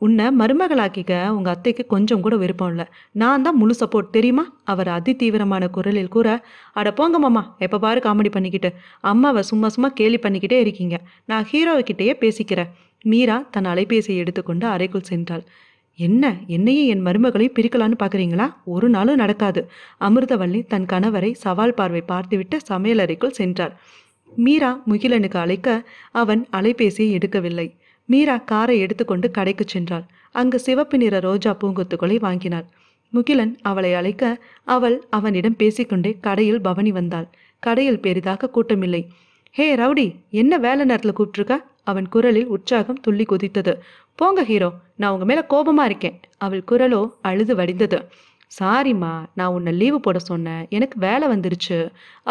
உன்னை மருமகளாக்கிக்க உங்கள் அத்தைக்கு கொஞ்சம் கூட விருப்பம் இல்லை நான் தான் முழு சப்போர்ட் தெரியுமா அவர் அதி தீவிரமான குரலில் கூற அட போங்க மாமா எப்போ பாரு காமெடி பண்ணிக்கிட்டு அம்மாவை சும்மா சும்மா கேலி பண்ணிக்கிட்டே இருக்கீங்க நான் கிட்டேயே பேசிக்கிறேன் மீரா தன் அலைபேசியை எடுத்துக்கொண்டு அறைக்குள் சென்றாள் என்ன என்னையே என் மருமகளை பிரிக்கலான்னு பார்க்குறீங்களா ஒரு நாளும் நடக்காது அமிர்தவள்ளி தன் கணவரை சவால் பார்வை பார்த்துவிட்டு சமையலறைக்குள் சென்றார் மீரா முகிலனுக்கு அழைக்க அவன் அலைபேசியை எடுக்கவில்லை மீரா காரை எடுத்துக்கொண்டு கடைக்கு சென்றாள் அங்கு சிவப்பு நிற ரோஜா பூங்கொத்துக்களை வாங்கினாள் முகிலன் அவளை அழைக்க அவள் அவனிடம் பேசிக்கொண்டே கடையில் பவனி வந்தாள் கடையில் பெரிதாக கூட்டமில்லை ஹே ரவுடி என்ன வேலை நேரத்தில் கூப்பிட்டுருக்க அவன் குரலில் உற்சாகம் துள்ளி குதித்தது போங்க ஹீரோ நான் உங்க மேல கோபமா இருக்கேன் அவள் குரலோ அழுது வடிந்தது சாரிம்மா நான் உன்னை லீவு போட சொன்னேன் எனக்கு வேலை வந்துருச்சு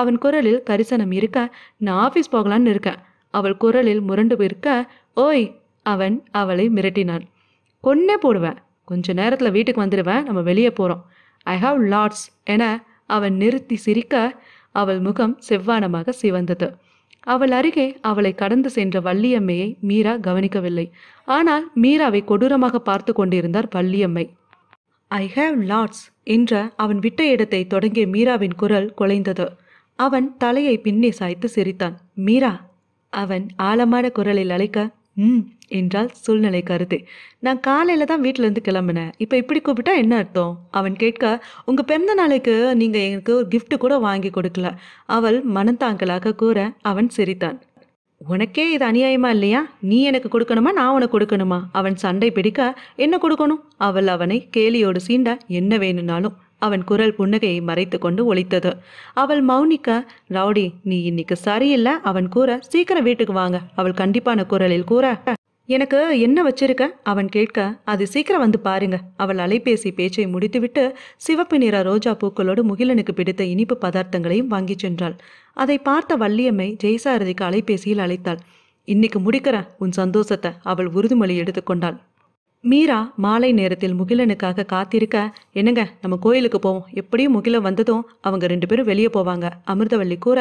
அவன் குரலில் கரிசனம் இருக்க நான் ஆஃபீஸ் போகலான்னு இருக்கேன் அவள் குரலில் முரண்டு இருக்க ஓய் அவன் அவளை மிரட்டினான் கொன்னே போடுவேன் கொஞ்ச நேரத்தில் வீட்டுக்கு வந்துடுவேன் நம்ம வெளியே போகிறோம் ஐ ஹாவ் லாட்ஸ் என அவன் நிறுத்தி சிரிக்க அவள் முகம் செவ்வானமாக சிவந்தது அவள் அருகே அவளை கடந்து சென்ற வள்ளியம்மையை மீரா கவனிக்கவில்லை ஆனால் மீராவை கொடூரமாக பார்த்து கொண்டிருந்தார் வள்ளியம்மை ஐ ஹாவ் லாட்ஸ் என்ற அவன் விட்ட இடத்தை தொடங்கிய மீராவின் குரல் குலைந்தது அவன் தலையை பின்னே சாய்த்து சிரித்தான் மீரா அவன் ஆழமான குரலில் அழைக்க ம் என்றால் சூழ்நிலை கருத்து நான் காலையில் தான் வீட்டிலேருந்து கிளம்பினேன் இப்போ இப்படி கூப்பிட்டா என்ன அர்த்தம் அவன் கேட்க உங்கள் பிறந்த நாளைக்கு நீங்கள் எனக்கு ஒரு கிஃப்ட்டு கூட வாங்கி கொடுக்கல அவள் மனந்தாங்கலாக கூற அவன் சிரித்தான் உனக்கே இது அநியாயமா இல்லையா நீ எனக்கு கொடுக்கணுமா நான் உனக்கு கொடுக்கணுமா அவன் சண்டை பிடிக்க என்ன கொடுக்கணும் அவள் அவனை கேலியோடு சீண்ட என்ன வேணும்னாலும் அவன் குரல் புன்னகையை மறைத்து கொண்டு ஒழித்தது அவள் மௌனிக்க ரவுடி நீ இன்னைக்கு சரியில்லை அவன் கூற சீக்கிரம் வீட்டுக்கு வாங்க அவள் கண்டிப்பான குரலில் கூற எனக்கு என்ன வச்சிருக்க அவன் கேட்க அது சீக்கிரம் வந்து பாருங்க அவள் அலைபேசி பேச்சை முடித்துவிட்டு சிவப்பு நிற ரோஜா பூக்களோடு முகிலனுக்கு பிடித்த இனிப்பு பதார்த்தங்களையும் வாங்கிச் சென்றாள் அதை பார்த்த வள்ளியம்மை ஜெயசாரதிக்கு அலைபேசியில் அழைத்தாள் இன்னைக்கு முடிக்கிற உன் சந்தோஷத்தை அவள் உறுதிமொழி எடுத்துக்கொண்டாள் மீரா மாலை நேரத்தில் முகிலனுக்காக காத்திருக்க என்னங்க நம்ம கோயிலுக்கு போவோம் எப்படியும் முகிலன் வந்ததும் அவங்க ரெண்டு பேரும் வெளியே போவாங்க அமிர்தவள்ளி கூற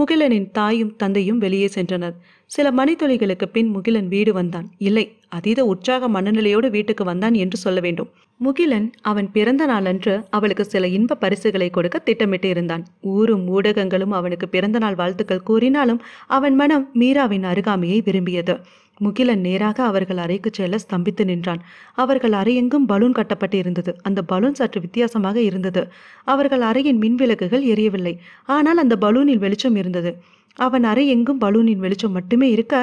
முகிலனின் தாயும் தந்தையும் வெளியே சென்றனர் சில மணித்தொழிகளுக்கு பின் முகிலன் வீடு வந்தான் இல்லை அதீத உற்சாக மனநிலையோடு வீட்டுக்கு வந்தான் என்று சொல்ல வேண்டும் முகிலன் அவன் பிறந்த நாளன்று அவளுக்கு சில இன்ப பரிசுகளை கொடுக்க திட்டமிட்டு இருந்தான் ஊரும் ஊடகங்களும் அவனுக்கு பிறந்தநாள் வாழ்த்துக்கள் கூறினாலும் அவன் மனம் மீராவின் அருகாமையை விரும்பியது முகிலன் நேராக அவர்கள் அறைக்கு செல்ல ஸ்தம்பித்து நின்றான் அவர்கள் அறையெங்கும் பலூன் கட்டப்பட்டு இருந்தது அந்த பலூன் சற்று வித்தியாசமாக இருந்தது அவர்கள் அறையின் மின்விளக்குகள் எரியவில்லை ஆனால் அந்த பலூனில் வெளிச்சம் இருந்தது அவன் அறை எங்கும் பலூனின் வெளிச்சம் மட்டுமே இருக்க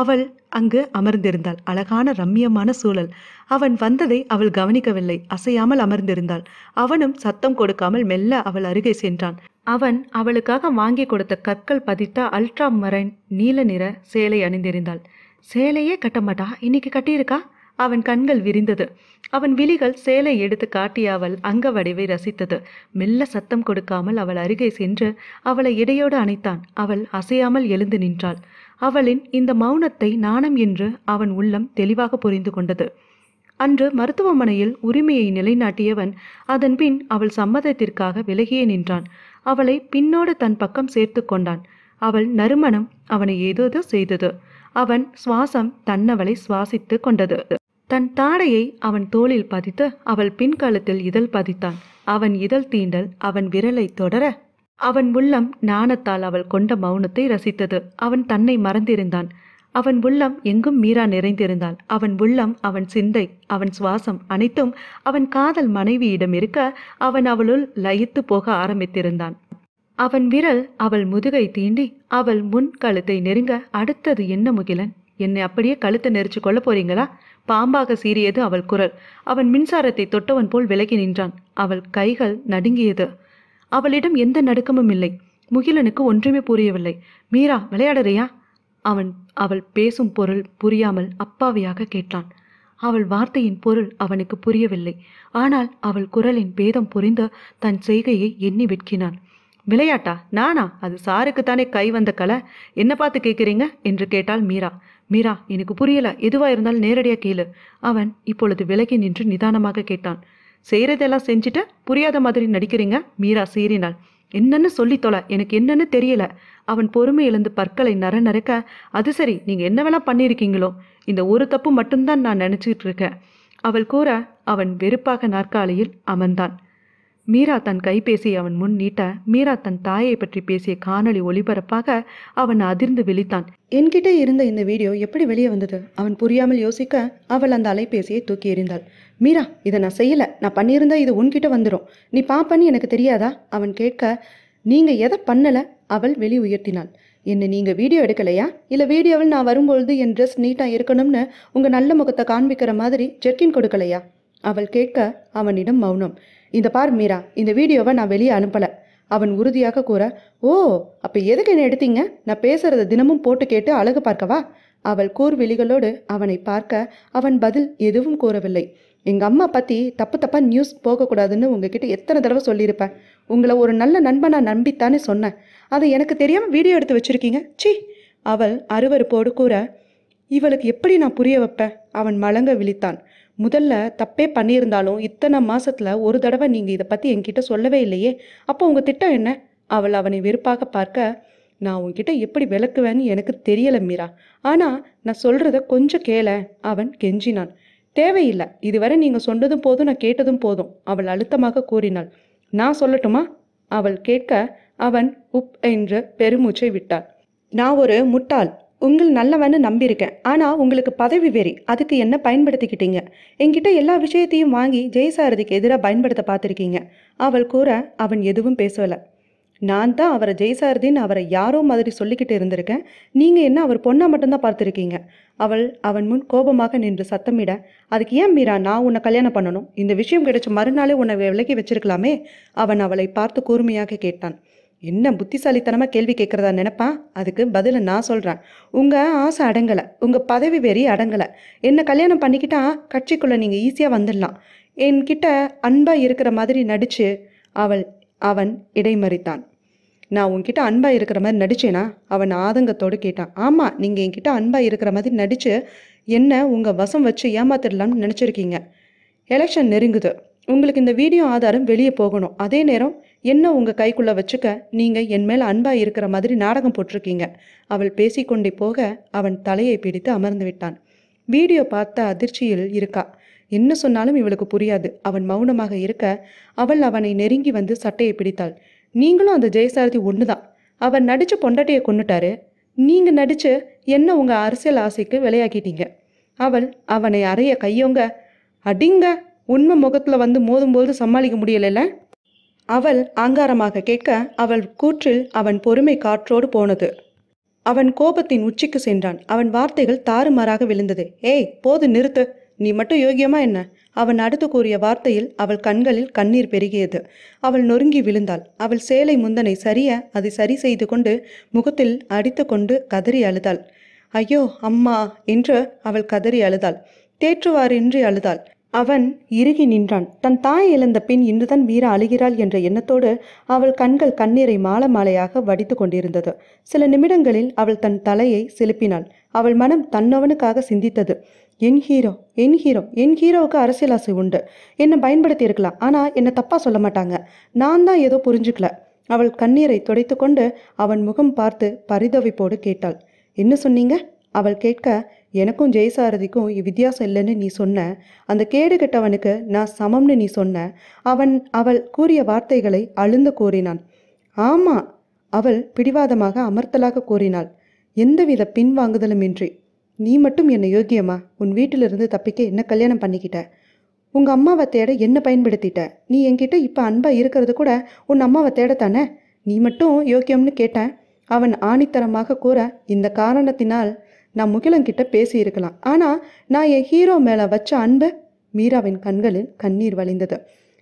அவள் அங்கு அமர்ந்திருந்தாள் அழகான ரம்மியமான சூழல் அவன் வந்ததை அவள் கவனிக்கவில்லை அசையாமல் அமர்ந்திருந்தாள் அவனும் சத்தம் கொடுக்காமல் மெல்ல அவள் அருகே சென்றான் அவன் அவளுக்காக வாங்கி கொடுத்த கற்கள் பதித்த அல்ட்ரா மரைன் நீல நிற சேலை அணிந்திருந்தாள் சேலையே கட்டமாட்டா இன்னைக்கு கட்டியிருக்கா அவன் கண்கள் விரிந்தது அவன் விழிகள் சேலை எடுத்து காட்டி அவள் அங்க வடிவை ரசித்தது மெல்ல சத்தம் கொடுக்காமல் அவள் அருகே சென்று அவளை இடையோடு அணைத்தான் அவள் அசையாமல் எழுந்து நின்றாள் அவளின் இந்த மௌனத்தை நாணம் என்று அவன் உள்ளம் தெளிவாக புரிந்து கொண்டது அன்று மருத்துவமனையில் உரிமையை நிலைநாட்டியவன் அதன்பின் அவள் சம்மதத்திற்காக விலகியே நின்றான் அவளை பின்னோடு தன் பக்கம் சேர்த்து கொண்டான் அவள் நறுமணம் அவனை ஏதோதோ செய்தது அவன் சுவாசம் தன்னவளை சுவாசித்து கொண்டது தன் தாடையை அவன் தோளில் பதித்து அவள் பின்கழுத்தில் இதழ் பதித்தான் அவன் இதழ் தீண்டல் அவன் விரலை தொடர அவன் உள்ளம் நாணத்தால் அவள் கொண்ட மௌனத்தை ரசித்தது அவன் தன்னை மறந்திருந்தான் அவன் உள்ளம் எங்கும் மீரா நிறைந்திருந்தாள் அவன் உள்ளம் அவன் சிந்தை அவன் சுவாசம் அனைத்தும் அவன் காதல் மனைவியிடம் இருக்க அவன் அவளுள் லயித்து போக ஆரம்பித்திருந்தான் அவன் விரல் அவள் முதுகை தீண்டி அவள் முன் கழுத்தை நெருங்க அடுத்தது என்ன முகிலன் என்னை அப்படியே கழுத்தை நெரிச்சு கொள்ள போறீங்களா பாம்பாக சீறியது அவள் குரல் அவன் மின்சாரத்தை தொட்டவன் போல் விலகி நின்றான் அவள் கைகள் நடுங்கியது அவளிடம் எந்த நடுக்கமும் இல்லை முகிலனுக்கு ஒன்றுமே புரியவில்லை மீரா விளையாடுறியா அவன் அவள் பேசும் பொருள் புரியாமல் அப்பாவியாக கேட்டான் அவள் வார்த்தையின் பொருள் அவனுக்கு புரியவில்லை ஆனால் அவள் குரலின் பேதம் புரிந்து தன் செய்கையை எண்ணி விற்கினான் விளையாட்டா நானா அது சாருக்குத்தானே கை வந்த கலை என்ன பார்த்து கேட்குறீங்க என்று கேட்டாள் மீரா மீரா எனக்கு புரியல எதுவாக இருந்தாலும் நேரடியாக கேளு அவன் இப்பொழுது விலகி நின்று நிதானமாக கேட்டான் செய்கிறதெல்லாம் செஞ்சுட்டு புரியாத மாதிரி நடிக்கிறீங்க மீரா சீறினாள் என்னன்னு தொலை எனக்கு என்னன்னு தெரியல அவன் பொறுமை எழுந்து பற்களை நர நறுக்க அது சரி நீங்கள் என்ன வேணால் பண்ணியிருக்கீங்களோ இந்த ஒரு தப்பு மட்டும்தான் நான் நினச்சிட்டு இருக்கேன் அவள் கூற அவன் வெறுப்பாக நாற்காலியில் அமர்ந்தான் மீரா தன் கைபேசி அவன் முன் நீட்ட மீரா தன் தாயை பற்றி பேசிய காணொளி ஒளிபரப்பாக அவன் அதிர்ந்து விழித்தான் என்கிட்ட இருந்த இந்த வீடியோ எப்படி வெளியே வந்தது அவன் புரியாமல் யோசிக்க அவள் அந்த அலைபேசியை தூக்கி எறிந்தாள் மீரா இதை நான் செய்யலை நான் பண்ணியிருந்தா இது உன்கிட்ட வந்துடும் நீ பாப்பன்னு எனக்கு தெரியாதா அவன் கேட்க நீங்கள் எதை பண்ணலை அவள் வெளி உயர்த்தினாள் என்ன நீங்கள் வீடியோ எடுக்கலையா இல்லை வீடியோவில் நான் வரும்பொழுது என் ட்ரெஸ் நீட்டாக இருக்கணும்னு உங்கள் நல்ல முகத்தை காண்பிக்கிற மாதிரி ஜெர்கின் கொடுக்கலையா அவள் கேட்க அவனிடம் மௌனம் இந்த பார் மீரா இந்த வீடியோவை நான் வெளியே அனுப்பலை அவன் உறுதியாக கூற ஓ அப்போ எதுக்கு என்ன எடுத்தீங்க நான் பேசுறத தினமும் போட்டு கேட்டு அழகு பார்க்கவா அவள் கூர்விழிகளோடு அவனை பார்க்க அவன் பதில் எதுவும் கூறவில்லை எங்கள் அம்மா பற்றி தப்பு தப்பாக நியூஸ் போகக்கூடாதுன்னு உங்ககிட்ட எத்தனை தடவை சொல்லியிருப்பேன் உங்களை ஒரு நல்ல நண்பன் நான் நம்பித்தானே சொன்னேன் அதை எனக்கு தெரியாமல் வீடியோ எடுத்து வச்சுருக்கீங்க சி அவள் அறுவறுப்போடு கூற இவளுக்கு எப்படி நான் புரிய வைப்பேன் அவன் மலங்க விழித்தான் முதல்ல தப்பே பண்ணியிருந்தாலும் இத்தனை மாசத்துல ஒரு தடவை நீங்கள் இதை பற்றி என்கிட்ட சொல்லவே இல்லையே அப்போ உங்கள் திட்டம் என்ன அவள் அவனை வெறுப்பாக பார்க்க நான் உன்கிட்ட எப்படி விளக்குவேன்னு எனக்கு தெரியலை மீரா ஆனால் நான் சொல்கிறத கொஞ்சம் கேள அவன் கெஞ்சினான் தேவையில்லை இதுவரை நீங்கள் சொன்னதும் போதும் நான் கேட்டதும் போதும் அவள் அழுத்தமாக கூறினாள் நான் சொல்லட்டுமா அவள் கேட்க அவன் உப் என்று பெருமூச்சை விட்டாள் நான் ஒரு முட்டாள் உங்கள் நல்லவனு நம்பியிருக்கேன் ஆனால் உங்களுக்கு பதவி வெறி அதுக்கு என்ன பயன்படுத்திக்கிட்டீங்க என்கிட்ட எல்லா விஷயத்தையும் வாங்கி ஜெயசாரதிக்கு எதிராக பயன்படுத்த பார்த்துருக்கீங்க அவள் கூற அவன் எதுவும் பேசலை நான் தான் அவரை ஜெயசாரதின்னு அவரை யாரோ மாதிரி சொல்லிக்கிட்டு இருந்திருக்கேன் நீங்கள் என்ன அவர் பொண்ணை மட்டும்தான் பார்த்துருக்கீங்க அவள் அவன் முன் கோபமாக நின்று சத்தமிட அதுக்கு ஏன் மீரா நான் உன்னை கல்யாணம் பண்ணணும் இந்த விஷயம் கிடைச்ச மறுநாளே உன்னை விலக்கி வச்சிருக்கலாமே அவன் அவளை பார்த்து கூர்மையாக கேட்டான் என்ன புத்திசாலித்தனமாக கேள்வி கேட்குறதா நினப்பான் அதுக்கு பதிலை நான் சொல்கிறேன் உங்கள் ஆசை அடங்கலை உங்கள் பதவி வெறி அடங்கலை என்ன கல்யாணம் பண்ணிக்கிட்டா கட்சிக்குள்ளே நீங்கள் ஈஸியாக வந்துடலாம் என்கிட்ட அன்பாக இருக்கிற மாதிரி நடித்து அவள் அவன் இடைமறித்தான் நான் உன்கிட்ட அன்பாக இருக்கிற மாதிரி நடித்தேனா அவன் ஆதங்கத்தோடு கேட்டான் ஆமாம் நீங்கள் என்கிட்ட அன்பாக இருக்கிற மாதிரி நடித்து என்ன உங்கள் வசம் வச்சு ஏமாத்திடலாம்னு நினச்சிருக்கீங்க எலெக்ஷன் நெருங்குது உங்களுக்கு இந்த வீடியோ ஆதாரம் வெளியே போகணும் அதே நேரம் என்ன உங்கள் கைக்குள்ளே வச்சுக்க நீங்கள் என் மேல் அன்பாக இருக்கிற மாதிரி நாடகம் போட்டிருக்கீங்க அவள் பேசிக்கொண்டே போக அவன் தலையை பிடித்து அமர்ந்து விட்டான் வீடியோ பார்த்த அதிர்ச்சியில் இருக்கா என்ன சொன்னாலும் இவளுக்கு புரியாது அவன் மௌனமாக இருக்க அவள் அவனை நெருங்கி வந்து சட்டையை பிடித்தாள் நீங்களும் அந்த ஜெயசாரதி ஒன்று தான் அவர் நடித்து பொண்டாட்டியை கொண்டுட்டாரு நீங்கள் நடித்து என்ன உங்கள் அரசியல் ஆசைக்கு விளையாக்கிட்டீங்க அவள் அவனை அறைய கையோங்க அடிங்க உண்மை முகத்தில் வந்து மோதும்போது சமாளிக்க முடியலைல்ல அவள் ஆங்காரமாக கேட்க அவள் கூற்றில் அவன் பொறுமை காற்றோடு போனது அவன் கோபத்தின் உச்சிக்கு சென்றான் அவன் வார்த்தைகள் தாறுமாறாக விழுந்தது ஏய் போது நிறுத்து நீ மட்டும் யோகியமா என்ன அவன் அடுத்து கூறிய வார்த்தையில் அவள் கண்களில் கண்ணீர் பெருகியது அவள் நொறுங்கி விழுந்தாள் அவள் சேலை முந்தனை சரிய அதை சரி செய்து கொண்டு முகத்தில் அடித்து கொண்டு கதறி அழுதாள் ஐயோ அம்மா என்று அவள் கதறி அழுதாள் தேற்றுவாரின்றி அழுதாள் அவன் இறுகி நின்றான் தன் தாய் இழந்த பின் இன்றுதான் வீர அழுகிறாள் என்ற எண்ணத்தோடு அவள் கண்கள் கண்ணீரை மால மாலையாக வடித்து கொண்டிருந்தது சில நிமிடங்களில் அவள் தன் தலையை செலுப்பினாள் அவள் மனம் தன்னவனுக்காக சிந்தித்தது என் ஹீரோ என் ஹீரோ என் ஹீரோவுக்கு அரசியல் ஆசை உண்டு என்னை பயன்படுத்தி இருக்கலாம் ஆனால் என்னை தப்பாக சொல்ல மாட்டாங்க நான் தான் ஏதோ புரிஞ்சுக்கல அவள் கண்ணீரை துடைத்து கொண்டு அவன் முகம் பார்த்து பரிதவிப்போடு கேட்டாள் என்ன சொன்னீங்க அவள் கேட்க எனக்கும் ஜெயசாரதிக்கும் வித்தியாசம் இல்லைன்னு நீ சொன்ன அந்த கேடு கெட்டவனுக்கு நான் சமம்னு நீ சொன்ன அவன் அவள் கூறிய வார்த்தைகளை அழுந்த கூறினான் ஆமா அவள் பிடிவாதமாக அமர்த்தலாக கூறினாள் எந்தவித இன்றி நீ மட்டும் என்னை யோக்கியமா உன் வீட்டிலிருந்து தப்பிக்க என்ன கல்யாணம் பண்ணிக்கிட்ட உங்கள் அம்மாவை தேட என்ன பயன்படுத்திட்ட நீ என்கிட்ட இப்போ அன்பாக இருக்கிறது கூட உன் அம்மாவை தேடத்தானே நீ மட்டும் யோக்கியம்னு கேட்டேன் அவன் ஆணித்தரமாக கூற இந்த காரணத்தினால் நான் முகிலங்கிட்ட பேசியிருக்கலாம் ஆனால் நான் என் ஹீரோ மேலே வச்ச அன்பை மீராவின் கண்களில் கண்ணீர் வழிந்தது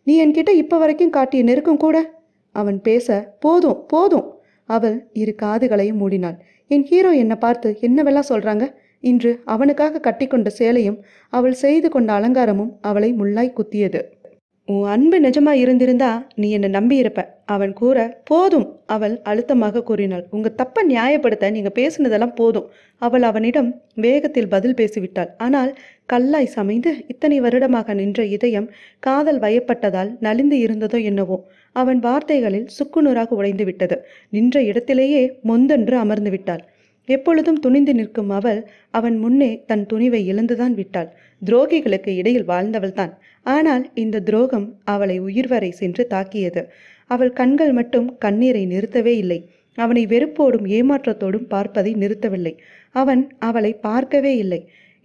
நீ என்கிட்ட இப்போ வரைக்கும் காட்டிய நெருக்கம் கூட அவன் பேச போதும் போதும் அவள் இரு காதுகளையும் மூடினாள் என் ஹீரோ என்னை பார்த்து என்னவெல்லாம் சொல்கிறாங்க இன்று அவனுக்காக கட்டிக்கொண்ட சேலையும் அவள் செய்து கொண்ட அலங்காரமும் அவளை முள்ளாய் குத்தியது உன் அன்பு நிஜமா இருந்திருந்தா நீ என்னை நம்பியிருப்ப அவன் கூற போதும் அவள் அழுத்தமாக கூறினாள் உங்க தப்பை நியாயப்படுத்த நீங்க பேசினதெல்லாம் போதும் அவள் அவனிடம் வேகத்தில் பதில் பேசிவிட்டாள் ஆனால் கல்லாய் சமைந்து இத்தனை வருடமாக நின்ற இதயம் காதல் வயப்பட்டதால் நலிந்து இருந்ததோ என்னவோ அவன் வார்த்தைகளில் சுக்குநூறாக உடைந்து விட்டது நின்ற இடத்திலேயே மொந்தென்று அமர்ந்து விட்டாள் எப்பொழுதும் துணிந்து நிற்கும் அவள் அவன் முன்னே தன் துணிவை இழந்துதான் விட்டாள் துரோகிகளுக்கு இடையில் வாழ்ந்தவள் தான் ஆனால் இந்த துரோகம் அவளை உயிர் வரை சென்று தாக்கியது அவள் கண்கள் மட்டும் கண்ணீரை நிறுத்தவே இல்லை அவனை வெறுப்போடும் ஏமாற்றத்தோடும் பார்ப்பதை நிறுத்தவில்லை அவன் அவளை பார்க்கவே இல்லை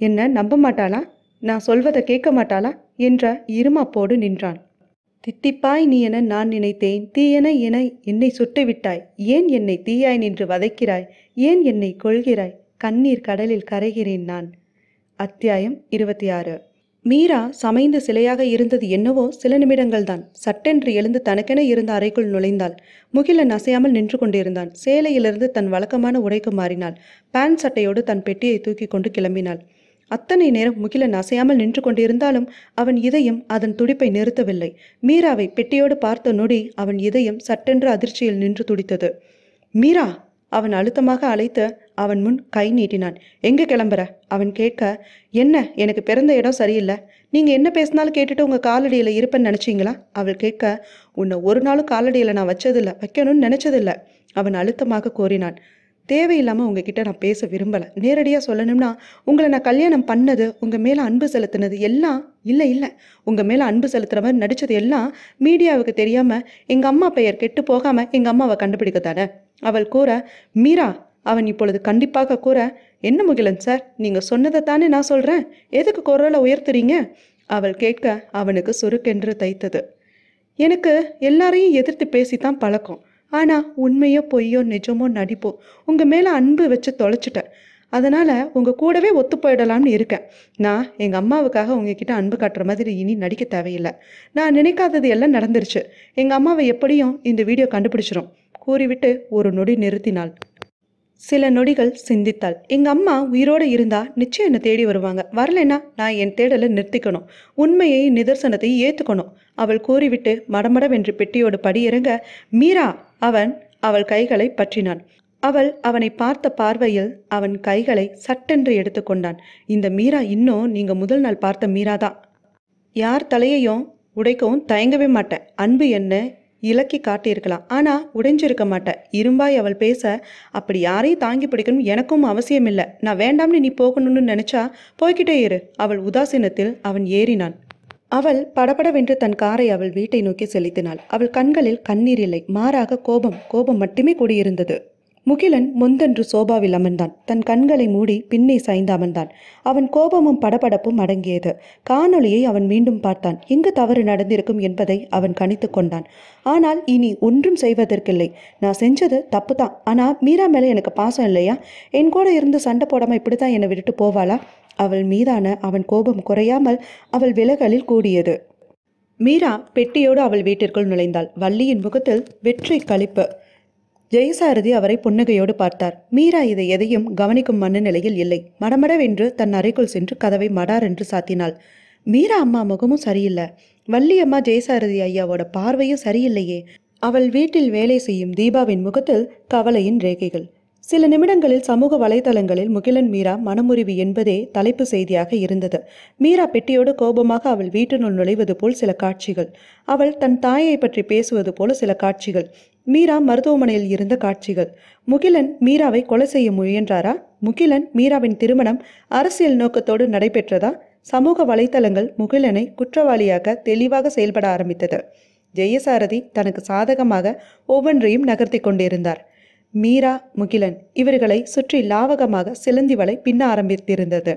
என்ன நம்ப மாட்டாளா நான் சொல்வதை கேட்க மாட்டாளா என்ற இருமாப்போடு நின்றான் தித்திப்பாய் நீ என நான் நினைத்தேன் தீயென என என்னை சுட்டுவிட்டாய் ஏன் என்னை தீயாய் நின்று வதைக்கிறாய் ஏன் என்னை கொள்கிறாய் கண்ணீர் கடலில் கரைகிறேன் நான் அத்தியாயம் இருபத்தி ஆறு மீரா சமைந்த சிலையாக இருந்தது என்னவோ சில நிமிடங்கள்தான் சட்டென்று எழுந்து தனக்கென இருந்த அறைக்குள் நுழைந்தாள் முகிலன் அசையாமல் நின்று கொண்டிருந்தான் சேலையிலிருந்து தன் வழக்கமான உடைக்கு மாறினாள் பேண்ட் சட்டையோடு தன் பெட்டியை தூக்கி கொண்டு கிளம்பினாள் அத்தனை நேரம் முகிலன் அசையாமல் நின்று கொண்டிருந்தாலும் அவன் இதயம் அதன் துடிப்பை நிறுத்தவில்லை மீராவை பெட்டியோடு பார்த்த நொடி அவன் இதயம் சட்டென்று அதிர்ச்சியில் நின்று துடித்தது மீரா அவன் அழுத்தமாக அழைத்து அவன் முன் கை நீட்டினான் எங்கே கிளம்புற அவன் கேட்க என்ன எனக்கு பிறந்த இடம் சரியில்லை நீங்கள் என்ன பேசினாலும் கேட்டுட்டு உங்கள் காலடியில் இருப்பேன்னு நினச்சிங்களா அவள் கேட்க உன்னை ஒரு நாளும் காலடியில் நான் வச்சதில்லை வைக்கணும்னு நினச்சதில்லை அவன் அழுத்தமாக கோரினான் தேவையில்லாமல் உங்ககிட்ட நான் பேச விரும்பலை நேரடியாக சொல்லணும்னா உங்களை நான் கல்யாணம் பண்ணது உங்கள் மேலே அன்பு செலுத்தினது எல்லாம் இல்லை இல்லை உங்கள் மேலே அன்பு செலுத்துகிற மாதிரி நடித்தது எல்லாம் மீடியாவுக்கு தெரியாமல் எங்கள் அம்மா பெயர் கெட்டு போகாமல் எங்கள் அம்மாவை தானே அவள் கூற மீரா அவன் இப்பொழுது கண்டிப்பாக கூற என்ன முகிலன் சார் நீங்கள் சொன்னதை தானே நான் சொல்கிறேன் எதுக்கு குரலை உயர்த்துறீங்க அவள் கேட்க அவனுக்கு சுருக்கென்று தைத்தது எனக்கு எல்லாரையும் எதிர்த்து பேசித்தான் பழக்கம் ஆனால் உண்மையோ பொய்யோ நிஜமோ நடிப்போ உங்கள் மேலே அன்பு வச்சு தொலைச்சிட்டேன் அதனால் உங்கள் கூடவே ஒத்து போயிடலாம்னு இருக்கேன் நான் எங்கள் அம்மாவுக்காக உங்ககிட்ட அன்பு காட்டுற மாதிரி இனி நடிக்க தேவையில்லை நான் நினைக்காதது எல்லாம் நடந்துருச்சு எங்கள் அம்மாவை எப்படியும் இந்த வீடியோ கண்டுபிடிச்சிரும் கூறிவிட்டு ஒரு நொடி நிறுத்தினாள் சில நொடிகள் சிந்தித்தாள் எங்க அம்மா உயிரோடு இருந்தா நிச்சயம் என்னை தேடி வருவாங்க வரலைன்னா நான் என் தேடலை நிறுத்திக்கணும் உண்மையை நிதர்சனத்தை ஏத்துக்கணும் அவள் கூறிவிட்டு மடமடவென்று பெட்டியோடு படியிறங்க மீரா அவன் அவள் கைகளை பற்றினான் அவள் அவனை பார்த்த பார்வையில் அவன் கைகளை சட்டென்று எடுத்துக்கொண்டான் இந்த மீரா இன்னும் நீங்க முதல் நாள் பார்த்த மீரா தான் யார் தலையையும் உடைக்கவும் தயங்கவே மாட்டேன் அன்பு என்ன இலக்கி காட்டியிருக்கலாம் ஆனால் உடைஞ்சிருக்க மாட்டேன் இரும்பாய் அவள் பேச அப்படி யாரையும் தாங்கி பிடிக்கணும் எனக்கும் அவசியம் இல்லை நான் வேண்டாம்னு நீ போகணும்னு நினச்சா போய்கிட்டே இரு அவள் உதாசீனத்தில் அவன் ஏறினான் அவள் படபடவென்று தன் காரை அவள் வீட்டை நோக்கி செலுத்தினாள் அவள் கண்களில் கண்ணீர் இல்லை மாறாக கோபம் கோபம் மட்டுமே கூடியிருந்தது முகிலன் முந்தன்று சோபாவில் அமர்ந்தான் தன் கண்களை மூடி பின்னே சாய்ந்து அமர்ந்தான் அவன் கோபமும் படபடப்பும் அடங்கியது காணொளியை அவன் மீண்டும் பார்த்தான் எங்கு தவறு நடந்திருக்கும் என்பதை அவன் கணித்து கொண்டான் ஆனால் இனி ஒன்றும் செய்வதற்கில்லை நான் செஞ்சது தப்பு தான் ஆனால் மீரா மேலே எனக்கு பாசம் இல்லையா என் கூட இருந்து சண்டை போடாமல் இப்படி தான் என்னை விட்டுட்டு போவாளா அவள் மீதான அவன் கோபம் குறையாமல் அவள் விலகலில் கூடியது மீரா பெட்டியோடு அவள் வீட்டிற்குள் நுழைந்தாள் வள்ளியின் முகத்தில் வெற்றி கழிப்பு ஜெயசாரதி அவரை புன்னகையோடு பார்த்தார் மீரா இதை எதையும் கவனிக்கும் மனநிலையில் இல்லை மடமடவென்று தன் அறைக்குள் சென்று கதவை மடாரென்று சாத்தினாள் மீரா அம்மா முகமும் சரியில்லை வள்ளியம்மா ஜெயசாரதி ஐயாவோட பார்வையும் சரியில்லையே அவள் வீட்டில் வேலை செய்யும் தீபாவின் முகத்தில் கவலையின் ரேகைகள் சில நிமிடங்களில் சமூக வலைதளங்களில் முகிலன் மீரா மனமுறிவு என்பதே தலைப்பு செய்தியாக இருந்தது மீரா பெட்டியோடு கோபமாக அவள் வீட்டினுள் நுழைவது போல் சில காட்சிகள் அவள் தன் தாயை பற்றி பேசுவது போல சில காட்சிகள் மீரா மருத்துவமனையில் இருந்த காட்சிகள் முகிலன் மீராவை கொலை செய்ய முயன்றாரா முகிலன் மீராவின் திருமணம் அரசியல் நோக்கத்தோடு நடைபெற்றதா சமூக வலைத்தளங்கள் முகிலனை குற்றவாளியாக தெளிவாக செயல்பட ஆரம்பித்தது ஜெயசாரதி தனக்கு சாதகமாக ஒவ்வொன்றையும் நகர்த்தி கொண்டிருந்தார் மீரா முகிலன் இவர்களை சுற்றி லாவகமாக சிலந்தி வலை பின்ன ஆரம்பித்திருந்தது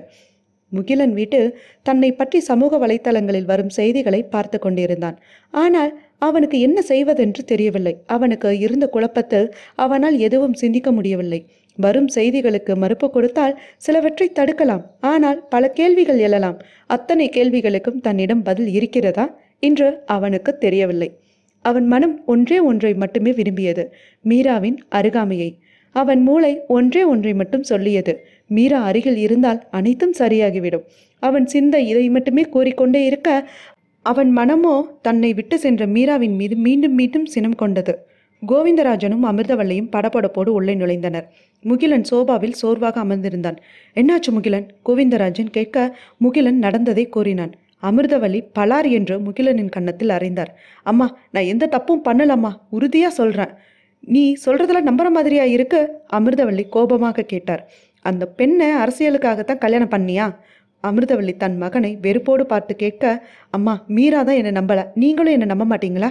முகிலன் வீட்டில் தன்னை பற்றி சமூக வலைத்தளங்களில் வரும் செய்திகளை பார்த்து கொண்டிருந்தான் ஆனால் அவனுக்கு என்ன செய்வதென்று தெரியவில்லை அவனுக்கு இருந்த குழப்பத்தில் அவனால் எதுவும் சிந்திக்க முடியவில்லை வரும் செய்திகளுக்கு மறுப்பு கொடுத்தால் சிலவற்றை தடுக்கலாம் ஆனால் பல கேள்விகள் எழலாம் அத்தனை கேள்விகளுக்கும் தன்னிடம் பதில் இருக்கிறதா என்று அவனுக்கு தெரியவில்லை அவன் மனம் ஒன்றே ஒன்றை மட்டுமே விரும்பியது மீராவின் அருகாமையை அவன் மூளை ஒன்றே ஒன்றை மட்டும் சொல்லியது மீரா அருகில் இருந்தால் அனைத்தும் சரியாகிவிடும் அவன் சிந்தை இதை மட்டுமே கூறிக்கொண்டே இருக்க அவன் மனமோ தன்னை விட்டு சென்ற மீராவின் மீது மீண்டும் மீண்டும் சினம் கொண்டது கோவிந்தராஜனும் அமிர்தவல்லியும் படபடப்போடு உள்ளே நுழைந்தனர் முகிலன் சோபாவில் சோர்வாக அமர்ந்திருந்தான் என்னாச்சு முகிலன் கோவிந்தராஜன் கேட்க முகிலன் நடந்ததை கூறினான் அமிர்தவள்ளி பலார் என்று முகிலனின் கன்னத்தில் அறைந்தார் அம்மா நான் எந்த தப்பும் பண்ணலம்மா உறுதியாக சொல்கிறேன் நீ சொல்றதுல நம்புற மாதிரியா இருக்கு அமிர்தவள்ளி கோபமாக கேட்டார் அந்த பெண்ணை அரசியலுக்காகத்தான் கல்யாணம் பண்ணியா அமிர்தவள்ளி தன் மகனை வெறுப்போடு பார்த்து கேட்க அம்மா மீரா தான் என்னை நம்பலை நீங்களும் என்னை நம்ப மாட்டீங்களா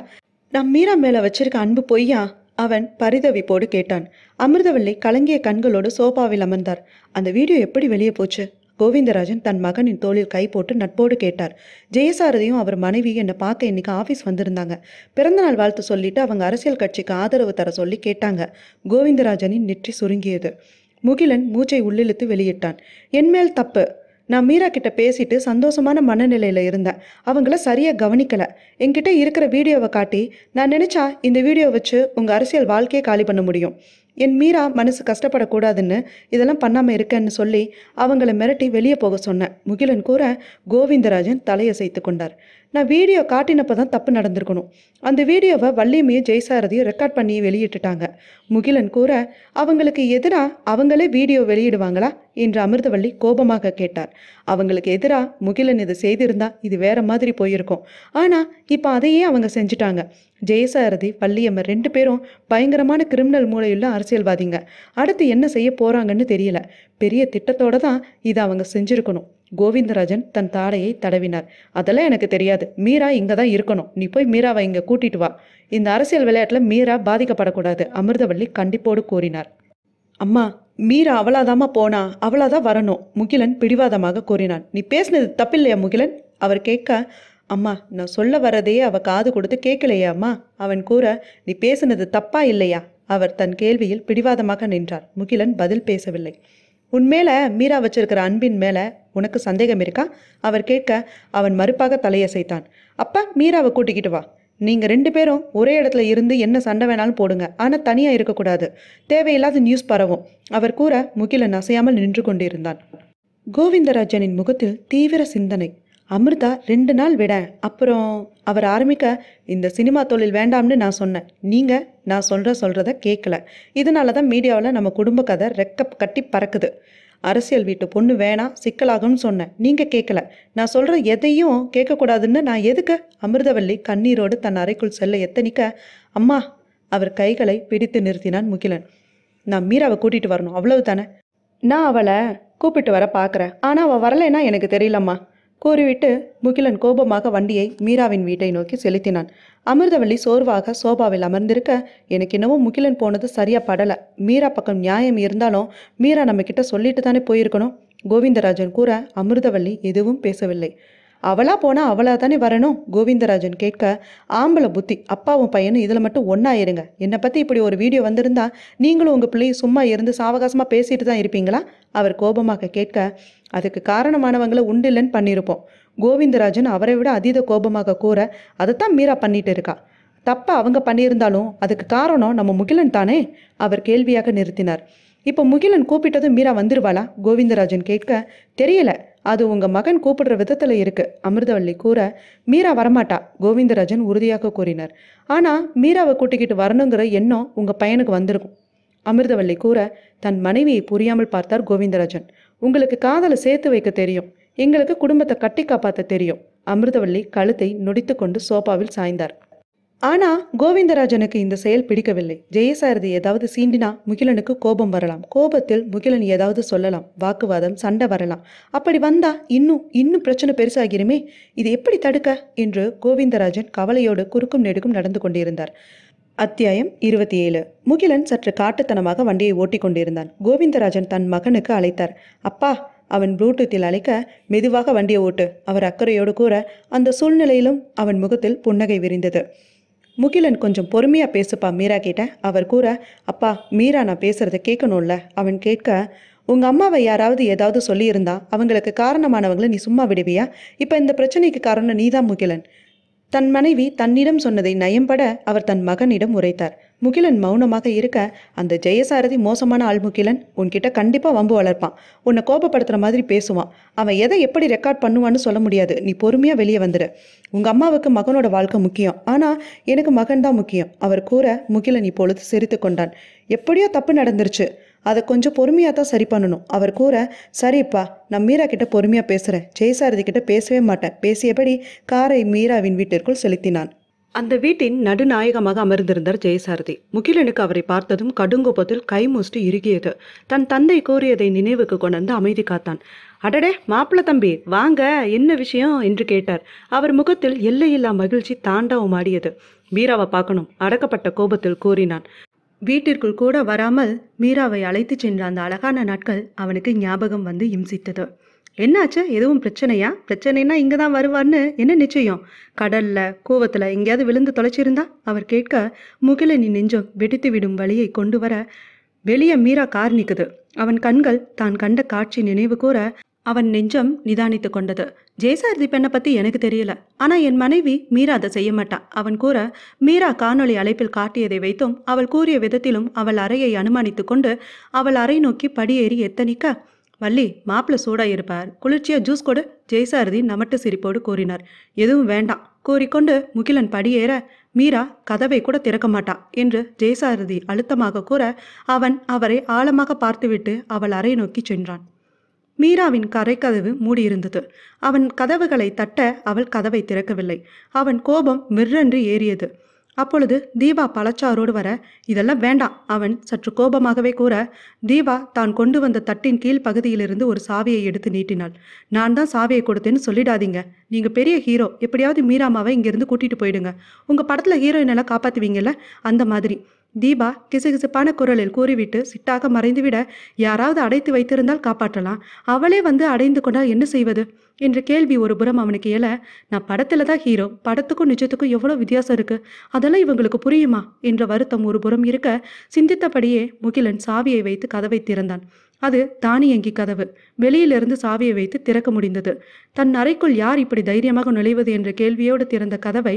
நான் மீரா மேலே வச்சிருக்க அன்பு பொய்யா அவன் பரிதவிப்போடு கேட்டான் அமிர்தவள்ளி கலங்கிய கண்களோடு சோபாவில் அமர்ந்தார் அந்த வீடியோ எப்படி வெளியே போச்சு கோவிந்தராஜன் தன் மகனின் தோளில் கை போட்டு நட்போடு கேட்டார் ஜெயசாரதியும் அவர் மனைவி என்னை பார்க்க இன்னைக்கு ஆஃபீஸ் வந்திருந்தாங்க பிறந்தநாள் வாழ்த்து சொல்லிட்டு அவங்க அரசியல் கட்சிக்கு ஆதரவு தர சொல்லி கேட்டாங்க கோவிந்தராஜனின் நெற்றி சுருங்கியது முகிலன் மூச்சை உள்ளிழுத்து வெளியிட்டான் என்மேல் தப்பு நான் மீரா கிட்ட பேசிட்டு சந்தோஷமான மனநிலையில் இருந்தேன் அவங்கள சரியாக கவனிக்கலை என்கிட்ட இருக்கிற வீடியோவை காட்டி நான் நினச்சா இந்த வீடியோ வச்சு உங்கள் அரசியல் வாழ்க்கையை காலி பண்ண முடியும் என் மீரா மனசு கஷ்டப்படக்கூடாதுன்னு இதெல்லாம் பண்ணாமல் இருக்கேன்னு சொல்லி அவங்கள மிரட்டி வெளியே போக சொன்னேன் முகிலன் கூற கோவிந்தராஜன் தலையசைத்து கொண்டார் நான் வீடியோ காட்டினப்போ தான் தப்பு நடந்திருக்கணும் அந்த வீடியோவை வள்ளியமையும் ஜெய்சாரதியும் ரெக்கார்ட் பண்ணி வெளியிட்டுட்டாங்க முகிலன் கூற அவங்களுக்கு எதிராக அவங்களே வீடியோ வெளியிடுவாங்களா என்று அமிர்தவள்ளி கோபமாக கேட்டார் அவங்களுக்கு எதிராக முகிலன் இது செய்திருந்தா இது வேற மாதிரி போயிருக்கும் ஆனால் இப்போ அதையே அவங்க செஞ்சுட்டாங்க ஜெயசாரதி வள்ளியம்மர் ரெண்டு பேரும் பயங்கரமான கிரிமினல் மூளையுள்ள அரசியல்வாதிங்க அடுத்து என்ன செய்ய போகிறாங்கன்னு தெரியல பெரிய திட்டத்தோடு தான் இதை அவங்க செஞ்சுருக்கணும் கோவிந்தராஜன் தன் தாடையை தடவினார் அதெல்லாம் எனக்கு தெரியாது மீரா இங்கே தான் இருக்கணும் நீ போய் மீராவை இங்கே கூட்டிட்டு வா இந்த அரசியல் விளையாட்டில் மீரா பாதிக்கப்படக்கூடாது அமிர்தவள்ளி கண்டிப்போடு கூறினார் அம்மா மீரா அவளாதாமா போனா அவளாதான் வரணும் முகிலன் பிடிவாதமாக கூறினான் நீ பேசினது தப்பில்லையா முகிலன் அவர் கேட்க அம்மா நான் சொல்ல வரதையே அவ காது கொடுத்து கேட்கலையா அம்மா அவன் கூற நீ பேசினது தப்பா இல்லையா அவர் தன் கேள்வியில் பிடிவாதமாக நின்றார் முகிலன் பதில் பேசவில்லை உன் மேலே மீரா வச்சிருக்கிற அன்பின் மேலே உனக்கு சந்தேகம் இருக்கா அவர் கேட்க அவன் மறுப்பாக தலையசைத்தான் அப்பா மீராவை கூட்டிக்கிட்டு வா நீங்கள் ரெண்டு பேரும் ஒரே இடத்துல இருந்து என்ன சண்டை வேணாலும் போடுங்க ஆனால் தனியாக இருக்கக்கூடாது தேவையில்லாத நியூஸ் பரவும் அவர் கூற முகில நசையாமல் நின்று கொண்டிருந்தான் கோவிந்தராஜனின் முகத்தில் தீவிர சிந்தனை அமிர்தா ரெண்டு நாள் விட அப்புறம் அவர் ஆரம்பிக்க இந்த சினிமா தொழில் வேண்டாம்னு நான் சொன்னேன் நீங்கள் நான் சொல்கிற சொல்கிறத கேட்கல இதனால தான் மீடியாவில் நம்ம குடும்ப கதை ரெக்க கட்டி பறக்குது அரசியல் வீட்டு பொண்ணு வேணாம் சிக்கலாகும்னு சொன்னேன் நீங்கள் கேட்கல நான் சொல்கிற எதையும் கேட்கக்கூடாதுன்னு நான் எதுக்கு அமிர்தவல்லி கண்ணீரோடு தன் அறைக்குள் செல்ல எத்தனிக்க அம்மா அவர் கைகளை பிடித்து நிறுத்தினான் முகிலன் நான் மீராவை கூட்டிகிட்டு வரணும் அவ்வளவு தானே நான் அவளை கூப்பிட்டு வர பார்க்குறேன் ஆனால் அவள் வரலைன்னா எனக்கு தெரியலம்மா கூறிவிட்டு முகிலன் கோபமாக வண்டியை மீராவின் வீட்டை நோக்கி செலுத்தினான் அமிர்தவள்ளி சோர்வாக சோபாவில் அமர்ந்திருக்க எனக்கு என்னவோ முகிலன் போனது சரியா படலை மீரா பக்கம் நியாயம் இருந்தாலும் மீரா நம்மக்கிட்ட சொல்லிட்டு தானே போயிருக்கணும் கோவிந்தராஜன் கூற அமிர்தவள்ளி எதுவும் பேசவில்லை அவளா போனால் அவளாக தானே வரணும் கோவிந்தராஜன் கேட்க ஆம்பளை புத்தி அப்பாவும் பையனும் இதில் மட்டும் ஒன்றா இருங்க என்னை பற்றி இப்படி ஒரு வீடியோ வந்திருந்தா நீங்களும் உங்கள் பிள்ளையும் சும்மா இருந்து சாவகாசமாக பேசிட்டு தான் இருப்பீங்களா அவர் கோபமாக கேட்க அதுக்கு காரணமானவங்களை உண்டில்லன்னு பண்ணியிருப்போம் கோவிந்தராஜன் அவரை விட அதீத கோபமாக கூற அதைத்தான் மீரா பண்ணிட்டு இருக்கா தப்பை அவங்க பண்ணியிருந்தாலும் அதுக்கு காரணம் நம்ம முகிலன் தானே அவர் கேள்வியாக நிறுத்தினார் இப்போ முகிலன் கூப்பிட்டதும் மீரா வந்துருவாளா கோவிந்தராஜன் கேட்க தெரியல அது உங்கள் மகன் கூப்பிடுற விதத்தில் இருக்கு அமிர்தவள்ளி கூற மீரா வரமாட்டா கோவிந்தராஜன் உறுதியாக கூறினார் ஆனால் மீராவை கூட்டிக்கிட்டு வரணுங்கிற எண்ணம் உங்கள் பையனுக்கு வந்திருக்கும் அமிர்தவள்ளி கூற தன் மனைவியை புரியாமல் பார்த்தார் கோவிந்தராஜன் உங்களுக்கு காதலை சேர்த்து வைக்க தெரியும் எங்களுக்கு குடும்பத்தை கட்டி காப்பாற்ற தெரியும் அமிர்தவள்ளி கழுத்தை நொடித்து கொண்டு சோபாவில் சாய்ந்தார் ஆனா கோவிந்தராஜனுக்கு இந்த செயல் பிடிக்கவில்லை ஜெயசாரதி ஏதாவது சீண்டினா முகிலனுக்கு கோபம் வரலாம் கோபத்தில் முகிலன் ஏதாவது சொல்லலாம் வாக்குவாதம் சண்டை வரலாம் அப்படி வந்தா இன்னும் இன்னும் பிரச்சனை பெருசாகிருமே இது எப்படி தடுக்க என்று கோவிந்தராஜன் கவலையோடு குறுக்கும் நெடுக்கும் நடந்து கொண்டிருந்தார் அத்தியாயம் இருபத்தி ஏழு முகிலன் சற்று காட்டுத்தனமாக வண்டியை ஓட்டி கொண்டிருந்தான் கோவிந்தராஜன் தன் மகனுக்கு அழைத்தார் அப்பா அவன் ப்ளூடூத்தில் அழைக்க மெதுவாக வண்டியை ஓட்டு அவர் அக்கறையோடு கூற அந்த சூழ்நிலையிலும் அவன் முகத்தில் புன்னகை விரிந்தது முகிலன் கொஞ்சம் பொறுமையாக பேசுப்பா மீரா கேட்ட அவர் கூற அப்பா மீரா நான் பேசுகிறத கேட்கணும்ல அவன் கேட்க உங்கள் அம்மாவை யாராவது ஏதாவது சொல்லியிருந்தா அவங்களுக்கு காரணமானவங்களை நீ சும்மா விடுவியா இப்போ இந்த பிரச்சனைக்கு காரணம் நீதான் முகிலன் தன் மனைவி தன்னிடம் சொன்னதை நயம்பட அவர் தன் மகனிடம் உரைத்தார் முகிலன் மௌனமாக இருக்க அந்த ஜெயசாரதி மோசமான ஆள் முகிலன் உன்கிட்ட கண்டிப்பாக வம்பு வளர்ப்பான் உன்னை கோபப்படுத்துகிற மாதிரி பேசுவான் அவன் எதை எப்படி ரெக்கார்ட் பண்ணுவான்னு சொல்ல முடியாது நீ பொறுமையாக வெளியே வந்துடு உங்கள் அம்மாவுக்கு மகனோட வாழ்க்கை முக்கியம் ஆனால் எனக்கு மகன் தான் முக்கியம் அவர் கூற முகிலன் இப்பொழுது சிரித்து கொண்டான் எப்படியோ தப்பு நடந்துருச்சு அதை கொஞ்சம் பொறுமையாக தான் சரி பண்ணணும் அவர் கூற சரிப்பா நான் மீரா கிட்ட பொறுமையாக பேசுகிறேன் ஜெயசாரதி கிட்ட பேசவே மாட்டேன் பேசியபடி காரை மீராவின் வீட்டிற்குள் செலுத்தினான் அந்த வீட்டின் நடுநாயகமாக அமர்ந்திருந்தார் ஜெயசாரதி முகிலனுக்கு அவரை பார்த்ததும் கடுங்கோபத்தில் கைமூஸ்டு இறுகியது தன் தந்தை கோரியதை நினைவுக்கு கொண்டு அமைதி காத்தான் அடடே மாப்பிள தம்பி வாங்க என்ன விஷயம் என்று கேட்டார் அவர் முகத்தில் எல்லையில்லா மகிழ்ச்சி ஆடியது மீராவை பார்க்கணும் அடக்கப்பட்ட கோபத்தில் கூறினான் வீட்டிற்குள் கூட வராமல் மீராவை அழைத்து சென்ற அந்த அழகான நாட்கள் அவனுக்கு ஞாபகம் வந்து இம்சித்தது என்னாச்சு எதுவும் பிரச்சனையா பிரச்சனைனா இங்கே தான் வருவார்னு என்ன நிச்சயம் கடல்ல கூவத்தில் எங்கேயாவது விழுந்து தொலைச்சிருந்தா அவர் கேட்க முகிலனி நெஞ்சம் வெடித்து விடும் வழியை கொண்டு வர வெளியே மீரா கார் நிற்குது அவன் கண்கள் தான் கண்ட காட்சி நினைவு கூற அவன் நெஞ்சம் நிதானித்து கொண்டது ஜெயசாரதி பெண்ணை பற்றி எனக்கு தெரியல ஆனால் என் மனைவி மீரா அதை செய்ய மாட்டான் அவன் கூற மீரா காணொளி அழைப்பில் காட்டியதை வைத்தும் அவள் கூறிய விதத்திலும் அவள் அறையை அனுமானித்து கொண்டு அவள் அறை நோக்கி படியேறி எத்தனிக்க வள்ளி மாப்பிள்ள சூடாக இருப்பார் குளிர்ச்சியாக ஜூஸ் கொடு ஜெயசாரதி நமட்டு சிரிப்போடு கூறினார் எதுவும் வேண்டாம் கூறிக்கொண்டு முகிலன் படியேற மீரா கதவை கூட திறக்க மாட்டா என்று ஜெயசாரதி அழுத்தமாக கூற அவன் அவரை ஆழமாக பார்த்துவிட்டு அவள் அறை நோக்கி சென்றான் மீராவின் கரைக்கதவு மூடியிருந்தது அவன் கதவுகளை தட்ட அவள் கதவை திறக்கவில்லை அவன் கோபம் மிர்ரென்று ஏறியது அப்பொழுது தீபா பழச்சாரோடு வர இதெல்லாம் வேண்டாம் அவன் சற்று கோபமாகவே கூற தீபா தான் கொண்டு வந்த தட்டின் கீழ் பகுதியிலிருந்து ஒரு சாவியை எடுத்து நீட்டினாள் நான் தான் சாவியை கொடுத்தேன்னு சொல்லிடாதீங்க நீங்கள் பெரிய ஹீரோ எப்படியாவது மீராமாவை இங்கேருந்து கூட்டிகிட்டு போயிடுங்க உங்கள் படத்தில் ஹீரோயின் எல்லாம் காப்பாற்றுவீங்கல்ல அந்த மாதிரி தீபா கிசுகிசுப்பான குரலில் கூறிவிட்டு சிட்டாக மறைந்துவிட யாராவது அடைத்து வைத்திருந்தால் காப்பாற்றலாம் அவளே வந்து அடைந்து கொண்டால் என்ன செய்வது என்ற கேள்வி ஒரு புறம் அவனுக்கு எழ நான் படத்தில் தான் ஹீரோ படத்துக்கும் நிஜத்துக்கும் எவ்வளோ வித்தியாசம் இருக்குது அதெல்லாம் இவங்களுக்கு புரியுமா என்ற வருத்தம் ஒரு புறம் இருக்க சிந்தித்தபடியே முகிலன் சாவியை வைத்து கதவை திறந்தான் அது தானியங்கி கதவு வெளியிலிருந்து சாவியை வைத்து திறக்க முடிந்தது தன் அறைக்குள் யார் இப்படி தைரியமாக நுழைவது என்ற கேள்வியோடு திறந்த கதவை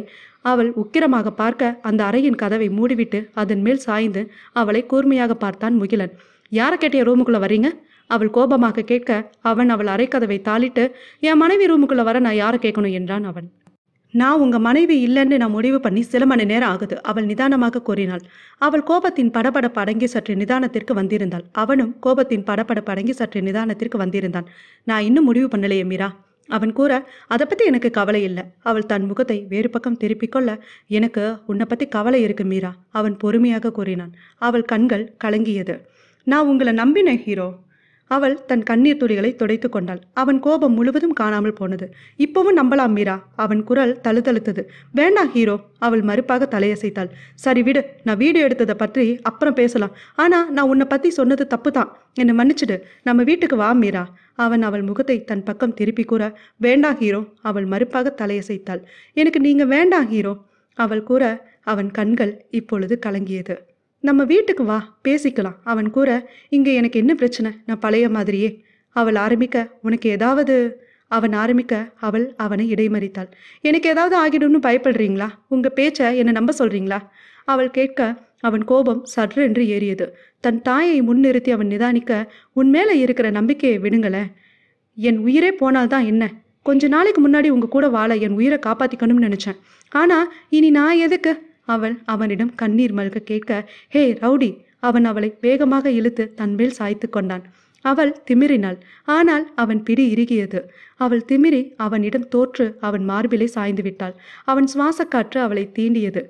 அவள் உக்கிரமாக பார்க்க அந்த அறையின் கதவை மூடிவிட்டு அதன் மேல் சாய்ந்து அவளை கூர்மையாக பார்த்தான் முகிலன் யாரை கேட்டிய ரூமுக்குள்ளே வரீங்க அவள் கோபமாக கேட்க அவன் அவள் அரைக்கதவை தாளிட்டு என் மனைவி ரூமுக்குள்ளே வர நான் யாரை கேட்கணும் என்றான் அவன் நான் உங்கள் மனைவி இல்லைன்னு நான் முடிவு பண்ணி சில மணி நேரம் ஆகுது அவள் நிதானமாக கூறினாள் அவள் கோபத்தின் படபடப்பு அடங்கி சற்று நிதானத்திற்கு வந்திருந்தாள் அவனும் கோபத்தின் படபடப்பு அடங்கி சற்று நிதானத்திற்கு வந்திருந்தான் நான் இன்னும் முடிவு பண்ணலையே மீரா அவன் கூற அதை பற்றி எனக்கு கவலை இல்லை அவள் தன் முகத்தை வேறு பக்கம் திருப்பிக்கொள்ள எனக்கு உன்னை பற்றி கவலை இருக்கு மீரா அவன் பொறுமையாக கூறினான் அவள் கண்கள் கலங்கியது நான் உங்களை நம்பினேன் ஹீரோ அவள் தன் கண்ணீர் துளிகளை துடைத்து கொண்டாள் அவன் கோபம் முழுவதும் காணாமல் போனது இப்போவும் நம்பலாம் மீரா அவன் குரல் தழுதழுத்தது வேண்டாம் ஹீரோ அவள் மறுப்பாக தலையசைத்தாள் சரி விடு நான் வீடு எடுத்ததை பற்றி அப்புறம் பேசலாம் ஆனால் நான் உன்னை பற்றி சொன்னது தப்பு தான் என்னை மன்னிச்சிடு நம்ம வீட்டுக்கு வா மீரா அவன் அவள் முகத்தை தன் பக்கம் திருப்பி கூற வேண்டா ஹீரோ அவள் மறுப்பாக தலையசைத்தாள் எனக்கு நீங்கள் வேண்டாம் ஹீரோ அவள் கூற அவன் கண்கள் இப்பொழுது கலங்கியது நம்ம வீட்டுக்கு வா பேசிக்கலாம் அவன் கூற இங்கே எனக்கு என்ன பிரச்சனை நான் பழைய மாதிரியே அவள் ஆரம்பிக்க உனக்கு ஏதாவது அவன் ஆரம்பிக்க அவள் அவனை இடைமறித்தாள் எனக்கு ஏதாவது ஆகிடும்னு பயப்படுறீங்களா உங்கள் பேச்சை என்னை நம்ப சொல்கிறீங்களா அவள் கேட்க அவன் கோபம் சற்றென்று ஏறியது தன் தாயை முன்னிறுத்தி அவன் நிதானிக்க உன் மேலே இருக்கிற நம்பிக்கையை விடுங்களேன் என் உயிரே போனால்தான் என்ன கொஞ்ச நாளைக்கு முன்னாடி உங்கள் கூட வாழ என் உயிரை காப்பாற்றிக்கணும்னு நினச்சேன் ஆனால் இனி நான் எதுக்கு அவள் அவனிடம் கண்ணீர் மல்க கேட்க ஹே ரவுடி அவன் அவளை வேகமாக இழுத்து தன்மேல் சாய்த்து கொண்டான் அவள் திமிரினாள் ஆனால் அவன் பிடி இறுகியது அவள் திமிரி அவனிடம் தோற்று அவன் மார்பிலே சாய்ந்து விட்டாள் அவன் சுவாசக்காற்று அவளை தீண்டியது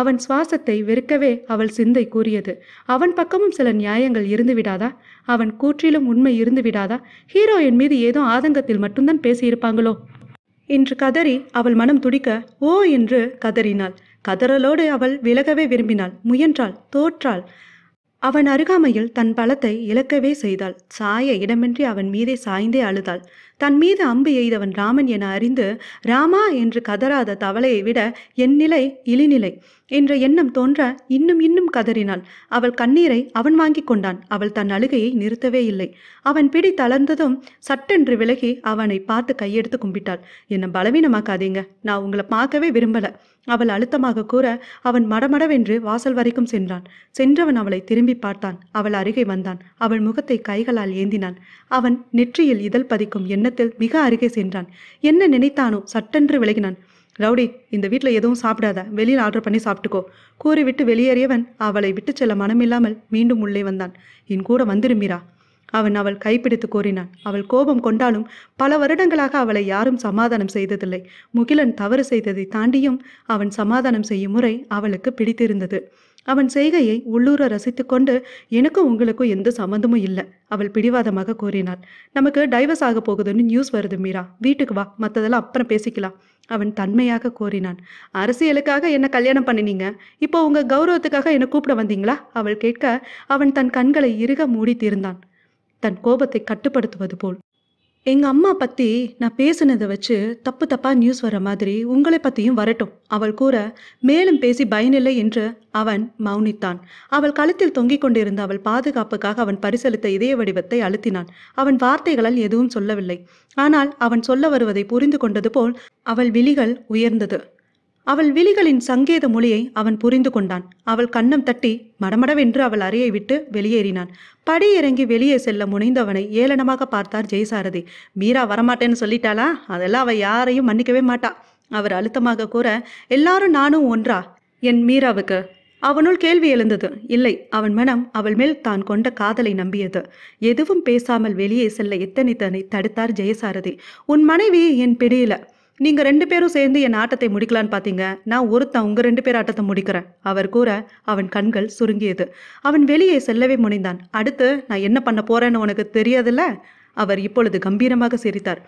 அவன் சுவாசத்தை வெறுக்கவே அவள் சிந்தை கூறியது அவன் பக்கமும் சில நியாயங்கள் இருந்து விடாதா அவன் கூற்றிலும் உண்மை இருந்து விடாதா ஹீரோயின் மீது ஏதோ ஆதங்கத்தில் மட்டும்தான் பேசியிருப்பாங்களோ என்று கதறி அவள் மனம் துடிக்க ஓ என்று கதறினாள் கதறலோடு அவள் விலகவே விரும்பினாள் முயன்றாள் தோற்றாள் அவன் அருகாமையில் தன் பலத்தை இழக்கவே செய்தாள் சாய இடமின்றி அவன் மீதே சாய்ந்தே அழுதாள் தன் மீது அம்பு எய்தவன் ராமன் என அறிந்து ராமா என்று கதறாத தவளையை விட என் நிலை இழிநிலை என்ற எண்ணம் தோன்ற இன்னும் இன்னும் கதறினாள் அவள் கண்ணீரை அவன் வாங்கி கொண்டான் அவள் தன் அழுகையை நிறுத்தவே இல்லை அவன் பிடி தளர்ந்ததும் சட்டென்று விலகி அவனை பார்த்து கையெடுத்து கும்பிட்டாள் என்னை பலவீனமாக்காதீங்க நான் உங்களை பார்க்கவே விரும்பல அவள் அழுத்தமாக கூற அவன் மடமடவென்று வாசல் வரைக்கும் சென்றான் சென்றவன் அவளை திரும்பி பார்த்தான் அவள் அருகே வந்தான் அவள் முகத்தை கைகளால் ஏந்தினான் அவன் நெற்றியில் இதழ் பதிக்கும் எண்ணம் எண்ணத்தில் மிக அருகே சென்றான் என்ன நினைத்தானோ சட்டென்று விலகினான் ரவுடி இந்த வீட்டில் எதுவும் சாப்பிடாத வெளியில் ஆர்டர் பண்ணி சாப்பிட்டுக்கோ கூறிவிட்டு வெளியேறியவன் அவளை விட்டு செல்ல மனமில்லாமல் மீண்டும் உள்ளே வந்தான் என் கூட வந்திருமீரா அவன் அவள் கைப்பிடித்து கோரினான் அவள் கோபம் கொண்டாலும் பல வருடங்களாக அவளை யாரும் சமாதானம் செய்ததில்லை முகிலன் தவறு செய்ததை தாண்டியும் அவன் சமாதானம் செய்யும் முறை அவளுக்கு பிடித்திருந்தது அவன் செய்கையை உள்ளூர ரசித்துக்கொண்டு எனக்கும் உங்களுக்கும் எந்த சம்மந்தமும் இல்லை அவள் பிடிவாதமாக கூறினாள் நமக்கு டைவர்ஸ் ஆக போகுதுன்னு நியூஸ் வருது மீரா வீட்டுக்கு வா மற்றதெல்லாம் அப்புறம் பேசிக்கலாம் அவன் தன்மையாக கூறினான் அரசியலுக்காக என்ன கல்யாணம் பண்ணினீங்க இப்போ உங்க கௌரவத்துக்காக என்னை கூப்பிட வந்தீங்களா அவள் கேட்க அவன் தன் கண்களை இறுக மூடி தீர்ந்தான் தன் கோபத்தை கட்டுப்படுத்துவது போல் எங்கள் அம்மா பற்றி நான் பேசினதை வச்சு தப்பு தப்பாக நியூஸ் வர மாதிரி உங்களை பற்றியும் வரட்டும் அவள் கூற மேலும் பேசி பயனில்லை என்று அவன் மௌனித்தான் அவள் கழுத்தில் தொங்கிக் கொண்டிருந்த அவள் பாதுகாப்புக்காக அவன் பரிசளித்த இதய வடிவத்தை அழுத்தினான் அவன் வார்த்தைகளால் எதுவும் சொல்லவில்லை ஆனால் அவன் சொல்ல வருவதை புரிந்து கொண்டது போல் அவள் விழிகள் உயர்ந்தது அவள் விழிகளின் சங்கேத மொழியை அவன் புரிந்து கொண்டான் அவள் கண்ணம் தட்டி மடமடவென்று அவள் அறையை விட்டு வெளியேறினான் படி இறங்கி வெளியே செல்ல முனைந்தவனை ஏளனமாக பார்த்தார் ஜெயசாரதி மீரா வரமாட்டேன்னு சொல்லிட்டாளா அதெல்லாம் அவள் யாரையும் மன்னிக்கவே மாட்டா அவர் அழுத்தமாக கூற எல்லாரும் நானும் ஒன்றா என் மீராவுக்கு அவனுள் கேள்வி எழுந்தது இல்லை அவன் மனம் அவள் மேல் தான் கொண்ட காதலை நம்பியது எதுவும் பேசாமல் வெளியே செல்ல எத்தனை தடுத்தார் ஜெயசாரதி உன் மனைவி என் பிடியில நீங்கள் ரெண்டு பேரும் சேர்ந்து என் ஆட்டத்தை முடிக்கலான்னு பார்த்தீங்க நான் ஒருத்தன் உங்கள் ரெண்டு பேர் ஆட்டத்தை முடிக்கிறேன் அவர் கூற அவன் கண்கள் சுருங்கியது அவன் வெளியே செல்லவே முனைந்தான் அடுத்து நான் என்ன பண்ண போறேன்னு உனக்கு தெரியாதுல்ல அவர் இப்பொழுது கம்பீரமாக சிரித்தார்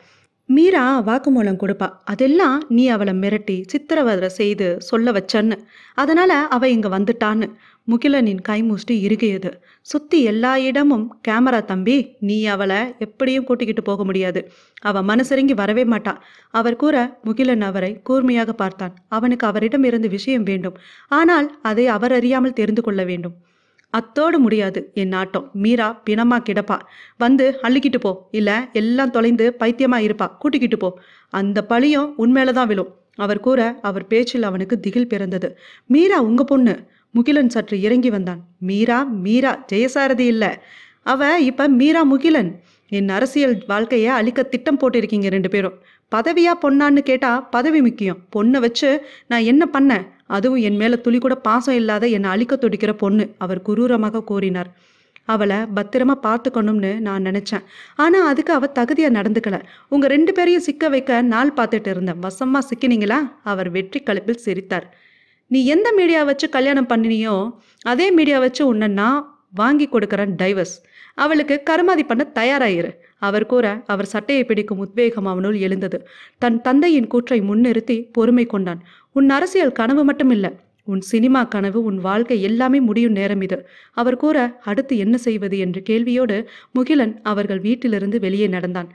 மீரா வாக்குமூலம் கொடுப்பா அதெல்லாம் நீ அவளை மிரட்டி சித்திரவதை செய்து சொல்ல வச்சன்னு அதனால் அவள் இங்கே வந்துட்டான்னு முகிலனின் கைமூஷ்டி இருகியது சுற்றி எல்லா இடமும் கேமரா தம்பி நீ அவளை எப்படியும் கூட்டிக்கிட்டு போக முடியாது அவள் மனசிறங்கி வரவே மாட்டான் அவர் கூற முகிலன் அவரை கூர்மையாக பார்த்தான் அவனுக்கு அவரிடம் இருந்து விஷயம் வேண்டும் ஆனால் அதை அவர் அறியாமல் தெரிந்து கொள்ள வேண்டும் அத்தோடு முடியாது என் நாட்டம் மீரா பிணமா கிடப்பா வந்து அள்ளிக்கிட்டு போ இல்லை எல்லாம் தொலைந்து பைத்தியமா இருப்பா கூட்டிக்கிட்டு போ அந்த பழியும் உண்மையில தான் விழும் அவர் கூற அவர் பேச்சில் அவனுக்கு திகில் பிறந்தது மீரா உங்க பொண்ணு முகிலன் சற்று இறங்கி வந்தான் மீரா மீரா ஜெயசாரதி இல்லை அவ இப்போ மீரா முகிலன் என் அரசியல் வாழ்க்கையை அழிக்க திட்டம் போட்டிருக்கீங்க ரெண்டு பேரும் பதவியா பொண்ணான்னு கேட்டால் பதவி முக்கியம் பொண்ணை வச்சு நான் என்ன பண்ணேன் அதுவும் என் மேலே துளி கூட பாசம் இல்லாத என்னை அழிக்க துடிக்கிற பொண்ணு அவர் குரூரமாக கூறினார் அவளை பத்திரமா பார்த்துக்கணும்னு நான் நினச்சேன் ஆனால் அதுக்கு அவள் தகுதியாக நடந்துக்கல உங்கள் ரெண்டு பேரையும் சிக்க வைக்க நாள் பார்த்துட்டு இருந்தேன் வசமாக சிக்கினீங்களா அவர் வெற்றி கழிப்பில் சிரித்தார் நீ எந்த மீடியா வச்சு கல்யாணம் பண்ணினியோ அதே மீடியா வச்சு உன்னை நான் வாங்கி கொடுக்குறேன் டைவர்ஸ் அவளுக்கு கருமாதி பண்ண தயாராயிரு அவர் கூற அவர் சட்டையை பிடிக்கும் உத்வேகம் அவனுள் எழுந்தது தன் தந்தையின் கூற்றை முன்னிறுத்தி பொறுமை கொண்டான் உன் அரசியல் கனவு மட்டும் இல்லை உன் சினிமா கனவு உன் வாழ்க்கை எல்லாமே முடியும் நேரம் இது அவர் கூற அடுத்து என்ன செய்வது என்ற கேள்வியோடு முகிலன் அவர்கள் வீட்டிலிருந்து வெளியே நடந்தான்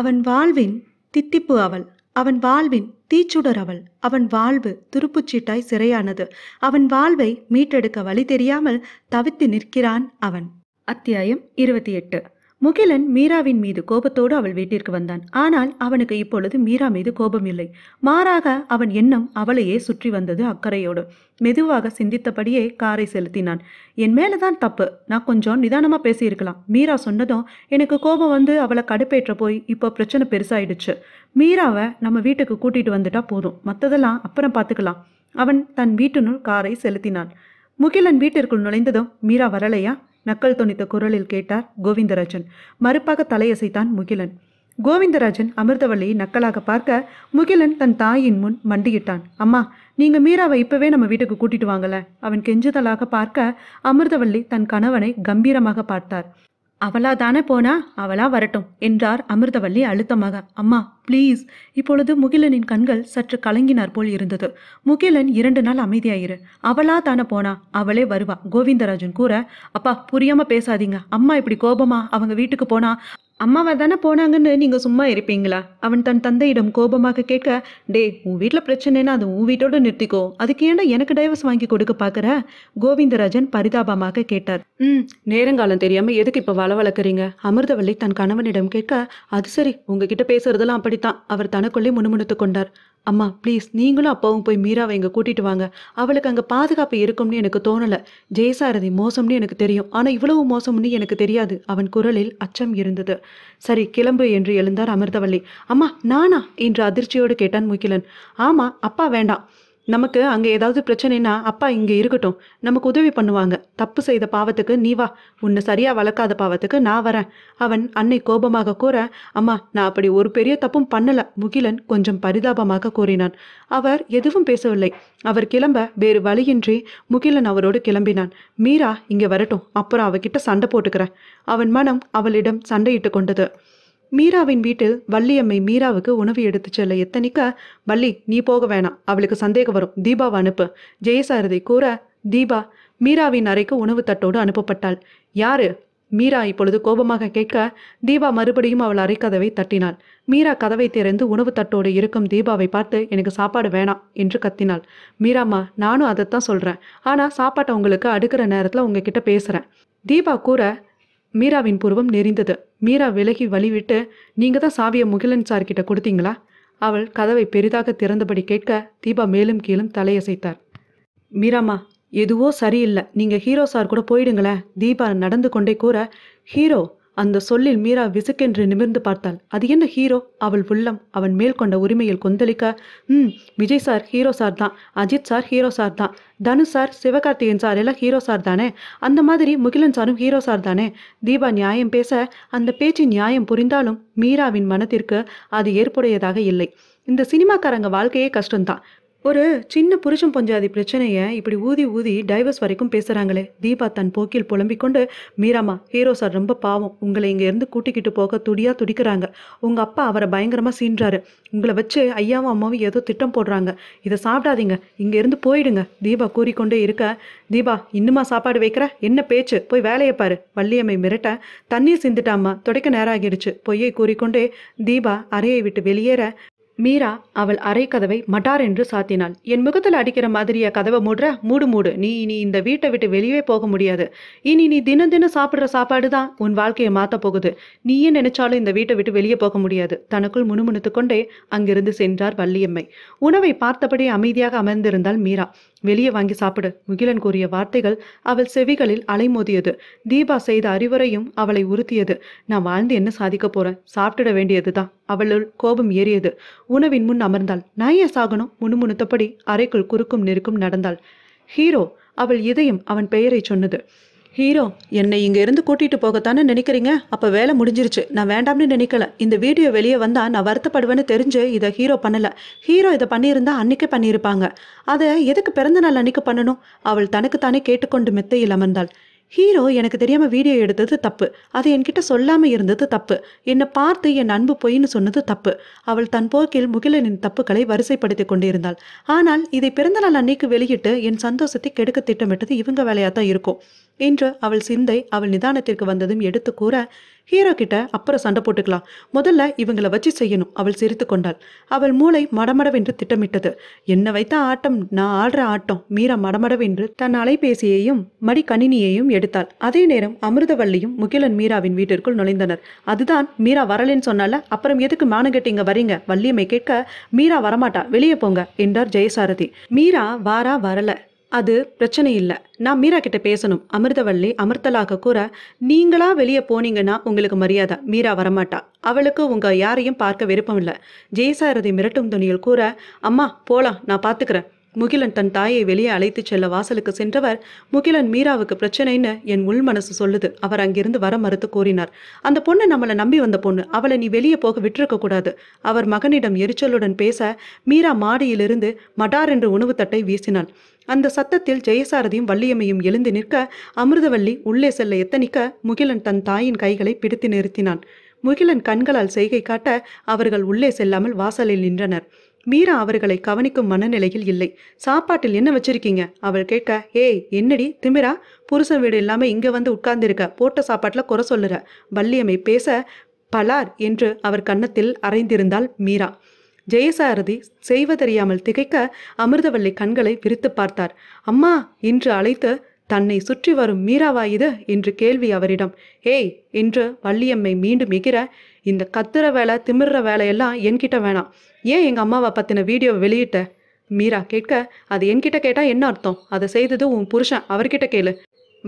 அவன் வாழ்வின் தித்திப்பு அவள் அவன் வாழ்வின் தீச்சுடர் அவள் அவன் வாழ்வு துருப்புச்சீட்டாய் சிறையானது அவன் வாழ்வை மீட்டெடுக்க வழி தெரியாமல் தவித்து நிற்கிறான் அவன் அத்தியாயம் இருபத்தி எட்டு முகிலன் மீராவின் மீது கோபத்தோடு அவள் வீட்டிற்கு வந்தான் ஆனால் அவனுக்கு இப்பொழுது மீரா மீது கோபம் இல்லை மாறாக அவன் எண்ணம் அவளையே சுற்றி வந்தது அக்கறையோடு மெதுவாக சிந்தித்தபடியே காரை செலுத்தினான் என் மேலே தான் தப்பு நான் கொஞ்சம் நிதானமாக பேசியிருக்கலாம் மீரா சொன்னதும் எனக்கு கோபம் வந்து அவளை கடுப்பேற்ற போய் இப்போ பிரச்சனை பெருசாயிடுச்சு மீராவை நம்ம வீட்டுக்கு கூட்டிகிட்டு வந்துட்டா போதும் மற்றதெல்லாம் அப்புறம் பார்த்துக்கலாம் அவன் தன் வீட்டினுள் காரை செலுத்தினான் முகிலன் வீட்டிற்குள் நுழைந்ததும் மீரா வரலையா நக்கல் தொனித்த குரலில் கேட்டார் கோவிந்தராஜன் மறுப்பாக தலையசைத்தான் முகிலன் கோவிந்தராஜன் அமிர்தவள்ளியை நக்கலாக பார்க்க முகிலன் தன் தாயின் முன் மண்டியிட்டான் அம்மா நீங்கள் மீராவை இப்போவே நம்ம வீட்டுக்கு கூட்டிட்டு வாங்கல அவன் கெஞ்சுதலாக பார்க்க அமிர்தவள்ளி தன் கணவனை கம்பீரமாக பார்த்தார் அவளா தானே போனா அவளா வரட்டும் என்றார் அமிர்தவல்லி அழுத்தமாக அம்மா ப்ளீஸ் இப்பொழுது முகிலனின் கண்கள் சற்று கலங்கினார் போல் இருந்தது முகிலன் இரண்டு நாள் அமைதியாயிரு அவளா தானே போனா அவளே வருவா கோவிந்தராஜன் கூற அப்பா புரியாம பேசாதீங்க அம்மா இப்படி கோபமா அவங்க வீட்டுக்கு போனா அம்மாவா தானே போனாங்கன்னு நீங்கள் சும்மா இருப்பீங்களா அவன் தன் தந்தையிடம் கோபமாக கேட்க டே உன் வீட்டில் பிரச்சனைனா அது உன் வீட்டோட நிறுத்திக்கோ அதுக்கு ஏன்னா எனக்கு டைவர்ஸ் வாங்கி கொடுக்க பார்க்குற கோவிந்தராஜன் பரிதாபமாக கேட்டார் ம் நேரங்காலம் தெரியாமல் எதுக்கு இப்போ வள வளர்க்குறீங்க அமிர்தவள்ளி தன் கணவனிடம் கேட்க அது சரி உங்ககிட்ட பேசுறதெல்லாம் அப்படித்தான் அவர் தனக்குள்ளே முணுமுணுத்து கொண்டார் அம்மா ப்ளீஸ் நீங்களும் அப்பாவும் போய் மீராவை இங்கே கூட்டிகிட்டு வாங்க அவளுக்கு அங்கே பாதுகாப்பு இருக்கும்னு எனக்கு தோணலை ஜெயசாரதி மோசம்னு எனக்கு தெரியும் ஆனால் இவ்வளவு மோசம்னு எனக்கு தெரியாது அவன் குரலில் அச்சம் இருந்தது சரி கிளம்பு என்று எழுந்தார் அமிர்தவள்ளி அம்மா நானா என்று அதிர்ச்சியோடு கேட்டான் முகிலன் ஆமாம் அப்பா வேண்டாம் நமக்கு அங்கே ஏதாவது பிரச்சனைனா அப்பா இங்கே இருக்கட்டும் நமக்கு உதவி பண்ணுவாங்க தப்பு செய்த பாவத்துக்கு நீ வா உன்னை சரியாக வளர்க்காத பாவத்துக்கு நான் வரேன் அவன் அன்னை கோபமாக கூற அம்மா நான் அப்படி ஒரு பெரிய தப்பும் பண்ணல முகிலன் கொஞ்சம் பரிதாபமாக கூறினான் அவர் எதுவும் பேசவில்லை அவர் கிளம்ப வேறு வழியின்றி முகிலன் அவரோடு கிளம்பினான் மீரா இங்கே வரட்டும் அப்புறம் அவகிட்ட சண்டை போட்டுக்கிறேன் அவன் மனம் அவளிடம் சண்டையிட்டு கொண்டது மீராவின் வீட்டில் வள்ளியம்மை மீராவுக்கு உணவு எடுத்து செல்ல எத்தனிக்க வள்ளி நீ போக வேணாம் அவளுக்கு சந்தேகம் வரும் தீபாவை அனுப்பு ஜெயசாரதி கூற தீபா மீராவின் அறைக்கு உணவு தட்டோடு அனுப்பப்பட்டாள் யாரு மீரா இப்பொழுது கோபமாக கேட்க தீபா மறுபடியும் அவள் அரைக்கதவை தட்டினாள் மீரா கதவை திறந்து உணவு தட்டோடு இருக்கும் தீபாவை பார்த்து எனக்கு சாப்பாடு வேணாம் என்று கத்தினாள் மீராம்மா நானும் அதைத்தான் சொல்கிறேன் ஆனால் சாப்பாட்டை உங்களுக்கு அடுக்கிற நேரத்தில் உங்ககிட்ட பேசுகிறேன் தீபா கூற மீராவின் புருவம் நெறிந்தது மீரா விலகி வழிவிட்டு நீங்க தான் சாவியை முகிலன் சார்கிட்ட கொடுத்தீங்களா அவள் கதவை பெரிதாக திறந்தபடி கேட்க தீபா மேலும் கீழும் தலையசைத்தார் மீராமா எதுவோ சரியில்லை நீங்கள் ஹீரோ சார் கூட போயிடுங்களேன் தீபா நடந்து கொண்டே கூற ஹீரோ அந்த சொல்லில் மீரா விசுக்கென்று நிமிர்ந்து பார்த்தாள் அது என்ன ஹீரோ அவள் உள்ளம் அவன் மேல் கொண்ட உரிமையில் கொந்தளிக்க ம் விஜய் சார் ஹீரோ சார் தான் அஜித் சார் ஹீரோ சார் தான் தனு சார் சிவகார்த்திகேயன் சார் எல்லாம் ஹீரோ சார் தானே அந்த மாதிரி முகிலன் சாரும் ஹீரோ சார் தானே தீபா நியாயம் பேச அந்த பேச்சு நியாயம் புரிந்தாலும் மீராவின் மனத்திற்கு அது ஏற்புடையதாக இல்லை இந்த சினிமாக்காரங்க வாழ்க்கையே கஷ்டம்தான் ஒரு சின்ன புருஷன் பஞ்சாதி பிரச்சனையை இப்படி ஊதி ஊதி டைவர்ஸ் வரைக்கும் பேசுகிறாங்களே தீபா தன் போக்கில் புலம்பிக்கொண்டு மீராமா ஹீரோ சார் ரொம்ப பாவம் உங்களை இங்கேருந்து கூட்டிக்கிட்டு போக துடியாக துடிக்கிறாங்க உங்கள் அப்பா அவரை பயங்கரமாக சீன்றாரு உங்களை வச்சு ஐயாவும் அம்மாவும் ஏதோ திட்டம் போடுறாங்க இதை சாப்பிடாதீங்க இங்கேருந்து போயிடுங்க தீபா கூறிக்கொண்டே இருக்க தீபா இன்னுமா சாப்பாடு வைக்கிற என்ன பேச்சு போய் வேலையை பாரு வள்ளியம்மை மிரட்ட தண்ணீர் சிந்துட்டாமா துடைக்க நேரம் ஆகிடுச்சு பொய்யை கூறிக்கொண்டே தீபா அறையை விட்டு வெளியேற மீரா அவள் அரை கதவை மட்டார் என்று சாத்தினாள் என் முகத்தில் அடிக்கிற மாதிரியா கதவை மூடுற மூடு மூடு நீ இனி இந்த வீட்டை விட்டு வெளியே போக முடியாது இனி நீ தினம் தினம் சாப்பிட்ற சாப்பாடு தான் உன் வாழ்க்கையை மாற்ற போகுது நீயே நினைச்சாலும் இந்த வீட்டை விட்டு வெளியே போக முடியாது தனக்குள் முணுமுணுத்து கொண்டே அங்கிருந்து சென்றார் வள்ளியம்மை உணவை பார்த்தபடி அமைதியாக அமர்ந்திருந்தாள் மீரா வெளியே வாங்கி சாப்பிடு முகிலன் கூறிய வார்த்தைகள் அவள் செவிகளில் அலைமோதியது தீபா செய்த அறிவுரையும் அவளை உறுத்தியது நான் வாழ்ந்து என்ன சாதிக்க போறேன் சாப்பிட்டுட வேண்டியதுதான் அவளுள் கோபம் ஏறியது உணவின் முன் அமர்ந்தாள் நாய சாகனும் முணுமுணுத்தபடி அறைக்குள் குறுக்கும் நெருக்கும் நடந்தாள் ஹீரோ அவள் இதயம் அவன் பெயரை சொன்னது ஹீரோ என்னை இங்கேருந்து கூட்டிகிட்டு போகத்தானே நினைக்கிறீங்க அப்போ வேலை முடிஞ்சிருச்சு நான் வேண்டாம்னு நினைக்கல இந்த வீடியோ வெளியே வந்தால் நான் வருத்தப்படுவேன்னு தெரிஞ்சு இதை ஹீரோ பண்ணலை ஹீரோ இதை பண்ணியிருந்தா அன்னைக்கே பண்ணியிருப்பாங்க அதை எதுக்கு பிறந்த நாள் அன்னைக்கு பண்ணணும் அவள் தனக்குத்தானே கேட்டுக்கொண்டு மெத்தையில் அமர்ந்தாள் ஹீரோ எனக்கு தெரியாமல் வீடியோ எடுத்தது தப்பு அது என்கிட்ட சொல்லாமல் இருந்தது தப்பு என்னை பார்த்து என் அன்பு பொய்ன்னு சொன்னது தப்பு அவள் தன் போக்கில் முகிலனின் தப்புகளை வரிசைப்படுத்தி கொண்டிருந்தாள் ஆனால் இதை பிறந்தநாள் அன்னைக்கு வெளியிட்டு என் சந்தோஷத்தை கெடுக்க திட்டமிட்டது இவங்க வேலையாக தான் இருக்கும் என்று அவள் சிந்தை அவள் நிதானத்திற்கு வந்ததும் எடுத்து கூற ஹீரோ கிட்ட அப்புறம் சண்டை போட்டுக்கலாம் முதல்ல இவங்களை வச்சு செய்யணும் அவள் சிரித்து கொண்டாள் அவள் மூளை மடமடவென்று திட்டமிட்டது என்ன வைத்த ஆட்டம் நான் ஆடுற ஆட்டம் மீரா மடமடவென்று தன் அலைபேசியையும் மடிக்கணினியையும் எடுத்தாள் அதே நேரம் அமிர்தவள்ளியும் முகிலன் மீராவின் வீட்டிற்குள் நுழைந்தனர் அதுதான் மீரா வரலன்னு சொன்னால அப்புறம் எதுக்கு மானங்கட்டு இங்க வரீங்க வள்ளியம்மை கேட்க மீரா வரமாட்டா வெளியே போங்க என்றார் ஜெயசாரதி மீரா வாரா வரல அது பிரச்சனை இல்லை நான் மீரா கிட்ட பேசணும் அமிர்தவள்ளி அமிர்தலாக கூற நீங்களா வெளியே போனீங்கன்னா உங்களுக்கு மரியாதை மீரா வரமாட்டா அவளுக்கு உங்க யாரையும் பார்க்க விருப்பம் இல்லை ஜெயசாரதி மிரட்டும் துணியில் கூற அம்மா போலாம் நான் பார்த்துக்கிறேன் முகிலன் தன் தாயை வெளியே அழைத்து செல்ல வாசலுக்கு சென்றவர் முகிலன் மீராவுக்கு பிரச்சனைன்னு என் உள் மனசு சொல்லுது அவர் அங்கிருந்து வர மறுத்து கூறினார் அந்த பொண்ணு நம்மளை நம்பி வந்த பொண்ணு அவளை நீ வெளியே போக விட்டுருக்க கூடாது அவர் மகனிடம் எரிச்சலுடன் பேச மீரா மாடியிலிருந்து மடார் என்று உணவு தட்டை வீசினாள் அந்த சத்தத்தில் ஜெயசாரதியும் வள்ளியம்மையும் எழுந்து நிற்க அமிர்தவள்ளி உள்ளே செல்ல எத்தனிக்க முகிலன் தன் தாயின் கைகளை பிடித்து நிறுத்தினான் முகிலன் கண்களால் செய்கை காட்ட அவர்கள் உள்ளே செல்லாமல் வாசலில் நின்றனர் மீரா அவர்களை கவனிக்கும் மனநிலையில் இல்லை சாப்பாட்டில் என்ன வச்சிருக்கீங்க அவள் கேட்க ஏய் என்னடி திமிரா புருஷன் வீடு இல்லாமல் இங்கே வந்து உட்கார்ந்துருக்க போட்ட சாப்பாட்டில் குறை சொல்லுற வள்ளியம்மை பேச பலார் என்று அவர் கன்னத்தில் அறைந்திருந்தாள் மீரா ஜெயசாரதி செய்வதறியாமல் திகைக்க அமிர்தவள்ளி கண்களை விரித்து பார்த்தார் அம்மா இன்று அழைத்து தன்னை சுற்றி வரும் மீராவாயுது என்று கேள்வி அவரிடம் ஏய் என்று வள்ளியம்மை மீண்டும் மிகிற இந்த கத்துற வேலை திமிர்ற வேலையெல்லாம் என்கிட்ட வேணாம் ஏன் எங்கள் அம்மாவை பற்றின வீடியோ வெளியிட்ட மீரா கேட்க அது என்கிட்ட கேட்டால் என்ன அர்த்தம் அதை செய்தது உன் புருஷன் அவர்கிட்ட கேளு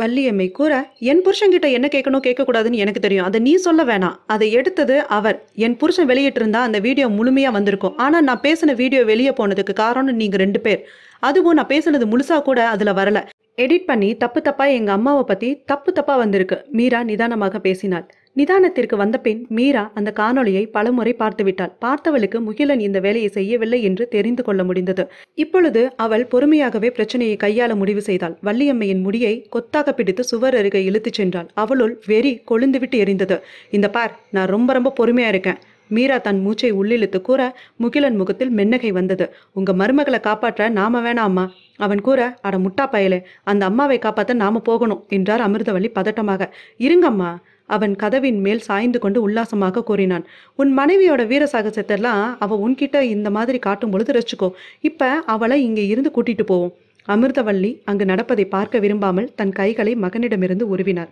வள்ளியம்மை கூற என் புருஷன்கிட்ட என்ன கேட்கணும் கேட்கக்கூடாதுன்னு எனக்கு தெரியும் அதை நீ சொல்ல வேணாம் அதை எடுத்தது அவர் என் புருஷன் வெளியிட்டிருந்தா அந்த வீடியோ முழுமையாக வந்திருக்கும் ஆனால் நான் பேசின வீடியோ வெளியே போனதுக்கு காரணம் நீங்கள் ரெண்டு பேர் அதுவும் நான் பேசினது முழுசாக கூட அதில் வரல எடிட் பண்ணி தப்பு தப்பாக எங்கள் அம்மாவை பற்றி தப்பு தப்பாக வந்திருக்கு மீரா நிதானமாக பேசினாள் நிதானத்திற்கு வந்த பின் மீரா அந்த காணொளியை பலமுறை பார்த்துவிட்டாள் பார்த்தவளுக்கு முகிலன் இந்த வேலையை செய்யவில்லை என்று தெரிந்து கொள்ள முடிந்தது இப்பொழுது அவள் பொறுமையாகவே பிரச்சனையை கையாள முடிவு செய்தாள் வள்ளியம்மையின் முடியை கொத்தாக பிடித்து சுவர் அருகே இழுத்துச் சென்றாள் அவளுள் வெறி கொழுந்துவிட்டு எரிந்தது இந்த பார் நான் ரொம்ப ரொம்ப பொறுமையா இருக்கேன் மீரா தன் மூச்சை உள்ளிழுத்து கூற முகிலன் முகத்தில் மென்னகை வந்தது உங்க மருமகளை காப்பாற்ற நாம வேணாமா அவன் கூற அட முட்டா பயலே அந்த அம்மாவை காப்பாற்ற நாம போகணும் என்றார் அமிர்தவள்ளி பதட்டமாக இருங்கம்மா அவன் கதவின் மேல் சாய்ந்து கொண்டு உல்லாசமாக கூறினான் உன் மனைவியோட வீர சாகசத்தெல்லாம் அவள் உன்கிட்ட இந்த மாதிரி காட்டும் பொழுது ரசிச்சுக்கோ இப்போ அவளை இங்கே இருந்து கூட்டிட்டு போவோம் அமிர்தவள்ளி அங்கு நடப்பதை பார்க்க விரும்பாமல் தன் கைகளை மகனிடமிருந்து உருவினார்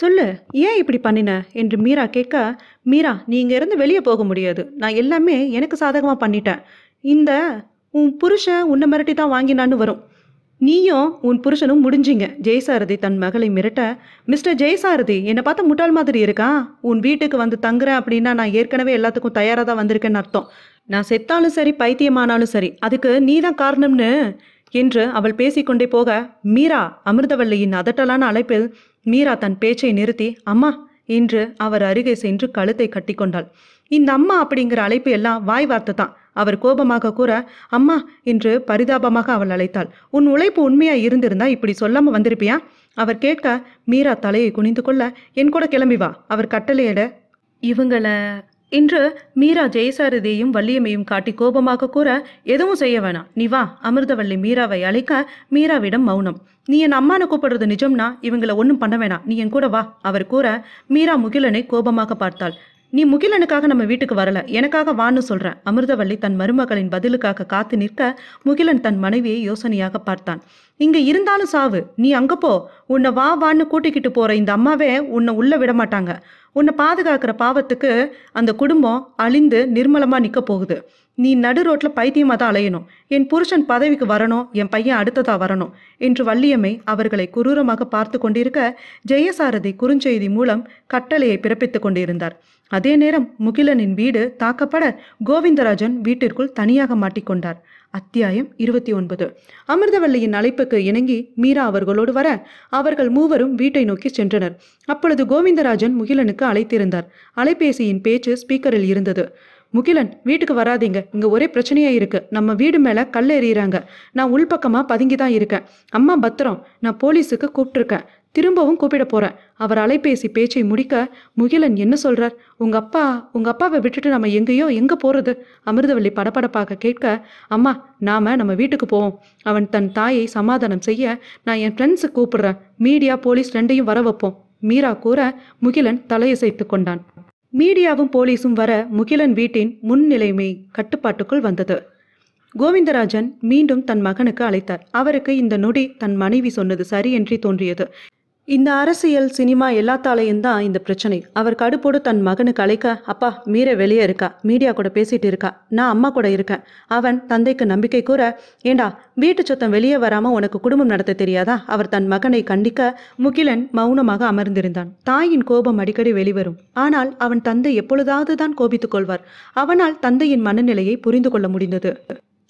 சொல்லு ஏன் இப்படி பண்ணின என்று மீரா கேட்க மீரா நீ இருந்து வெளியே போக முடியாது நான் எல்லாமே எனக்கு சாதகமாக பண்ணிட்டேன் இந்த உன் புருஷன் உன்னை மிரட்டி தான் வாங்கினான்னு வரும் நீயும் உன் புருஷனும் முடிஞ்சிங்க ஜெயசாரதி தன் மகளை மிரட்ட மிஸ்டர் ஜெயசாரதி என்னை பார்த்தா முட்டாள் மாதிரி இருக்கா உன் வீட்டுக்கு வந்து தங்குறேன் அப்படின்னா நான் ஏற்கனவே எல்லாத்துக்கும் தயாராக தான் வந்திருக்கேன்னு அர்த்தம் நான் செத்தாலும் சரி பைத்தியமானாலும் சரி அதுக்கு நீ தான் காரணம்னு என்று அவள் பேசிக்கொண்டே போக மீரா அமிர்தவல்லியின் அதட்டலான அழைப்பில் மீரா தன் பேச்சை நிறுத்தி அம்மா என்று அவர் அருகே சென்று கழுத்தை கட்டிக்கொண்டாள் இந்த அம்மா அப்படிங்கிற அழைப்பு எல்லாம் வாய் வார்த்தை தான் அவர் கோபமாக கூற அம்மா என்று பரிதாபமாக அவள் அழைத்தாள் உன் உழைப்பு உண்மையா இருந்திருந்தா இப்படி சொல்லாம வந்திருப்பியா அவர் கேட்க மீரா தலையை குனிந்து கொள்ள என் கூட கிளம்பி வா அவர் கட்டளையிட இவங்கள இன்று மீரா ஜெயசாரதியையும் வள்ளியம்மையும் காட்டி கோபமாக கூற எதுவும் செய்ய வேணாம் நீ வா அமிர்தவள்ளி மீராவை அழைக்க மீராவிடம் மௌனம் நீ என் அம்மானை கூப்பிடுறது நிஜம்னா இவங்களை ஒன்றும் பண்ண வேணாம் நீ என் கூட வா அவர் கூற மீரா முகிலனை கோபமாக பார்த்தாள் நீ முகிலனுக்காக நம்ம வீட்டுக்கு வரல எனக்காக வான்னு சொல்றேன் அமிர்தவள்ளி தன் மருமகளின் பதிலுக்காக காத்து நிற்க முகிலன் தன் மனைவியை யோசனையாக பார்த்தான் இங்க இருந்தாலும் சாவு நீ அங்க போ உன்னை வா வான்னு கூட்டிக்கிட்டு போற இந்த அம்மாவே உன்னை உள்ள விட மாட்டாங்க உன்னை பாதுகாக்கிற பாவத்துக்கு அந்த குடும்பம் அழிந்து நிர்மலமா நிக்க போகுது நீ நடு ரோட்ல பைத்தியமாக தான் அலையணும் என் புருஷன் பதவிக்கு வரணும் என் பையன் அடுத்ததா வரணும் என்று வள்ளியம்மை அவர்களை குரூரமாக பார்த்து கொண்டிருக்க ஜெயசாரதி குறுஞ்செய்தி மூலம் கட்டளையை பிறப்பித்துக் கொண்டிருந்தார் அதே நேரம் முகிலனின் வீடு தாக்கப்பட கோவிந்தராஜன் வீட்டிற்குள் தனியாக மாட்டிக்கொண்டார் அத்தியாயம் இருபத்தி ஒன்பது அமிர்தவல்லியின் அழைப்புக்கு இணங்கி மீரா அவர்களோடு வர அவர்கள் மூவரும் வீட்டை நோக்கி சென்றனர் அப்பொழுது கோவிந்தராஜன் முகிலனுக்கு அழைத்திருந்தார் அலைபேசியின் பேச்சு ஸ்பீக்கரில் இருந்தது முகிலன் வீட்டுக்கு வராதீங்க இங்கே ஒரே பிரச்சனையா இருக்கு நம்ம வீடு மேலே கல் எறிகிறாங்க நான் உள்பக்கமாக பதுங்கி தான் இருக்கேன் அம்மா பத்திரம் நான் போலீஸுக்கு கூப்பிட்டுருக்கேன் திரும்பவும் கூப்பிட போகிறேன் அவர் அலைபேசி பேச்சை முடிக்க முகிலன் என்ன சொல்கிறார் உங்கள் அப்பா உங்கள் அப்பாவை விட்டுட்டு நம்ம எங்கேயோ எங்கே போகிறது அமிர்தவள்ளி படபடப்பாக கேட்க அம்மா நாம் நம்ம வீட்டுக்கு போவோம் அவன் தன் தாயை சமாதானம் செய்ய நான் என் ஃப்ரெண்ட்ஸை கூப்பிடுறேன் மீடியா போலீஸ் ரெண்டையும் வர வைப்போம் மீரா கூற முகிலன் தலையசைத்து கொண்டான் மீடியாவும் போலீஸும் வர முகிலன் வீட்டின் முன்னிலைமை கட்டுப்பாட்டுக்குள் வந்தது கோவிந்தராஜன் மீண்டும் தன் மகனுக்கு அழைத்தார் அவருக்கு இந்த நொடி தன் மனைவி சொன்னது சரியென்றி தோன்றியது இந்த அரசியல் சினிமா எல்லாத்தாலையும் தான் இந்த பிரச்சனை அவர் கடுப்போடு தன் மகனுக்கு கலைக்க அப்பா மீற வெளியே இருக்கா மீடியா கூட பேசிட்டு இருக்கா நான் அம்மா கூட இருக்கேன் அவன் தந்தைக்கு நம்பிக்கை கூற ஏண்டா வீட்டு சொத்தம் வெளியே வராம உனக்கு குடும்பம் நடத்த தெரியாதா அவர் தன் மகனை கண்டிக்க முகிலன் மௌனமாக அமர்ந்திருந்தான் தாயின் கோபம் அடிக்கடி வெளிவரும் ஆனால் அவன் தந்தை எப்பொழுதாவது தான் கோபித்துக் கொள்வார் அவனால் தந்தையின் மனநிலையை புரிந்து கொள்ள முடிந்தது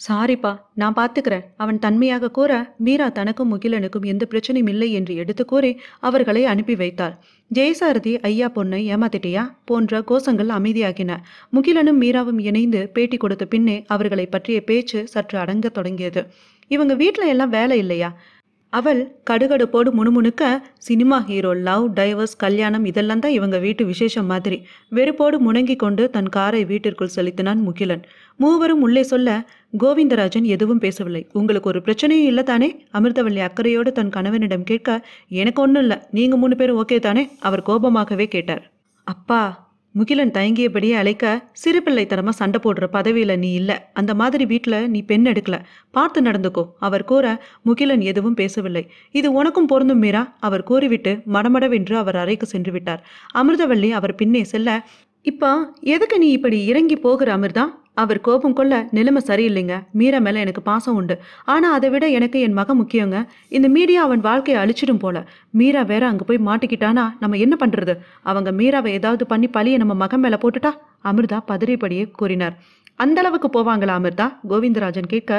சாரிப்பா நான் பார்த்துக்கிறேன் அவன் தன்மையாக கூற மீரா தனக்கும் முகிலனுக்கும் எந்த பிரச்சனையும் இல்லை என்று எடுத்து கூறி அவர்களை அனுப்பி வைத்தாள் ஜெயசாரதி ஐயா பொண்ணை ஏமாத்திட்டியா போன்ற கோஷங்கள் அமைதியாகின முகிலனும் மீராவும் இணைந்து பேட்டி கொடுத்த பின்னே அவர்களை பற்றிய பேச்சு சற்று அடங்க தொடங்கியது இவங்க வீட்டில் எல்லாம் வேலை இல்லையா அவள் கடுகடுப்போடு முணுமுணுக்க சினிமா ஹீரோ லவ் டைவர்ஸ் கல்யாணம் இதெல்லாம் தான் இவங்க வீட்டு விசேஷம் மாதிரி வெறுப்போடு முணங்கி கொண்டு தன் காரை வீட்டிற்குள் செலுத்தினான் முகிலன் மூவரும் உள்ளே சொல்ல கோவிந்தராஜன் எதுவும் பேசவில்லை உங்களுக்கு ஒரு பிரச்சனையும் இல்லை தானே அமிர்தவள்ளி அக்கறையோடு தன் கணவனிடம் கேட்க எனக்கு ஒன்றும் இல்லை நீங்கள் மூணு பேரும் ஓகே தானே அவர் கோபமாகவே கேட்டார் அப்பா முகிலன் தயங்கியபடியே அழைக்க சிறுபிள்ளைத்தனமாக சண்டை போடுற பதவியில நீ இல்லை அந்த மாதிரி வீட்டுல நீ பெண் எடுக்கல பார்த்து நடந்துக்கோ அவர் கூற முகிலன் எதுவும் பேசவில்லை இது உனக்கும் பொருந்தும் மீரா அவர் கூறிவிட்டு மடமடவென்று அவர் அறைக்கு சென்று விட்டார் அமிர்தவள்ளி அவர் பின்னே செல்ல இப்போ எதுக்கு நீ இப்படி இறங்கி போகிற அமிர்தா அவர் கோபம் கொள்ள நிலைமை சரியில்லைங்க மீரா மேலே எனக்கு பாசம் உண்டு ஆனால் அதை விட எனக்கு என் மகன் முக்கியங்க இந்த மீடியா அவன் வாழ்க்கையை அழிச்சிடும் போல மீரா வேற அங்கே போய் மாட்டிக்கிட்டானா நம்ம என்ன பண்ணுறது அவங்க மீராவை ஏதாவது பண்ணி பழியை நம்ம மகன் மேலே போட்டுட்டா அமிர்தா பதறிப்படியே கூறினார் அந்த அளவுக்கு போவாங்களா அமிர்தா கோவிந்தராஜன் கேட்க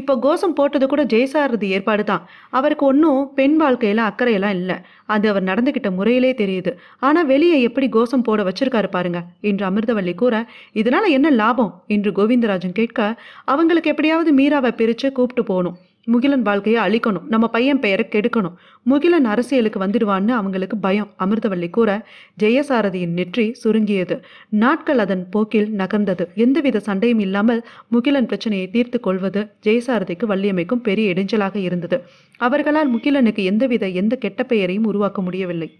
இப்போ கோஷம் போட்டது கூட ஜெயசாரது ஏற்பாடு தான் அவருக்கு ஒன்றும் பெண் வாழ்க்கையில அக்கறையெல்லாம் இல்லை அது அவர் நடந்துக்கிட்ட முறையிலே தெரியுது ஆனால் வெளியே எப்படி கோஷம் போட வச்சிருக்காரு பாருங்க என்று அமிர்தவள்ளி கூற இதனால என்ன லாபம் என்று கோவிந்தராஜன் கேட்க அவங்களுக்கு எப்படியாவது மீராவை பிரித்து கூப்பிட்டு போகணும் முகிலன் வாழ்க்கையை அழிக்கணும் நம்ம பையன் பெயரை கெடுக்கணும் முகிலன் அரசியலுக்கு வந்துடுவான்னு அவங்களுக்கு பயம் அமிர்தவள்ளி கூற ஜெயசாரதியின் நெற்றி சுருங்கியது நாட்கள் அதன் போக்கில் நகர்ந்தது எந்தவித சண்டையும் இல்லாமல் முகிலன் பிரச்சனையை தீர்த்து கொள்வது ஜெயசாரதிக்கு வள்ளியமைக்கும் பெரிய இடைஞ்சலாக இருந்தது அவர்களால் முகிலனுக்கு எந்தவித எந்த கெட்ட பெயரையும் உருவாக்க முடியவில்லை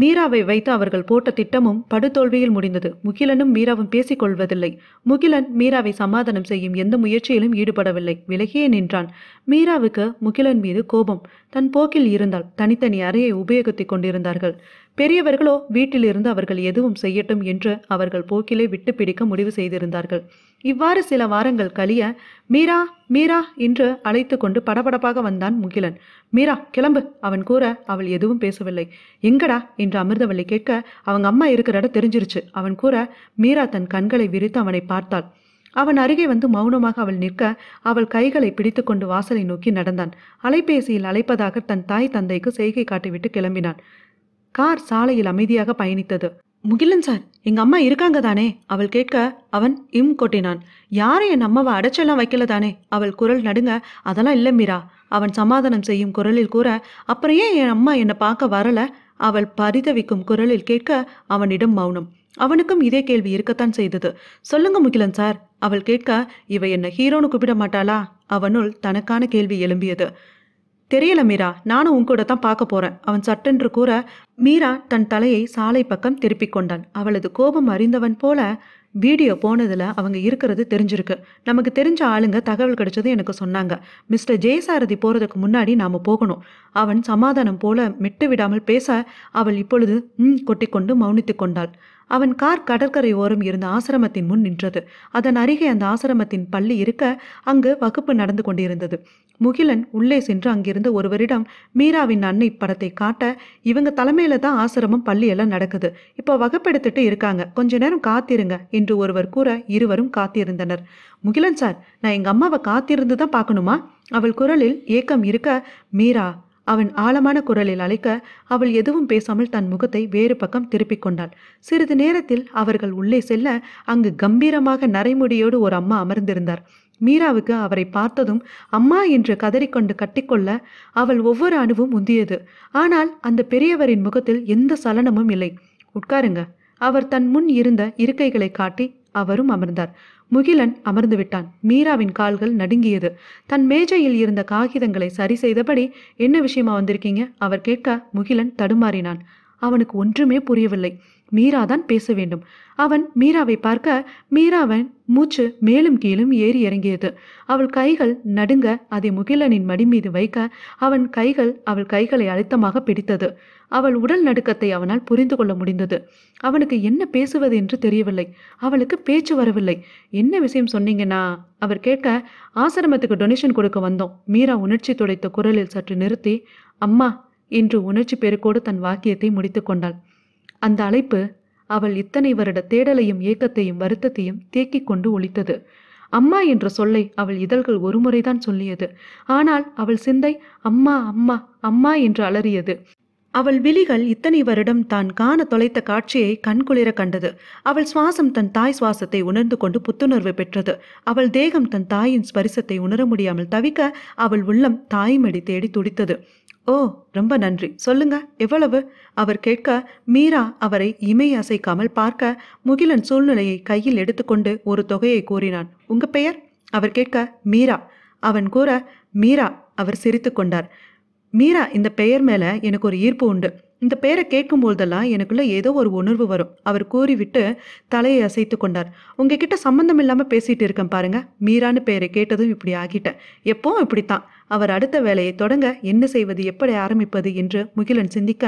மீராவை வைத்து அவர்கள் போட்ட திட்டமும் படுதோல்வியில் முடிந்தது முகிலனும் மீராவும் பேசிக் கொள்வதில்லை முகிலன் மீராவை சமாதானம் செய்யும் எந்த முயற்சியிலும் ஈடுபடவில்லை விலகியே நின்றான் மீராவுக்கு முகிலன் மீது கோபம் தன் போக்கில் இருந்தால் தனித்தனி அறையை உபயோகித்துக் கொண்டிருந்தார்கள் பெரியவர்களோ வீட்டிலிருந்து அவர்கள் எதுவும் செய்யட்டும் என்று அவர்கள் போக்கிலே விட்டு பிடிக்க முடிவு செய்திருந்தார்கள் இவ்வாறு சில வாரங்கள் கழிய மீரா மீரா என்று அழைத்து கொண்டு படபடப்பாக வந்தான் முகிலன் மீரா கிளம்பு அவன் கூற அவள் எதுவும் பேசவில்லை எங்கடா என்று அமிர்தவள்ளி கேட்க அவங்க அம்மா இருக்கிற இடம் தெரிஞ்சிருச்சு அவன் கூற மீரா தன் கண்களை விரித்து அவனை பார்த்தாள் அவன் அருகே வந்து மௌனமாக அவள் நிற்க அவள் கைகளை பிடித்துக்கொண்டு வாசலை நோக்கி நடந்தான் அலைபேசியில் அழைப்பதாக தன் தாய் தந்தைக்கு செய்கை காட்டிவிட்டு கிளம்பினான் கார் சாலையில் அமைதியாக பயணித்தது முகிலன் சார் எங்க அம்மா இருக்காங்க தானே அவள் கேட்க அவன் இம் கொட்டினான் யாரை என் அம்மாவை அடைச்செல்லாம் வைக்கல தானே அவள் குரல் நடுங்க அதெல்லாம் இல்லை மீரா அவன் சமாதானம் செய்யும் குரலில் கூற அப்புறம் ஏன் என் அம்மா என்னை பார்க்க வரல அவள் பரிதவிக்கும் குரலில் கேட்க அவனிடம் மௌனம் அவனுக்கும் இதே கேள்வி இருக்கத்தான் செய்தது சொல்லுங்க முகிலன் சார் அவள் கேட்க இவ என்ன ஹீரோன்னு கூப்பிட மாட்டாளா அவனுள் தனக்கான கேள்வி எழும்பியது தெரியல மீரா நானும் உன் கூட தான் பார்க்க போறேன் அவன் சட்டென்று கூற மீரா தன் தலையை சாலை பக்கம் திருப்பிக் கொண்டான் அவளது கோபம் அறிந்தவன் போல வீடியோ போனதில் அவங்க இருக்கிறது தெரிஞ்சிருக்கு நமக்கு தெரிஞ்ச ஆளுங்க தகவல் கிடைச்சது எனக்கு சொன்னாங்க மிஸ்டர் ஜெயசாரதி போகிறதுக்கு முன்னாடி நாம் போகணும் அவன் சமாதானம் போல மெட்டு விடாமல் பேச அவள் இப்பொழுது ம் கொட்டிக்கொண்டு மௌனித்து கொண்டாள் அவன் கார் கடற்கரை ஓரம் இருந்த ஆசிரமத்தின் முன் நின்றது அதன் அருகே அந்த ஆசிரமத்தின் பள்ளி இருக்க அங்கு வகுப்பு நடந்து கொண்டிருந்தது முகிலன் உள்ளே சென்று அங்கிருந்து ஒருவரிடம் மீராவின் அன்னை படத்தை காட்ட இவங்க தலைமையில தான் ஆசிரமம் பள்ளியெல்லாம் நடக்குது இப்போ வகுப்பெடுத்துட்டு இருக்காங்க கொஞ்ச நேரம் காத்திருங்க என்று ஒருவர் கூற இருவரும் காத்திருந்தனர் முகிலன் சார் நான் எங்க அம்மாவை காத்திருந்து தான் பார்க்கணுமா அவள் குரலில் ஏக்கம் இருக்க மீரா அவன் ஆழமான குரலில் அழைக்க அவள் எதுவும் பேசாமல் தன் முகத்தை வேறு பக்கம் திருப்பிக் கொண்டாள் சிறிது நேரத்தில் அவர்கள் உள்ளே செல்ல அங்கு கம்பீரமாக நரைமுடியோடு ஒரு அம்மா அமர்ந்திருந்தார் மீராவுக்கு அவரை பார்த்ததும் அம்மா என்று கதறிக்கொண்டு கட்டிக்கொள்ள அவள் ஒவ்வொரு அணுவும் உந்தியது ஆனால் அந்த பெரியவரின் முகத்தில் எந்த சலனமும் இல்லை உட்காருங்க அவர் தன் முன் இருந்த இருக்கைகளை காட்டி அவரும் அமர்ந்தார் முகிலன் அமர்ந்து விட்டான் மீராவின் கால்கள் நடுங்கியது தன் மேஜையில் இருந்த காகிதங்களை சரி செய்தபடி என்ன விஷயமா வந்திருக்கீங்க அவர் கேட்க முகிலன் தடுமாறினான் அவனுக்கு ஒன்றுமே புரியவில்லை மீரா தான் பேச வேண்டும் அவன் மீராவை பார்க்க மீராவன் மூச்சு மேலும் கீழும் ஏறி இறங்கியது அவள் கைகள் நடுங்க அதை முகிலனின் மடி மீது வைக்க அவன் கைகள் அவள் கைகளை அழுத்தமாக பிடித்தது அவள் உடல் நடுக்கத்தை அவனால் புரிந்து கொள்ள முடிந்தது அவனுக்கு என்ன பேசுவது என்று தெரியவில்லை அவளுக்கு பேச்சு வரவில்லை என்ன விஷயம் சொன்னீங்கன்னா அவர் கேட்க ஆசிரமத்துக்கு டொனேஷன் கொடுக்க வந்தோம் மீரா உணர்ச்சி துடைத்த குரலில் சற்று நிறுத்தி அம்மா என்று உணர்ச்சி பெருக்கோடு தன் வாக்கியத்தை முடித்து கொண்டாள் அந்த அழைப்பு அவள் இத்தனை வருட தேடலையும் ஏக்கத்தையும் வருத்தத்தையும் தேக்கிக் கொண்டு ஒழித்தது அம்மா என்ற சொல்லை அவள் இதழ்கள் ஒருமுறைதான் சொல்லியது ஆனால் அவள் சிந்தை அம்மா அம்மா அம்மா என்று அலறியது அவள் விழிகள் இத்தனை வருடம் தான் காண தொலைத்த காட்சியை கண்குளிர கண்டது அவள் சுவாசம் தன் தாய் சுவாசத்தை உணர்ந்து கொண்டு புத்துணர்வு பெற்றது அவள் தேகம் தன் தாயின் ஸ்பரிசத்தை உணர முடியாமல் தவிக்க அவள் உள்ளம் தாய்மடி தேடி துடித்தது ஓ ரொம்ப நன்றி சொல்லுங்க எவ்வளவு அவர் கேட்க மீரா அவரை இமை அசைக்காமல் பார்க்க முகிலன் சூழ்நிலையை கையில் எடுத்துக்கொண்டு ஒரு தொகையை கூறினான் உங்க பெயர் அவர் கேட்க மீரா அவன் கூற மீரா அவர் சிரித்து கொண்டார் மீரா இந்த பெயர் மேல எனக்கு ஒரு ஈர்ப்பு உண்டு இந்த பேரை கேட்கும்போதெல்லாம் எனக்குள்ள ஏதோ ஒரு உணர்வு வரும் அவர் கூறிவிட்டு தலையை அசைத்து கொண்டார் உங்ககிட்ட சம்மந்தம் இல்லாமல் பேசிகிட்டு இருக்கேன் பாருங்க மீரான்னு பேரை கேட்டதும் இப்படி ஆகிட்டேன் எப்பவும் இப்படித்தான் அவர் அடுத்த வேலையை தொடங்க என்ன செய்வது எப்படி ஆரம்பிப்பது என்று முகிலன் சிந்திக்க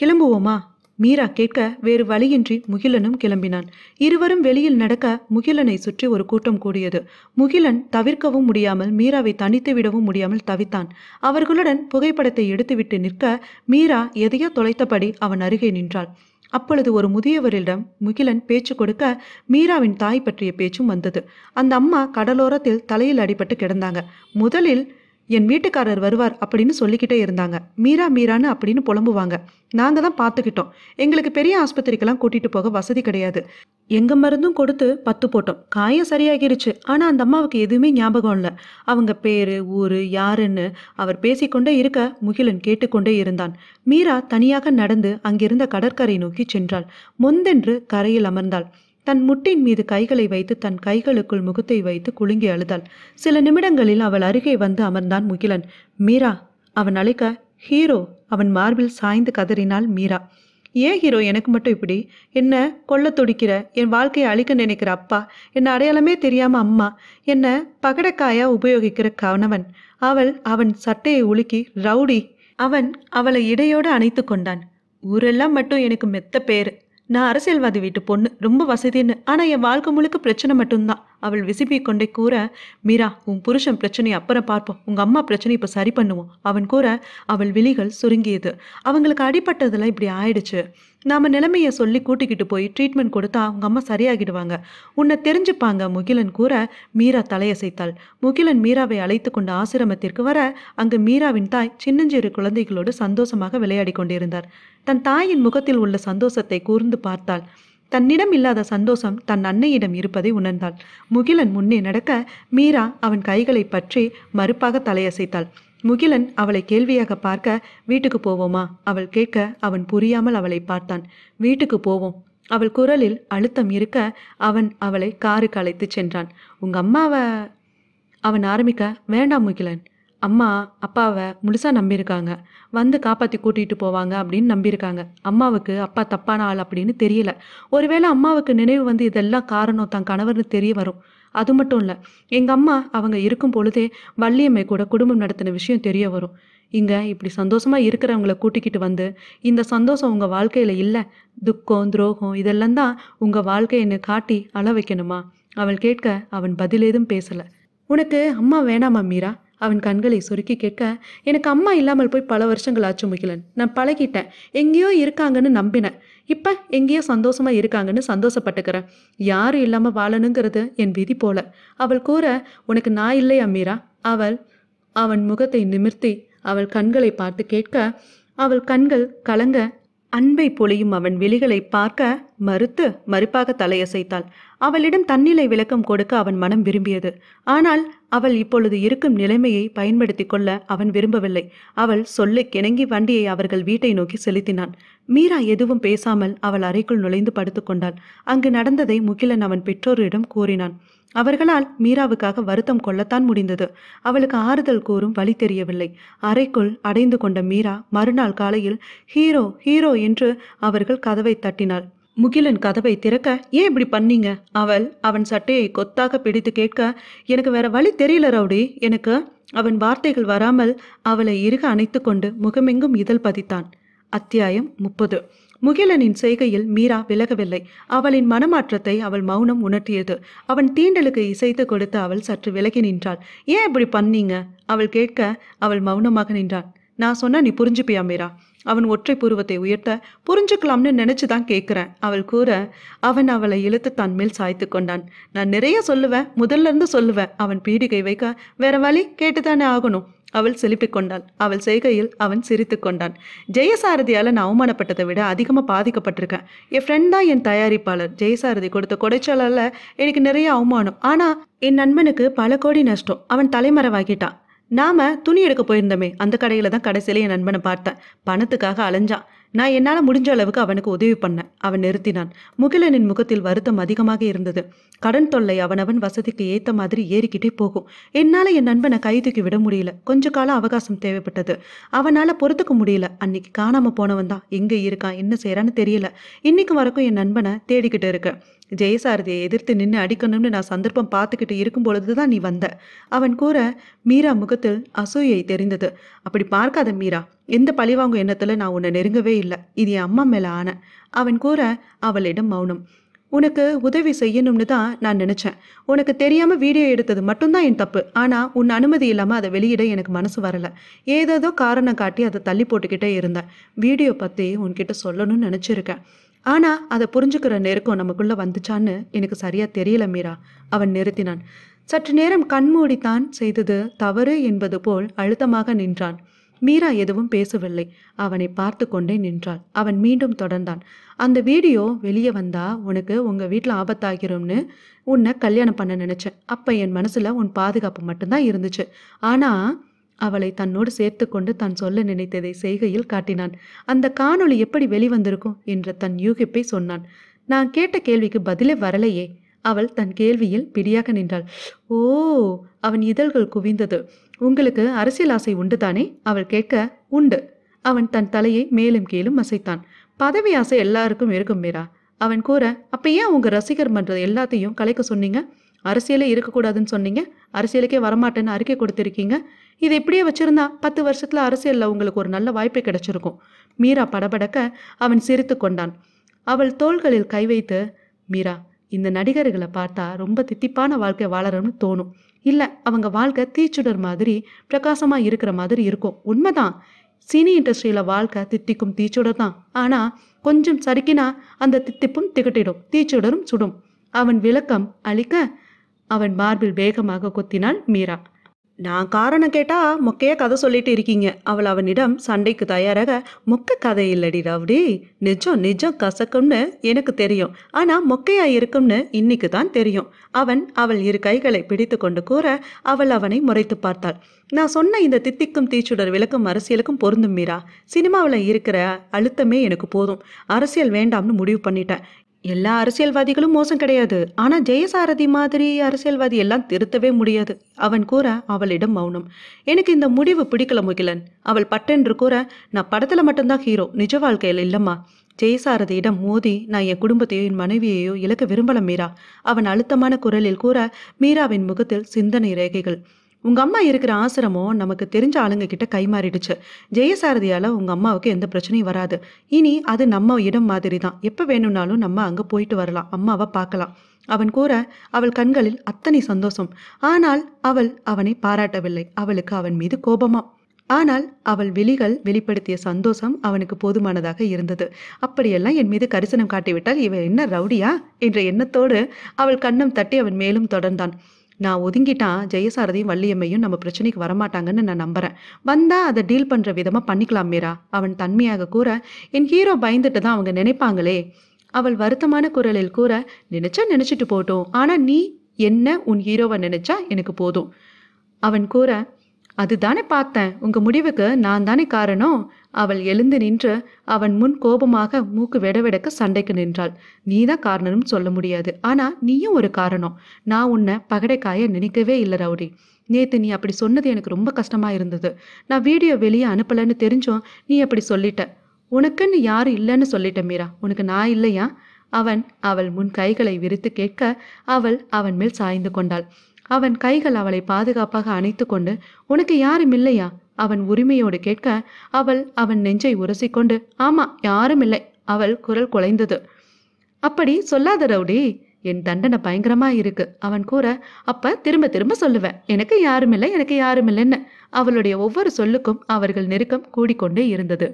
கிளம்புவோமா மீரா கேட்க வேறு வழியின்றி முகிலனும் கிளம்பினான் இருவரும் வெளியில் நடக்க முகிலனை சுற்றி ஒரு கூட்டம் கூடியது முகிலன் தவிர்க்கவும் முடியாமல் மீராவை தனித்து விடவும் முடியாமல் தவித்தான் அவர்களுடன் புகைப்படத்தை எடுத்துவிட்டு நிற்க மீரா எதையோ தொலைத்தபடி அவன் அருகே நின்றாள் அப்பொழுது ஒரு முதியவரிடம் முகிலன் பேச்சு கொடுக்க மீராவின் தாய் பற்றிய பேச்சும் வந்தது அந்த அம்மா கடலோரத்தில் தலையில் அடிபட்டு கிடந்தாங்க முதலில் என் வீட்டுக்காரர் வருவார் அப்படின்னு சொல்லிக்கிட்டே இருந்தாங்க மீரா மீரான்னு அப்படின்னு புலம்புவாங்க நாங்கள் தான் பார்த்துக்கிட்டோம் எங்களுக்கு பெரிய ஆஸ்பத்திரிக்கெல்லாம் கூட்டிகிட்டு போக வசதி கிடையாது எங்கள் மருந்தும் கொடுத்து பத்து போட்டோம் காயம் சரியாகிருச்சு ஆனால் அந்த அம்மாவுக்கு எதுவுமே ஞாபகம் இல்லை அவங்க பேர் ஊர் யாருன்னு அவர் பேசிக்கொண்டே இருக்க முகிலன் கேட்டுக்கொண்டே இருந்தான் மீரா தனியாக நடந்து அங்கிருந்த கடற்கரை நோக்கி சென்றாள் முந்தென்று கரையில் அமர்ந்தாள் தன் முட்டின் மீது கைகளை வைத்து தன் கைகளுக்குள் முகத்தை வைத்து குலுங்கி அழுதாள் சில நிமிடங்களில் அவள் அருகே வந்து அமர்ந்தான் முகிலன் மீரா அவன் அழைக்க ஹீரோ அவன் மார்பில் சாய்ந்து கதறினாள் மீரா ஏன் ஹீரோ எனக்கு மட்டும் இப்படி என்ன கொல்ல துடிக்கிற என் வாழ்க்கையை அழிக்க நினைக்கிற அப்பா என்ன அடையாளமே தெரியாம அம்மா என்ன பகடக்காயா உபயோகிக்கிற கணவன் அவள் அவன் சட்டையை உலுக்கி ரவுடி அவன் அவளை இடையோடு அணைத்து கொண்டான் ஊரெல்லாம் மட்டும் எனக்கு மெத்த பேர் நான் அரசியல்வாதி வீட்டு பொண்ணு ரொம்ப வசதின்னு ஆனால் என் வாழ்க்கை முழுக்க பிரச்சனை மட்டும்தான் அவள் விசிபி கொண்டே கூற மீரா உன் புருஷன் பிரச்சனையை அப்புறம் பார்ப்போம் உங்கள் அம்மா பிரச்சனை இப்போ சரி பண்ணுவோம் அவன் கூற அவள் விழிகள் சுருங்கியது அவங்களுக்கு அடிப்பட்டதெல்லாம் இப்படி ஆயிடுச்சு நாம் நிலைமையை சொல்லி கூட்டிக்கிட்டு போய் ட்ரீட்மெண்ட் கொடுத்தா அவங்க அம்மா சரியாகிடுவாங்க உன்னை தெரிஞ்சுப்பாங்க முகிலன் கூற மீரா தலையசைத்தாள் முகிலன் மீராவை அழைத்து கொண்ட ஆசிரமத்திற்கு வர அங்கு மீராவின் தாய் சின்னஞ்சிறு குழந்தைகளோடு சந்தோஷமாக விளையாடி கொண்டிருந்தார் தன் தாயின் முகத்தில் உள்ள சந்தோஷத்தை கூர்ந்து பார்த்தாள் தன்னிடம் இல்லாத சந்தோஷம் தன் அன்னையிடம் இருப்பதை உணர்ந்தாள் முகிலன் முன்னே நடக்க மீரா அவன் கைகளை பற்றி மறுப்பாக தலையசைத்தாள் முகிலன் அவளை கேள்வியாக பார்க்க வீட்டுக்கு போவோமா அவள் கேட்க அவன் புரியாமல் அவளை பார்த்தான் வீட்டுக்கு போவோம் அவள் குரலில் அழுத்தம் இருக்க அவன் அவளை காருக்கு அழைத்துச் சென்றான் உங்க அம்மாவை அவன் ஆரம்பிக்க வேண்டாம் முகிலன் அம்மா அப்பாவை முழுசாக நம்பியிருக்காங்க வந்து காப்பாற்றி கூட்டிகிட்டு போவாங்க அப்படின்னு நம்பியிருக்காங்க அம்மாவுக்கு அப்பா தப்பான ஆள் அப்படின்னு தெரியல ஒருவேளை அம்மாவுக்கு நினைவு வந்து இதெல்லாம் காரணம் தான் கணவர்னு தெரிய வரும் அது மட்டும் இல்லை எங்கள் அம்மா அவங்க இருக்கும் பொழுதே வள்ளியம்மை கூட குடும்பம் நடத்தின விஷயம் தெரிய வரும் இங்கே இப்படி சந்தோஷமாக இருக்கிறவங்களை கூட்டிக்கிட்டு வந்து இந்த சந்தோஷம் உங்கள் வாழ்க்கையில் இல்லை துக்கம் துரோகம் இதெல்லாம் தான் உங்கள் வாழ்க்கையின்னு காட்டி அள வைக்கணுமா அவள் கேட்க அவன் பதில் எதுவும் பேசலை உனக்கு அம்மா வேணாமா மீரா அவன் கண்களை சுருக்கி கேட்க எனக்கு அம்மா இல்லாமல் போய் பல வருஷங்கள் ஆச்சு முகிலன் நான் பழகிட்டேன் எங்கேயோ இருக்காங்கன்னு நம்பினேன் இப்போ எங்கேயோ சந்தோஷமாக இருக்காங்கன்னு சந்தோஷப்பட்டுக்கிறேன் யாரும் இல்லாமல் வாழணுங்கிறது என் விதி போல அவள் கூற உனக்கு நான் இல்லை அம்மீரா அவள் அவன் முகத்தை நிமிர்த்தி அவள் கண்களை பார்த்து கேட்க அவள் கண்கள் கலங்க அன்பை பொழியும் அவன் விழிகளை பார்க்க மறுத்து மறுப்பாக தலையசைத்தாள் அவளிடம் தன்னிலை விளக்கம் கொடுக்க அவன் மனம் விரும்பியது ஆனால் அவள் இப்பொழுது இருக்கும் நிலைமையை பயன்படுத்தி கொள்ள அவன் விரும்பவில்லை அவள் சொல்லி கிணங்கி வண்டியை அவர்கள் வீட்டை நோக்கி செலுத்தினான் மீரா எதுவும் பேசாமல் அவள் அறைக்குள் நுழைந்து படுத்துக்கொண்டாள் அங்கு நடந்ததை முகிலன் அவன் பெற்றோரிடம் கூறினான் அவர்களால் மீராவுக்காக வருத்தம் கொள்ளத்தான் முடிந்தது அவளுக்கு ஆறுதல் கூறும் வழி தெரியவில்லை அறைக்குள் அடைந்து கொண்ட மீரா மறுநாள் காலையில் ஹீரோ ஹீரோ என்று அவர்கள் கதவை தட்டினாள் முகிலன் கதவை திறக்க ஏன் இப்படி பண்ணீங்க அவள் அவன் சட்டையை கொத்தாக பிடித்து கேட்க எனக்கு வேற வழி தெரியல ரவுடி எனக்கு அவன் வார்த்தைகள் வராமல் அவளை இறுக அணைத்து கொண்டு முகமெங்கும் இதழ் பதித்தான் அத்தியாயம் முப்பது முகிலனின் செய்கையில் மீரா விலகவில்லை அவளின் மனமாற்றத்தை அவள் மௌனம் உணர்த்தியது அவன் தீண்டலுக்கு இசைத்து கொடுத்து அவள் சற்று விலகி நின்றாள் ஏன் இப்படி பண்ணீங்க அவள் கேட்க அவள் மௌனமாக நின்றாள் நான் சொன்னா நீ புரிஞ்சுப்பியா மீரா அவன் ஒற்றை புருவத்தை உயர்த்த புரிஞ்சுக்கலாம்னு நினைச்சுதான் கேட்கிறேன் அவள் கூற அவன் அவளை இழுத்து தன் மேல் சாய்த்து கொண்டான் நான் நிறைய சொல்லுவேன் முதல்ல இருந்து சொல்லுவேன் அவன் பீடிகை வைக்க வேற வழி கேட்டுதானே ஆகணும் அவள் சிலிப்பிக் கொண்டாள் அவள் செய்கையில் அவன் சிரித்து கொண்டான் ஜெயசாரதியால் நான் அவமானப்பட்டதை விட அதிகமாக பாதிக்கப்பட்டிருக்கேன் என் ஃப்ரெண்ட் தான் என் தயாரிப்பாளர் ஜெயசாரதி கொடுத்த கொடைச்சலால் எனக்கு நிறைய அவமானம் ஆனால் என் நண்பனுக்கு பல கோடி நஷ்டம் அவன் தலைமறைவாகிட்டான் நாம் துணி எடுக்க போயிருந்தோமே அந்த கடையில் தான் கடைசியில் என் நண்பனை பார்த்தேன் பணத்துக்காக அலைஞ்சான் நான் என்னால் முடிஞ்ச அளவுக்கு அவனுக்கு உதவி பண்ணேன் அவன் நிறுத்தினான் முகிலனின் முகத்தில் வருத்தம் அதிகமாக இருந்தது கடன் தொல்லை அவனவன் வசதிக்கு ஏற்ற மாதிரி ஏறிக்கிட்டே போகும் என்னால் என் நண்பனை கை தூக்கி விட முடியல கொஞ்ச காலம் அவகாசம் தேவைப்பட்டது அவனால் பொறுத்துக்க முடியல அன்னைக்கு காணாமல் போனவன் தான் எங்கே இருக்கான் என்ன செய்கிறான்னு தெரியல இன்னைக்கு வரைக்கும் என் நண்பனை தேடிக்கிட்டு இருக்கு ஜெயசாரதியை எதிர்த்து நின்று அடிக்கணும்னு நான் சந்தர்ப்பம் பார்த்துக்கிட்டு இருக்கும்பொழுது தான் நீ வந்த அவன் கூற மீரா முகத்தில் அசூயை தெரிந்தது அப்படி பார்க்காத மீரா எந்த பழிவாங்கும் எண்ணத்தில் நான் உன்னை நெருங்கவே இல்லை இது என் அம்மா மேலே ஆன அவன் கூற அவளிடம் மௌனம் உனக்கு உதவி செய்யணும்னு தான் நான் நினச்சேன் உனக்கு தெரியாமல் வீடியோ எடுத்தது மட்டும்தான் என் தப்பு ஆனால் உன் அனுமதி இல்லாமல் அதை வெளியிட எனக்கு மனசு வரலை ஏதேதோ காரணம் காட்டி அதை தள்ளி போட்டுக்கிட்டே இருந்தேன் வீடியோ பற்றி உன்கிட்ட சொல்லணும்னு நினச்சிருக்கேன் ஆனால் அதை புரிஞ்சுக்கிற நெருக்கம் நமக்குள்ளே வந்துச்சான்னு எனக்கு சரியாக தெரியல மீரா அவன் நிறுத்தினான் சற்று நேரம் கண்மூடித்தான் செய்தது தவறு என்பது போல் அழுத்தமாக நின்றான் மீரா எதுவும் பேசவில்லை அவனை பார்த்து கொண்டே நின்றாள் அவன் மீண்டும் தொடர்ந்தான் அந்த வீடியோ வெளியே வந்தா உனக்கு உங்கள் வீட்டில் ஆபத்தாகிரும்னு உன்னை கல்யாணம் பண்ண நினச்சேன் அப்போ என் மனசில் உன் பாதுகாப்பு மட்டும்தான் இருந்துச்சு ஆனால் அவளை தன்னோடு சேர்த்து கொண்டு தான் சொல்ல நினைத்ததை செய்கையில் காட்டினான் அந்த காணொளி எப்படி வெளிவந்திருக்கும் என்ற தன் யூகிப்பை சொன்னான் நான் கேட்ட கேள்விக்கு பதிலே வரலையே அவள் தன் கேள்வியில் பிடியாக நின்றாள் ஓ அவன் இதழ்கள் குவிந்தது உங்களுக்கு அரசியல் ஆசை உண்டுதானே அவள் கேட்க உண்டு அவன் தன் தலையை மேலும் கீழும் அசைத்தான் பதவி ஆசை எல்லாருக்கும் இருக்கும் மீரா அவன் கூற அப்ப ஏன் உங்க ரசிகர் மன்ற எல்லாத்தையும் கலைக்க சொன்னீங்க அரசியலே இருக்கக்கூடாதுன்னு சொன்னீங்க அரசியலுக்கே வரமாட்டேன்னு அறிக்கை கொடுத்துருக்கீங்க இது இப்படியே வச்சிருந்தா பத்து வருஷத்துல அரசியலில் உங்களுக்கு ஒரு நல்ல வாய்ப்பு கிடைச்சிருக்கும் மீரா படபடக்க அவன் சிரித்து கொண்டான் அவள் தோள்களில் கை வைத்து மீரா இந்த நடிகர்களை பார்த்தா ரொம்ப தித்திப்பான வாழ்க்கை வாழறோம்னு தோணும் இல்லை அவங்க வாழ்க்கை தீச்சுடர் மாதிரி பிரகாசமாக இருக்கிற மாதிரி இருக்கும் உண்மைதான் சினி இண்டஸ்ட்ரியில் வாழ்க்கை தித்திக்கும் தீச்சுடர் தான் ஆனால் கொஞ்சம் சறுக்கினா அந்த தித்திப்பும் திகட்டிடும் தீச்சுடரும் சுடும் அவன் விளக்கம் அளிக்க அவன் மார்பில் வேகமாக கொத்தினாள் மீரா நான் காரணம் கேட்டால் மொக்கையாக கதை சொல்லிட்டு இருக்கீங்க அவள் அவனிடம் சண்டைக்கு தயாராக மொக்க கதை இல்லடி ரவுடி நிஜம் நிஜம் கசக்கும்னு எனக்கு தெரியும் ஆனால் மொக்கையாக இருக்கும்னு இன்னைக்கு தான் தெரியும் அவன் அவள் இரு கைகளை பிடித்து கொண்டு கூற அவள் அவனை முறைத்து பார்த்தாள் நான் சொன்ன இந்த தித்திக்கும் தீச்சுடர் விளக்கும் அரசியலுக்கும் பொருந்தும் மீரா சினிமாவில் இருக்கிற அழுத்தமே எனக்கு போதும் அரசியல் வேண்டாம்னு முடிவு பண்ணிட்டேன் எல்லா அரசியல்வாதிகளும் மோசம் கிடையாது ஆனால் ஜெயசாரதி மாதிரி அரசியல்வாதி எல்லாம் திருத்தவே முடியாது அவன் கூற அவளிடம் மௌனம் எனக்கு இந்த முடிவு பிடிக்கல முகிலன் அவள் பட்டென்று கூற நான் படத்தில் மட்டும்தான் ஹீரோ நிஜ வாழ்க்கையில் இல்லம்மா ஜெயசாரதியிடம் மோதி நான் என் குடும்பத்தையோ என் மனைவியையோ இழக்க விரும்பல மீரா அவன் அழுத்தமான குரலில் கூற மீராவின் முகத்தில் சிந்தனை ரேகைகள் உங்கள் அம்மா இருக்கிற ஆசிரமம் நமக்கு தெரிஞ்ச ஆளுங்க கிட்ட கைமாறிடுச்சு ஜெயசாரதியால் உங்கள் அம்மாவுக்கு எந்த பிரச்சனையும் வராது இனி அது நம்ம இடம் மாதிரி தான் எப்போ வேணும்னாலும் நம்ம அங்கே போயிட்டு வரலாம் அம்மாவை பார்க்கலாம் அவன் கூற அவள் கண்களில் அத்தனை சந்தோஷம் ஆனால் அவள் அவனை பாராட்டவில்லை அவளுக்கு அவன் மீது கோபமா ஆனால் அவள் விழிகள் வெளிப்படுத்திய சந்தோஷம் அவனுக்கு போதுமானதாக இருந்தது அப்படியெல்லாம் என் மீது கரிசனம் காட்டிவிட்டால் இவன் என்ன ரவுடியா என்ற எண்ணத்தோடு அவள் கண்ணம் தட்டி அவன் மேலும் தொடர்ந்தான் நான் ஒதுங்கிட்டா ஜெயசாரதியும் வள்ளியம்மையும் நம்ம பிரச்சனைக்கு வரமாட்டாங்கன்னு நான் நம்புறேன் வந்தா அதை டீல் பண்ற விதமா பண்ணிக்கலாம் மீரா அவன் தன்மையாக கூற என் ஹீரோ பயந்துட்டு தான் அவங்க நினைப்பாங்களே அவள் வருத்தமான குரலில் கூற நினைச்சா நினைச்சிட்டு போட்டோம் ஆனா நீ என்ன உன் ஹீரோவை நினைச்சா எனக்கு போதும் அவன் கூற அதுதானே பார்த்தேன் உங்க முடிவுக்கு நான் தானே காரணம் அவள் எழுந்து நின்று அவன் முன் கோபமாக மூக்கு வெடவெடக்க சண்டைக்கு நின்றாள் நீ தான் காரணம்னு சொல்ல முடியாது ஆனா நீயும் ஒரு காரணம் நான் உன்னை பகடைக்காய நினைக்கவே இல்லை ரவுடி நேத்து நீ அப்படி சொன்னது எனக்கு ரொம்ப கஷ்டமா இருந்தது நான் வீடியோ வெளியே அனுப்பலன்னு தெரிஞ்சும் நீ அப்படி சொல்லிட்ட உனக்குன்னு யாரும் இல்லைன்னு சொல்லிட்ட மீரா உனக்கு நான் இல்லையா அவன் அவள் முன் கைகளை விரித்து கேட்க அவள் அவன் மேல் சாய்ந்து கொண்டாள் அவன் கைகள் அவளை பாதுகாப்பாக அணைத்து கொண்டு உனக்கு யாரும் இல்லையா அவன் உரிமையோடு கேட்க அவள் அவன் நெஞ்சை உரசிக்கொண்டு ஆமா யாரும் இல்லை அவள் குரல் குலைந்தது அப்படி சொல்லாத ரவுடி என் தண்டனை பயங்கரமா இருக்கு அவன் கூற அப்ப திரும்ப திரும்ப சொல்லுவேன் எனக்கு யாருமில்லை எனக்கு யாருமில்லைன்னு அவளுடைய ஒவ்வொரு சொல்லுக்கும் அவர்கள் நெருக்கம் கூடிக்கொண்டே இருந்தது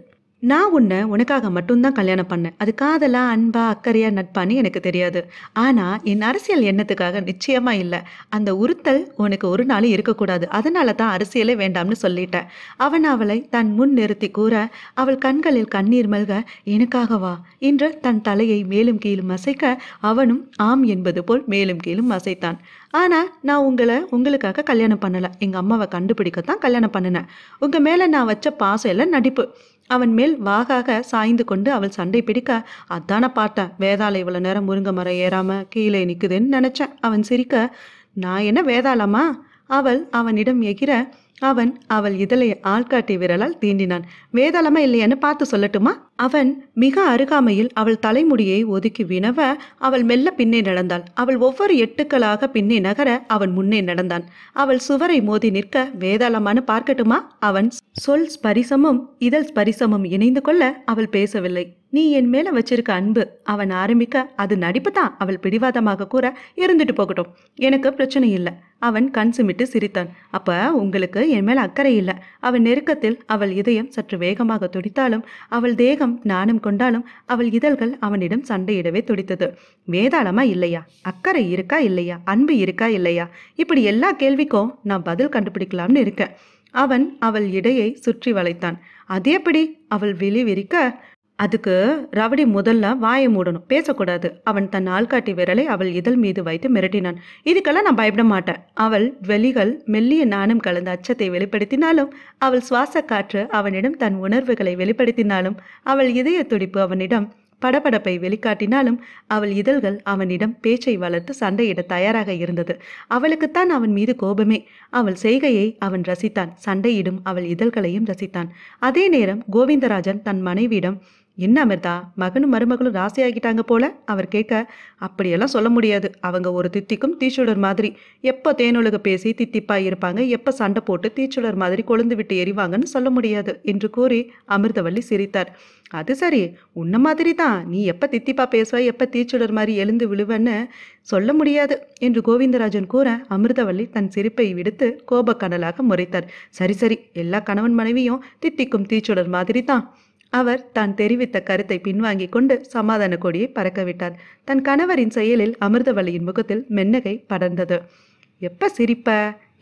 நான் உன்னை உனக்காக மட்டும்தான் கல்யாணம் பண்ணேன் அது காதலா அன்பா அக்கறையா நட்பான்னு எனக்கு தெரியாது ஆனால் என் அரசியல் எண்ணத்துக்காக நிச்சயமாக இல்லை அந்த உறுத்தல் உனக்கு ஒரு நாளும் இருக்கக்கூடாது அதனால தான் அரசியலே வேண்டாம்னு சொல்லிட்டேன் அவன் அவளை தன் முன் நிறுத்தி கூற அவள் கண்களில் கண்ணீர் மல்க வா என்று தன் தலையை மேலும் கீழும் அசைக்க அவனும் ஆம் என்பது போல் மேலும் கீழும் அசைத்தான் ஆனால் நான் உங்களை உங்களுக்காக கல்யாணம் பண்ணலை எங்கள் அம்மாவை கண்டுபிடிக்கத்தான் கல்யாணம் பண்ணினேன் உங்கள் மேலே நான் வச்ச பாசம் நடிப்பு அவன் மேல் வாகாக சாய்ந்து கொண்டு அவள் சண்டை பிடிக்க அதான பார்த்தேன் வேதாளை இவ்வளோ நேரம் முருங்கை மரம் ஏறாமல் கீழே நிற்குதுன்னு நினச்சேன் அவன் சிரிக்க நான் என்ன வேதாளமா அவள் அவனிடம் எகிற அவன் அவள் இதழை ஆள்காட்டி விரலால் தீண்டினான் வேதாளமா இல்லையான்னு பார்த்து சொல்லட்டுமா அவன் மிக அருகாமையில் அவள் தலைமுடியை ஒதுக்கி வினவ அவள் மெல்ல பின்னே நடந்தாள் அவள் ஒவ்வொரு எட்டுக்களாக பின்னே நகர அவன் முன்னே நடந்தான் அவள் சுவரை மோதி நிற்க வேதாளமானு பார்க்கட்டுமா அவன் சொல் ஸ்பரிசமும் இதழ் ஸ்பரிசமும் இணைந்து கொள்ள அவள் பேசவில்லை நீ என் மேலே வச்சிருக்க அன்பு அவன் ஆரம்பிக்க அது நடிப்பு தான் அவள் பிடிவாதமாக கூற இருந்துட்டு போகட்டும் எனக்கு பிரச்சனை இல்லை அவன் கண் சுமிட்டு சிரித்தான் அப்ப உங்களுக்கு என் மேல் அக்கறை இல்லை அவன் நெருக்கத்தில் அவள் இதயம் சற்று வேகமாக துடித்தாலும் அவள் தேகம் நாணம் கொண்டாலும் அவள் இதழ்கள் அவனிடம் சண்டையிடவே துடித்தது வேதாளமா இல்லையா அக்கறை இருக்கா இல்லையா அன்பு இருக்கா இல்லையா இப்படி எல்லா கேள்விக்கும் நான் பதில் கண்டுபிடிக்கலாம்னு இருக்கேன் அவன் அவள் இடையை சுற்றி வளைத்தான் அதேபடி அவள் விழி விரிக்க அதுக்கு ரவடி முதல்ல வாயை மூடணும் பேசக்கூடாது அவன் தன் ஆள்காட்டி விரலை அவள் இதழ் மீது வைத்து மிரட்டினான் இதுக்கெல்லாம் நான் பயப்பட மாட்டேன் அவள் வெளிகள் மெல்லிய நாணம் கலந்த அச்சத்தை வெளிப்படுத்தினாலும் அவள் சுவாச காற்று அவனிடம் தன் உணர்வுகளை வெளிப்படுத்தினாலும் அவள் இதய துடிப்பு அவனிடம் படபடப்பை வெளிக்காட்டினாலும் அவள் இதழ்கள் அவனிடம் பேச்சை வளர்த்து சண்டையிட தயாராக இருந்தது அவளுக்குத்தான் அவன் மீது கோபமே அவள் செய்கையை அவன் ரசித்தான் சண்டையிடும் அவள் இதழ்களையும் ரசித்தான் அதே நேரம் கோவிந்தராஜன் தன் மனைவியிடம் என்ன அமிர்தா மகனும் மருமகளும் ராசியாகிட்டாங்க போல அவர் கேட்க அப்படியெல்லாம் சொல்ல முடியாது அவங்க ஒரு தித்திக்கும் தீச்சுடர் மாதிரி எப்போ தேனொழுக பேசி தித்திப்பாக இருப்பாங்க எப்போ சண்டை போட்டு தீச்சுடர் மாதிரி கொழுந்து விட்டு எரிவாங்கன்னு சொல்ல முடியாது என்று கூறி அமிர்தவள்ளி சிரித்தார் அது சரி உன்ன மாதிரி தான் நீ எப்போ தித்திப்பா பேசுவ எப்போ தீச்சுடர் மாதிரி எழுந்து விழுவன்னு சொல்ல முடியாது என்று கோவிந்தராஜன் கூற அமிர்தவள்ளி தன் சிரிப்பை விடுத்து கோபக்கனலாக முறைத்தார் சரி சரி எல்லா கணவன் மனைவியும் தித்திக்கும் தீச்சுடர் மாதிரி தான் அவர் தான் தெரிவித்த கருத்தை பின்வாங்கி கொண்டு சமாதான கொடியை பறக்கவிட்டார் தன் கணவரின் செயலில் அமிர்தவல்லியின் முகத்தில் மென்னகை படர்ந்தது எப்போ சிரிப்ப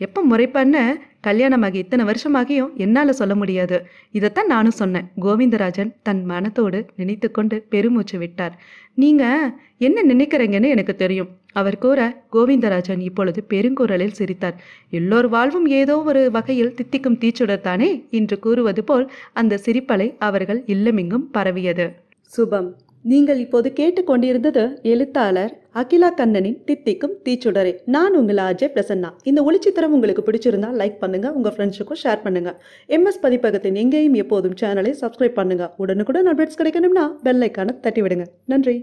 எப்போ முறைப்பன்னு கல்யாணமாகி இத்தனை வருஷமாகியும் என்னால் சொல்ல முடியாது இதைத்தான் நானும் சொன்னேன் கோவிந்தராஜன் தன் மனத்தோடு நினைத்து கொண்டு பெருமூச்சு விட்டார் நீங்கள் என்ன நினைக்கிறீங்கன்னு எனக்கு தெரியும் அவர் கூற கோவிந்தராஜன் இப்பொழுது பெருங்குரலில் சிரித்தார் எல்லோர் வாழ்வும் ஏதோ ஒரு வகையில் தித்திக்கும் தீச்சுடர் தானே என்று கூறுவது போல் அந்த சிரிப்பலை அவர்கள் இல்லமிங்கும் பரவியது சுபம் நீங்கள் இப்போது கேட்டுக்கொண்டிருந்தது எழுத்தாளர் அகிலா கண்ணனின் தித்திக்கும் தீச்சுடரே நான் உங்கள் அஜய் பிரசன்னா இந்த ஒளிச்சித்திரம் உங்களுக்கு பிடிச்சிருந்தா லைக் பண்ணுங்க உங்க ஃப்ரெண்ட்ஸுக்கும் ஷேர் பண்ணுங்க எம்எஸ் பதிப்பகத்தின் எங்கேயும் எப்போதும் சேனலை சப்ஸ்கிரைப் பண்ணுங்க உடனுக்குடன் அப்டேட்ஸ் கிடைக்கணும்னா பெல் ஐக்கான தட்டி விடுங்க நன்றி